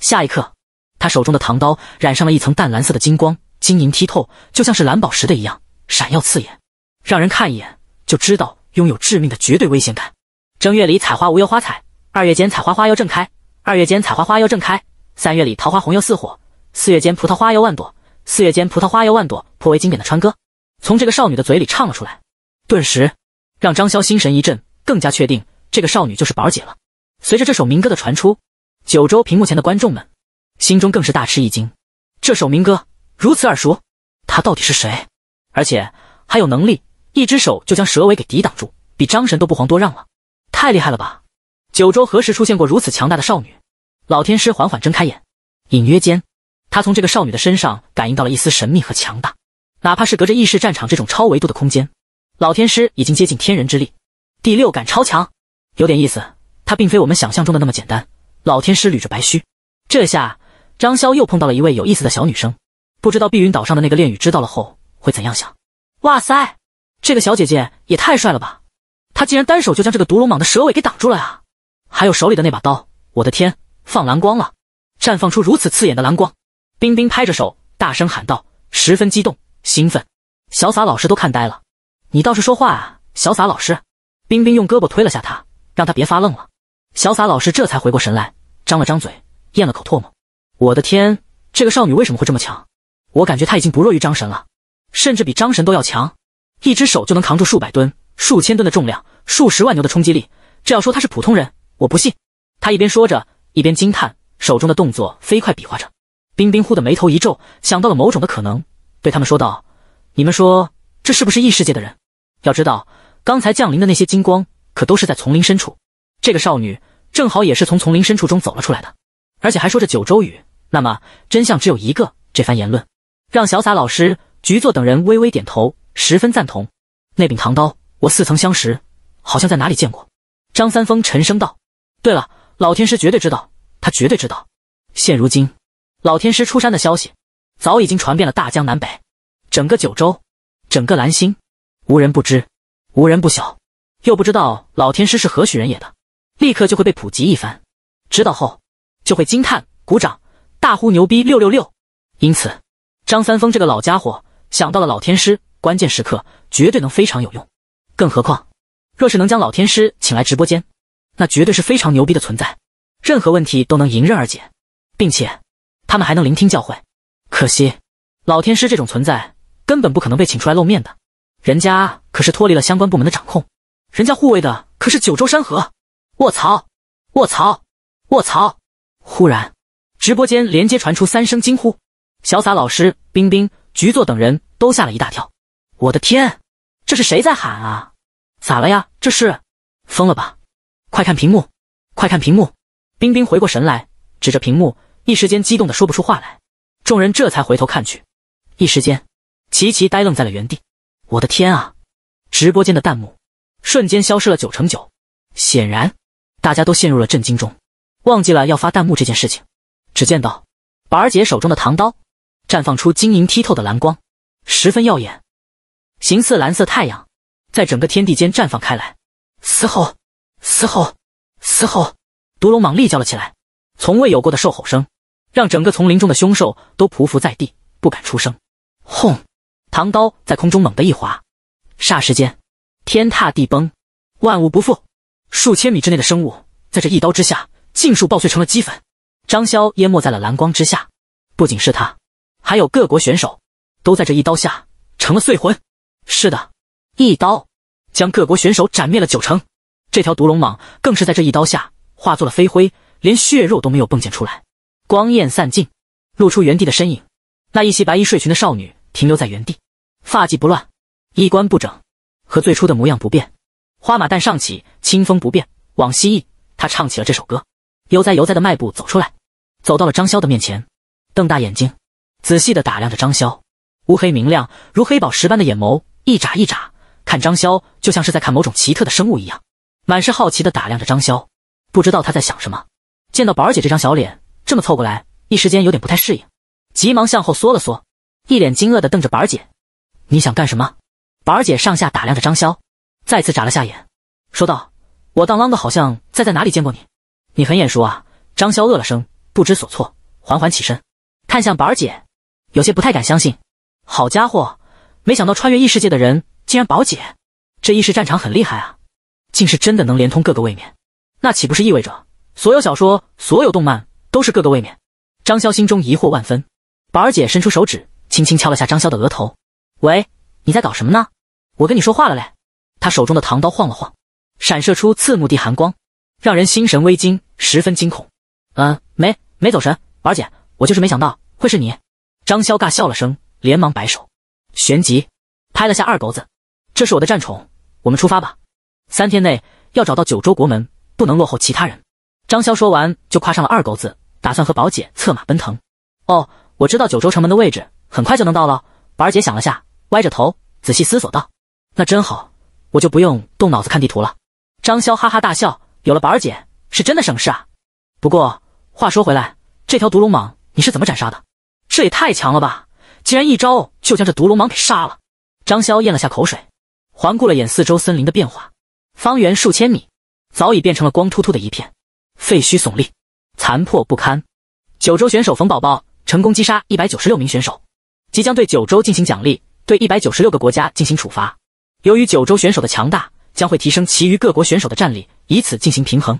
下一刻，他手中的唐刀染上了一层淡蓝色的金光，晶莹剔透，就像是蓝宝石的一样，闪耀刺眼，让人看一眼就知道拥有致命的绝对危险感。正月里采花无忧花采，二月间采花花又正开。二月间采花花又正开。三月里桃花红又似火，四月间葡萄花又万朵。四月间葡萄花又万朵，颇为经典的川歌，从这个少女的嘴里唱了出来，顿时让张潇心神一震，更加确定这个少女就是宝儿姐了。随着这首民歌的传出，九州屏幕前的观众们心中更是大吃一惊，这首民歌如此耳熟，她到底是谁？而且还有能力，一只手就将蛇尾给抵挡住，比张神都不遑多让了，太厉害了吧！九州何时出现过如此强大的少女？老天师缓缓睁开眼，隐约间，他从这个少女的身上感应到了一丝神秘和强大。哪怕是隔着异世战场这种超维度的空间，老天师已经接近天人之力，第六感超强，有点意思。她并非我们想象中的那么简单。老天师捋着白须，这下张潇又碰到了一位有意思的小女生。不知道碧云岛上的那个炼狱知道了后会怎样想？哇塞，这个小姐姐也太帅了吧！她竟然单手就将这个毒龙蟒的蛇尾给挡住了啊！还有手里的那把刀，我的天！放蓝光了，绽放出如此刺眼的蓝光！冰冰拍着手，大声喊道，十分激动兴奋。小洒老师都看呆了，你倒是说话啊，小洒老师！冰冰用胳膊推了下他，让他别发愣了。小洒老师这才回过神来，张了张嘴，咽了口唾沫。我的天，这个少女为什么会这么强？我感觉她已经不弱于张神了，甚至比张神都要强。一只手就能扛住数百吨、数千吨的重量，数十万牛的冲击力。这要说他是普通人，我不信。他一边说着。一边惊叹，手中的动作飞快比划着，冰冰忽的眉头一皱，想到了某种的可能，对他们说道：“你们说，这是不是异世界的人？要知道，刚才降临的那些金光，可都是在丛林深处。这个少女，正好也是从丛林深处中走了出来的，而且还说着九州语。那么，真相只有一个。”这番言论让小洒老师、局座等人微微点头，十分赞同。那柄唐刀，我似曾相识，好像在哪里见过。张三丰沉声道：“对了。”老天师绝对知道，他绝对知道。现如今，老天师出山的消息，早已经传遍了大江南北，整个九州，整个蓝星，无人不知，无人不晓。又不知道老天师是何许人也的，立刻就会被普及一番。知道后，就会惊叹、鼓掌、大呼牛逼六六六。因此，张三丰这个老家伙想到了老天师，关键时刻绝对能非常有用。更何况，若是能将老天师请来直播间，那绝对是非常牛逼的存在，任何问题都能迎刃而解，并且他们还能聆听教诲。可惜，老天师这种存在根本不可能被请出来露面的，人家可是脱离了相关部门的掌控，人家护卫的可是九州山河。我操！我操！我操！忽然，直播间连接传出三声惊呼，潇洒老师、冰冰、局座等人都吓了一大跳。我的天，这是谁在喊啊？咋了呀？这是疯了吧？快看屏幕，快看屏幕！冰冰回过神来，指着屏幕，一时间激动的说不出话来。众人这才回头看去，一时间齐齐呆愣在了原地。我的天啊！直播间的弹幕瞬间消失了九成九，显然大家都陷入了震惊中，忘记了要发弹幕这件事情。只见到宝儿姐手中的唐刀绽放出晶莹剔透的蓝光，十分耀眼，形似蓝色太阳，在整个天地间绽放开来，嘶吼。嘶吼，嘶吼！毒龙蟒厉叫了起来，从未有过的兽吼声，让整个丛林中的凶兽都匍匐在地，不敢出声。轰！唐刀在空中猛地一划，霎时间天塌地崩，万物不复。数千米之内的生物，在这一刀之下，尽数爆碎成了齑粉。张潇淹没在了蓝光之下，不仅是他，还有各国选手，都在这一刀下成了碎魂。是的，一刀将各国选手斩灭了九成。这条毒龙蟒更是在这一刀下化作了飞灰，连血肉都没有迸溅出来。光焰散尽，露出原地的身影。那一袭白衣睡裙的少女停留在原地，发髻不乱，衣冠不整，和最初的模样不变。花马旦上起，清风不变，往西翼，她唱起了这首歌，悠哉悠哉的迈步走出来，走到了张潇的面前，瞪大眼睛，仔细的打量着张潇。乌黑明亮，如黑宝石般的眼眸一眨一眨，看张潇就像是在看某种奇特的生物一样。满是好奇的打量着张潇，不知道他在想什么。见到宝儿姐这张小脸这么凑过来，一时间有点不太适应，急忙向后缩了缩，一脸惊愕的瞪着宝儿姐：“你想干什么？”宝儿姐上下打量着张潇，再次眨了下眼，说道：“我当啷的好像在在哪里见过你，你很眼熟啊。”张潇愕了声，不知所措，缓缓起身，看向宝儿姐，有些不太敢相信：“好家伙，没想到穿越异世界的人竟然宝姐，这异世战场很厉害啊！”竟是真的能连通各个位面，那岂不是意味着所有小说、所有动漫都是各个位面？张潇心中疑惑万分。宝儿姐伸出手指，轻轻敲了下张潇的额头：“喂，你在搞什么呢？我跟你说话了嘞！”他手中的唐刀晃了晃，闪射出刺目的寒光，让人心神微惊，十分惊恐。“嗯，没没走神，宝儿姐，我就是没想到会是你。”张潇尬笑了声，连忙摆手，旋即拍了下二狗子：“这是我的战宠，我们出发吧。”三天内要找到九州国门，不能落后其他人。张潇说完，就跨上了二狗子，打算和宝姐策马奔腾。哦，我知道九州城门的位置，很快就能到了。宝儿姐想了下，歪着头仔细思索道：“那真好，我就不用动脑子看地图了。”张潇哈哈大笑：“有了宝儿姐，是真的省事啊！”不过话说回来，这条毒龙蟒你是怎么斩杀的？这也太强了吧！竟然一招就将这毒龙蟒给杀了。张潇咽了下口水，环顾了眼四周森林的变化。方圆数千米，早已变成了光秃秃的一片，废墟耸立，残破不堪。九州选手冯宝宝成功击杀一百九十六名选手，即将对九州进行奖励，对一百九十六个国家进行处罚。由于九州选手的强大，将会提升其余各国选手的战力，以此进行平衡。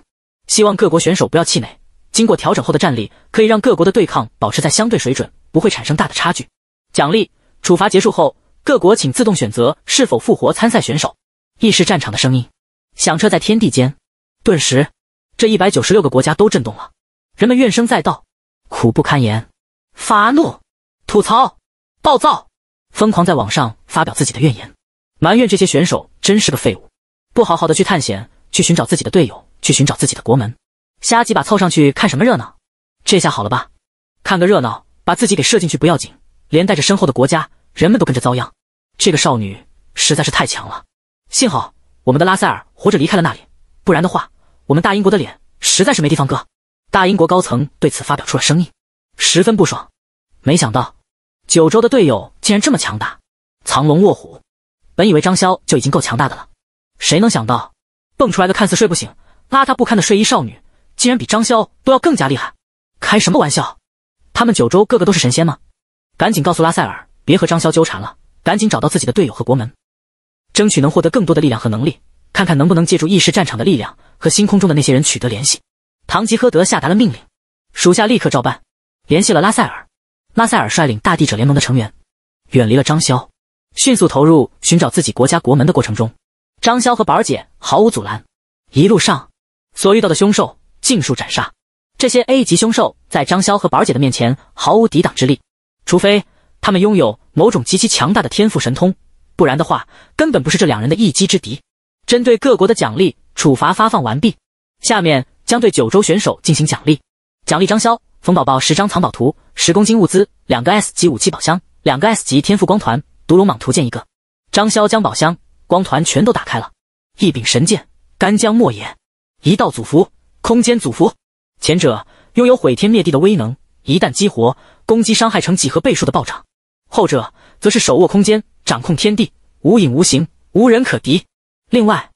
希望各国选手不要气馁，经过调整后的战力可以让各国的对抗保持在相对水准，不会产生大的差距。奖励处罚结束后，各国请自动选择是否复活参赛选手。亦是战场的声音。响彻在天地间，顿时，这一百九十六个国家都震动了。人们怨声载道，苦不堪言，发怒、吐槽、暴躁、疯狂，在网上发表自己的怨言，埋怨这些选手真是个废物，不好好的去探险，去寻找自己的队友，去寻找自己的国门，瞎几把凑上去看什么热闹？这下好了吧？看个热闹，把自己给射进去不要紧，连带着身后的国家，人们都跟着遭殃。这个少女实在是太强了，幸好。我们的拉塞尔活着离开了那里，不然的话，我们大英国的脸实在是没地方搁。大英国高层对此发表出了声音，十分不爽。没想到九州的队友竟然这么强大，藏龙卧虎。本以为张潇就已经够强大的了，谁能想到，蹦出来个看似睡不醒、邋遢不堪的睡衣少女，竟然比张潇都要更加厉害！开什么玩笑？他们九州个个都是神仙吗？赶紧告诉拉塞尔，别和张潇纠缠了，赶紧找到自己的队友和国门。争取能获得更多的力量和能力，看看能不能借助意识战场的力量和星空中的那些人取得联系。堂吉诃德下达了命令，属下立刻照办，联系了拉塞尔。拉塞尔率领大地者联盟的成员，远离了张潇，迅速投入寻找自己国家国门的过程中。张潇和宝儿姐毫无阻拦，一路上所遇到的凶兽尽数斩杀。这些 A 级凶兽在张潇和宝儿姐的面前毫无抵挡之力，除非他们拥有某种极其强大的天赋神通。不然的话，根本不是这两人的一击之敌。针对各国的奖励、处罚发放完毕，下面将对九州选手进行奖励。奖励张潇、冯宝宝十张藏宝图、十公斤物资、两个 S 级武器宝箱、两个 S 级天赋光团、毒龙蟒图鉴一个。张潇将宝箱、光团全都打开了，一柄神剑干将莫邪，一道祖符空间祖符，前者拥有毁天灭地的威能，一旦激活，攻击伤害成几何倍数的暴涨；后者则是手握空间。掌控天地，无影无形，无人可敌。另外，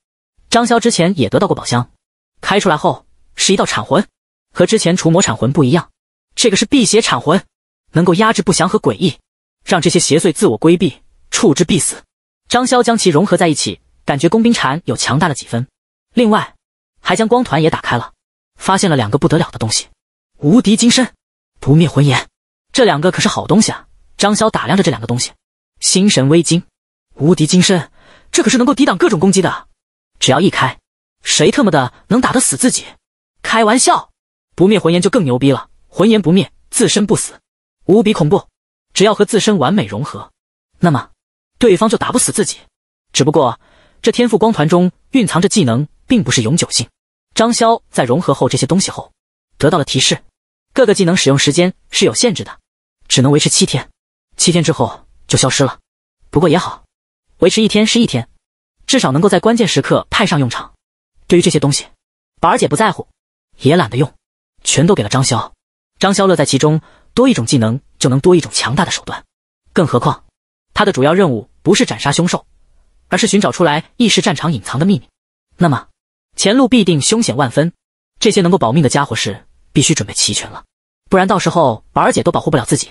张潇之前也得到过宝箱，开出来后是一道产魂，和之前除魔产魂不一样，这个是辟邪产魂，能够压制不祥和诡异，让这些邪祟自我规避，触之必死。张潇将其融合在一起，感觉工兵铲有强大了几分。另外，还将光团也打开了，发现了两个不得了的东西：无敌金身、不灭魂炎。这两个可是好东西啊！张潇打量着这两个东西。心神微惊，无敌金身，这可是能够抵挡各种攻击的。只要一开，谁特么的能打得死自己？开玩笑，不灭魂炎就更牛逼了，魂炎不灭，自身不死，无比恐怖。只要和自身完美融合，那么对方就打不死自己。只不过这天赋光团中蕴藏着技能，并不是永久性。张潇在融合后这些东西后，得到了提示，各个技能使用时间是有限制的，只能维持七天，七天之后。就消失了，不过也好，维持一天是一天，至少能够在关键时刻派上用场。对于这些东西，宝儿姐不在乎，也懒得用，全都给了张潇。张潇乐在其中，多一种技能就能多一种强大的手段。更何况，他的主要任务不是斩杀凶兽，而是寻找出来意识战场隐藏的秘密。那么，前路必定凶险万分，这些能够保命的家伙是必须准备齐全了，不然到时候宝儿姐都保护不了自己。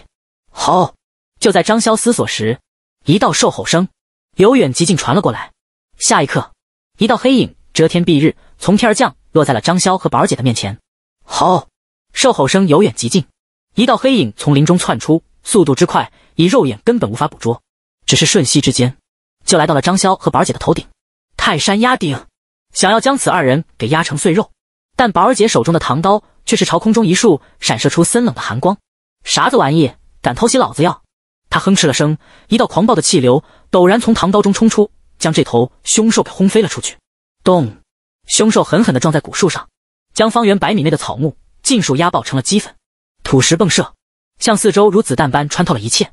好。就在张潇思索时，一道兽吼声由远及近传了过来。下一刻，一道黑影遮天蔽日从天而降，落在了张潇和宝儿姐的面前。吼！兽吼声由远及近，一道黑影从林中窜出，速度之快，以肉眼根本无法捕捉，只是瞬息之间，就来到了张潇和宝儿姐的头顶。泰山压顶，想要将此二人给压成碎肉，但宝儿姐手中的唐刀却是朝空中一竖，闪射出森冷的寒光。啥子玩意？敢偷袭老子要！他哼哧了声，一道狂暴的气流陡然从唐刀中冲出，将这头凶兽给轰飞了出去。咚！凶兽狠狠地撞在古树上，将方圆百米内的草木尽数压爆成了齑粉，土石迸射，向四周如子弹般穿透了一切。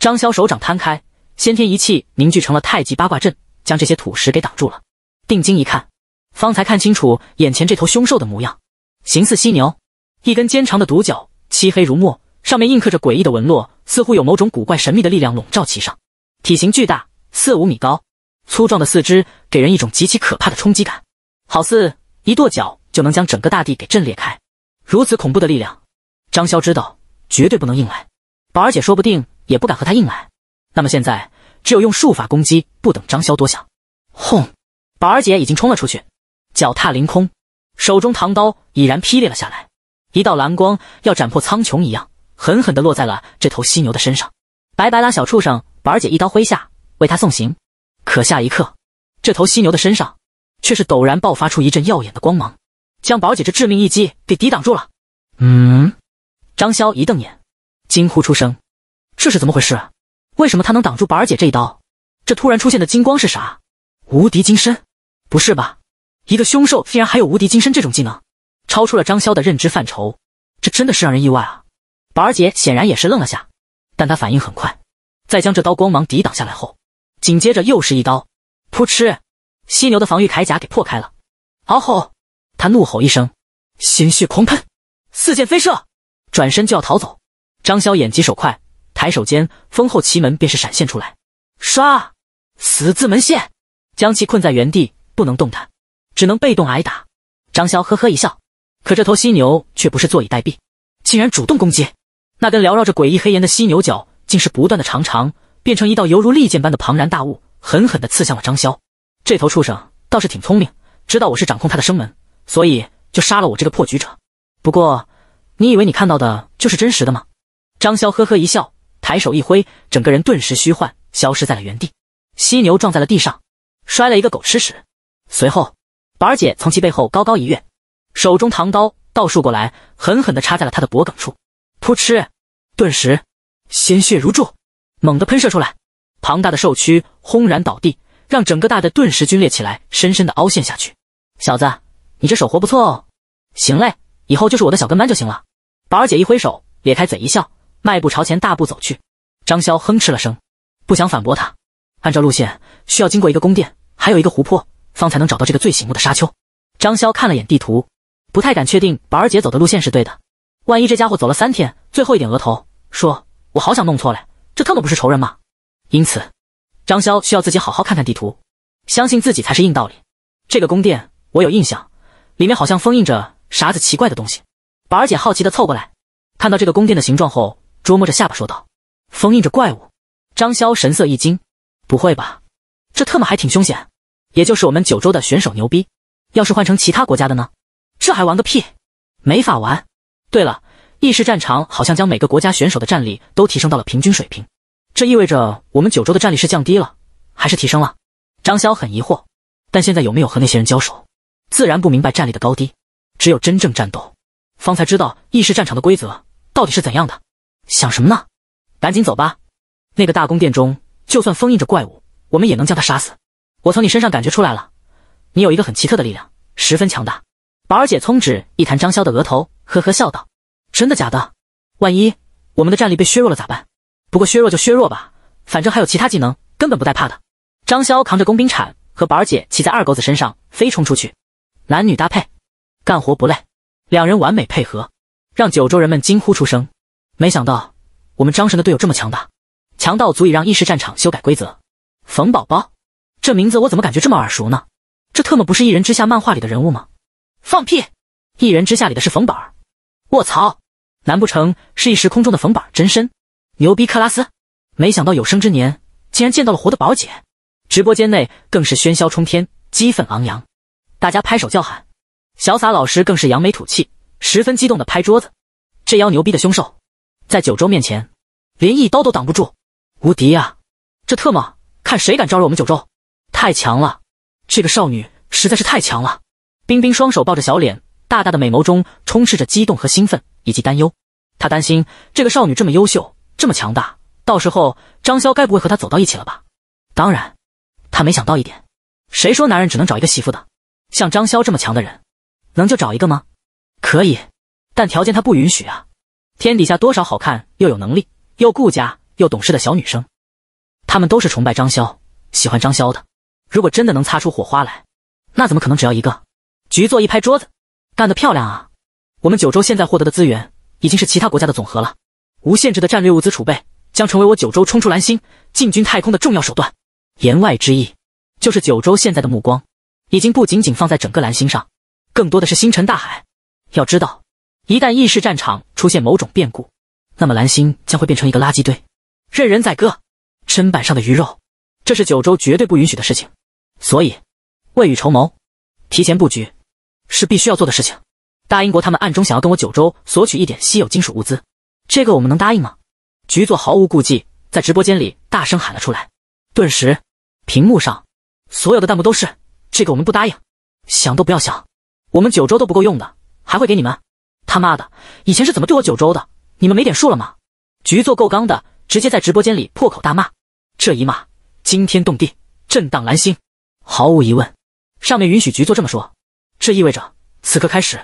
张潇手掌摊开，先天一气凝聚成了太极八卦阵，将这些土石给挡住了。定睛一看，方才看清楚眼前这头凶兽的模样，形似犀牛，一根尖长的独角，漆黑如墨，上面印刻着诡异的纹络。似乎有某种古怪神秘的力量笼罩其上，体型巨大，四五米高，粗壮的四肢给人一种极其可怕的冲击感，好似一跺脚就能将整个大地给震裂开。如此恐怖的力量，张潇知道绝对不能硬来，宝儿姐说不定也不敢和他硬来。那么现在只有用术法攻击。不等张潇多想，轰！宝儿姐已经冲了出去，脚踏凌空，手中唐刀已然劈裂了下来，一道蓝光要斩破苍穹一样。狠狠的落在了这头犀牛的身上，白白拉小畜生，宝儿姐一刀挥下，为他送行。可下一刻，这头犀牛的身上却是陡然爆发出一阵耀眼的光芒，将宝儿姐这致命一击给抵挡住了。嗯，张潇一瞪眼，惊呼出声：“这是怎么回事？为什么他能挡住宝儿姐这一刀？这突然出现的金光是啥？无敌金身？不是吧？一个凶兽竟然还有无敌金身这种技能，超出了张潇的认知范畴。这真的是让人意外啊！”宝儿姐显然也是愣了下，但她反应很快，在将这刀光芒抵挡下来后，紧接着又是一刀，噗嗤，犀牛的防御铠甲给破开了。嗷吼！他怒吼一声，鲜血狂喷，四箭飞射，转身就要逃走。张潇眼疾手快，抬手间，封后奇门便是闪现出来，刷，死字门线，将其困在原地，不能动弹，只能被动挨打。张潇呵呵一笑，可这头犀牛却不是坐以待毙，竟然主动攻击。那根缭绕着诡异黑炎的犀牛角，竟是不断的长长，变成一道犹如利剑般的庞然大物，狠狠地刺向了张潇。这头畜生倒是挺聪明，知道我是掌控他的生门，所以就杀了我这个破局者。不过，你以为你看到的就是真实的吗？张潇呵呵一笑，抬手一挥，整个人顿时虚幻，消失在了原地。犀牛撞在了地上，摔了一个狗吃屎。随后，宝儿姐从其背后高高一跃，手中唐刀倒竖过来，狠狠地插在了他的脖颈处。噗嗤，顿时鲜血如注，猛地喷射出来。庞大的兽躯轰然倒地，让整个大的顿时龟裂起来，深深的凹陷下去。小子，你这手活不错哦！行嘞，以后就是我的小跟班就行了。宝儿姐一挥手，咧开嘴一笑，迈步朝前大步走去。张潇哼哧了声，不想反驳他。按照路线，需要经过一个宫殿，还有一个湖泊，方才能找到这个最醒目的沙丘。张潇看了眼地图，不太敢确定宝儿姐走的路线是对的。万一这家伙走了三天，最后一点额头说：“我好想弄错嘞，这他妈不是仇人吗？”因此，张潇需要自己好好看看地图，相信自己才是硬道理。这个宫殿我有印象，里面好像封印着啥子奇怪的东西。宝儿姐好奇的凑过来，看到这个宫殿的形状后，琢磨着下巴说道：“封印着怪物。”张潇神色一惊：“不会吧？这特么还挺凶险。也就是我们九州的选手牛逼，要是换成其他国家的呢？这还玩个屁，没法玩。”对了，意识战场好像将每个国家选手的战力都提升到了平均水平，这意味着我们九州的战力是降低了，还是提升了？张潇很疑惑，但现在有没有和那些人交手，自然不明白战力的高低，只有真正战斗，方才知道意识战场的规则到底是怎样的。想什么呢？赶紧走吧，那个大宫殿中，就算封印着怪物，我们也能将他杀死。我从你身上感觉出来了，你有一个很奇特的力量，十分强大。宝儿姐聪指一弹张潇的额头，呵呵笑道：“真的假的？万一我们的战力被削弱了咋办？不过削弱就削弱吧，反正还有其他技能，根本不带怕的。”张潇扛着工兵铲和宝儿姐骑在二狗子身上飞冲出去，男女搭配干活不累，两人完美配合，让九州人们惊呼出声。没想到我们张神的队友这么强大，强到足以让异世战场修改规则。冯宝宝，这名字我怎么感觉这么耳熟呢？这特么不是一人之下漫画里的人物吗？放屁！一人之下里的是冯宝儿，卧槽！难不成是一时空中的冯宝儿真身？牛逼，克拉斯！没想到有生之年竟然见到了活的宝儿姐！直播间内更是喧嚣冲天，激愤昂扬，大家拍手叫喊，潇洒老师更是扬眉吐气，十分激动的拍桌子。这妖牛逼的凶兽，在九州面前连一刀都挡不住，无敌啊！这特么看谁敢招惹我们九州！太强了，这个少女实在是太强了！冰冰双手抱着小脸，大大的美眸中充斥着激动和兴奋，以及担忧。她担心这个少女这么优秀，这么强大，到时候张潇该不会和她走到一起了吧？当然，她没想到一点：谁说男人只能找一个媳妇的？像张潇这么强的人，能就找一个吗？可以，但条件他不允许啊！天底下多少好看又有能力、又顾家又懂事的小女生，他们都是崇拜张潇、喜欢张潇的。如果真的能擦出火花来，那怎么可能只要一个？局座一拍桌子，干得漂亮啊！我们九州现在获得的资源，已经是其他国家的总和了。无限制的战略物资储备，将成为我九州冲出蓝星、进军太空的重要手段。言外之意，就是九州现在的目光，已经不仅仅放在整个蓝星上，更多的是星辰大海。要知道，一旦异世战场出现某种变故，那么蓝星将会变成一个垃圾堆，任人宰割，砧板上的鱼肉。这是九州绝对不允许的事情。所以，未雨绸缪，提前布局。是必须要做的事情。大英国他们暗中想要跟我九州索取一点稀有金属物资，这个我们能答应吗？局座毫无顾忌，在直播间里大声喊了出来。顿时，屏幕上所有的弹幕都是：这个我们不答应，想都不要想，我们九州都不够用的，还会给你们？他妈的，以前是怎么对我九州的？你们没点数了吗？局座够刚的，直接在直播间里破口大骂。这一骂，惊天动地，震荡蓝星。毫无疑问，上面允许局座这么说。这意味着，此刻开始，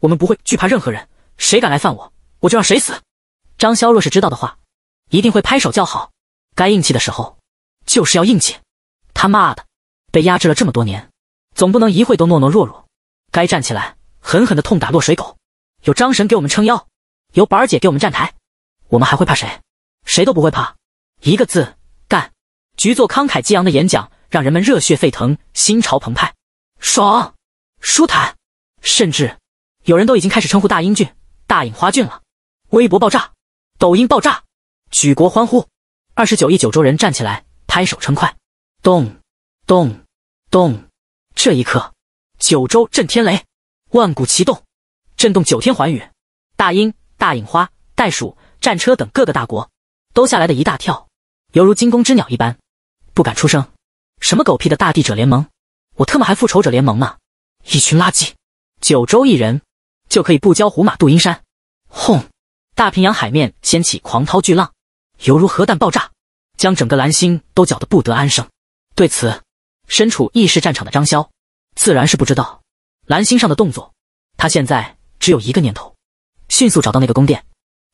我们不会惧怕任何人，谁敢来犯我，我就让谁死。张潇若是知道的话，一定会拍手叫好。该硬气的时候，就是要硬气。他妈的，被压制了这么多年，总不能一会都懦懦弱弱。该站起来，狠狠的痛打落水狗。有张神给我们撑腰，有板儿姐给我们站台，我们还会怕谁？谁都不会怕。一个字，干！局座慷慨激昂的演讲，让人们热血沸腾，心潮澎湃，爽！舒坦，甚至有人都已经开始称呼大英俊、大影花俊了。微博爆炸，抖音爆炸，举国欢呼，二十九亿九州人站起来拍手称快。咚咚咚！这一刻，九州震天雷，万古奇动，震动九天寰宇。大英、大影花、袋鼠、战车等各个大国都下来的一大跳，犹如惊弓之鸟一般，不敢出声。什么狗屁的大地者联盟？我特么还复仇者联盟呢！一群垃圾，九州一人就可以不教胡马度阴山。轰！大平洋海面掀起狂涛巨浪，犹如核弹爆炸，将整个蓝星都搅得不得安生。对此，身处异世战场的张潇自然是不知道蓝星上的动作。他现在只有一个念头：迅速找到那个宫殿，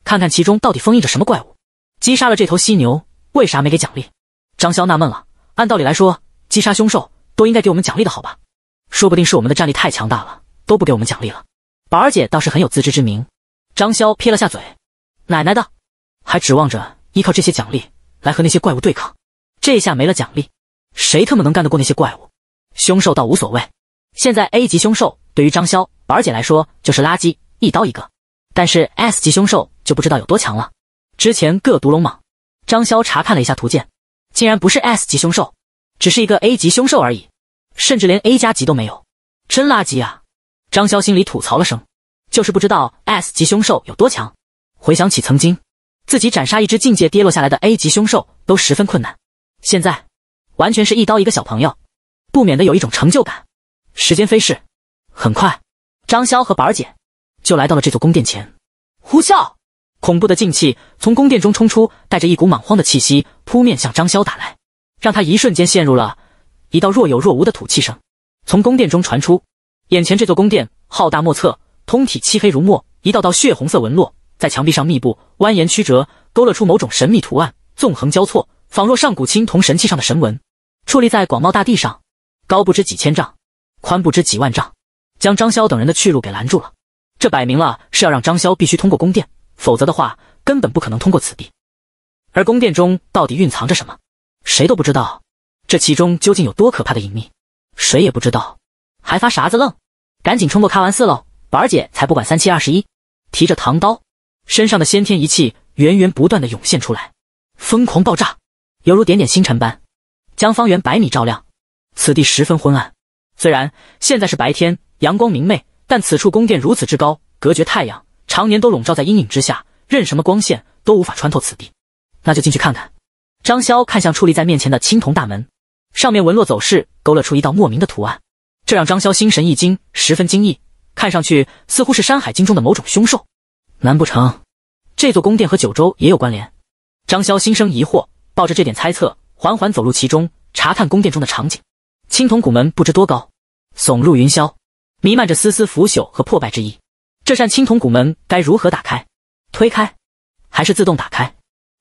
看看其中到底封印着什么怪物。击杀了这头犀牛，为啥没给奖励？张潇纳闷了。按道理来说，击杀凶兽都应该给我们奖励的，好吧？说不定是我们的战力太强大了，都不给我们奖励了。宝儿姐倒是很有自知之明。张潇撇了下嘴：“奶奶的，还指望着依靠这些奖励来和那些怪物对抗，这下没了奖励，谁他妈能干得过那些怪物？凶兽倒无所谓，现在 A 级凶兽对于张潇、宝儿姐来说就是垃圾，一刀一个。但是 S 级凶兽就不知道有多强了。之前各毒龙蟒，张潇查看了一下图鉴，竟然不是 S 级凶兽，只是一个 A 级凶兽而已。”甚至连 A 加级都没有，真垃圾啊！张潇心里吐槽了声，就是不知道 S 级凶兽有多强。回想起曾经自己斩杀一只境界跌落下来的 A 级凶兽都十分困难，现在完全是一刀一个小朋友，不免的有一种成就感。时间飞逝，很快，张潇和宝儿姐就来到了这座宫殿前。呼啸，恐怖的静气从宫殿中冲出，带着一股莽荒的气息扑面向张潇打来，让他一瞬间陷入了。一道若有若无的吐气声，从宫殿中传出。眼前这座宫殿浩大莫测，通体漆黑如墨，一道道血红色纹络在墙壁上密布，蜿蜒曲折，勾勒出某种神秘图案，纵横交错，仿若上古青铜神器上的神纹。矗立在广袤大地上，高不知几千丈，宽不知几万丈，将张潇等人的去路给拦住了。这摆明了是要让张潇必须通过宫殿，否则的话根本不可能通过此地。而宫殿中到底蕴藏着什么，谁都不知道。这其中究竟有多可怕的隐秘，谁也不知道，还发啥子愣？赶紧冲过开完寺喽！宝儿姐才不管三七二十一，提着唐刀，身上的先天仪器源源不断的涌现出来，疯狂爆炸，犹如点点星辰般，将方圆百米照亮。此地十分昏暗，虽然现在是白天，阳光明媚，但此处宫殿如此之高，隔绝太阳，常年都笼罩在阴影之下，任什么光线都无法穿透此地。那就进去看看。张潇看向矗立在面前的青铜大门。上面纹络走势勾勒出一道莫名的图案，这让张潇心神一惊，十分惊异。看上去似乎是《山海经》中的某种凶兽。难不成这座宫殿和九州也有关联？张潇心生疑惑，抱着这点猜测，缓缓走入其中，查看宫殿中的场景。青铜古门不知多高，耸入云霄，弥漫着丝丝腐朽和破败之意。这扇青铜古门该如何打开？推开，还是自动打开？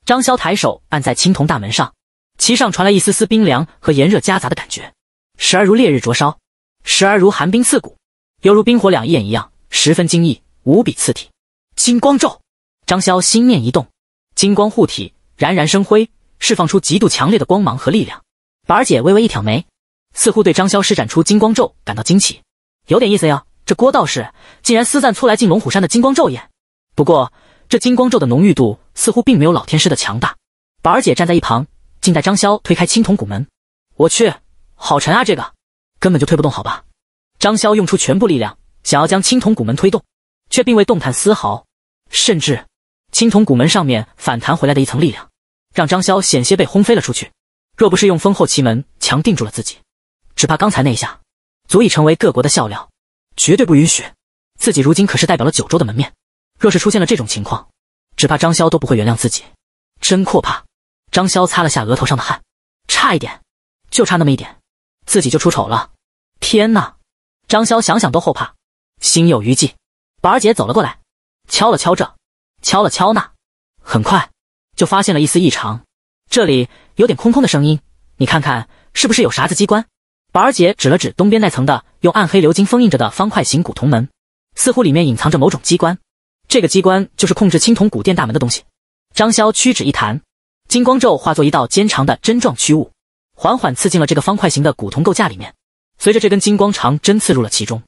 张潇抬手按在青铜大门上。其上传来一丝丝冰凉和炎热夹杂的感觉，时而如烈日灼烧，时而如寒冰刺骨，犹如冰火两仪眼一样，十分惊异，无比刺体。金光咒，张潇心念一动，金光护体，冉冉生辉，释放出极度强烈的光芒和力量。板儿姐微微一挑眉，似乎对张潇施展出金光咒感到惊奇，有点意思哟。这郭道士竟然私赞出来进龙虎山的金光咒眼，不过这金光咒的浓郁度似乎并没有老天师的强大。板儿姐站在一旁。静待张潇推开青铜古门，我去，好沉啊！这个根本就推不动，好吧？张潇用出全部力量，想要将青铜古门推动，却并未动弹丝毫，甚至青铜古门上面反弹回来的一层力量，让张潇险些被轰飞了出去。若不是用丰厚奇门强定住了自己，只怕刚才那一下，足以成为各国的笑料。绝对不允许自己如今可是代表了九州的门面，若是出现了这种情况，只怕张潇都不会原谅自己。真阔怕。张潇擦了下额头上的汗，差一点，就差那么一点，自己就出丑了。天哪！张潇想想都后怕，心有余悸。宝儿姐走了过来，敲了敲这，敲了敲那，很快就发现了一丝异常，这里有点空空的声音。你看看是不是有啥子机关？宝儿姐指了指东边那层的用暗黑鎏金封印着的方块形古铜门，似乎里面隐藏着某种机关。这个机关就是控制青铜古殿大门的东西。张潇屈指一弹。金光咒化作一道尖长的针状曲物，缓缓刺进了这个方块形的古铜构架里面。随着这根金光长针刺入了其中，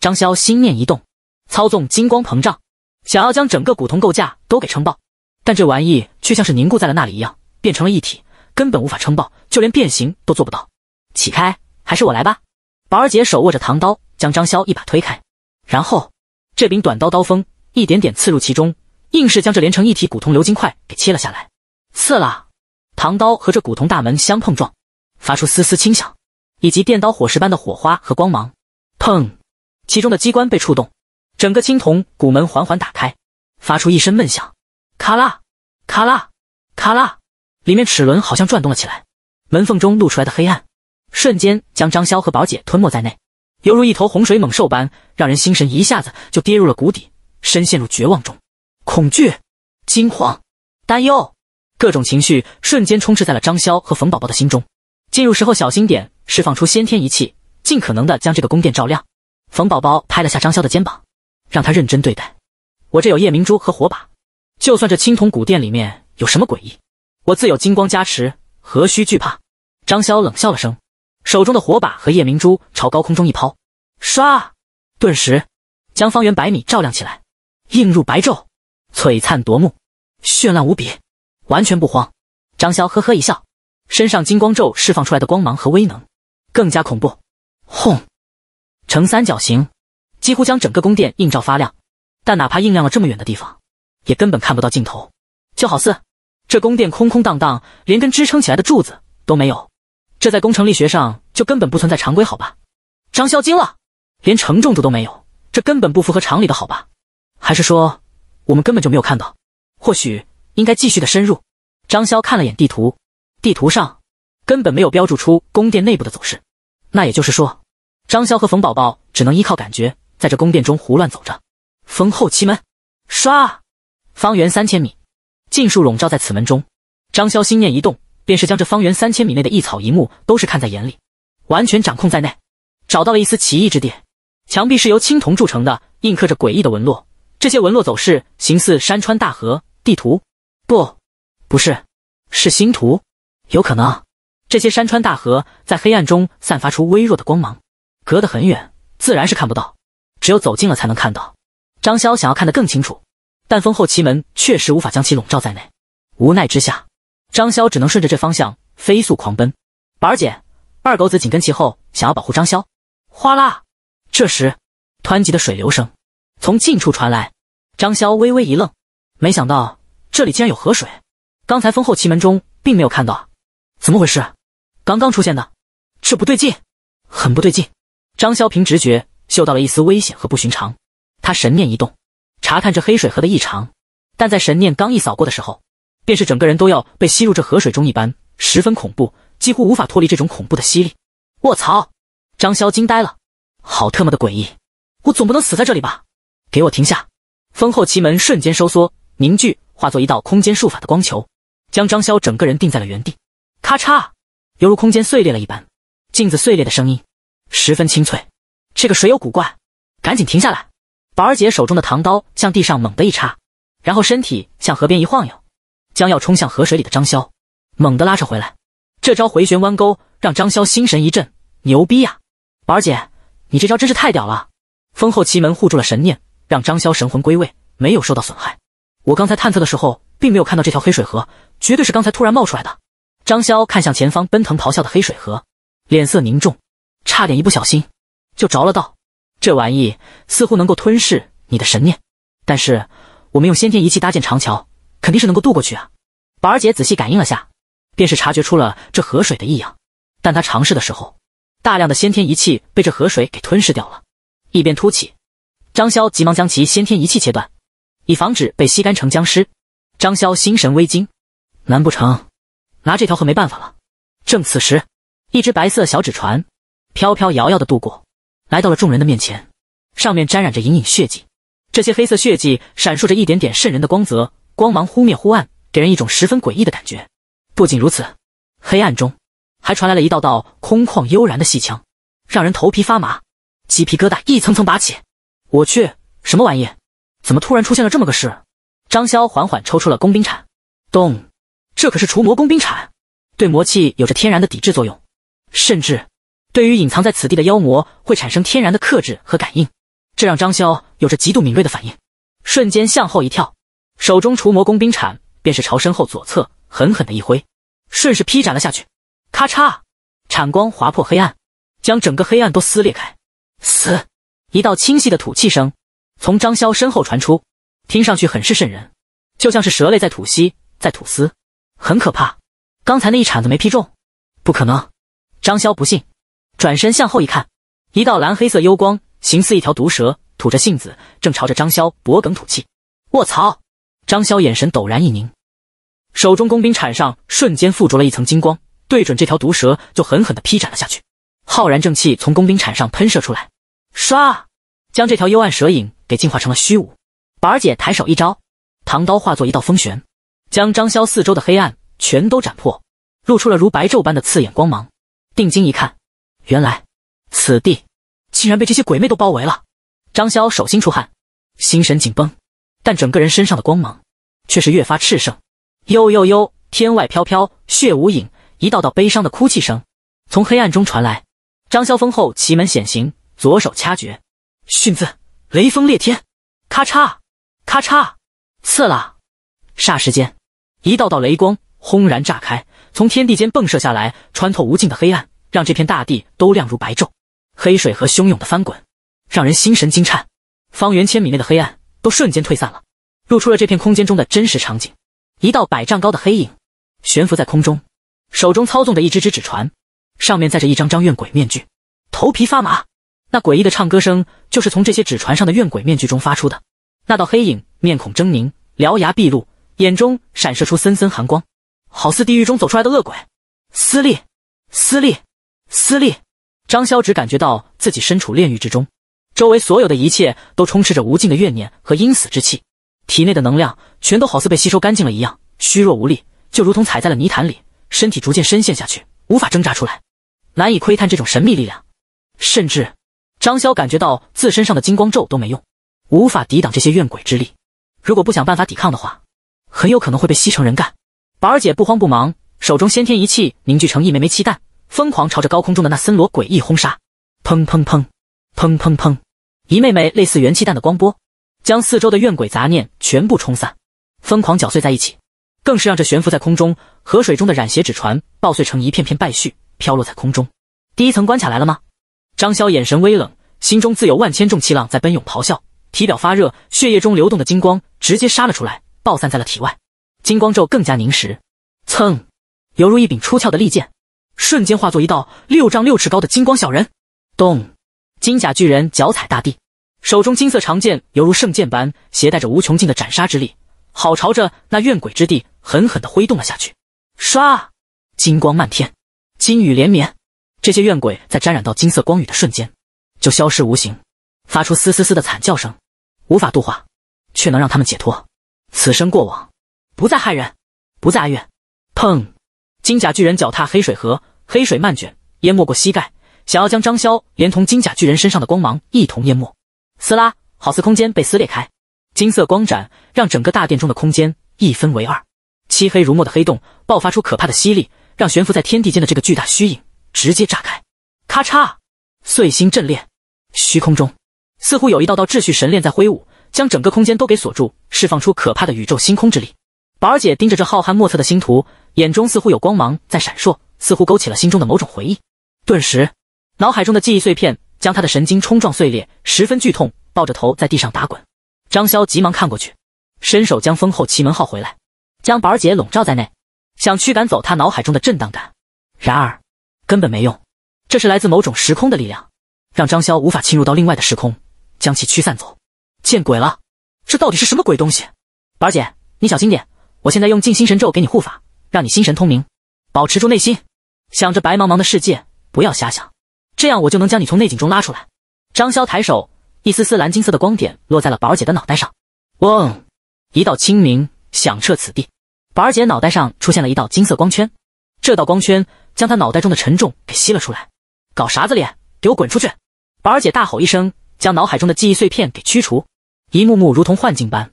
张潇心念一动，操纵金光膨胀，想要将整个古铜构架都给撑爆。但这玩意却像是凝固在了那里一样，变成了一体，根本无法撑爆，就连变形都做不到。起开，还是我来吧！宝儿姐手握着唐刀，将张潇一把推开，然后这柄短刀刀锋一点点刺入其中，硬是将这连成一体古铜鎏金块给切了下来。刺啦！唐刀和这古铜大门相碰撞，发出丝丝轻响，以及电刀火石般的火花和光芒。砰！其中的机关被触动，整个青铜古门缓缓打开，发出一声闷响。咔啦，咔啦，咔啦！里面齿轮好像转动了起来。门缝中露出来的黑暗，瞬间将张潇和宝姐吞没在内，犹如一头洪水猛兽般，让人心神一下子就跌入了谷底，深陷入绝望中，恐惧、惊慌、担忧。各种情绪瞬间充斥在了张潇和冯宝宝的心中。进入时候小心点，释放出先天仪器，尽可能的将这个宫殿照亮。冯宝宝拍了下张潇的肩膀，让他认真对待。我这有夜明珠和火把，就算这青铜古殿里面有什么诡异，我自有金光加持，何须惧怕？张潇冷笑了声，手中的火把和夜明珠朝高空中一抛，唰，顿时将方圆百米照亮起来，映入白昼，璀璨夺目，绚烂无比。完全不慌，张潇呵呵一笑，身上金光咒释放出来的光芒和威能更加恐怖，轰，呈三角形，几乎将整个宫殿映照发亮。但哪怕映亮了这么远的地方，也根本看不到尽头，就好似这宫殿空空荡荡，连根支撑起来的柱子都没有。这在工程力学上就根本不存在常规，好吧？张潇惊了，连承重柱都没有，这根本不符合常理的，好吧？还是说我们根本就没有看到？或许。应该继续的深入。张潇看了眼地图，地图上根本没有标注出宫殿内部的走势，那也就是说，张潇和冯宝宝只能依靠感觉，在这宫殿中胡乱走着。封后奇门，刷，方圆三千米，尽数笼罩在此门中。张潇心念一动，便是将这方圆三千米内的一草一木都是看在眼里，完全掌控在内。找到了一丝奇异之地，墙壁是由青铜铸成的，印刻着诡异的纹络，这些纹络走势形似山川大河，地图。不，不是，是星图，有可能。这些山川大河在黑暗中散发出微弱的光芒，隔得很远，自然是看不到，只有走近了才能看到。张潇想要看得更清楚，但封后奇门确实无法将其笼罩在内。无奈之下，张潇只能顺着这方向飞速狂奔。宝儿姐、二狗子紧跟其后，想要保护张潇。哗啦！这时，湍急的水流声从近处传来，张潇微微一愣，没想到。这里竟然有河水，刚才封后奇门中并没有看到，怎么回事？刚刚出现的，这不对劲，很不对劲！张潇凭直觉嗅到了一丝危险和不寻常，他神念一动，查看这黑水河的异常，但在神念刚一扫过的时候，便是整个人都要被吸入这河水中一般，十分恐怖，几乎无法脱离这种恐怖的吸力。卧槽！张潇惊呆了，好特么的诡异！我总不能死在这里吧？给我停下！封后奇门瞬间收缩凝聚。化作一道空间术法的光球，将张潇整个人定在了原地。咔嚓，犹如空间碎裂了一般，镜子碎裂的声音十分清脆。这个水有古怪，赶紧停下来！宝儿姐手中的唐刀向地上猛地一插，然后身体向河边一晃悠，将要冲向河水里的张潇猛地拉扯回来。这招回旋弯钩让张潇心神一震，牛逼呀！宝儿姐，你这招真是太屌了！封后奇门护住了神念，让张潇神魂归位，没有受到损害。我刚才探测的时候，并没有看到这条黑水河，绝对是刚才突然冒出来的。张潇看向前方奔腾咆哮的黑水河，脸色凝重，差点一不小心就着了道。这玩意似乎能够吞噬你的神念，但是我们用先天仪器搭建长桥，肯定是能够渡过去啊。宝儿姐仔细感应了下，便是察觉出了这河水的异样，但她尝试的时候，大量的先天仪器被这河水给吞噬掉了，一边突起。张潇急忙将其先天仪器切断。以防止被吸干成僵尸，张潇心神微惊，难不成拿这条河没办法了？正此时，一只白色小纸船飘飘摇摇的渡过，来到了众人的面前，上面沾染着隐隐血迹，这些黑色血迹闪烁着一点点渗人的光泽，光芒忽灭忽暗，给人一种十分诡异的感觉。不仅如此，黑暗中还传来了一道道空旷悠然的戏腔，让人头皮发麻，鸡皮疙瘩一层层拔起。我去，什么玩意？怎么突然出现了这么个事？张潇缓缓抽出了工兵铲，咚！这可是除魔工兵铲，对魔气有着天然的抵制作用，甚至对于隐藏在此地的妖魔会产生天然的克制和感应，这让张潇有着极度敏锐的反应，瞬间向后一跳，手中除魔工兵铲便是朝身后左侧狠狠的一挥，顺势劈斩了下去，咔嚓！铲光划破黑暗，将整个黑暗都撕裂开。死！一道清晰的吐气声。从张潇身后传出，听上去很是渗人，就像是蛇类在吐息，在吐丝，很可怕。刚才那一铲子没劈中，不可能！张潇不信，转身向后一看，一道蓝黑色幽光，形似一条毒蛇，吐着信子，正朝着张潇脖梗吐气。卧槽！张潇眼神陡然一凝，手中工兵铲上瞬间附着了一层金光，对准这条毒蛇就狠狠地劈斩了下去。浩然正气从工兵铲上喷射出来，唰，将这条幽暗蛇影。也进化成了虚无，宝儿姐抬手一招，唐刀化作一道风旋，将张潇四周的黑暗全都斩破，露出了如白昼般的刺眼光芒。定睛一看，原来此地竟然被这些鬼魅都包围了。张潇手心出汗，心神紧绷，但整个人身上的光芒却是越发炽盛。呦呦呦，天外飘飘血无影，一道道悲伤的哭泣声从黑暗中传来。张潇封后奇门显形，左手掐诀，训字。雷锋裂天，咔嚓，咔嚓，刺啦！霎时间，一道道雷光轰然炸开，从天地间迸射下来，穿透无尽的黑暗，让这片大地都亮如白昼。黑水河汹涌的翻滚，让人心神惊颤。方圆千米内的黑暗都瞬间退散了，露出了这片空间中的真实场景。一道百丈高的黑影悬浮在空中，手中操纵着一只只纸船，上面载着一张张怨鬼面具，头皮发麻。那诡异的唱歌声，就是从这些纸船上的怨鬼面具中发出的。那道黑影，面孔狰狞，獠牙毕露，眼中闪烁出森森寒光，好似地狱中走出来的恶鬼。撕裂，撕裂，撕裂！张潇只感觉到自己身处炼狱之中，周围所有的一切都充斥着无尽的怨念和阴死之气，体内的能量全都好似被吸收干净了一样，虚弱无力，就如同踩在了泥潭里，身体逐渐深陷下去，无法挣扎出来，难以窥探这种神秘力量，甚至。张潇感觉到自身上的金光咒都没用，无法抵挡这些怨鬼之力。如果不想办法抵抗的话，很有可能会被吸成人干。宝儿姐不慌不忙，手中先天一气凝聚成一枚枚气弹，疯狂朝着高空中的那森罗诡异轰杀。砰砰砰砰砰砰！一妹妹类似元气弹的光波，将四周的怨鬼杂念全部冲散，疯狂搅碎在一起，更是让这悬浮在空中河水中的染血纸船爆碎成一片片败絮，飘落在空中。第一层关卡来了吗？张潇眼神微冷，心中自有万千重气浪在奔涌咆哮，体表发热，血液中流动的金光直接杀了出来，爆散在了体外。金光咒更加凝实，噌，犹如一柄出鞘的利剑，瞬间化作一道六丈六尺高的金光小人。咚，金甲巨人脚踩大地，手中金色长剑犹如圣剑般，携带着无穷尽的斩杀之力，好朝着那怨鬼之地狠狠地挥动了下去。刷，金光漫天，金雨连绵。这些怨鬼在沾染到金色光雨的瞬间，就消失无形，发出嘶嘶嘶的惨叫声，无法度化，却能让他们解脱，此生过往不再害人，不再哀怨。砰！金甲巨人脚踏黑水河，黑水漫卷，淹没过膝盖，想要将张潇连同金甲巨人身上的光芒一同淹没。撕拉，好似空间被撕裂开，金色光斩让整个大殿中的空间一分为二，漆黑如墨的黑洞爆发出可怕的吸力，让悬浮在天地间的这个巨大虚影。直接炸开，咔嚓！碎星阵裂，虚空中似乎有一道道秩序神链在挥舞，将整个空间都给锁住，释放出可怕的宇宙星空之力。宝儿姐盯着这浩瀚莫测的星图，眼中似乎有光芒在闪烁，似乎勾起了心中的某种回忆。顿时，脑海中的记忆碎片将她的神经冲撞碎裂，十分剧痛，抱着头在地上打滚。张潇急忙看过去，伸手将封后奇门号回来，将宝儿姐笼罩在内，想驱赶走她脑海中的震荡感。然而。根本没用，这是来自某种时空的力量，让张潇无法侵入到另外的时空，将其驱散走。见鬼了，这到底是什么鬼东西？宝儿姐，你小心点，我现在用静心神咒给你护法，让你心神通明，保持住内心，想着白茫茫的世界，不要瞎想，这样我就能将你从内景中拉出来。张潇抬手，一丝丝蓝金色的光点落在了宝儿姐的脑袋上，嗡，一道清明响彻此地，宝儿姐脑袋上出现了一道金色光圈，这道光圈。将他脑袋中的沉重给吸了出来，搞啥子脸？给我滚出去！宝儿姐大吼一声，将脑海中的记忆碎片给驱除。一幕幕如同幻境般，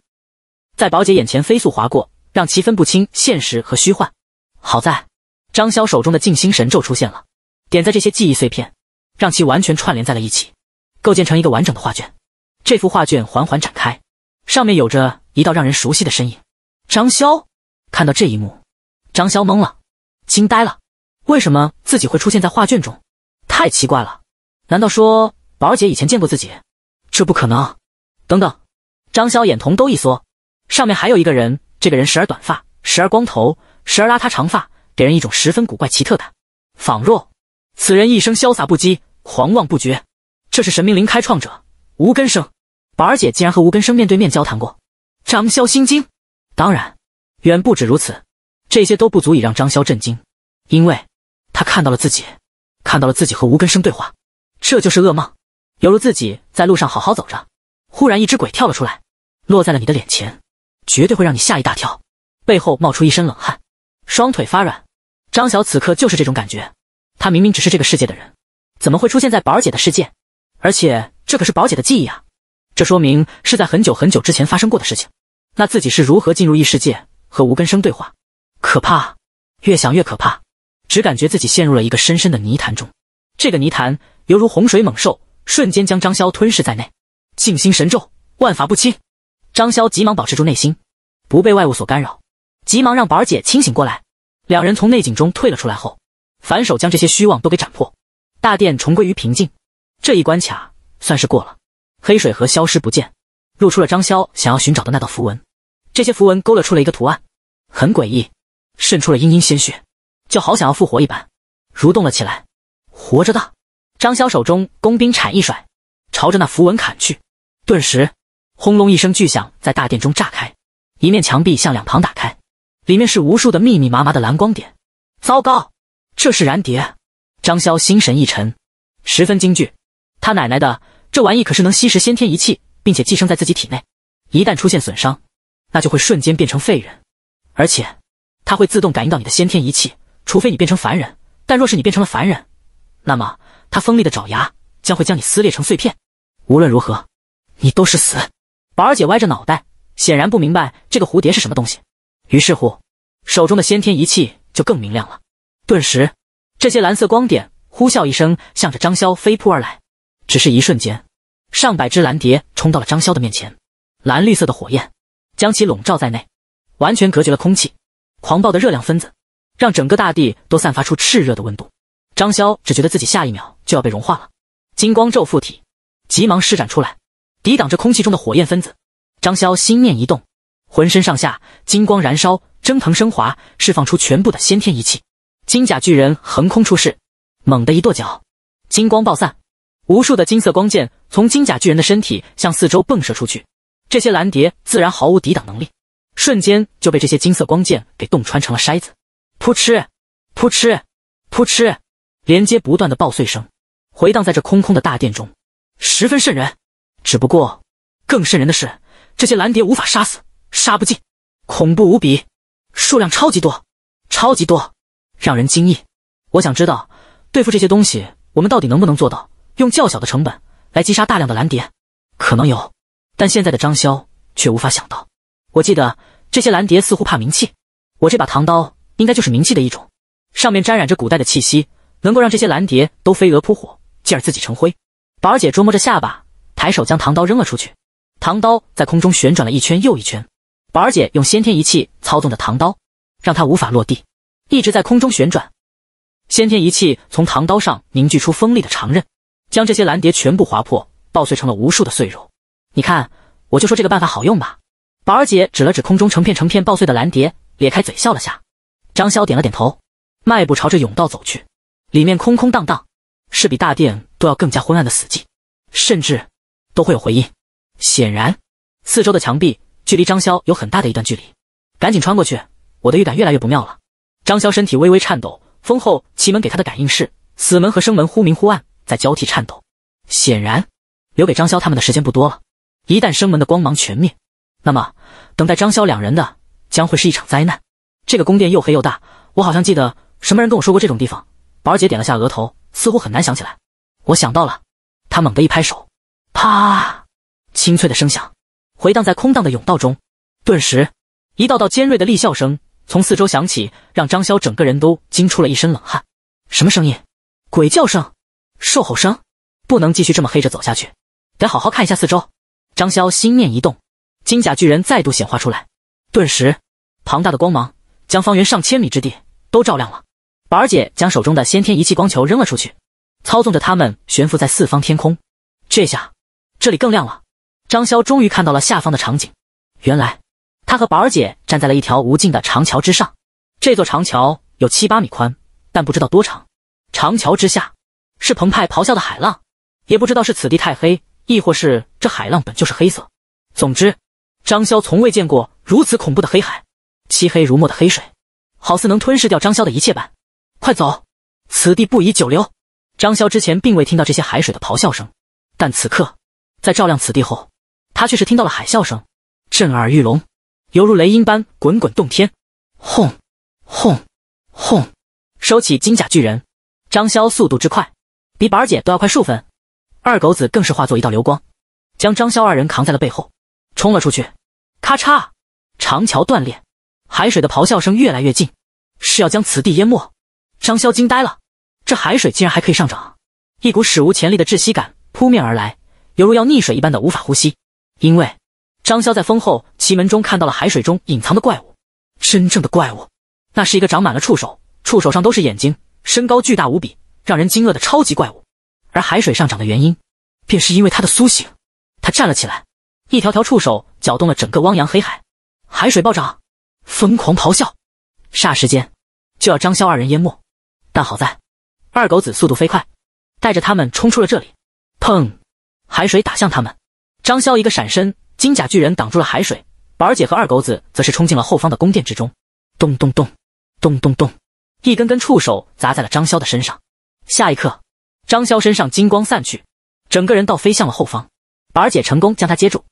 在宝姐眼前飞速划过，让其分不清现实和虚幻。好在张潇手中的静心神咒出现了，点在这些记忆碎片，让其完全串联在了一起，构建成一个完整的画卷。这幅画卷缓缓展开，上面有着一道让人熟悉的身影。张潇看到这一幕，张潇懵了，惊呆了。为什么自己会出现在画卷中？太奇怪了！难道说宝儿姐以前见过自己？这不可能！等等，张潇眼瞳都一缩。上面还有一个人，这个人时而短发，时而光头，时而邋遢长发，给人一种十分古怪奇特感，仿若此人一生潇洒不羁，狂妄不绝。这是神明灵开创者吴根生，宝儿姐竟然和吴根生面对面交谈过！张潇心惊。当然，远不止如此，这些都不足以让张潇震惊，因为。他看到了自己，看到了自己和吴根生对话，这就是噩梦，犹如自己在路上好好走着，忽然一只鬼跳了出来，落在了你的脸前，绝对会让你吓一大跳，背后冒出一身冷汗，双腿发软。张晓此刻就是这种感觉，他明明只是这个世界的人，怎么会出现在宝儿姐的世界？而且这可是宝儿姐的记忆啊，这说明是在很久很久之前发生过的事情。那自己是如何进入异世界和吴根生对话？可怕，越想越可怕。只感觉自己陷入了一个深深的泥潭中，这个泥潭犹如洪水猛兽，瞬间将张潇吞噬在内。静心神咒，万法不侵。张潇急忙保持住内心，不被外物所干扰，急忙让宝儿姐清醒过来。两人从内景中退了出来后，反手将这些虚妄都给斩破，大殿重归于平静。这一关卡算是过了。黑水河消失不见，露出了张潇想要寻找的那道符文。这些符文勾勒出了一个图案，很诡异，渗出了殷殷鲜血。就好想要复活一般，蠕动了起来。活着的张潇手中工兵铲一甩，朝着那符文砍去。顿时，轰隆一声巨响在大殿中炸开，一面墙壁向两旁打开，里面是无数的密密麻麻的蓝光点。糟糕，这是燃蝶！张潇心神一沉，十分惊惧。他奶奶的，这玩意可是能吸食先天一气，并且寄生在自己体内。一旦出现损伤，那就会瞬间变成废人。而且，它会自动感应到你的先天一气。除非你变成凡人，但若是你变成了凡人，那么它锋利的爪牙将会将你撕裂成碎片。无论如何，你都是死。宝儿姐歪着脑袋，显然不明白这个蝴蝶是什么东西。于是乎，手中的先天仪器就更明亮了。顿时，这些蓝色光点呼啸一声，向着张潇飞扑而来。只是一瞬间，上百只蓝蝶冲到了张潇的面前，蓝绿色的火焰将其笼罩在内，完全隔绝了空气，狂暴的热量分子。让整个大地都散发出炽热的温度，张潇只觉得自己下一秒就要被融化了。金光咒附体，急忙施展出来，抵挡着空气中的火焰分子。张潇心念一动，浑身上下金光燃烧、蒸腾升华，释放出全部的先天一气。金甲巨人横空出世，猛地一跺脚，金光爆散，无数的金色光剑从金甲巨人的身体向四周迸射出去。这些蓝蝶自然毫无抵挡能力，瞬间就被这些金色光剑给洞穿成了筛子。扑哧，扑哧，扑哧，连接不断的爆碎声回荡在这空空的大殿中，十分瘆人。只不过，更瘆人的是，这些蓝蝶无法杀死，杀不尽，恐怖无比，数量超级多，超级多，让人惊异。我想知道，对付这些东西，我们到底能不能做到用较小的成本来击杀大量的蓝蝶？可能有，但现在的张潇却无法想到。我记得这些蓝蝶似乎怕冥器，我这把唐刀。应该就是冥器的一种，上面沾染着古代的气息，能够让这些蓝蝶都飞蛾扑火，进而自己成灰。宝儿姐琢磨着下巴，抬手将唐刀扔了出去。唐刀在空中旋转了一圈又一圈，宝儿姐用先天仪器操纵着唐刀，让它无法落地，一直在空中旋转。先天仪器从唐刀上凝聚出锋利的长刃，将这些蓝蝶全部划破，爆碎成了无数的碎肉。你看，我就说这个办法好用吧。宝儿姐指了指空中成片成片爆碎的蓝蝶，咧开嘴笑了下。张潇点了点头，迈步朝着甬道走去。里面空空荡荡，是比大殿都要更加昏暗的死寂，甚至都会有回音。显然，四周的墙壁距离张潇有很大的一段距离。赶紧穿过去，我的预感越来越不妙了。张潇身体微微颤抖，封后奇门给他的感应是：死门和生门忽明忽暗，在交替颤抖。显然，留给张潇他们的时间不多了。一旦生门的光芒全灭，那么等待张潇两人的将会是一场灾难。这个宫殿又黑又大，我好像记得什么人跟我说过这种地方。宝儿姐点了下额头，似乎很难想起来。我想到了，她猛地一拍手，啪，清脆的声响回荡在空荡的甬道中。顿时，一道道尖锐的厉笑声从四周响起，让张潇整个人都惊出了一身冷汗。什么声音？鬼叫声？兽吼声？不能继续这么黑着走下去，得好好看一下四周。张潇心念一动，金甲巨人再度显化出来，顿时，庞大的光芒。将方圆上千米之地都照亮了。宝儿姐将手中的先天仪器光球扔了出去，操纵着它们悬浮在四方天空。这下，这里更亮了。张潇终于看到了下方的场景。原来，他和宝儿姐站在了一条无尽的长桥之上。这座长桥有七八米宽，但不知道多长。长桥之下，是澎湃咆哮的海浪。也不知道是此地太黑，亦或是这海浪本就是黑色。总之，张潇从未见过如此恐怖的黑海。漆黑如墨的黑水，好似能吞噬掉张潇的一切般。快走，此地不宜久留。张潇之前并未听到这些海水的咆哮声，但此刻在照亮此地后，他却是听到了海啸声，震耳欲聋，犹如雷音般滚滚动天。轰，轰，轰！收起金甲巨人，张潇速度之快，比宝儿姐都要快数分。二狗子更是化作一道流光，将张潇二人扛在了背后，冲了出去。咔嚓，长桥断裂。海水的咆哮声越来越近，是要将此地淹没。张潇惊呆了，这海水竟然还可以上涨！一股史无前例的窒息感扑面而来，犹如要溺水一般的无法呼吸。因为张潇在风后奇门中看到了海水中隐藏的怪物，真正的怪物。那是一个长满了触手，触手上都是眼睛，身高巨大无比，让人惊愕的超级怪物。而海水上涨的原因，便是因为他的苏醒。他站了起来，一条条触手搅动了整个汪洋黑海，海水暴涨。疯狂咆哮，霎时间就要张潇二人淹没，但好在二狗子速度飞快，带着他们冲出了这里。砰！海水打向他们，张潇一个闪身，金甲巨人挡住了海水，宝儿姐和二狗子则是冲进了后方的宫殿之中。咚咚咚咚咚咚！一根根触手砸在了张潇的身上，下一刻，张潇身上金光散去，整个人倒飞向了后方，宝儿姐成功将他接住。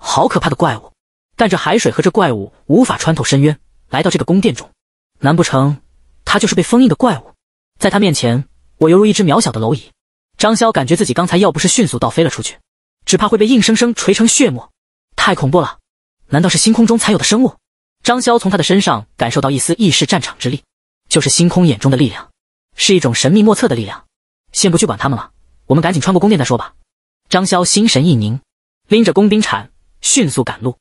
好可怕的怪物！但这海水和这怪物无法穿透深渊，来到这个宫殿中。难不成他就是被封印的怪物？在他面前，我犹如一只渺小的蝼蚁。张潇感觉自己刚才要不是迅速倒飞了出去，只怕会被硬生生锤成血沫。太恐怖了！难道是星空中才有的生物？张潇从他的身上感受到一丝异世战场之力，就是星空眼中的力量，是一种神秘莫测的力量。先不去管他们了，我们赶紧穿过宫殿再说吧。张潇心神一凝，拎着工兵铲迅速赶路。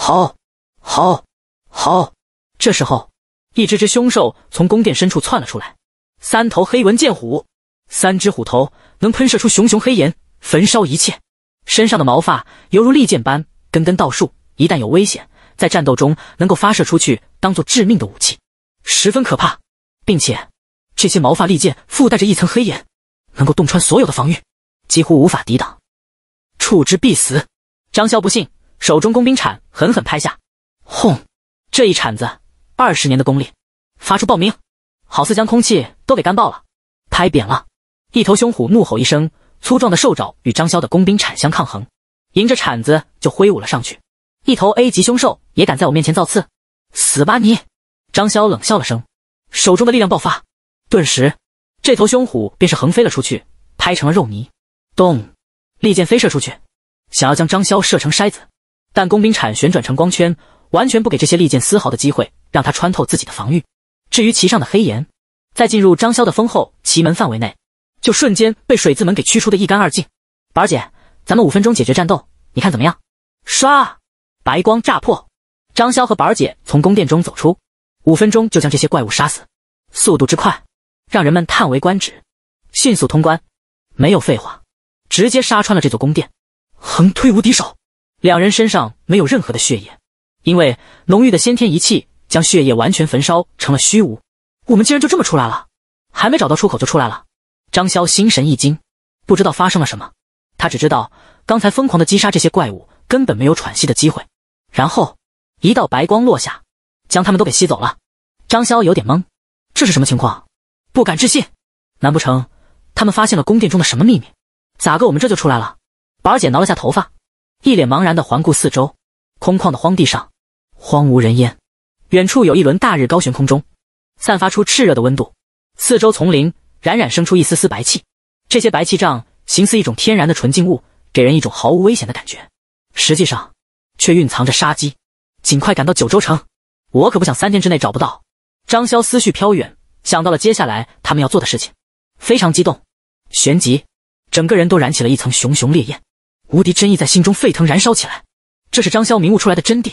好，好，好！这时候，一只只凶兽从宫殿深处窜了出来。三头黑纹剑虎，三只虎头能喷射出熊熊黑炎，焚烧一切。身上的毛发犹如利剑般根根倒竖，一旦有危险，在战斗中能够发射出去，当做致命的武器，十分可怕。并且，这些毛发利剑附带着一层黑炎，能够洞穿所有的防御，几乎无法抵挡，触之必死。张潇不信。手中工兵铲狠狠拍下，轰！这一铲子，二十年的功力，发出爆鸣，好似将空气都给干爆了，拍扁了。一头凶虎怒吼一声，粗壮的兽爪与张潇的工兵铲相抗衡，迎着铲子就挥舞了上去。一头 A 级凶兽也敢在我面前造次，死吧你！张潇冷笑了声，手中的力量爆发，顿时这头凶虎便是横飞了出去，拍成了肉泥。咚！利箭飞射出去，想要将张潇射成筛子。但工兵铲旋转成光圈，完全不给这些利剑丝毫的机会，让它穿透自己的防御。至于其上的黑岩，在进入张潇的风后奇门范围内，就瞬间被水字门给驱出的一干二净。宝儿姐，咱们五分钟解决战斗，你看怎么样？刷！白光炸破，张潇和宝儿姐从宫殿中走出，五分钟就将这些怪物杀死，速度之快，让人们叹为观止。迅速通关，没有废话，直接杀穿了这座宫殿，横推无敌手。两人身上没有任何的血液，因为浓郁的先天一气将血液完全焚烧成了虚无。我们竟然就这么出来了，还没找到出口就出来了。张潇心神一惊，不知道发生了什么。他只知道刚才疯狂的击杀这些怪物根本没有喘息的机会，然后一道白光落下，将他们都给吸走了。张潇有点懵，这是什么情况？不敢置信，难不成他们发现了宫殿中的什么秘密？咋个我们这就出来了？宝儿姐挠了下头发。一脸茫然地环顾四周，空旷的荒地上，荒无人烟。远处有一轮大日高悬空中，散发出炽热的温度。四周丛林冉冉生出一丝丝白气，这些白气障形似一种天然的纯净物，给人一种毫无危险的感觉。实际上，却蕴藏着杀机。尽快赶到九州城，我可不想三天之内找不到。张潇思绪飘远，想到了接下来他们要做的事情，非常激动。旋即，整个人都燃起了一层熊熊烈焰。无敌真意在心中沸腾燃烧起来，这是张潇明悟出来的真谛。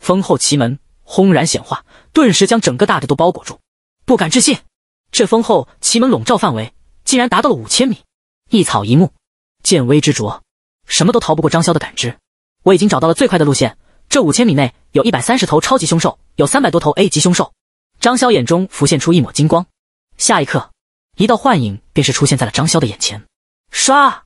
封后奇门轰然显化，顿时将整个大地都包裹住。不敢置信，这封后奇门笼罩范围竟然达到了五千米，一草一木，见微知着，什么都逃不过张潇的感知。我已经找到了最快的路线，这五千米内有一百三十头超级凶兽，有三百多头 A 级凶兽。张潇眼中浮现出一抹金光，下一刻，一道幻影便是出现在了张潇的眼前，唰。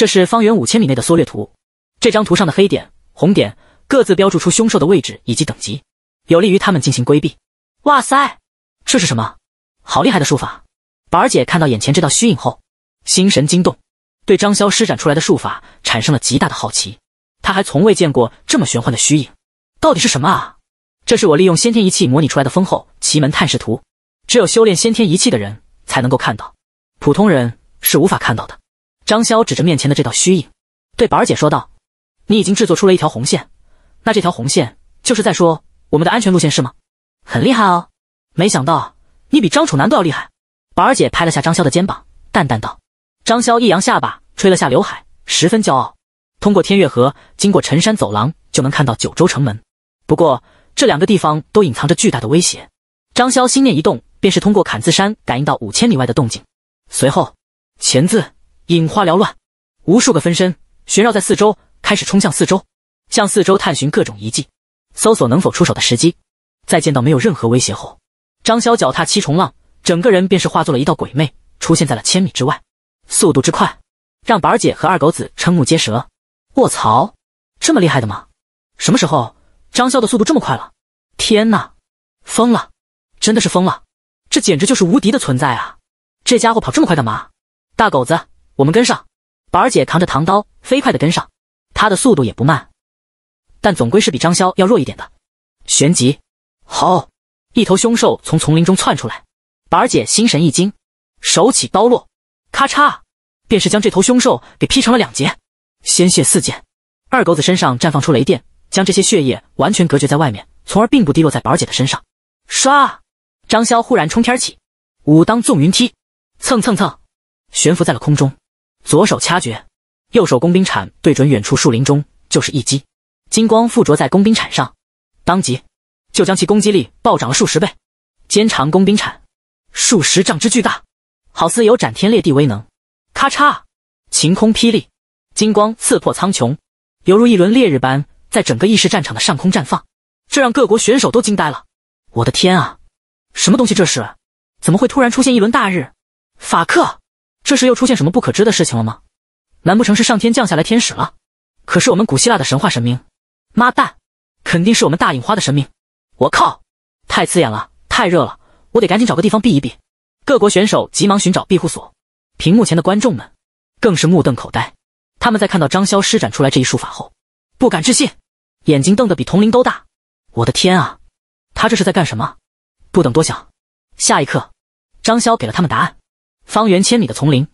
这是方圆五千米内的缩略图，这张图上的黑点、红点各自标注出凶兽的位置以及等级，有利于他们进行规避。哇塞，这是什么？好厉害的术法！板儿姐看到眼前这道虚影后，心神惊动，对张潇施展出来的术法产生了极大的好奇。她还从未见过这么玄幻的虚影，到底是什么啊？这是我利用先天仪器模拟出来的丰后奇门探视图，只有修炼先天仪器的人才能够看到，普通人是无法看到的。张潇指着面前的这道虚影，对宝儿姐说道：“你已经制作出了一条红线，那这条红线就是在说我们的安全路线是吗？很厉害哦，没想到你比张楚南都要厉害。”宝儿姐拍了下张潇的肩膀，淡淡道：“张潇一扬下巴，吹了下刘海，十分骄傲。通过天月河，经过陈山走廊，就能看到九州城门。不过这两个地方都隐藏着巨大的威胁。”张潇心念一动，便是通过坎字山感应到五千里外的动静，随后钳字。眼花缭乱，无数个分身旋绕在四周，开始冲向四周，向四周探寻各种遗迹，搜索能否出手的时机。在见到没有任何威胁后，张潇脚踏七重浪，整个人便是化作了一道鬼魅，出现在了千米之外。速度之快，让板儿姐和二狗子瞠目结舌。卧槽，这么厉害的吗？什么时候张潇的速度这么快了？天哪，疯了！真的是疯了！这简直就是无敌的存在啊！这家伙跑这么快干嘛？大狗子。我们跟上，宝儿姐扛着唐刀飞快的跟上，她的速度也不慢，但总归是比张潇要弱一点的。旋即，好，一头凶兽从丛林中窜出来，宝儿姐心神一惊，手起刀落，咔嚓，便是将这头凶兽给劈成了两截，鲜血四溅。二狗子身上绽放出雷电，将这些血液完全隔绝在外面，从而并不滴落在宝儿姐的身上。唰，张潇忽然冲天起，武当纵云梯，蹭蹭蹭，悬浮在了空中。左手掐诀，右手工兵铲对准远处树林中就是一击，金光附着在工兵铲上，当即就将其攻击力暴涨了数十倍。肩长工兵铲，数十丈之巨大，好似有斩天裂地威能。咔嚓，晴空霹雳，金光刺破苍穹，犹如一轮烈日般在整个意识战场的上空绽放，这让各国选手都惊呆了。我的天啊，什么东西这是？怎么会突然出现一轮大日？法克！这是又出现什么不可知的事情了吗？难不成是上天降下来天使了？可是我们古希腊的神话神明，妈蛋，肯定是我们大隐花的神明！我靠，太刺眼了，太热了，我得赶紧找个地方避一避。各国选手急忙寻找庇护所，屏幕前的观众们更是目瞪口呆。他们在看到张潇施展出来这一术法后，不敢置信，眼睛瞪得比铜铃都大。我的天啊，他这是在干什么？不等多想，下一刻，张潇给了他们答案。方圆千米的丛林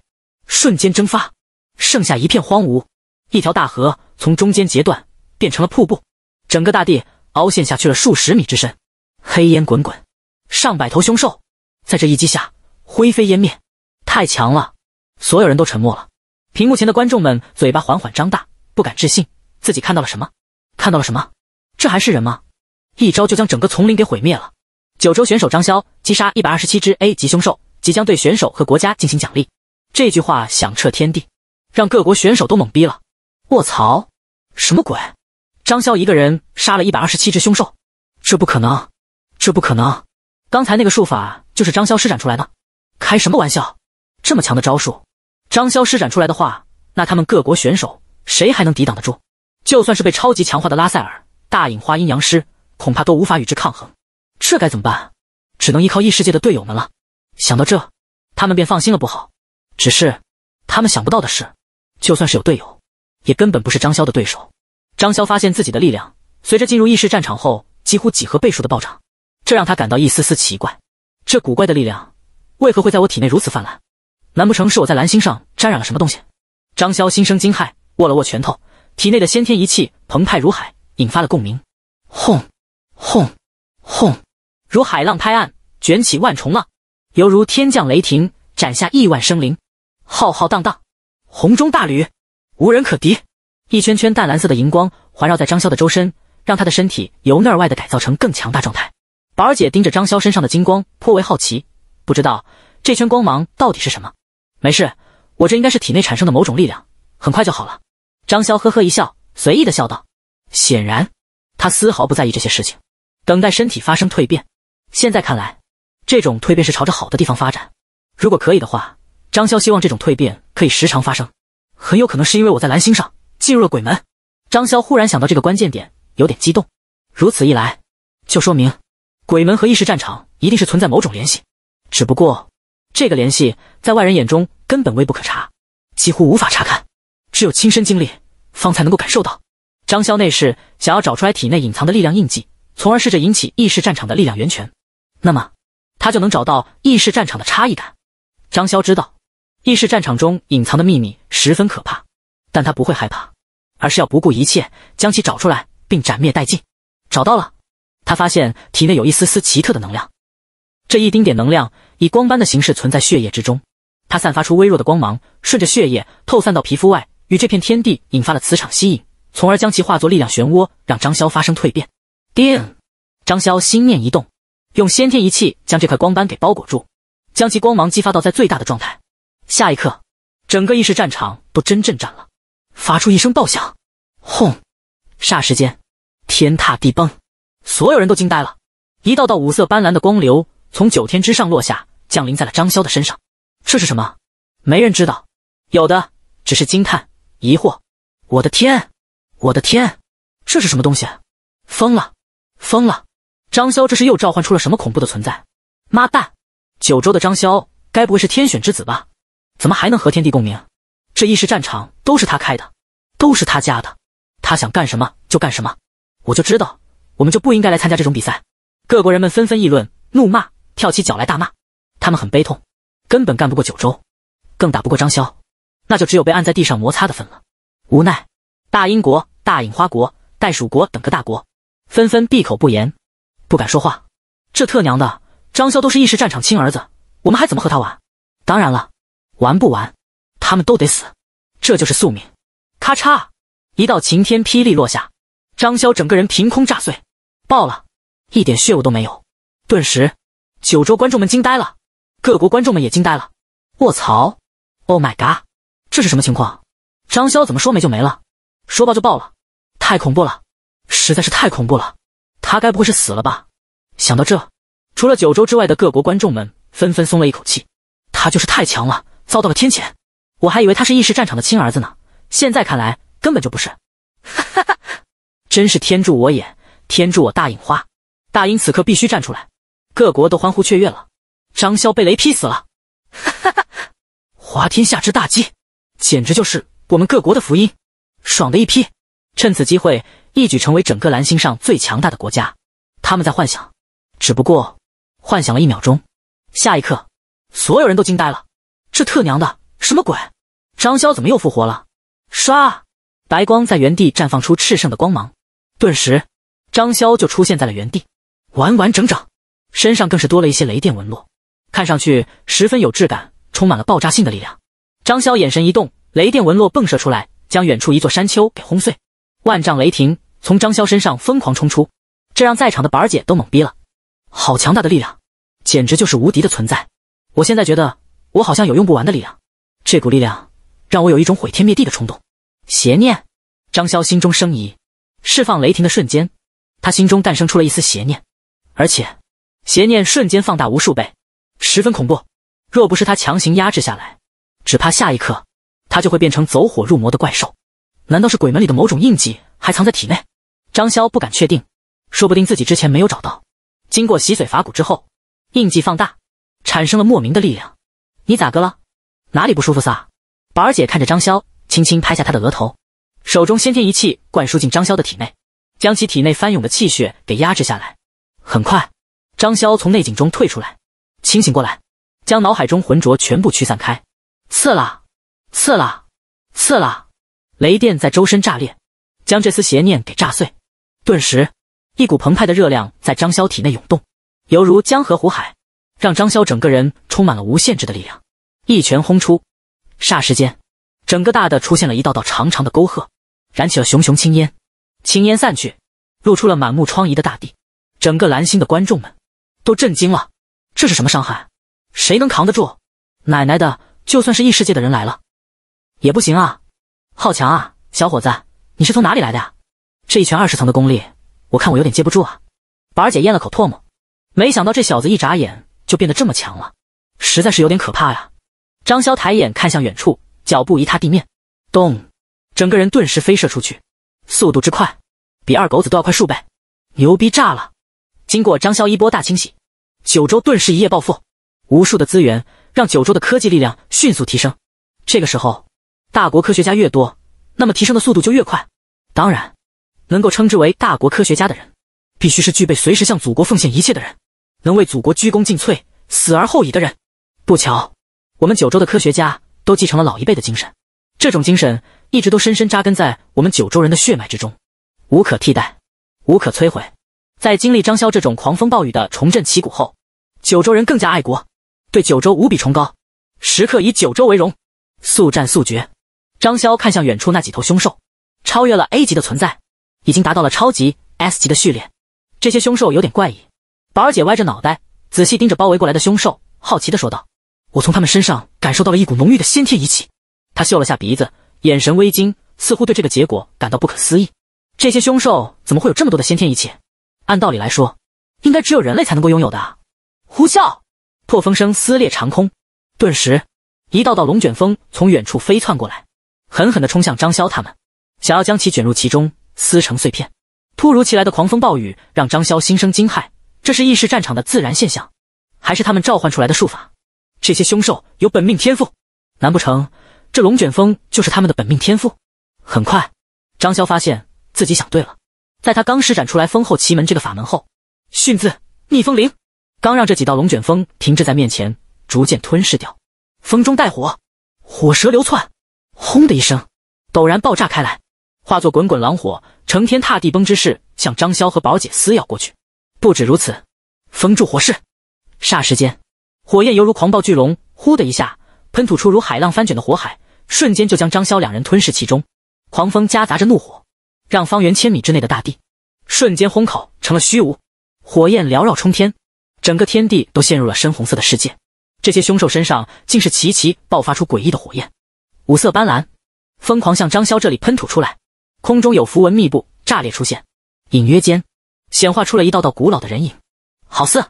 瞬间蒸发，剩下一片荒芜。一条大河从中间截断，变成了瀑布。整个大地凹陷下去了数十米之深，黑烟滚滚。上百头凶兽在这一击下灰飞烟灭。太强了！所有人都沉默了。屏幕前的观众们嘴巴缓缓张大，不敢置信自己看到了什么？看到了什么？这还是人吗？一招就将整个丛林给毁灭了。九州选手张潇击杀一百二十七只 A 级凶兽。即将对选手和国家进行奖励，这句话响彻天地，让各国选手都懵逼了。卧槽，什么鬼？张潇一个人杀了一百二十七只凶兽，这不可能，这不可能！刚才那个术法就是张潇施展出来的，开什么玩笑？这么强的招数，张潇施展出来的话，那他们各国选手谁还能抵挡得住？就算是被超级强化的拉塞尔、大隐花阴阳师，恐怕都无法与之抗衡。这该怎么办？只能依靠异世界的队友们了。想到这，他们便放心了。不好，只是他们想不到的是，就算是有队友，也根本不是张潇的对手。张潇发现自己的力量随着进入意识战场后，几乎几何倍数的暴涨，这让他感到一丝丝奇怪。这古怪的力量为何会在我体内如此泛滥？难不成是我在蓝星上沾染了什么东西？张潇心生惊骇，握了握拳头，体内的先天一气澎湃如海，引发了共鸣，轰轰轰，如海浪拍岸，卷起万重浪。犹如天降雷霆，斩下亿万生灵，浩浩荡荡，红中大吕，无人可敌。一圈圈淡蓝色的荧光环绕在张潇的周身，让他的身体由内而外的改造成更强大状态。宝儿姐盯着张潇身上的金光，颇为好奇，不知道这圈光芒到底是什么。没事，我这应该是体内产生的某种力量，很快就好了。张潇呵呵一笑，随意的笑道，显然他丝毫不在意这些事情，等待身体发生蜕变。现在看来。这种蜕变是朝着好的地方发展。如果可以的话，张潇希望这种蜕变可以时常发生。很有可能是因为我在蓝星上进入了鬼门。张潇忽然想到这个关键点，有点激动。如此一来，就说明鬼门和意识战场一定是存在某种联系。只不过，这个联系在外人眼中根本微不可察，几乎无法查看。只有亲身经历，方才能够感受到。张潇内是想要找出来体内隐藏的力量印记，从而试着引起意识战场的力量源泉。那么。他就能找到异世战场的差异感。张潇知道，异世战场中隐藏的秘密十分可怕，但他不会害怕，而是要不顾一切将其找出来并斩灭殆尽。找到了，他发现体内有一丝丝奇特的能量，这一丁点能量以光斑的形式存在血液之中，它散发出微弱的光芒，顺着血液透散到皮肤外，与这片天地引发了磁场吸引，从而将其化作力量漩涡，让张潇发生蜕变。定，张潇心念一动。用先天仪器将这块光斑给包裹住，将其光芒激发到在最大的状态。下一刻，整个意识战场都真正战了，发出一声爆响，轰！霎时间，天塌地崩，所有人都惊呆了。一道道五色斑斓的光流从九天之上落下，降临在了张潇的身上。这是什么？没人知道，有的只是惊叹、疑惑。我的天，我的天，这是什么东西疯了，疯了！张潇，这是又召唤出了什么恐怖的存在？妈蛋！九州的张潇，该不会是天选之子吧？怎么还能和天地共鸣？这一世战场都是他开的，都是他家的，他想干什么就干什么。我就知道，我们就不应该来参加这种比赛。各国人们纷纷议论、怒骂，跳起脚来大骂。他们很悲痛，根本干不过九州，更打不过张潇，那就只有被按在地上摩擦的份了。无奈，大英国、大影花国、袋鼠国等各大国纷纷闭口不言。不敢说话，这特娘的，张潇都是意识战场亲儿子，我们还怎么和他玩？当然了，玩不玩，他们都得死，这就是宿命。咔嚓，一道晴天霹雳落下，张潇整个人凭空炸碎，爆了，一点血雾都没有。顿时，九州观众们惊呆了，各国观众们也惊呆了。卧槽，Oh my god，这是什么情况？张潇怎么说没就没了，说爆就爆了，太恐怖了，实在是太恐怖了。他该不会是死了吧？想到这，除了九州之外的各国观众们纷纷松了一口气。他就是太强了，遭到了天谴。我还以为他是异世战场的亲儿子呢，现在看来根本就不是。哈哈哈，真是天助我也！天助我大影花！大英此刻必须站出来！各国都欢呼雀跃了。张潇被雷劈死了！哈哈哈，滑天下之大稽，简直就是我们各国的福音，爽的一批！趁此机会一举成为整个蓝星上最强大的国家，他们在幻想，只不过幻想了一秒钟，下一刻所有人都惊呆了，这特娘的什么鬼？张潇怎么又复活了？刷，白光在原地绽放出炽盛的光芒，顿时张潇就出现在了原地，完完整整，身上更是多了一些雷电纹络，看上去十分有质感，充满了爆炸性的力量。张潇眼神一动，雷电纹络迸射出来，将远处一座山丘给轰碎。万丈雷霆从张潇身上疯狂冲出，这让在场的板儿姐都懵逼了。好强大的力量，简直就是无敌的存在！我现在觉得我好像有用不完的力量，这股力量让我有一种毁天灭地的冲动。邪念，张潇心中生疑。释放雷霆的瞬间，他心中诞生出了一丝邪念，而且邪念瞬间放大无数倍，十分恐怖。若不是他强行压制下来，只怕下一刻他就会变成走火入魔的怪兽。难道是鬼门里的某种印记还藏在体内？张潇不敢确定，说不定自己之前没有找到。经过洗髓伐骨之后，印记放大，产生了莫名的力量。你咋个了？哪里不舒服撒？宝儿姐看着张潇，轻轻拍下他的额头，手中先天一气灌输进张潇的体内，将其体内翻涌的气血给压制下来。很快，张潇从内景中退出来，清醒过来，将脑海中浑浊全部驱散开。刺啦！刺啦！刺啦！雷电在周身炸裂，将这丝邪念给炸碎。顿时，一股澎湃的热量在张潇体内涌动，犹如江河湖海，让张潇整个人充满了无限制的力量。一拳轰出，霎时间，整个大的出现了一道道长长的沟壑，燃起了熊熊青烟。青烟散去，露出了满目疮痍的大地。整个蓝星的观众们都震惊了：这是什么伤害？谁能扛得住？奶奶的，就算是异世界的人来了，也不行啊！浩强啊，小伙子，你是从哪里来的呀？这一拳二十层的功力，我看我有点接不住啊。宝儿姐咽了口唾沫，没想到这小子一眨眼就变得这么强了，实在是有点可怕呀。张潇抬眼看向远处，脚步一踏地面，咚，整个人顿时飞射出去，速度之快，比二狗子都要快数倍，牛逼炸了！经过张潇一波大清洗，九州顿时一夜暴富，无数的资源让九州的科技力量迅速提升。这个时候。大国科学家越多，那么提升的速度就越快。当然，能够称之为大国科学家的人，必须是具备随时向祖国奉献一切的人，能为祖国鞠躬尽瘁、死而后已的人。不巧，我们九州的科学家都继承了老一辈的精神，这种精神一直都深深扎根在我们九州人的血脉之中，无可替代，无可摧毁。在经历张潇这种狂风暴雨的重振旗鼓后，九州人更加爱国，对九州无比崇高，时刻以九州为荣，速战速决。张潇看向远处那几头凶兽，超越了 A 级的存在，已经达到了超级 S 级的序列。这些凶兽有点怪异。宝儿姐歪着脑袋，仔细盯着包围过来的凶兽，好奇地说道：“我从他们身上感受到了一股浓郁的先天仪气。”他嗅了下鼻子，眼神微惊，似乎对这个结果感到不可思议。这些凶兽怎么会有这么多的先天一气？按道理来说，应该只有人类才能够拥有的。呼啸，破风声撕裂长空，顿时，一道道龙卷风从远处飞窜过来。狠狠地冲向张潇他们，想要将其卷入其中，撕成碎片。突如其来的狂风暴雨让张潇心生惊骇，这是异世战场的自然现象，还是他们召唤出来的术法？这些凶兽有本命天赋，难不成这龙卷风就是他们的本命天赋？很快，张潇发现自己想对了，在他刚施展出来“风后奇门”这个法门后，“迅字逆风铃”刚让这几道龙卷风停滞在面前，逐渐吞噬掉。风中带火，火蛇流窜。轰的一声，陡然爆炸开来，化作滚滚狼火，成天踏地崩之势向张潇和宝姐撕咬过去。不止如此，封住火势，霎时间，火焰犹如狂暴巨龙，呼的一下喷吐出如海浪翻卷的火海，瞬间就将张潇两人吞噬其中。狂风夹杂着怒火，让方圆千米之内的大地瞬间烘烤成了虚无。火焰缭绕冲天，整个天地都陷入了深红色的世界。这些凶兽身上竟是齐齐爆发出诡异的火焰。五色斑斓，疯狂向张潇这里喷吐出来。空中有符文密布，炸裂出现，隐约间显化出了一道道古老的人影，好似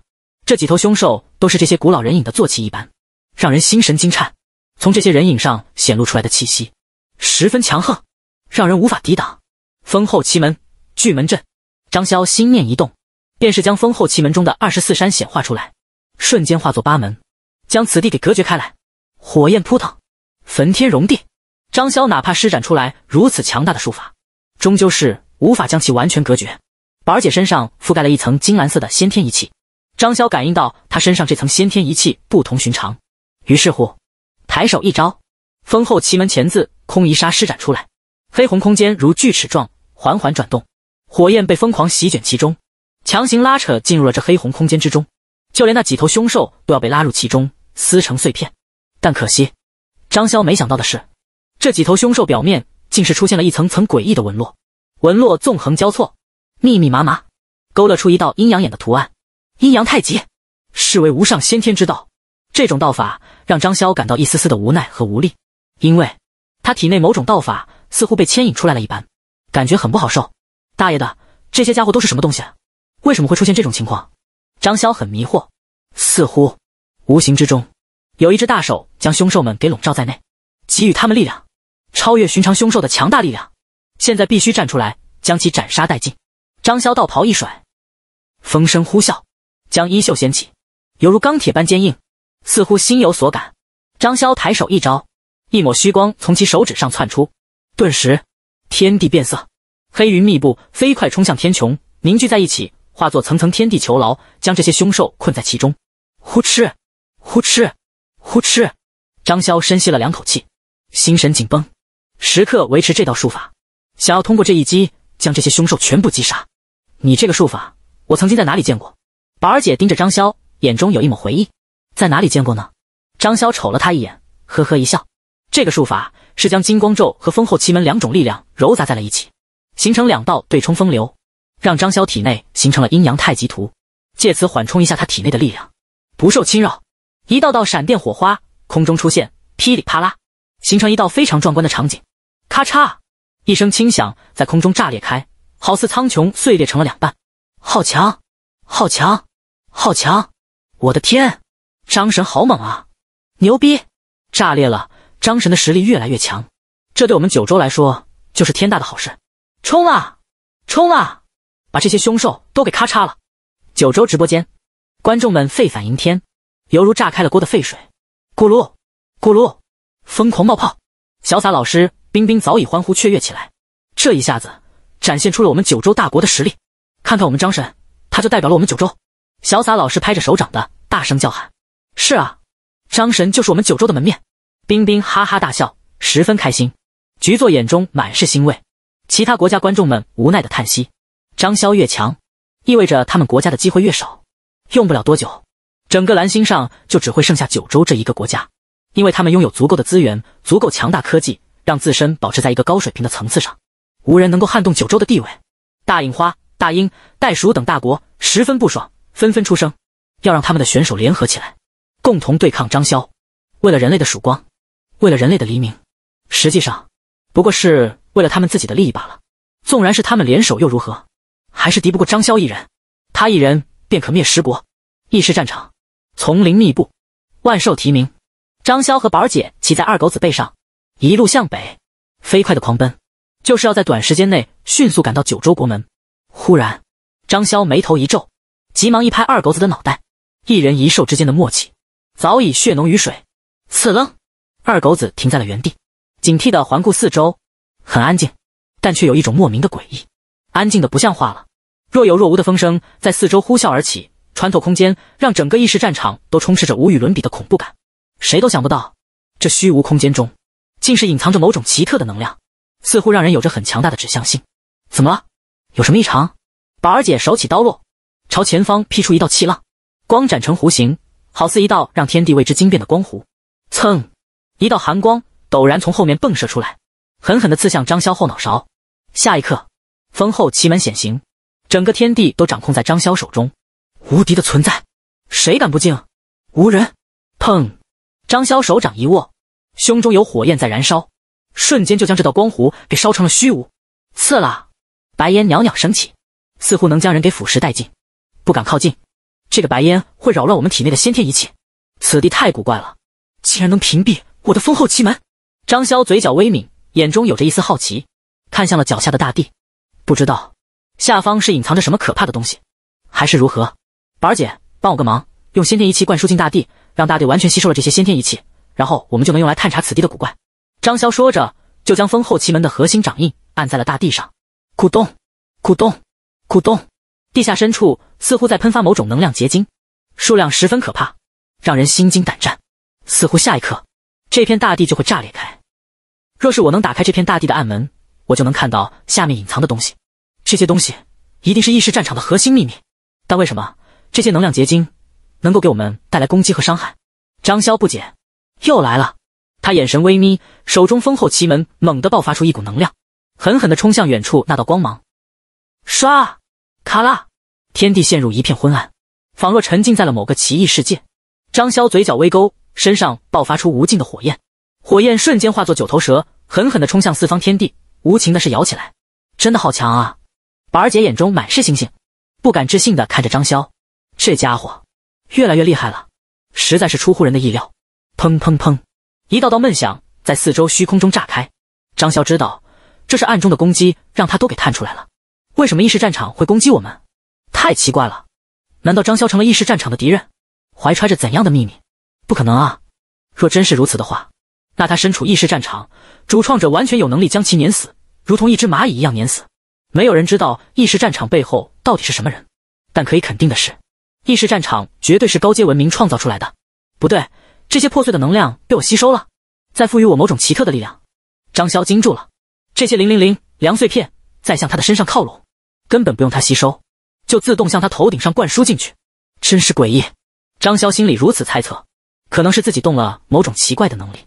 这几头凶兽都是这些古老人影的坐骑一般，让人心神惊颤。从这些人影上显露出来的气息，十分强横，让人无法抵挡。封后奇门巨门阵，张潇心念一动，便是将封后奇门中的二十四山显化出来，瞬间化作八门，将此地给隔绝开来。火焰扑腾。焚天熔地，张潇哪怕施展出来如此强大的术法，终究是无法将其完全隔绝。宝儿姐身上覆盖了一层金蓝色的先天仪器，张潇感应到她身上这层先天仪器不同寻常，于是乎，抬手一招，丰厚奇门钳字空移沙施展出来，黑红空间如锯齿状缓缓转动，火焰被疯狂席卷其中，强行拉扯进入了这黑红空间之中，就连那几头凶兽都要被拉入其中，撕成碎片。但可惜。张潇没想到的是，这几头凶兽表面竟是出现了一层层诡异的纹络，纹络纵横交错，密密麻麻，勾勒出一道阴阳眼的图案，阴阳太极，视为无上先天之道。这种道法让张潇感到一丝丝的无奈和无力，因为他体内某种道法似乎被牵引出来了一般，感觉很不好受。大爷的，这些家伙都是什么东西啊？为什么会出现这种情况？张潇很迷惑，似乎无形之中。有一只大手将凶兽们给笼罩在内，给予他们力量，超越寻常凶兽的强大力量。现在必须站出来，将其斩杀殆尽。张潇道袍一甩，风声呼啸，将衣袖掀起，犹如钢铁般坚硬，似乎心有所感。张潇抬手一招，一抹虚光从其手指上窜出，顿时天地变色，黑云密布，飞快冲向天穹，凝聚在一起，化作层层天地囚牢，将这些凶兽困在其中。呼哧，呼哧。呼哧！张潇深吸了两口气，心神紧绷，时刻维持这道术法，想要通过这一击将这些凶兽全部击杀。你这个术法，我曾经在哪里见过？宝儿姐盯着张潇，眼中有一抹回忆。在哪里见过呢？张潇瞅了她一眼，呵呵一笑。这个术法是将金光咒和封后奇门两种力量揉杂在了一起，形成两道对冲风流，让张潇体内形成了阴阳太极图，借此缓冲一下他体内的力量，不受侵扰。一道道闪电火花空中出现，噼里啪啦，形成一道非常壮观的场景。咔嚓一声轻响，在空中炸裂开，好似苍穹碎裂成了两半。好强，好强，好强！我的天，张神好猛啊！牛逼！炸裂了！张神的实力越来越强，这对我们九州来说就是天大的好事！冲啊！冲啊！把这些凶兽都给咔嚓了！九州直播间，观众们沸反盈天。犹如炸开了锅的沸水，咕噜咕噜，疯狂冒泡。潇洒老师、冰冰早已欢呼雀跃起来。这一下子展现出了我们九州大国的实力。看看我们张神，他就代表了我们九州。潇洒老师拍着手掌的大声叫喊：“是啊，张神就是我们九州的门面。”冰冰哈哈大笑，十分开心。局座眼中满是欣慰。其他国家观众们无奈的叹息：张潇越强，意味着他们国家的机会越少。用不了多久。整个蓝星上就只会剩下九州这一个国家，因为他们拥有足够的资源，足够强大科技，让自身保持在一个高水平的层次上，无人能够撼动九州的地位。大樱花、大英、袋鼠等大国十分不爽，纷纷出声，要让他们的选手联合起来，共同对抗张潇。为了人类的曙光，为了人类的黎明，实际上不过是为了他们自己的利益罢了。纵然是他们联手又如何？还是敌不过张潇一人，他一人便可灭十国，一时战场。丛林密布，万兽啼鸣。张潇和宝儿姐骑在二狗子背上，一路向北，飞快的狂奔，就是要在短时间内迅速赶到九州国门。忽然，张潇眉头一皱，急忙一拍二狗子的脑袋。一人一兽之间的默契早已血浓于水。刺愣，二狗子停在了原地，警惕的环顾四周。很安静，但却有一种莫名的诡异，安静的不像话了。若有若无的风声在四周呼啸而起。穿透空间，让整个意识战场都充斥着无与伦比的恐怖感。谁都想不到，这虚无空间中，竟是隐藏着某种奇特的能量，似乎让人有着很强大的指向性。怎么了？有什么异常？宝儿姐手起刀落，朝前方劈出一道气浪，光斩成弧形，好似一道让天地为之惊变的光弧。蹭，一道寒光陡然从后面迸射出来，狠狠地刺向张潇后脑勺。下一刻，风后奇门显形，整个天地都掌控在张潇手中。无敌的存在，谁敢不敬？无人。砰！张潇手掌一握，胸中有火焰在燃烧，瞬间就将这道光弧给烧成了虚无。刺啦！白烟袅袅升起，似乎能将人给腐蚀殆尽。不敢靠近，这个白烟会扰乱我们体内的先天仪器。此地太古怪了，竟然能屏蔽我的封后奇门。张潇嘴角微抿，眼中有着一丝好奇，看向了脚下的大地，不知道下方是隐藏着什么可怕的东西，还是如何。儿姐，帮我个忙，用先天仪器灌输进大地，让大地完全吸收了这些先天仪器，然后我们就能用来探查此地的古怪。张潇说着，就将封后奇门的核心掌印按在了大地上。咕咚，咕咚，咕咚，地下深处似乎在喷发某种能量结晶，数量十分可怕，让人心惊胆战。似乎下一刻，这片大地就会炸裂开。若是我能打开这片大地的暗门，我就能看到下面隐藏的东西。这些东西一定是异世战场的核心秘密，但为什么？这些能量结晶能够给我们带来攻击和伤害。张潇不解，又来了。他眼神微眯，手中封后奇门猛地爆发出一股能量，狠狠地冲向远处那道光芒。唰，咔啦，天地陷入一片昏暗，仿若沉浸在了某个奇异世界。张潇嘴角微勾，身上爆发出无尽的火焰，火焰瞬间化作九头蛇，狠狠地冲向四方天地，无情的是咬起来。真的好强啊！宝儿姐眼中满是星星，不敢置信的看着张潇。这家伙越来越厉害了，实在是出乎人的意料。砰砰砰，一道道闷响在四周虚空中炸开。张潇知道，这是暗中的攻击，让他都给探出来了。为什么意识战场会攻击我们？太奇怪了！难道张潇成了意识战场的敌人？怀揣着怎样的秘密？不可能啊！若真是如此的话，那他身处意识战场，主创者完全有能力将其碾死，如同一只蚂蚁一样碾死。没有人知道意识战场背后到底是什么人，但可以肯定的是。意识战场绝对是高阶文明创造出来的，不对，这些破碎的能量被我吸收了，在赋予我某种奇特的力量。张潇惊住了，这些零零零量碎片在向他的身上靠拢，根本不用他吸收，就自动向他头顶上灌输进去，真是诡异。张潇心里如此猜测，可能是自己动了某种奇怪的能力，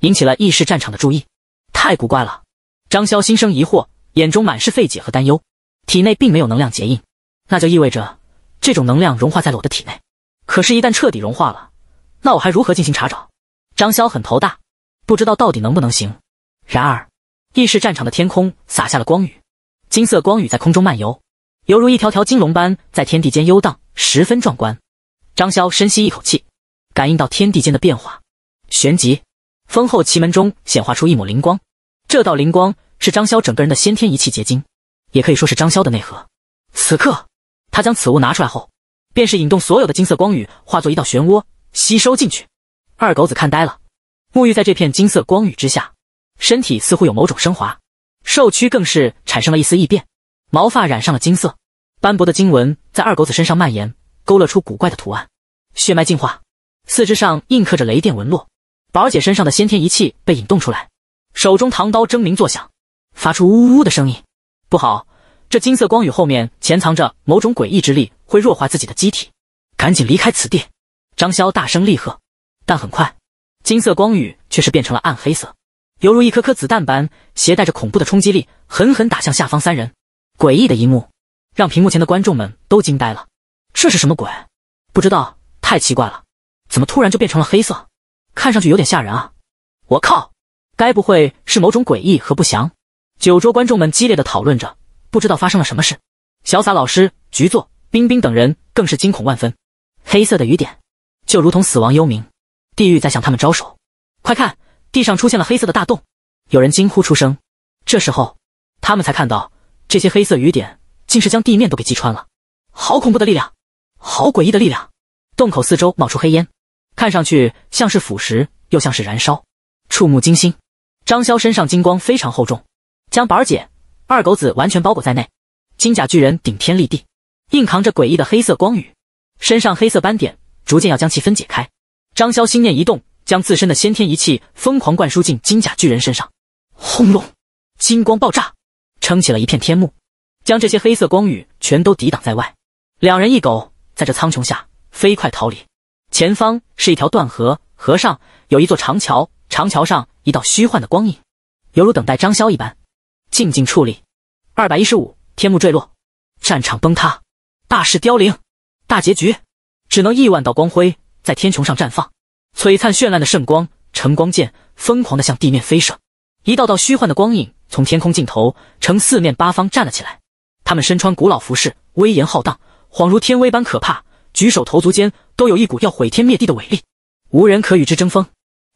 引起了意识战场的注意，太古怪了。张潇心生疑惑，眼中满是费解和担忧，体内并没有能量结印，那就意味着。这种能量融化在了我的体内，可是，一旦彻底融化了，那我还如何进行查找？张潇很头大，不知道到底能不能行。然而，异世战场的天空洒下了光雨，金色光雨在空中漫游，犹如一条条金龙般在天地间游荡，十分壮观。张潇深吸一口气，感应到天地间的变化，旋即，风后奇门中显化出一抹灵光。这道灵光是张潇整个人的先天一气结晶，也可以说是张潇的内核。此刻。他将此物拿出来后，便是引动所有的金色光雨，化作一道漩涡吸收进去。二狗子看呆了，沐浴在这片金色光雨之下，身体似乎有某种升华，兽躯更是产生了一丝异变，毛发染上了金色，斑驳的金纹在二狗子身上蔓延，勾勒出古怪的图案。血脉进化，四肢上印刻着雷电纹络。宝儿姐身上的先天仪器被引动出来，手中唐刀铮鸣作响，发出呜呜的声音。不好！这金色光雨后面潜藏着某种诡异之力，会弱化自己的机体，赶紧离开此地！张潇大声厉喝。但很快，金色光雨却是变成了暗黑色，犹如一颗颗子弹般，携带着恐怖的冲击力，狠狠打向下方三人。诡异的一幕，让屏幕前的观众们都惊呆了。这是什么鬼？不知道，太奇怪了，怎么突然就变成了黑色？看上去有点吓人啊！我靠，该不会是某种诡异和不祥？酒桌观众们激烈的讨论着。不知道发生了什么事，潇洒老师、局座、冰冰等人更是惊恐万分。黑色的雨点，就如同死亡幽冥，地狱在向他们招手。快看，地上出现了黑色的大洞！有人惊呼出声。这时候，他们才看到，这些黑色雨点竟是将地面都给击穿了。好恐怖的力量，好诡异的力量！洞口四周冒出黑烟，看上去像是腐蚀，又像是燃烧，触目惊心。张潇身上金光非常厚重，将板儿姐。二狗子完全包裹在内，金甲巨人顶天立地，硬扛着诡异的黑色光雨，身上黑色斑点逐渐要将其分解开。张潇心念一动，将自身的先天一气疯狂灌输进金甲巨人身上。轰隆，金光爆炸，撑起了一片天幕，将这些黑色光雨全都抵挡在外。两人一狗在这苍穹下飞快逃离，前方是一条断河，河上有一座长桥，长桥上一道虚幻的光影，犹如等待张潇一般。静静矗立，二百一十五天幕坠落，战场崩塌，大势凋零，大结局只能亿万道光辉在天穹上绽放，璀璨绚烂的圣光，成光剑疯狂的向地面飞射，一道道虚幻的光影从天空尽头呈四面八方站了起来，他们身穿古老服饰，威严浩荡，恍如天威般可怕，举手投足间都有一股要毁天灭地的伟力，无人可与之争锋。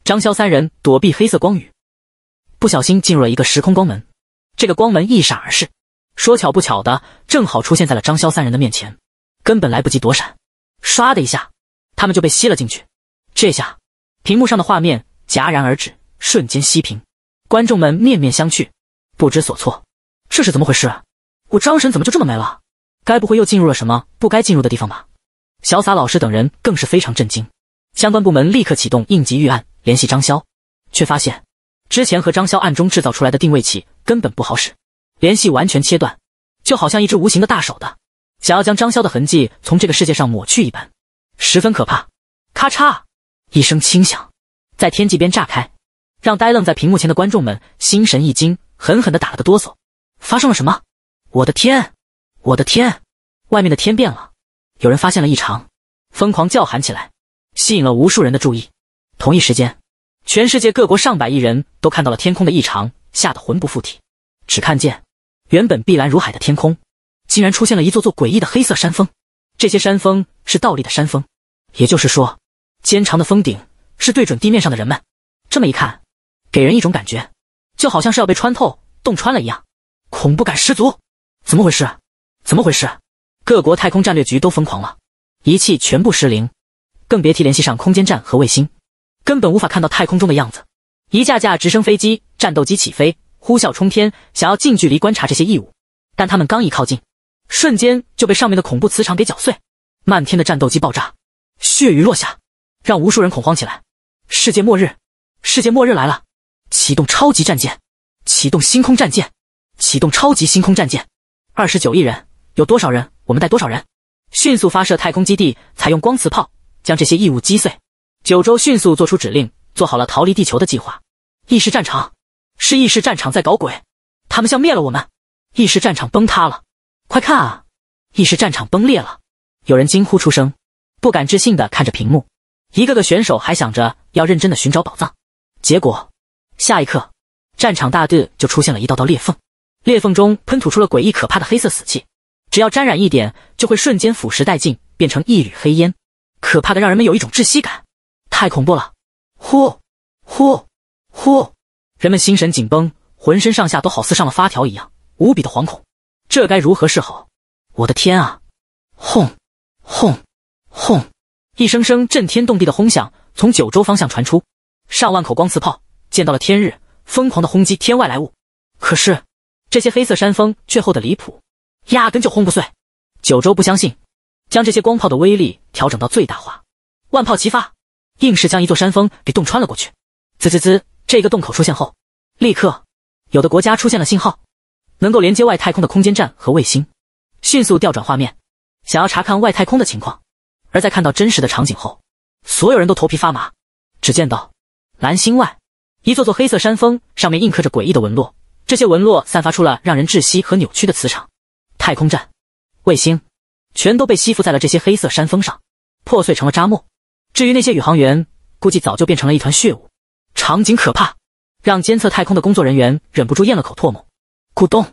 张潇三人躲避黑色光雨，不小心进入了一个时空光门。这个光门一闪而逝，说巧不巧的，正好出现在了张潇三人的面前，根本来不及躲闪，唰的一下，他们就被吸了进去。这下，屏幕上的画面戛然而止，瞬间熄屏，观众们面面相觑，不知所措。这是怎么回事？我张神怎么就这么没了？该不会又进入了什么不该进入的地方吧？小洒老师等人更是非常震惊。相关部门立刻启动应急预案，联系张潇，却发现之前和张潇暗中制造出来的定位器。根本不好使，联系完全切断，就好像一只无形的大手的，想要将张潇的痕迹从这个世界上抹去一般，十分可怕。咔嚓一声轻响，在天际边炸开，让呆愣在屏幕前的观众们心神一惊，狠狠的打了个哆嗦。发生了什么？我的天，我的天！外面的天变了，有人发现了异常，疯狂叫喊起来，吸引了无数人的注意。同一时间，全世界各国上百亿人都看到了天空的异常。吓得魂不附体，只看见原本碧蓝如海的天空，竟然出现了一座座诡异的黑色山峰。这些山峰是倒立的山峰，也就是说，尖长的峰顶是对准地面上的人们。这么一看，给人一种感觉，就好像是要被穿透、洞穿了一样，恐怖感十足。怎么回事？怎么回事？各国太空战略局都疯狂了，仪器全部失灵，更别提联系上空间站和卫星，根本无法看到太空中的样子。一架架直升飞机。战斗机起飞，呼啸冲天，想要近距离观察这些异物，但他们刚一靠近，瞬间就被上面的恐怖磁场给搅碎。漫天的战斗机爆炸，血雨落下，让无数人恐慌起来。世界末日，世界末日来了！启动超级战舰，启动星空战舰，启动超级星空战舰。二十九亿人，有多少人，我们带多少人。迅速发射太空基地，采用光磁炮将这些异物击碎。九州迅速做出指令，做好了逃离地球的计划。意识战场。是意识战场在搞鬼，他们像灭了我们！意识战场崩塌了，快看啊！意识战场崩裂了，有人惊呼出声，不敢置信的看着屏幕。一个个选手还想着要认真的寻找宝藏，结果下一刻，战场大地就出现了一道道裂缝，裂缝中喷吐出了诡异可怕的黑色死气，只要沾染一点，就会瞬间腐蚀殆尽，变成一缕黑烟，可怕的让人们有一种窒息感，太恐怖了！呼，呼，呼！人们心神紧绷，浑身上下都好似上了发条一样，无比的惶恐。这该如何是好？我的天啊！轰，轰，轰！一声声震天动地的轰响从九州方向传出，上万口光磁炮见到了天日，疯狂的轰击天外来物。可是这些黑色山峰却厚得离谱，压根就轰不碎。九州不相信，将这些光炮的威力调整到最大化，万炮齐发，硬是将一座山峰给洞穿了过去。滋滋滋。这个洞口出现后，立刻有的国家出现了信号，能够连接外太空的空间站和卫星，迅速调转画面，想要查看外太空的情况。而在看到真实的场景后，所有人都头皮发麻。只见到蓝星外，一座座黑色山峰上面印刻着诡异的纹络，这些纹络散发出了让人窒息和扭曲的磁场。太空站、卫星全都被吸附在了这些黑色山峰上，破碎成了渣末。至于那些宇航员，估计早就变成了一团血雾。场景可怕，让监测太空的工作人员忍不住咽了口唾沫。咕咚，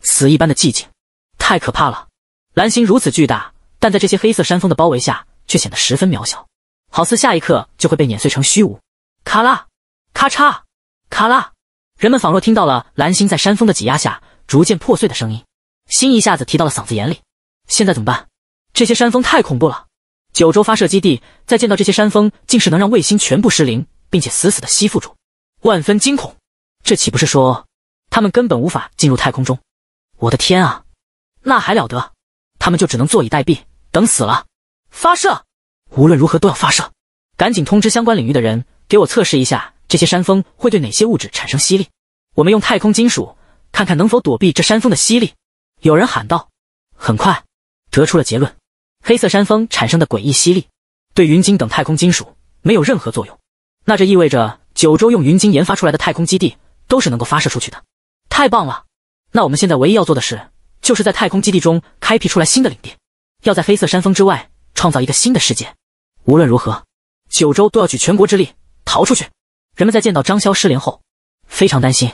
死一般的寂静，太可怕了！蓝星如此巨大，但在这些黑色山峰的包围下，却显得十分渺小，好似下一刻就会被碾碎成虚无。咔啦，咔嚓，咔啦，人们仿若听到了蓝星在山峰的挤压下逐渐破碎的声音，心一下子提到了嗓子眼里。现在怎么办？这些山峰太恐怖了！九州发射基地再见到这些山峰，竟是能让卫星全部失灵。并且死死的吸附住，万分惊恐，这岂不是说他们根本无法进入太空中？我的天啊，那还了得？他们就只能坐以待毙，等死了。发射，无论如何都要发射！赶紧通知相关领域的人，给我测试一下这些山峰会对哪些物质产生吸力。我们用太空金属看看能否躲避这山峰的吸力。有人喊道。很快得出了结论，黑色山峰产生的诡异吸力对云晶等太空金属没有任何作用。那这意味着九州用云晶研发出来的太空基地都是能够发射出去的，太棒了！那我们现在唯一要做的事，就是在太空基地中开辟出来新的领地，要在黑色山峰之外创造一个新的世界。无论如何，九州都要举全国之力逃出去。人们在见到张潇失联后，非常担心，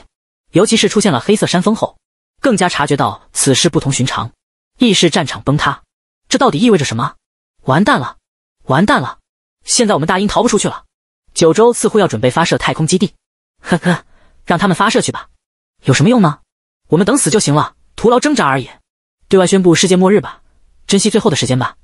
尤其是出现了黑色山峰后，更加察觉到此事不同寻常，意识战场崩塌，这到底意味着什么？完蛋了，完蛋了！现在我们大英逃不出去了。九州似乎要准备发射太空基地，呵呵，让他们发射去吧，有什么用呢？我们等死就行了，徒劳挣扎而已。对外宣布世界末日吧，珍惜最后的时间吧。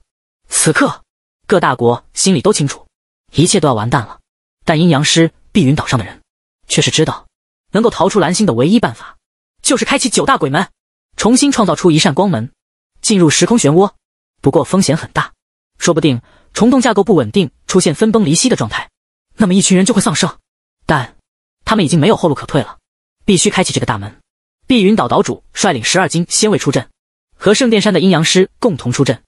此刻，各大国心里都清楚，一切都要完蛋了。但阴阳师碧云岛上的人却是知道，能够逃出蓝星的唯一办法，就是开启九大鬼门，重新创造出一扇光门，进入时空漩涡。不过风险很大，说不定虫洞架构不稳定，出现分崩离析的状态。那么一群人就会丧生，但他们已经没有后路可退了，必须开启这个大门。碧云岛岛主率领十二金仙卫出阵，和圣殿山的阴阳师共同出阵，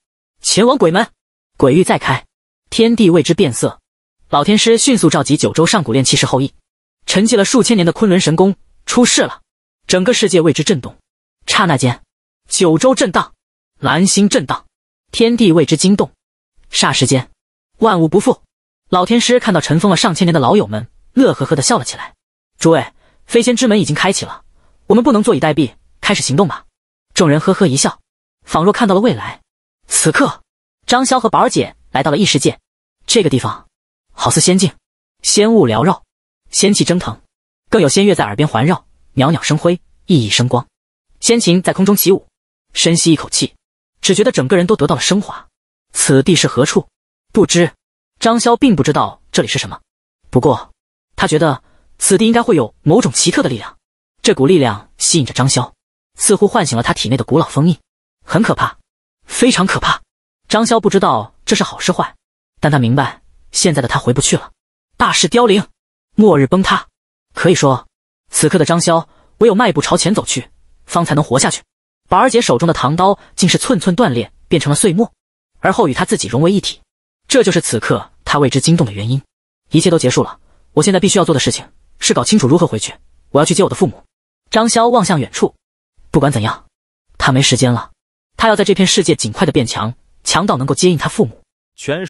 前往鬼门。鬼域再开，天地为之变色。老天师迅速召集九州上古炼气师后裔，沉寂了数千年的昆仑神功出世了，整个世界为之震动。刹那间，九州震荡，蓝星震荡，天地为之惊动。霎时间，万物不复。老天师看到尘封了上千年的老友们，乐呵呵的笑了起来。诸位，飞仙之门已经开启了，我们不能坐以待毙，开始行动吧！众人呵呵一笑，仿若看到了未来。此刻，张潇和宝儿姐来到了异世界。这个地方好似仙境，仙雾缭绕，仙气蒸腾，更有仙乐在耳边环绕，袅袅生辉，熠熠生光。仙琴在空中起舞，深吸一口气，只觉得整个人都得到了升华。此地是何处？不知。张潇并不知道这里是什么，不过，他觉得此地应该会有某种奇特的力量。这股力量吸引着张潇，似乎唤醒了他体内的古老封印，很可怕，非常可怕。张潇不知道这是好是坏，但他明白现在的他回不去了。大事凋零，末日崩塌，可以说，此刻的张潇唯有迈步朝前走去，方才能活下去。宝儿姐手中的唐刀竟是寸寸断裂，变成了碎末，而后与他自己融为一体。这就是此刻他为之惊动的原因。一切都结束了，我现在必须要做的事情是搞清楚如何回去。我要去接我的父母。张潇望向远处，不管怎样，他没时间了。他要在这片世界尽快的变强，强到能够接应他父母。全。